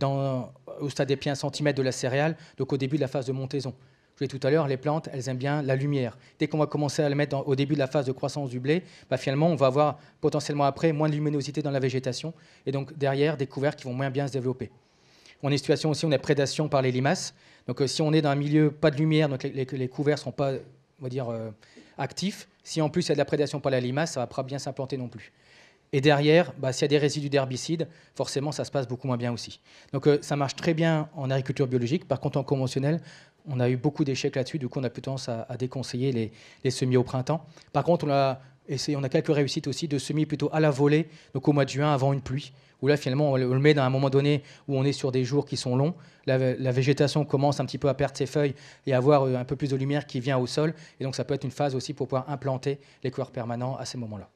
dans, au stade des pieds 1 cm de la céréale, donc au début de la phase de montaison. Je l'ai tout à l'heure, les plantes, elles aiment bien la lumière. Dès qu'on va commencer à le mettre au début de la phase de croissance du blé, bah finalement, on va avoir potentiellement après moins de luminosité dans la végétation et donc derrière des couverts qui vont moins bien se développer. On est une situation aussi, on est prédation par les limaces. Donc euh, si on est dans un milieu pas de lumière, donc les, couverts ne sont pas, on va dire, euh, actifs. Si en plus il y a de la prédation par la limace, ça ne va pas bien s'implanter non plus. Et derrière, bah, s'il y a des résidus d'herbicides, forcément, ça se passe beaucoup moins bien aussi. Donc euh, ça marche très bien en agriculture biologique. Par contre, en conventionnel, on a eu beaucoup d'échecs là-dessus, du coup on a pu tendance à, déconseiller les, semis au printemps. Par contre, on a, essayé, on a quelques réussites aussi de semis plutôt à la volée, donc au mois de juin avant une pluie, où là finalement on le met dans un moment donné où on est sur des jours qui sont longs, la, végétation commence un petit peu à perdre ses feuilles et à avoir euh, un peu plus de lumière qui vient au sol, et donc ça peut être une phase aussi pour pouvoir implanter les couleurs permanents à ces moments-là.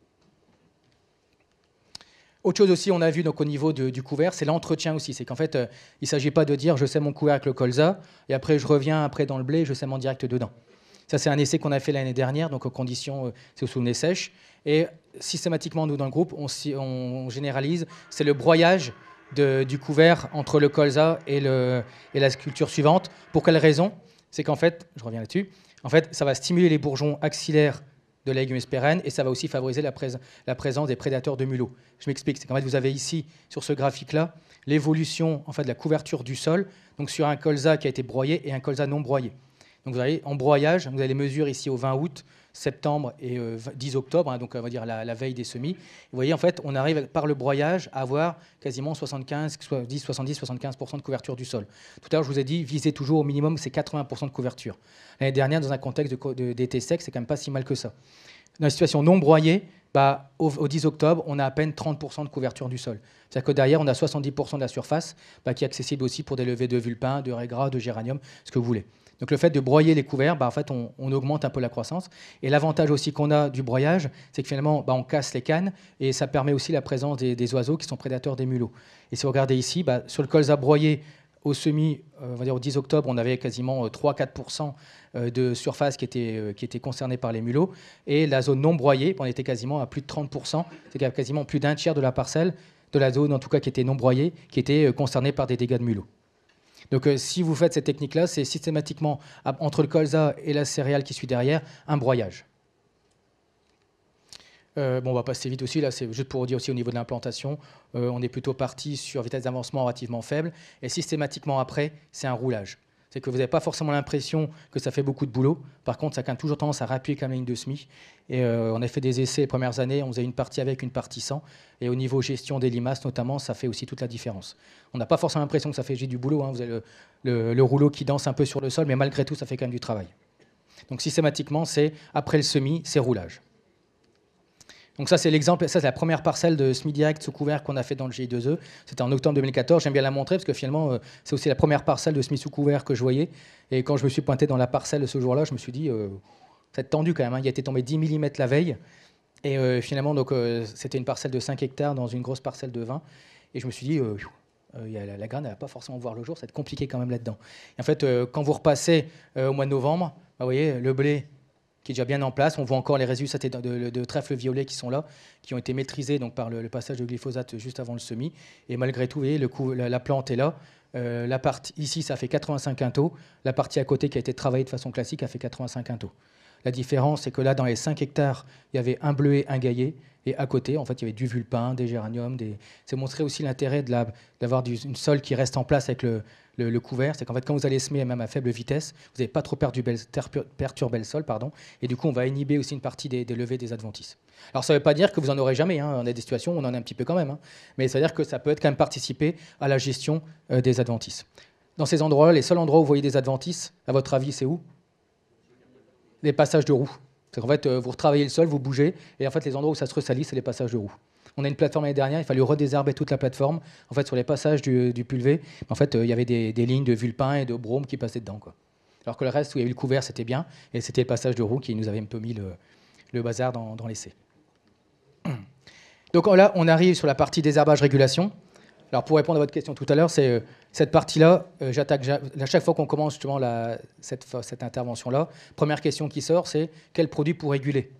Autre chose aussi, on a vu donc au niveau du couvert, c'est l'entretien aussi. C'est qu'en fait, euh, il ne s'agit pas de dire je sème mon couvert avec le colza et après je reviens après dans le blé, je sème en direct dedans. Ça, c'est un essai qu'on a fait l'année dernière, donc aux conditions, euh, c'est sous souvenez, sèches. Et systématiquement, nous, dans le groupe, on, généralise, c'est le broyage du couvert entre le colza et, la sculpture suivante. Pour quelle raison C'est qu'en fait, je reviens là-dessus, en fait, ça va stimuler les bourgeons axillaires de légumes et ça va aussi favoriser la, présence des prédateurs de mulots. Je m'explique, c'est vous avez ici sur ce graphique-là l'évolution en fait de la couverture du sol, donc sur un colza qui a été broyé et un colza non broyé. Donc vous avez en broyage, vous avez les ici au 20 août, septembre et 10 euh, octobre, hein, donc on va dire la, veille des semis. Vous voyez, en fait, on arrive par le broyage à avoir quasiment 75, 70, 70 75% de couverture du sol. Tout à l'heure, je vous ai dit, visez toujours au minimum, c'est 80% de couverture. L'année dernière, dans un contexte d'été sec, c'est quand même pas si mal que ça. Dans la situation non broyée, bah, au, 10 octobre, on a à peine 30% de couverture du sol. C'est-à-dire que derrière, on a 70% de la surface bah, qui est accessible aussi pour des levées de vulpins, de régras, de géranium, ce que vous voulez. Donc le fait de broyer les couverts, bah, en fait, on, augmente un peu la croissance. Et l'avantage aussi qu'on a du broyage, c'est que finalement, bah, on casse les cannes et ça permet aussi la présence des, oiseaux qui sont prédateurs des mulots. Et si vous regardez ici, bah, sur le colza broyé au semi, euh, on va dire au 10 octobre, on avait quasiment 3-4% euh, euh, de surface qui était, qui était concernée par les mulots. Et la zone non broyée, on était quasiment à plus de 30%, c'est-à-dire quasiment plus d'un tiers de la parcelle, de la zone en tout cas qui était non broyée, qui était concernée par des dégâts de mulots. Donc euh, si vous faites cette technique-là, c'est systématiquement entre le colza et la céréale qui suit derrière un broyage. Euh, bon, on va passer vite aussi, là c'est juste pour dire aussi au niveau de l'implantation, euh, on est plutôt parti sur vitesse d'avancement relativement faible, et systématiquement après, c'est un roulage c'est que vous n'avez pas forcément l'impression que ça fait beaucoup de boulot. Par contre, ça a toujours tendance à rappuyer comme la ligne de semis. Et euh, on a fait des essais les premières années, on faisait une partie avec, une partie sans. Et au niveau gestion des limaces, notamment, ça fait aussi toute la différence. On n'a pas forcément l'impression que ça fait du boulot. Hein. Vous avez le, rouleau qui danse un peu sur le sol, mais malgré tout, ça fait quand même du travail. Donc systématiquement, c'est après le semis, c'est roulage. Donc ça, c'est l'exemple, ça, c'est la première parcelle de SMI Direct sous couvert qu'on a fait dans le GI2E. C'était en octobre 2014. J'aime bien la montrer parce que finalement, euh, c'est aussi la première parcelle de SMI sous couvert que je voyais. Et quand je me suis pointé dans la parcelle ce jour-là, je me suis dit, euh, être tendu quand même. Hein. Il était tombé 10 mm la veille. Et euh, finalement, donc, euh, c'était une parcelle de 5 hectares dans une grosse parcelle de 20. Et je me suis dit, la, graine, elle va pas forcément voir le jour, ça va être compliqué quand même là-dedans. Et en fait, quand vous repassez au mois de novembre, bah, vous voyez, le blé, qui est déjà bien en place. On voit encore les résidus de, de, de, trèfle violet qui sont là, qui ont été maîtrisés donc, par le, passage de glyphosate juste avant le semis. Et malgré tout, vous la, plante est là. Euh, la partie ici, ça fait 85 quintaux. La partie à côté qui a été travaillée de façon classique a fait 85 quintaux. La différence, c'est que là, dans les 5 hectares, il y avait un et un gaillet. Et à côté, en fait, il y avait du vulpin, des géraniums. Des... C'est montré aussi l'intérêt d'avoir une sol qui reste en place avec le, le, couvert, c'est qu'en fait, quand vous allez semer même à faible vitesse, vous n'avez pas trop perturbé le sol, pardon, et du coup, on va inhiber aussi une partie des, levées des adventices. Alors, ça ne veut pas dire que vous n'en aurez jamais, hein. on a des situations on en a un petit peu quand même, hein. mais ça veut dire que ça peut être quand même participer à la gestion euh, des adventices. Dans ces endroits les seuls endroits où vous voyez des adventices, à votre avis, c'est où Les passages de roues. C'est qu'en fait, euh, vous retravaillez le sol, vous bougez, et en fait, les endroits où ça se ressalit, c'est les passages de roues. On a une plateforme l'année dernière, il fallait redésherber toute la plateforme. En fait, sur les passages du, du pulvé, en fait, euh, il y avait des, lignes de vulpin et de brome qui passaient dedans. Quoi. Alors que le reste, où il y avait le couvert, c'était bien. Et c'était le passage de roue qui nous avait un peu mis le, bazar dans, l'essai. Donc oh, là, on arrive sur la partie désherbage régulation. Alors pour répondre à votre question tout à l'heure, c'est euh, cette partie-là, euh, j'attaque à chaque fois qu'on commence justement cette, cette intervention-là, première question qui sort, c'est quel produit pour réguler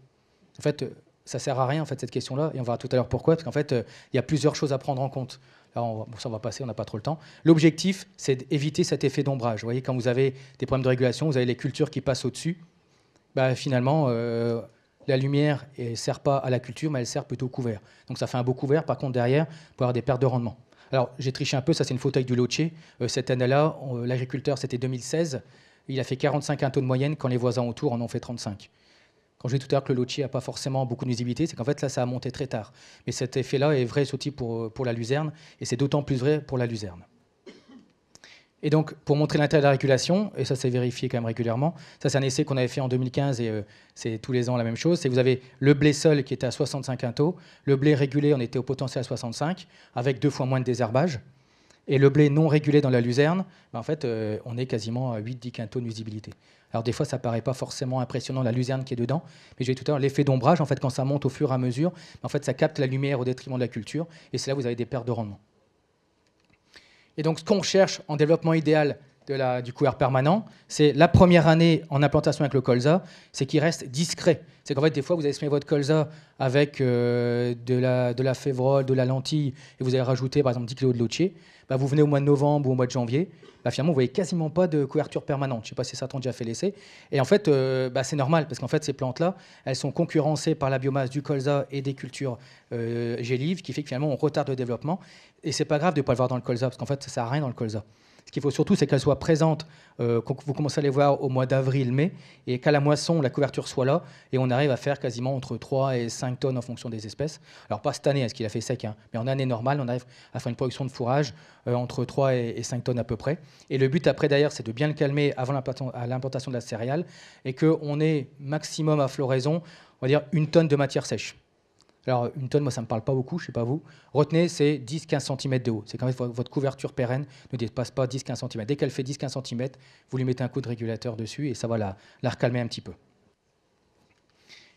En fait, ça sert à rien en fait cette question-là, et on verra tout à l'heure pourquoi, parce qu'en fait, euh, il y a plusieurs choses à prendre en compte. Alors, ça va passer, on n'a pas trop le temps. L'objectif, c'est d'éviter cet effet d'ombrage. Vous voyez, quand vous avez des problèmes de régulation, vous avez les cultures qui passent au-dessus. Bah, finalement, euh, la lumière ne sert pas à la culture, mais elle sert plutôt au couvert. Donc ça fait un beau couvert. Par contre, derrière, vous avoir des pertes de rendement. Alors, j'ai triché un peu, ça c'est une fauteuille avec du lotier. Euh, cette année-là, l'agriculteur, c'était 2016. Il a fait 45 taux de moyenne quand les voisins autour en ont fait 35. Quand je dis tout à l'heure que le lotier n'a pas forcément beaucoup de nuisibilité, c'est qu'en fait, là, ça a monté très tard. Mais cet effet-là est vrai aussi euh, pour, la luzerne, et c'est d'autant plus vrai pour la luzerne. Et donc, pour montrer l'intérêt de la régulation, et ça c'est vérifié quand même régulièrement, ça c'est un essai qu'on avait fait en 2015 et euh, c'est tous les ans la même chose, c'est que vous avez le blé seul qui était à 65 quintaux, le blé régulé on était au potentiel à 65, avec deux fois moins de désherbage, et le blé non régulé dans la luzerne, ben, en fait euh, on est quasiment à 8-10 quintaux de nuisibilité. Alors des fois, ça paraît pas forcément impressionnant la luzerne qui est dedans, mais j'ai tout à l'heure l'effet d'ombrage. En fait, quand ça monte au fur et à mesure, en fait, ça capte la lumière au détriment de la culture, et c'est là vous avez des pertes de rendement. Et donc, ce qu'on cherche en développement idéal du couvert permanent, c'est la première année en implantation avec le colza, c'est qu'il reste discret. C'est qu'en fait, des fois, vous avez semé votre colza avec euh, de, la, de de la lentille, et vous avez rajouté, par exemple, 10 kg de lotier. Bah, vous venez au mois de novembre ou au mois de janvier, bah, finalement, vous voyez quasiment pas de couverture permanente. Je sais pas si ça t'ont déjà fait l'essai. Et en fait, euh, bah, c'est normal, parce qu'en fait, ces plantes-là, elles sont concurrencées par la biomasse du colza et des cultures euh, gélives, qui fait que finalement, on retarde le développement. Et c'est pas grave de ne pas le voir dans le colza, parce qu'en fait, ça sert à rien dans le colza. Ce qu'il faut surtout, c'est qu'elle soit présente, euh, vous commencez à les voir au mois d'avril-mai, et qu'à la moisson, la couverture soit là, et on arrive à faire quasiment entre 3 et 5 tonnes en fonction des espèces. Alors pas cette année, hein, parce qu'il a fait sec, hein, mais en année normale, on arrive à faire une production de fourrage euh, entre 3 et, 5 tonnes à peu près. Et le but après, d'ailleurs, c'est de bien le calmer avant l'implantation de la céréale, et qu'on ait maximum à floraison, on va dire, une tonne de matière sèche. Alors, une tonne, moi, ça ne me parle pas beaucoup, je ne sais pas vous. Retenez, c'est 10-15 cm de haut. C'est quand même votre couverture pérenne ne dépasse pas 10-15 cm. Dès qu'elle fait 10-15 cm, vous lui mettez un coup de régulateur dessus et ça va la, recalmer un petit peu.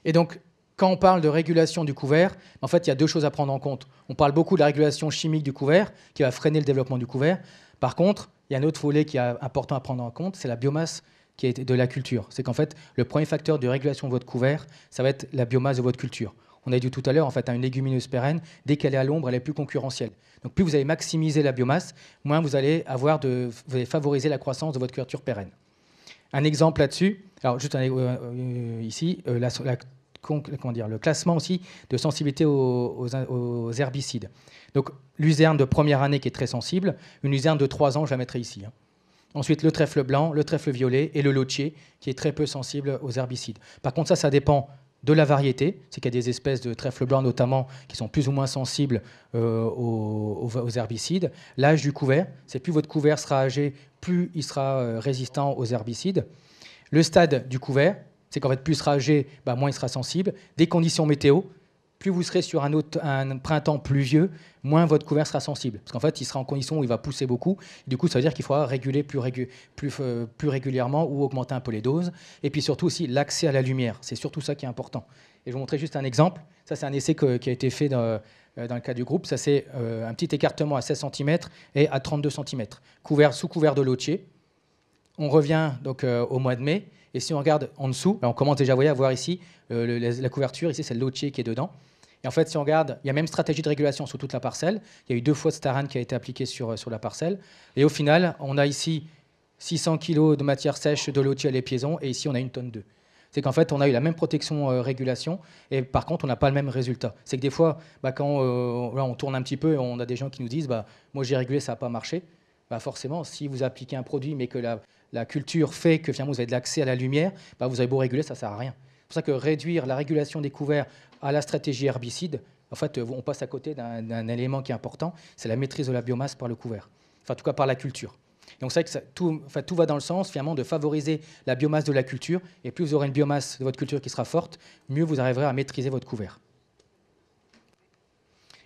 Et donc, quand on parle de régulation du couvert, en fait, il y a deux choses à prendre en compte. On parle beaucoup de la régulation chimique du couvert, qui va freiner le développement du couvert. Par contre, il y a un autre volet qui est important à prendre en compte, c'est la biomasse qui de la culture. C'est qu'en fait, le premier facteur de régulation de votre couvert, ça va être la biomasse de votre culture on a dit tout à l'heure, en fait, hein, une légumineuse pérenne, dès qu'elle est à l'ombre, elle est plus concurrentielle. Donc plus vous allez maximiser la biomasse, moins vous allez avoir de, favoriser la croissance de votre culture pérenne. Un exemple là-dessus, alors juste euh, euh, ici, euh, le classement aussi de sensibilité aux, herbicides. Donc luzerne de première année qui est très sensible, une userne de 3 ans, je la mettrai ici. Hein. Ensuite, le trèfle blanc, le trèfle violet et le lotier, qui est très peu sensible aux herbicides. Par contre, ça, ça dépend de la variété. C'est qu'il y a des espèces de trèfle blanc notamment qui sont plus ou moins sensibles euh, aux, herbicides. L'âge du couvert, c'est plus votre couvert sera âgé, plus il sera euh, résistant aux herbicides. Le stade du couvert, c'est qu'en fait, plus il sera âgé, bah, moins il sera sensible. Des conditions météo, plus vous serez sur un, autre, un printemps pluvieux, moins votre couvert sera sensible. Parce qu'en fait, il sera en condition où il va pousser beaucoup. Du coup, ça veut dire qu'il faudra réguler plus, plus, euh, plus, régulièrement ou augmenter un peu les doses. Et puis surtout aussi, l'accès à la lumière. C'est surtout ça qui est important. Et je vais vous montrer juste un exemple. Ça, c'est un essai qui a été fait euh, dans, le cas du groupe. Ça, c'est euh, un petit écartement à 16 cm et à 32 cm, couvert, sous couvert de lotier. On revient donc au mois de mai. Et si on regarde en dessous, ben, on commence déjà à voir ici la couverture. Ici, c'est le lotier qui est dedans en fait, si on regarde, il y a même stratégie de régulation sur toute la parcelle. Il y a eu deux fois de staran qui a été appliqué sur, euh, sur la parcelle. Et au final, on a ici 600 kg de matière sèche de tiède à les et ici, on a une tonne 2 c'est qu'en fait, on a eu la même protection euh, régulation, et par contre, on n'a pas le même résultat. C'est que des fois, bah, quand euh, on tourne un petit peu, on a des gens qui nous disent, bah, moi j'ai régulé, ça n'a pas marché. Bah, forcément, si vous appliquez un produit, mais que la, culture fait que finalement vous avez de l'accès à la lumière, bah, vous avez beau réguler, ça ne sert à rien. C'est pour ça que réduire la régulation des couverts à la stratégie herbicide, en fait, on passe à côté d'un élément qui est important, c'est la maîtrise de la biomasse par le couvert, enfin en tout cas par la culture. donc c'est que tout, enfin, tout va dans le sens finalement de favoriser la biomasse de la culture, et plus vous aurez une biomasse de votre culture qui sera forte, mieux vous arriverez à maîtriser votre couvert.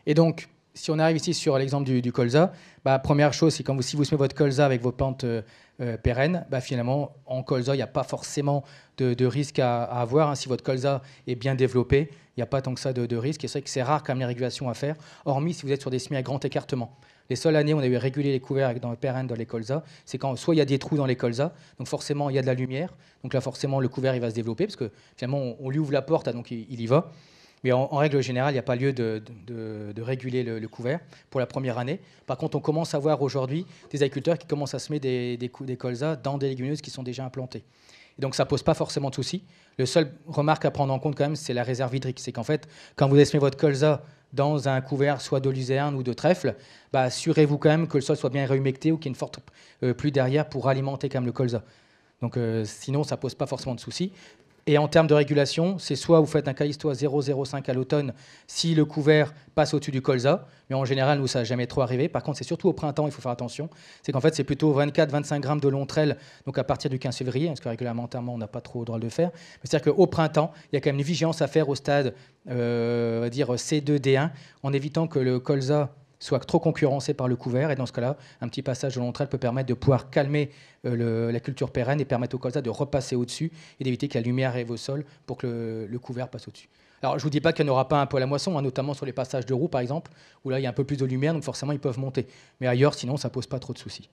Et donc, si on arrive ici sur l'exemple du, colza, bah, première chose, c'est quand si vous semez votre colza avec vos plantes euh, euh, pérennes, bah, finalement, en colza, il n'y a pas forcément de, risque à, avoir. Hein. Si votre colza est bien développé, il n'y a pas tant que ça de, risque. Et c'est vrai que c'est rare quand même les régulations à faire, hormis si vous êtes sur des semis à grand écartement. Les seules années où on a eu régulé les couverts dans les pérennes dans les colzas, c'est quand soit il y a des trous dans les colzas, donc forcément il y a de la lumière, donc là forcément le couvert il va se développer parce que finalement on, lui ouvre la porte, ah, donc il y va. Mais en, règle générale, il n'y a pas lieu de, réguler le, couvert pour la première année. Par contre, on commence à voir aujourd'hui des agriculteurs qui commencent à semer des, des, des colzas dans des légumineuses qui sont déjà implantées. donc ça pose pas forcément de soucis. Le seul remarque à prendre en compte quand même, c'est la réserve hydrique. C'est qu'en fait, quand vous semez votre colza dans un couvert soit de luzerne ou de trèfle, bah, assurez-vous quand même que le sol soit bien réhumecté ou qu'il y ait une forte euh, pluie derrière pour alimenter quand même le colza. Donc euh, sinon, ça pose pas forcément de soucis. Et en termes de régulation, c'est soit vous faites un calisto à 0,05 à l'automne si le couvert passe au-dessus du colza, mais en général, nous, ça n'a jamais trop arrivé. Par contre, c'est surtout au printemps, il faut faire attention. C'est qu'en fait, c'est plutôt 24-25 grammes de lontrelle, donc à partir du 15 février, parce que réglementairement, on n'a pas trop le droit de le faire. C'est-à-dire qu'au printemps, il y a quand même une vigilance à faire au stade, euh, dire C2-D1, en évitant que le colza soit trop concurrencé par le couvert. Et dans ce cas-là, un petit passage de l'entraide peut permettre de pouvoir calmer euh, la culture pérenne et permettre au colza de repasser au-dessus et d'éviter que la lumière arrive au sol pour que le, couvert passe au-dessus. Alors, je ne vous dis pas qu'il n'y aura pas un peu à la moisson, hein, notamment sur les passages de roues, par exemple, où là, il y a un peu plus de lumière, donc forcément, ils peuvent monter. Mais ailleurs, sinon, ça ne pose pas trop de soucis.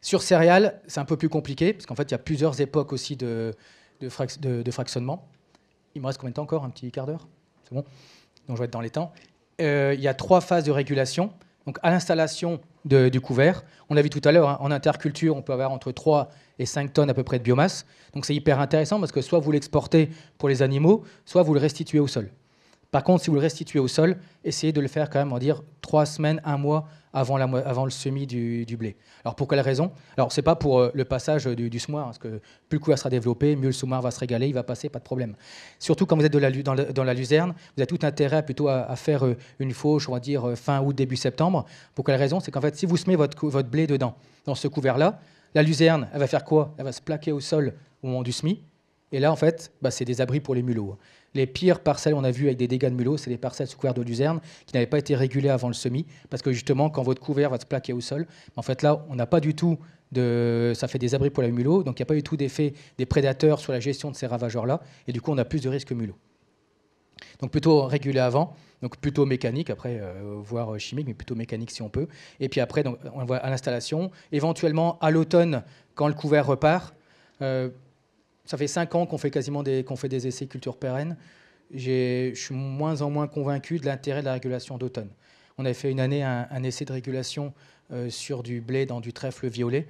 Sur céréales, c'est un peu plus compliqué, parce qu'en fait, il y a plusieurs époques aussi de, de fractionnement. Il me reste combien de temps encore Un petit quart d'heure C'est bon Donc, je vais être dans les temps. Euh, il y a trois phases de régulation. Donc à l'installation du couvert, on l'a vu tout à l'heure, hein, en interculture, on peut avoir entre 3 et 5 tonnes à peu près de biomasse. c'est hyper intéressant parce que soit vous l'exportez pour les animaux, soit vous le restituez au sol. Par contre, si vous le restituez au sol, essayez de le faire quand même, en dire, trois semaines, un mois avant, le semis du, blé. Alors pour quelle raison Alors n'est pas pour euh, le passage du, du semoir, parce que plus le couvert sera développé, mieux le semoir va se régaler, il va passer, pas de problème. Surtout quand vous êtes dans, la, luzerne, vous avez tout intérêt plutôt à, faire euh, une fauche, on va dire euh, fin août, début septembre. Pour quelle raison C'est qu'en fait, si vous semez votre, votre blé dedans, dans ce couvert-là, la luzerne, elle va faire quoi Elle va se plaquer au sol au moment du semis et là, en fait, bah, c'est des abris pour les mulots. Les pires parcelles, on a vu avec des dégâts de mulots, c'est les parcelles sous couvert d'eau luzerne qui n'avaient pas été régulées avant le semis, parce que justement, quand votre couvert va se plaquer au sol, en fait, là, on n'a pas du tout de... ça fait des abris pour les mulots, donc il n'y a pas du tout d'effet des prédateurs sur la gestion de ces ravageurs-là, et du coup, on a plus de risques mulots. Donc plutôt régulé avant, donc plutôt mécanique, après, euh, voire euh, chimique, mais plutôt mécanique si on peut. Et puis après, on on voit à l'installation, éventuellement à l'automne, quand le couvert repart. Euh, ça fait cinq ans qu'on fait quasiment des, qu'on fait des essais culture pérenne. Je suis moins en moins convaincu de l'intérêt de la régulation d'automne. On avait fait une année un, essai de régulation euh, sur du blé dans du trèfle violet,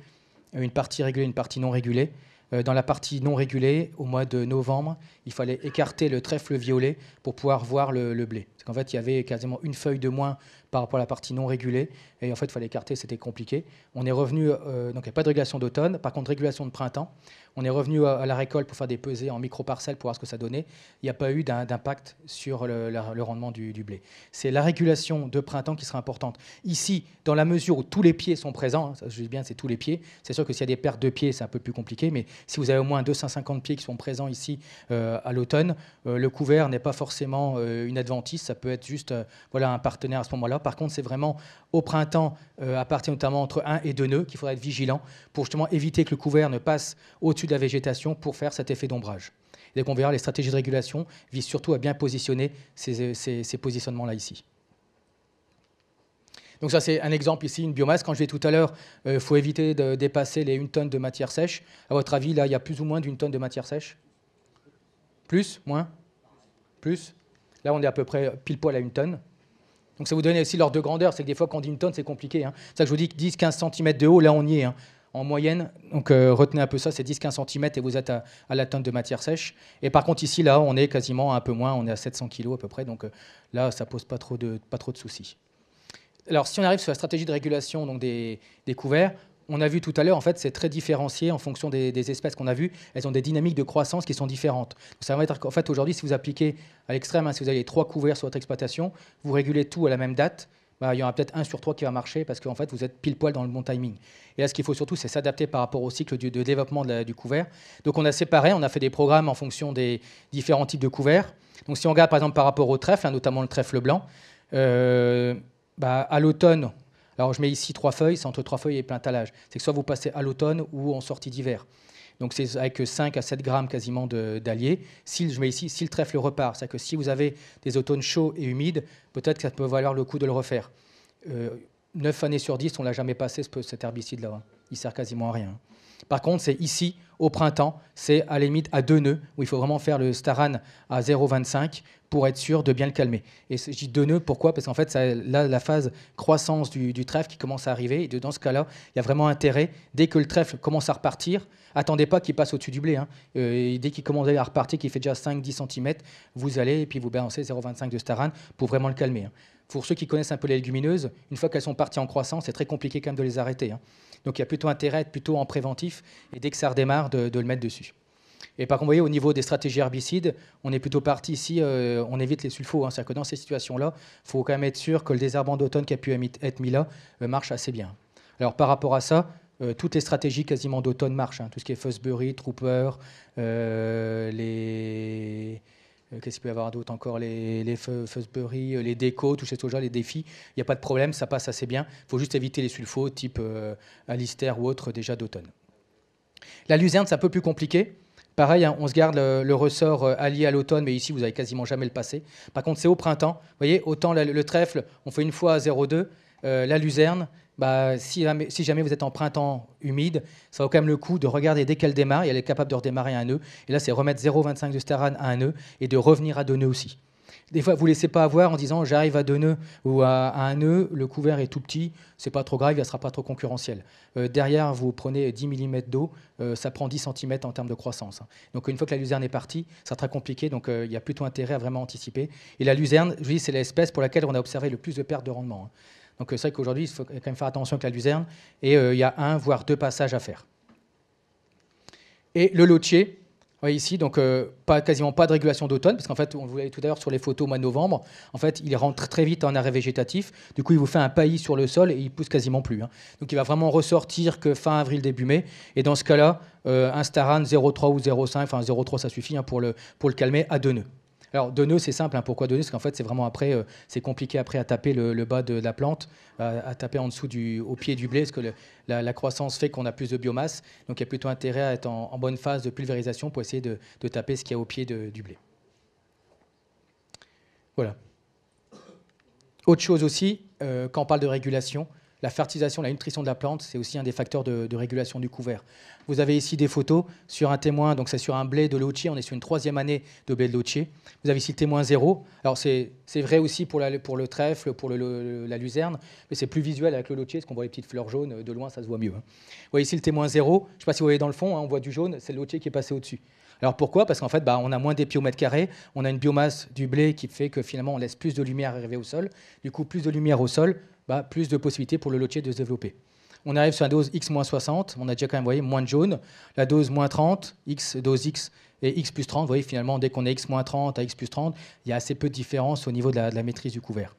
une partie régulée, une partie non régulée. Euh, dans la partie non régulée, au mois de novembre, il fallait écarter le trèfle violet pour pouvoir voir le, blé. Parce qu'en fait, il y avait quasiment une feuille de moins par rapport à la partie non régulée, et en fait, il fallait écarter, c'était compliqué. On est revenu, euh, donc il n'y a pas de régulation d'automne, par contre, régulation de printemps. On est revenu à, la récolte pour faire des pesées en micro-parcelles pour voir ce que ça donnait. Il n'y a pas eu d'impact sur le, rendement du, blé. C'est la régulation de printemps qui sera importante. Ici, dans la mesure où tous les pieds sont présents, hein, je dis bien c'est tous les pieds, c'est sûr que s'il y a des pertes de pieds, c'est un peu plus compliqué, mais si vous avez au moins 250 pieds qui sont présents ici euh, à l'automne, euh, le couvert n'est pas forcément euh, une adventice, ça peut être juste voilà, un partenaire à ce moment-là. Par contre, c'est vraiment au printemps, à partir notamment entre 1 et 2 nœuds, qu'il faudra être vigilant pour justement éviter que le couvert ne passe au-dessus de la végétation pour faire cet effet d'ombrage. Dès qu'on on verra, les stratégies de régulation visent surtout à bien positionner ces, positionnements-là ici. Donc ça, c'est un exemple ici, une biomasse. Quand je vais tout à l'heure, il euh, faut éviter de dépasser les 1 tonne de matière sèche. À votre avis, là, il y a plus ou moins d'une tonne de matière sèche Plus Moins Plus Là, on est à peu près pile poil à une tonne. Donc ça vous donne aussi l'ordre de grandeur. C'est que des fois, quand on dit une tonne, c'est compliqué. Hein. C'est ça que je vous dis que 10-15 cm de haut, là, on y est. Hein en moyenne. Donc euh, retenez un peu ça, c'est 10-15 cm et vous êtes à, l'atteinte de matière sèche. Et par contre ici, là, on est quasiment un peu moins, on est à 700 kg à peu près. Donc euh, là, ça pose pas trop, de, pas trop de soucis. Alors si on arrive sur la stratégie de régulation des, couverts, on a vu tout à l'heure, en fait, c'est très différencié en fonction des, espèces qu'on a vues. Elles ont des dynamiques de croissance qui sont différentes. Ça va être qu'en fait, aujourd'hui, si vous appliquez à l'extrême, hein, si vous avez trois couverts sur votre exploitation, vous régulez tout à la même date. Bah, il y en a peut-être un sur trois qui va marcher parce qu'en fait, vous êtes pile poil dans le bon timing. Et là, ce qu'il faut surtout, c'est s'adapter par rapport au cycle de développement du couvert. Donc, on a séparé, on a fait des programmes en fonction des différents types de couverts. Donc, si on regarde par exemple par rapport au trèfle, hein, notamment le trèfle blanc, euh, bah, à l'automne, alors je mets ici trois feuilles, c'est entre trois feuilles et plein talage. C'est que soit vous passez à l'automne ou en sortie d'hiver. Donc c'est avec 5 à 7 grammes quasiment d'alliés. Si, je mets ici, le trèfle repart, c'est-à-dire que si vous avez des automnes chauds et humides, peut-être que ça peut valoir le coup de le refaire. Euh, 9 années sur 10, on ne l'a jamais passé, cet herbicide-là. Il hein. Il sert quasiment à rien. Par contre, c'est ici, au printemps, c'est à la limite à deux nœuds, où il faut vraiment faire le staran à 0,25 pour être sûr de bien le calmer. Et j'y deux nœuds, pourquoi Parce qu'en fait, c'est là, la phase croissance du, trèfle qui commence à arriver, et dans ce cas-là, il y a vraiment intérêt, dès que le trèfle commence à repartir, attendez pas qu'il passe au-dessus du blé. Hein. Euh, dès qu'il commence à repartir, qu'il fait déjà 5-10 cm, vous allez et puis vous balancez 0,25 de staran pour vraiment le calmer. Hein. Pour ceux qui connaissent un peu les légumineuses, une fois qu'elles sont parties en croissance, c'est très compliqué quand même de les arrêter. Hein. Donc il y a plutôt intérêt à être plutôt en préventif et dès que ça redémarre, de le mettre dessus. Et par contre, vous voyez, au niveau des stratégies herbicides, on est plutôt parti ici, euh, on évite les sulfos. Hein. C'est-à-dire que dans ces situations-là, il faut quand même être sûr que le désherbant d'automne qui a pu être mis là euh, marche assez bien. Alors par rapport à ça, euh, toutes les stratégies quasiment d'automne marchent. Hein. Tout ce qui est Fussbury, Trooper, les... Qu'est-ce qu'il peut y avoir d'autre encore Les, les les décos, tout ces choses-là, les défis. Il n'y a pas de problème, ça passe assez bien. Il faut juste éviter les sulfos type Alistair ou autre déjà d'automne. La luzerne, c'est un peu plus compliqué. Pareil, hein, on se garde le, ressort euh, allié à l'automne, mais ici, vous avez quasiment jamais le passé. Par contre, c'est au printemps. Vous voyez, autant le trèfle, on fait une fois à 0,2. Euh, la luzerne, bah, si, jamais, vous êtes en printemps humide, ça vaut quand même le coup de regarder dès qu'elle démarre, et elle est capable de redémarrer à un nœud. Et là, c'est remettre 0,25 de staran à un nœud et de revenir à deux nœuds aussi. Des fois, vous ne laissez pas avoir en disant j'arrive à deux nœuds ou à, un nœud, le couvert est tout petit, c'est pas trop grave, il ne sera pas trop concurrentiel. Euh, derrière, vous prenez 10 mm d'eau, euh, ça prend 10 cm en termes de croissance. Hein. Donc une fois que la luzerne est partie, ça très compliqué, donc euh, il y a plutôt intérêt à vraiment anticiper. Et la luzerne, je dis, c'est l'espèce pour laquelle on a observé le plus de pertes de rendement. Hein. Donc c'est vrai qu'aujourd'hui, il faut quand même faire attention avec la luzerne, et il y a un, voire deux passages à faire. Et le lotier, ici, donc euh, pas, quasiment pas de régulation d'automne, parce qu'en fait, on vous l'avait tout à l'heure sur les photos au mois de novembre, en fait, il rentre très vite en arrêt végétatif, du coup, il vous fait un paillis sur le sol et il pousse quasiment plus. Hein. Donc il va vraiment ressortir que fin avril, début mai, et dans ce cas-là, un staran 0,3 ou 0,5, enfin 0,3 ça suffit hein, pour, le, pour le calmer, à deux nœuds. Alors, de c'est simple. Hein. Pourquoi deux Parce qu'en fait, c'est vraiment après, euh, c'est compliqué après à taper le, bas de, la plante, euh, à, taper en dessous du, au pied du blé, parce que la, croissance fait qu'on a plus de biomasse. Donc, il y a plutôt intérêt à être en, bonne phase de pulvérisation pour essayer de, taper ce qu'il y a au pied du blé. Voilà. Autre chose aussi, euh, quand on parle de régulation, la fertilisation, la nutrition de la plante, c'est aussi un des facteurs de, régulation du couvert. Vous avez ici des photos sur un témoin, donc c'est sur un blé de lotier. on est sur une troisième année de blé de lotier. Vous avez ici le témoin zéro. Alors c'est vrai aussi pour, le trèfle, pour la luzerne, mais c'est plus visuel avec le lotier parce qu'on voit les petites fleurs jaunes, de loin ça se voit mieux. Hein. Vous voyez ici le témoin zéro, je ne sais pas si vous voyez dans le fond, hein, on voit du jaune, c'est le lotier qui est passé au-dessus. Alors pourquoi Parce qu'en fait, bah, on a moins d'épiomètres au mètre carré, on a une biomasse du blé qui fait que finalement on laisse plus de lumière arriver au sol. Du coup, plus de lumière au sol, bah, plus de possibilités pour le lotier de se développer. On arrive sur la dose X-60, on a déjà quand même, moins de jaune. La dose moins 30, X, dose X et X plus 30, vous voyez, finalement, dès qu'on est X-30 à X plus 30, il y a assez peu de différence au niveau de la maîtrise du couvert.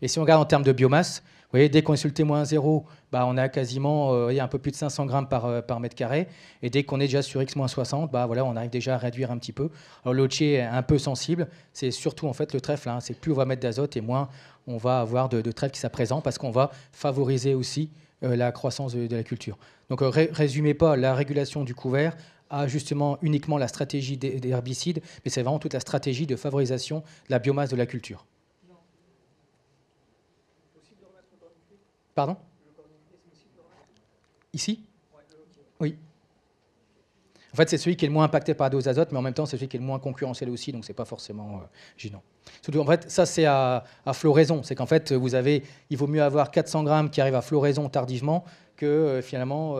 Et si on regarde en termes de biomasse, voyez, dès qu'on est sur le 0, bah, on a quasiment euh, un peu plus de 500 grammes euh, par, mètre carré. Et dès qu'on est déjà sur X-60, bah, voilà, on arrive déjà à réduire un petit peu. Alors chier est un peu sensible, c'est surtout en fait le trèfle. Hein. C'est plus on va mettre d'azote et moins on va avoir de, trèfle qui s'appréhende parce qu'on va favoriser aussi euh, la croissance de, la culture. Donc résumez pas la régulation du couvert à justement uniquement la stratégie des herbicides, mais c'est vraiment toute la stratégie de favorisation de la biomasse de la culture. Pardon Ici Oui. En fait, c'est celui qui est le moins impacté par la dose d'azote, mais en même temps, c'est celui qui est le moins concurrentiel aussi, donc ce n'est pas forcément euh, gênant. Surtout, en fait, ça, c'est à, floraison. C'est qu'en fait, vous avez, il vaut mieux avoir 400 grammes qui arrivent à floraison tardivement que euh, finalement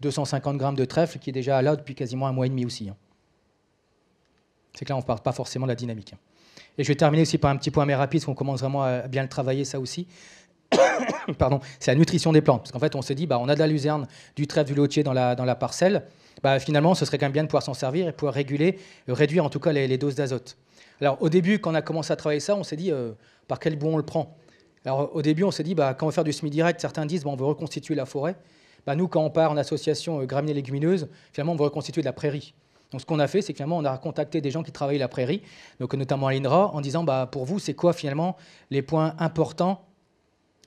250 euh, grammes de trèfle qui est déjà là depuis quasiment un mois et demi aussi. Hein. C'est que là, on ne parle pas forcément de la dynamique. Hein. Et je vais terminer aussi par un petit point mais rapide, parce qu'on commence vraiment à bien le travailler, ça aussi. pardon, c'est la nutrition des plantes. Parce qu'en fait, on s'est dit, bah, on a de la luzerne, du trèfle, du lotier dans la, parcelle. Bah, finalement, ce serait quand même bien de pouvoir s'en servir et pouvoir réguler, euh, réduire en tout cas les, doses d'azote. Alors, au début, quand on a commencé à travailler ça, on s'est dit, euh, par quel bout on le prend Alors, au début, on s'est dit, bah, quand on veut faire du semi-direct, certains disent, bah, on veut reconstituer la forêt. Bah, nous, quand on part en association euh, graminée-légumineuse, finalement, on veut reconstituer de la prairie. Donc ce qu'on a fait, c'est que on a contacté des gens qui travaillent la prairie, donc notamment à l'INRA, en disant bah, pour vous, c'est quoi finalement les points importants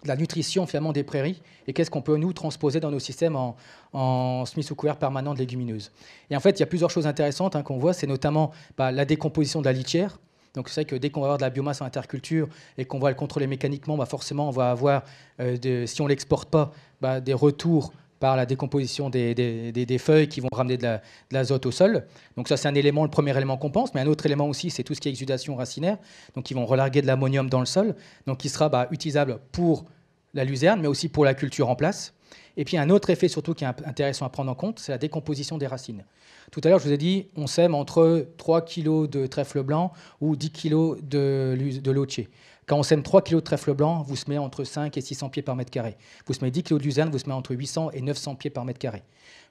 la nutrition finalement des prairies et qu'est-ce qu'on peut nous transposer dans nos systèmes en, en semis sous couvert permanent de légumineuses. Et en fait, il y a plusieurs choses intéressantes hein, qu'on voit, c'est notamment bah, la décomposition de la litière. Donc c'est vrai que dès qu'on va avoir de la biomasse en interculture et qu'on va le contrôler mécaniquement, bah forcément on va avoir, euh, de, si on l'exporte pas, bah, des retours par la décomposition des, des, des, feuilles qui vont ramener de l'azote au sol. Donc ça, c'est un élément, le premier élément qu'on pense, mais un autre élément aussi, c'est tout ce qui est exudation racinaire, donc ils vont relarguer de l'ammonium dans le sol, donc qui sera bah, utilisable pour la luzerne, mais aussi pour la culture en place. Et puis un autre effet surtout qui est intéressant à prendre en compte, c'est la décomposition des racines. Tout à l'heure, je vous ai dit, on sème entre 3 kg de trèfle blanc ou 10 kg de, de lotier. Quand on sème 3 kg de trèfle blanc, vous mettez entre 5 et 600 pieds par mètre carré. Vous met 10 kg de luzerne, vous mettez entre 800 et 900 pieds par mètre carré.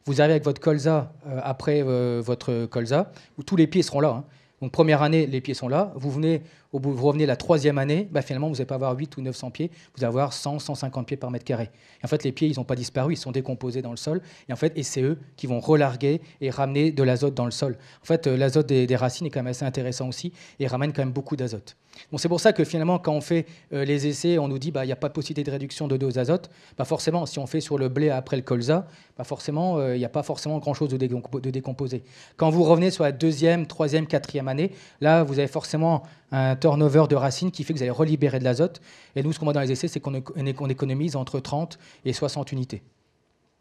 Vous arrivez avec votre colza euh, après euh, votre colza, où tous les pieds seront là. Hein. Donc première année, les pieds sont là. Vous venez au bout, vous revenez la troisième année, bah, finalement, vous n'allez pas avoir 8 ou 900 pieds, vous allez avoir 100, 150 pieds par mètre carré. en fait, les pieds, ils n'ont pas disparu, ils sont décomposés dans le sol. Et en fait, et c'est eux qui vont relarguer et ramener de l'azote dans le sol. En fait, euh, l'azote des, racines est quand même assez intéressant aussi et ramène quand même beaucoup d'azote. Bon, c'est pour ça que finalement, quand on fait euh, les essais, on nous dit qu'il bah, n'y a pas de possibilité de réduction de dose d'azote. Bah, forcément, si on fait sur le blé après le colza, bah, forcément, euh, il n'y a pas forcément grand-chose de, décomposé. de décomposer. Quand vous revenez sur la deuxième, troisième, quatrième année, là, vous avez forcément un turnover de racines qui fait que vous allez relibérer de l'azote. Et nous, ce qu'on voit dans les essais, c'est qu'on économise entre 30 et 60 unités.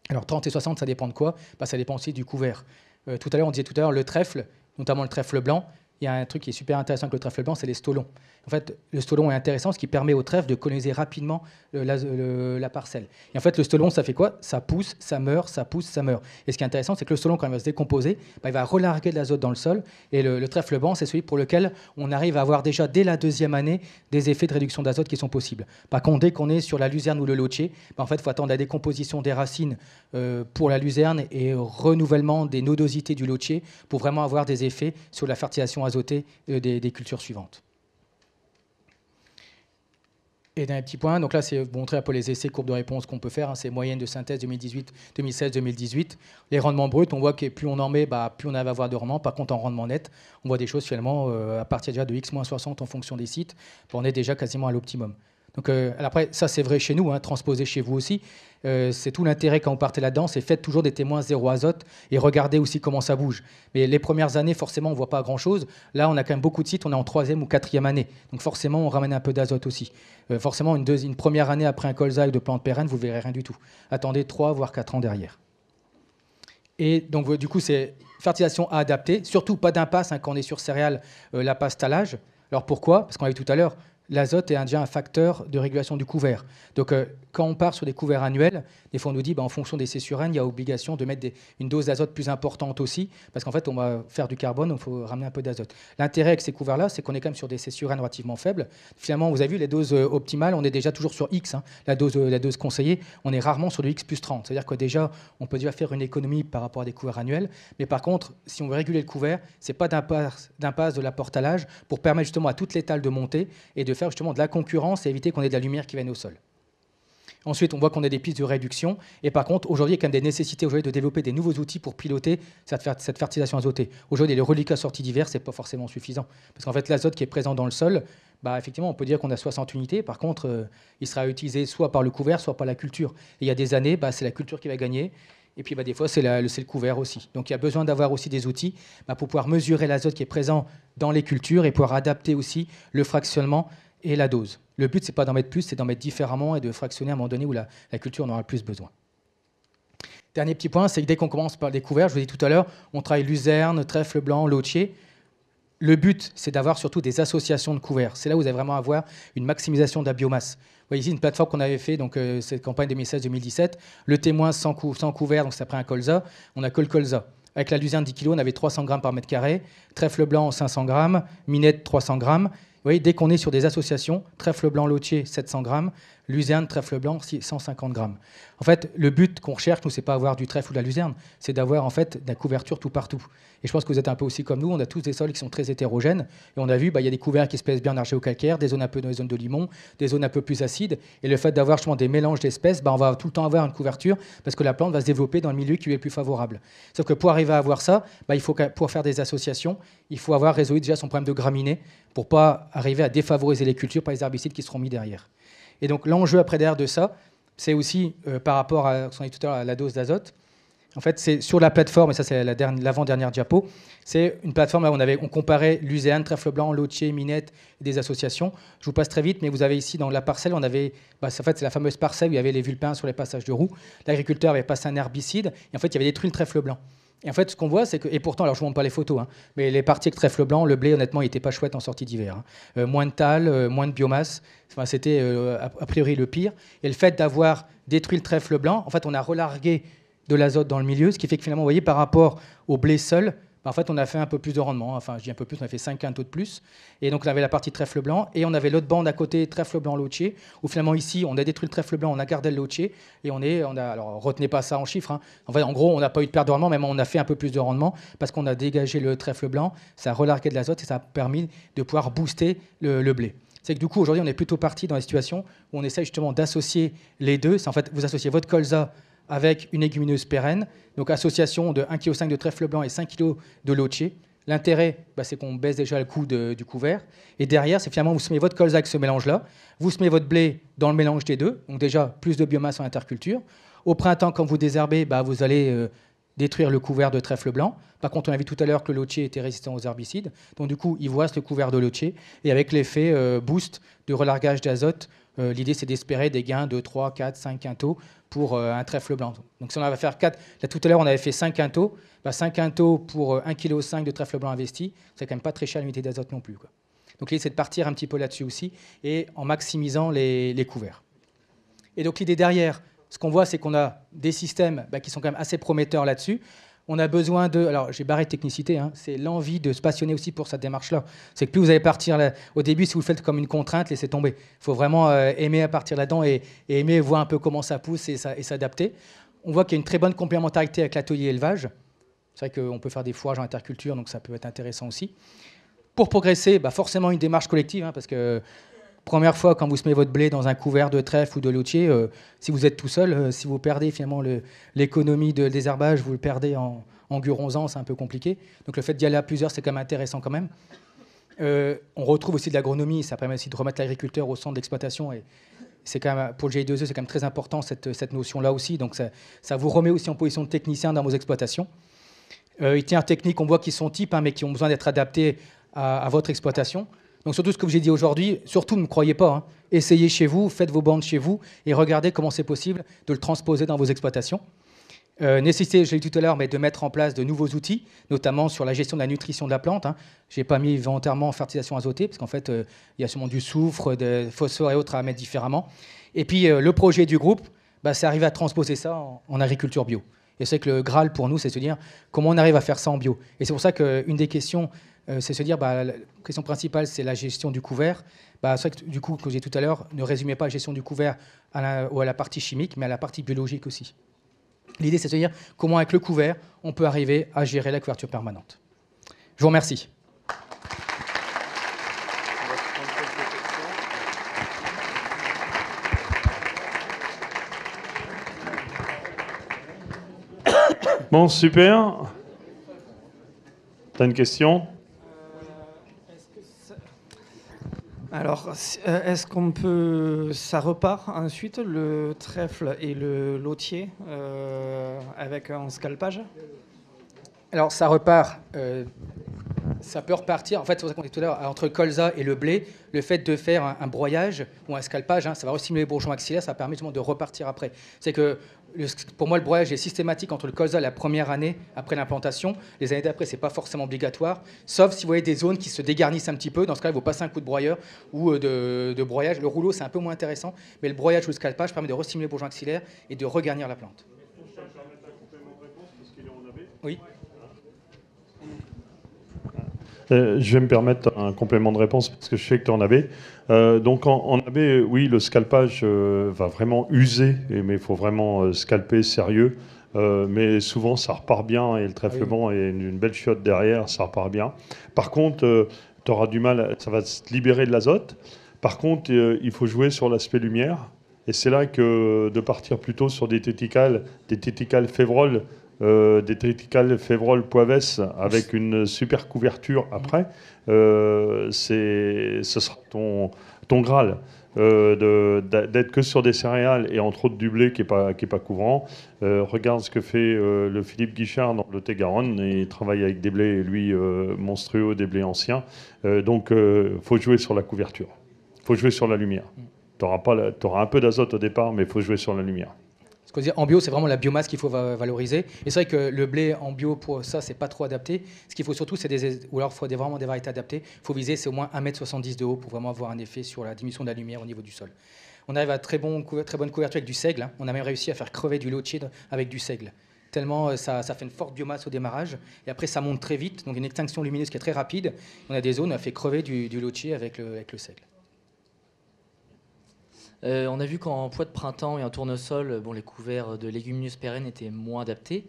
Alors 30 et 60, ça dépend de quoi bah, Ça dépend aussi du couvert. Euh, tout à l'heure, on disait tout à l'heure, le trèfle, notamment le trèfle blanc, il y a un truc qui est super intéressant avec le trèfle blanc, c'est les stolons. En fait, le stolon est intéressant ce qui permet au trèfle de coloniser rapidement la, parcelle. Et en fait, le stolon, ça fait quoi Ça pousse, ça meurt, ça pousse, ça meurt. Et ce qui est intéressant, c'est que le stolon, quand il va se décomposer, bah, il va relarguer de l'azote dans le sol. Et le, trèfle blanc, c'est celui pour lequel on arrive à avoir déjà dès la deuxième année des effets de réduction d'azote qui sont possibles. Par contre, dès qu'on est sur la luzerne ou le lotier, bah, en fait, il faut attendre la décomposition des racines euh, pour la luzerne et renouvellement des nodosités du lotier pour vraiment avoir des effets sur la fertilisation azotée euh, des cultures suivantes. Et d'un petit point, donc là, c'est montrer un peu les essais courbes de réponse qu'on peut faire. Hein. c'est moyenne de synthèse 2018, 2016, 2018. Les rendements bruts, on voit que plus on en met, bah, plus on va avoir de rendement. Par contre, en rendement net, on voit des choses finalement euh, à partir déjà de x-60 en fonction des sites. on est déjà quasiment à l'optimum. Donc euh, après, ça c'est vrai chez nous, hein, transposé chez vous aussi. Euh, c'est tout l'intérêt quand vous partez là-dedans, c'est faites toujours des témoins zéro azote et regardez aussi comment ça bouge. Mais les premières années, forcément, on ne voit pas grand-chose. Là, on a quand même beaucoup de sites, on est en troisième ou quatrième année. Donc forcément, on ramène un peu d'azote aussi. Euh, forcément, une, première année après un colza de plantes pérennes, vous verrez rien du tout. Attendez trois voire quatre ans derrière. Et donc du coup, c'est fertilisation à adapter. Surtout pas d'impasse hein, quand on est sur céréales, la passe talage. Alors pourquoi Parce qu'on avait vu tout à l'heure, l'azote est un, un facteur de régulation du couvert. Donc, euh, quand on part sur des couverts annuels, des fois, on nous dit, bah, en fonction des césurènes, il y a obligation de mettre une dose d'azote plus importante aussi, parce qu'en fait, on va faire du carbone, il faut ramener un peu d'azote. L'intérêt avec ces couverts-là, c'est qu'on est quand même sur des césurènes relativement faibles. Finalement, vous avez vu, les doses euh, optimales, on est déjà toujours sur X, hein. euh, la, dose, conseillée, on est rarement sur le X plus 30. C'est-à-dire que déjà, on peut déjà faire une économie par rapport à des couverts annuels, mais par contre, si on veut réguler le couvert, c'est pas d'impasse de la portalage, pour permettre justement à toutes les l'étale de monter et de faire justement de la concurrence et éviter qu'on ait de la lumière qui vienne au sol. Ensuite, on voit qu'on a des pistes de réduction. Et par contre, aujourd'hui, il y a quand même des nécessités aujourd'hui de développer des nouveaux outils pour piloter cette fertilisation azotée. Aujourd'hui, les reliquats sortis d'hiver, ce n'est pas forcément suffisant. Parce qu'en fait, l'azote qui est présent dans le sol, bah, effectivement, on peut dire qu'on a 60 unités. Par contre, euh, il sera utilisé soit par le couvert, soit par la culture. il y a des années, bah, c'est la culture qui va gagner. Et puis, bah, des fois, c'est le, le, couvert aussi. Donc, il y a besoin d'avoir aussi des outils bah, pour pouvoir mesurer l'azote qui est présent dans les cultures et pouvoir adapter aussi le fractionnement et la dose. Le but, c'est pas d'en mettre plus, c'est d'en mettre différemment et de fractionner à un moment donné où la, culture en aura plus besoin. Dernier petit point, c'est que dès qu'on commence par les couverts, je vous ai dit tout à l'heure, on travaille luzerne, trèfle blanc, lotier. Le but, c'est d'avoir surtout des associations de couverts. C'est là où vous allez vraiment avoir une maximisation de la biomasse. Vous voyez ici une plateforme qu'on avait fait, donc euh, cette campagne 2016-2017, le témoin sans, couvert, donc c'est après un colza, on a que colza. Avec la luzerne 10 kg, on avait 300 grammes par mètre carré, trèfle blanc 500 grammes, minette 300 grammes voyez, dès qu'on est sur des associations, trèfle blanc lotier 700 grammes, luzerne, trèfle blanc, 150 grammes. En fait, le but qu'on cherche, nous, c'est pas avoir du trèfle ou de la luzerne, c'est d'avoir en fait de la couverture tout partout. Et je pense que vous êtes un peu aussi comme nous, on a tous des sols qui sont très hétérogènes, et on a vu, bah, il y a des couverts qui se bien en argéo-calcaire, des zones un peu dans les zones de limon, des zones un peu plus acides, et le fait d'avoir des mélanges d'espèces, bah, on va tout le temps avoir une couverture, parce que la plante va se développer dans le milieu qui lui est plus favorable. Sauf que pour arriver à avoir ça, bah, il faut pour faire des associations, il faut avoir résolu déjà son problème de graminée, pour pas arriver à défavoriser les cultures par les herbicides qui seront mis derrière. Et donc l'enjeu après derrière de ça, c'est aussi euh, par rapport à, ce dit à la dose d'azote. En fait, c'est sur la plateforme, et ça c'est l'avant-dernière diapo, c'est une plateforme, où on, on comparait Luséane, Trèfle Blanc, Lautier, Minette, des associations. Je vous passe très vite, mais vous avez ici dans la parcelle, on avait, bah, en fait c'est la fameuse parcelle où il y avait les vulpins sur les passages de roues. L'agriculteur avait passé un herbicide, et en fait il y avait des le Trèfle Blanc. Et en fait, ce qu'on voit, c'est que, et pourtant, alors je ne montre pas les photos, hein, mais les parties avec trèfle blanc, le blé, honnêtement, il n'était pas chouette en sortie d'hiver. Hein. Euh, moins de tal, euh, moins de biomasse, c'était euh, a, priori le pire. Et le fait d'avoir détruit le trèfle blanc, en fait, on a relargué de l'azote dans le milieu, ce qui fait que finalement, vous voyez, par rapport au blé seul, en fait, on a fait un peu plus de rendement. Hein. Enfin, je dis un peu plus, on a fait 5 quintaux de plus. Et donc, on avait la partie trèfle blanc et on avait l'autre bande à côté, trèfle blanc lotier, où finalement, ici, on a détruit le trèfle blanc, on a gardé le lotier et on est, alors retenez pas ça en chiffres. Hein. En fait, en gros, on n'a pas eu de perte de rendement, même on a fait un peu plus de rendement parce qu'on a dégagé le trèfle blanc, ça a relargué de l'azote et ça a permis de pouvoir booster le, blé c'est que du coup, aujourd'hui, on est plutôt parti dans la situation où on essaie justement d'associer les deux. C'est en fait, vous associez votre colza avec une légumineuse pérenne, donc association de 1,5 kg de trèfle blanc et 5 kg de lotier. L'intérêt, bah, c'est qu'on baisse déjà le coût du couvert. Et derrière, c'est finalement, vous semez votre colza avec ce mélange-là, vous semez votre blé dans le mélange des deux, donc déjà plus de biomasse en interculture. Au printemps, quand vous désherbez, bah, vous allez euh, détruire le couvert de trèfle blanc. Par contre, on a vu tout à l'heure que le lotier était résistant aux herbicides, donc du coup, il voit ce couvert de lotier, et avec l'effet euh, boost de relargage d'azote euh, l'idée, c'est d'espérer des gains de 3, 4, 5 quintaux pour euh, un trèfle blanc. Donc si on va faire 4, là tout à l'heure on avait fait 5 quintaux, bah, 5 quintaux pour euh, 1,5 kg de trèfle blanc investi, c'est quand même pas très cher l'unité d'azote non plus. Donc l'idée, c'est de partir un petit peu là-dessus aussi, et en maximisant les, couverts. Et donc l'idée derrière, ce qu'on voit, c'est qu'on a des systèmes bah, qui sont quand même assez prometteurs là-dessus, on a besoin de. Alors, j'ai barré de technicité, hein, c'est l'envie de se passionner aussi pour cette démarche-là. C'est que plus vous allez partir. Là, au début, si vous le faites comme une contrainte, laissez tomber. Il faut vraiment euh, aimer à partir là-dedans et, aimer voir un peu comment ça pousse et, s'adapter. On voit qu'il y a une très bonne complémentarité avec l'atelier élevage. C'est vrai qu'on peut faire des fourrages en interculture, donc ça peut être intéressant aussi. Pour progresser, bah forcément une démarche collective, hein, parce que première fois quand vous semez votre blé dans un couvert de trèfle ou de lotier, euh, si vous êtes tout seul, euh, si vous perdez finalement l'économie de désherbage, vous le perdez en, en c'est un peu compliqué. Donc le fait d'y aller à plusieurs, c'est quand même intéressant quand même. Euh, on retrouve aussi de l'agronomie, ça permet aussi de remettre l'agriculteur au centre d'exploitation. Et c'est quand même, pour le GI2E, c'est quand même très important cette, cette notion-là aussi. Donc ça, vous remet aussi en position de technicien dans vos exploitations. il y a technique, on voit qu'ils sont types, hein, mais qui ont besoin d'être adaptés à, à votre exploitation. Donc surtout ce que j'ai dit aujourd'hui, surtout ne me croyez pas. Hein. Essayez chez vous, faites vos bandes chez vous et regardez comment c'est possible de le transposer dans vos exploitations. Euh, nécessité, je l'ai dit tout à l'heure, mais de mettre en place de nouveaux outils, notamment sur la gestion de la nutrition de la plante. Hein. Je n'ai pas mis volontairement fertilisation azotée, parce qu'en fait, euh, il y a sûrement du soufre, de phosphore et autres à mettre différemment. Et puis, euh, le projet du groupe, bah, c'est arriver à transposer ça en, agriculture bio. Et c'est que le Graal pour nous, c'est se dire comment on arrive à faire ça en bio. Et c'est pour ça qu'une des questions euh, c'est se dire, bah, la question principale, c'est la gestion du couvert. Bah, c'est que, du coup, que j'ai tout à l'heure, ne résumez pas la gestion du couvert à ou à la partie chimique, mais à la partie biologique aussi. L'idée, c'est de se dire comment, avec le couvert, on peut arriver à gérer la couverture permanente. Je vous remercie. Bon, super. T'as une question Alors, euh, est-ce qu'on peut. Ça repart ensuite, le trèfle et le lotier, euh, avec un scalpage Alors, ça repart. Euh, ça peut repartir. En fait, c'est pour ça qu'on dit tout à l'heure, entre colza et le blé, le fait de faire un, broyage ou un scalpage, hein, ça va stimuler les bourgeons axillaires, ça permet justement de repartir après. C'est que pour moi, le broyage est systématique entre le colza la première année après l'implantation. Les années d'après, ce n'est pas forcément obligatoire, sauf si vous voyez des zones qui se dégarnissent un petit peu. Dans ce cas, il faut passer un coup de broyeur ou euh, de, broyage. Le rouleau, c'est un peu moins intéressant, mais le broyage ou le scalpage permet de restimuler le bourgeon axillaire et de regarnir la plante. Oui. Euh, je vais me permettre un complément de réponse parce que je sais que tu en avais. Euh, donc en, AB, oui, le scalpage euh, va vraiment user, mais il faut vraiment scalper sérieux. mais souvent, ça repart bien et le trèfle ah et une, belle chiotte derrière, ça repart bien. Par contre, tu auras du mal, ça va se libérer de l'azote. Par contre, il faut jouer sur l'aspect lumière. Et c'est là que de partir plutôt sur des téticales, des téticales févroles, euh, des triticales févroles, poivesses, avec une super couverture après, mm. euh, c'est ce sera ton, ton graal. Euh, d'être que sur des céréales et entre autres du blé qui n'est pas, qui est pas couvrant. regarde ce que fait le Philippe Guichard dans le Thé-Garonne. Il travaille avec des blés, lui, monstrueux, des blés anciens. donc, il faut jouer sur la couverture. faut jouer sur la lumière. Mm. Tu auras un peu d'azote au départ, mais faut jouer sur la lumière en bio, c'est vraiment la biomasse qu'il faut valoriser. Et c'est vrai que le blé en bio, pour ça, c'est pas trop adapté. Ce qu'il faut surtout, c'est des. Ou alors, il faut vraiment des variétés adaptées. Il faut viser, c'est au moins 1m70 de haut pour vraiment avoir un effet sur la diminution de la lumière au niveau du sol. On arrive à très, très bonne couverture avec du seigle. Hein. On a même réussi à faire crever du lotier avec du seigle. Tellement euh, ça, fait une forte biomasse au démarrage. Et après, ça monte très vite. Donc, une extinction lumineuse qui est très rapide. On a des zones, on a fait crever du, du avec le seigle. Euh, on a vu qu'en poids de printemps et en tournesol, euh, bon, les couverts de légumineuses pérennes étaient moins adaptés.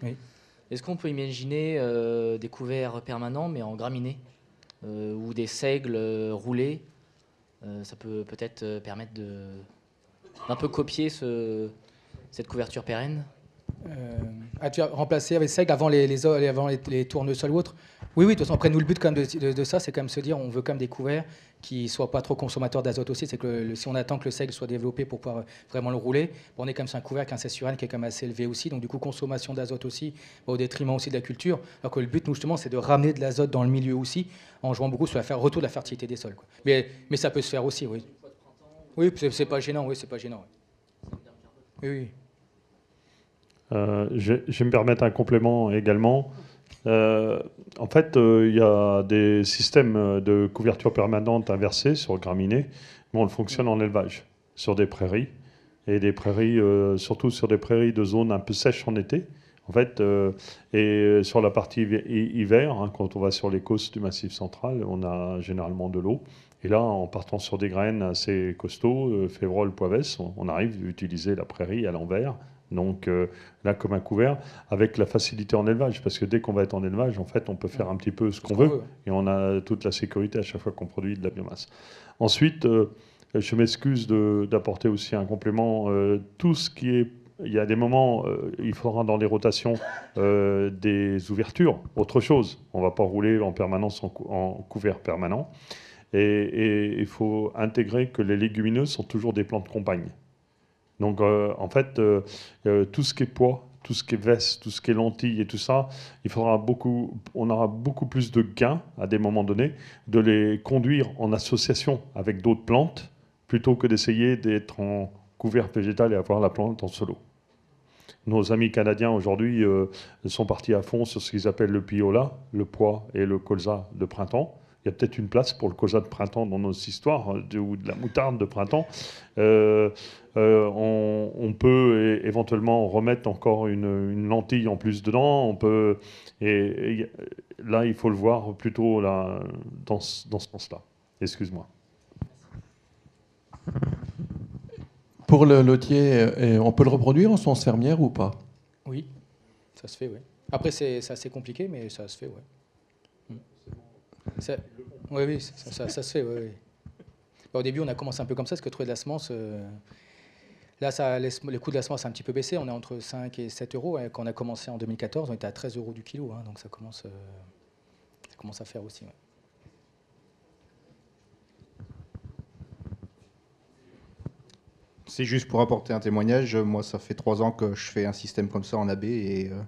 Est-ce qu'on peut imaginer euh, des couverts permanents, mais en graminées Ou des seigles roulés Ça peut peut-être permettre de, d'un peu copier cette couverture pérenne ah, euh, tu remplacé avec Seg avant les, les, avant les, tournesols ou autre Oui, oui, de toute façon, après, nous, le but de, ça, c'est quand même se dire on veut quand même des couverts qui ne soient pas trop consommateurs d'azote aussi. C'est que si on attend que le Seg soit développé pour pouvoir vraiment le rouler, on est quand même sur un couvert qu'un qui est quand même assez élevé aussi. Donc, du coup, consommation d'azote aussi, bah, au détriment aussi de la culture. Alors que le but, justement, c'est de ramener de l'azote dans le milieu aussi, en jouant beaucoup sur le retour de la fertilité des sols. Quoi. Mais, mais ça peut se faire aussi, oui. Oui, euh, c'est pas gênant, oui, c'est pas gênant. Oui, oui. Euh, je, vais me permettre un complément également. Euh, en fait, euh, il y a des systèmes de couverture permanente inversée sur graminé, mais on le fonctionne en élevage, sur des prairies, et des prairies, surtout sur des prairies de zones un peu sèches en été. En fait, et sur la partie hiver, hein, quand on va sur les côtes du Massif central, on a généralement de l'eau. Et là, en partant sur des graines assez costauds, févrole, poivesse, on arrive à utiliser la prairie à l'envers donc euh, là, comme un couvert, avec la facilité en élevage, parce que dès qu'on va être en élevage, en fait, on peut faire un petit peu ce qu'on veut, et on a toute la sécurité à chaque fois qu'on produit de la biomasse. Ensuite, euh, je m'excuse d'apporter aussi un complément. Euh, tout ce qui est il y a des moments, il faudra dans les rotations des ouvertures, autre chose. On ne va pas rouler en permanence en, en couvert permanent. Et il faut intégrer que les légumineuses sont toujours des plantes compagnes. Donc, euh, en fait, euh, euh, tout ce qui est poids, tout ce qui est veste, tout ce qui est lentille et tout ça, on aura beaucoup plus de gains à des moments donnés de les conduire en association avec d'autres plantes plutôt que d'essayer d'être en couvert végétal et avoir la plante en solo. Nos amis canadiens aujourd'hui sont partis à fond sur ce qu'ils appellent le piola, le poids et le colza de printemps il y a peut-être une place pour le colza de printemps dans nos histoires, hein, ou de la moutarde de printemps. Euh, euh, on, peut éventuellement remettre encore une, lentille en plus dedans. On peut, et, là, il faut le voir plutôt là, dans, dans ce sens-là. Excuse-moi. Pour le lotier, euh, on peut le reproduire en sens fermière ou pas Oui, ça se fait, oui. Après, c'est assez compliqué, mais ça se fait, oui. Hmm. Oui, oui, ça, se fait. au début, on a commencé un peu comme ça, parce que trouver de la semence. Euh, là, ça, les, coûts de la semence a un petit peu baissé. On est entre 5 et 7 euros. et hein, Quand on a commencé en 2014, on était à 13 euros du kilo. Hein, donc ça commence, euh, commence à faire aussi. C'est juste pour apporter un témoignage. Moi, ça fait trois ans que je fais un système comme ça en AB et euh,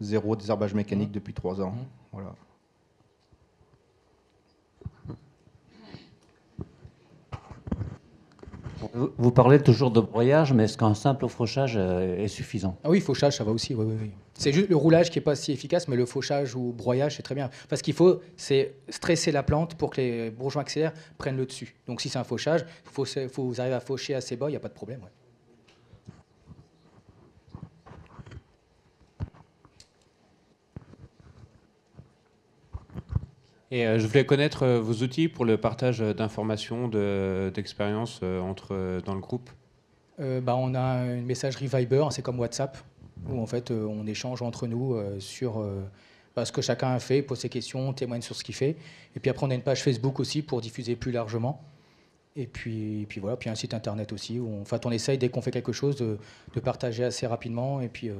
zéro désherbage mécanique mmh. depuis trois ans. Mmh. Voilà. Vous, parlez toujours de broyage, mais est-ce qu'un simple fauchage euh, est suffisant Ah oui, fauchage, ça va aussi. C'est juste le roulage qui n'est pas si efficace, mais le fauchage ou broyage, c'est très bien. Parce qu'il faut, c'est stresser la plante pour que les bourgeons accélèrent prennent le dessus. Donc si c'est un fauchage, faut, vous arrivez à faucher assez bas, il n'y a pas de problème. Et euh, je voulais connaître euh, vos outils pour le partage euh, d'informations, d'expériences entre dans le groupe. Bah, on a une messagerie Viber, hein, c'est comme WhatsApp, où en fait on échange entre nous sur bah, ce que chacun a fait, pose ses questions, témoigne sur ce qu'il fait. Et puis après on a une page Facebook aussi pour diffuser plus largement. Et puis, puis voilà, puis un site internet aussi où on, fait, on essaye dès qu'on fait quelque chose de, de, partager assez rapidement. Et puis,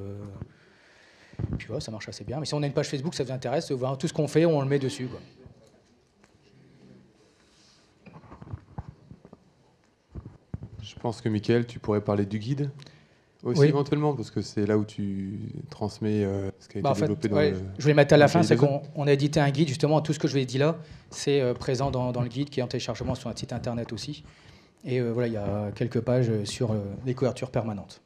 voilà, ça marche assez bien. Mais si on a une page Facebook, ça vous intéresse, voir tout ce qu'on fait, on le met dessus. Quoi. Je pense que Michael, tu pourrais parler du guide aussi éventuellement, parce que c'est là où tu transmets euh, ce qui a été bah, développé dans le... Je voulais mettre à la fin, c'est qu'on a édité un guide, justement, tout ce que je vais dit là, c'est euh, présent dans, le guide qui est en téléchargement sur un site internet aussi. Et euh, voilà, il y a quelques pages sur les couvertures permanentes.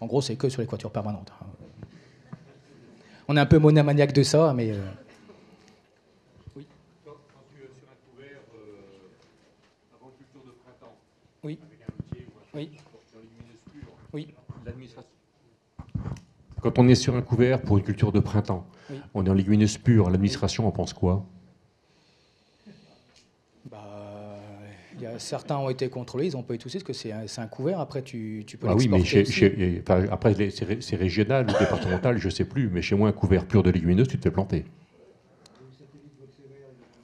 En gros, c'est que sur les couvertures permanentes. Hein. On est un peu monomaniaque de ça, mais... Oui. Oui. Quand on est sur un couvert pour une culture de printemps, on est en légumineuse pure, l'administration en pense quoi bah, certains ont été contrôlés, ils n'ont pas eu tous parce que c'est un, couvert. Après, tu, peux. Ah oui, mais après, c'est régional ou départemental, je ne sais plus. Mais chez moi, un couvert pur de légumineuse, tu te fais planter.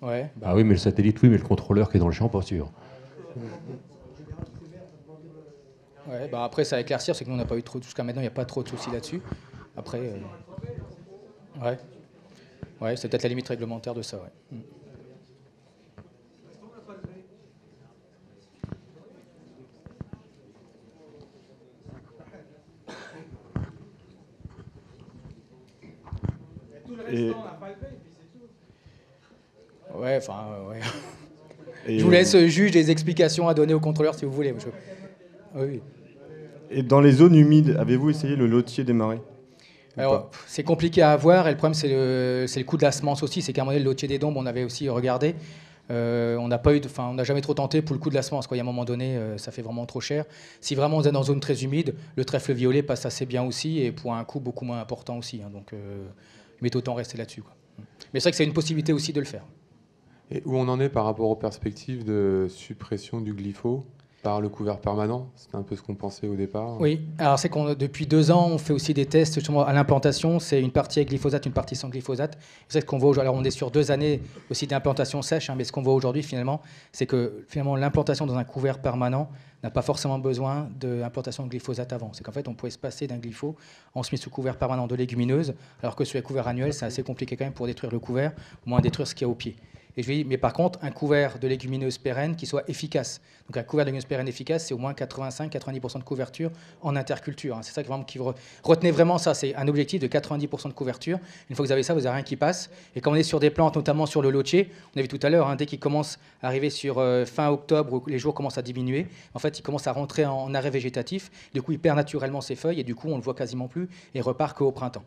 Ouais, bah, oui, mais le satellite, oui, mais le contrôleur qui est dans le champ, pas sûr. Bah, après, ça va éclaircir, c'est que nous, on n'a pas eu trop, jusqu'à maintenant, il n'y a pas trop de soucis là-dessus. Après, euh, ouais. Ouais, c'est peut-être la limite réglementaire de ça, ouais. Et... Mm. Ouais, enfin, euh, ouais. Je vous laisse euh, juge des explications à donner au contrôleur si vous voulez. Oui, Oui. Et dans les zones humides, avez-vous essayé le lotier des marais alors, c'est compliqué à avoir, et le problème, c'est le, coût de la semence aussi. C'est qu'à un moment donné, le lotier des Dombes, on avait aussi regardé. Euh, on n'a pas eu, enfin, on n'a jamais trop tenté pour le coût de la semence. Quoi. Il y a un moment donné, euh, ça fait vraiment trop cher. Si vraiment on est dans une zone très humide, le trèfle violet passe assez bien aussi, et pour un coût beaucoup moins important aussi. Hein. donc, euh, mais autant rester là-dessus. Mais c'est vrai que c'est une possibilité aussi de le faire. Et où on en est par rapport aux perspectives de suppression du glypho par le couvert permanent c'est un peu ce qu'on pensait au départ. Oui, alors c'est qu'on depuis deux ans, on fait aussi des tests justement à l'implantation. C'est une partie avec glyphosate, une partie sans glyphosate. C'est ce qu'on voit aujourd'hui. Alors on est sur deux années aussi d'implantation sèche, hein, mais ce qu'on voit aujourd'hui finalement, c'est que finalement l'implantation dans un couvert permanent n'a pas forcément besoin d'implantation de glyphosate avant. C'est qu'en fait, on pouvait se passer d'un glypho, en se met sous couvert permanent de légumineuses, alors que sur les couverts annuels, c'est assez compliqué quand même pour détruire le couvert, au moins détruire ce qu'il y a au pied. Et je mais par contre, un couvert de légumineuses pérennes qui soit efficace. Donc un couvert de légumineuses pérennes efficace, c'est au moins 85-90% de couverture en interculture. Hein. C'est ça qui, vraiment, retenez vraiment ça, c'est un objectif de 90% de couverture. Une fois que vous avez ça, vous n'avez rien qui passe. Et quand on est sur des plantes, notamment sur le lotier, on a vu tout à l'heure, un hein, dès qu'il commence à arriver sur euh, fin octobre, où les jours commencent à diminuer, en fait, il commence à rentrer en, arrêt végétatif. Du coup, il perd naturellement ses feuilles et du coup, on ne le voit quasiment plus et repart qu'au printemps.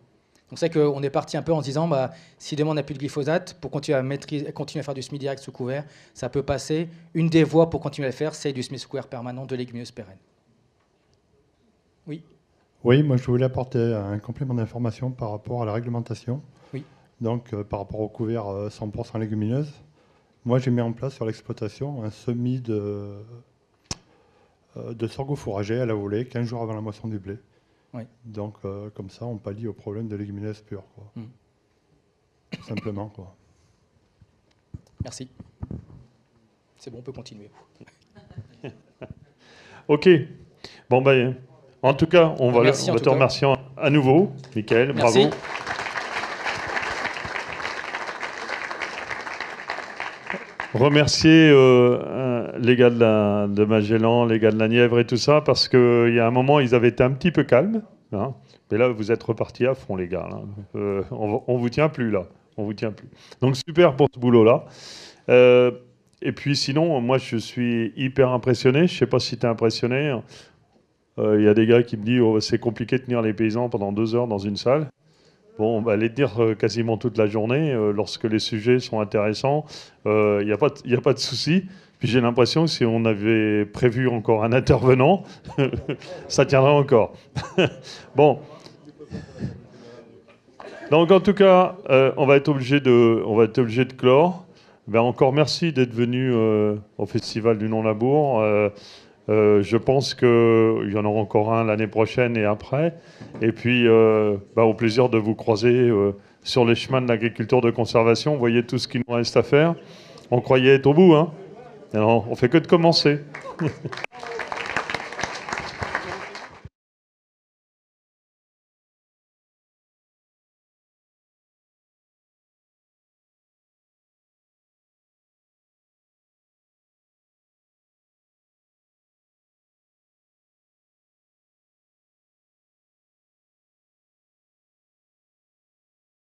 Donc c'est qu'on est parti un peu en se disant, bah, si demain on n'a plus de glyphosate, pour continuer à, faire du semis direct sous couvert, ça peut passer. Une des voies pour continuer à le faire, c'est du semis square permanent de légumineuses pérennes. Oui Oui, moi je voulais apporter un complément d'information par rapport à la réglementation. Oui. Donc euh, par rapport au couvert 100% euh, légumineuse, moi j'ai mis en place sur l'exploitation un semis de, euh, de sorgho fourragé à la volée 15 jours avant la moisson du blé. Donc, euh, comme ça, on pallie au problème de légumineuse pure. Quoi. Mm. Tout simplement. Quoi. Merci. C'est bon, on peut continuer. ok. Bon, ben, en tout cas, on va, on te remercier à nouveau, Michael. Merci. Bravo. remercier euh, euh, les gars de, Magellan, les gars de la Nièvre et tout ça, parce qu'il y a un moment, ils avaient été un petit peu calmes. Hein. mais là, vous êtes repartis à fond, les gars. Euh, on, ne vous tient plus, là. On vous tient plus. Donc, super pour ce boulot-là. et puis, sinon, moi, je suis hyper impressionné. Je sais pas si tu es impressionné. Hein. Il y a des gars qui me disent oh, c'est compliqué de tenir les paysans pendant deux heures dans une salle. Bon, va les dire euh, quasiment toute la journée, euh, lorsque les sujets sont intéressants, il euh, n'y a, pas de, souci. Puis j'ai l'impression que si on avait prévu encore un intervenant, ça tiendrait encore. bon. Donc en tout cas, on va être obligé de, on va être obligé de clore. Ben, encore merci d'être venu au Festival du Non-Labour. Euh, je pense qu'il y en aura encore un l'année prochaine et après. Et puis, euh, bah, au plaisir de vous croiser euh, sur les chemins de l'agriculture de conservation. Vous voyez tout ce qu'il nous reste à faire. On croyait être au bout. Hein Alors, on fait que de commencer.